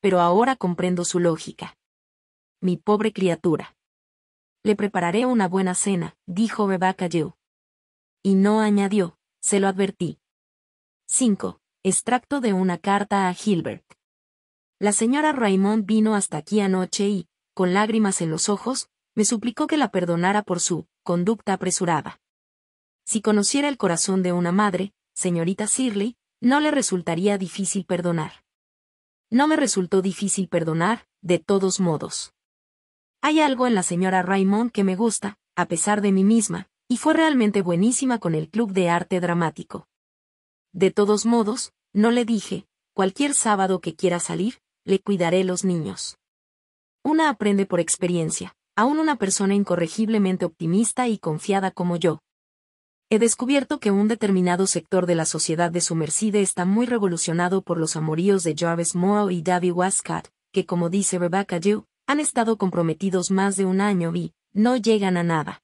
Pero ahora comprendo su lógica. Mi pobre criatura. Le prepararé una buena cena, dijo Rebecca Y no añadió, se lo advertí. 5. Extracto de una carta a Hilbert. La señora Raymond vino hasta aquí anoche y, con lágrimas en los ojos, me suplicó que la perdonara por su conducta apresurada. Si conociera el corazón de una madre, señorita Sirley, no le resultaría difícil perdonar. No me resultó difícil perdonar, de todos modos. Hay algo en la señora Raymond que me gusta, a pesar de mí misma, y fue realmente buenísima con el Club de Arte Dramático. De todos modos, no le dije, cualquier sábado que quiera salir, le cuidaré los niños. Una aprende por experiencia, aún una persona incorregiblemente optimista y confiada como yo. He descubierto que un determinado sector de la sociedad de Sumercide está muy revolucionado por los amoríos de Jarvis Moore y Davy Wascott, que como dice Rebecca Dew, han estado comprometidos más de un año y, no llegan a nada.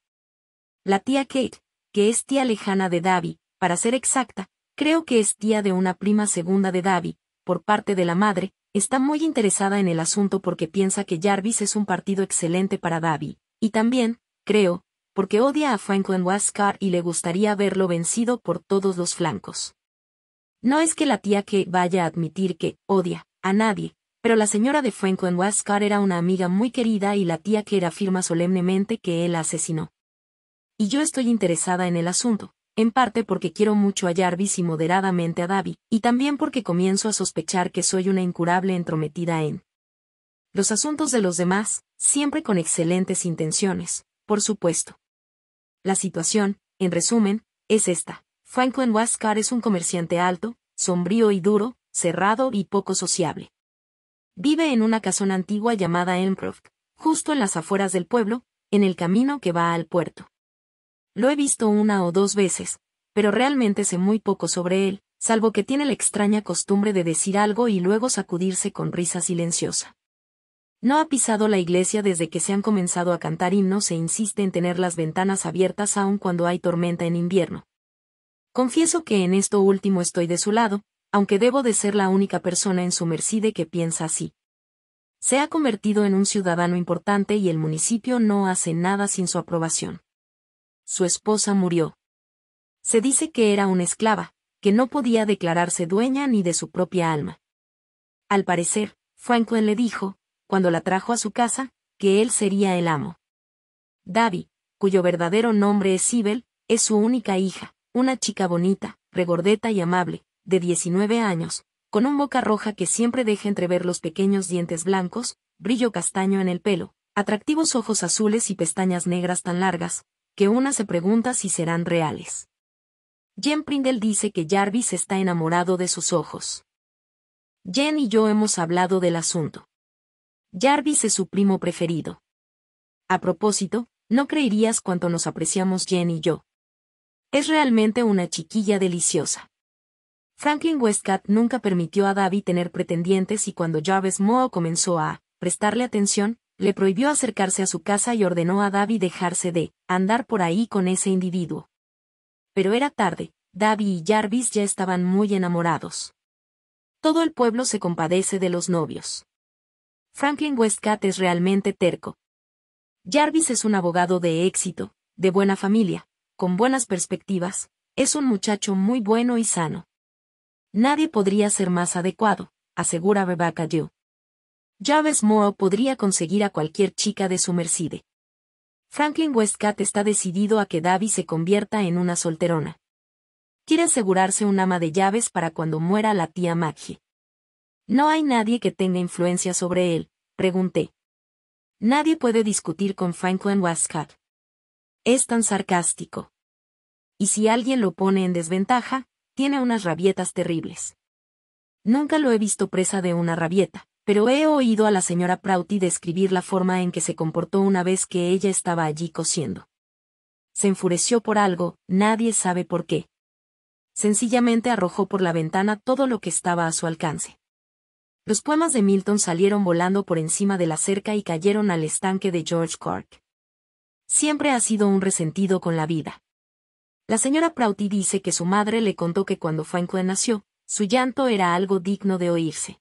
La tía Kate, que es tía lejana de Davy, para ser exacta, creo que es tía de una prima segunda de Davy, por parte de la madre, Está muy interesada en el asunto porque piensa que Jarvis es un partido excelente para Davy, y también, creo, porque odia a Franklin Wascar y le gustaría verlo vencido por todos los flancos. No es que la tía que vaya a admitir que odia a nadie, pero la señora de Franklin Wascar era una amiga muy querida y la tía que afirma solemnemente que él la asesinó. Y yo estoy interesada en el asunto, en parte porque quiero mucho a Jarvis y moderadamente a Davy, y también porque comienzo a sospechar que soy una incurable entrometida en los asuntos de los demás, siempre con excelentes intenciones, por supuesto. La situación, en resumen, es esta. Franklin Wascar es un comerciante alto, sombrío y duro, cerrado y poco sociable. Vive en una casona antigua llamada Enprov, justo en las afueras del pueblo, en el camino que va al puerto. Lo he visto una o dos veces, pero realmente sé muy poco sobre él, salvo que tiene la extraña costumbre de decir algo y luego sacudirse con risa silenciosa. No ha pisado la iglesia desde que se han comenzado a cantar himnos e insiste en tener las ventanas abiertas aun cuando hay tormenta en invierno. Confieso que en esto último estoy de su lado, aunque debo de ser la única persona en su merced que piensa así. Se ha convertido en un ciudadano importante y el municipio no hace nada sin su aprobación su esposa murió. Se dice que era una esclava, que no podía declararse dueña ni de su propia alma. Al parecer, Franklin le dijo, cuando la trajo a su casa, que él sería el amo. Davy, cuyo verdadero nombre es Sibel, es su única hija, una chica bonita, regordeta y amable, de 19 años, con un boca roja que siempre deja entrever los pequeños dientes blancos, brillo castaño en el pelo, atractivos ojos azules y pestañas negras tan largas, que una se pregunta si serán reales. Jen Prindle dice que Jarvis está enamorado de sus ojos. Jen y yo hemos hablado del asunto. Jarvis es su primo preferido. A propósito, no creerías cuánto nos apreciamos Jen y yo. Es realmente una chiquilla deliciosa. Franklin Westcott nunca permitió a Davy tener pretendientes y cuando Jarvis Moe comenzó a prestarle atención, le prohibió acercarse a su casa y ordenó a Davy dejarse de andar por ahí con ese individuo. Pero era tarde, Davy y Jarvis ya estaban muy enamorados. Todo el pueblo se compadece de los novios. Franklin Westcott es realmente terco. Jarvis es un abogado de éxito, de buena familia, con buenas perspectivas, es un muchacho muy bueno y sano. Nadie podría ser más adecuado, asegura Rebecca Jew. Javes Moe podría conseguir a cualquier chica de su mercide. Franklin Westcott está decidido a que Davy se convierta en una solterona. Quiere asegurarse un ama de llaves para cuando muera la tía Maggie. ¿No hay nadie que tenga influencia sobre él? Pregunté. Nadie puede discutir con Franklin Westcott. Es tan sarcástico. Y si alguien lo pone en desventaja, tiene unas rabietas terribles. Nunca lo he visto presa de una rabieta pero he oído a la señora Prouty describir la forma en que se comportó una vez que ella estaba allí cosiendo. Se enfureció por algo, nadie sabe por qué. Sencillamente arrojó por la ventana todo lo que estaba a su alcance. Los poemas de Milton salieron volando por encima de la cerca y cayeron al estanque de George Cork. Siempre ha sido un resentido con la vida. La señora Prouty dice que su madre le contó que cuando Franklin nació, su llanto era algo digno de oírse.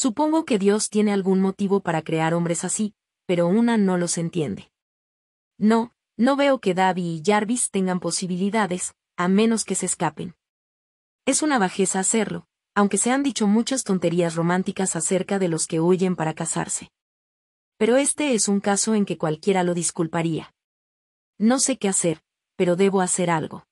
Supongo que Dios tiene algún motivo para crear hombres así, pero una no los entiende. No, no veo que Davy y Jarvis tengan posibilidades, a menos que se escapen. Es una bajeza hacerlo, aunque se han dicho muchas tonterías románticas acerca de los que huyen para casarse. Pero este es un caso en que cualquiera lo disculparía. No sé qué hacer, pero debo hacer algo.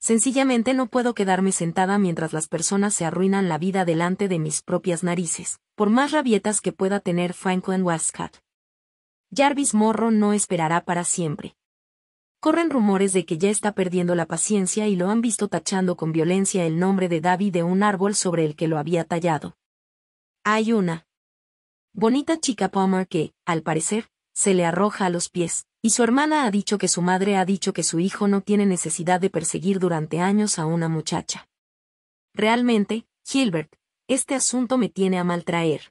Sencillamente no puedo quedarme sentada mientras las personas se arruinan la vida delante de mis propias narices, por más rabietas que pueda tener Franklin Westcott. Jarvis Morro no esperará para siempre. Corren rumores de que ya está perdiendo la paciencia y lo han visto tachando con violencia el nombre de David de un árbol sobre el que lo había tallado. Hay una bonita chica Palmer que, al parecer, se le arroja a los pies, y su hermana ha dicho que su madre ha dicho que su hijo no tiene necesidad de perseguir durante años a una muchacha. Realmente, Gilbert, este asunto me tiene a maltraer.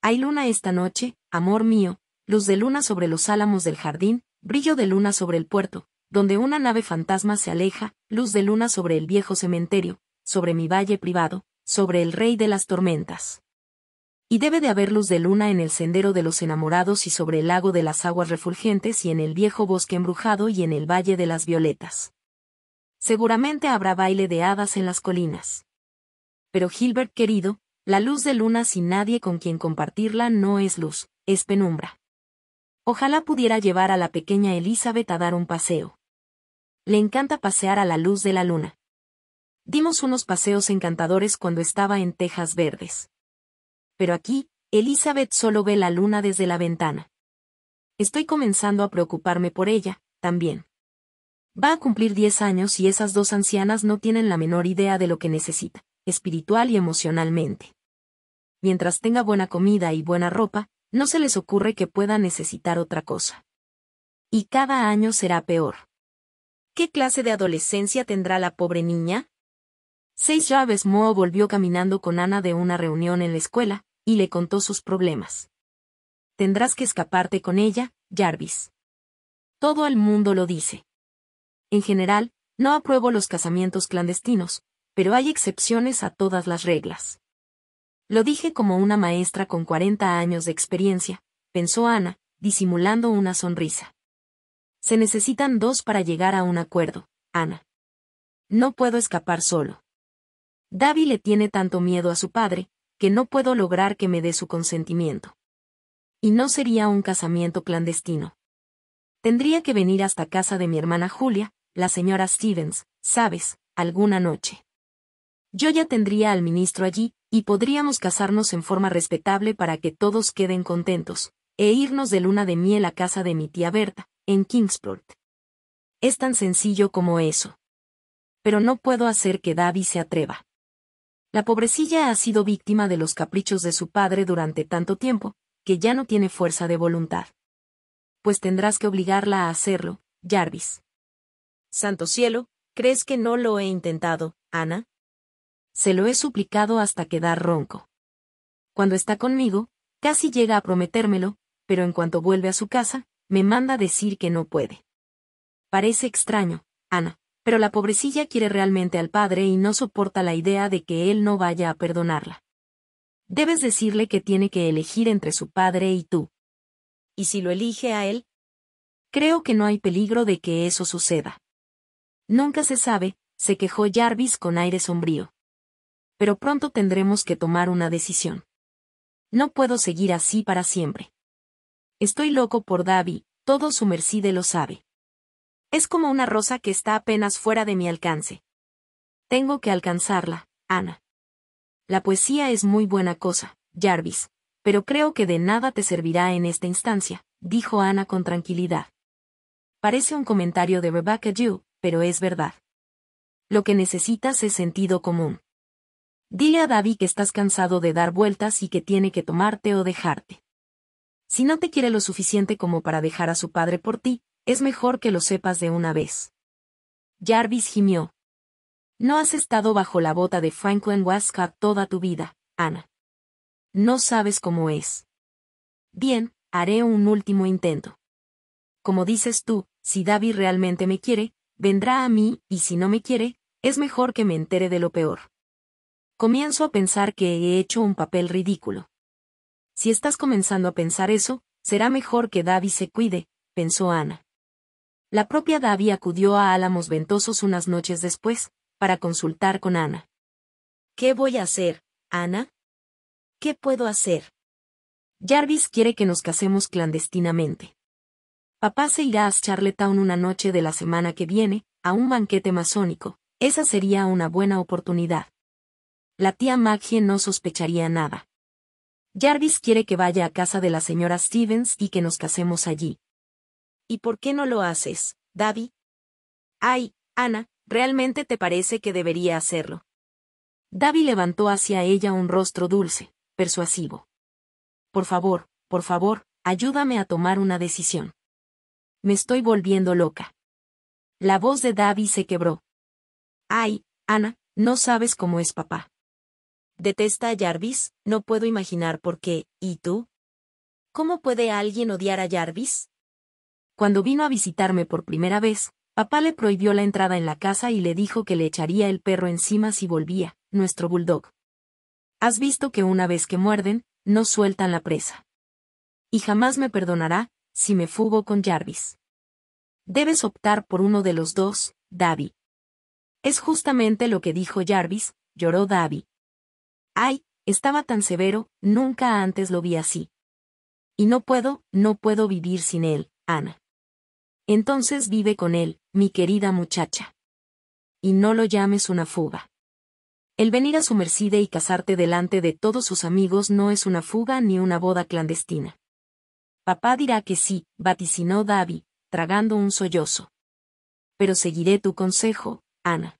Hay luna esta noche, amor mío, luz de luna sobre los álamos del jardín, brillo de luna sobre el puerto, donde una nave fantasma se aleja, luz de luna sobre el viejo cementerio, sobre mi valle privado, sobre el rey de las tormentas y debe de haber luz de luna en el sendero de los enamorados y sobre el lago de las aguas refulgentes y en el viejo bosque embrujado y en el valle de las violetas. Seguramente habrá baile de hadas en las colinas. Pero Gilbert querido, la luz de luna sin nadie con quien compartirla no es luz, es penumbra. Ojalá pudiera llevar a la pequeña Elizabeth a dar un paseo. Le encanta pasear a la luz de la luna. Dimos unos paseos encantadores cuando estaba en Tejas Verdes pero aquí, Elizabeth solo ve la luna desde la ventana. Estoy comenzando a preocuparme por ella, también. Va a cumplir diez años y esas dos ancianas no tienen la menor idea de lo que necesita, espiritual y emocionalmente. Mientras tenga buena comida y buena ropa, no se les ocurre que pueda necesitar otra cosa. Y cada año será peor. ¿Qué clase de adolescencia tendrá la pobre niña? Seis llaves mo volvió caminando con Ana de una reunión en la escuela, y le contó sus problemas. Tendrás que escaparte con ella, Jarvis. Todo el mundo lo dice. En general, no apruebo los casamientos clandestinos, pero hay excepciones a todas las reglas. Lo dije como una maestra con 40 años de experiencia, pensó Ana, disimulando una sonrisa. Se necesitan dos para llegar a un acuerdo, Ana. No puedo escapar solo. Davy le tiene tanto miedo a su padre, que no puedo lograr que me dé su consentimiento. Y no sería un casamiento clandestino. Tendría que venir hasta casa de mi hermana Julia, la señora Stevens, sabes, alguna noche. Yo ya tendría al ministro allí, y podríamos casarnos en forma respetable para que todos queden contentos, e irnos de luna de miel a casa de mi tía Berta, en Kingsport. Es tan sencillo como eso. Pero no puedo hacer que Davy se atreva. La pobrecilla ha sido víctima de los caprichos de su padre durante tanto tiempo, que ya no tiene fuerza de voluntad. Pues tendrás que obligarla a hacerlo, Jarvis. Santo cielo, ¿crees que no lo he intentado, Ana? Se lo he suplicado hasta quedar ronco. Cuando está conmigo, casi llega a prometérmelo, pero en cuanto vuelve a su casa, me manda decir que no puede. Parece extraño, Ana pero la pobrecilla quiere realmente al padre y no soporta la idea de que él no vaya a perdonarla. Debes decirle que tiene que elegir entre su padre y tú. ¿Y si lo elige a él? Creo que no hay peligro de que eso suceda. Nunca se sabe, se quejó Jarvis con aire sombrío. Pero pronto tendremos que tomar una decisión. No puedo seguir así para siempre. Estoy loco por Davy, todo su merced lo sabe. Es como una rosa que está apenas fuera de mi alcance. Tengo que alcanzarla, Ana. La poesía es muy buena cosa, Jarvis, pero creo que de nada te servirá en esta instancia, dijo Ana con tranquilidad. Parece un comentario de Rebecca Jew, pero es verdad. Lo que necesitas es sentido común. Dile a David que estás cansado de dar vueltas y que tiene que tomarte o dejarte. Si no te quiere lo suficiente como para dejar a su padre por ti, es mejor que lo sepas de una vez. Jarvis gimió. No has estado bajo la bota de Franklin Westcott toda tu vida, Ana. No sabes cómo es. Bien, haré un último intento. Como dices tú, si David realmente me quiere, vendrá a mí, y si no me quiere, es mejor que me entere de lo peor. Comienzo a pensar que he hecho un papel ridículo. Si estás comenzando a pensar eso, será mejor que David se cuide, pensó Ana. La propia Davy acudió a Álamos Ventosos unas noches después, para consultar con Ana. ¿Qué voy a hacer, Ana? ¿Qué puedo hacer? Jarvis quiere que nos casemos clandestinamente. Papá se irá a Charlottetown una noche de la semana que viene, a un banquete masónico. Esa sería una buena oportunidad. La tía Maggie no sospecharía nada. Jarvis quiere que vaya a casa de la señora Stevens y que nos casemos allí. ¿Y por qué no lo haces, Davy? Ay, Ana, realmente te parece que debería hacerlo. Davy levantó hacia ella un rostro dulce, persuasivo. Por favor, por favor, ayúdame a tomar una decisión. Me estoy volviendo loca. La voz de Davy se quebró. Ay, Ana, no sabes cómo es papá. Detesta a Jarvis, no puedo imaginar por qué, ¿y tú? ¿Cómo puede alguien odiar a Jarvis? Cuando vino a visitarme por primera vez, papá le prohibió la entrada en la casa y le dijo que le echaría el perro encima si volvía, nuestro bulldog. Has visto que una vez que muerden, no sueltan la presa. Y jamás me perdonará, si me fugo con Jarvis. Debes optar por uno de los dos, Davy. Es justamente lo que dijo Jarvis, lloró Davy. Ay, estaba tan severo, nunca antes lo vi así. Y no puedo, no puedo vivir sin él, Ana. Entonces vive con él, mi querida muchacha. Y no lo llames una fuga. El venir a su merced y casarte delante de todos sus amigos no es una fuga ni una boda clandestina. Papá dirá que sí, vaticinó Davy, tragando un sollozo. Pero seguiré tu consejo, Ana.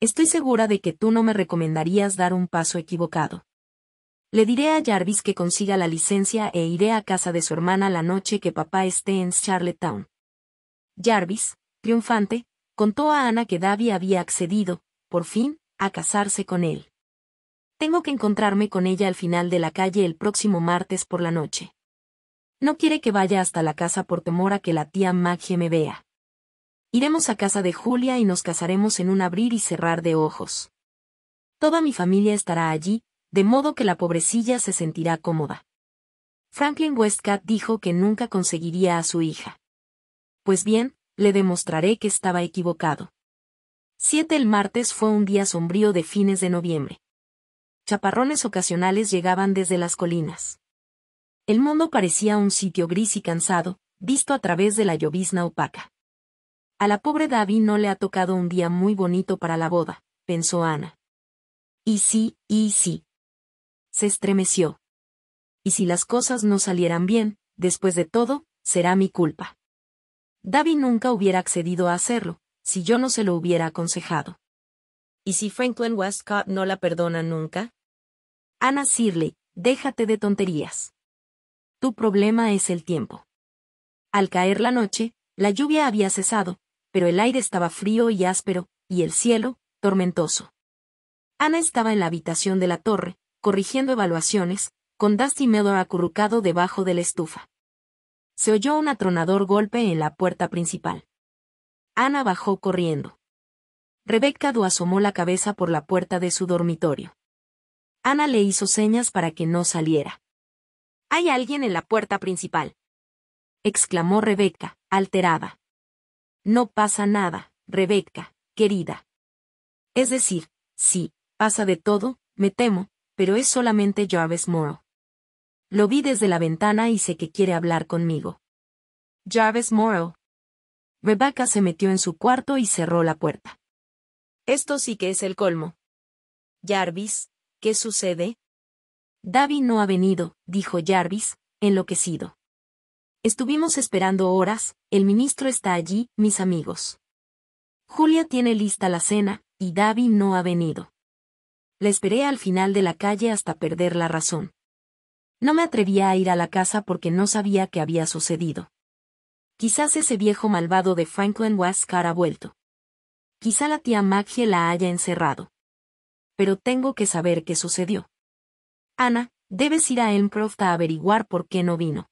Estoy segura de que tú no me recomendarías dar un paso equivocado. Le diré a Jarvis que consiga la licencia e iré a casa de su hermana la noche que papá esté en Charlottetown. Jarvis, triunfante, contó a Ana que Davy había accedido, por fin, a casarse con él. Tengo que encontrarme con ella al final de la calle el próximo martes por la noche. No quiere que vaya hasta la casa por temor a que la tía Maggie me vea. Iremos a casa de Julia y nos casaremos en un abrir y cerrar de ojos. Toda mi familia estará allí, de modo que la pobrecilla se sentirá cómoda. Franklin Westcott dijo que nunca conseguiría a su hija. Pues bien, le demostraré que estaba equivocado. Siete El martes fue un día sombrío de fines de noviembre. Chaparrones ocasionales llegaban desde las colinas. El mundo parecía un sitio gris y cansado, visto a través de la llovizna opaca. A la pobre Davi no le ha tocado un día muy bonito para la boda, pensó Ana. Y sí, y sí. Se estremeció. Y si las cosas no salieran bien, después de todo, será mi culpa. David nunca hubiera accedido a hacerlo, si yo no se lo hubiera aconsejado. ¿Y si Franklin Westcott no la perdona nunca? Ana Sirley, déjate de tonterías. Tu problema es el tiempo. Al caer la noche, la lluvia había cesado, pero el aire estaba frío y áspero, y el cielo, tormentoso. Ana estaba en la habitación de la torre, corrigiendo evaluaciones, con Dusty Miller acurrucado debajo de la estufa. Se oyó un atronador golpe en la puerta principal. Ana bajó corriendo. Rebecca Du asomó la cabeza por la puerta de su dormitorio. Ana le hizo señas para que no saliera. Hay alguien en la puerta principal. exclamó Rebecca, alterada. No pasa nada, Rebecca, querida. Es decir, sí, pasa de todo, me temo, pero es solamente Jarvis Morrow. Lo vi desde la ventana y sé que quiere hablar conmigo. Jarvis Morrow. Rebecca se metió en su cuarto y cerró la puerta. Esto sí que es el colmo. Jarvis, ¿qué sucede? Davy no ha venido, dijo Jarvis, enloquecido. Estuvimos esperando horas, el ministro está allí, mis amigos. Julia tiene lista la cena, y Davy no ha venido. La esperé al final de la calle hasta perder la razón. No me atrevía a ir a la casa porque no sabía qué había sucedido. Quizás ese viejo malvado de Franklin Westcott ha vuelto. Quizá la tía Maggie la haya encerrado. Pero tengo que saber qué sucedió. Ana, debes ir a Elmcroft a averiguar por qué no vino.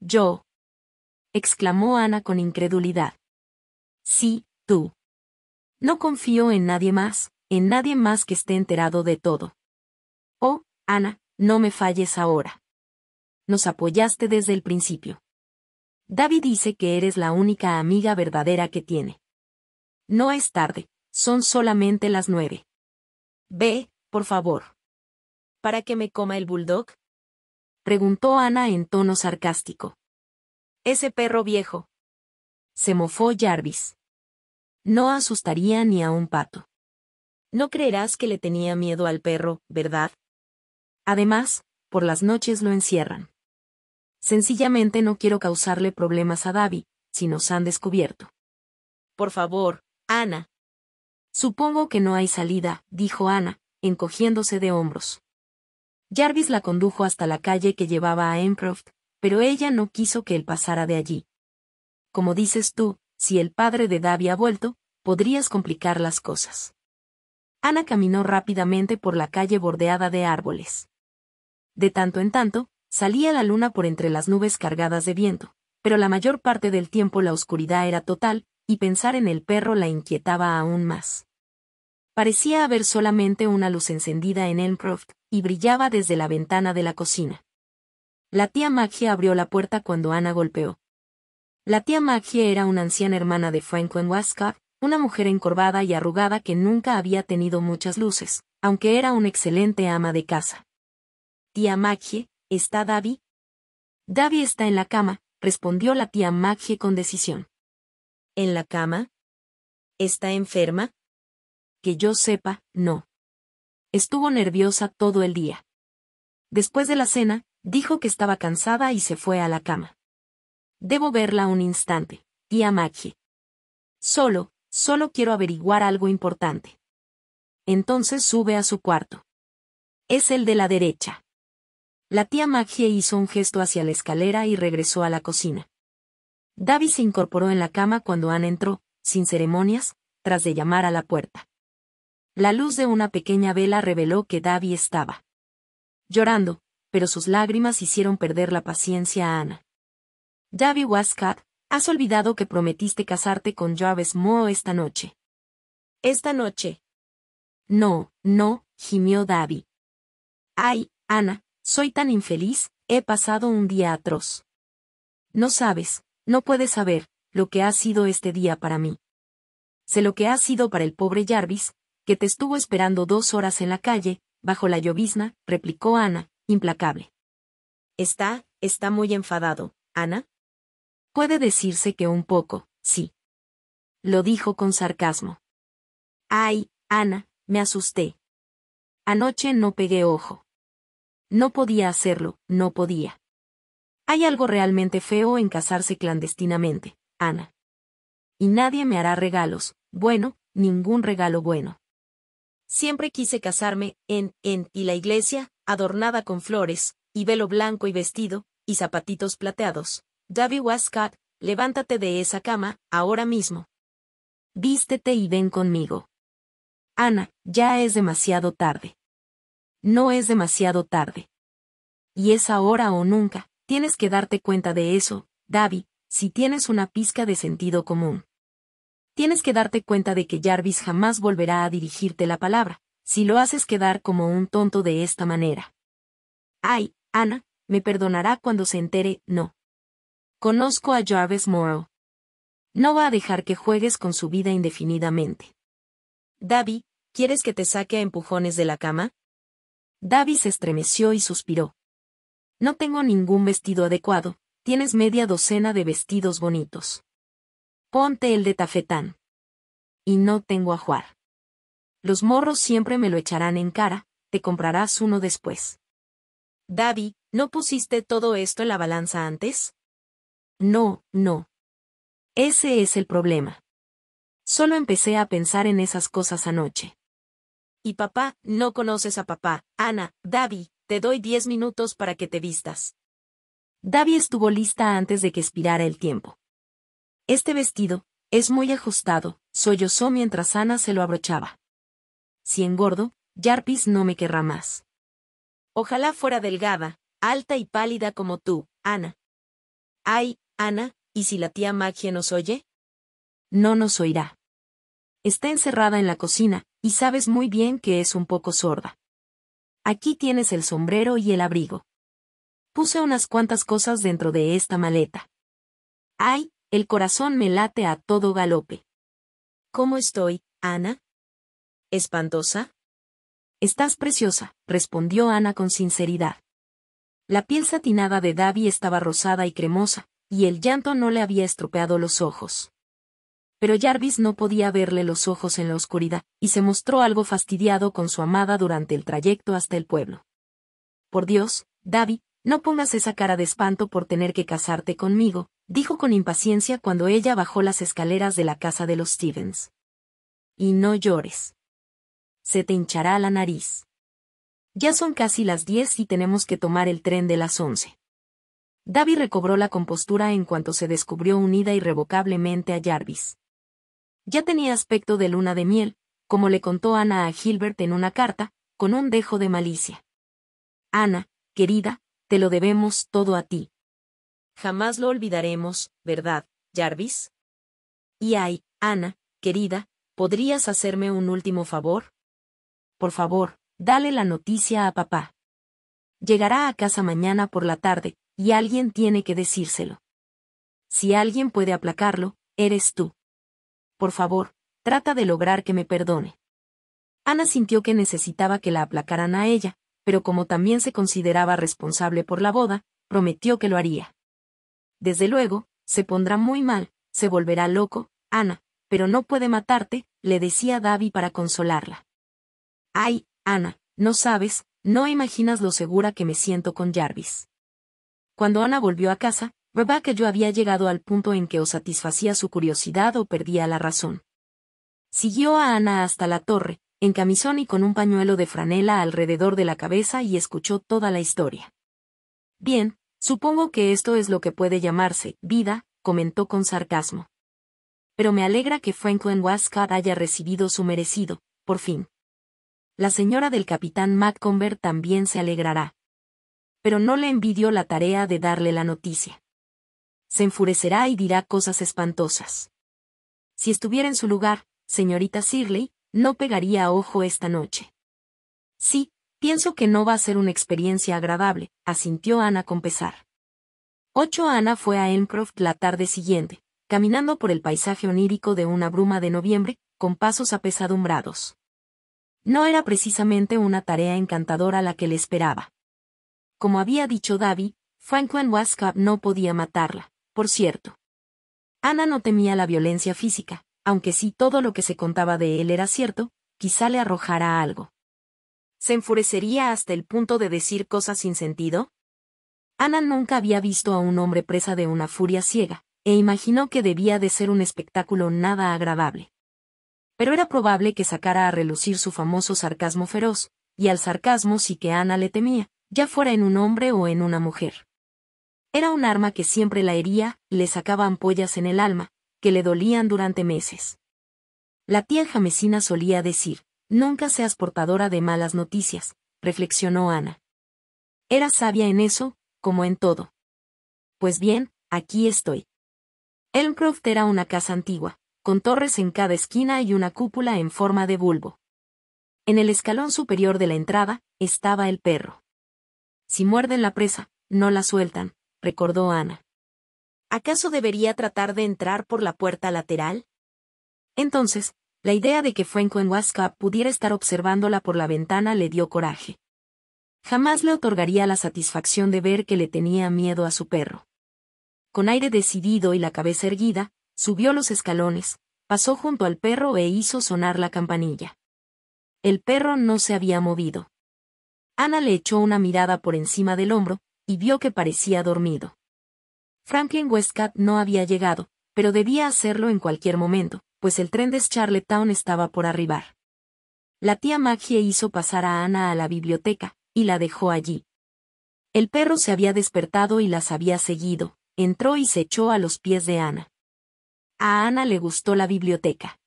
Yo. exclamó Ana con incredulidad. Sí, tú. No confío en nadie más, en nadie más que esté enterado de todo. Oh, Ana, no me falles ahora. Nos apoyaste desde el principio. David dice que eres la única amiga verdadera que tiene. No es tarde, son solamente las nueve. Ve, por favor. ¿Para que me coma el bulldog? Preguntó Ana en tono sarcástico. Ese perro viejo. Se mofó Jarvis. No asustaría ni a un pato. No creerás que le tenía miedo al perro, ¿verdad, Además, por las noches lo encierran. Sencillamente no quiero causarle problemas a Davi, si nos han descubierto. Por favor, Ana. Supongo que no hay salida, dijo Ana, encogiéndose de hombros. Jarvis la condujo hasta la calle que llevaba a Emcroft, pero ella no quiso que él pasara de allí. Como dices tú, si el padre de Davi ha vuelto, podrías complicar las cosas. Ana caminó rápidamente por la calle bordeada de árboles. De tanto en tanto, salía la luna por entre las nubes cargadas de viento, pero la mayor parte del tiempo la oscuridad era total, y pensar en el perro la inquietaba aún más. Parecía haber solamente una luz encendida en Elmcroft, y brillaba desde la ventana de la cocina. La tía Maggie abrió la puerta cuando Ana golpeó. La tía Maggie era una anciana hermana de Franklin Wascott, una mujer encorvada y arrugada que nunca había tenido muchas luces, aunque era una excelente ama de casa tía Maggie, ¿está Davi? Davi está en la cama, respondió la tía Maggie con decisión. ¿En la cama? ¿Está enferma? Que yo sepa, no. Estuvo nerviosa todo el día. Después de la cena, dijo que estaba cansada y se fue a la cama. Debo verla un instante, tía Maggie. Solo, solo quiero averiguar algo importante. Entonces sube a su cuarto. Es el de la derecha. La tía Maggie hizo un gesto hacia la escalera y regresó a la cocina. Davy se incorporó en la cama cuando Anne entró, sin ceremonias, tras de llamar a la puerta. La luz de una pequeña vela reveló que Davy estaba llorando, pero sus lágrimas hicieron perder la paciencia a Ana. Davy Wascat, has olvidado que prometiste casarte con Jarvis Moe esta noche. Esta noche. No, no, gimió Davy. Ay, Ana, soy tan infeliz, he pasado un día atroz. No sabes, no puedes saber, lo que ha sido este día para mí. Sé lo que ha sido para el pobre Jarvis, que te estuvo esperando dos horas en la calle, bajo la llovizna, replicó Ana, implacable. Está, está muy enfadado, Ana. Puede decirse que un poco, sí. Lo dijo con sarcasmo. Ay, Ana, me asusté. Anoche no pegué ojo. No podía hacerlo, no podía. Hay algo realmente feo en casarse clandestinamente, Ana. Y nadie me hará regalos, bueno, ningún regalo bueno. Siempre quise casarme, en, en, y la iglesia, adornada con flores, y velo blanco y vestido, y zapatitos plateados. David Wascott, levántate de esa cama, ahora mismo. Vístete y ven conmigo. Ana, ya es demasiado tarde. No es demasiado tarde. Y es ahora o nunca, tienes que darte cuenta de eso, David, si tienes una pizca de sentido común. Tienes que darte cuenta de que Jarvis jamás volverá a dirigirte la palabra, si lo haces quedar como un tonto de esta manera. Ay, Ana, me perdonará cuando se entere, no. Conozco a Jarvis Morrow. No va a dejar que juegues con su vida indefinidamente. Davy, ¿quieres que te saque a empujones de la cama? Davi se estremeció y suspiró. No tengo ningún vestido adecuado, tienes media docena de vestidos bonitos. Ponte el de tafetán. Y no tengo ajuar. Los morros siempre me lo echarán en cara, te comprarás uno después. Davi, ¿no pusiste todo esto en la balanza antes? No, no. Ese es el problema. Solo empecé a pensar en esas cosas anoche y papá, no conoces a papá. Ana, Davi, te doy diez minutos para que te vistas. Davi estuvo lista antes de que expirara el tiempo. Este vestido, es muy ajustado, sollozó mientras Ana se lo abrochaba. Si engordo, Yarpis no me querrá más. Ojalá fuera delgada, alta y pálida como tú, Ana. Ay, Ana, ¿y si la tía Magia nos oye? No nos oirá. Está encerrada en la cocina, y sabes muy bien que es un poco sorda. Aquí tienes el sombrero y el abrigo. Puse unas cuantas cosas dentro de esta maleta. ¡Ay! El corazón me late a todo galope. ¿Cómo estoy, Ana? ¿Espantosa? Estás preciosa, respondió Ana con sinceridad. La piel satinada de Davy estaba rosada y cremosa, y el llanto no le había estropeado los ojos pero Jarvis no podía verle los ojos en la oscuridad, y se mostró algo fastidiado con su amada durante el trayecto hasta el pueblo. Por Dios, David, no pongas esa cara de espanto por tener que casarte conmigo, dijo con impaciencia cuando ella bajó las escaleras de la casa de los Stevens. Y no llores. Se te hinchará la nariz. Ya son casi las diez y tenemos que tomar el tren de las once. Davy recobró la compostura en cuanto se descubrió unida irrevocablemente a Jarvis ya tenía aspecto de luna de miel, como le contó Ana a Gilbert en una carta, con un dejo de malicia. Ana, querida, te lo debemos todo a ti. Jamás lo olvidaremos, ¿verdad, Jarvis? Y ay, Ana, querida, ¿podrías hacerme un último favor? Por favor, dale la noticia a papá. Llegará a casa mañana por la tarde, y alguien tiene que decírselo. Si alguien puede aplacarlo, eres tú. Por favor, trata de lograr que me perdone. Ana sintió que necesitaba que la aplacaran a ella, pero como también se consideraba responsable por la boda, prometió que lo haría. Desde luego, se pondrá muy mal, se volverá loco, Ana, pero no puede matarte, le decía Davi para consolarla. Ay, Ana, no sabes, no imaginas lo segura que me siento con Jarvis. Cuando Ana volvió a casa, que yo había llegado al punto en que o satisfacía su curiosidad o perdía la razón. Siguió a Ana hasta la torre, en camisón y con un pañuelo de franela alrededor de la cabeza y escuchó toda la historia. Bien, supongo que esto es lo que puede llamarse vida, comentó con sarcasmo. Pero me alegra que Franklin Wascott haya recibido su merecido, por fin. La señora del capitán Macconver también se alegrará. Pero no le envidió la tarea de darle la noticia se enfurecerá y dirá cosas espantosas. Si estuviera en su lugar, señorita Sirley, no pegaría a ojo esta noche. Sí, pienso que no va a ser una experiencia agradable, asintió Ana con pesar. Ocho Ana fue a Encroft la tarde siguiente, caminando por el paisaje onírico de una bruma de noviembre, con pasos apesadumbrados. No era precisamente una tarea encantadora la que le esperaba. Como había dicho Davy, Franklin Wascap no podía matarla por cierto. Ana no temía la violencia física, aunque si todo lo que se contaba de él era cierto, quizá le arrojara algo. ¿Se enfurecería hasta el punto de decir cosas sin sentido? Ana nunca había visto a un hombre presa de una furia ciega, e imaginó que debía de ser un espectáculo nada agradable. Pero era probable que sacara a relucir su famoso sarcasmo feroz, y al sarcasmo sí que Ana le temía, ya fuera en un hombre o en una mujer. Era un arma que siempre la hería, le sacaba ampollas en el alma, que le dolían durante meses. La tía Jamesina solía decir, nunca seas portadora de malas noticias, reflexionó Ana. Era sabia en eso, como en todo. Pues bien, aquí estoy. Elmcroft era una casa antigua, con torres en cada esquina y una cúpula en forma de bulbo. En el escalón superior de la entrada, estaba el perro. Si muerden la presa, no la sueltan, recordó Ana. ¿Acaso debería tratar de entrar por la puerta lateral? Entonces, la idea de que Huasca pudiera estar observándola por la ventana le dio coraje. Jamás le otorgaría la satisfacción de ver que le tenía miedo a su perro. Con aire decidido y la cabeza erguida, subió los escalones, pasó junto al perro e hizo sonar la campanilla. El perro no se había movido. Ana le echó una mirada por encima del hombro, y vio que parecía dormido. Franklin Westcott no había llegado, pero debía hacerlo en cualquier momento, pues el tren de Charlottetown estaba por arribar. La tía Maggie hizo pasar a Ana a la biblioteca, y la dejó allí. El perro se había despertado y las había seguido, entró y se echó a los pies de Ana. A Ana le gustó la biblioteca.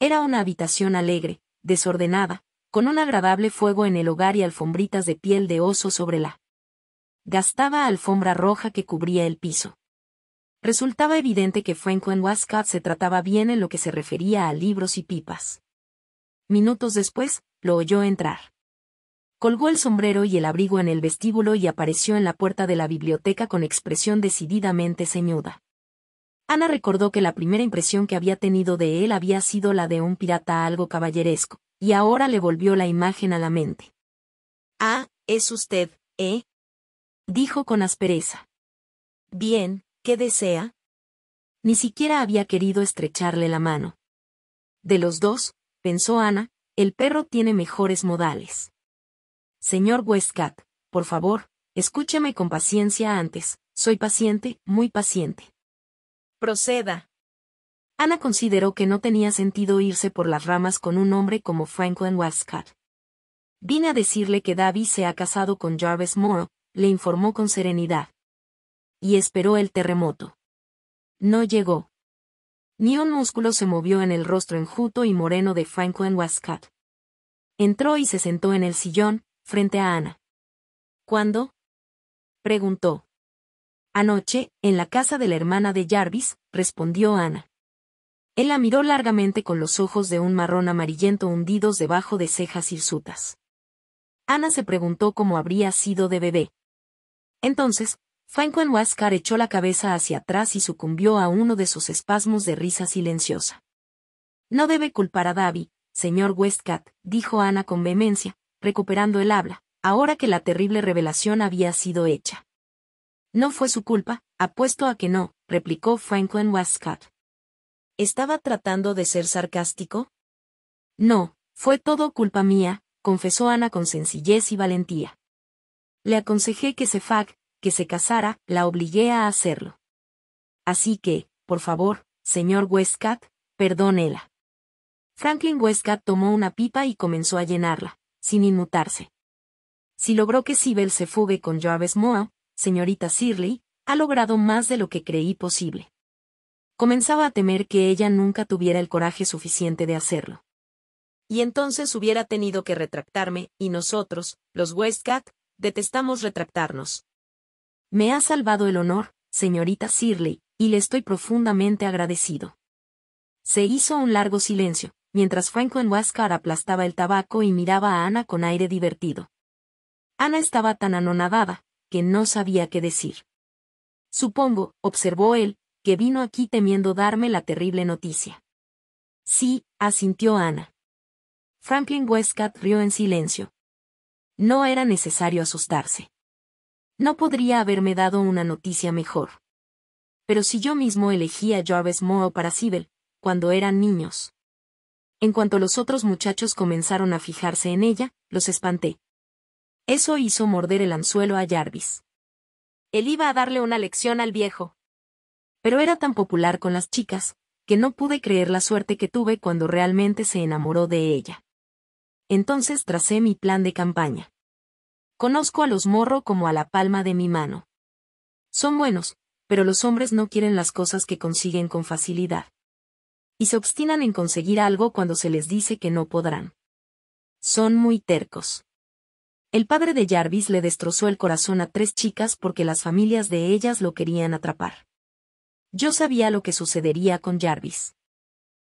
Era una habitación alegre, desordenada, con un agradable fuego en el hogar y alfombritas de piel de oso sobre la Gastaba alfombra roja que cubría el piso. Resultaba evidente que Franklin Wascott se trataba bien en lo que se refería a libros y pipas. Minutos después, lo oyó entrar. Colgó el sombrero y el abrigo en el vestíbulo y apareció en la puerta de la biblioteca con expresión decididamente ceñuda. Ana recordó que la primera impresión que había tenido de él había sido la de un pirata algo caballeresco, y ahora le volvió la imagen a la mente. Ah, es usted, ¿eh? dijo con aspereza. Bien, ¿qué desea? Ni siquiera había querido estrecharle la mano. De los dos, pensó Ana, el perro tiene mejores modales. Señor Westcott, por favor, escúcheme con paciencia antes, soy paciente, muy paciente. Proceda. Ana consideró que no tenía sentido irse por las ramas con un hombre como Franklin Westcott. Vine a decirle que Davy se ha casado con Jarvis Morrow, le informó con serenidad. Y esperó el terremoto. No llegó. Ni un músculo se movió en el rostro enjuto y moreno de Franklin Wascott. Entró y se sentó en el sillón, frente a Ana. ¿Cuándo? preguntó. Anoche, en la casa de la hermana de Jarvis, respondió Ana. Él la miró largamente con los ojos de un marrón amarillento hundidos debajo de cejas hirsutas. Ana se preguntó cómo habría sido de bebé. Entonces, Franklin Westcott echó la cabeza hacia atrás y sucumbió a uno de sus espasmos de risa silenciosa. No debe culpar a Davy, señor Westcott, dijo Ana con vehemencia, recuperando el habla, ahora que la terrible revelación había sido hecha. No fue su culpa, apuesto a que no, replicó Franklin Westcott. ¿Estaba tratando de ser sarcástico? No, fue todo culpa mía, confesó Ana con sencillez y valentía. Le aconsejé que se fag, que se casara, la obligué a hacerlo. Así que, por favor, señor Westcott, perdónela. Franklin Westcott tomó una pipa y comenzó a llenarla, sin inmutarse. Si logró que Sibel se fugue con Joabes Moa, señorita Sirley, ha logrado más de lo que creí posible. Comenzaba a temer que ella nunca tuviera el coraje suficiente de hacerlo. Y entonces hubiera tenido que retractarme, y nosotros, los Westcott, detestamos retractarnos. Me ha salvado el honor, señorita Sirley, y le estoy profundamente agradecido. Se hizo un largo silencio, mientras Franklin Westcott aplastaba el tabaco y miraba a Ana con aire divertido. Ana estaba tan anonadada, que no sabía qué decir. Supongo, observó él, que vino aquí temiendo darme la terrible noticia. Sí, asintió Ana. Franklin Westcott rió en silencio, no era necesario asustarse. No podría haberme dado una noticia mejor. Pero si yo mismo elegí a Jarvis Moore para Sibel, cuando eran niños. En cuanto los otros muchachos comenzaron a fijarse en ella, los espanté. Eso hizo morder el anzuelo a Jarvis. Él iba a darle una lección al viejo. Pero era tan popular con las chicas, que no pude creer la suerte que tuve cuando realmente se enamoró de ella. Entonces tracé mi plan de campaña. Conozco a los morro como a la palma de mi mano. Son buenos, pero los hombres no quieren las cosas que consiguen con facilidad. Y se obstinan en conseguir algo cuando se les dice que no podrán. Son muy tercos. El padre de Jarvis le destrozó el corazón a tres chicas porque las familias de ellas lo querían atrapar. Yo sabía lo que sucedería con Jarvis.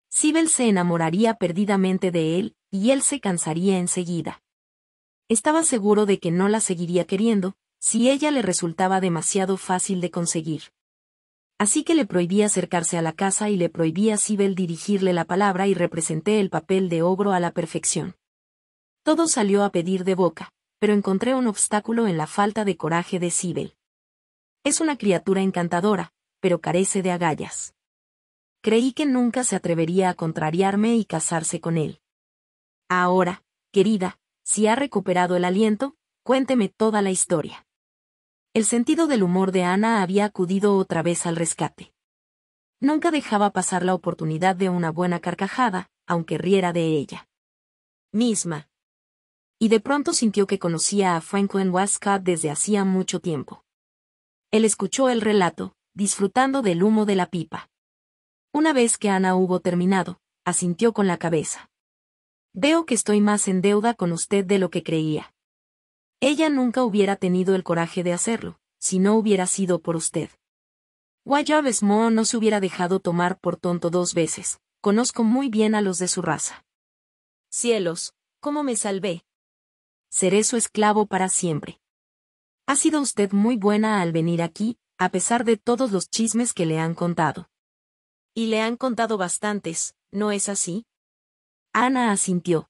Sibel se enamoraría perdidamente de él, y él se cansaría enseguida. Estaba seguro de que no la seguiría queriendo, si ella le resultaba demasiado fácil de conseguir. Así que le prohibí acercarse a la casa y le prohibí a Sibel dirigirle la palabra y representé el papel de ogro a la perfección. Todo salió a pedir de boca, pero encontré un obstáculo en la falta de coraje de Sibel. Es una criatura encantadora, pero carece de agallas. Creí que nunca se atrevería a contrariarme y casarse con él. Ahora, querida, si ha recuperado el aliento, cuénteme toda la historia. El sentido del humor de Ana había acudido otra vez al rescate. Nunca dejaba pasar la oportunidad de una buena carcajada, aunque riera de ella. Misma. Y de pronto sintió que conocía a Franklin Wascott desde hacía mucho tiempo. Él escuchó el relato, disfrutando del humo de la pipa. Una vez que Ana hubo terminado, asintió con la cabeza. Veo que estoy más en deuda con usted de lo que creía. Ella nunca hubiera tenido el coraje de hacerlo, si no hubiera sido por usted. Guayabesmo no se hubiera dejado tomar por tonto dos veces, conozco muy bien a los de su raza. Cielos, ¿cómo me salvé? Seré su esclavo para siempre. Ha sido usted muy buena al venir aquí, a pesar de todos los chismes que le han contado. Y le han contado bastantes, ¿no es así? Ana asintió.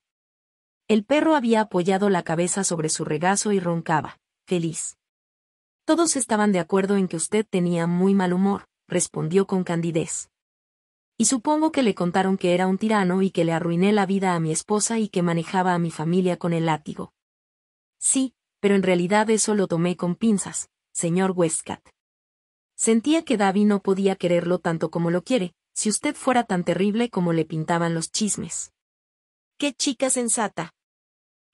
El perro había apoyado la cabeza sobre su regazo y roncaba, feliz. Todos estaban de acuerdo en que usted tenía muy mal humor, respondió con candidez. Y supongo que le contaron que era un tirano y que le arruiné la vida a mi esposa y que manejaba a mi familia con el látigo. Sí, pero en realidad eso lo tomé con pinzas, señor Westcott. Sentía que Davy no podía quererlo tanto como lo quiere, si usted fuera tan terrible como le pintaban los chismes. ¡Qué chica sensata!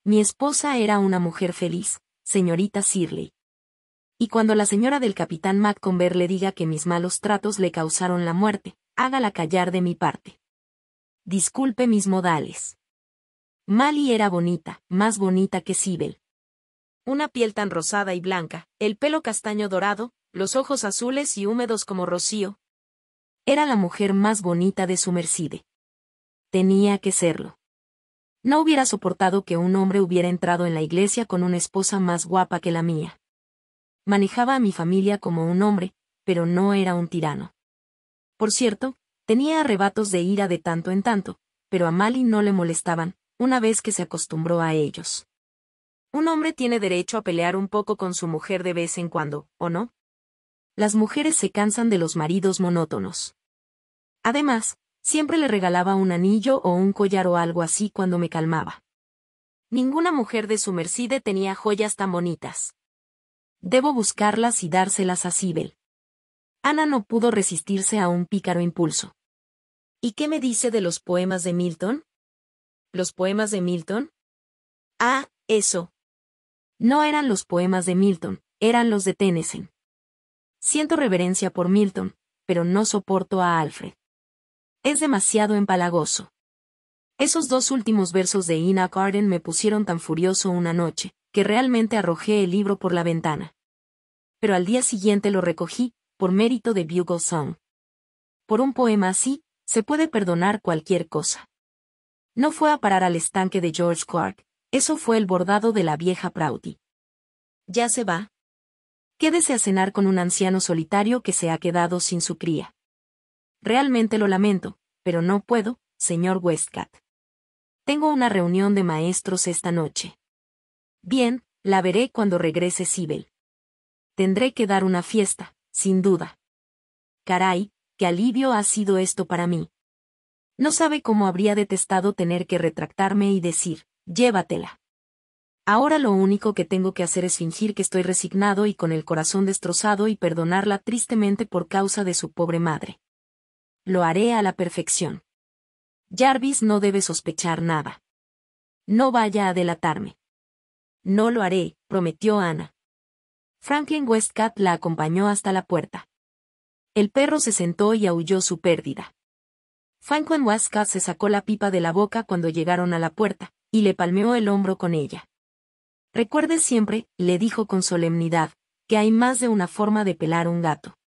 Mi esposa era una mujer feliz, señorita Sirley. Y cuando la señora del capitán Maccomber le diga que mis malos tratos le causaron la muerte, hágala callar de mi parte. Disculpe mis modales. Mali era bonita, más bonita que Sibel. Una piel tan rosada y blanca, el pelo castaño dorado, los ojos azules y húmedos como rocío. Era la mujer más bonita de su merced. Tenía que serlo. No hubiera soportado que un hombre hubiera entrado en la iglesia con una esposa más guapa que la mía. Manejaba a mi familia como un hombre, pero no era un tirano. Por cierto, tenía arrebatos de ira de tanto en tanto, pero a Mali no le molestaban, una vez que se acostumbró a ellos. Un hombre tiene derecho a pelear un poco con su mujer de vez en cuando, ¿o no? Las mujeres se cansan de los maridos monótonos. Además, Siempre le regalaba un anillo o un collar o algo así cuando me calmaba. Ninguna mujer de su merced tenía joyas tan bonitas. Debo buscarlas y dárselas a Sibel. Ana no pudo resistirse a un pícaro impulso. ¿Y qué me dice de los poemas de Milton? ¿Los poemas de Milton? Ah, eso. No eran los poemas de Milton, eran los de Tennyson. Siento reverencia por Milton, pero no soporto a Alfred. Es demasiado empalagoso. Esos dos últimos versos de Ina Garden me pusieron tan furioso una noche, que realmente arrojé el libro por la ventana. Pero al día siguiente lo recogí, por mérito de Bugle Song. Por un poema así, se puede perdonar cualquier cosa. No fue a parar al estanque de George Clark, eso fue el bordado de la vieja Prouty. Ya se va. Quédese a cenar con un anciano solitario que se ha quedado sin su cría. Realmente lo lamento, pero no puedo, señor Westcott. Tengo una reunión de maestros esta noche. Bien, la veré cuando regrese Sibel. Tendré que dar una fiesta, sin duda. Caray, qué alivio ha sido esto para mí. No sabe cómo habría detestado tener que retractarme y decir, llévatela. Ahora lo único que tengo que hacer es fingir que estoy resignado y con el corazón destrozado y perdonarla tristemente por causa de su pobre madre. Lo haré a la perfección. Jarvis no debe sospechar nada. No vaya a delatarme. No lo haré, prometió Ana. Franklin Westcott la acompañó hasta la puerta. El perro se sentó y aulló su pérdida. Franklin Westcott se sacó la pipa de la boca cuando llegaron a la puerta, y le palmeó el hombro con ella. Recuerde siempre, le dijo con solemnidad, que hay más de una forma de pelar un gato.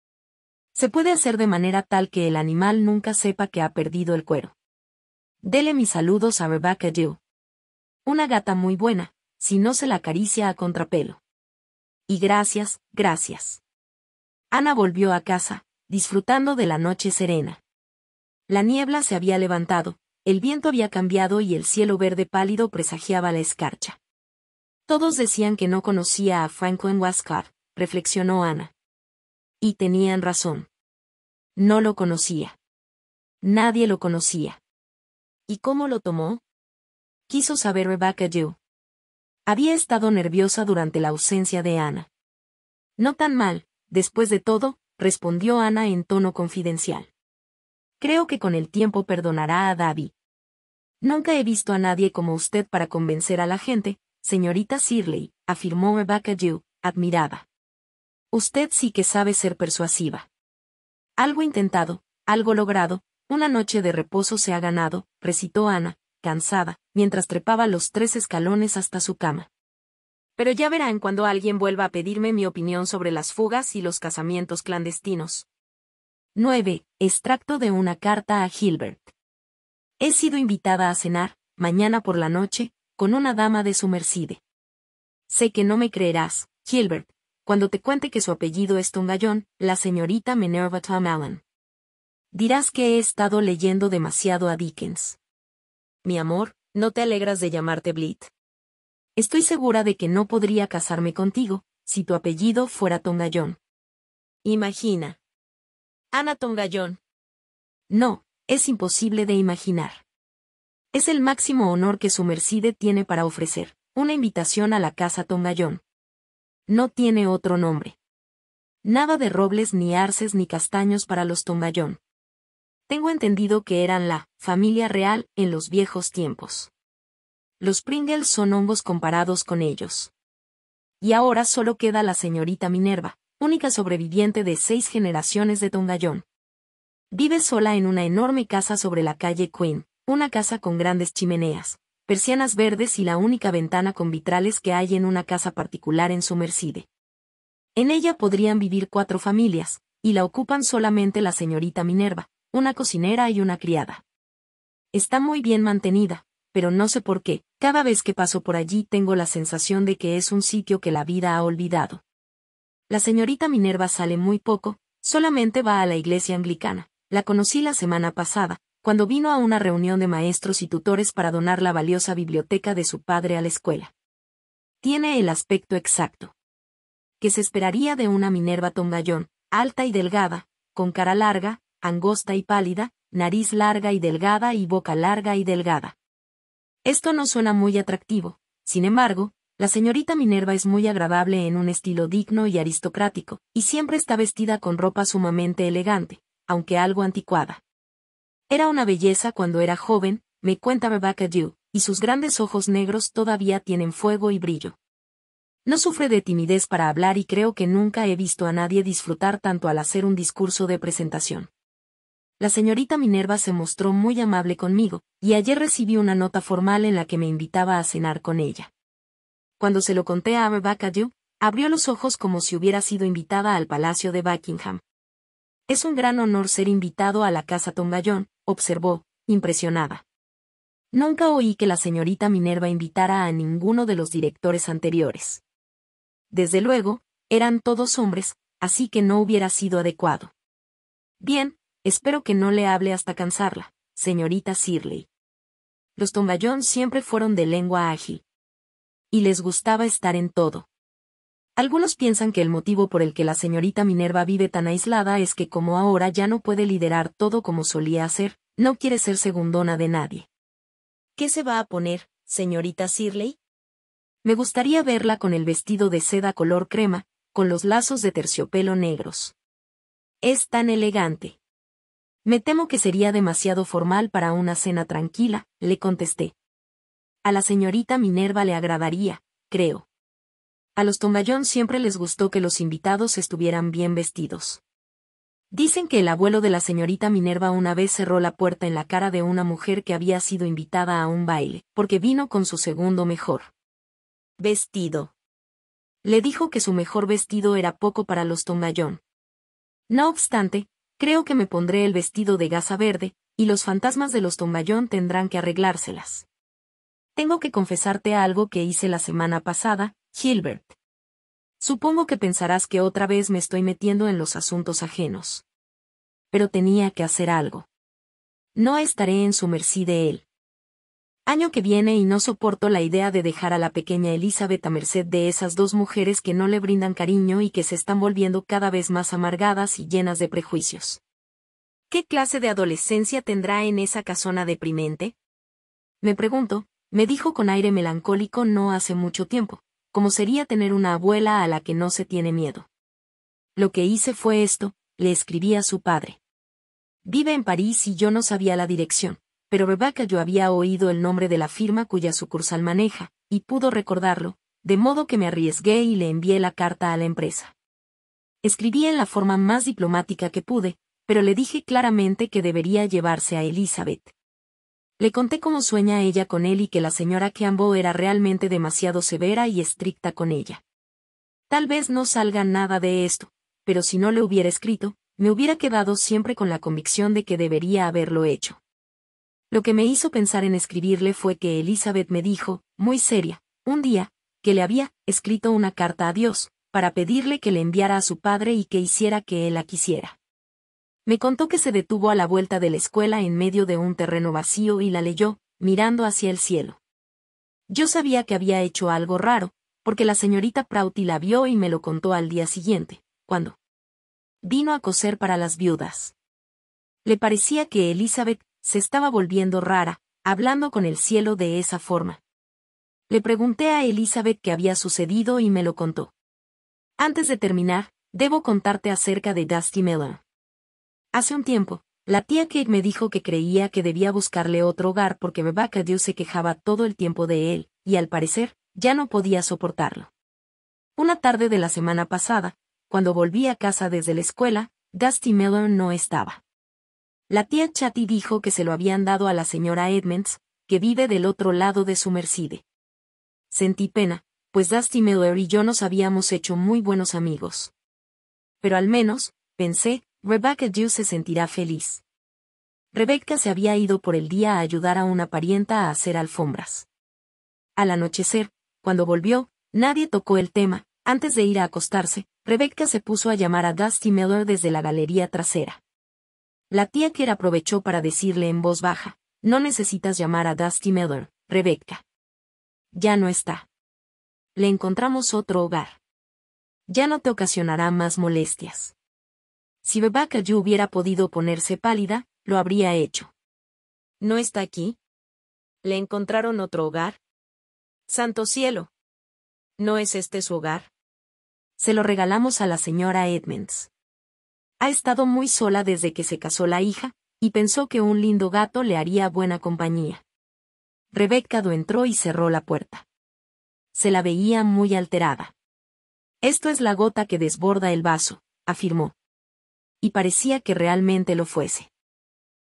Se puede hacer de manera tal que el animal nunca sepa que ha perdido el cuero. Dele mis saludos a Rebecca Dew. Una gata muy buena, si no se la acaricia a contrapelo. Y gracias, gracias. Ana volvió a casa, disfrutando de la noche serena. La niebla se había levantado, el viento había cambiado y el cielo verde pálido presagiaba la escarcha. Todos decían que no conocía a Franklin Wascar, reflexionó Ana. Y tenían razón. No lo conocía. Nadie lo conocía. ¿Y cómo lo tomó? Quiso saber Rebecca Jew. Había estado nerviosa durante la ausencia de Ana. No tan mal, después de todo, respondió Ana en tono confidencial. Creo que con el tiempo perdonará a Davy. Nunca he visto a nadie como usted para convencer a la gente, señorita Sirley, afirmó Rebecca Jew, admirada. Usted sí que sabe ser persuasiva. Algo intentado, algo logrado, una noche de reposo se ha ganado, recitó Ana, cansada, mientras trepaba los tres escalones hasta su cama. Pero ya verán cuando alguien vuelva a pedirme mi opinión sobre las fugas y los casamientos clandestinos. 9. Extracto de una carta a Gilbert. He sido invitada a cenar, mañana por la noche, con una dama de su merced. Sé que no me creerás, Gilbert, cuando te cuente que su apellido es Tongallón, la señorita Minerva Tom Allen. Dirás que he estado leyendo demasiado a Dickens. Mi amor, ¿no te alegras de llamarte Blit? Estoy segura de que no podría casarme contigo, si tu apellido fuera Tongallón. Imagina. Ana Tongallón. No, es imposible de imaginar. Es el máximo honor que su Mercedes tiene para ofrecer, una invitación a la casa Tongallón no tiene otro nombre. Nada de robles ni arces ni castaños para los tongayón. Tengo entendido que eran la familia real en los viejos tiempos. Los Pringles son hongos comparados con ellos. Y ahora solo queda la señorita Minerva, única sobreviviente de seis generaciones de Tongayón. Vive sola en una enorme casa sobre la calle Queen, una casa con grandes chimeneas, persianas verdes y la única ventana con vitrales que hay en una casa particular en Sumercide. En ella podrían vivir cuatro familias, y la ocupan solamente la señorita Minerva, una cocinera y una criada. Está muy bien mantenida, pero no sé por qué, cada vez que paso por allí tengo la sensación de que es un sitio que la vida ha olvidado. La señorita Minerva sale muy poco, solamente va a la iglesia anglicana, la conocí la semana pasada, cuando vino a una reunión de maestros y tutores para donar la valiosa biblioteca de su padre a la escuela. Tiene el aspecto exacto. Que se esperaría de una Minerva Tongallón, alta y delgada, con cara larga, angosta y pálida, nariz larga y delgada y boca larga y delgada. Esto no suena muy atractivo, sin embargo, la señorita Minerva es muy agradable en un estilo digno y aristocrático, y siempre está vestida con ropa sumamente elegante, aunque algo anticuada. Era una belleza cuando era joven, me cuenta Rebecca Dew, y sus grandes ojos negros todavía tienen fuego y brillo. No sufre de timidez para hablar y creo que nunca he visto a nadie disfrutar tanto al hacer un discurso de presentación. La señorita Minerva se mostró muy amable conmigo, y ayer recibí una nota formal en la que me invitaba a cenar con ella. Cuando se lo conté a Rebecca Dew, abrió los ojos como si hubiera sido invitada al Palacio de Buckingham. Es un gran honor ser invitado a la Casa Tombayón observó, impresionada. Nunca oí que la señorita Minerva invitara a ninguno de los directores anteriores. Desde luego, eran todos hombres, así que no hubiera sido adecuado. Bien, espero que no le hable hasta cansarla, señorita Sirley. Los Tombayón siempre fueron de lengua ágil. Y les gustaba estar en todo. Algunos piensan que el motivo por el que la señorita Minerva vive tan aislada es que como ahora ya no puede liderar todo como solía hacer, no quiere ser segundona de nadie. ¿Qué se va a poner, señorita Sirley? Me gustaría verla con el vestido de seda color crema, con los lazos de terciopelo negros. Es tan elegante. Me temo que sería demasiado formal para una cena tranquila, le contesté. A la señorita Minerva le agradaría, creo. A los tongallón siempre les gustó que los invitados estuvieran bien vestidos. Dicen que el abuelo de la señorita Minerva una vez cerró la puerta en la cara de una mujer que había sido invitada a un baile, porque vino con su segundo mejor vestido. Le dijo que su mejor vestido era poco para los tombayón. No obstante, creo que me pondré el vestido de gasa verde, y los fantasmas de los tombayón tendrán que arreglárselas. Tengo que confesarte algo que hice la semana pasada, Gilbert. Supongo que pensarás que otra vez me estoy metiendo en los asuntos ajenos. Pero tenía que hacer algo. No estaré en su merced de él. Año que viene y no soporto la idea de dejar a la pequeña Elizabeth a merced de esas dos mujeres que no le brindan cariño y que se están volviendo cada vez más amargadas y llenas de prejuicios. ¿Qué clase de adolescencia tendrá en esa casona deprimente? Me pregunto, me dijo con aire melancólico no hace mucho tiempo como sería tener una abuela a la que no se tiene miedo. Lo que hice fue esto, le escribí a su padre. Vive en París y yo no sabía la dirección, pero Rebecca yo había oído el nombre de la firma cuya sucursal maneja, y pudo recordarlo, de modo que me arriesgué y le envié la carta a la empresa. Escribí en la forma más diplomática que pude, pero le dije claramente que debería llevarse a Elizabeth, le conté cómo sueña ella con él y que la señora Kiambo era realmente demasiado severa y estricta con ella. Tal vez no salga nada de esto, pero si no le hubiera escrito, me hubiera quedado siempre con la convicción de que debería haberlo hecho. Lo que me hizo pensar en escribirle fue que Elizabeth me dijo, muy seria, un día, que le había escrito una carta a Dios, para pedirle que le enviara a su padre y que hiciera que él la quisiera. Me contó que se detuvo a la vuelta de la escuela en medio de un terreno vacío y la leyó, mirando hacia el cielo. Yo sabía que había hecho algo raro, porque la señorita Prouty la vio y me lo contó al día siguiente, cuando vino a coser para las viudas. Le parecía que Elizabeth se estaba volviendo rara, hablando con el cielo de esa forma. Le pregunté a Elizabeth qué había sucedido y me lo contó. Antes de terminar, debo contarte acerca de Dusty Mellon. Hace un tiempo, la tía Kate me dijo que creía que debía buscarle otro hogar porque Rebecca se quejaba todo el tiempo de él, y al parecer, ya no podía soportarlo. Una tarde de la semana pasada, cuando volví a casa desde la escuela, Dusty Miller no estaba. La tía Chatty dijo que se lo habían dado a la señora Edmonds, que vive del otro lado de su Sentí pena, pues Dusty Miller y yo nos habíamos hecho muy buenos amigos. Pero al menos, pensé, Rebecca Dew se sentirá feliz. Rebecca se había ido por el día a ayudar a una parienta a hacer alfombras. Al anochecer, cuando volvió, nadie tocó el tema. Antes de ir a acostarse, Rebecca se puso a llamar a Dusty Miller desde la galería trasera. La tía Kier aprovechó para decirle en voz baja, no necesitas llamar a Dusty Miller, Rebecca. Ya no está. Le encontramos otro hogar. Ya no te ocasionará más molestias. Si yo hubiera podido ponerse pálida, lo habría hecho. ¿No está aquí? ¿Le encontraron otro hogar? ¡Santo cielo! ¿No es este su hogar? Se lo regalamos a la señora Edmonds. Ha estado muy sola desde que se casó la hija, y pensó que un lindo gato le haría buena compañía. do entró y cerró la puerta. Se la veía muy alterada. Esto es la gota que desborda el vaso, afirmó y parecía que realmente lo fuese.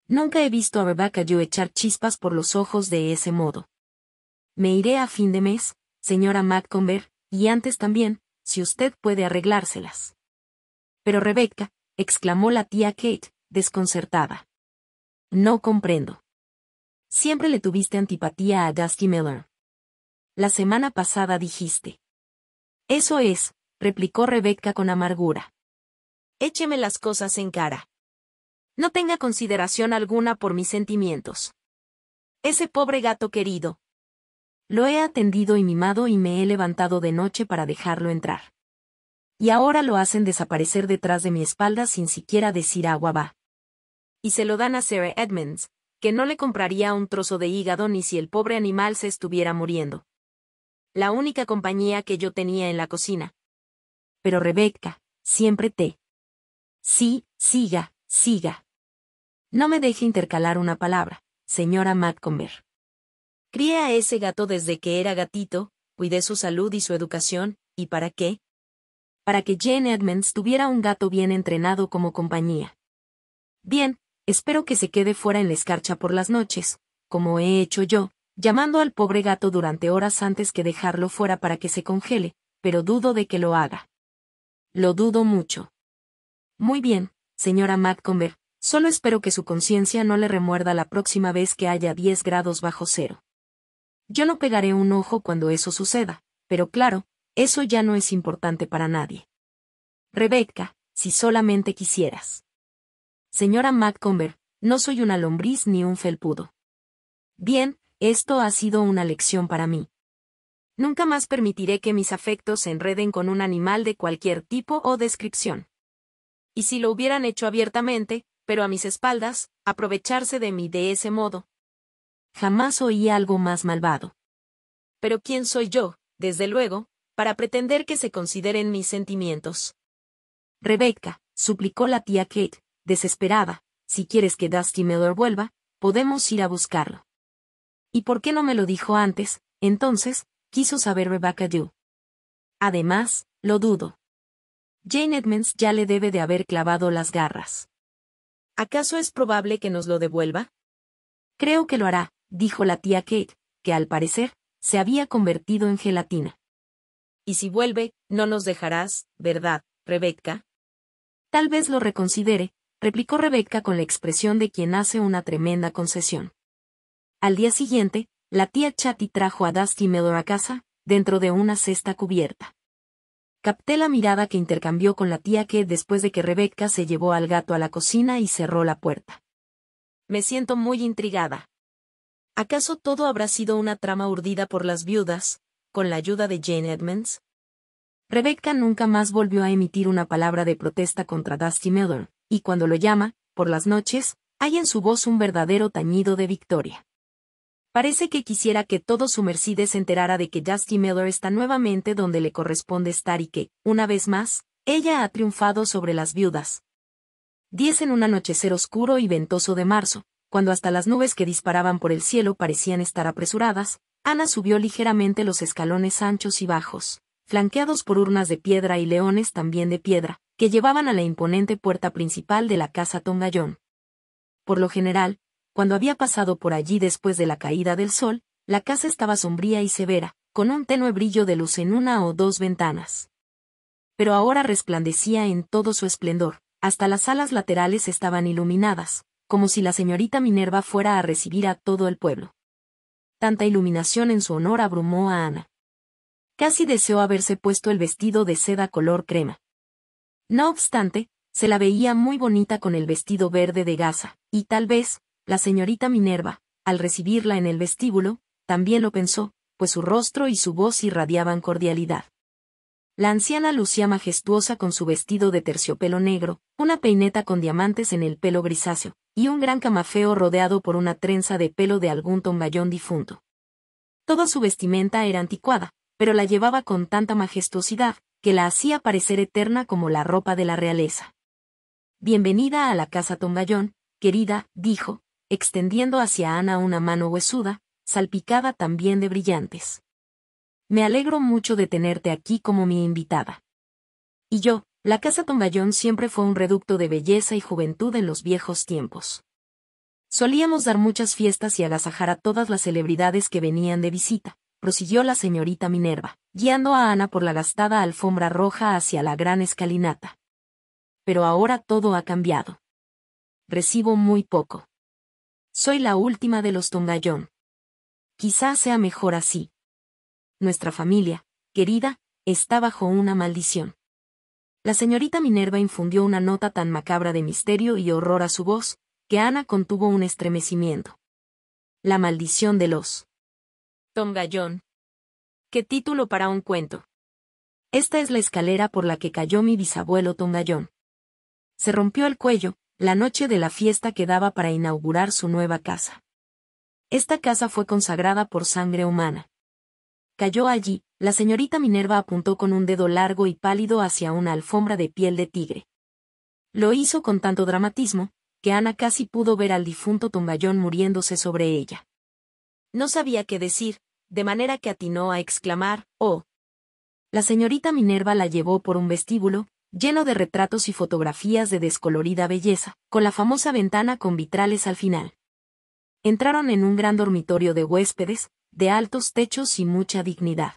Nunca he visto a Rebecca yo echar chispas por los ojos de ese modo. Me iré a fin de mes, señora Macconver, y antes también, si usted puede arreglárselas. Pero Rebecca, exclamó la tía Kate, desconcertada. No comprendo. Siempre le tuviste antipatía a Dusty Miller. La semana pasada dijiste. Eso es, replicó Rebecca con amargura écheme las cosas en cara. No tenga consideración alguna por mis sentimientos. Ese pobre gato querido. Lo he atendido y mimado y me he levantado de noche para dejarlo entrar. Y ahora lo hacen desaparecer detrás de mi espalda sin siquiera decir agua va. Y se lo dan a Sarah Edmonds, que no le compraría un trozo de hígado ni si el pobre animal se estuviera muriendo. La única compañía que yo tenía en la cocina. Pero Rebecca, siempre te Sí, siga, siga. No me deje intercalar una palabra, señora Macomber. Crié a ese gato desde que era gatito, cuidé su salud y su educación, ¿y para qué? Para que Jane Edmonds tuviera un gato bien entrenado como compañía. Bien, espero que se quede fuera en la escarcha por las noches, como he hecho yo, llamando al pobre gato durante horas antes que dejarlo fuera para que se congele, pero dudo de que lo haga. Lo dudo mucho. Muy bien, señora Macomber, solo espero que su conciencia no le remuerda la próxima vez que haya 10 grados bajo cero. Yo no pegaré un ojo cuando eso suceda, pero claro, eso ya no es importante para nadie. Rebecca, si solamente quisieras. Señora Maccomber, no soy una lombriz ni un felpudo. Bien, esto ha sido una lección para mí. Nunca más permitiré que mis afectos se enreden con un animal de cualquier tipo o descripción y si lo hubieran hecho abiertamente, pero a mis espaldas, aprovecharse de mí de ese modo. Jamás oí algo más malvado. Pero ¿quién soy yo, desde luego, para pretender que se consideren mis sentimientos? Rebecca, suplicó la tía Kate, desesperada, si quieres que Dusty Miller vuelva, podemos ir a buscarlo. ¿Y por qué no me lo dijo antes? Entonces, quiso saber Rebecca Dew. Además, lo dudo. Jane Edmonds ya le debe de haber clavado las garras. ¿Acaso es probable que nos lo devuelva? Creo que lo hará, dijo la tía Kate, que al parecer, se había convertido en gelatina. Y si vuelve, no nos dejarás, ¿verdad, Rebecca? Tal vez lo reconsidere, replicó Rebecca con la expresión de quien hace una tremenda concesión. Al día siguiente, la tía Chatty trajo a Dusty Miller a casa, dentro de una cesta cubierta. Capté la mirada que intercambió con la tía que después de que Rebecca se llevó al gato a la cocina y cerró la puerta. Me siento muy intrigada. ¿Acaso todo habrá sido una trama urdida por las viudas, con la ayuda de Jane Edmonds? Rebecca nunca más volvió a emitir una palabra de protesta contra Dusty Miller, y cuando lo llama, por las noches, hay en su voz un verdadero tañido de victoria. Parece que quisiera que todo su Mercedes se enterara de que Justin Miller está nuevamente donde le corresponde estar y que, una vez más, ella ha triunfado sobre las viudas. Diez en un anochecer oscuro y ventoso de marzo, cuando hasta las nubes que disparaban por el cielo parecían estar apresuradas, Ana subió ligeramente los escalones anchos y bajos, flanqueados por urnas de piedra y leones también de piedra, que llevaban a la imponente puerta principal de la casa Tongayón. Por lo general, cuando había pasado por allí después de la caída del sol, la casa estaba sombría y severa, con un tenue brillo de luz en una o dos ventanas. Pero ahora resplandecía en todo su esplendor, hasta las alas laterales estaban iluminadas, como si la señorita Minerva fuera a recibir a todo el pueblo. Tanta iluminación en su honor abrumó a Ana. Casi deseó haberse puesto el vestido de seda color crema. No obstante, se la veía muy bonita con el vestido verde de gasa, y tal vez, la señorita Minerva, al recibirla en el vestíbulo, también lo pensó, pues su rostro y su voz irradiaban cordialidad. La anciana lucía majestuosa con su vestido de terciopelo negro, una peineta con diamantes en el pelo grisáceo, y un gran camafeo rodeado por una trenza de pelo de algún tombayón difunto. Toda su vestimenta era anticuada, pero la llevaba con tanta majestuosidad, que la hacía parecer eterna como la ropa de la realeza. Bienvenida a la casa tombayón, querida, dijo, extendiendo hacia Ana una mano huesuda, salpicada también de brillantes. Me alegro mucho de tenerte aquí como mi invitada. Y yo, la casa Tombayón siempre fue un reducto de belleza y juventud en los viejos tiempos. Solíamos dar muchas fiestas y agasajar a todas las celebridades que venían de visita, prosiguió la señorita Minerva, guiando a Ana por la gastada alfombra roja hacia la gran escalinata. Pero ahora todo ha cambiado. Recibo muy poco. Soy la última de los Tongayón. Quizás sea mejor así. Nuestra familia, querida, está bajo una maldición. La señorita Minerva infundió una nota tan macabra de misterio y horror a su voz, que Ana contuvo un estremecimiento. La maldición de los Tongayón. ¿Qué título para un cuento? Esta es la escalera por la que cayó mi bisabuelo Tongayón. Se rompió el cuello, la noche de la fiesta que daba para inaugurar su nueva casa. Esta casa fue consagrada por sangre humana. Cayó allí, la señorita Minerva apuntó con un dedo largo y pálido hacia una alfombra de piel de tigre. Lo hizo con tanto dramatismo, que Ana casi pudo ver al difunto tumbayón muriéndose sobre ella. No sabía qué decir, de manera que atinó a exclamar, ¡Oh! La señorita Minerva la llevó por un vestíbulo, lleno de retratos y fotografías de descolorida belleza, con la famosa ventana con vitrales al final. Entraron en un gran dormitorio de huéspedes, de altos techos y mucha dignidad.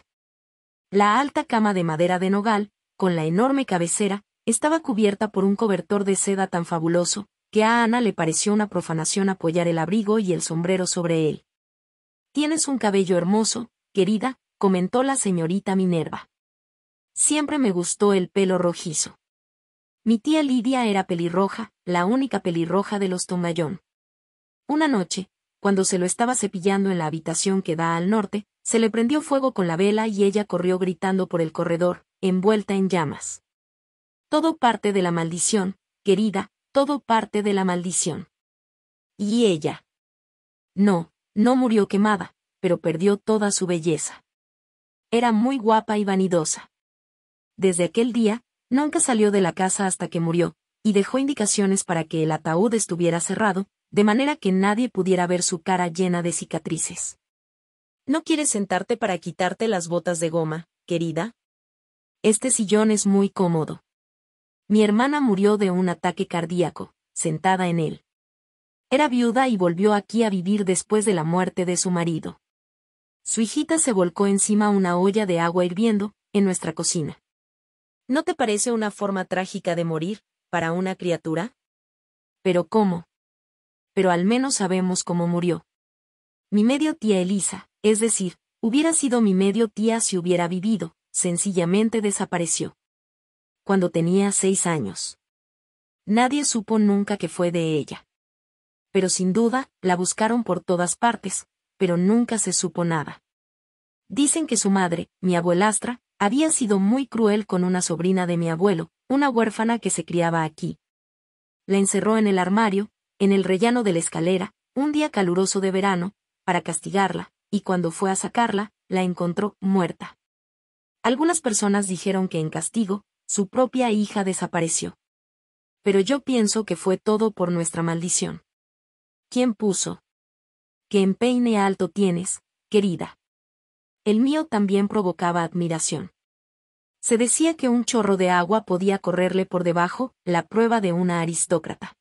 La alta cama de madera de nogal, con la enorme cabecera, estaba cubierta por un cobertor de seda tan fabuloso, que a Ana le pareció una profanación apoyar el abrigo y el sombrero sobre él. Tienes un cabello hermoso, querida, comentó la señorita Minerva. Siempre me gustó el pelo rojizo. Mi tía Lidia era pelirroja, la única pelirroja de los Tomayón. Una noche, cuando se lo estaba cepillando en la habitación que da al norte, se le prendió fuego con la vela y ella corrió gritando por el corredor, envuelta en llamas. Todo parte de la maldición, querida, todo parte de la maldición. Y ella. No, no murió quemada, pero perdió toda su belleza. Era muy guapa y vanidosa. Desde aquel día, nunca salió de la casa hasta que murió, y dejó indicaciones para que el ataúd estuviera cerrado, de manera que nadie pudiera ver su cara llena de cicatrices. ¿No quieres sentarte para quitarte las botas de goma, querida? Este sillón es muy cómodo. Mi hermana murió de un ataque cardíaco, sentada en él. Era viuda y volvió aquí a vivir después de la muerte de su marido. Su hijita se volcó encima una olla de agua hirviendo, en nuestra cocina. ¿No te parece una forma trágica de morir, para una criatura? ¿Pero cómo? Pero al menos sabemos cómo murió. Mi medio tía Elisa, es decir, hubiera sido mi medio tía si hubiera vivido, sencillamente desapareció. Cuando tenía seis años. Nadie supo nunca que fue de ella. Pero sin duda, la buscaron por todas partes, pero nunca se supo nada. Dicen que su madre, mi abuelastra, había sido muy cruel con una sobrina de mi abuelo, una huérfana que se criaba aquí. La encerró en el armario, en el rellano de la escalera, un día caluroso de verano, para castigarla, y cuando fue a sacarla, la encontró muerta. Algunas personas dijeron que en castigo, su propia hija desapareció. Pero yo pienso que fue todo por nuestra maldición. ¿Quién puso? Que empeine alto tienes, querida el mío también provocaba admiración. Se decía que un chorro de agua podía correrle por debajo, la prueba de una aristócrata.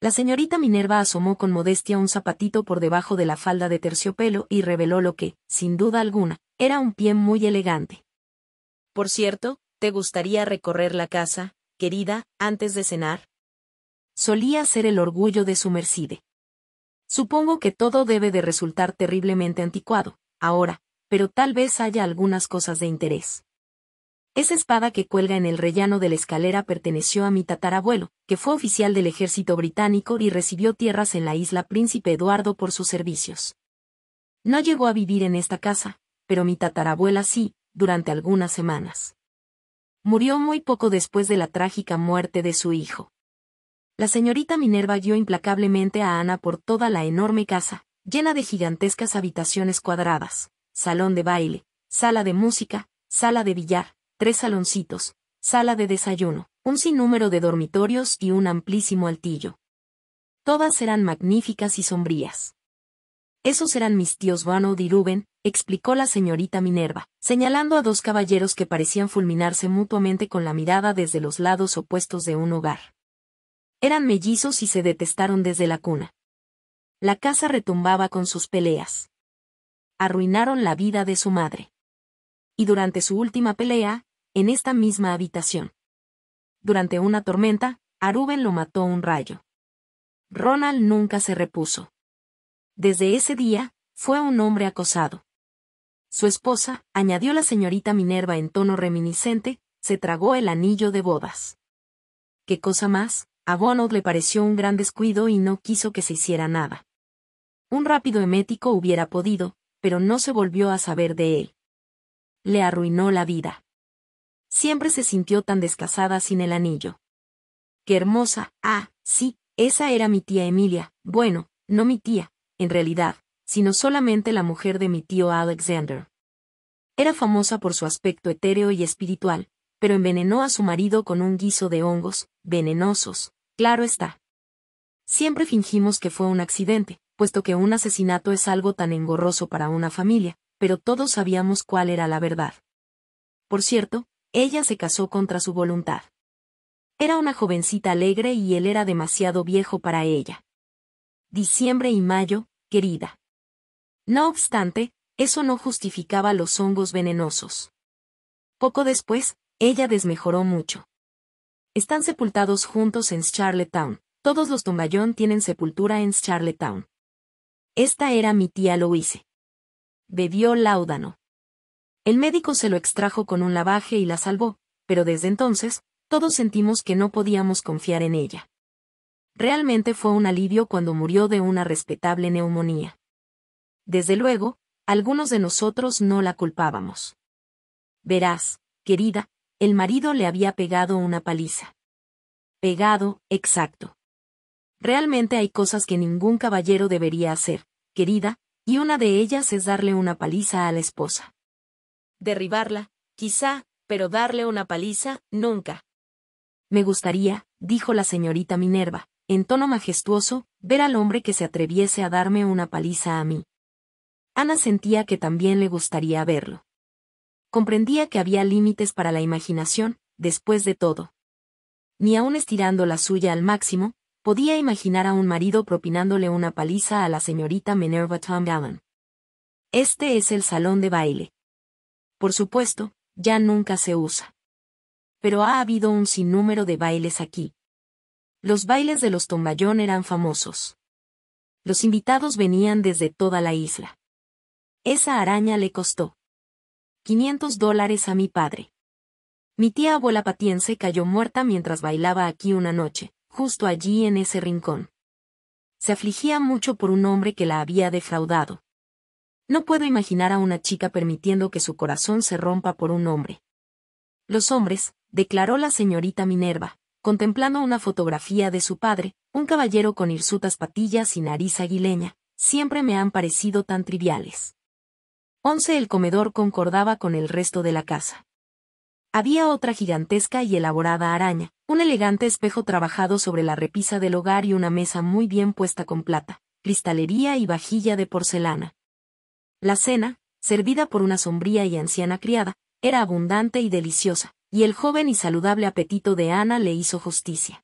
La señorita Minerva asomó con modestia un zapatito por debajo de la falda de terciopelo y reveló lo que, sin duda alguna, era un pie muy elegante. Por cierto, ¿te gustaría recorrer la casa, querida, antes de cenar? Solía ser el orgullo de su Mercedes. Supongo que todo debe de resultar terriblemente anticuado, ahora, pero tal vez haya algunas cosas de interés. Esa espada que cuelga en el rellano de la escalera perteneció a mi tatarabuelo, que fue oficial del ejército británico y recibió tierras en la isla Príncipe Eduardo por sus servicios. No llegó a vivir en esta casa, pero mi tatarabuela sí, durante algunas semanas. Murió muy poco después de la trágica muerte de su hijo. La señorita Minerva guió implacablemente a Ana por toda la enorme casa, llena de gigantescas habitaciones cuadradas, salón de baile, sala de música, sala de billar, tres saloncitos, sala de desayuno, un sinnúmero de dormitorios y un amplísimo altillo. Todas eran magníficas y sombrías. Esos eran mis tíos Vano y Rubén, explicó la señorita Minerva, señalando a dos caballeros que parecían fulminarse mutuamente con la mirada desde los lados opuestos de un hogar. Eran mellizos y se detestaron desde la cuna. La casa retumbaba con sus peleas arruinaron la vida de su madre. Y durante su última pelea, en esta misma habitación. Durante una tormenta, Aruben lo mató un rayo. Ronald nunca se repuso. Desde ese día, fue un hombre acosado. Su esposa, añadió la señorita Minerva en tono reminiscente, se tragó el anillo de bodas. ¿Qué cosa más? A Bonod le pareció un gran descuido y no quiso que se hiciera nada. Un rápido emético hubiera podido, pero no se volvió a saber de él. Le arruinó la vida. Siempre se sintió tan descasada sin el anillo. ¡Qué hermosa! Ah, sí, esa era mi tía Emilia, bueno, no mi tía, en realidad, sino solamente la mujer de mi tío Alexander. Era famosa por su aspecto etéreo y espiritual, pero envenenó a su marido con un guiso de hongos, venenosos, claro está. Siempre fingimos que fue un accidente, puesto que un asesinato es algo tan engorroso para una familia, pero todos sabíamos cuál era la verdad. Por cierto, ella se casó contra su voluntad. Era una jovencita alegre y él era demasiado viejo para ella. Diciembre y mayo, querida. No obstante, eso no justificaba los hongos venenosos. Poco después, ella desmejoró mucho. Están sepultados juntos en Charlottetown. Todos los Tombayón tienen sepultura en Charlottetown. Esta era mi tía Louise. Bebió láudano. El médico se lo extrajo con un lavaje y la salvó, pero desde entonces, todos sentimos que no podíamos confiar en ella. Realmente fue un alivio cuando murió de una respetable neumonía. Desde luego, algunos de nosotros no la culpábamos. Verás, querida, el marido le había pegado una paliza. Pegado, exacto. Realmente hay cosas que ningún caballero debería hacer, querida, y una de ellas es darle una paliza a la esposa. Derribarla, quizá, pero darle una paliza, nunca. Me gustaría, dijo la señorita Minerva, en tono majestuoso, ver al hombre que se atreviese a darme una paliza a mí. Ana sentía que también le gustaría verlo. Comprendía que había límites para la imaginación, después de todo. Ni aun estirando la suya al máximo, podía imaginar a un marido propinándole una paliza a la señorita Minerva Tom Este es el salón de baile. Por supuesto, ya nunca se usa. Pero ha habido un sinnúmero de bailes aquí. Los bailes de los Tombayón eran famosos. Los invitados venían desde toda la isla. Esa araña le costó 500 dólares a mi padre. Mi tía abuela patiense cayó muerta mientras bailaba aquí una noche, justo allí en ese rincón. Se afligía mucho por un hombre que la había defraudado. No puedo imaginar a una chica permitiendo que su corazón se rompa por un hombre. Los hombres, declaró la señorita Minerva, contemplando una fotografía de su padre, un caballero con hirsutas patillas y nariz aguileña, siempre me han parecido tan triviales. Once El comedor concordaba con el resto de la casa. Había otra gigantesca y elaborada araña, un elegante espejo trabajado sobre la repisa del hogar y una mesa muy bien puesta con plata, cristalería y vajilla de porcelana. La cena, servida por una sombría y anciana criada, era abundante y deliciosa, y el joven y saludable apetito de Ana le hizo justicia.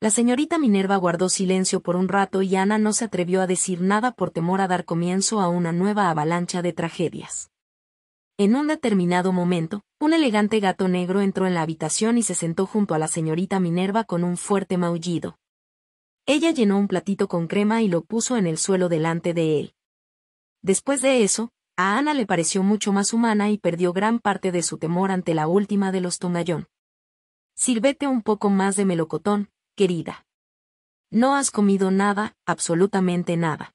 La señorita Minerva guardó silencio por un rato y Ana no se atrevió a decir nada por temor a dar comienzo a una nueva avalancha de tragedias. En un determinado momento, un elegante gato negro entró en la habitación y se sentó junto a la señorita Minerva con un fuerte maullido. Ella llenó un platito con crema y lo puso en el suelo delante de él. Después de eso, a Ana le pareció mucho más humana y perdió gran parte de su temor ante la última de los Tongayón. Sírvete un poco más de melocotón, querida. No has comido nada, absolutamente nada.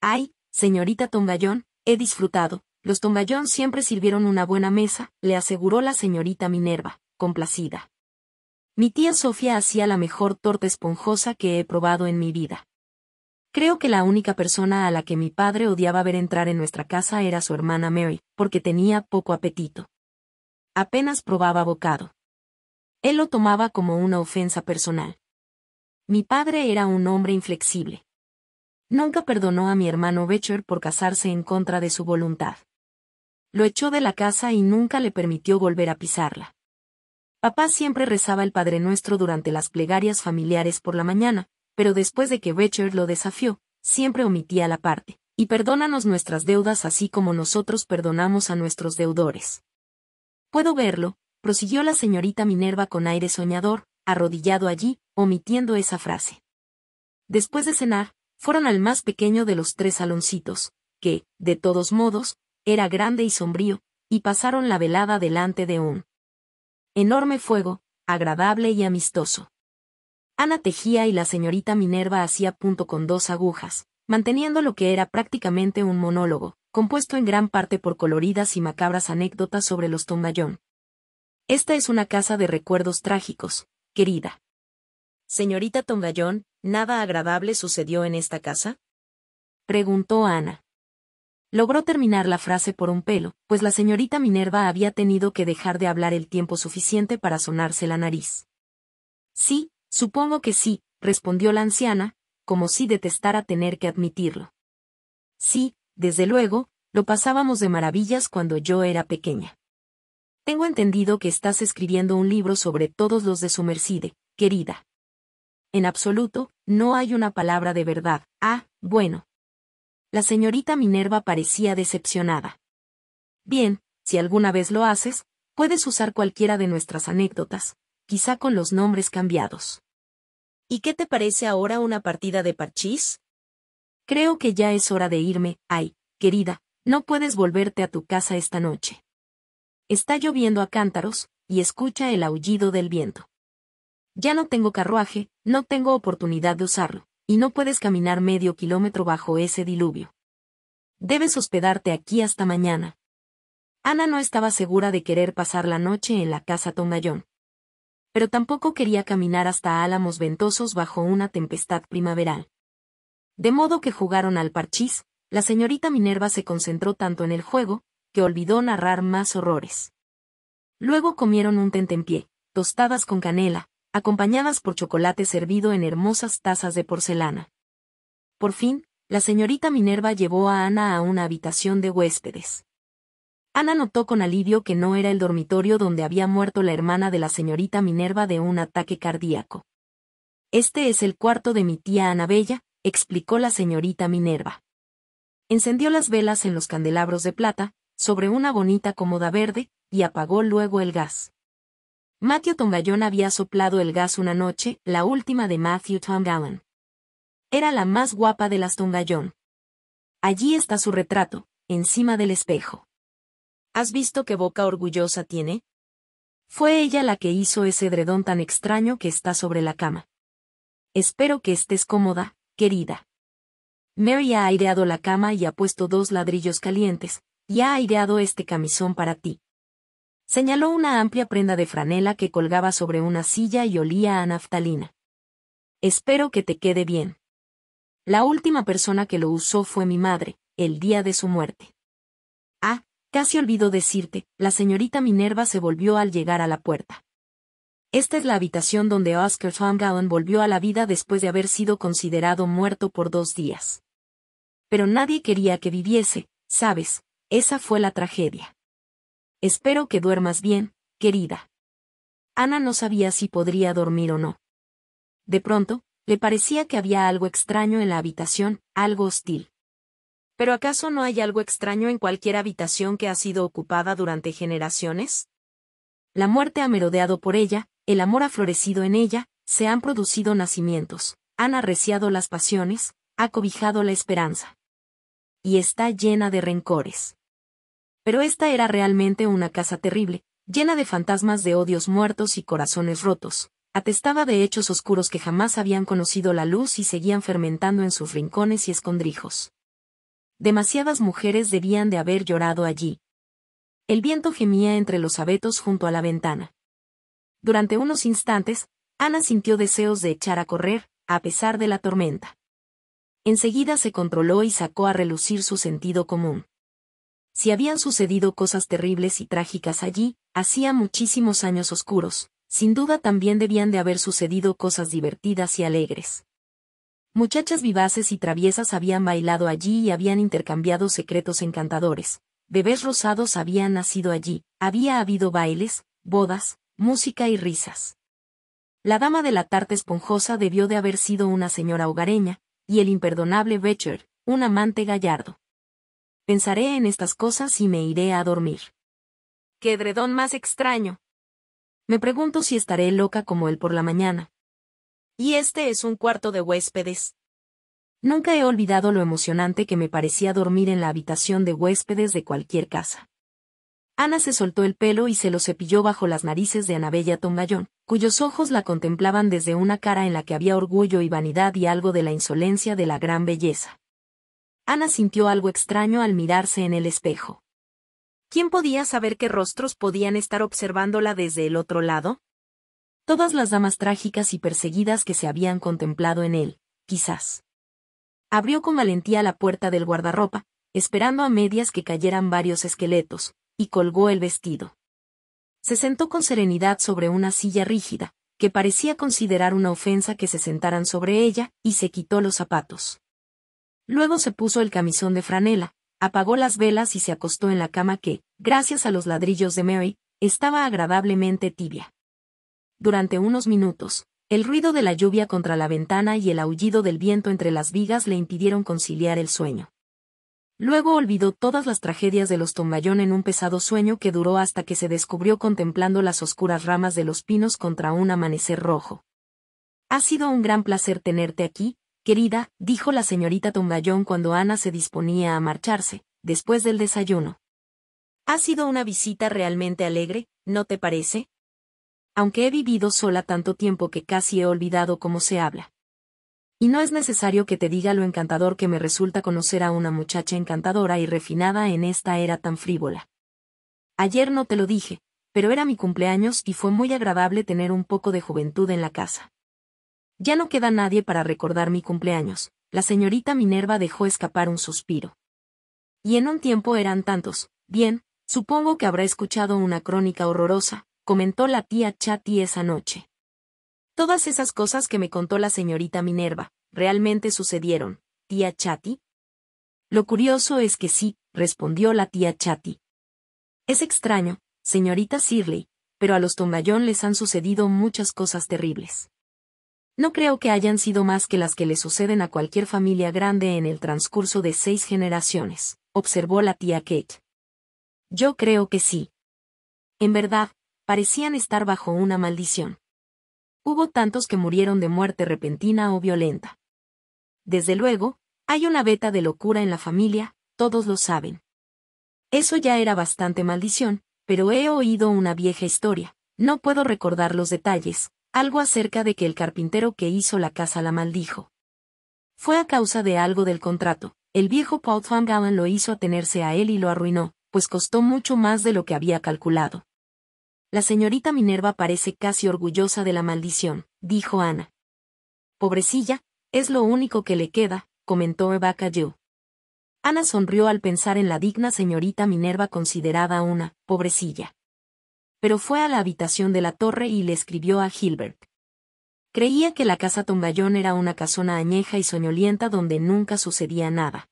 Ay, señorita Tongayón, he disfrutado, los Tomballón siempre sirvieron una buena mesa, le aseguró la señorita Minerva, complacida. Mi tía Sofía hacía la mejor torta esponjosa que he probado en mi vida. Creo que la única persona a la que mi padre odiaba ver entrar en nuestra casa era su hermana Mary, porque tenía poco apetito. Apenas probaba bocado. Él lo tomaba como una ofensa personal. Mi padre era un hombre inflexible. Nunca perdonó a mi hermano Becher por casarse en contra de su voluntad. Lo echó de la casa y nunca le permitió volver a pisarla. Papá siempre rezaba el Padre Nuestro durante las plegarias familiares por la mañana, pero después de que Richard lo desafió, siempre omitía la parte, y perdónanos nuestras deudas así como nosotros perdonamos a nuestros deudores. Puedo verlo, prosiguió la señorita Minerva con aire soñador, arrodillado allí, omitiendo esa frase. Después de cenar, fueron al más pequeño de los tres saloncitos, que, de todos modos, era grande y sombrío, y pasaron la velada delante de un enorme fuego, agradable y amistoso. Ana tejía y la señorita Minerva hacía punto con dos agujas, manteniendo lo que era prácticamente un monólogo, compuesto en gran parte por coloridas y macabras anécdotas sobre los Tongayón. Esta es una casa de recuerdos trágicos, querida. Señorita Tongallón, ¿nada agradable sucedió en esta casa? Preguntó Ana. Logró terminar la frase por un pelo, pues la señorita Minerva había tenido que dejar de hablar el tiempo suficiente para sonarse la nariz. Sí, supongo que sí, respondió la anciana, como si detestara tener que admitirlo. Sí, desde luego, lo pasábamos de maravillas cuando yo era pequeña. Tengo entendido que estás escribiendo un libro sobre todos los de su querida. En absoluto, no hay una palabra de verdad. Ah, bueno, la señorita Minerva parecía decepcionada. Bien, si alguna vez lo haces, puedes usar cualquiera de nuestras anécdotas, quizá con los nombres cambiados. ¿Y qué te parece ahora una partida de parchís? Creo que ya es hora de irme, ay, querida, no puedes volverte a tu casa esta noche. Está lloviendo a cántaros, y escucha el aullido del viento. Ya no tengo carruaje, no tengo oportunidad de usarlo y no puedes caminar medio kilómetro bajo ese diluvio. Debes hospedarte aquí hasta mañana. Ana no estaba segura de querer pasar la noche en la casa Tongayón. Pero tampoco quería caminar hasta álamos ventosos bajo una tempestad primaveral. De modo que jugaron al parchís, la señorita Minerva se concentró tanto en el juego, que olvidó narrar más horrores. Luego comieron un tentempié, tostadas con canela, acompañadas por chocolate servido en hermosas tazas de porcelana. Por fin, la señorita Minerva llevó a Ana a una habitación de huéspedes. Ana notó con alivio que no era el dormitorio donde había muerto la hermana de la señorita Minerva de un ataque cardíaco. Este es el cuarto de mi tía Anabella, explicó la señorita Minerva. Encendió las velas en los candelabros de plata, sobre una bonita cómoda verde, y apagó luego el gas. Matthew Tongayon había soplado el gas una noche, la última de Matthew Tongayon. Era la más guapa de las Tongayon. Allí está su retrato, encima del espejo. ¿Has visto qué boca orgullosa tiene? Fue ella la que hizo ese dredón tan extraño que está sobre la cama. Espero que estés cómoda, querida. Mary ha aireado la cama y ha puesto dos ladrillos calientes, y ha aireado este camisón para ti. Señaló una amplia prenda de franela que colgaba sobre una silla y olía a naftalina. Espero que te quede bien. La última persona que lo usó fue mi madre, el día de su muerte. Ah, casi olvido decirte, la señorita Minerva se volvió al llegar a la puerta. Esta es la habitación donde Oscar Gowen volvió a la vida después de haber sido considerado muerto por dos días. Pero nadie quería que viviese, sabes, esa fue la tragedia. Espero que duermas bien, querida. Ana no sabía si podría dormir o no. De pronto, le parecía que había algo extraño en la habitación, algo hostil. ¿Pero acaso no hay algo extraño en cualquier habitación que ha sido ocupada durante generaciones? La muerte ha merodeado por ella, el amor ha florecido en ella, se han producido nacimientos, han arreciado las pasiones, ha cobijado la esperanza. Y está llena de rencores pero esta era realmente una casa terrible, llena de fantasmas de odios muertos y corazones rotos. Atestaba de hechos oscuros que jamás habían conocido la luz y seguían fermentando en sus rincones y escondrijos. Demasiadas mujeres debían de haber llorado allí. El viento gemía entre los abetos junto a la ventana. Durante unos instantes, Ana sintió deseos de echar a correr, a pesar de la tormenta. Enseguida se controló y sacó a relucir su sentido común si habían sucedido cosas terribles y trágicas allí, hacía muchísimos años oscuros, sin duda también debían de haber sucedido cosas divertidas y alegres. Muchachas vivaces y traviesas habían bailado allí y habían intercambiado secretos encantadores. Bebés rosados habían nacido allí, había habido bailes, bodas, música y risas. La dama de la tarta esponjosa debió de haber sido una señora hogareña, y el imperdonable Becher, un amante gallardo. Pensaré en estas cosas y me iré a dormir. ¡Qué edredón más extraño! Me pregunto si estaré loca como él por la mañana. Y este es un cuarto de huéspedes. Nunca he olvidado lo emocionante que me parecía dormir en la habitación de huéspedes de cualquier casa. Ana se soltó el pelo y se lo cepilló bajo las narices de Anabella Tongallón, cuyos ojos la contemplaban desde una cara en la que había orgullo y vanidad y algo de la insolencia de la gran belleza. Ana sintió algo extraño al mirarse en el espejo. ¿Quién podía saber qué rostros podían estar observándola desde el otro lado? Todas las damas trágicas y perseguidas que se habían contemplado en él, quizás. Abrió con valentía la puerta del guardarropa, esperando a medias que cayeran varios esqueletos, y colgó el vestido. Se sentó con serenidad sobre una silla rígida, que parecía considerar una ofensa que se sentaran sobre ella, y se quitó los zapatos. Luego se puso el camisón de franela, apagó las velas y se acostó en la cama que, gracias a los ladrillos de Mary, estaba agradablemente tibia. Durante unos minutos, el ruido de la lluvia contra la ventana y el aullido del viento entre las vigas le impidieron conciliar el sueño. Luego olvidó todas las tragedias de los Tombayón en un pesado sueño que duró hasta que se descubrió contemplando las oscuras ramas de los pinos contra un amanecer rojo. Ha sido un gran placer tenerte aquí, Querida, dijo la señorita Tomballón cuando Ana se disponía a marcharse, después del desayuno. Ha sido una visita realmente alegre, ¿no te parece? Aunque he vivido sola tanto tiempo que casi he olvidado cómo se habla. Y no es necesario que te diga lo encantador que me resulta conocer a una muchacha encantadora y refinada en esta era tan frívola. Ayer no te lo dije, pero era mi cumpleaños y fue muy agradable tener un poco de juventud en la casa. Ya no queda nadie para recordar mi cumpleaños. La señorita Minerva dejó escapar un suspiro. Y en un tiempo eran tantos. Bien, supongo que habrá escuchado una crónica horrorosa, comentó la tía Chati esa noche. Todas esas cosas que me contó la señorita Minerva, realmente sucedieron, tía Chati. Lo curioso es que sí, respondió la tía Chati. Es extraño, señorita Sirley, pero a los Tongayón les han sucedido muchas cosas terribles. No creo que hayan sido más que las que le suceden a cualquier familia grande en el transcurso de seis generaciones, observó la tía Kate. Yo creo que sí. En verdad, parecían estar bajo una maldición. Hubo tantos que murieron de muerte repentina o violenta. Desde luego, hay una veta de locura en la familia, todos lo saben. Eso ya era bastante maldición, pero he oído una vieja historia, no puedo recordar los detalles, algo acerca de que el carpintero que hizo la casa la maldijo. Fue a causa de algo del contrato, el viejo Paul Van lo hizo atenerse a él y lo arruinó, pues costó mucho más de lo que había calculado. La señorita Minerva parece casi orgullosa de la maldición, dijo Ana. Pobrecilla, es lo único que le queda, comentó Eva Ana sonrió al pensar en la digna señorita Minerva considerada una, pobrecilla pero fue a la habitación de la torre y le escribió a Hilbert. Creía que la casa Tumbayón era una casona añeja y soñolienta donde nunca sucedía nada.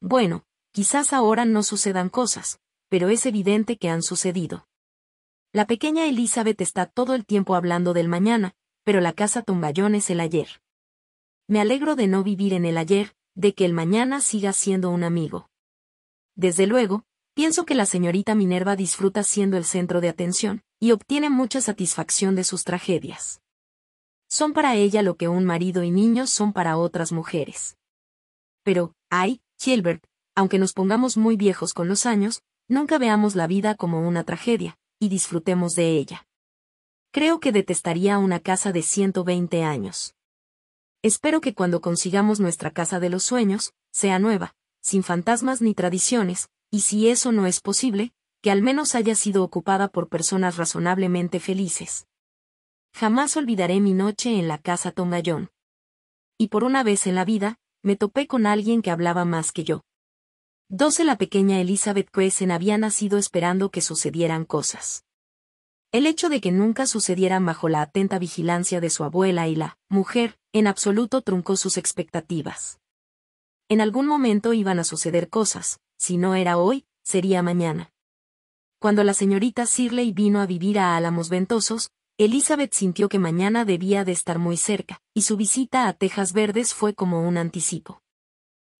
Bueno, quizás ahora no sucedan cosas, pero es evidente que han sucedido. La pequeña Elizabeth está todo el tiempo hablando del mañana, pero la casa Tumbayón es el ayer. Me alegro de no vivir en el ayer, de que el mañana siga siendo un amigo. Desde luego, Pienso que la señorita Minerva disfruta siendo el centro de atención, y obtiene mucha satisfacción de sus tragedias. Son para ella lo que un marido y niños son para otras mujeres. Pero, ay, Gilbert, aunque nos pongamos muy viejos con los años, nunca veamos la vida como una tragedia, y disfrutemos de ella. Creo que detestaría una casa de 120 años. Espero que cuando consigamos nuestra casa de los sueños, sea nueva, sin fantasmas ni tradiciones, y si eso no es posible, que al menos haya sido ocupada por personas razonablemente felices. Jamás olvidaré mi noche en la casa Tomayón. Y por una vez en la vida, me topé con alguien que hablaba más que yo. Doce La pequeña Elizabeth Crescent había nacido esperando que sucedieran cosas. El hecho de que nunca sucedieran bajo la atenta vigilancia de su abuela y la mujer, en absoluto truncó sus expectativas. En algún momento iban a suceder cosas, si no era hoy, sería mañana. Cuando la señorita Sirley vino a vivir a Álamos Ventosos, Elizabeth sintió que mañana debía de estar muy cerca, y su visita a Tejas Verdes fue como un anticipo.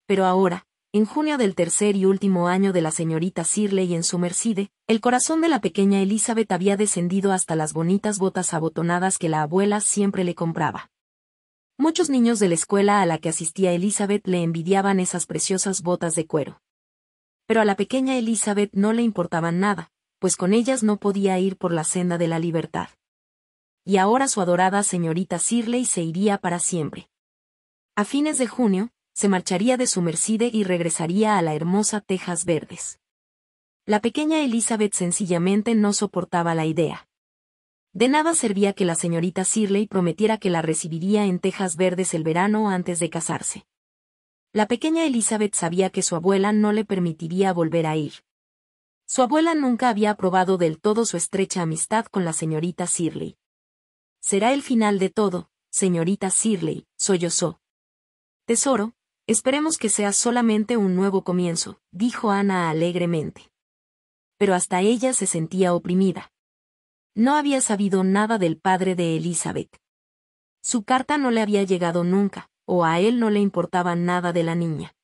Pero ahora, en junio del tercer y último año de la señorita Sirley en su Mercedes, el corazón de la pequeña Elizabeth había descendido hasta las bonitas botas abotonadas que la abuela siempre le compraba. Muchos niños de la escuela a la que asistía Elizabeth le envidiaban esas preciosas botas de cuero pero a la pequeña Elizabeth no le importaban nada, pues con ellas no podía ir por la senda de la libertad. Y ahora su adorada señorita Sirley se iría para siempre. A fines de junio, se marcharía de su Mercedes y regresaría a la hermosa Tejas Verdes. La pequeña Elizabeth sencillamente no soportaba la idea. De nada servía que la señorita Sirley prometiera que la recibiría en Tejas Verdes el verano antes de casarse. La pequeña Elizabeth sabía que su abuela no le permitiría volver a ir. Su abuela nunca había aprobado del todo su estrecha amistad con la señorita Sirley. Será el final de todo, señorita Sirley, sollozó. Tesoro, esperemos que sea solamente un nuevo comienzo, dijo Ana alegremente. Pero hasta ella se sentía oprimida. No había sabido nada del padre de Elizabeth. Su carta no le había llegado nunca, o a él no le importaba nada de la niña.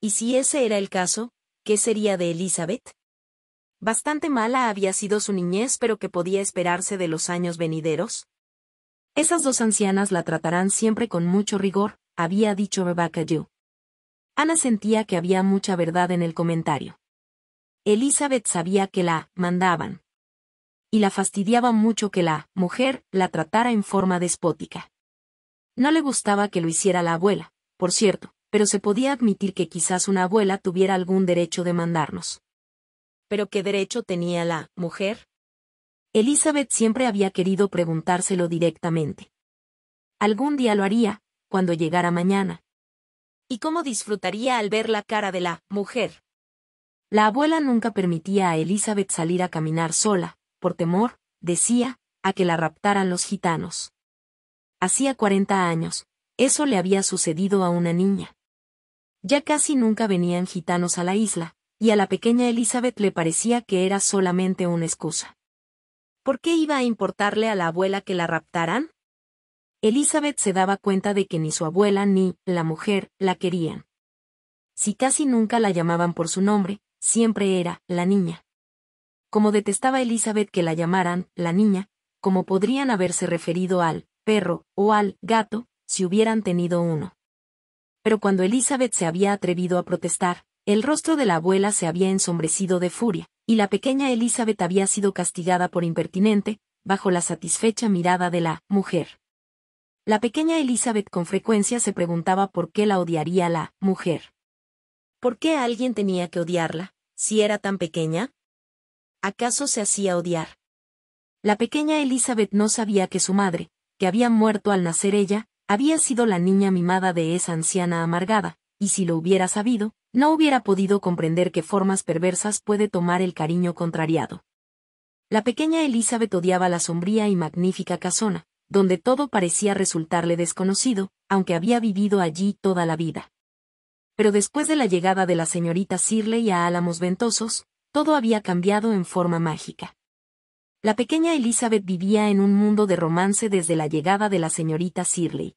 Y si ese era el caso, ¿qué sería de Elizabeth? Bastante mala había sido su niñez, pero que podía esperarse de los años venideros. Esas dos ancianas la tratarán siempre con mucho rigor, había dicho Rebecca Yu. Ana sentía que había mucha verdad en el comentario. Elizabeth sabía que la mandaban. Y la fastidiaba mucho que la mujer la tratara en forma despótica. No le gustaba que lo hiciera la abuela, por cierto, pero se podía admitir que quizás una abuela tuviera algún derecho de mandarnos. ¿Pero qué derecho tenía la mujer? Elizabeth siempre había querido preguntárselo directamente. Algún día lo haría, cuando llegara mañana. ¿Y cómo disfrutaría al ver la cara de la mujer? La abuela nunca permitía a Elizabeth salir a caminar sola, por temor, decía, a que la raptaran los gitanos. Hacía 40 años. Eso le había sucedido a una niña. Ya casi nunca venían gitanos a la isla, y a la pequeña Elizabeth le parecía que era solamente una excusa. ¿Por qué iba a importarle a la abuela que la raptaran? Elizabeth se daba cuenta de que ni su abuela ni la mujer la querían. Si casi nunca la llamaban por su nombre, siempre era la niña. Como detestaba Elizabeth que la llamaran la niña, como podrían haberse referido al perro, o al gato, si hubieran tenido uno. Pero cuando Elizabeth se había atrevido a protestar, el rostro de la abuela se había ensombrecido de furia, y la pequeña Elizabeth había sido castigada por impertinente, bajo la satisfecha mirada de la mujer. La pequeña Elizabeth con frecuencia se preguntaba por qué la odiaría la mujer. ¿Por qué alguien tenía que odiarla, si era tan pequeña? ¿Acaso se hacía odiar? La pequeña Elizabeth no sabía que su madre, que había muerto al nacer ella, había sido la niña mimada de esa anciana amargada, y si lo hubiera sabido, no hubiera podido comprender qué formas perversas puede tomar el cariño contrariado. La pequeña Elizabeth odiaba la sombría y magnífica casona, donde todo parecía resultarle desconocido, aunque había vivido allí toda la vida. Pero después de la llegada de la señorita Sirley a Álamos Ventosos, todo había cambiado en forma mágica. La pequeña Elizabeth vivía en un mundo de romance desde la llegada de la señorita Shirley.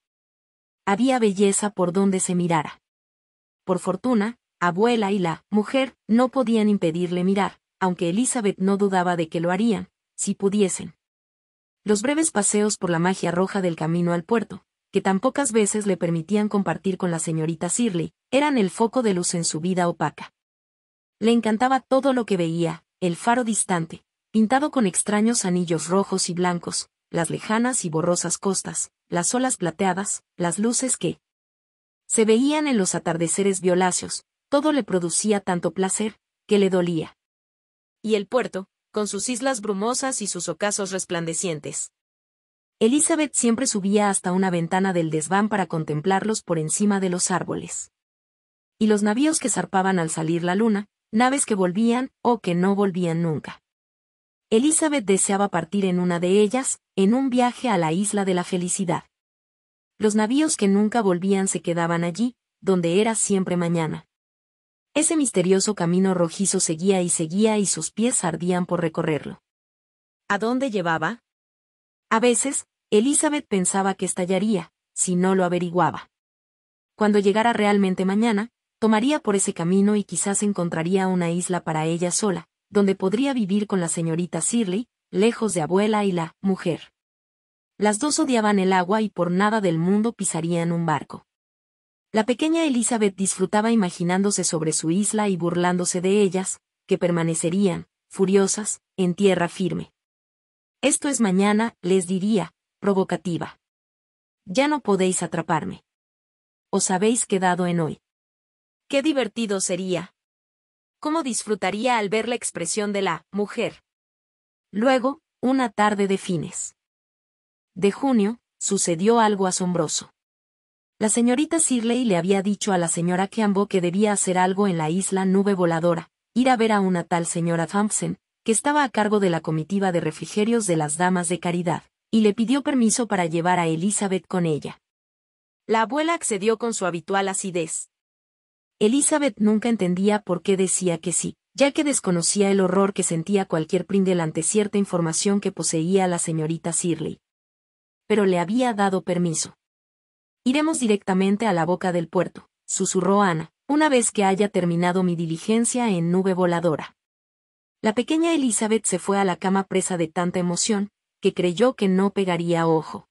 Había belleza por donde se mirara. Por fortuna, abuela y la mujer no podían impedirle mirar, aunque Elizabeth no dudaba de que lo harían, si pudiesen. Los breves paseos por la magia roja del camino al puerto, que tan pocas veces le permitían compartir con la señorita Shirley, eran el foco de luz en su vida opaca. Le encantaba todo lo que veía, el faro distante, pintado con extraños anillos rojos y blancos, las lejanas y borrosas costas, las olas plateadas, las luces que se veían en los atardeceres violáceos, todo le producía tanto placer, que le dolía. Y el puerto, con sus islas brumosas y sus ocasos resplandecientes. Elizabeth siempre subía hasta una ventana del desván para contemplarlos por encima de los árboles. Y los navíos que zarpaban al salir la luna, naves que volvían o que no volvían nunca. Elizabeth deseaba partir en una de ellas, en un viaje a la isla de la felicidad. Los navíos que nunca volvían se quedaban allí, donde era siempre mañana. Ese misterioso camino rojizo seguía y seguía y sus pies ardían por recorrerlo. ¿A dónde llevaba? A veces, Elizabeth pensaba que estallaría, si no lo averiguaba. Cuando llegara realmente mañana, tomaría por ese camino y quizás encontraría una isla para ella sola, donde podría vivir con la señorita Shirley, lejos de abuela y la mujer. Las dos odiaban el agua y por nada del mundo pisarían un barco. La pequeña Elizabeth disfrutaba imaginándose sobre su isla y burlándose de ellas, que permanecerían, furiosas, en tierra firme. Esto es mañana, les diría, provocativa. Ya no podéis atraparme. Os habéis quedado en hoy. Qué divertido sería, cómo disfrutaría al ver la expresión de la mujer. Luego, una tarde de fines de junio, sucedió algo asombroso. La señorita Sirley le había dicho a la señora Campbell que debía hacer algo en la isla Nube Voladora, ir a ver a una tal señora Thompson, que estaba a cargo de la comitiva de refrigerios de las damas de caridad, y le pidió permiso para llevar a Elizabeth con ella. La abuela accedió con su habitual acidez, Elizabeth nunca entendía por qué decía que sí, ya que desconocía el horror que sentía cualquier Prindle ante cierta información que poseía la señorita Sirley. Pero le había dado permiso. Iremos directamente a la boca del puerto, susurró Ana, una vez que haya terminado mi diligencia en nube voladora. La pequeña Elizabeth se fue a la cama presa de tanta emoción, que creyó que no pegaría ojo.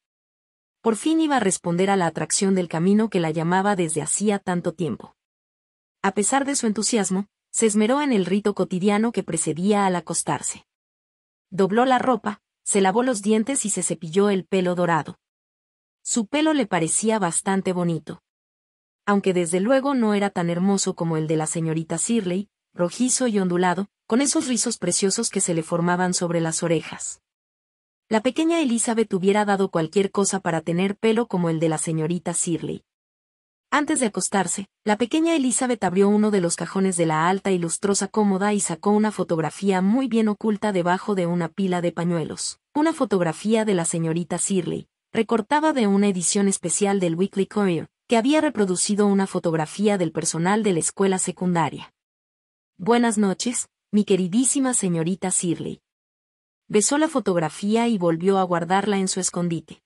Por fin iba a responder a la atracción del camino que la llamaba desde hacía tanto tiempo. A pesar de su entusiasmo, se esmeró en el rito cotidiano que precedía al acostarse. Dobló la ropa, se lavó los dientes y se cepilló el pelo dorado. Su pelo le parecía bastante bonito. Aunque desde luego no era tan hermoso como el de la señorita Sirley, rojizo y ondulado, con esos rizos preciosos que se le formaban sobre las orejas. La pequeña Elizabeth hubiera dado cualquier cosa para tener pelo como el de la señorita Sirley. Antes de acostarse, la pequeña Elizabeth abrió uno de los cajones de la alta y lustrosa cómoda y sacó una fotografía muy bien oculta debajo de una pila de pañuelos. Una fotografía de la señorita Sirley, recortada de una edición especial del Weekly Courier, que había reproducido una fotografía del personal de la escuela secundaria. Buenas noches, mi queridísima señorita Sirley. Besó la fotografía y volvió a guardarla en su escondite.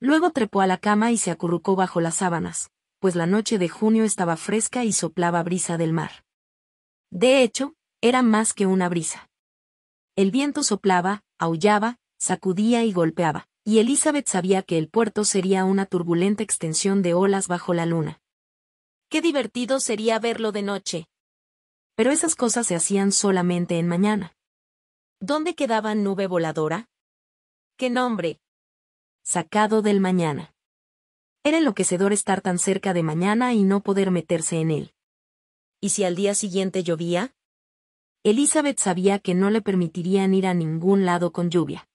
Luego trepó a la cama y se acurrucó bajo las sábanas, pues la noche de junio estaba fresca y soplaba brisa del mar. De hecho, era más que una brisa. El viento soplaba, aullaba, sacudía y golpeaba, y Elizabeth sabía que el puerto sería una turbulenta extensión de olas bajo la luna. Qué divertido sería verlo de noche. Pero esas cosas se hacían solamente en mañana. ¿Dónde quedaba nube voladora? ¿Qué nombre? Sacado del mañana. Era enloquecedor estar tan cerca de mañana y no poder meterse en él. ¿Y si al día siguiente llovía? Elizabeth sabía que no le permitirían ir a ningún lado con lluvia.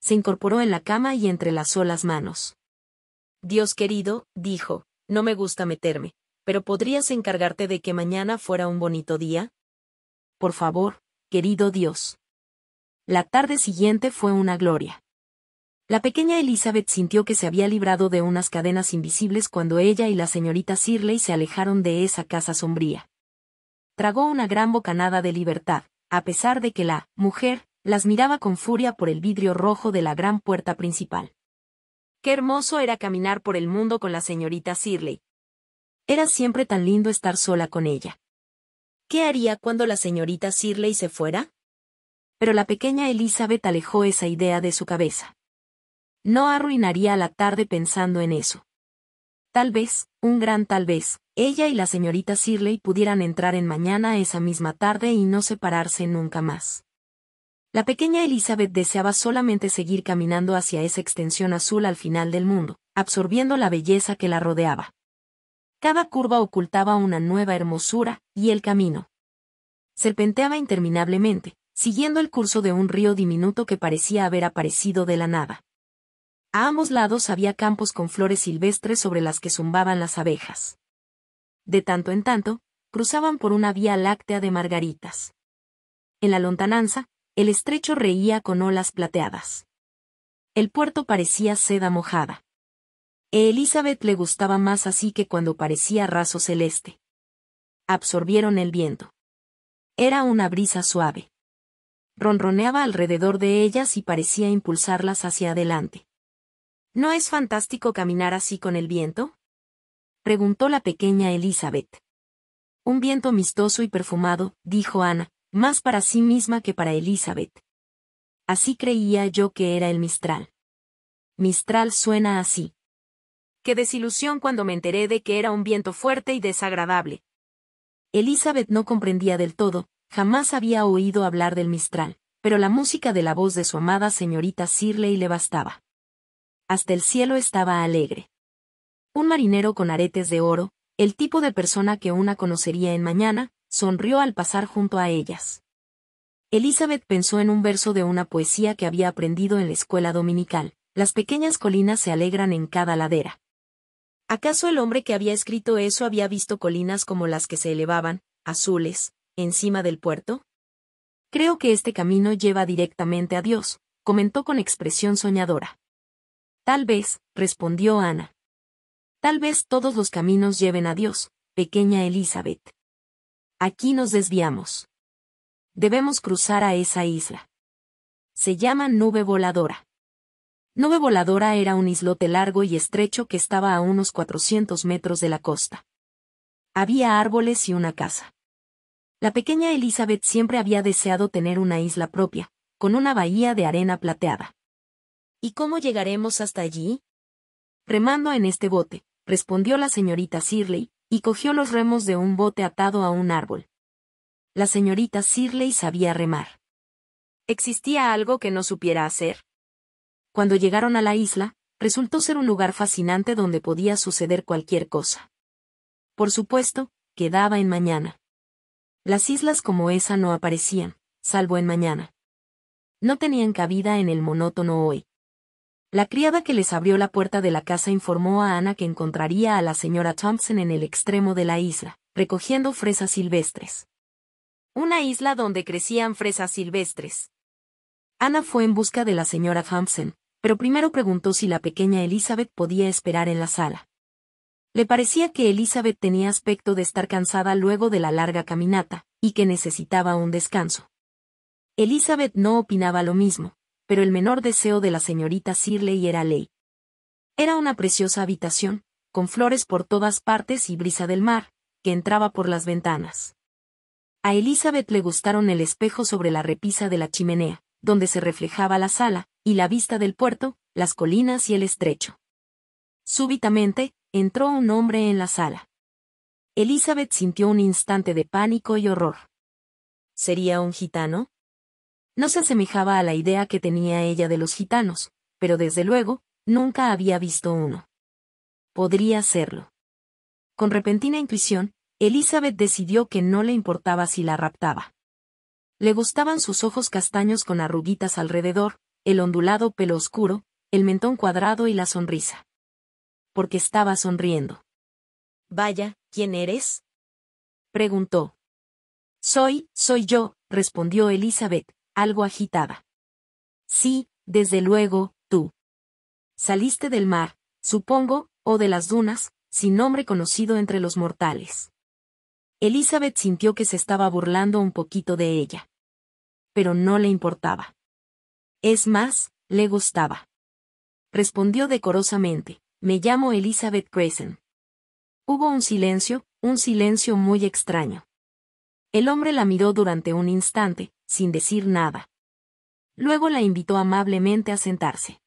Se incorporó en la cama y entrelazó las manos. Dios querido, dijo, no me gusta meterme, pero ¿podrías encargarte de que mañana fuera un bonito día? Por favor, querido Dios. La tarde siguiente fue una gloria. La pequeña Elizabeth sintió que se había librado de unas cadenas invisibles cuando ella y la señorita Sirley se alejaron de esa casa sombría. Tragó una gran bocanada de libertad, a pesar de que la mujer las miraba con furia por el vidrio rojo de la gran puerta principal. Qué hermoso era caminar por el mundo con la señorita Sirley. Era siempre tan lindo estar sola con ella. ¿Qué haría cuando la señorita Sirley se fuera? Pero la pequeña Elizabeth alejó esa idea de su cabeza. No arruinaría la tarde pensando en eso. Tal vez, un gran tal vez, ella y la señorita Sirley pudieran entrar en mañana esa misma tarde y no separarse nunca más. La pequeña Elizabeth deseaba solamente seguir caminando hacia esa extensión azul al final del mundo, absorbiendo la belleza que la rodeaba. Cada curva ocultaba una nueva hermosura, y el camino. Serpenteaba interminablemente, siguiendo el curso de un río diminuto que parecía haber aparecido de la nada. A ambos lados había campos con flores silvestres sobre las que zumbaban las abejas. De tanto en tanto, cruzaban por una vía láctea de margaritas. En la lontananza, el estrecho reía con olas plateadas. El puerto parecía seda mojada. A e Elizabeth le gustaba más así que cuando parecía raso celeste. Absorbieron el viento. Era una brisa suave. Ronroneaba alrededor de ellas y parecía impulsarlas hacia adelante. ¿No es fantástico caminar así con el viento? preguntó la pequeña Elizabeth. Un viento amistoso y perfumado, dijo Ana, más para sí misma que para Elizabeth. Así creía yo que era el Mistral. Mistral suena así. Qué desilusión cuando me enteré de que era un viento fuerte y desagradable. Elizabeth no comprendía del todo, jamás había oído hablar del Mistral, pero la música de la voz de su amada señorita Sirley le bastaba. Hasta el cielo estaba alegre. Un marinero con aretes de oro, el tipo de persona que una conocería en mañana, sonrió al pasar junto a ellas. Elizabeth pensó en un verso de una poesía que había aprendido en la escuela dominical. Las pequeñas colinas se alegran en cada ladera. ¿Acaso el hombre que había escrito eso había visto colinas como las que se elevaban, azules, encima del puerto? Creo que este camino lleva directamente a Dios, comentó con expresión soñadora. Tal vez, respondió Ana. Tal vez todos los caminos lleven a Dios, pequeña Elizabeth. Aquí nos desviamos. Debemos cruzar a esa isla. Se llama Nube Voladora. Nube Voladora era un islote largo y estrecho que estaba a unos 400 metros de la costa. Había árboles y una casa. La pequeña Elizabeth siempre había deseado tener una isla propia, con una bahía de arena plateada. ¿Y cómo llegaremos hasta allí? Remando en este bote, respondió la señorita Sirley, y cogió los remos de un bote atado a un árbol. La señorita Sirley sabía remar. ¿Existía algo que no supiera hacer? Cuando llegaron a la isla, resultó ser un lugar fascinante donde podía suceder cualquier cosa. Por supuesto, quedaba en mañana. Las islas como esa no aparecían, salvo en mañana. No tenían cabida en el monótono hoy. La criada que les abrió la puerta de la casa informó a Ana que encontraría a la señora Thompson en el extremo de la isla, recogiendo fresas silvestres. Una isla donde crecían fresas silvestres. Ana fue en busca de la señora Thompson, pero primero preguntó si la pequeña Elizabeth podía esperar en la sala. Le parecía que Elizabeth tenía aspecto de estar cansada luego de la larga caminata, y que necesitaba un descanso. Elizabeth no opinaba lo mismo, pero el menor deseo de la señorita Sirley era ley. Era una preciosa habitación, con flores por todas partes y brisa del mar, que entraba por las ventanas. A Elizabeth le gustaron el espejo sobre la repisa de la chimenea, donde se reflejaba la sala, y la vista del puerto, las colinas y el estrecho. Súbitamente, entró un hombre en la sala. Elizabeth sintió un instante de pánico y horror. ¿Sería un gitano? No se asemejaba a la idea que tenía ella de los gitanos, pero desde luego, nunca había visto uno. Podría serlo. Con repentina intuición, Elizabeth decidió que no le importaba si la raptaba. Le gustaban sus ojos castaños con arruguitas alrededor, el ondulado pelo oscuro, el mentón cuadrado y la sonrisa. Porque estaba sonriendo. Vaya, ¿quién eres? preguntó. Soy, soy yo, respondió Elizabeth, algo agitada. Sí, desde luego, tú. Saliste del mar, supongo, o de las dunas, sin nombre conocido entre los mortales. Elizabeth sintió que se estaba burlando un poquito de ella. Pero no le importaba. Es más, le gustaba. Respondió decorosamente, me llamo Elizabeth Grayson. Hubo un silencio, un silencio muy extraño. El hombre la miró durante un instante, sin decir nada. Luego la invitó amablemente a sentarse.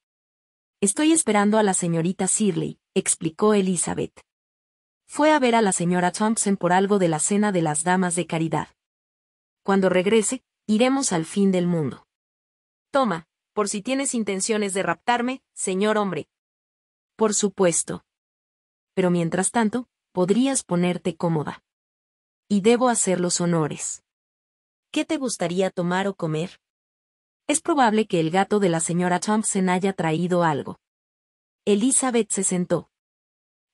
Estoy esperando a la señorita Sirley», explicó Elizabeth. Fue a ver a la señora Thompson por algo de la cena de las damas de caridad. Cuando regrese, iremos al fin del mundo. Toma, por si tienes intenciones de raptarme, señor hombre. Por supuesto. Pero mientras tanto, podrías ponerte cómoda. Y debo hacer los honores. ¿Qué te gustaría tomar o comer? Es probable que el gato de la señora Thompson haya traído algo. Elizabeth se sentó.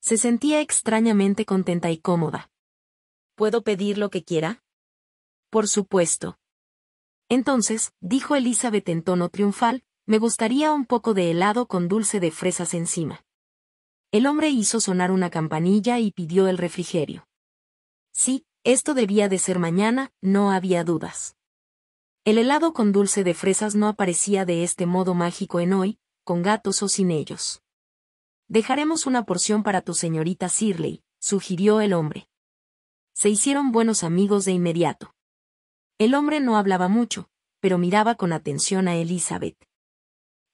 Se sentía extrañamente contenta y cómoda. ¿Puedo pedir lo que quiera? Por supuesto. Entonces, dijo Elizabeth en tono triunfal, me gustaría un poco de helado con dulce de fresas encima. El hombre hizo sonar una campanilla y pidió el refrigerio. Sí, esto debía de ser mañana, no había dudas. El helado con dulce de fresas no aparecía de este modo mágico en hoy, con gatos o sin ellos. Dejaremos una porción para tu señorita Sirley, sugirió el hombre. Se hicieron buenos amigos de inmediato. El hombre no hablaba mucho, pero miraba con atención a Elizabeth.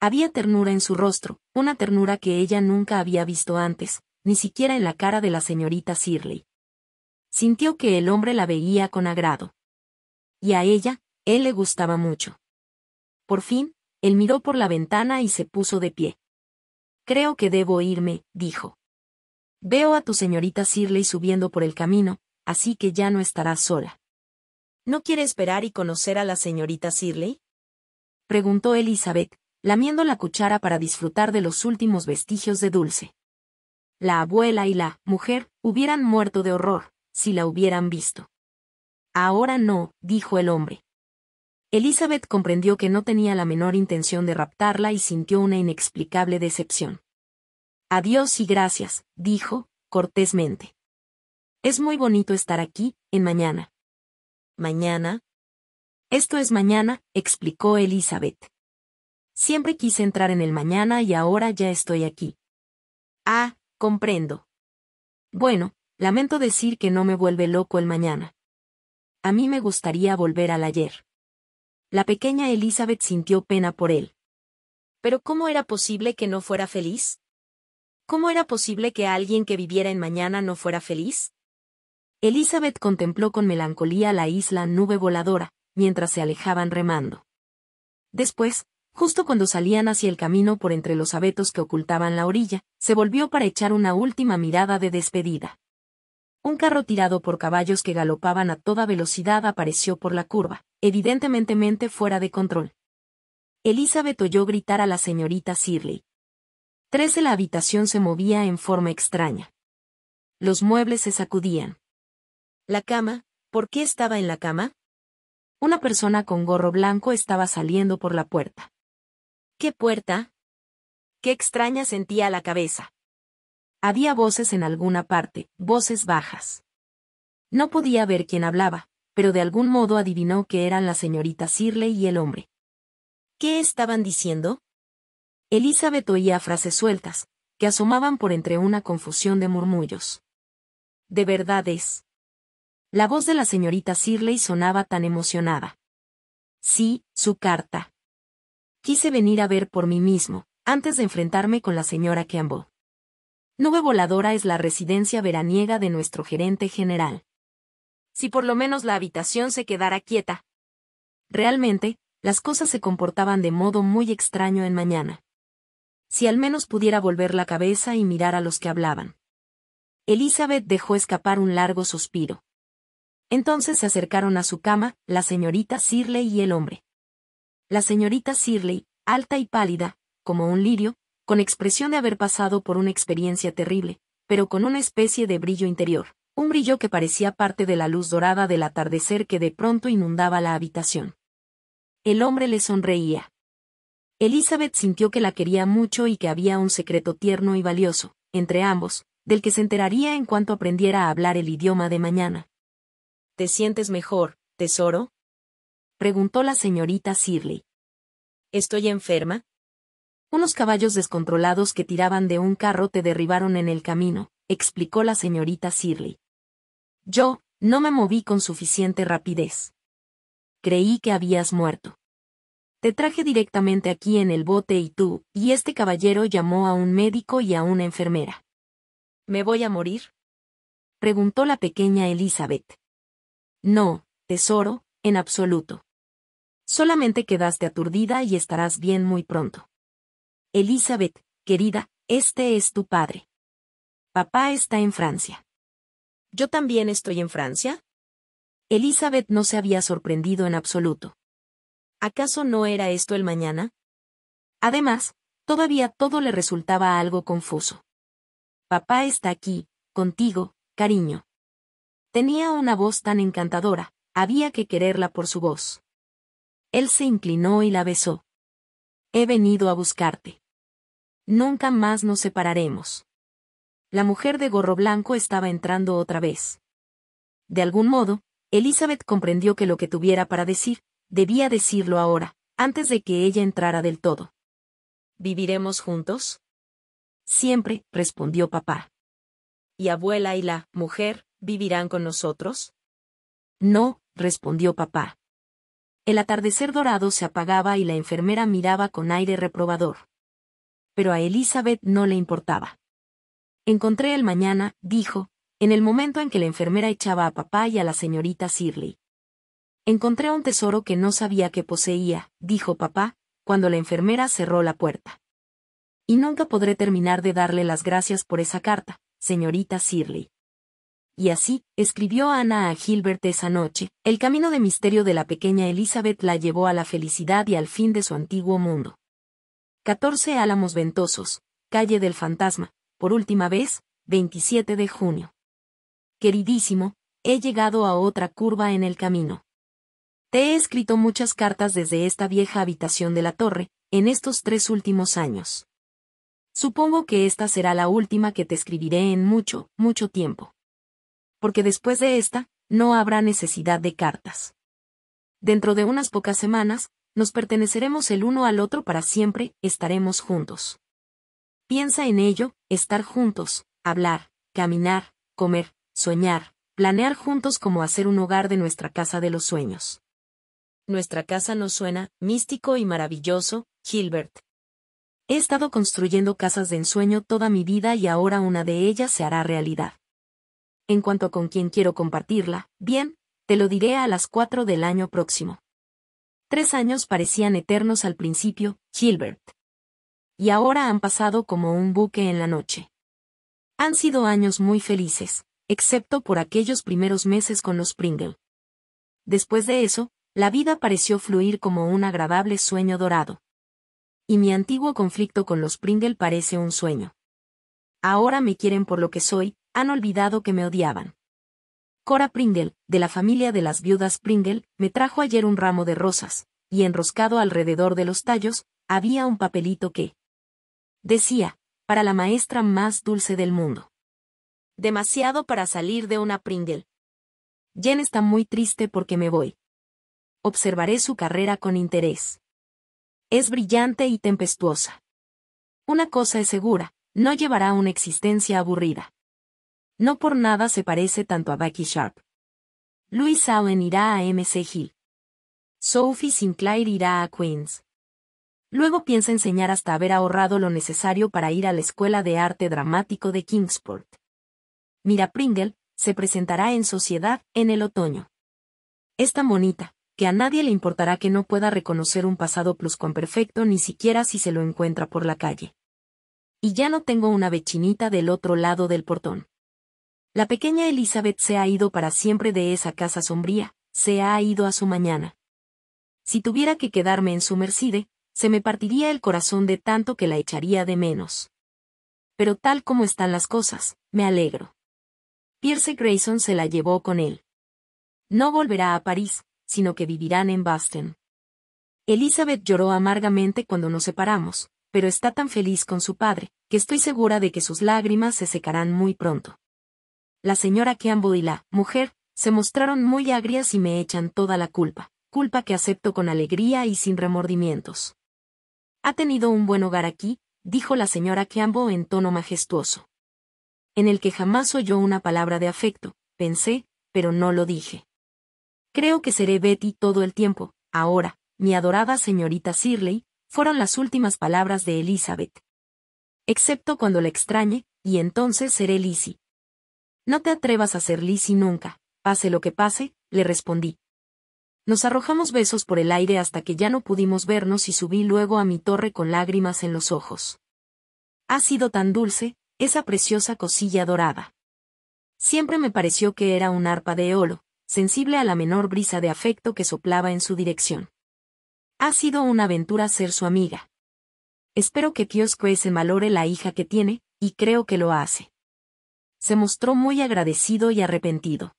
Había ternura en su rostro, una ternura que ella nunca había visto antes, ni siquiera en la cara de la señorita Sirley sintió que el hombre la veía con agrado. Y a ella, él le gustaba mucho. Por fin, él miró por la ventana y se puso de pie. Creo que debo irme, dijo. Veo a tu señorita Sirley subiendo por el camino, así que ya no estarás sola. ¿No quiere esperar y conocer a la señorita Sirley? preguntó Elizabeth, lamiendo la cuchara para disfrutar de los últimos vestigios de dulce. La abuela y la mujer hubieran muerto de horror, si la hubieran visto. Ahora no, dijo el hombre. Elizabeth comprendió que no tenía la menor intención de raptarla y sintió una inexplicable decepción. Adiós y gracias, dijo, cortésmente. Es muy bonito estar aquí, en mañana. ¿Mañana? Esto es mañana, explicó Elizabeth. Siempre quise entrar en el mañana y ahora ya estoy aquí. Ah, comprendo. Bueno, Lamento decir que no me vuelve loco el mañana. A mí me gustaría volver al ayer. La pequeña Elizabeth sintió pena por él. Pero ¿cómo era posible que no fuera feliz? ¿Cómo era posible que alguien que viviera en mañana no fuera feliz? Elizabeth contempló con melancolía la isla nube voladora, mientras se alejaban remando. Después, justo cuando salían hacia el camino por entre los abetos que ocultaban la orilla, se volvió para echar una última mirada de despedida. Un carro tirado por caballos que galopaban a toda velocidad apareció por la curva, evidentemente fuera de control. Elizabeth oyó gritar a la señorita Sirley. Tres de la habitación se movía en forma extraña. Los muebles se sacudían. La cama, ¿por qué estaba en la cama? Una persona con gorro blanco estaba saliendo por la puerta. ¿Qué puerta? Qué extraña sentía la cabeza. Había voces en alguna parte, voces bajas. No podía ver quién hablaba, pero de algún modo adivinó que eran la señorita Sirley y el hombre. ¿Qué estaban diciendo? Elizabeth oía frases sueltas, que asomaban por entre una confusión de murmullos. De verdad es. La voz de la señorita Sirley sonaba tan emocionada. Sí, su carta. Quise venir a ver por mí mismo, antes de enfrentarme con la señora Campbell. Nube Voladora es la residencia veraniega de nuestro gerente general. Si por lo menos la habitación se quedara quieta. Realmente, las cosas se comportaban de modo muy extraño en mañana. Si al menos pudiera volver la cabeza y mirar a los que hablaban. Elizabeth dejó escapar un largo suspiro. Entonces se acercaron a su cama, la señorita Sirley y el hombre. La señorita Sirley, alta y pálida, como un lirio, con expresión de haber pasado por una experiencia terrible, pero con una especie de brillo interior, un brillo que parecía parte de la luz dorada del atardecer que de pronto inundaba la habitación. El hombre le sonreía. Elizabeth sintió que la quería mucho y que había un secreto tierno y valioso, entre ambos, del que se enteraría en cuanto aprendiera a hablar el idioma de mañana. ¿Te sientes mejor, tesoro? preguntó la señorita Sirley. ¿Estoy enferma? Unos caballos descontrolados que tiraban de un carro te derribaron en el camino, explicó la señorita Sirley. Yo, no me moví con suficiente rapidez. Creí que habías muerto. Te traje directamente aquí en el bote y tú, y este caballero llamó a un médico y a una enfermera. ¿Me voy a morir? preguntó la pequeña Elizabeth. No, tesoro, en absoluto. Solamente quedaste aturdida y estarás bien muy pronto. Elizabeth, querida, este es tu padre. Papá está en Francia. ¿Yo también estoy en Francia? Elizabeth no se había sorprendido en absoluto. ¿Acaso no era esto el mañana? Además, todavía todo le resultaba algo confuso. Papá está aquí, contigo, cariño. Tenía una voz tan encantadora, había que quererla por su voz. Él se inclinó y la besó. He venido a buscarte. Nunca más nos separaremos. La mujer de gorro blanco estaba entrando otra vez. De algún modo, Elizabeth comprendió que lo que tuviera para decir, debía decirlo ahora, antes de que ella entrara del todo. ¿Viviremos juntos? Siempre, respondió papá. ¿Y abuela y la mujer vivirán con nosotros? No, respondió papá. El atardecer dorado se apagaba y la enfermera miraba con aire reprobador pero a Elizabeth no le importaba. Encontré el mañana, dijo, en el momento en que la enfermera echaba a papá y a la señorita Sirley. Encontré un tesoro que no sabía que poseía, dijo papá, cuando la enfermera cerró la puerta. Y nunca podré terminar de darle las gracias por esa carta, señorita Sirley». Y así, escribió Ana a Gilbert esa noche, el camino de misterio de la pequeña Elizabeth la llevó a la felicidad y al fin de su antiguo mundo. 14 Álamos Ventosos, Calle del Fantasma, por última vez, 27 de junio. Queridísimo, he llegado a otra curva en el camino. Te he escrito muchas cartas desde esta vieja habitación de la torre, en estos tres últimos años. Supongo que esta será la última que te escribiré en mucho, mucho tiempo. Porque después de esta, no habrá necesidad de cartas. Dentro de unas pocas semanas, nos perteneceremos el uno al otro para siempre, estaremos juntos. Piensa en ello, estar juntos, hablar, caminar, comer, soñar, planear juntos como hacer un hogar de nuestra casa de los sueños. Nuestra casa nos suena, místico y maravilloso, Gilbert. He estado construyendo casas de ensueño toda mi vida y ahora una de ellas se hará realidad. En cuanto con quién quiero compartirla, bien, te lo diré a las cuatro del año próximo. Tres años parecían eternos al principio, Gilbert. Y ahora han pasado como un buque en la noche. Han sido años muy felices, excepto por aquellos primeros meses con los Pringle. Después de eso, la vida pareció fluir como un agradable sueño dorado. Y mi antiguo conflicto con los Pringle parece un sueño. Ahora me quieren por lo que soy, han olvidado que me odiaban. Cora Pringle, de la familia de las viudas Pringle, me trajo ayer un ramo de rosas, y enroscado alrededor de los tallos, había un papelito que decía, para la maestra más dulce del mundo. Demasiado para salir de una Pringle. Jen está muy triste porque me voy. Observaré su carrera con interés. Es brillante y tempestuosa. Una cosa es segura, no llevará una existencia aburrida. No por nada se parece tanto a Becky Sharp. Louis Owen irá a MC Hill. Sophie Sinclair irá a Queens. Luego piensa enseñar hasta haber ahorrado lo necesario para ir a la Escuela de Arte Dramático de Kingsport. Mira Pringle se presentará en sociedad en el otoño. Es tan bonita, que a nadie le importará que no pueda reconocer un pasado perfecto ni siquiera si se lo encuentra por la calle. Y ya no tengo una vechinita del otro lado del portón. La pequeña Elizabeth se ha ido para siempre de esa casa sombría, se ha ido a su mañana. Si tuviera que quedarme en su mercide, se me partiría el corazón de tanto que la echaría de menos. Pero tal como están las cosas, me alegro. Pierce Grayson se la llevó con él. No volverá a París, sino que vivirán en Boston. Elizabeth lloró amargamente cuando nos separamos, pero está tan feliz con su padre, que estoy segura de que sus lágrimas se secarán muy pronto la señora Campbell y la mujer se mostraron muy agrias y me echan toda la culpa, culpa que acepto con alegría y sin remordimientos. Ha tenido un buen hogar aquí, dijo la señora Campbell en tono majestuoso. En el que jamás oyó una palabra de afecto, pensé, pero no lo dije. Creo que seré Betty todo el tiempo, ahora, mi adorada señorita Sirley fueron las últimas palabras de Elizabeth. Excepto cuando la extrañe, y entonces seré Lizzie, no te atrevas a ser Lizzie nunca, pase lo que pase, le respondí. Nos arrojamos besos por el aire hasta que ya no pudimos vernos y subí luego a mi torre con lágrimas en los ojos. Ha sido tan dulce, esa preciosa cosilla dorada. Siempre me pareció que era un arpa de eolo, sensible a la menor brisa de afecto que soplaba en su dirección. Ha sido una aventura ser su amiga. Espero que que se malore la hija que tiene, y creo que lo hace se mostró muy agradecido y arrepentido.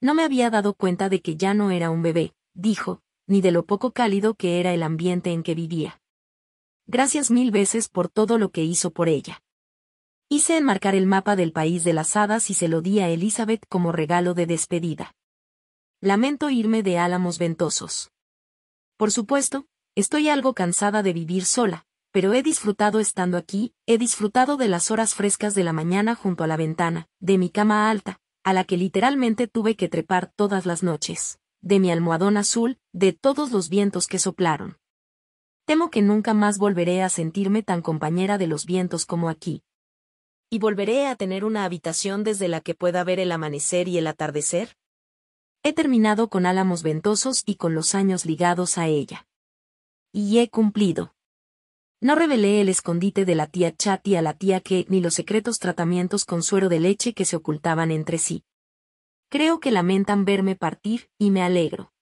No me había dado cuenta de que ya no era un bebé, dijo, ni de lo poco cálido que era el ambiente en que vivía. Gracias mil veces por todo lo que hizo por ella. Hice enmarcar el mapa del país de las hadas y se lo di a Elizabeth como regalo de despedida. Lamento irme de Álamos Ventosos. Por supuesto, estoy algo cansada de vivir sola, pero he disfrutado estando aquí, he disfrutado de las horas frescas de la mañana junto a la ventana, de mi cama alta, a la que literalmente tuve que trepar todas las noches, de mi almohadón azul, de todos los vientos que soplaron. Temo que nunca más volveré a sentirme tan compañera de los vientos como aquí. ¿Y volveré a tener una habitación desde la que pueda ver el amanecer y el atardecer? He terminado con álamos ventosos y con los años ligados a ella. Y he cumplido. No revelé el escondite de la tía Chati a la tía Kate ni los secretos tratamientos con suero de leche que se ocultaban entre sí. Creo que lamentan verme partir, y me alegro.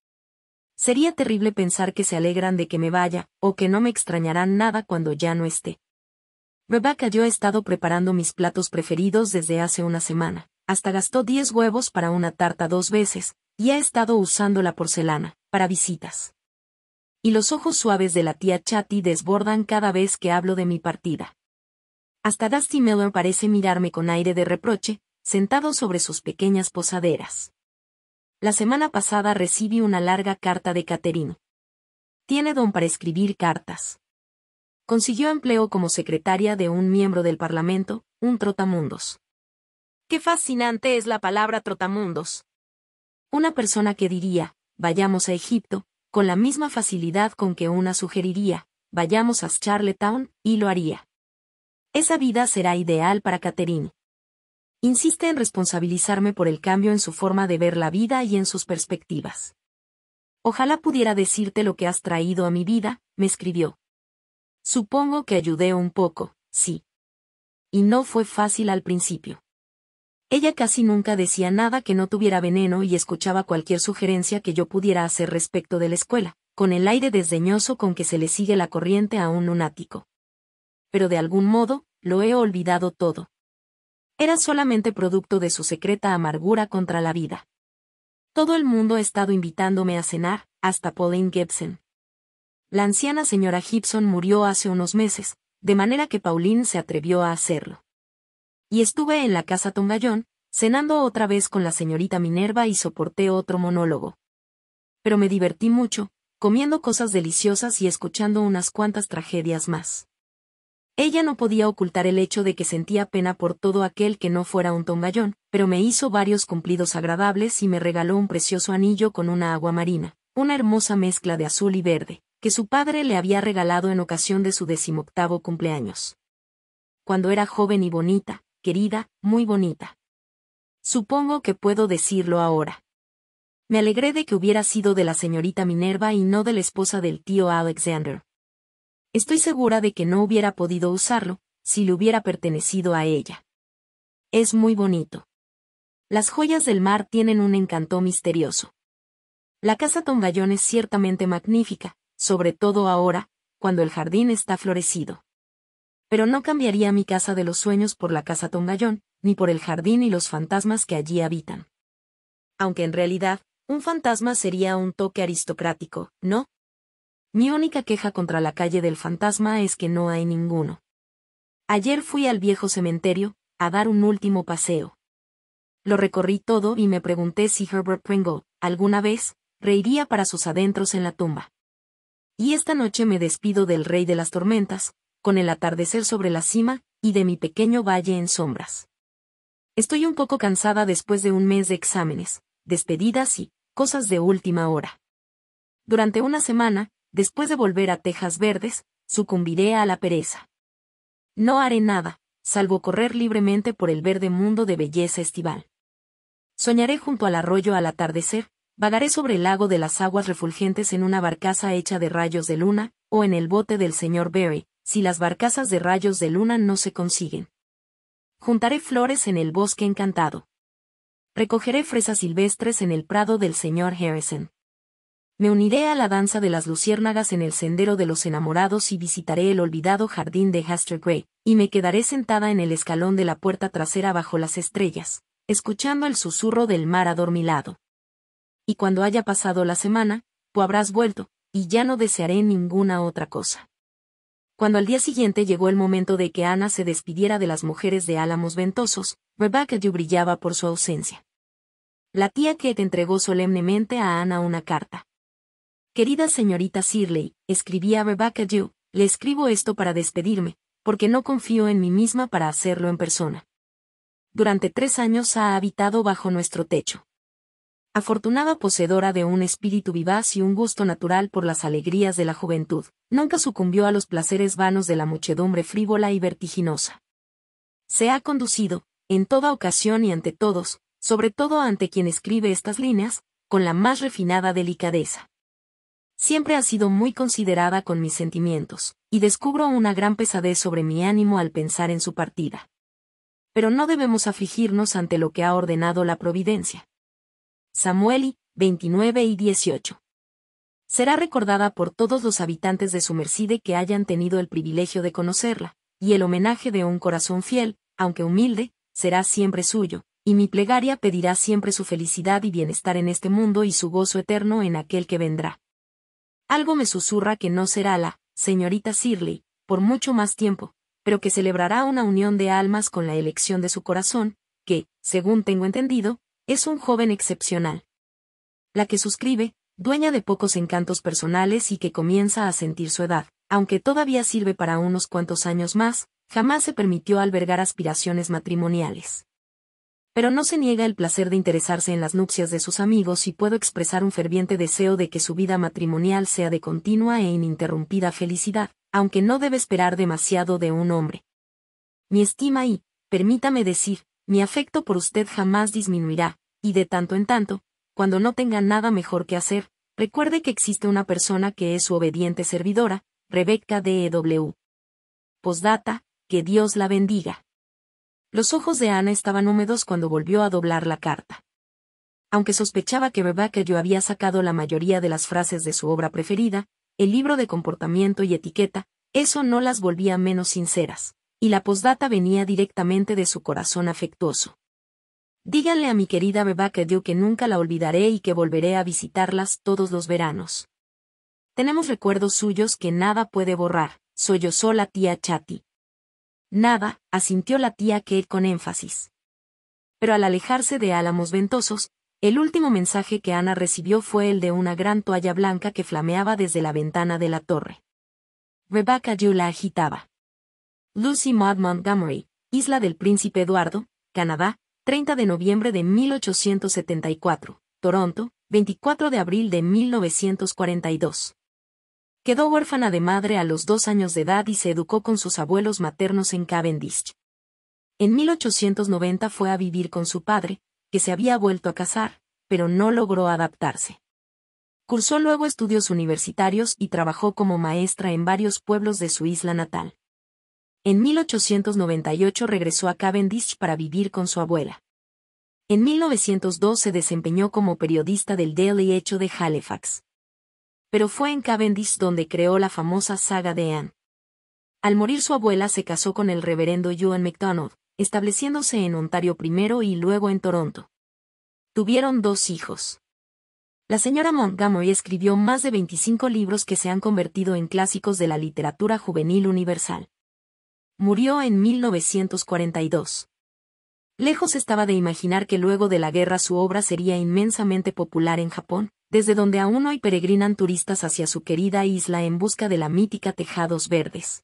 Sería terrible pensar que se alegran de que me vaya, o que no me extrañarán nada cuando ya no esté. Rebecca yo he estado preparando mis platos preferidos desde hace una semana, hasta gastó 10 huevos para una tarta dos veces, y ha estado usando la porcelana, para visitas y los ojos suaves de la tía Chatty desbordan cada vez que hablo de mi partida. Hasta Dusty Miller parece mirarme con aire de reproche, sentado sobre sus pequeñas posaderas. La semana pasada recibí una larga carta de Caterine. Tiene don para escribir cartas. Consiguió empleo como secretaria de un miembro del Parlamento, un trotamundos. Qué fascinante es la palabra trotamundos. Una persona que diría, vayamos a Egipto, con la misma facilidad con que una sugeriría, vayamos a Charlottetown, y lo haría. Esa vida será ideal para Catherine. Insiste en responsabilizarme por el cambio en su forma de ver la vida y en sus perspectivas. Ojalá pudiera decirte lo que has traído a mi vida, me escribió. Supongo que ayudé un poco, sí. Y no fue fácil al principio. Ella casi nunca decía nada que no tuviera veneno y escuchaba cualquier sugerencia que yo pudiera hacer respecto de la escuela, con el aire desdeñoso con que se le sigue la corriente a un lunático. Pero de algún modo, lo he olvidado todo. Era solamente producto de su secreta amargura contra la vida. Todo el mundo ha estado invitándome a cenar, hasta Pauline Gibson. La anciana señora Gibson murió hace unos meses, de manera que Pauline se atrevió a hacerlo y estuve en la casa Tongayón, cenando otra vez con la señorita Minerva y soporté otro monólogo. Pero me divertí mucho, comiendo cosas deliciosas y escuchando unas cuantas tragedias más. Ella no podía ocultar el hecho de que sentía pena por todo aquel que no fuera un tongallón, pero me hizo varios cumplidos agradables y me regaló un precioso anillo con una agua marina, una hermosa mezcla de azul y verde, que su padre le había regalado en ocasión de su decimoctavo cumpleaños. Cuando era joven y bonita, querida, muy bonita. Supongo que puedo decirlo ahora. Me alegré de que hubiera sido de la señorita Minerva y no de la esposa del tío Alexander. Estoy segura de que no hubiera podido usarlo, si le hubiera pertenecido a ella. Es muy bonito. Las joyas del mar tienen un encanto misterioso. La casa Tongallón es ciertamente magnífica, sobre todo ahora, cuando el jardín está florecido pero no cambiaría mi casa de los sueños por la casa Tongayón, ni por el jardín y los fantasmas que allí habitan. Aunque en realidad, un fantasma sería un toque aristocrático, ¿no? Mi única queja contra la calle del fantasma es que no hay ninguno. Ayer fui al viejo cementerio, a dar un último paseo. Lo recorrí todo y me pregunté si Herbert Pringle, alguna vez, reiría para sus adentros en la tumba. Y esta noche me despido del rey de las tormentas, con el atardecer sobre la cima, y de mi pequeño valle en sombras. Estoy un poco cansada después de un mes de exámenes, despedidas y cosas de última hora. Durante una semana, después de volver a Tejas Verdes, sucumbiré a la pereza. No haré nada, salvo correr libremente por el verde mundo de belleza estival. Soñaré junto al arroyo al atardecer, vagaré sobre el lago de las aguas refulgentes en una barcaza hecha de rayos de luna, o en el bote del señor Berry, si las barcazas de rayos de luna no se consiguen. Juntaré flores en el bosque encantado. Recogeré fresas silvestres en el prado del señor Harrison. Me uniré a la danza de las luciérnagas en el sendero de los enamorados y visitaré el olvidado jardín de Haster y me quedaré sentada en el escalón de la puerta trasera bajo las estrellas, escuchando el susurro del mar adormilado. Y cuando haya pasado la semana, tú habrás vuelto, y ya no desearé ninguna otra cosa. Cuando al día siguiente llegó el momento de que Ana se despidiera de las mujeres de Álamos Ventosos, Rebecca Dew brillaba por su ausencia. La tía Kate entregó solemnemente a Ana una carta. Querida señorita Sirley, escribía Rebecca Dew, le escribo esto para despedirme, porque no confío en mí misma para hacerlo en persona. Durante tres años ha habitado bajo nuestro techo. Afortunada poseedora de un espíritu vivaz y un gusto natural por las alegrías de la juventud, nunca sucumbió a los placeres vanos de la muchedumbre frívola y vertiginosa. Se ha conducido, en toda ocasión y ante todos, sobre todo ante quien escribe estas líneas, con la más refinada delicadeza. Siempre ha sido muy considerada con mis sentimientos, y descubro una gran pesadez sobre mi ánimo al pensar en su partida. Pero no debemos afligirnos ante lo que ha ordenado la providencia, Samueli, 29 y 18. Será recordada por todos los habitantes de su Mercide que hayan tenido el privilegio de conocerla, y el homenaje de un corazón fiel, aunque humilde, será siempre suyo, y mi plegaria pedirá siempre su felicidad y bienestar en este mundo y su gozo eterno en aquel que vendrá. Algo me susurra que no será la, señorita Sirley, por mucho más tiempo, pero que celebrará una unión de almas con la elección de su corazón, que, según tengo entendido, es un joven excepcional. La que suscribe, dueña de pocos encantos personales y que comienza a sentir su edad, aunque todavía sirve para unos cuantos años más, jamás se permitió albergar aspiraciones matrimoniales. Pero no se niega el placer de interesarse en las nupcias de sus amigos y puedo expresar un ferviente deseo de que su vida matrimonial sea de continua e ininterrumpida felicidad, aunque no debe esperar demasiado de un hombre. Mi estima y, permítame decir, mi afecto por usted jamás disminuirá, y de tanto en tanto, cuando no tenga nada mejor que hacer, recuerde que existe una persona que es su obediente servidora, Rebecca e W. Posdata, que Dios la bendiga. Los ojos de Ana estaban húmedos cuando volvió a doblar la carta. Aunque sospechaba que Rebecca yo había sacado la mayoría de las frases de su obra preferida, el libro de comportamiento y etiqueta, eso no las volvía menos sinceras, y la posdata venía directamente de su corazón afectuoso. Díganle a mi querida Rebecca que yo que nunca la olvidaré y que volveré a visitarlas todos los veranos. Tenemos recuerdos suyos que nada puede borrar, sollozó la tía Chatty. Nada, asintió la tía Kate con énfasis. Pero al alejarse de álamos ventosos, el último mensaje que Ana recibió fue el de una gran toalla blanca que flameaba desde la ventana de la torre. Rebecca yo la agitaba. Lucy Maud Montgomery, Isla del Príncipe Eduardo, Canadá, 30 de noviembre de 1874, Toronto, 24 de abril de 1942. Quedó huérfana de madre a los dos años de edad y se educó con sus abuelos maternos en Cavendish. En 1890 fue a vivir con su padre, que se había vuelto a casar, pero no logró adaptarse. Cursó luego estudios universitarios y trabajó como maestra en varios pueblos de su isla natal. En 1898 regresó a Cavendish para vivir con su abuela. En 1902 se desempeñó como periodista del Daily Echo de Halifax. Pero fue en Cavendish donde creó la famosa saga de Anne. Al morir su abuela se casó con el reverendo John MacDonald, estableciéndose en Ontario primero y luego en Toronto. Tuvieron dos hijos. La señora Montgomery escribió más de 25 libros que se han convertido en clásicos de la literatura juvenil universal murió en 1942. Lejos estaba de imaginar que luego de la guerra su obra sería inmensamente popular en Japón, desde donde aún hoy peregrinan turistas hacia su querida isla en busca de la mítica Tejados Verdes.